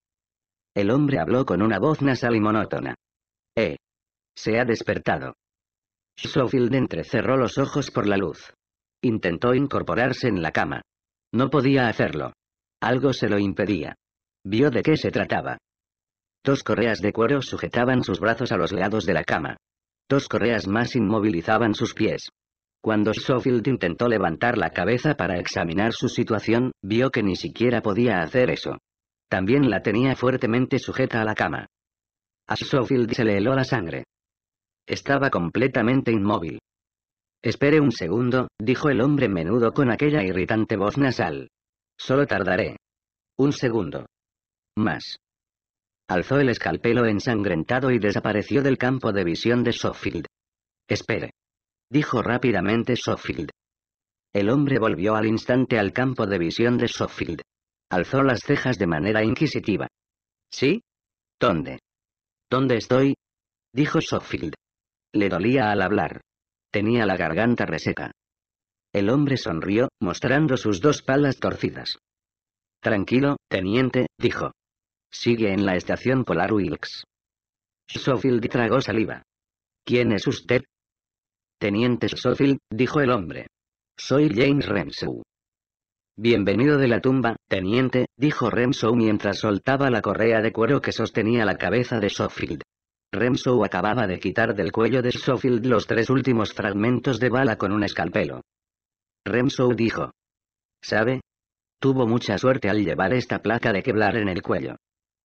El hombre habló con una voz nasal y monótona. Eh. Se ha despertado. Schofield entrecerró los ojos por la luz. Intentó incorporarse en la cama. No podía hacerlo. Algo se lo impedía. Vio de qué se trataba. Dos correas de cuero sujetaban sus brazos a los lados de la cama. Dos correas más inmovilizaban sus pies. Cuando Schofield intentó levantar la cabeza para examinar su situación, vio que ni siquiera podía hacer eso. También la tenía fuertemente sujeta a la cama. A Sofield se le heló la sangre. Estaba completamente inmóvil. Espere un segundo, dijo el hombre menudo con aquella irritante voz nasal. Solo tardaré. Un segundo. Más. Alzó el escalpelo ensangrentado y desapareció del campo de visión de Sofield. Espere. Dijo rápidamente Sofield. El hombre volvió al instante al campo de visión de Schofield. Alzó las cejas de manera inquisitiva. ¿Sí? ¿Dónde? ¿Dónde estoy? dijo Sofield. Le dolía al hablar. Tenía la garganta reseca. El hombre sonrió, mostrando sus dos palas torcidas. Tranquilo, teniente, dijo. Sigue en la estación Polar Wilkes. Sofield tragó saliva. ¿Quién es usted? Teniente Sofield, dijo el hombre. Soy James Renshaw. Bienvenido de la tumba, teniente, dijo Remsou mientras soltaba la correa de cuero que sostenía la cabeza de Sofield. Remsou acababa de quitar del cuello de Sofield los tres últimos fragmentos de bala con un escalpelo. Remsou dijo. ¿Sabe? Tuvo mucha suerte al llevar esta placa de Kevlar en el cuello.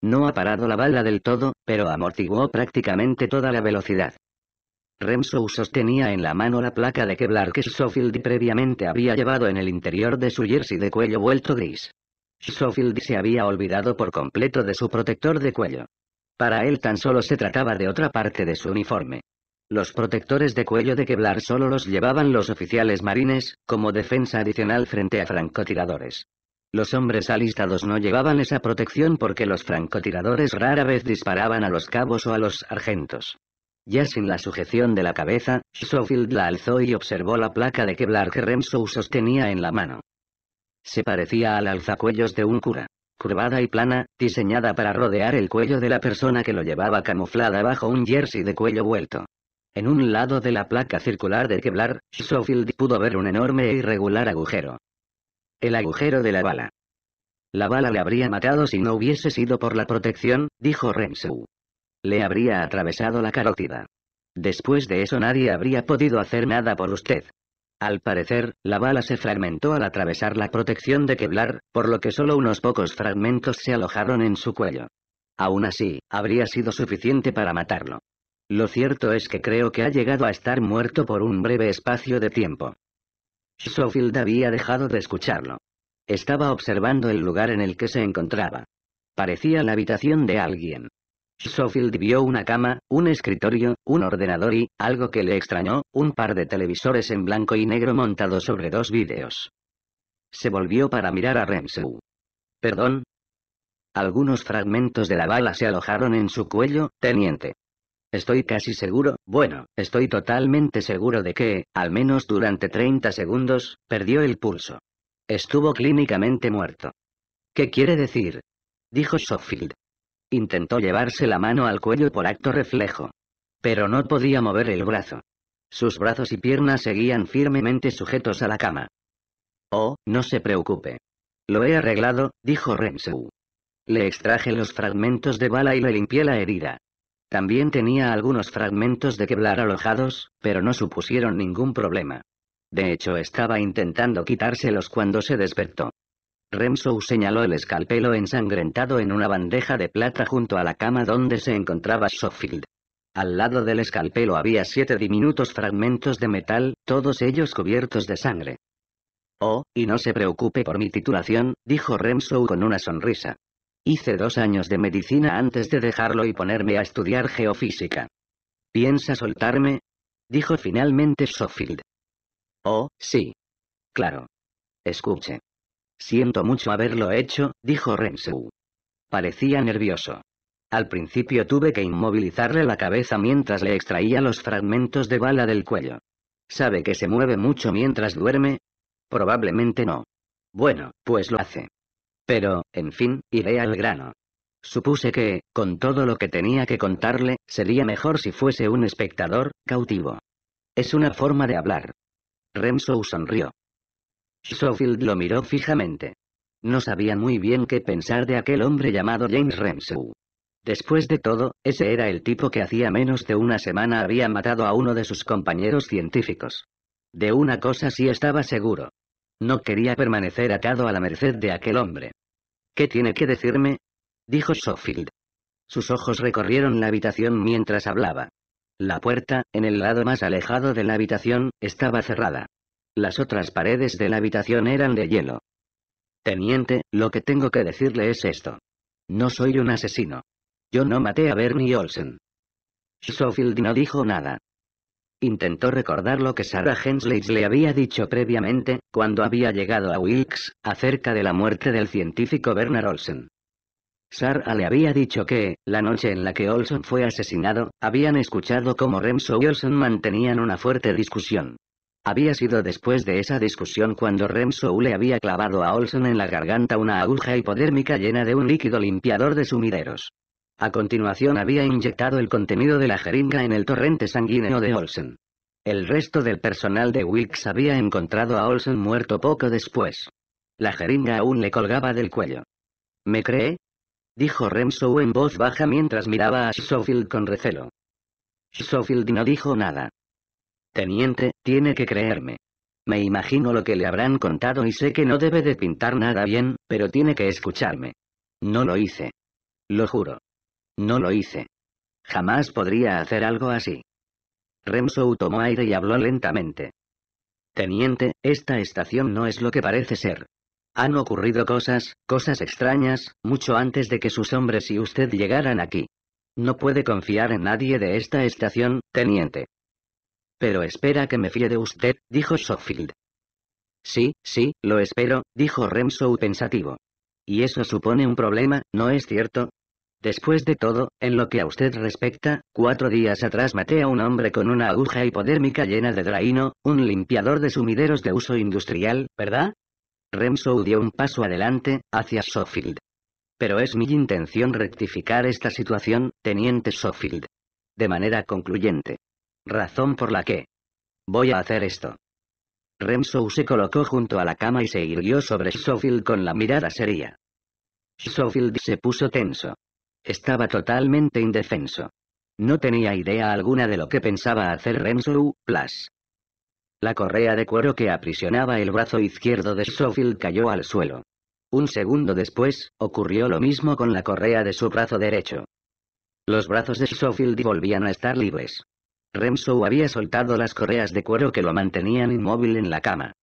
No ha parado la bala del todo, pero amortiguó prácticamente toda la velocidad. Remso sostenía en la mano la placa de Kevlar que Schofield previamente había llevado en el interior de su jersey de cuello vuelto gris. Schofield se había olvidado por completo de su protector de cuello. Para él tan solo se trataba de otra parte de su uniforme. Los protectores de cuello de Kevlar solo los llevaban los oficiales marines, como defensa adicional frente a francotiradores. Los hombres alistados no llevaban esa protección porque los francotiradores rara vez disparaban a los cabos o a los argentos. Ya sin la sujeción de la cabeza, Schofield la alzó y observó la placa de Kevlar que Renzo sostenía en la mano. Se parecía al alzacuellos de un cura. Curvada y plana, diseñada para rodear el cuello de la persona que lo llevaba camuflada bajo un jersey de cuello vuelto. En un lado de la placa circular de Kevlar, Schofield pudo ver un enorme e irregular agujero. El agujero de la bala. La bala le habría matado si no hubiese sido por la protección, dijo Renzo. Le habría atravesado la carótida. Después de eso nadie habría podido hacer nada por usted. Al parecer, la bala se fragmentó al atravesar la protección de Kevlar, por lo que solo unos pocos fragmentos se alojaron en su cuello. Aún así, habría sido suficiente para matarlo. Lo cierto es que creo que ha llegado a estar muerto por un breve espacio de tiempo. Schofield había dejado de escucharlo. Estaba observando el lugar en el que se encontraba. Parecía la habitación de alguien. Schofield vio una cama, un escritorio, un ordenador y, algo que le extrañó, un par de televisores en blanco y negro montados sobre dos vídeos. Se volvió para mirar a Rensu. ¿Perdón? Algunos fragmentos de la bala se alojaron en su cuello, teniente. Estoy casi seguro, bueno, estoy totalmente seguro de que, al menos durante 30 segundos, perdió el pulso. Estuvo clínicamente muerto. ¿Qué quiere decir? Dijo Schofield. Intentó llevarse la mano al cuello por acto reflejo. Pero no podía mover el brazo. Sus brazos y piernas seguían firmemente sujetos a la cama. Oh, no se preocupe. Lo he arreglado, dijo Rensu. Le extraje los fragmentos de bala y le limpié la herida. También tenía algunos fragmentos de quebrar alojados, pero no supusieron ningún problema. De hecho, estaba intentando quitárselos cuando se despertó. Remsou señaló el escalpelo ensangrentado en una bandeja de plata junto a la cama donde se encontraba Schofield. Al lado del escalpelo había siete diminutos fragmentos de metal, todos ellos cubiertos de sangre. Oh, y no se preocupe por mi titulación, dijo Remsou con una sonrisa. Hice dos años de medicina antes de dejarlo y ponerme a estudiar geofísica. ¿Piensa soltarme? dijo finalmente Schofield. Oh, sí. Claro. Escuche. Siento mucho haberlo hecho, dijo Renzo. Parecía nervioso. Al principio tuve que inmovilizarle la cabeza mientras le extraía los fragmentos de bala del cuello. ¿Sabe que se mueve mucho mientras duerme? Probablemente no. Bueno, pues lo hace. Pero, en fin, iré al grano. Supuse que, con todo lo que tenía que contarle, sería mejor si fuese un espectador, cautivo. Es una forma de hablar. Remso sonrió. Schofield lo miró fijamente. No sabía muy bien qué pensar de aquel hombre llamado James Remsu. Después de todo, ese era el tipo que hacía menos de una semana había matado a uno de sus compañeros científicos. De una cosa sí estaba seguro. No quería permanecer atado a la merced de aquel hombre. ¿Qué tiene que decirme? dijo Schofield. Sus ojos recorrieron la habitación mientras hablaba. La puerta, en el lado más alejado de la habitación, estaba cerrada. Las otras paredes de la habitación eran de hielo. Teniente, lo que tengo que decirle es esto. No soy un asesino. Yo no maté a Bernie Olsen. Schofield no dijo nada. Intentó recordar lo que Sarah Hensley le había dicho previamente, cuando había llegado a Wilkes, acerca de la muerte del científico Bernard Olsen. Sarah le había dicho que, la noche en la que Olsen fue asesinado, habían escuchado cómo Remso y Olsen mantenían una fuerte discusión. Había sido después de esa discusión cuando Renzo le había clavado a Olson en la garganta una aguja hipodérmica llena de un líquido limpiador de sumideros. A continuación había inyectado el contenido de la jeringa en el torrente sanguíneo de Olsen. El resto del personal de Wilkes había encontrado a Olsen muerto poco después. La jeringa aún le colgaba del cuello. ¿Me cree? Dijo Renzo en voz baja mientras miraba a Schofield con recelo. Schofield no dijo nada. Teniente, tiene que creerme. Me imagino lo que le habrán contado y sé que no debe de pintar nada bien, pero tiene que escucharme. No lo hice. Lo juro. No lo hice. Jamás podría hacer algo así. Remso tomó aire y habló lentamente. Teniente, esta estación no es lo que parece ser. Han ocurrido cosas, cosas extrañas, mucho antes de que sus hombres y usted llegaran aquí. No puede confiar en nadie de esta estación, teniente. Pero espera que me fíe de usted, dijo Sofield. Sí, sí, lo espero, dijo Remsow pensativo. Y eso supone un problema, ¿no es cierto? Después de todo, en lo que a usted respecta, cuatro días atrás maté a un hombre con una aguja hipodérmica llena de draino, un limpiador de sumideros de uso industrial, ¿verdad? Remsow dio un paso adelante, hacia Sofield. Pero es mi intención rectificar esta situación, teniente Sofield. De manera concluyente razón por la que voy a hacer esto. Renzo se colocó junto a la cama y se irguió sobre Schofield con la mirada seria. Schofield se puso tenso. Estaba totalmente indefenso. No tenía idea alguna de lo que pensaba hacer Renzo Plus. La correa de cuero que aprisionaba el brazo izquierdo de Schofield cayó al suelo. Un segundo después, ocurrió lo mismo con la correa de su brazo derecho. Los brazos de Schofield volvían a estar libres. Remsou había soltado las correas de cuero que lo mantenían inmóvil en la cama.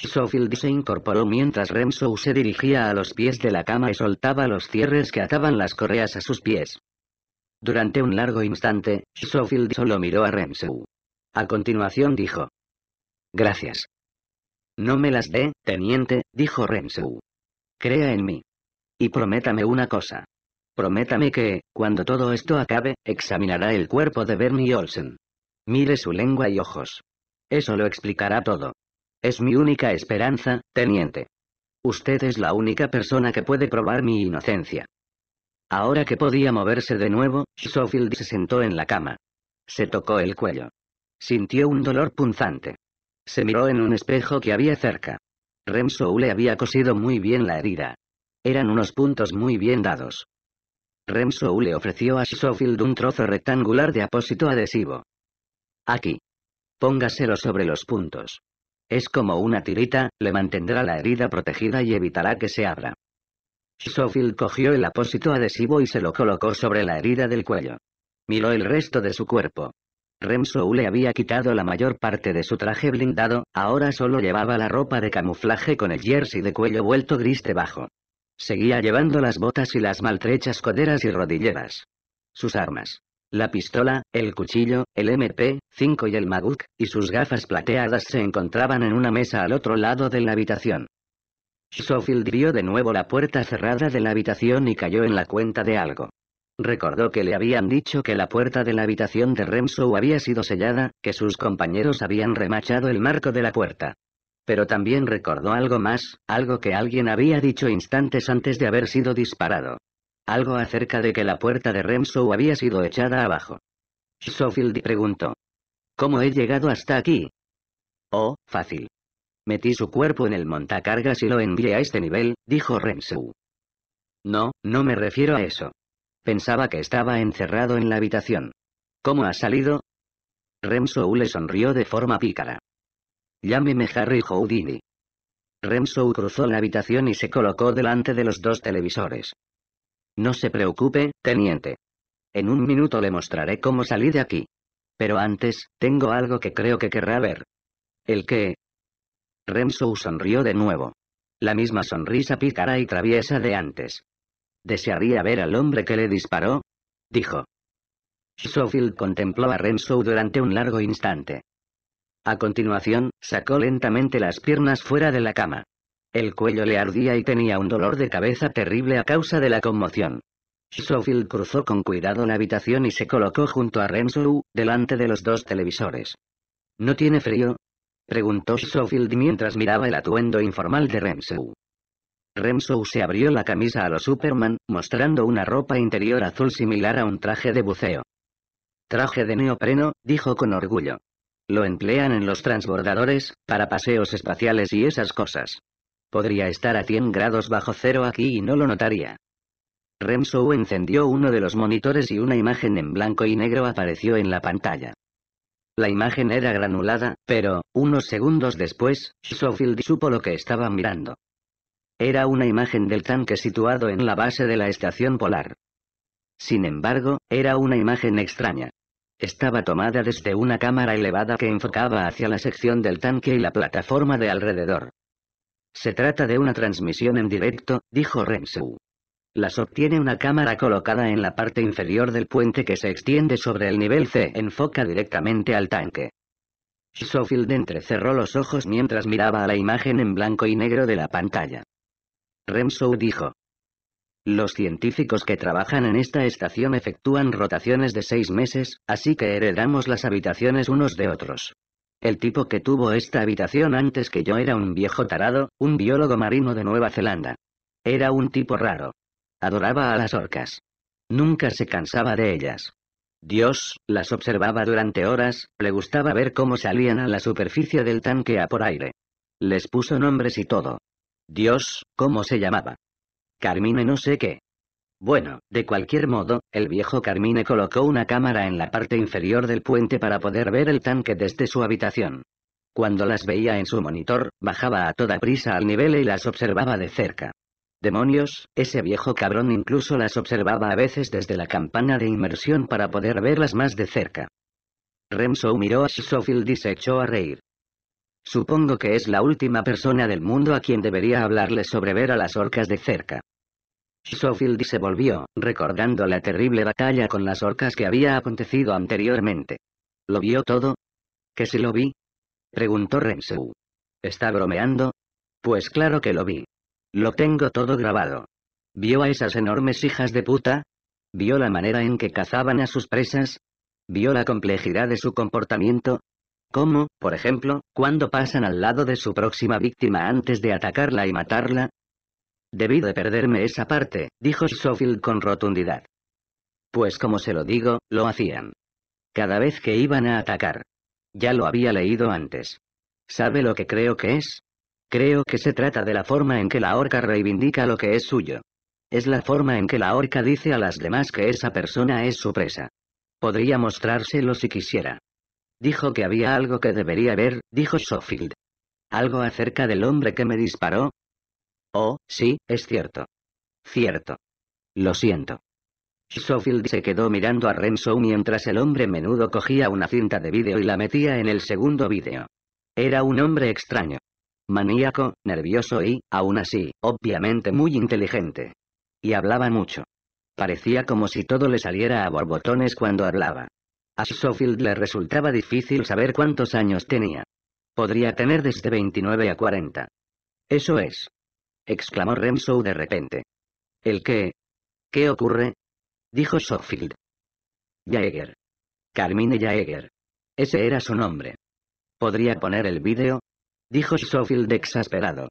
Schofield se incorporó mientras Remsou se dirigía a los pies de la cama y soltaba los cierres que ataban las correas a sus pies. Durante un largo instante, Schofield solo miró a Remsou. A continuación dijo. Gracias. No me las dé, teniente, dijo Remsou. Crea en mí. Y prométame una cosa. Prométame que, cuando todo esto acabe, examinará el cuerpo de Bernie Olsen. Mire su lengua y ojos. Eso lo explicará todo. Es mi única esperanza, teniente. Usted es la única persona que puede probar mi inocencia. Ahora que podía moverse de nuevo, Schofield se sentó en la cama. Se tocó el cuello. Sintió un dolor punzante. Se miró en un espejo que había cerca. Rem le había cosido muy bien la herida. Eran unos puntos muy bien dados. Remsou le ofreció a Schofield un trozo rectangular de apósito adhesivo. Aquí. Póngaselo sobre los puntos. Es como una tirita, le mantendrá la herida protegida y evitará que se abra. Schofield cogió el apósito adhesivo y se lo colocó sobre la herida del cuello. Miró el resto de su cuerpo. Remsou le había quitado la mayor parte de su traje blindado, ahora solo llevaba la ropa de camuflaje con el jersey de cuello vuelto gris debajo. Seguía llevando las botas y las maltrechas coderas y rodilleras. Sus armas. La pistola, el cuchillo, el MP5 y el Maguk, y sus gafas plateadas se encontraban en una mesa al otro lado de la habitación. Schofield vio de nuevo la puerta cerrada de la habitación y cayó en la cuenta de algo. Recordó que le habían dicho que la puerta de la habitación de Remso había sido sellada, que sus compañeros habían remachado el marco de la puerta pero también recordó algo más, algo que alguien había dicho instantes antes de haber sido disparado. Algo acerca de que la puerta de Remsou había sido echada abajo. Schofield preguntó. ¿Cómo he llegado hasta aquí? Oh, fácil. Metí su cuerpo en el montacargas y lo envié a este nivel, dijo Remsou. No, no me refiero a eso. Pensaba que estaba encerrado en la habitación. ¿Cómo ha salido? Remsou le sonrió de forma pícara. Llámeme Harry Houdini. Renzo cruzó la habitación y se colocó delante de los dos televisores. No se preocupe, teniente. En un minuto le mostraré cómo salí de aquí. Pero antes, tengo algo que creo que querrá ver. ¿El qué? Renzo sonrió de nuevo. La misma sonrisa pícara y traviesa de antes. ¿Desearía ver al hombre que le disparó? Dijo. Schofield contempló a Renzo durante un largo instante. A continuación, sacó lentamente las piernas fuera de la cama. El cuello le ardía y tenía un dolor de cabeza terrible a causa de la conmoción. Schofield cruzó con cuidado la habitación y se colocó junto a Renzo, delante de los dos televisores. ¿No tiene frío? preguntó Schofield mientras miraba el atuendo informal de Renzo. Renzo se abrió la camisa a los Superman, mostrando una ropa interior azul similar a un traje de buceo. Traje de neopreno, dijo con orgullo. Lo emplean en los transbordadores, para paseos espaciales y esas cosas. Podría estar a 100 grados bajo cero aquí y no lo notaría. remso encendió uno de los monitores y una imagen en blanco y negro apareció en la pantalla. La imagen era granulada, pero, unos segundos después, Schofield supo lo que estaba mirando. Era una imagen del tanque situado en la base de la estación polar. Sin embargo, era una imagen extraña. Estaba tomada desde una cámara elevada que enfocaba hacia la sección del tanque y la plataforma de alrededor. Se trata de una transmisión en directo, dijo Rensou. Las obtiene una cámara colocada en la parte inferior del puente que se extiende sobre el nivel C. Enfoca directamente al tanque. Schofield entrecerró los ojos mientras miraba a la imagen en blanco y negro de la pantalla. Rensou dijo. Los científicos que trabajan en esta estación efectúan rotaciones de seis meses, así que heredamos las habitaciones unos de otros. El tipo que tuvo esta habitación antes que yo era un viejo tarado, un biólogo marino de Nueva Zelanda. Era un tipo raro. Adoraba a las orcas. Nunca se cansaba de ellas. Dios, las observaba durante horas, le gustaba ver cómo salían a la superficie del tanque a por aire. Les puso nombres y todo. Dios, ¿cómo se llamaba? Carmine no sé qué. Bueno, de cualquier modo, el viejo Carmine colocó una cámara en la parte inferior del puente para poder ver el tanque desde su habitación. Cuando las veía en su monitor, bajaba a toda prisa al nivel y las observaba de cerca. Demonios, ese viejo cabrón incluso las observaba a veces desde la campana de inmersión para poder verlas más de cerca. Remso miró a Schofield y se echó a reír. Supongo que es la última persona del mundo a quien debería hablarle sobre ver a las orcas de cerca. Schofield se volvió, recordando la terrible batalla con las orcas que había acontecido anteriormente. ¿Lo vio todo? ¿Que si lo vi? Preguntó su ¿Está bromeando? Pues claro que lo vi. Lo tengo todo grabado. ¿Vio a esas enormes hijas de puta? ¿Vio la manera en que cazaban a sus presas? ¿Vio la complejidad de su comportamiento? «¿Cómo, por ejemplo, cuando pasan al lado de su próxima víctima antes de atacarla y matarla. Debí de perderme esa parte, dijo Schofield con rotundidad. Pues como se lo digo, lo hacían. Cada vez que iban a atacar. Ya lo había leído antes. ¿Sabe lo que creo que es? Creo que se trata de la forma en que la orca reivindica lo que es suyo. Es la forma en que la orca dice a las demás que esa persona es su presa. Podría mostrárselo si quisiera. Dijo que había algo que debería ver, dijo Sofield. ¿Algo acerca del hombre que me disparó? Oh, sí, es cierto. Cierto. Lo siento. Schofield se quedó mirando a Renzo mientras el hombre menudo cogía una cinta de vídeo y la metía en el segundo vídeo. Era un hombre extraño. Maníaco, nervioso y, aún así, obviamente muy inteligente. Y hablaba mucho. Parecía como si todo le saliera a borbotones cuando hablaba. A Schofield le resultaba difícil saber cuántos años tenía. Podría tener desde 29 a 40. Eso es. exclamó Renzo de repente. ¿El qué? ¿Qué ocurre? dijo Schofield. Jaeger. Carmine Jaeger. Ese era su nombre. ¿Podría poner el vídeo? dijo Schofield exasperado.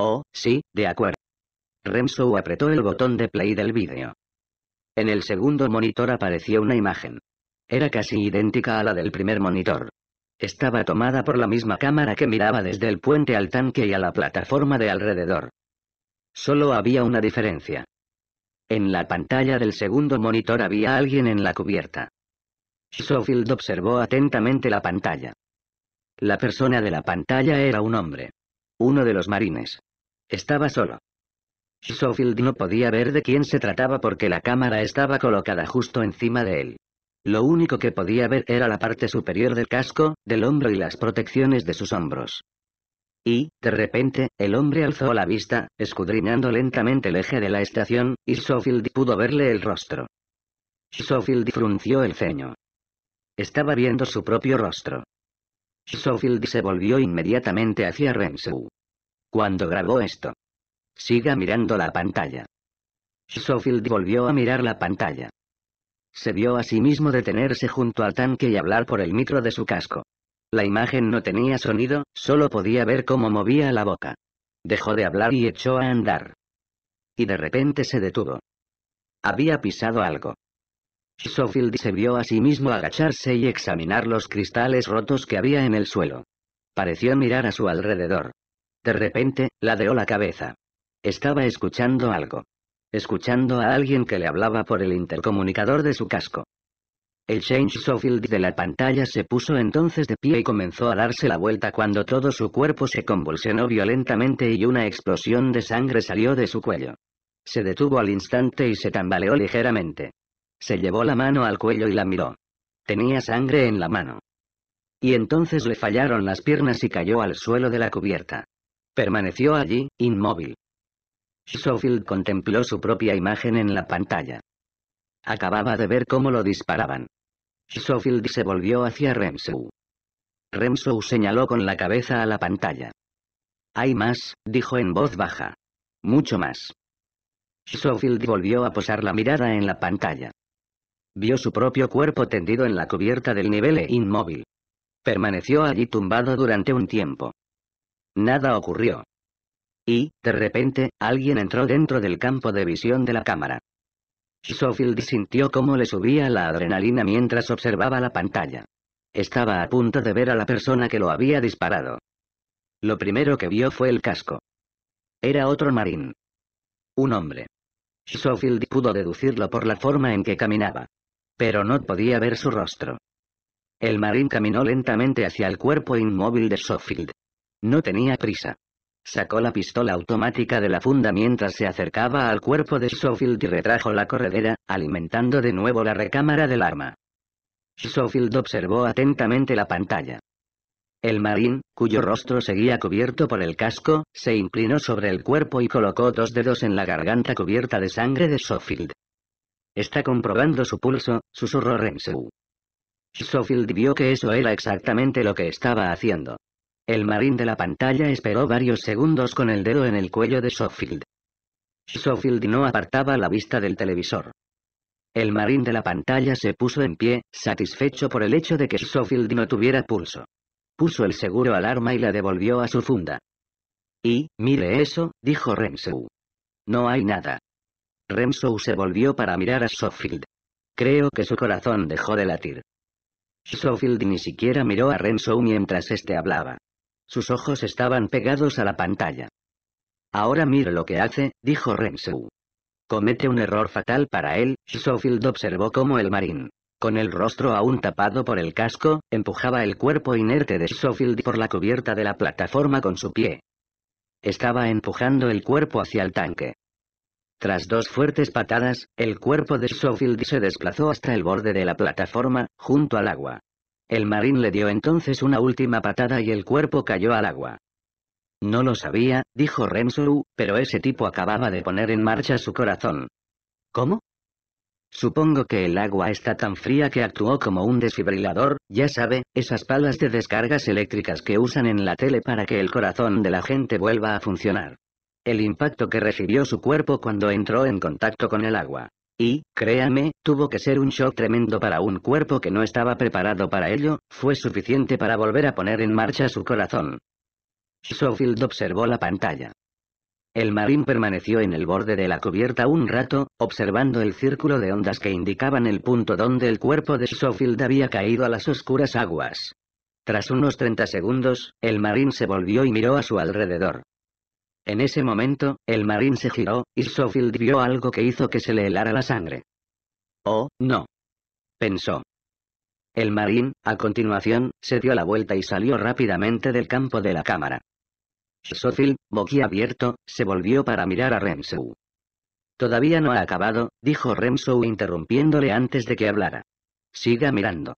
Oh, sí, de acuerdo. Remso apretó el botón de play del vídeo. En el segundo monitor apareció una imagen. Era casi idéntica a la del primer monitor. Estaba tomada por la misma cámara que miraba desde el puente al tanque y a la plataforma de alrededor. Solo había una diferencia. En la pantalla del segundo monitor había alguien en la cubierta. Schofield observó atentamente la pantalla. La persona de la pantalla era un hombre. Uno de los marines. Estaba solo. Schofield no podía ver de quién se trataba porque la cámara estaba colocada justo encima de él. Lo único que podía ver era la parte superior del casco, del hombro y las protecciones de sus hombros. Y, de repente, el hombre alzó la vista, escudriñando lentamente el eje de la estación, y Sofield pudo verle el rostro. Sofield frunció el ceño. Estaba viendo su propio rostro. Sofield se volvió inmediatamente hacia Renzo. Cuando grabó esto. Siga mirando la pantalla. Sofield volvió a mirar la pantalla. Se vio a sí mismo detenerse junto al tanque y hablar por el micro de su casco. La imagen no tenía sonido, solo podía ver cómo movía la boca. Dejó de hablar y echó a andar. Y de repente se detuvo. Había pisado algo. Schofield se vio a sí mismo agacharse y examinar los cristales rotos que había en el suelo. Pareció mirar a su alrededor. De repente, ladeó la cabeza. Estaba escuchando algo escuchando a alguien que le hablaba por el intercomunicador de su casco. El Change Sofield de la pantalla se puso entonces de pie y comenzó a darse la vuelta cuando todo su cuerpo se convulsionó violentamente y una explosión de sangre salió de su cuello. Se detuvo al instante y se tambaleó ligeramente. Se llevó la mano al cuello y la miró. Tenía sangre en la mano. Y entonces le fallaron las piernas y cayó al suelo de la cubierta. Permaneció allí, inmóvil. Schofield contempló su propia imagen en la pantalla. Acababa de ver cómo lo disparaban. Schofield se volvió hacia Remsou. Remsou señaló con la cabeza a la pantalla. Hay más, dijo en voz baja. Mucho más. Schofield volvió a posar la mirada en la pantalla. Vio su propio cuerpo tendido en la cubierta del nivel e inmóvil. Permaneció allí tumbado durante un tiempo. Nada ocurrió. Y, de repente, alguien entró dentro del campo de visión de la cámara. Schofield sintió cómo le subía la adrenalina mientras observaba la pantalla. Estaba a punto de ver a la persona que lo había disparado. Lo primero que vio fue el casco. Era otro marín. Un hombre. Schofield pudo deducirlo por la forma en que caminaba. Pero no podía ver su rostro. El marín caminó lentamente hacia el cuerpo inmóvil de Schofield. No tenía prisa. Sacó la pistola automática de la funda mientras se acercaba al cuerpo de Schofield y retrajo la corredera, alimentando de nuevo la recámara del arma. Schofield observó atentamente la pantalla. El marín, cuyo rostro seguía cubierto por el casco, se inclinó sobre el cuerpo y colocó dos dedos en la garganta cubierta de sangre de Schofield. Está comprobando su pulso, susurró Renzo. Schofield vio que eso era exactamente lo que estaba haciendo. El marín de la pantalla esperó varios segundos con el dedo en el cuello de Sofield. Sofield no apartaba la vista del televisor. El marín de la pantalla se puso en pie, satisfecho por el hecho de que Sofield no tuviera pulso. Puso el seguro al arma y la devolvió a su funda. Y, mire eso, dijo Renzo. No hay nada. Renzo se volvió para mirar a Sofield. Creo que su corazón dejó de latir. Sofield ni siquiera miró a Renzo mientras este hablaba. Sus ojos estaban pegados a la pantalla. Ahora mire lo que hace, dijo Rensou. Comete un error fatal para él, Schofield observó cómo el marín, con el rostro aún tapado por el casco, empujaba el cuerpo inerte de Schofield por la cubierta de la plataforma con su pie. Estaba empujando el cuerpo hacia el tanque. Tras dos fuertes patadas, el cuerpo de Schofield se desplazó hasta el borde de la plataforma, junto al agua. El marín le dio entonces una última patada y el cuerpo cayó al agua. No lo sabía, dijo Rensu, pero ese tipo acababa de poner en marcha su corazón. ¿Cómo? Supongo que el agua está tan fría que actuó como un desfibrilador, ya sabe, esas palas de descargas eléctricas que usan en la tele para que el corazón de la gente vuelva a funcionar. El impacto que recibió su cuerpo cuando entró en contacto con el agua. Y, créame, tuvo que ser un shock tremendo para un cuerpo que no estaba preparado para ello, fue suficiente para volver a poner en marcha su corazón. Schofield observó la pantalla. El marín permaneció en el borde de la cubierta un rato, observando el círculo de ondas que indicaban el punto donde el cuerpo de Schofield había caído a las oscuras aguas. Tras unos 30 segundos, el marín se volvió y miró a su alrededor. En ese momento, el marín se giró, y Sofield vio algo que hizo que se le helara la sangre. Oh, no. Pensó. El marín, a continuación, se dio la vuelta y salió rápidamente del campo de la cámara. Sofield, boquiabierto, se volvió para mirar a Rensu. Todavía no ha acabado, dijo Rensu interrumpiéndole antes de que hablara. Siga mirando.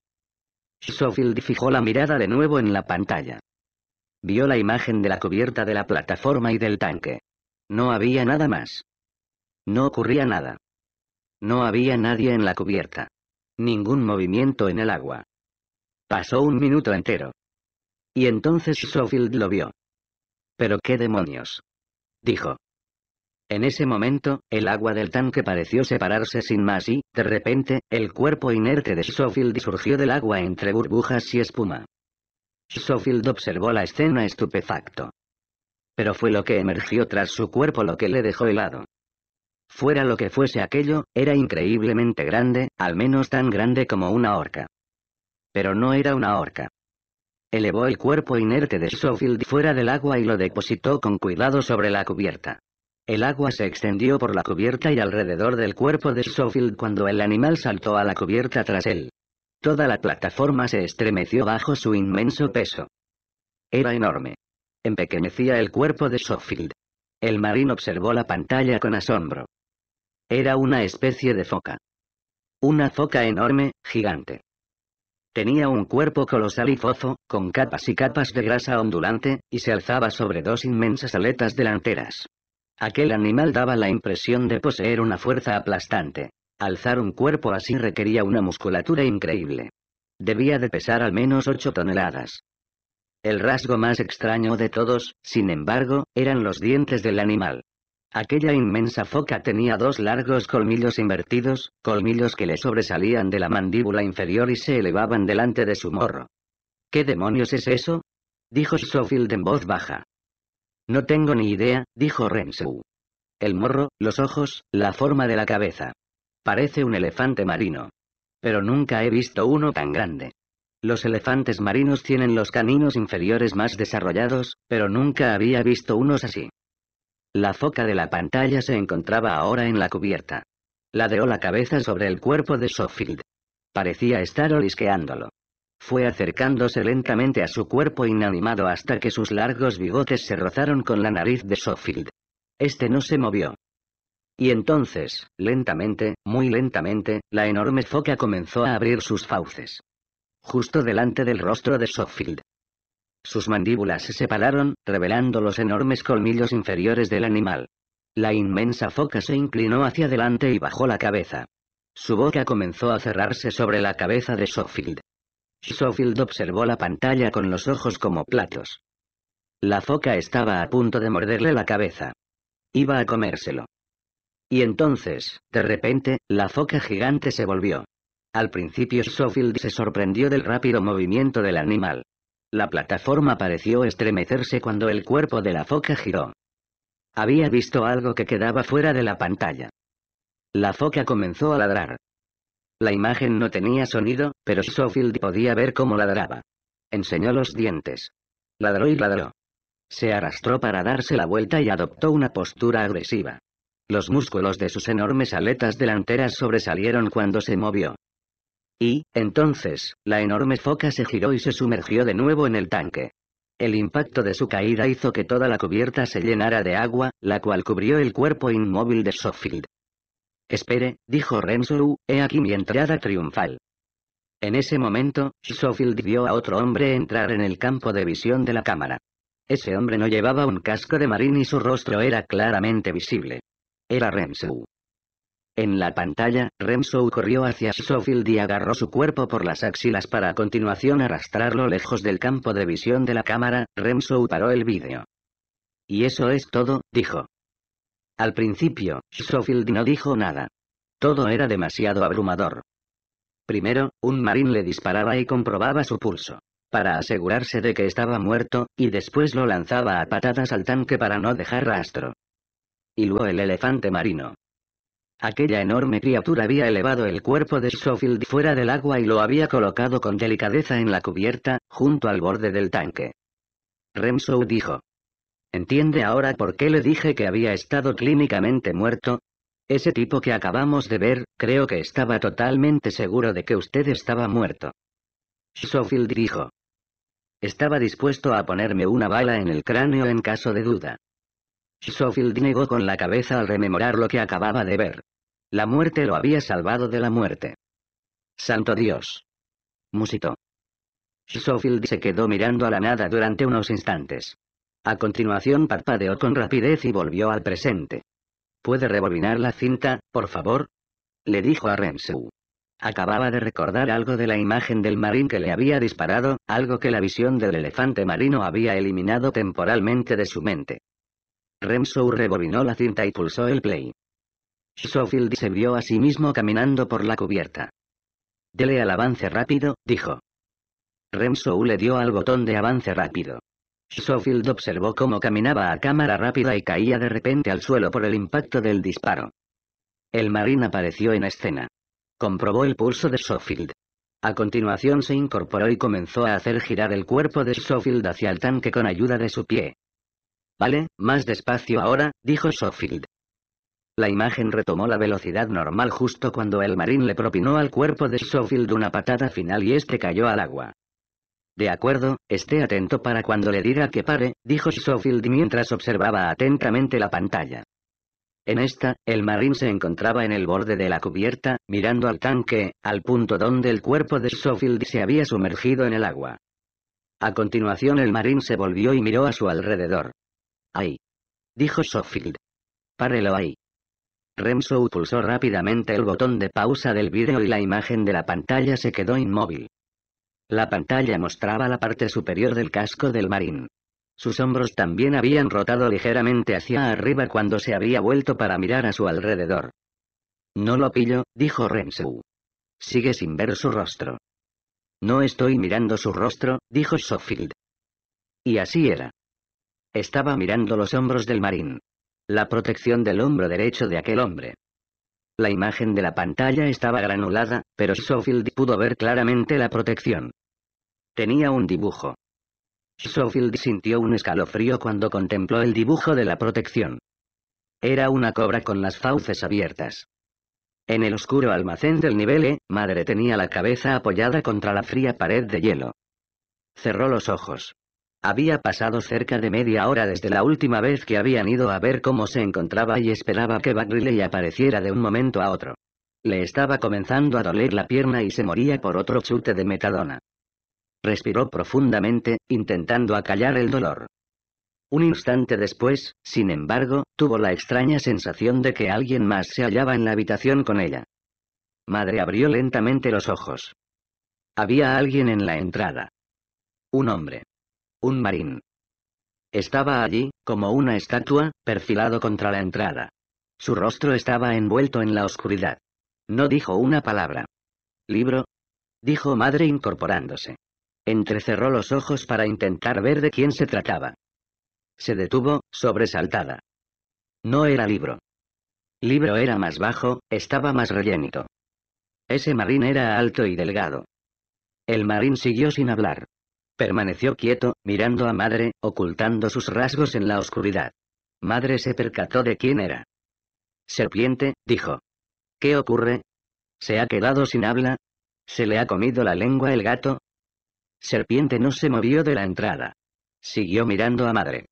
Sofield fijó la mirada de nuevo en la pantalla. Vio la imagen de la cubierta de la plataforma y del tanque. No había nada más. No ocurría nada. No había nadie en la cubierta. Ningún movimiento en el agua. Pasó un minuto entero. Y entonces Schofield lo vio. ¿Pero qué demonios? Dijo. En ese momento, el agua del tanque pareció separarse sin más y, de repente, el cuerpo inerte de Schofield surgió del agua entre burbujas y espuma. Sofield observó la escena estupefacto. Pero fue lo que emergió tras su cuerpo lo que le dejó helado. Fuera lo que fuese aquello, era increíblemente grande, al menos tan grande como una horca. Pero no era una horca. Elevó el cuerpo inerte de Sofield fuera del agua y lo depositó con cuidado sobre la cubierta. El agua se extendió por la cubierta y alrededor del cuerpo de Sofield cuando el animal saltó a la cubierta tras él. Toda la plataforma se estremeció bajo su inmenso peso. Era enorme. Empequeñecía el cuerpo de Soffield. El marín observó la pantalla con asombro. Era una especie de foca. Una foca enorme, gigante. Tenía un cuerpo colosal y fozo, con capas y capas de grasa ondulante, y se alzaba sobre dos inmensas aletas delanteras. Aquel animal daba la impresión de poseer una fuerza aplastante. Alzar un cuerpo así requería una musculatura increíble. Debía de pesar al menos 8 toneladas. El rasgo más extraño de todos, sin embargo, eran los dientes del animal. Aquella inmensa foca tenía dos largos colmillos invertidos, colmillos que le sobresalían de la mandíbula inferior y se elevaban delante de su morro. ¿Qué demonios es eso? dijo Schofield en voz baja. No tengo ni idea, dijo Rensu. El morro, los ojos, la forma de la cabeza. Parece un elefante marino. Pero nunca he visto uno tan grande. Los elefantes marinos tienen los caninos inferiores más desarrollados, pero nunca había visto unos así. La foca de la pantalla se encontraba ahora en la cubierta. Ladeó la cabeza sobre el cuerpo de Sofield. Parecía estar olisqueándolo. Fue acercándose lentamente a su cuerpo inanimado hasta que sus largos bigotes se rozaron con la nariz de Sofield. Este no se movió. Y entonces, lentamente, muy lentamente, la enorme foca comenzó a abrir sus fauces. Justo delante del rostro de Sofield. Sus mandíbulas se separaron, revelando los enormes colmillos inferiores del animal. La inmensa foca se inclinó hacia adelante y bajó la cabeza. Su boca comenzó a cerrarse sobre la cabeza de Sofield. Sofield observó la pantalla con los ojos como platos. La foca estaba a punto de morderle la cabeza. Iba a comérselo. Y entonces, de repente, la foca gigante se volvió. Al principio Sofield se sorprendió del rápido movimiento del animal. La plataforma pareció estremecerse cuando el cuerpo de la foca giró. Había visto algo que quedaba fuera de la pantalla. La foca comenzó a ladrar. La imagen no tenía sonido, pero Sofield podía ver cómo ladraba. Enseñó los dientes. Ladró y ladró. Se arrastró para darse la vuelta y adoptó una postura agresiva. Los músculos de sus enormes aletas delanteras sobresalieron cuando se movió. Y, entonces, la enorme foca se giró y se sumergió de nuevo en el tanque. El impacto de su caída hizo que toda la cubierta se llenara de agua, la cual cubrió el cuerpo inmóvil de Sofield. Espere, dijo Rensselaer, he aquí mi entrada triunfal. En ese momento, Sofield vio a otro hombre entrar en el campo de visión de la cámara. Ese hombre no llevaba un casco de marín y su rostro era claramente visible. Era Remsou. En la pantalla, Remsou corrió hacia Schofield y agarró su cuerpo por las axilas para a continuación arrastrarlo lejos del campo de visión de la cámara, Remsou paró el vídeo. Y eso es todo, dijo. Al principio, Schofield no dijo nada. Todo era demasiado abrumador. Primero, un marín le disparaba y comprobaba su pulso. Para asegurarse de que estaba muerto, y después lo lanzaba a patadas al tanque para no dejar rastro y luego el elefante marino. Aquella enorme criatura había elevado el cuerpo de Schofield fuera del agua y lo había colocado con delicadeza en la cubierta, junto al borde del tanque. Remsow dijo. ¿Entiende ahora por qué le dije que había estado clínicamente muerto? Ese tipo que acabamos de ver, creo que estaba totalmente seguro de que usted estaba muerto. Schofield dijo. Estaba dispuesto a ponerme una bala en el cráneo en caso de duda. Schofield negó con la cabeza al rememorar lo que acababa de ver. La muerte lo había salvado de la muerte. Santo Dios. Musitó. Schofield se quedó mirando a la nada durante unos instantes. A continuación parpadeó con rapidez y volvió al presente. ¿Puede rebobinar la cinta, por favor? Le dijo a Rensu. Acababa de recordar algo de la imagen del marín que le había disparado, algo que la visión del elefante marino había eliminado temporalmente de su mente. Remsou rebobinó la cinta y pulsó el play. Schofield se vio a sí mismo caminando por la cubierta. Dele al avance rápido, dijo. Remsou le dio al botón de avance rápido. Schofield observó cómo caminaba a cámara rápida y caía de repente al suelo por el impacto del disparo. El marín apareció en escena. Comprobó el pulso de Schofield. A continuación se incorporó y comenzó a hacer girar el cuerpo de Schofield hacia el tanque con ayuda de su pie. Vale, más despacio ahora, dijo Sofield. La imagen retomó la velocidad normal justo cuando el marín le propinó al cuerpo de Sofield una patada final y este cayó al agua. De acuerdo, esté atento para cuando le diga que pare, dijo Sofield mientras observaba atentamente la pantalla. En esta, el marín se encontraba en el borde de la cubierta, mirando al tanque, al punto donde el cuerpo de Sofield se había sumergido en el agua. A continuación el marín se volvió y miró a su alrededor. ¡Ay! dijo Schofield. Párelo ahí. Renzo pulsó rápidamente el botón de pausa del vídeo y la imagen de la pantalla se quedó inmóvil. La pantalla mostraba la parte superior del casco del marín. Sus hombros también habían rotado ligeramente hacia arriba cuando se había vuelto para mirar a su alrededor. No lo pillo, dijo Renzo. Sigue sin ver su rostro. No estoy mirando su rostro, dijo Schofield. Y así era. Estaba mirando los hombros del marín. La protección del hombro derecho de aquel hombre. La imagen de la pantalla estaba granulada, pero Schofield pudo ver claramente la protección. Tenía un dibujo. Schofield sintió un escalofrío cuando contempló el dibujo de la protección. Era una cobra con las fauces abiertas. En el oscuro almacén del nivel E, madre tenía la cabeza apoyada contra la fría pared de hielo. Cerró los ojos. Había pasado cerca de media hora desde la última vez que habían ido a ver cómo se encontraba y esperaba que Bagley apareciera de un momento a otro. Le estaba comenzando a doler la pierna y se moría por otro chute de metadona. Respiró profundamente, intentando acallar el dolor. Un instante después, sin embargo, tuvo la extraña sensación de que alguien más se hallaba en la habitación con ella. Madre abrió lentamente los ojos. Había alguien en la entrada. Un hombre un marín. Estaba allí, como una estatua, perfilado contra la entrada. Su rostro estaba envuelto en la oscuridad. No dijo una palabra. ¿Libro? dijo madre incorporándose. Entrecerró los ojos para intentar ver de quién se trataba. Se detuvo, sobresaltada. No era libro. Libro era más bajo, estaba más rellénito. Ese marín era alto y delgado. El marín siguió sin hablar. Permaneció quieto, mirando a madre, ocultando sus rasgos en la oscuridad. Madre se percató de quién era. Serpiente, dijo. ¿Qué ocurre? ¿Se ha quedado sin habla? ¿Se le ha comido la lengua el gato? Serpiente no se movió de la entrada. Siguió mirando a madre.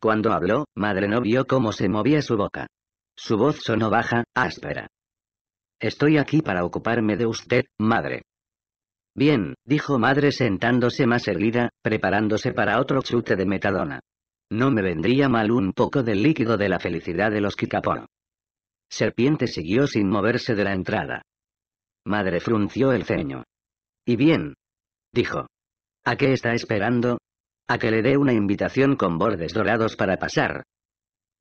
Cuando habló, madre no vio cómo se movía su boca. Su voz sonó baja, áspera. Estoy aquí para ocuparme de usted, madre. Bien, dijo madre sentándose más erguida, preparándose para otro chute de metadona. No me vendría mal un poco del líquido de la felicidad de los Kikapón. Serpiente siguió sin moverse de la entrada. Madre frunció el ceño. Y bien. Dijo. ¿A qué está esperando? A que le dé una invitación con bordes dorados para pasar.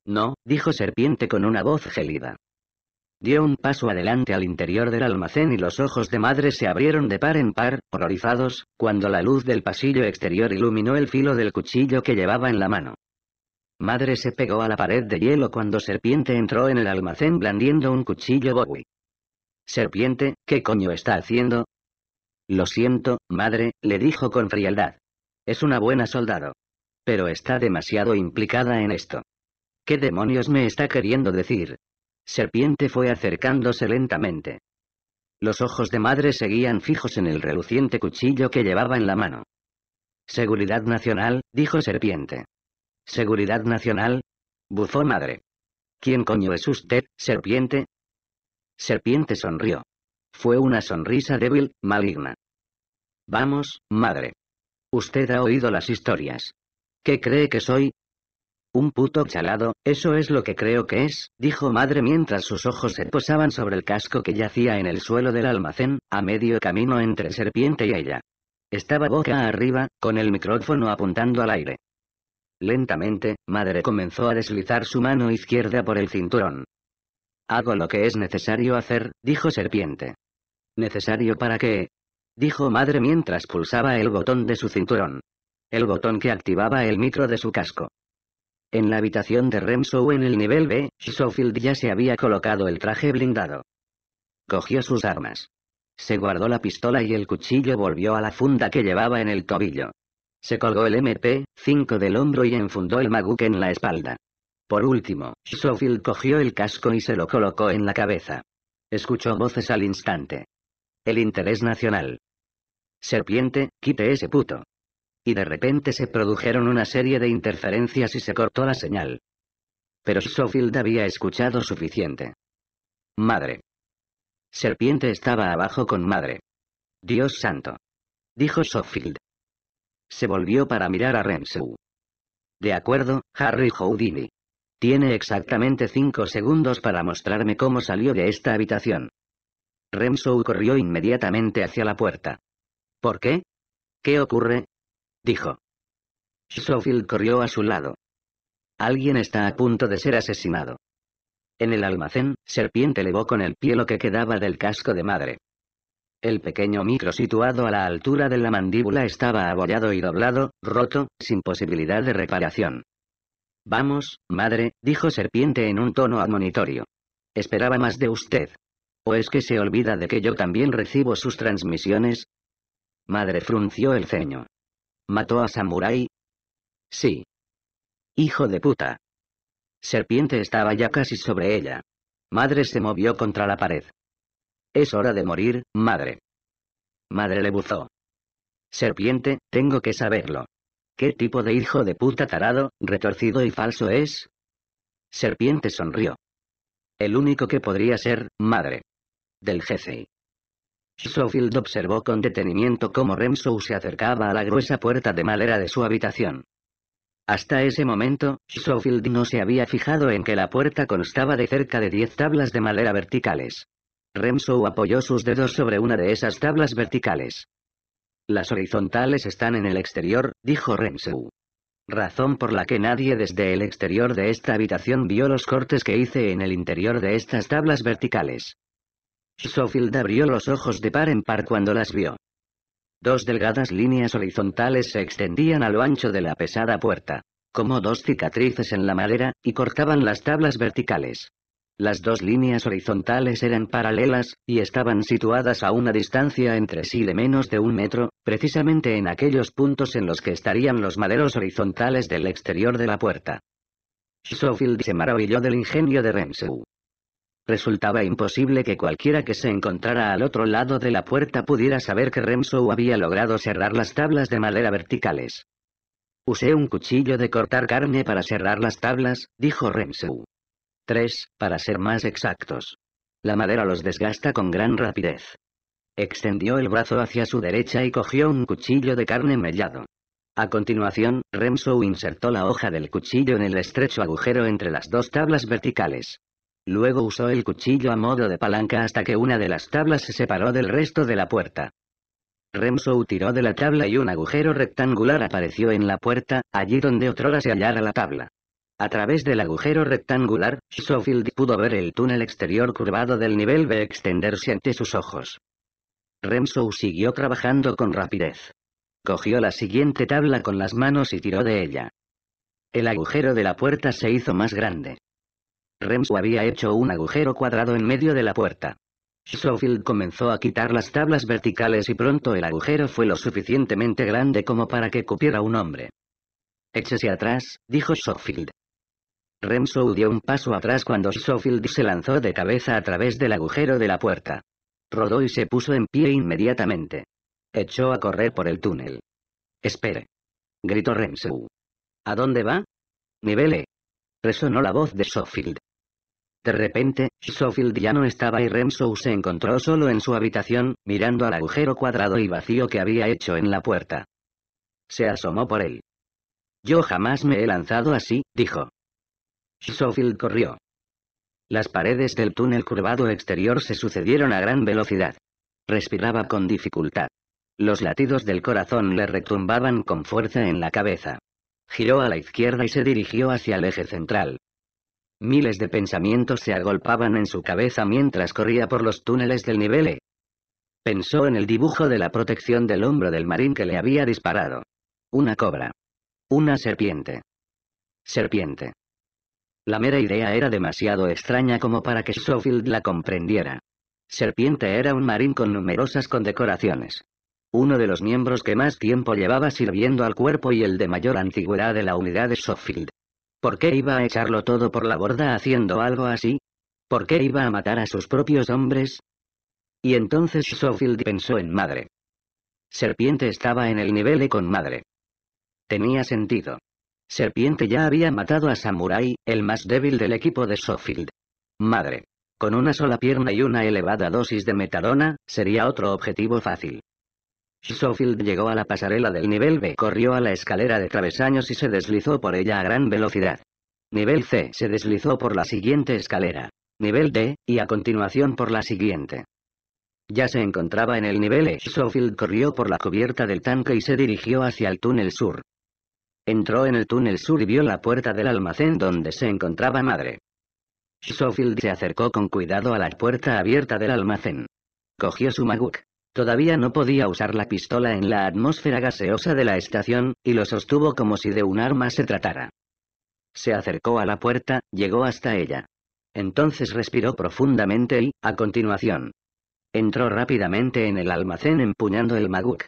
No, dijo Serpiente con una voz gélida. Dio un paso adelante al interior del almacén y los ojos de madre se abrieron de par en par, horrorizados, cuando la luz del pasillo exterior iluminó el filo del cuchillo que llevaba en la mano. Madre se pegó a la pared de hielo cuando Serpiente entró en el almacén blandiendo un cuchillo Bowie. Serpiente, ¿qué coño está haciendo? Lo siento, madre, le dijo con frialdad. Es una buena soldado. Pero está demasiado implicada en esto. ¿Qué demonios me está queriendo decir? Serpiente fue acercándose lentamente. Los ojos de madre seguían fijos en el reluciente cuchillo que llevaba en la mano. Seguridad Nacional, dijo Serpiente. Seguridad Nacional. Bufó madre. ¿Quién coño es usted, Serpiente? Serpiente sonrió. Fue una sonrisa débil, maligna. Vamos, madre. Usted ha oído las historias. ¿Qué cree que soy, un puto chalado, eso es lo que creo que es, dijo madre mientras sus ojos se posaban sobre el casco que yacía en el suelo del almacén, a medio camino entre serpiente y ella. Estaba boca arriba, con el micrófono apuntando al aire. Lentamente, madre comenzó a deslizar su mano izquierda por el cinturón. Hago lo que es necesario hacer, dijo serpiente. ¿Necesario para qué? dijo madre mientras pulsaba el botón de su cinturón. El botón que activaba el micro de su casco. En la habitación de remso en el nivel B, Schofield ya se había colocado el traje blindado. Cogió sus armas. Se guardó la pistola y el cuchillo volvió a la funda que llevaba en el tobillo. Se colgó el MP-5 del hombro y enfundó el maguk en la espalda. Por último, Schofield cogió el casco y se lo colocó en la cabeza. Escuchó voces al instante. El interés nacional. Serpiente, quite ese puto y de repente se produjeron una serie de interferencias y se cortó la señal. Pero Schofield había escuchado suficiente. Madre. Serpiente estaba abajo con madre. Dios santo. Dijo Schofield. Se volvió para mirar a Rensu. De acuerdo, Harry Houdini. Tiene exactamente cinco segundos para mostrarme cómo salió de esta habitación. Rensu corrió inmediatamente hacia la puerta. ¿Por qué? ¿Qué ocurre? dijo. Schofield corrió a su lado. Alguien está a punto de ser asesinado. En el almacén, Serpiente levó con el pie lo que quedaba del casco de madre. El pequeño micro situado a la altura de la mandíbula estaba abollado y doblado, roto, sin posibilidad de reparación. Vamos, madre, dijo Serpiente en un tono admonitorio. Esperaba más de usted. ¿O es que se olvida de que yo también recibo sus transmisiones? Madre frunció el ceño. ¿Mató a Samurai? Sí. Hijo de puta. Serpiente estaba ya casi sobre ella. Madre se movió contra la pared. Es hora de morir, madre. Madre le buzó. Serpiente, tengo que saberlo. ¿Qué tipo de hijo de puta tarado, retorcido y falso es? Serpiente sonrió. El único que podría ser, madre. Del jefe. Schofield observó con detenimiento cómo remso se acercaba a la gruesa puerta de madera de su habitación. Hasta ese momento, Sofield no se había fijado en que la puerta constaba de cerca de diez tablas de madera verticales. Remso apoyó sus dedos sobre una de esas tablas verticales. Las horizontales están en el exterior, dijo Remsou. Razón por la que nadie desde el exterior de esta habitación vio los cortes que hice en el interior de estas tablas verticales. Schofield abrió los ojos de par en par cuando las vio. Dos delgadas líneas horizontales se extendían a lo ancho de la pesada puerta, como dos cicatrices en la madera, y cortaban las tablas verticales. Las dos líneas horizontales eran paralelas, y estaban situadas a una distancia entre sí de menos de un metro, precisamente en aquellos puntos en los que estarían los maderos horizontales del exterior de la puerta. Schofield se maravilló del ingenio de Rensselaer. Resultaba imposible que cualquiera que se encontrara al otro lado de la puerta pudiera saber que Remsou había logrado cerrar las tablas de madera verticales. Usé un cuchillo de cortar carne para cerrar las tablas, dijo Remsou. Tres, para ser más exactos. La madera los desgasta con gran rapidez. Extendió el brazo hacia su derecha y cogió un cuchillo de carne mellado. A continuación, Remsou insertó la hoja del cuchillo en el estrecho agujero entre las dos tablas verticales. Luego usó el cuchillo a modo de palanca hasta que una de las tablas se separó del resto de la puerta. Remso tiró de la tabla y un agujero rectangular apareció en la puerta, allí donde otrora se hallara la tabla. A través del agujero rectangular, Schofield pudo ver el túnel exterior curvado del nivel B extenderse ante sus ojos. Remso siguió trabajando con rapidez. Cogió la siguiente tabla con las manos y tiró de ella. El agujero de la puerta se hizo más grande. Remsu había hecho un agujero cuadrado en medio de la puerta. Schofield comenzó a quitar las tablas verticales y pronto el agujero fue lo suficientemente grande como para que cupiera un hombre. Échese atrás, dijo Schofield. Remsu dio un paso atrás cuando Schofield se lanzó de cabeza a través del agujero de la puerta. Rodó y se puso en pie inmediatamente. Echó a correr por el túnel. Espere. Gritó Remsu. ¿A dónde va? E» resonó la voz de Sofield. De repente, Sofield ya no estaba y Remso se encontró solo en su habitación, mirando al agujero cuadrado y vacío que había hecho en la puerta. Se asomó por él. Yo jamás me he lanzado así, dijo. Sofield corrió. Las paredes del túnel curvado exterior se sucedieron a gran velocidad. Respiraba con dificultad. Los latidos del corazón le retumbaban con fuerza en la cabeza giró a la izquierda y se dirigió hacia el eje central. Miles de pensamientos se agolpaban en su cabeza mientras corría por los túneles del nivel E. Pensó en el dibujo de la protección del hombro del marín que le había disparado. Una cobra. Una serpiente. Serpiente. La mera idea era demasiado extraña como para que Schofield la comprendiera. Serpiente era un marín con numerosas condecoraciones. Uno de los miembros que más tiempo llevaba sirviendo al cuerpo y el de mayor antigüedad de la unidad de Sofield. ¿Por qué iba a echarlo todo por la borda haciendo algo así? ¿Por qué iba a matar a sus propios hombres? Y entonces Sofield pensó en madre. Serpiente estaba en el nivel E con madre. Tenía sentido. Serpiente ya había matado a Samurai, el más débil del equipo de Sofield. Madre. Con una sola pierna y una elevada dosis de metadona, sería otro objetivo fácil. Schofield llegó a la pasarela del nivel B, corrió a la escalera de travesaños y se deslizó por ella a gran velocidad. Nivel C se deslizó por la siguiente escalera. Nivel D, y a continuación por la siguiente. Ya se encontraba en el nivel E. Schofield corrió por la cubierta del tanque y se dirigió hacia el túnel sur. Entró en el túnel sur y vio la puerta del almacén donde se encontraba madre. Schofield se acercó con cuidado a la puerta abierta del almacén. Cogió su maguk, Todavía no podía usar la pistola en la atmósfera gaseosa de la estación, y lo sostuvo como si de un arma se tratara. Se acercó a la puerta, llegó hasta ella. Entonces respiró profundamente y, a continuación, entró rápidamente en el almacén empuñando el maguk.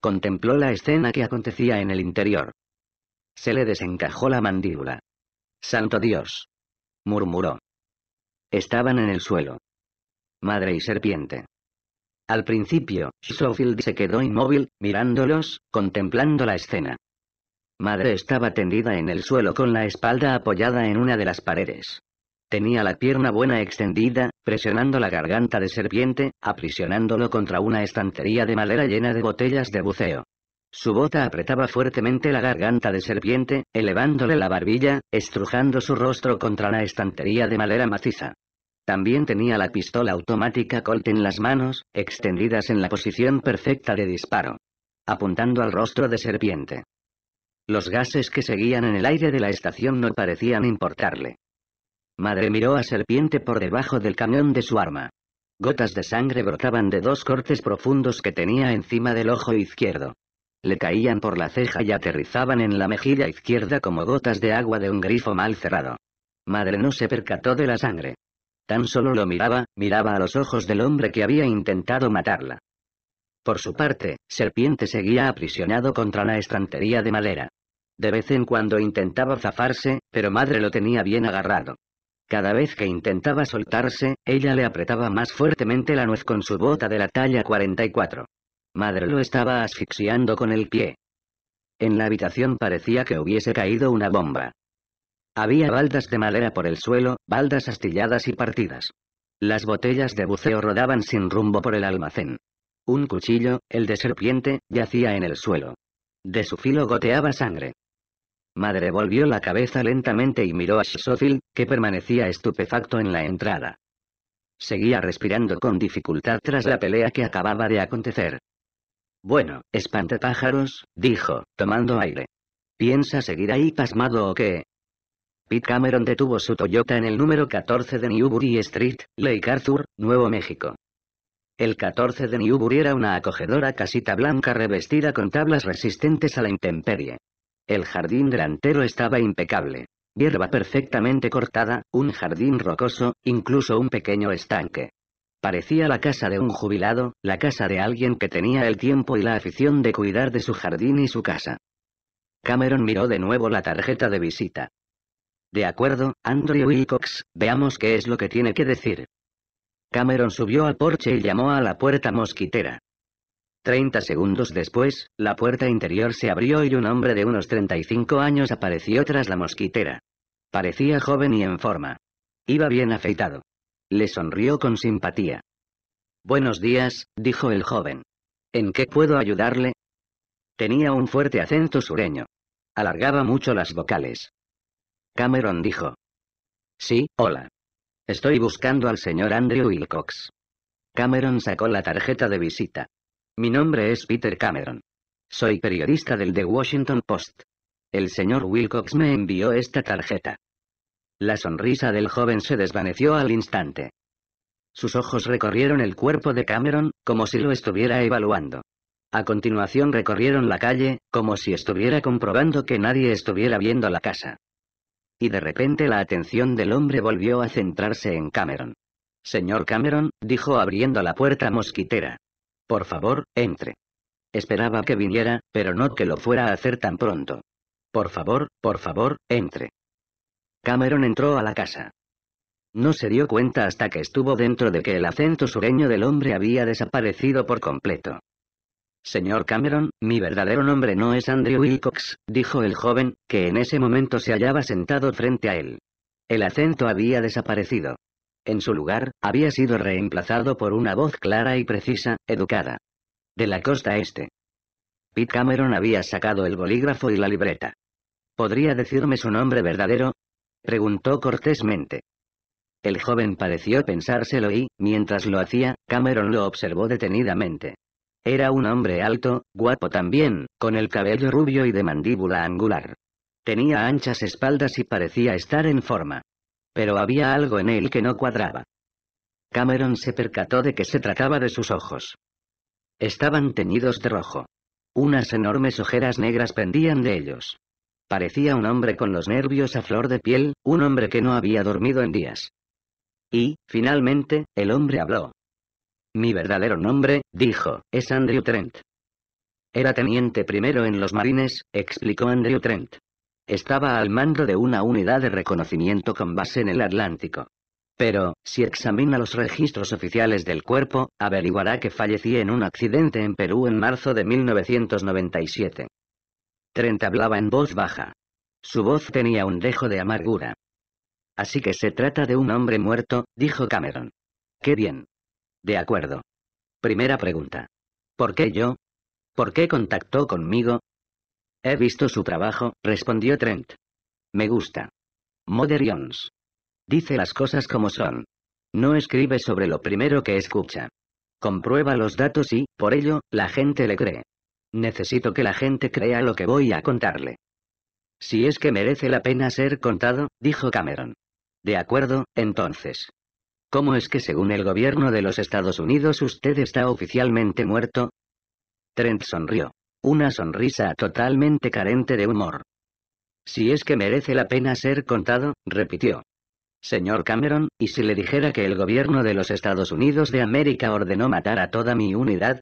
Contempló la escena que acontecía en el interior. Se le desencajó la mandíbula. Santo Dios. murmuró. Estaban en el suelo. Madre y serpiente. Al principio, Schofield se quedó inmóvil, mirándolos, contemplando la escena. Madre estaba tendida en el suelo con la espalda apoyada en una de las paredes. Tenía la pierna buena extendida, presionando la garganta de serpiente, aprisionándolo contra una estantería de madera llena de botellas de buceo. Su bota apretaba fuertemente la garganta de serpiente, elevándole la barbilla, estrujando su rostro contra la estantería de madera maciza. También tenía la pistola automática Colt en las manos, extendidas en la posición perfecta de disparo. Apuntando al rostro de serpiente. Los gases que seguían en el aire de la estación no parecían importarle. Madre miró a serpiente por debajo del cañón de su arma. Gotas de sangre brotaban de dos cortes profundos que tenía encima del ojo izquierdo. Le caían por la ceja y aterrizaban en la mejilla izquierda como gotas de agua de un grifo mal cerrado. Madre no se percató de la sangre. Tan solo lo miraba, miraba a los ojos del hombre que había intentado matarla. Por su parte, Serpiente seguía aprisionado contra la estantería de madera. De vez en cuando intentaba zafarse, pero madre lo tenía bien agarrado. Cada vez que intentaba soltarse, ella le apretaba más fuertemente la nuez con su bota de la talla 44. Madre lo estaba asfixiando con el pie. En la habitación parecía que hubiese caído una bomba. Había baldas de madera por el suelo, baldas astilladas y partidas. Las botellas de buceo rodaban sin rumbo por el almacén. Un cuchillo, el de serpiente, yacía en el suelo. De su filo goteaba sangre. Madre volvió la cabeza lentamente y miró a Schofield, que permanecía estupefacto en la entrada. Seguía respirando con dificultad tras la pelea que acababa de acontecer. Bueno, pájaros, dijo, tomando aire. ¿Piensa seguir ahí pasmado o qué? Pete Cameron detuvo su Toyota en el número 14 de Newbury Street, Lake Arthur, Nuevo México. El 14 de Newbury era una acogedora casita blanca revestida con tablas resistentes a la intemperie. El jardín delantero estaba impecable. Hierba perfectamente cortada, un jardín rocoso, incluso un pequeño estanque. Parecía la casa de un jubilado, la casa de alguien que tenía el tiempo y la afición de cuidar de su jardín y su casa. Cameron miró de nuevo la tarjeta de visita. De acuerdo, Andrew Wilcox, veamos qué es lo que tiene que decir. Cameron subió al porche y llamó a la puerta mosquitera. Treinta segundos después, la puerta interior se abrió y un hombre de unos 35 años apareció tras la mosquitera. Parecía joven y en forma. Iba bien afeitado. Le sonrió con simpatía. Buenos días, dijo el joven. ¿En qué puedo ayudarle? Tenía un fuerte acento sureño. Alargaba mucho las vocales. Cameron dijo. Sí, hola. Estoy buscando al señor Andrew Wilcox. Cameron sacó la tarjeta de visita. Mi nombre es Peter Cameron. Soy periodista del The Washington Post. El señor Wilcox me envió esta tarjeta. La sonrisa del joven se desvaneció al instante. Sus ojos recorrieron el cuerpo de Cameron, como si lo estuviera evaluando. A continuación recorrieron la calle, como si estuviera comprobando que nadie estuviera viendo la casa y de repente la atención del hombre volvió a centrarse en Cameron. Señor Cameron, dijo abriendo la puerta mosquitera. Por favor, entre. Esperaba que viniera, pero no que lo fuera a hacer tan pronto. Por favor, por favor, entre. Cameron entró a la casa. No se dio cuenta hasta que estuvo dentro de que el acento sureño del hombre había desaparecido por completo. Señor Cameron, mi verdadero nombre no es Andrew Wilcox, dijo el joven, que en ese momento se hallaba sentado frente a él. El acento había desaparecido. En su lugar, había sido reemplazado por una voz clara y precisa, educada. De la costa este. Pete Cameron había sacado el bolígrafo y la libreta. ¿Podría decirme su nombre verdadero? preguntó cortésmente. El joven pareció pensárselo y, mientras lo hacía, Cameron lo observó detenidamente. Era un hombre alto, guapo también, con el cabello rubio y de mandíbula angular. Tenía anchas espaldas y parecía estar en forma. Pero había algo en él que no cuadraba. Cameron se percató de que se trataba de sus ojos. Estaban teñidos de rojo. Unas enormes ojeras negras pendían de ellos. Parecía un hombre con los nervios a flor de piel, un hombre que no había dormido en días. Y, finalmente, el hombre habló. Mi verdadero nombre, dijo, es Andrew Trent. Era teniente primero en los Marines, explicó Andrew Trent. Estaba al mando de una unidad de reconocimiento con base en el Atlántico. Pero, si examina los registros oficiales del cuerpo, averiguará que fallecí en un accidente en Perú en marzo de 1997. Trent hablaba en voz baja. Su voz tenía un dejo de amargura. Así que se trata de un hombre muerto, dijo Cameron. Qué bien. De acuerdo. Primera pregunta. ¿Por qué yo? ¿Por qué contactó conmigo? He visto su trabajo, respondió Trent. Me gusta. Moderions. Dice las cosas como son. No escribe sobre lo primero que escucha. Comprueba los datos y, por ello, la gente le cree. Necesito que la gente crea lo que voy a contarle. Si es que merece la pena ser contado, dijo Cameron. De acuerdo, entonces. ¿Cómo es que según el gobierno de los Estados Unidos usted está oficialmente muerto? Trent sonrió. Una sonrisa totalmente carente de humor. Si es que merece la pena ser contado, repitió. Señor Cameron, ¿y si le dijera que el gobierno de los Estados Unidos de América ordenó matar a toda mi unidad?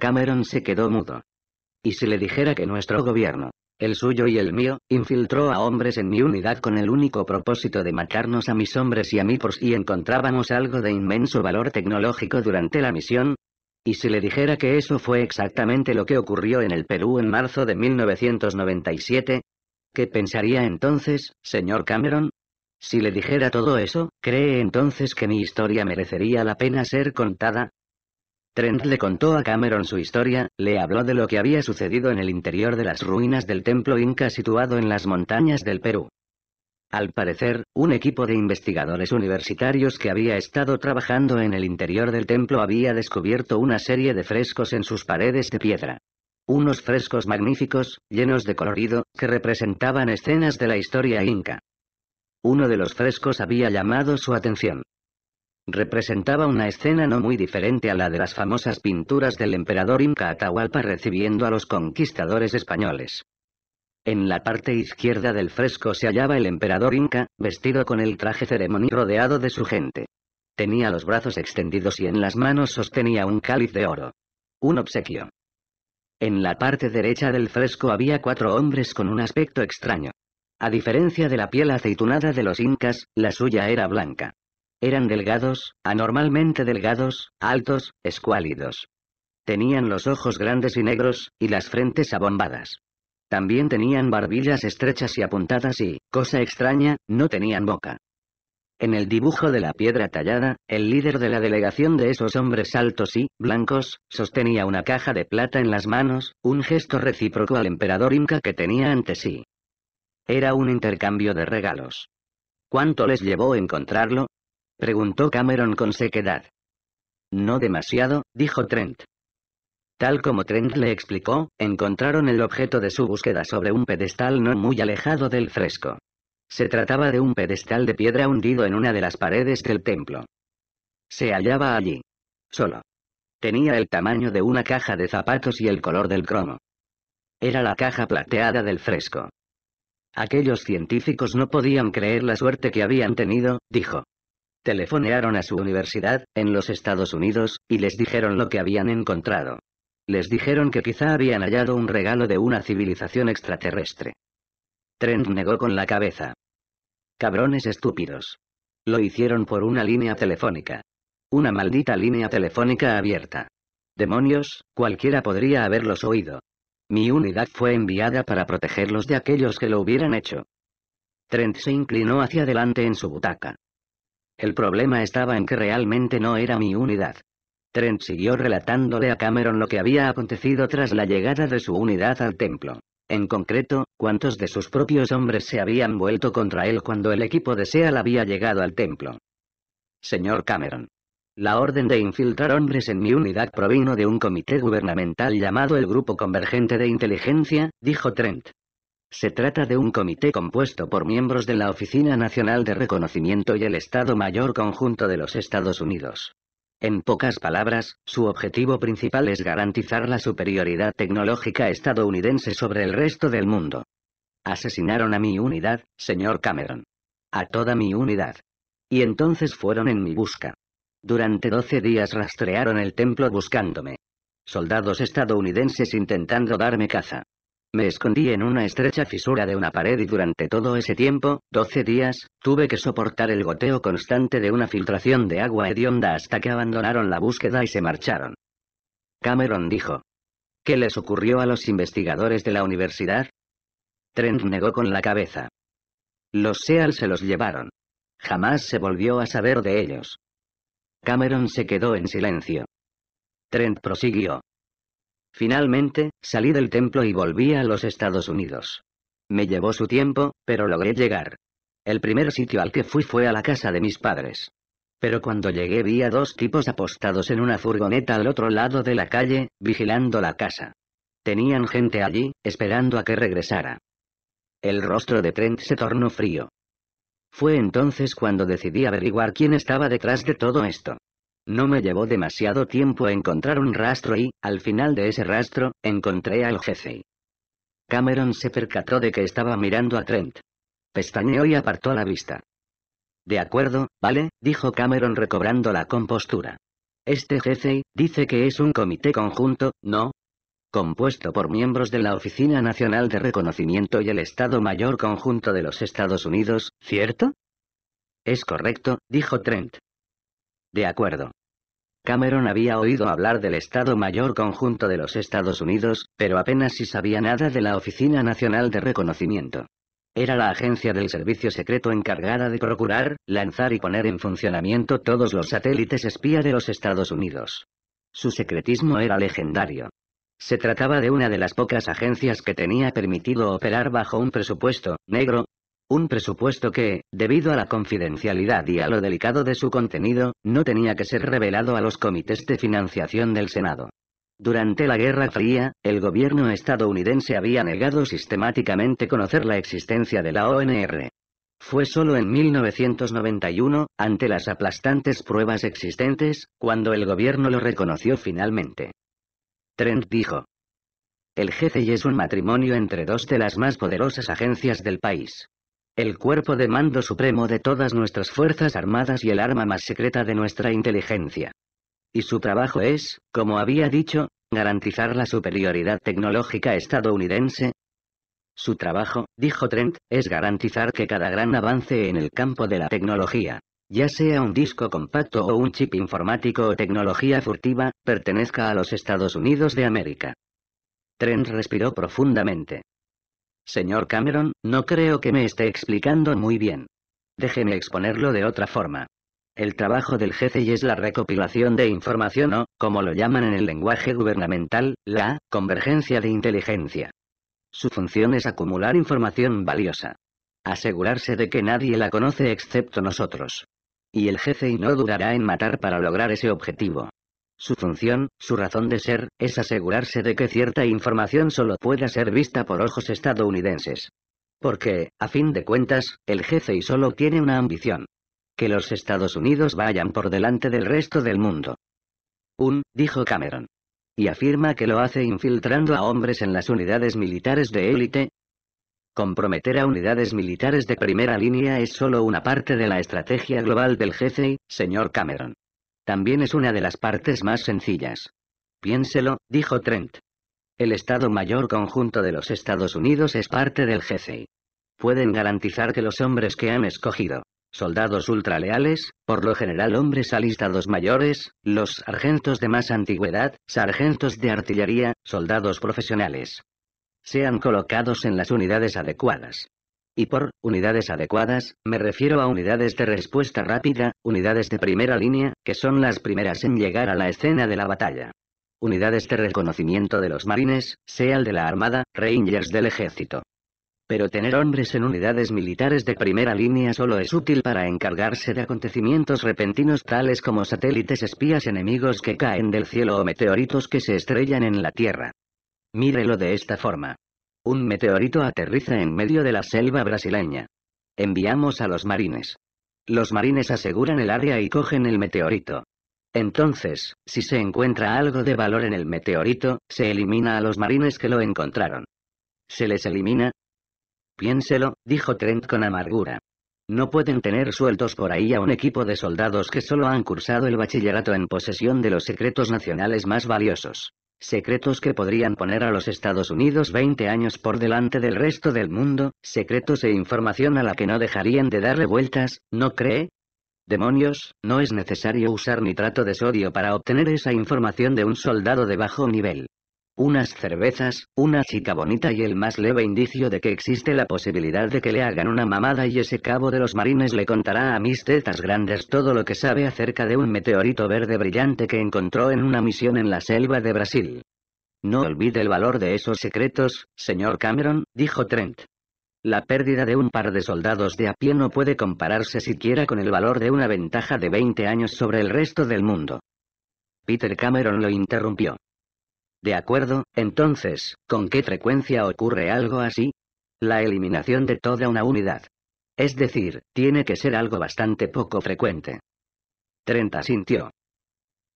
Cameron se quedó mudo. ¿Y si le dijera que nuestro gobierno el suyo y el mío, infiltró a hombres en mi unidad con el único propósito de matarnos a mis hombres y a mí por si encontrábamos algo de inmenso valor tecnológico durante la misión. Y si le dijera que eso fue exactamente lo que ocurrió en el Perú en marzo de 1997, ¿qué pensaría entonces, señor Cameron? Si le dijera todo eso, ¿cree entonces que mi historia merecería la pena ser contada? Trent le contó a Cameron su historia, le habló de lo que había sucedido en el interior de las ruinas del templo inca situado en las montañas del Perú. Al parecer, un equipo de investigadores universitarios que había estado trabajando en el interior del templo había descubierto una serie de frescos en sus paredes de piedra. Unos frescos magníficos, llenos de colorido, que representaban escenas de la historia inca. Uno de los frescos había llamado su atención representaba una escena no muy diferente a la de las famosas pinturas del emperador Inca Atahualpa recibiendo a los conquistadores españoles. En la parte izquierda del fresco se hallaba el emperador Inca, vestido con el traje ceremonial rodeado de su gente. Tenía los brazos extendidos y en las manos sostenía un cáliz de oro. Un obsequio. En la parte derecha del fresco había cuatro hombres con un aspecto extraño. A diferencia de la piel aceitunada de los incas, la suya era blanca. Eran delgados, anormalmente delgados, altos, escuálidos. Tenían los ojos grandes y negros, y las frentes abombadas. También tenían barbillas estrechas y apuntadas y, cosa extraña, no tenían boca. En el dibujo de la piedra tallada, el líder de la delegación de esos hombres altos y blancos, sostenía una caja de plata en las manos, un gesto recíproco al emperador inca que tenía ante sí. Era un intercambio de regalos. ¿Cuánto les llevó encontrarlo? preguntó Cameron con sequedad. No demasiado, dijo Trent. Tal como Trent le explicó, encontraron el objeto de su búsqueda sobre un pedestal no muy alejado del fresco. Se trataba de un pedestal de piedra hundido en una de las paredes del templo. Se hallaba allí. Solo. Tenía el tamaño de una caja de zapatos y el color del cromo. Era la caja plateada del fresco. Aquellos científicos no podían creer la suerte que habían tenido, dijo. Telefonearon a su universidad, en los Estados Unidos, y les dijeron lo que habían encontrado. Les dijeron que quizá habían hallado un regalo de una civilización extraterrestre. Trent negó con la cabeza. Cabrones estúpidos. Lo hicieron por una línea telefónica. Una maldita línea telefónica abierta. Demonios, cualquiera podría haberlos oído. Mi unidad fue enviada para protegerlos de aquellos que lo hubieran hecho. Trent se inclinó hacia adelante en su butaca. El problema estaba en que realmente no era mi unidad. Trent siguió relatándole a Cameron lo que había acontecido tras la llegada de su unidad al templo. En concreto, cuántos de sus propios hombres se habían vuelto contra él cuando el equipo de Seal había llegado al templo. Señor Cameron. La orden de infiltrar hombres en mi unidad provino de un comité gubernamental llamado el Grupo Convergente de Inteligencia, dijo Trent. Se trata de un comité compuesto por miembros de la Oficina Nacional de Reconocimiento y el Estado Mayor Conjunto de los Estados Unidos. En pocas palabras, su objetivo principal es garantizar la superioridad tecnológica estadounidense sobre el resto del mundo. Asesinaron a mi unidad, señor Cameron. A toda mi unidad. Y entonces fueron en mi busca. Durante 12 días rastrearon el templo buscándome. Soldados estadounidenses intentando darme caza. Me escondí en una estrecha fisura de una pared y durante todo ese tiempo, 12 días, tuve que soportar el goteo constante de una filtración de agua hedionda hasta que abandonaron la búsqueda y se marcharon. Cameron dijo. ¿Qué les ocurrió a los investigadores de la universidad? Trent negó con la cabeza. Los SEAL se los llevaron. Jamás se volvió a saber de ellos. Cameron se quedó en silencio. Trent prosiguió. Finalmente, salí del templo y volví a los Estados Unidos. Me llevó su tiempo, pero logré llegar. El primer sitio al que fui fue a la casa de mis padres. Pero cuando llegué vi a dos tipos apostados en una furgoneta al otro lado de la calle, vigilando la casa. Tenían gente allí, esperando a que regresara. El rostro de Trent se tornó frío. Fue entonces cuando decidí averiguar quién estaba detrás de todo esto. No me llevó demasiado tiempo encontrar un rastro y, al final de ese rastro, encontré al jefe. Cameron se percató de que estaba mirando a Trent. Pestañeó y apartó la vista. De acuerdo, vale, dijo Cameron recobrando la compostura. Este jefe, dice que es un comité conjunto, ¿no? Compuesto por miembros de la Oficina Nacional de Reconocimiento y el Estado Mayor Conjunto de los Estados Unidos, ¿cierto? Es correcto, dijo Trent. De acuerdo. Cameron había oído hablar del Estado Mayor Conjunto de los Estados Unidos, pero apenas si sabía nada de la Oficina Nacional de Reconocimiento. Era la agencia del servicio secreto encargada de procurar, lanzar y poner en funcionamiento todos los satélites espía de los Estados Unidos. Su secretismo era legendario. Se trataba de una de las pocas agencias que tenía permitido operar bajo un presupuesto negro, un presupuesto que, debido a la confidencialidad y a lo delicado de su contenido, no tenía que ser revelado a los comités de financiación del Senado. Durante la Guerra Fría, el gobierno estadounidense había negado sistemáticamente conocer la existencia de la ONR. Fue solo en 1991, ante las aplastantes pruebas existentes, cuando el gobierno lo reconoció finalmente. Trent dijo. El GCI es un matrimonio entre dos de las más poderosas agencias del país. El cuerpo de mando supremo de todas nuestras fuerzas armadas y el arma más secreta de nuestra inteligencia. Y su trabajo es, como había dicho, garantizar la superioridad tecnológica estadounidense. Su trabajo, dijo Trent, es garantizar que cada gran avance en el campo de la tecnología, ya sea un disco compacto o un chip informático o tecnología furtiva, pertenezca a los Estados Unidos de América. Trent respiró profundamente. Señor Cameron, no creo que me esté explicando muy bien. Déjeme exponerlo de otra forma. El trabajo del jefe y es la recopilación de información o, como lo llaman en el lenguaje gubernamental, la convergencia de inteligencia. Su función es acumular información valiosa. Asegurarse de que nadie la conoce excepto nosotros. Y el jefe y no durará en matar para lograr ese objetivo. Su función, su razón de ser, es asegurarse de que cierta información solo pueda ser vista por ojos estadounidenses. Porque, a fin de cuentas, el jefe y solo tiene una ambición. Que los Estados Unidos vayan por delante del resto del mundo. Un, dijo Cameron. Y afirma que lo hace infiltrando a hombres en las unidades militares de élite. Comprometer a unidades militares de primera línea es solo una parte de la estrategia global del jefe, señor Cameron. También es una de las partes más sencillas. Piénselo, dijo Trent. El Estado Mayor Conjunto de los Estados Unidos es parte del GCI. Pueden garantizar que los hombres que han escogido, soldados ultraleales, por lo general hombres alistados mayores, los sargentos de más antigüedad, sargentos de artillería, soldados profesionales, sean colocados en las unidades adecuadas. Y por unidades adecuadas, me refiero a unidades de respuesta rápida, unidades de primera línea, que son las primeras en llegar a la escena de la batalla. Unidades de reconocimiento de los marines, sea el de la Armada, Rangers del Ejército. Pero tener hombres en unidades militares de primera línea solo es útil para encargarse de acontecimientos repentinos tales como satélites espías enemigos que caen del cielo o meteoritos que se estrellan en la Tierra. Mírelo de esta forma. Un meteorito aterriza en medio de la selva brasileña. Enviamos a los marines. Los marines aseguran el área y cogen el meteorito. Entonces, si se encuentra algo de valor en el meteorito, se elimina a los marines que lo encontraron. ¿Se les elimina? Piénselo, dijo Trent con amargura. No pueden tener sueltos por ahí a un equipo de soldados que solo han cursado el bachillerato en posesión de los secretos nacionales más valiosos secretos que podrían poner a los Estados Unidos 20 años por delante del resto del mundo, secretos e información a la que no dejarían de darle vueltas, ¿no cree? Demonios, no es necesario usar nitrato de sodio para obtener esa información de un soldado de bajo nivel. Unas cervezas, una chica bonita y el más leve indicio de que existe la posibilidad de que le hagan una mamada y ese cabo de los marines le contará a mis tetas grandes todo lo que sabe acerca de un meteorito verde brillante que encontró en una misión en la selva de Brasil. No olvide el valor de esos secretos, señor Cameron, dijo Trent. La pérdida de un par de soldados de a pie no puede compararse siquiera con el valor de una ventaja de 20 años sobre el resto del mundo. Peter Cameron lo interrumpió. De acuerdo, entonces, ¿con qué frecuencia ocurre algo así? La eliminación de toda una unidad. Es decir, tiene que ser algo bastante poco frecuente. Trent sintió.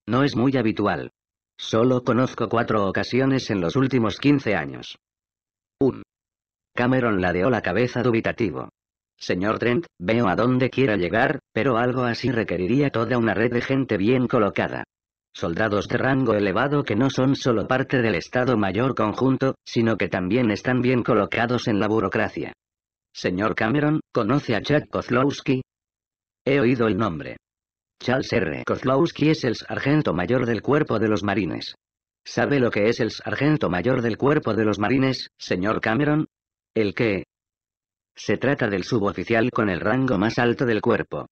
No es muy habitual. Solo conozco cuatro ocasiones en los últimos 15 años. 1. Cameron ladeó la cabeza dubitativo. Señor Trent, veo a dónde quiera llegar, pero algo así requeriría toda una red de gente bien colocada soldados de rango elevado que no son solo parte del Estado Mayor conjunto, sino que también están bien colocados en la burocracia. Señor Cameron, ¿conoce a Chuck Kozlowski? He oído el nombre. Charles R. Kozlowski es el sargento mayor del cuerpo de los marines. ¿Sabe lo que es el sargento mayor del cuerpo de los marines, señor Cameron? El que... Se trata del suboficial con el rango más alto del cuerpo.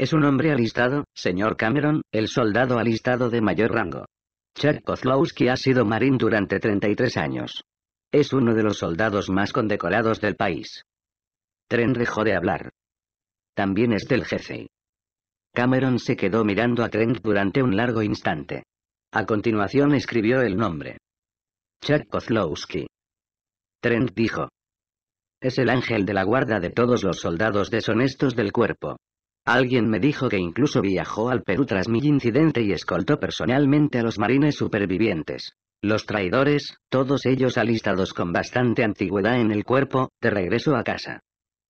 Es un hombre alistado, señor Cameron, el soldado alistado de mayor rango. Chuck Kozlowski ha sido marín durante 33 años. Es uno de los soldados más condecorados del país. Trent dejó de hablar. También es del jefe. Cameron se quedó mirando a Trent durante un largo instante. A continuación escribió el nombre. Chuck Kozlowski. Trent dijo. Es el ángel de la guarda de todos los soldados deshonestos del cuerpo. Alguien me dijo que incluso viajó al Perú tras mi incidente y escoltó personalmente a los marines supervivientes. Los traidores, todos ellos alistados con bastante antigüedad en el cuerpo, de regreso a casa.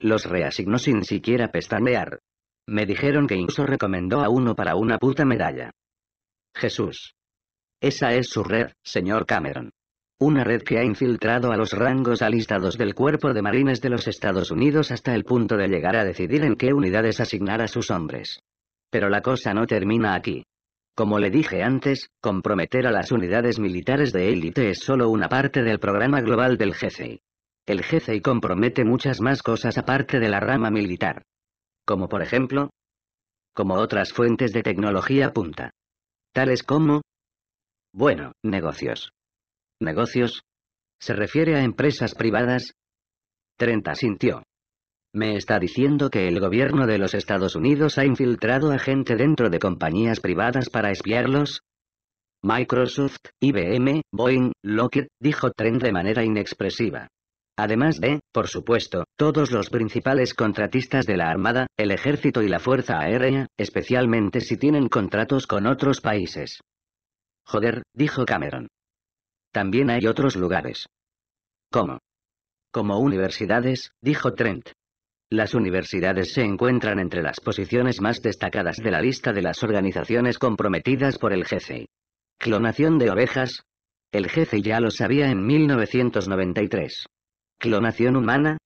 Los reasignó sin siquiera pestanear. Me dijeron que incluso recomendó a uno para una puta medalla. Jesús. Esa es su red, señor Cameron. Una red que ha infiltrado a los rangos alistados del Cuerpo de Marines de los Estados Unidos hasta el punto de llegar a decidir en qué unidades asignar a sus hombres. Pero la cosa no termina aquí. Como le dije antes, comprometer a las unidades militares de élite es solo una parte del programa global del GCI. El GCI compromete muchas más cosas aparte de la rama militar. Como por ejemplo, como otras fuentes de tecnología punta. Tales como, bueno, negocios negocios? ¿Se refiere a empresas privadas? 30 sintió. Me está diciendo que el gobierno de los Estados Unidos ha infiltrado a gente dentro de compañías privadas para espiarlos. Microsoft, IBM, Boeing, Lockheed, dijo Trent de manera inexpresiva. Además de, por supuesto, todos los principales contratistas de la Armada, el Ejército y la Fuerza Aérea, especialmente si tienen contratos con otros países. Joder, dijo Cameron. También hay otros lugares. ¿Cómo? Como universidades, dijo Trent. Las universidades se encuentran entre las posiciones más destacadas de la lista de las organizaciones comprometidas por el jefe». Clonación de ovejas. El jefe ya lo sabía en 1993. Clonación humana.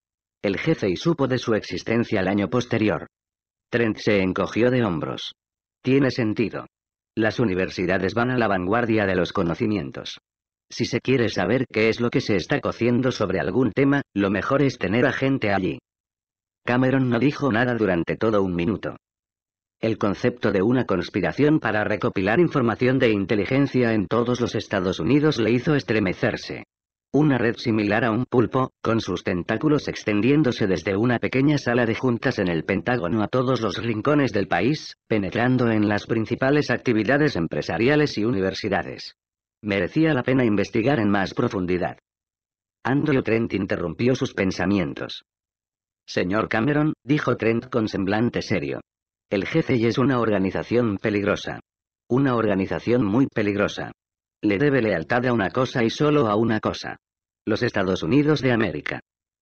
El y supo de su existencia el año posterior. Trent se encogió de hombros. Tiene sentido. Las universidades van a la vanguardia de los conocimientos. Si se quiere saber qué es lo que se está cociendo sobre algún tema, lo mejor es tener a gente allí. Cameron no dijo nada durante todo un minuto. El concepto de una conspiración para recopilar información de inteligencia en todos los Estados Unidos le hizo estremecerse. Una red similar a un pulpo, con sus tentáculos extendiéndose desde una pequeña sala de juntas en el Pentágono a todos los rincones del país, penetrando en las principales actividades empresariales y universidades. Merecía la pena investigar en más profundidad. Andrew Trent interrumpió sus pensamientos. Señor Cameron, dijo Trent con semblante serio. El GCI es una organización peligrosa. Una organización muy peligrosa. Le debe lealtad a una cosa y solo a una cosa. Los Estados Unidos de América.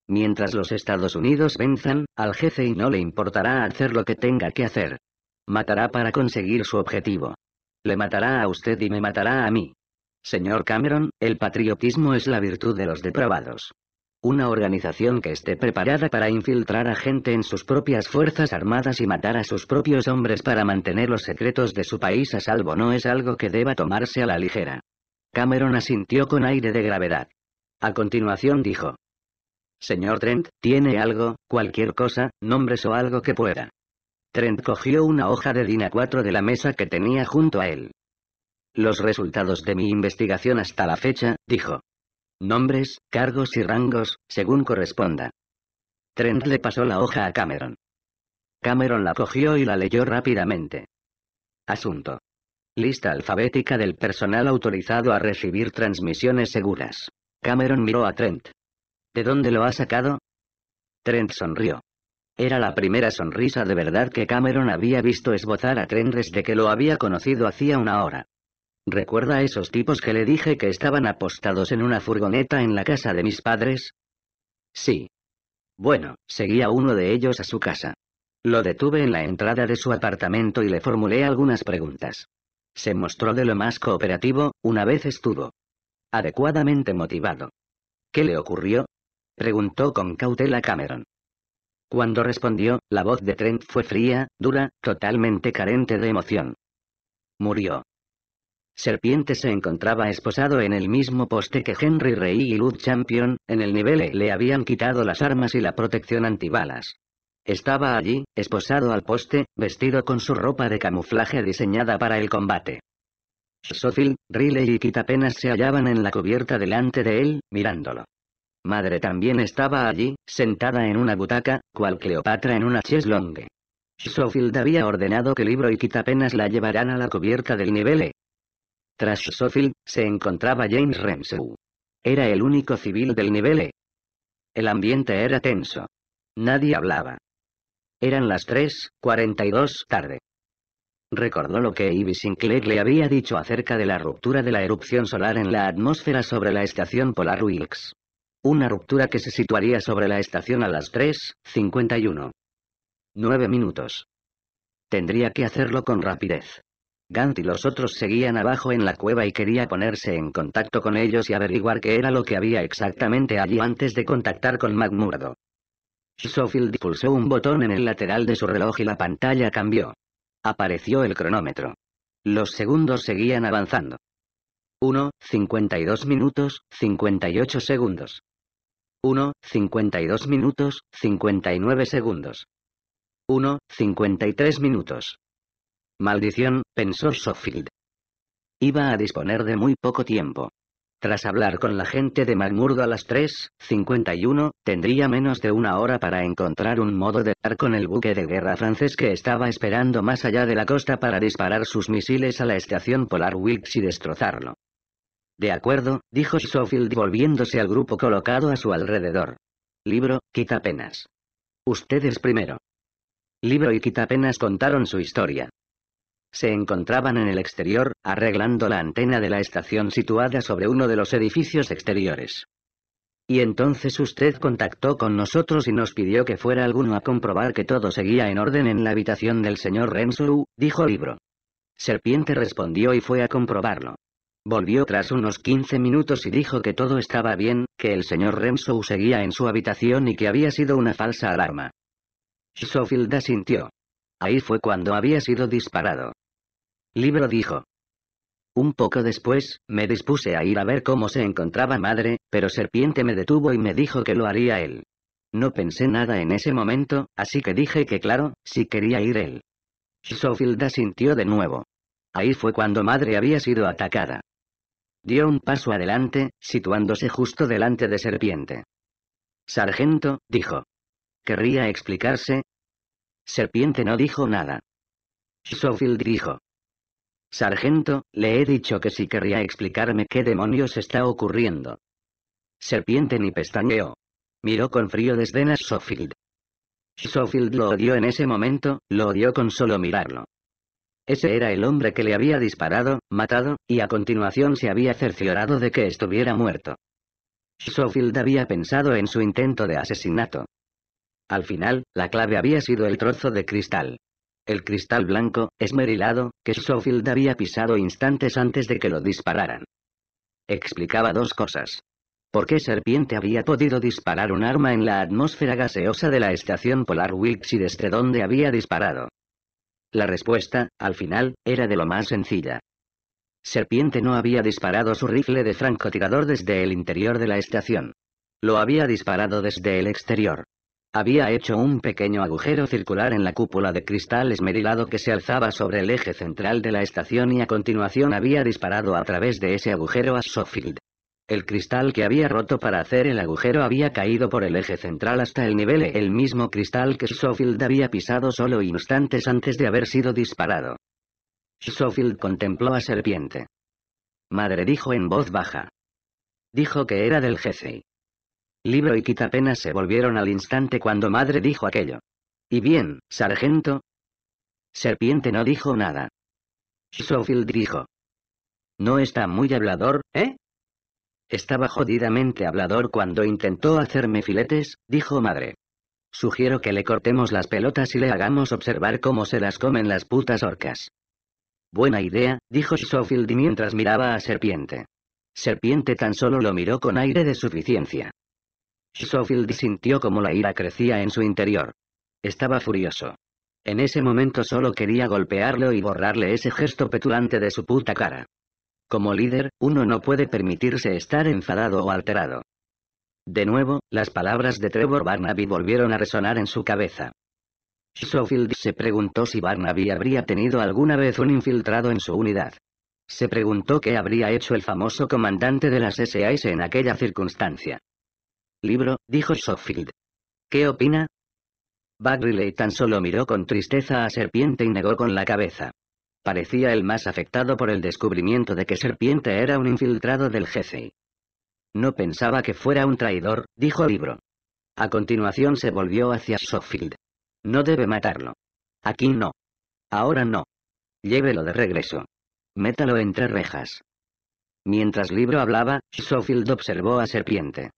Mientras los Estados Unidos venzan, al GCI no le importará hacer lo que tenga que hacer. Matará para conseguir su objetivo. Le matará a usted y me matará a mí. Señor Cameron, el patriotismo es la virtud de los depravados. Una organización que esté preparada para infiltrar a gente en sus propias fuerzas armadas y matar a sus propios hombres para mantener los secretos de su país a salvo no es algo que deba tomarse a la ligera. Cameron asintió con aire de gravedad. A continuación dijo. Señor Trent, ¿tiene algo, cualquier cosa, nombres o algo que pueda? Trent cogió una hoja de Dina 4 de la mesa que tenía junto a él. Los resultados de mi investigación hasta la fecha, dijo. Nombres, cargos y rangos, según corresponda. Trent le pasó la hoja a Cameron. Cameron la cogió y la leyó rápidamente. Asunto. Lista alfabética del personal autorizado a recibir transmisiones seguras. Cameron miró a Trent. ¿De dónde lo ha sacado? Trent sonrió. Era la primera sonrisa de verdad que Cameron había visto esbozar a Trent desde que lo había conocido hacía una hora. ¿Recuerda a esos tipos que le dije que estaban apostados en una furgoneta en la casa de mis padres? Sí. Bueno, seguía uno de ellos a su casa. Lo detuve en la entrada de su apartamento y le formulé algunas preguntas. Se mostró de lo más cooperativo, una vez estuvo adecuadamente motivado. ¿Qué le ocurrió? preguntó con cautela Cameron. Cuando respondió, la voz de Trent fue fría, dura, totalmente carente de emoción. Murió. Serpiente se encontraba esposado en el mismo poste que Henry Rey y Luz Champion, en el nivel e. le habían quitado las armas y la protección antibalas. Estaba allí, esposado al poste, vestido con su ropa de camuflaje diseñada para el combate. Sophil, Riley y Kitapenas se hallaban en la cubierta delante de él, mirándolo. Madre también estaba allí, sentada en una butaca, cual Cleopatra en una cheslongue. Sofield había ordenado que Libro y Kitapenas la llevaran a la cubierta del nivel e. Tras Schofield, se encontraba James Ramsey. Era el único civil del nivel E. El ambiente era tenso. Nadie hablaba. Eran las 3.42 tarde. Recordó lo que Ivy Sinclair le había dicho acerca de la ruptura de la erupción solar en la atmósfera sobre la estación polar Wilkes. Una ruptura que se situaría sobre la estación a las 3.51. Nueve minutos. Tendría que hacerlo con rapidez. Gant y los otros seguían abajo en la cueva y quería ponerse en contacto con ellos y averiguar qué era lo que había exactamente allí antes de contactar con McMurdo. Schofield pulsó un botón en el lateral de su reloj y la pantalla cambió. Apareció el cronómetro. Los segundos seguían avanzando. 1, 52 minutos, 58 segundos. 1, 52 minutos, 59 segundos. 1, 53 minutos. Maldición, pensó Sofield. Iba a disponer de muy poco tiempo. Tras hablar con la gente de Magmurdo a las 3.51, tendría menos de una hora para encontrar un modo de dar con el buque de guerra francés que estaba esperando más allá de la costa para disparar sus misiles a la estación Polar Wilkes y destrozarlo. De acuerdo, dijo Schofield volviéndose al grupo colocado a su alrededor. Libro, quita penas. Ustedes primero. Libro y quita penas contaron su historia se encontraban en el exterior, arreglando la antena de la estación situada sobre uno de los edificios exteriores. Y entonces usted contactó con nosotros y nos pidió que fuera alguno a comprobar que todo seguía en orden en la habitación del señor Rensou, dijo Libro. Serpiente respondió y fue a comprobarlo. Volvió tras unos 15 minutos y dijo que todo estaba bien, que el señor Rensou seguía en su habitación y que había sido una falsa alarma. Schofield asintió. Ahí fue cuando había sido disparado. Libro dijo. Un poco después, me dispuse a ir a ver cómo se encontraba madre, pero Serpiente me detuvo y me dijo que lo haría él. No pensé nada en ese momento, así que dije que claro, si quería ir él. Schofield asintió de nuevo. Ahí fue cuando madre había sido atacada. Dio un paso adelante, situándose justo delante de Serpiente. Sargento, dijo. ¿Querría explicarse? Serpiente no dijo nada. Schofield dijo. Sargento, le he dicho que si querría explicarme qué demonios está ocurriendo. Serpiente ni pestañeó. Miró con frío desdén a Sofield. Sofield lo odió en ese momento, lo odió con solo mirarlo. Ese era el hombre que le había disparado, matado, y a continuación se había cerciorado de que estuviera muerto. Sofield había pensado en su intento de asesinato. Al final, la clave había sido el trozo de cristal. El cristal blanco, esmerilado, que Schofield había pisado instantes antes de que lo dispararan. Explicaba dos cosas. ¿Por qué Serpiente había podido disparar un arma en la atmósfera gaseosa de la estación polar Wilkes y desde dónde había disparado? La respuesta, al final, era de lo más sencilla. Serpiente no había disparado su rifle de francotirador desde el interior de la estación. Lo había disparado desde el exterior. Había hecho un pequeño agujero circular en la cúpula de cristal esmerilado que se alzaba sobre el eje central de la estación y a continuación había disparado a través de ese agujero a Sofield. El cristal que había roto para hacer el agujero había caído por el eje central hasta el nivel e, el mismo cristal que Sofield había pisado solo instantes antes de haber sido disparado. Sofield contempló a Serpiente. Madre dijo en voz baja. Dijo que era del jefe. Libro y apenas se volvieron al instante cuando madre dijo aquello. ¿Y bien, sargento? Serpiente no dijo nada. Schofield dijo. No está muy hablador, ¿eh? Estaba jodidamente hablador cuando intentó hacerme filetes, dijo madre. Sugiero que le cortemos las pelotas y le hagamos observar cómo se las comen las putas orcas. Buena idea, dijo Schofield mientras miraba a Serpiente. Serpiente tan solo lo miró con aire de suficiencia. Schofield sintió como la ira crecía en su interior. Estaba furioso. En ese momento solo quería golpearlo y borrarle ese gesto petulante de su puta cara. Como líder, uno no puede permitirse estar enfadado o alterado. De nuevo, las palabras de Trevor Barnaby volvieron a resonar en su cabeza. Schofield se preguntó si Barnaby habría tenido alguna vez un infiltrado en su unidad. Se preguntó qué habría hecho el famoso comandante de las SAS en aquella circunstancia libro, dijo Sofield. ¿Qué opina? Bagriley tan solo miró con tristeza a Serpiente y negó con la cabeza. Parecía el más afectado por el descubrimiento de que Serpiente era un infiltrado del jefe. No pensaba que fuera un traidor, dijo Libro. A continuación se volvió hacia Sofield. No debe matarlo. Aquí no. Ahora no. Llévelo de regreso. Métalo entre rejas. Mientras Libro hablaba, Sofield observó a Serpiente.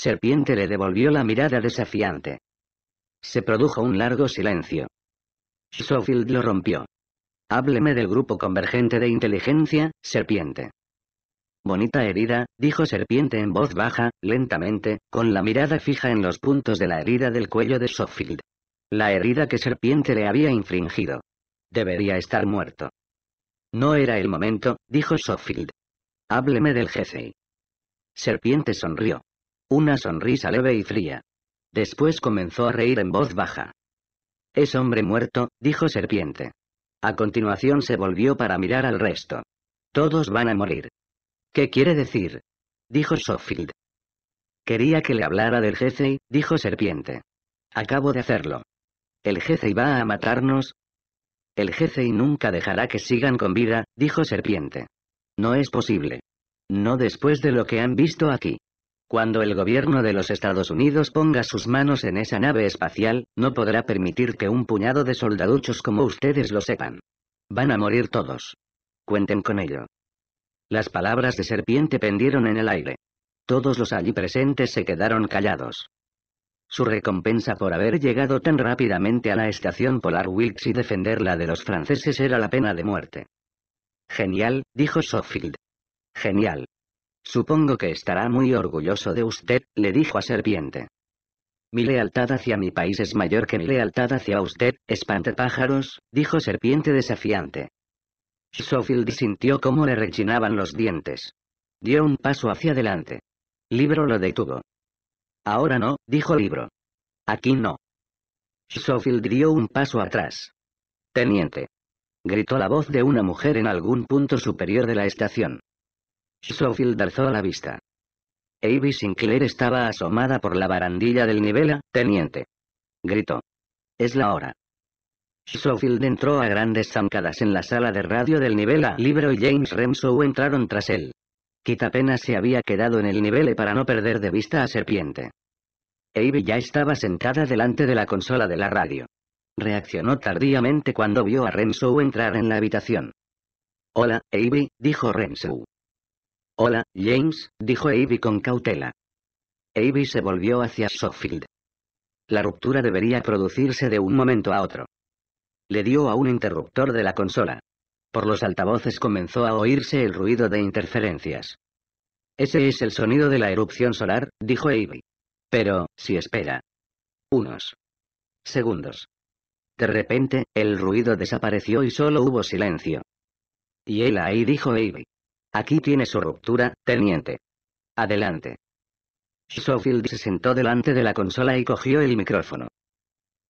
Serpiente le devolvió la mirada desafiante. Se produjo un largo silencio. Schofield lo rompió. Hábleme del grupo convergente de inteligencia, Serpiente. Bonita herida, dijo Serpiente en voz baja, lentamente, con la mirada fija en los puntos de la herida del cuello de Schofield. La herida que Serpiente le había infringido. Debería estar muerto. No era el momento, dijo Schofield. Hábleme del jefe. Serpiente sonrió. Una sonrisa leve y fría. Después comenzó a reír en voz baja. Es hombre muerto, dijo Serpiente. A continuación se volvió para mirar al resto. Todos van a morir. ¿Qué quiere decir? dijo Sofield. Quería que le hablara del jefe, dijo Serpiente. Acabo de hacerlo. ¿El jefe va a matarnos? El jefe nunca dejará que sigan con vida, dijo Serpiente. No es posible. No después de lo que han visto aquí. Cuando el gobierno de los Estados Unidos ponga sus manos en esa nave espacial, no podrá permitir que un puñado de soldaduchos como ustedes lo sepan. Van a morir todos. Cuenten con ello. Las palabras de serpiente pendieron en el aire. Todos los allí presentes se quedaron callados. Su recompensa por haber llegado tan rápidamente a la estación Polar Wilkes y defenderla de los franceses era la pena de muerte. Genial, dijo Sofield. Genial. Supongo que estará muy orgulloso de usted, le dijo a Serpiente. Mi lealtad hacia mi país es mayor que mi lealtad hacia usted, pájaros", dijo Serpiente desafiante. Schofield sintió cómo le rechinaban los dientes. Dio un paso hacia adelante. Libro lo detuvo. Ahora no, dijo Libro. Aquí no. Schofield dio un paso atrás. Teniente. Gritó la voz de una mujer en algún punto superior de la estación. Schofield alzó la vista. Avis Sinclair estaba asomada por la barandilla del nivel A, teniente. Gritó. Es la hora. Schofield entró a grandes zancadas en la sala de radio del nivel A. Libro y James remso entraron tras él. Kit apenas se había quedado en el nivel para no perder de vista a Serpiente. Avis ya estaba sentada delante de la consola de la radio. Reaccionó tardíamente cuando vio a Rensow entrar en la habitación. Hola, Avis, dijo Hola, James, dijo Ivy con cautela. Ivy se volvió hacia Sofield. La ruptura debería producirse de un momento a otro. Le dio a un interruptor de la consola. Por los altavoces comenzó a oírse el ruido de interferencias. Ese es el sonido de la erupción solar, dijo Ivy. Pero, si espera. Unos segundos. De repente, el ruido desapareció y solo hubo silencio. Y él ahí dijo Ivy. Aquí tiene su ruptura, teniente. Adelante. Schofield se sentó delante de la consola y cogió el micrófono.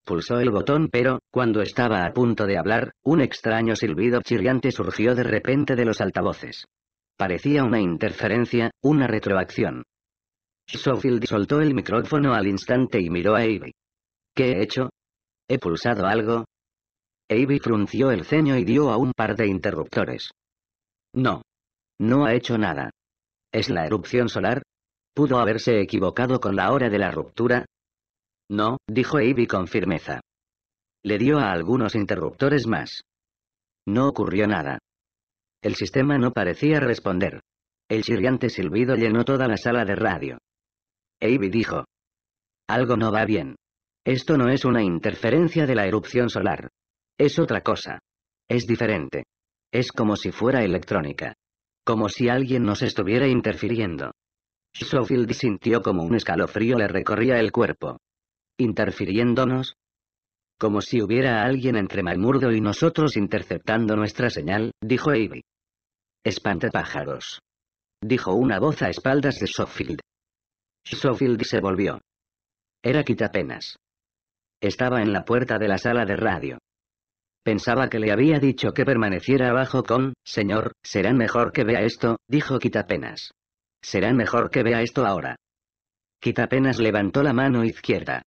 Pulsó el botón pero, cuando estaba a punto de hablar, un extraño silbido chirriante surgió de repente de los altavoces. Parecía una interferencia, una retroacción. Schofield soltó el micrófono al instante y miró a Avery. ¿Qué he hecho? ¿He pulsado algo? Avery frunció el ceño y dio a un par de interruptores. No. No ha hecho nada. ¿Es la erupción solar? ¿Pudo haberse equivocado con la hora de la ruptura? No, dijo Ivy con firmeza. Le dio a algunos interruptores más. No ocurrió nada. El sistema no parecía responder. El chirriante silbido llenó toda la sala de radio. Ivy dijo. Algo no va bien. Esto no es una interferencia de la erupción solar. Es otra cosa. Es diferente. Es como si fuera electrónica. Como si alguien nos estuviera interfiriendo. Schofield sintió como un escalofrío le recorría el cuerpo. ¿Interfiriéndonos? Como si hubiera alguien entre Malmurdo y nosotros interceptando nuestra señal, dijo Ivy. pájaros. Dijo una voz a espaldas de Schofield. Schofield se volvió. Era quitapenas. Estaba en la puerta de la sala de radio. Pensaba que le había dicho que permaneciera abajo con, señor, será mejor que vea esto, dijo Quitapenas. Será mejor que vea esto ahora. Quitapenas levantó la mano izquierda.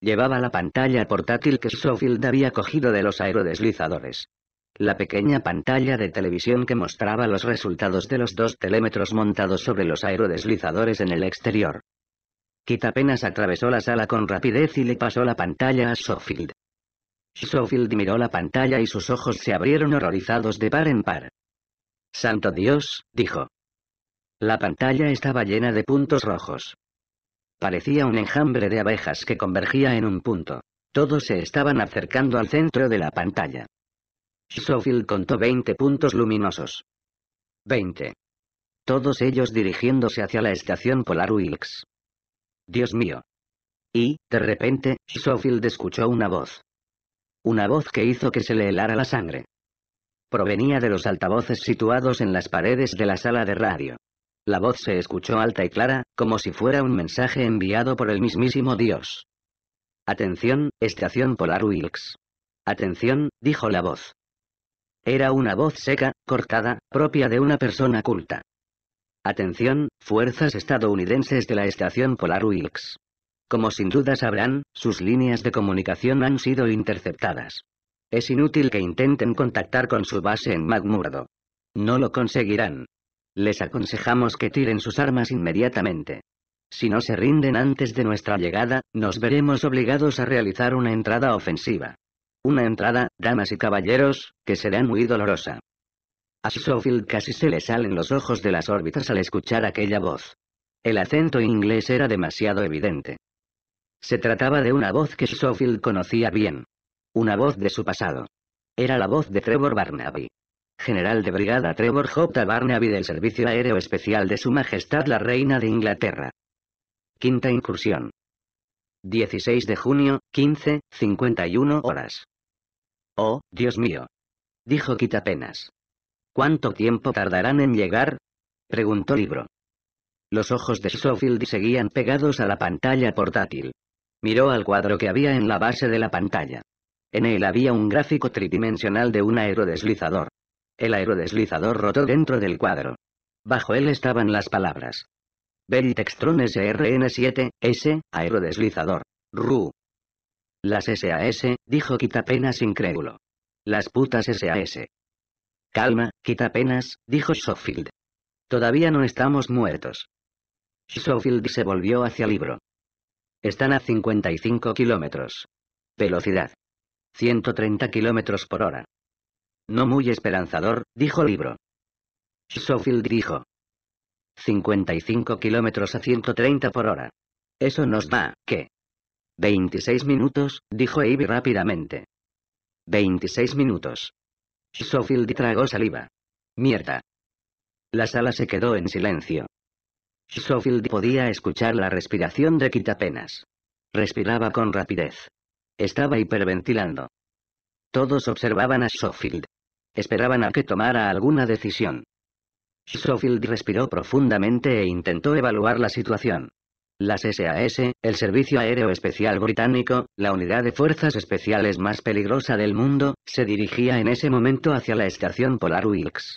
Llevaba la pantalla portátil que Schofield había cogido de los aerodeslizadores. La pequeña pantalla de televisión que mostraba los resultados de los dos telémetros montados sobre los aerodeslizadores en el exterior. Quitapenas atravesó la sala con rapidez y le pasó la pantalla a Schofield. Schofield miró la pantalla y sus ojos se abrieron horrorizados de par en par. Santo Dios, dijo. La pantalla estaba llena de puntos rojos. Parecía un enjambre de abejas que convergía en un punto. Todos se estaban acercando al centro de la pantalla. Schofield contó 20 puntos luminosos. 20. Todos ellos dirigiéndose hacia la estación polar Wilkes. Dios mío. Y, de repente, Sofield escuchó una voz una voz que hizo que se le helara la sangre. Provenía de los altavoces situados en las paredes de la sala de radio. La voz se escuchó alta y clara, como si fuera un mensaje enviado por el mismísimo Dios. Atención, estación Polar Wilkes. Atención, dijo la voz. Era una voz seca, cortada, propia de una persona culta. Atención, fuerzas estadounidenses de la estación Polar Wilkes. Como sin duda sabrán, sus líneas de comunicación han sido interceptadas. Es inútil que intenten contactar con su base en Magmurdo. No lo conseguirán. Les aconsejamos que tiren sus armas inmediatamente. Si no se rinden antes de nuestra llegada, nos veremos obligados a realizar una entrada ofensiva. Una entrada, damas y caballeros, que será muy dolorosa. A Schofield casi se le salen los ojos de las órbitas al escuchar aquella voz. El acento inglés era demasiado evidente. Se trataba de una voz que Schofield conocía bien. Una voz de su pasado. Era la voz de Trevor Barnaby. General de Brigada Trevor J. Barnaby del Servicio Aéreo Especial de Su Majestad la Reina de Inglaterra. Quinta incursión. 16 de junio, 15, 51 horas. Oh, Dios mío. Dijo apenas. ¿Cuánto tiempo tardarán en llegar? Preguntó Libro. Los ojos de Schofield seguían pegados a la pantalla portátil. Miró al cuadro que había en la base de la pantalla. En él había un gráfico tridimensional de un aerodeslizador. El aerodeslizador rotó dentro del cuadro. Bajo él estaban las palabras. Textron SRN7, S, aerodeslizador. RU. Las SAS, dijo Quitapenas incrédulo. Las putas SAS. Calma, Quitapenas, dijo Schofield. Todavía no estamos muertos. Schofield se volvió hacia el Libro. Están a 55 kilómetros. Velocidad. 130 kilómetros por hora. No muy esperanzador, dijo Libro. Schofield dijo. 55 kilómetros a 130 por hora. Eso nos da, ¿qué? 26 minutos, dijo Ivy rápidamente. 26 minutos. Schofield tragó saliva. Mierda. La sala se quedó en silencio. Schofield podía escuchar la respiración de Quitapenas. Respiraba con rapidez. Estaba hiperventilando. Todos observaban a Schofield. Esperaban a que tomara alguna decisión. Schofield respiró profundamente e intentó evaluar la situación. Las SAS, el Servicio Aéreo Especial Británico, la unidad de fuerzas especiales más peligrosa del mundo, se dirigía en ese momento hacia la estación Polar Wilkes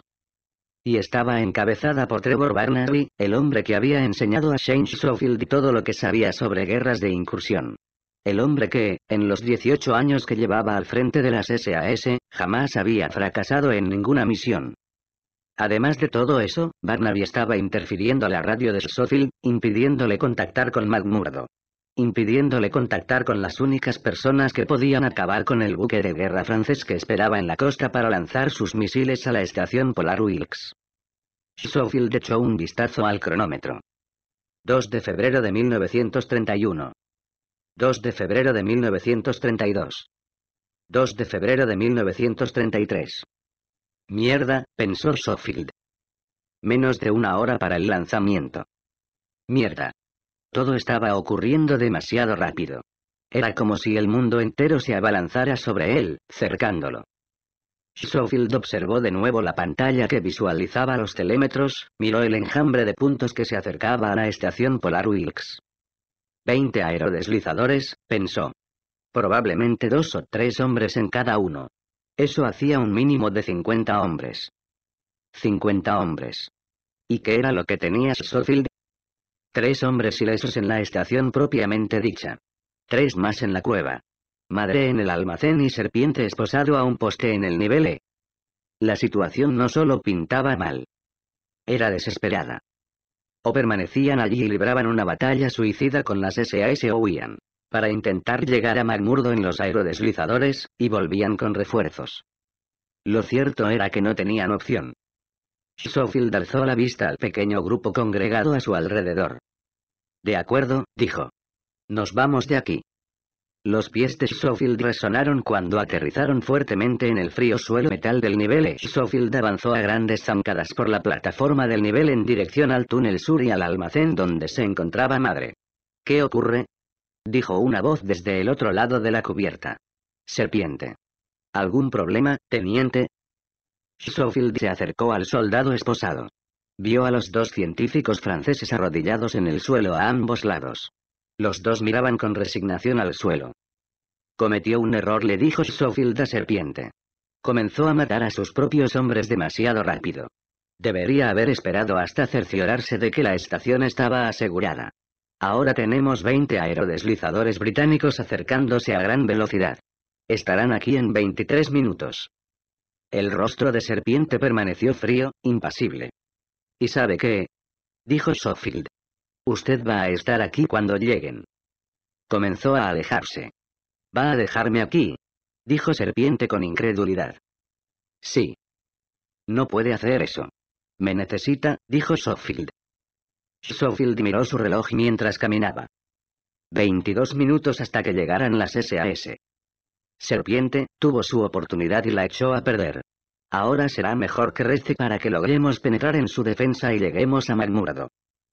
y estaba encabezada por Trevor Barnaby, el hombre que había enseñado a Shane Schofield todo lo que sabía sobre guerras de incursión. El hombre que, en los 18 años que llevaba al frente de las SAS, jamás había fracasado en ninguna misión. Además de todo eso, Barnaby estaba interfiriendo a la radio de Schofield, impidiéndole contactar con McMurdo impidiéndole contactar con las únicas personas que podían acabar con el buque de guerra francés que esperaba en la costa para lanzar sus misiles a la estación polar Wilkes. Schofield echó un vistazo al cronómetro. 2 de febrero de 1931. 2 de febrero de 1932. 2 de febrero de 1933. Mierda, pensó Schofield. Menos de una hora para el lanzamiento. Mierda. Todo estaba ocurriendo demasiado rápido. Era como si el mundo entero se abalanzara sobre él, cercándolo. Schofield observó de nuevo la pantalla que visualizaba los telémetros, miró el enjambre de puntos que se acercaba a la estación polar Wilkes. Veinte aerodeslizadores, pensó. Probablemente dos o tres hombres en cada uno. Eso hacía un mínimo de 50 hombres. 50 hombres. ¿Y qué era lo que tenía Schofield Tres hombres ilesos en la estación propiamente dicha. Tres más en la cueva. Madre en el almacén y serpiente esposado a un poste en el nivel E. La situación no solo pintaba mal. Era desesperada. O permanecían allí y libraban una batalla suicida con las SAS o huían. Para intentar llegar a Magmurdo en los aerodeslizadores, y volvían con refuerzos. Lo cierto era que no tenían opción. Schofield alzó la vista al pequeño grupo congregado a su alrededor. De acuerdo, dijo. Nos vamos de aquí. Los pies de Schofield resonaron cuando aterrizaron fuertemente en el frío suelo metal del nivel. E. Schofield avanzó a grandes zancadas por la plataforma del nivel en dirección al túnel sur y al almacén donde se encontraba madre. ¿Qué ocurre? dijo una voz desde el otro lado de la cubierta. Serpiente. ¿Algún problema, teniente? Schofield se acercó al soldado esposado. Vio a los dos científicos franceses arrodillados en el suelo a ambos lados. Los dos miraban con resignación al suelo. Cometió un error, le dijo Schofield a Serpiente. Comenzó a matar a sus propios hombres demasiado rápido. Debería haber esperado hasta cerciorarse de que la estación estaba asegurada. Ahora tenemos 20 aerodeslizadores británicos acercándose a gran velocidad. Estarán aquí en 23 minutos. El rostro de serpiente permaneció frío, impasible. ¿Y sabe qué? Dijo Sofield. Usted va a estar aquí cuando lleguen. Comenzó a alejarse. ¿Va a dejarme aquí? Dijo Serpiente con incredulidad. Sí. No puede hacer eso. Me necesita, dijo Sofield. Sofield miró su reloj mientras caminaba. 22 minutos hasta que llegaran las SAS. Serpiente, tuvo su oportunidad y la echó a perder. Ahora será mejor que reste para que logremos penetrar en su defensa y lleguemos a Malmurado.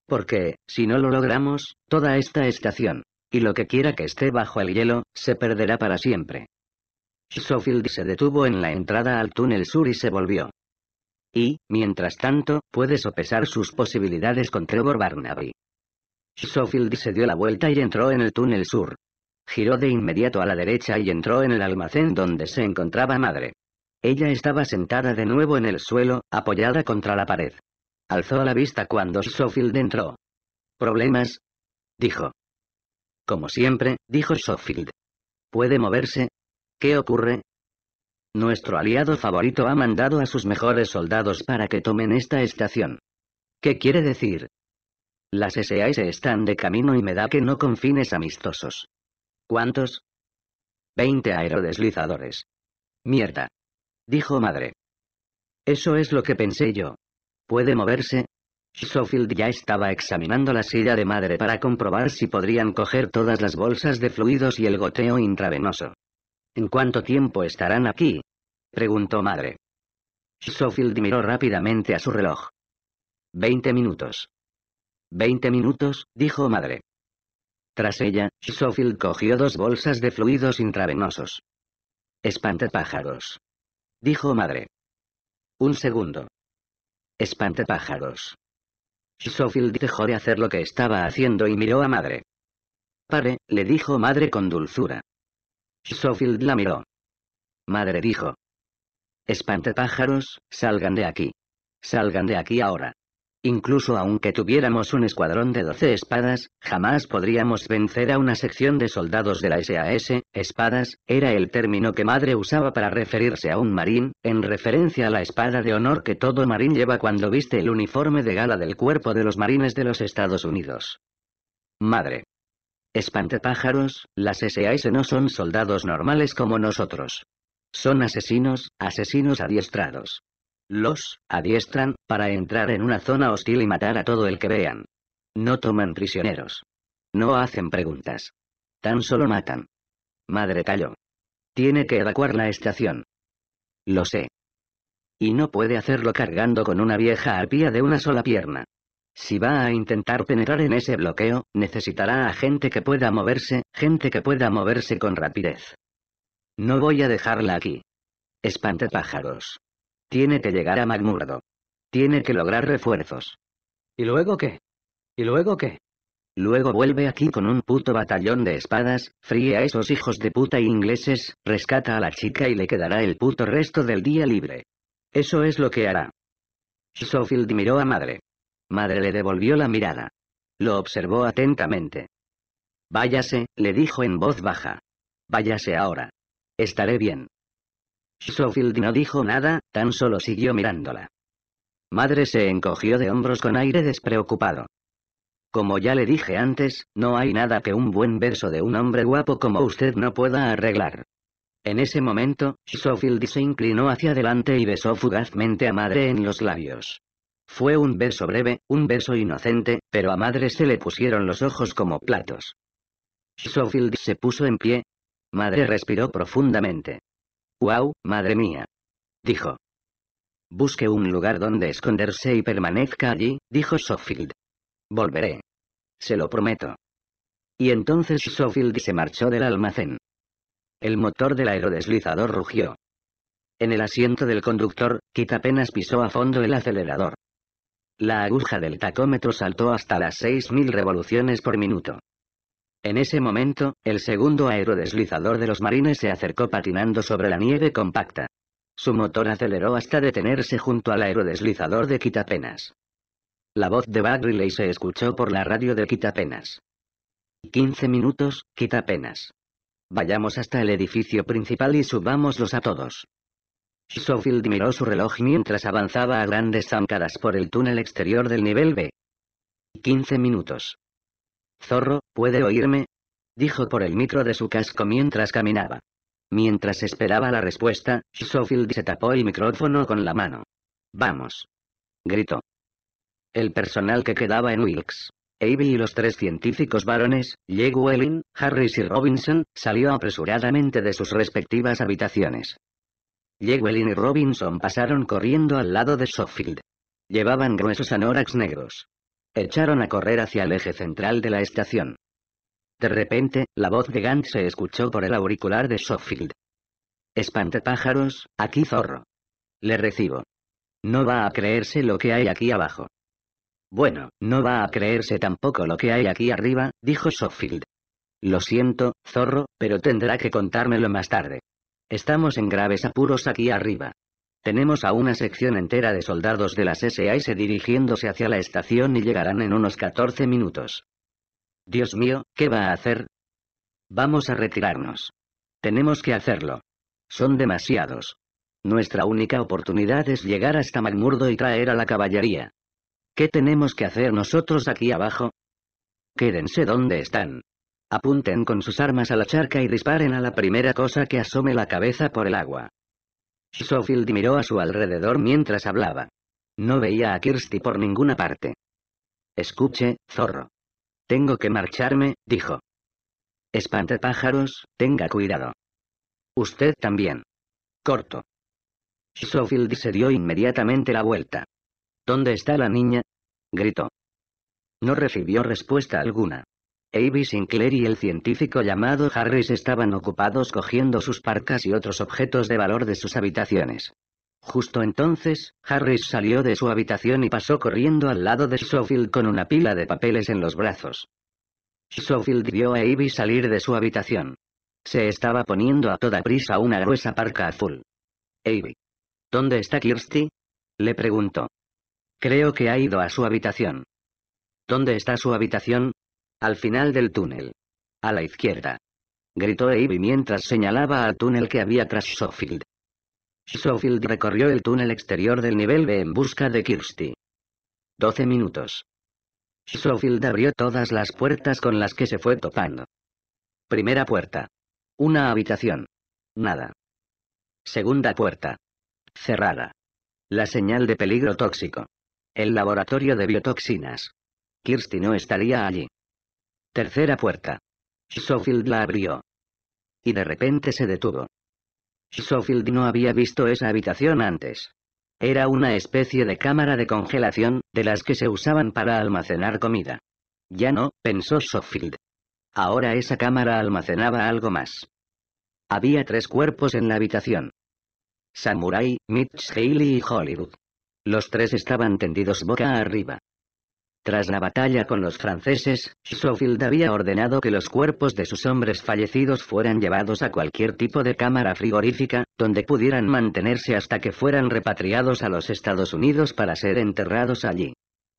Porque, si no lo logramos, toda esta estación, y lo que quiera que esté bajo el hielo, se perderá para siempre. Schofield se detuvo en la entrada al túnel sur y se volvió. Y, mientras tanto, puede sopesar sus posibilidades con Trevor Barnaby. Schofield se dio la vuelta y entró en el túnel sur. Giró de inmediato a la derecha y entró en el almacén donde se encontraba madre. Ella estaba sentada de nuevo en el suelo, apoyada contra la pared. Alzó la vista cuando Schofield entró. ¿Problemas? dijo. Como siempre, dijo Schofield. ¿Puede moverse? ¿Qué ocurre? Nuestro aliado favorito ha mandado a sus mejores soldados para que tomen esta estación. ¿Qué quiere decir? Las SAS están de camino y me da que no con fines amistosos. ¿Cuántos? Veinte aerodeslizadores. Mierda dijo madre. Eso es lo que pensé yo. ¿Puede moverse? Schofield ya estaba examinando la silla de madre para comprobar si podrían coger todas las bolsas de fluidos y el goteo intravenoso. ¿En cuánto tiempo estarán aquí? preguntó madre. Schofield miró rápidamente a su reloj. Veinte minutos. Veinte minutos, dijo madre. Tras ella, Schofield cogió dos bolsas de fluidos intravenosos. Espantapájaros dijo madre. Un segundo. Espante pájaros. Schofield dejó de hacer lo que estaba haciendo y miró a madre. Pare, le dijo madre con dulzura. sofield la miró. Madre dijo. Espante pájaros, salgan de aquí. Salgan de aquí ahora. Incluso aunque tuviéramos un escuadrón de 12 espadas, jamás podríamos vencer a una sección de soldados de la SAS. Espadas, era el término que madre usaba para referirse a un marín, en referencia a la espada de honor que todo marín lleva cuando viste el uniforme de gala del cuerpo de los marines de los Estados Unidos. Madre. Espantepájaros, las SAS no son soldados normales como nosotros. Son asesinos, asesinos adiestrados. Los adiestran para entrar en una zona hostil y matar a todo el que vean. No toman prisioneros. No hacen preguntas. Tan solo matan. Madre callo. Tiene que evacuar la estación. Lo sé. Y no puede hacerlo cargando con una vieja arpía de una sola pierna. Si va a intentar penetrar en ese bloqueo, necesitará a gente que pueda moverse, gente que pueda moverse con rapidez. No voy a dejarla aquí. Espante pájaros. Tiene que llegar a Magmurdo. Tiene que lograr refuerzos. ¿Y luego qué? ¿Y luego qué? Luego vuelve aquí con un puto batallón de espadas, fríe a esos hijos de puta ingleses, rescata a la chica y le quedará el puto resto del día libre. Eso es lo que hará. Schofield miró a madre. Madre le devolvió la mirada. Lo observó atentamente. Váyase, le dijo en voz baja. Váyase ahora. Estaré bien. Sofield no dijo nada, tan solo siguió mirándola. Madre se encogió de hombros con aire despreocupado. Como ya le dije antes, no hay nada que un buen verso de un hombre guapo como usted no pueda arreglar. En ese momento, Sofield se inclinó hacia adelante y besó fugazmente a madre en los labios. Fue un beso breve, un beso inocente, pero a madre se le pusieron los ojos como platos. sofield se puso en pie. Madre respiró profundamente. ¡Wow, madre mía! dijo. Busque un lugar donde esconderse y permanezca allí, dijo Sofield. Volveré. Se lo prometo. Y entonces Sofield se marchó del almacén. El motor del aerodeslizador rugió. En el asiento del conductor, Kit apenas pisó a fondo el acelerador. La aguja del tacómetro saltó hasta las 6.000 revoluciones por minuto. En ese momento, el segundo aerodeslizador de los marines se acercó patinando sobre la nieve compacta. Su motor aceleró hasta detenerse junto al aerodeslizador de Quitapenas. La voz de Bagley se escuchó por la radio de Quitapenas. 15 minutos, Quitapenas. Vayamos hasta el edificio principal y subámoslos a todos. Schofield miró su reloj mientras avanzaba a grandes zancadas por el túnel exterior del nivel B. 15 minutos. Zorro, ¿puede oírme? dijo por el micro de su casco mientras caminaba. Mientras esperaba la respuesta, Schofield se tapó el micrófono con la mano. Vamos. Gritó. El personal que quedaba en Wilkes, able y los tres científicos varones, Yegwellin, Harris y Robinson, salió apresuradamente de sus respectivas habitaciones. Jewelin y Robinson pasaron corriendo al lado de Schofield. Llevaban gruesos anórax negros. Echaron a correr hacia el eje central de la estación. De repente, la voz de Gant se escuchó por el auricular de Sofield. Espantapájaros, aquí zorro. Le recibo. No va a creerse lo que hay aquí abajo. Bueno, no va a creerse tampoco lo que hay aquí arriba, dijo Schofield. Lo siento, zorro, pero tendrá que contármelo más tarde. Estamos en graves apuros aquí arriba. Tenemos a una sección entera de soldados de las SAS dirigiéndose hacia la estación y llegarán en unos 14 minutos. Dios mío, ¿qué va a hacer? Vamos a retirarnos. Tenemos que hacerlo. Son demasiados. Nuestra única oportunidad es llegar hasta Magmurdo y traer a la caballería. ¿Qué tenemos que hacer nosotros aquí abajo? Quédense donde están. Apunten con sus armas a la charca y disparen a la primera cosa que asome la cabeza por el agua. Sofield miró a su alrededor mientras hablaba. No veía a Kirsty por ninguna parte. Escuche, zorro. Tengo que marcharme, dijo. pájaros, tenga cuidado. Usted también. Corto. Sofield se dio inmediatamente la vuelta. ¿Dónde está la niña? gritó. No recibió respuesta alguna. Abe Sinclair y el científico llamado Harris estaban ocupados cogiendo sus parcas y otros objetos de valor de sus habitaciones. Justo entonces, Harris salió de su habitación y pasó corriendo al lado de Schofield con una pila de papeles en los brazos. Schofield vio a Abe salir de su habitación. Se estaba poniendo a toda prisa una gruesa parca azul. Abe. ¿Dónde está Kirsty? Le preguntó. Creo que ha ido a su habitación. ¿Dónde está su habitación? Al final del túnel. A la izquierda. Gritó Ivy mientras señalaba al túnel que había tras Schofield. Schofield recorrió el túnel exterior del nivel B en busca de Kirsty. 12 minutos. Schofield abrió todas las puertas con las que se fue topando. Primera puerta. Una habitación. Nada. Segunda puerta. Cerrada. La señal de peligro tóxico. El laboratorio de biotoxinas. Kirsty no estaría allí. Tercera puerta. Schofield la abrió. Y de repente se detuvo. Schofield no había visto esa habitación antes. Era una especie de cámara de congelación, de las que se usaban para almacenar comida. Ya no, pensó Schofield. Ahora esa cámara almacenaba algo más. Había tres cuerpos en la habitación. Samurai, Mitch Haley y Hollywood. Los tres estaban tendidos boca arriba. Tras la batalla con los franceses, Schofield había ordenado que los cuerpos de sus hombres fallecidos fueran llevados a cualquier tipo de cámara frigorífica, donde pudieran mantenerse hasta que fueran repatriados a los Estados Unidos para ser enterrados allí.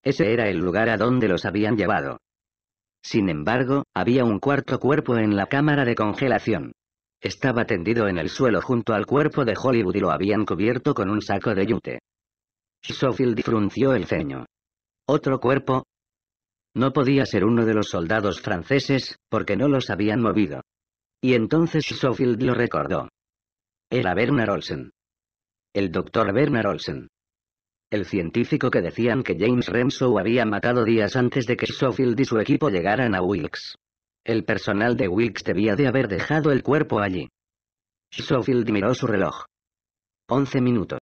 Ese era el lugar a donde los habían llevado. Sin embargo, había un cuarto cuerpo en la cámara de congelación. Estaba tendido en el suelo junto al cuerpo de Hollywood y lo habían cubierto con un saco de yute. Schofield frunció el ceño. Otro cuerpo. No podía ser uno de los soldados franceses, porque no los habían movido. Y entonces Schofield lo recordó. Era Bernard Olsen. El doctor Bernard Olsen. El científico que decían que James Remso había matado días antes de que Schofield y su equipo llegaran a Wilkes. El personal de Wilkes debía de haber dejado el cuerpo allí. Schofield miró su reloj. Once minutos.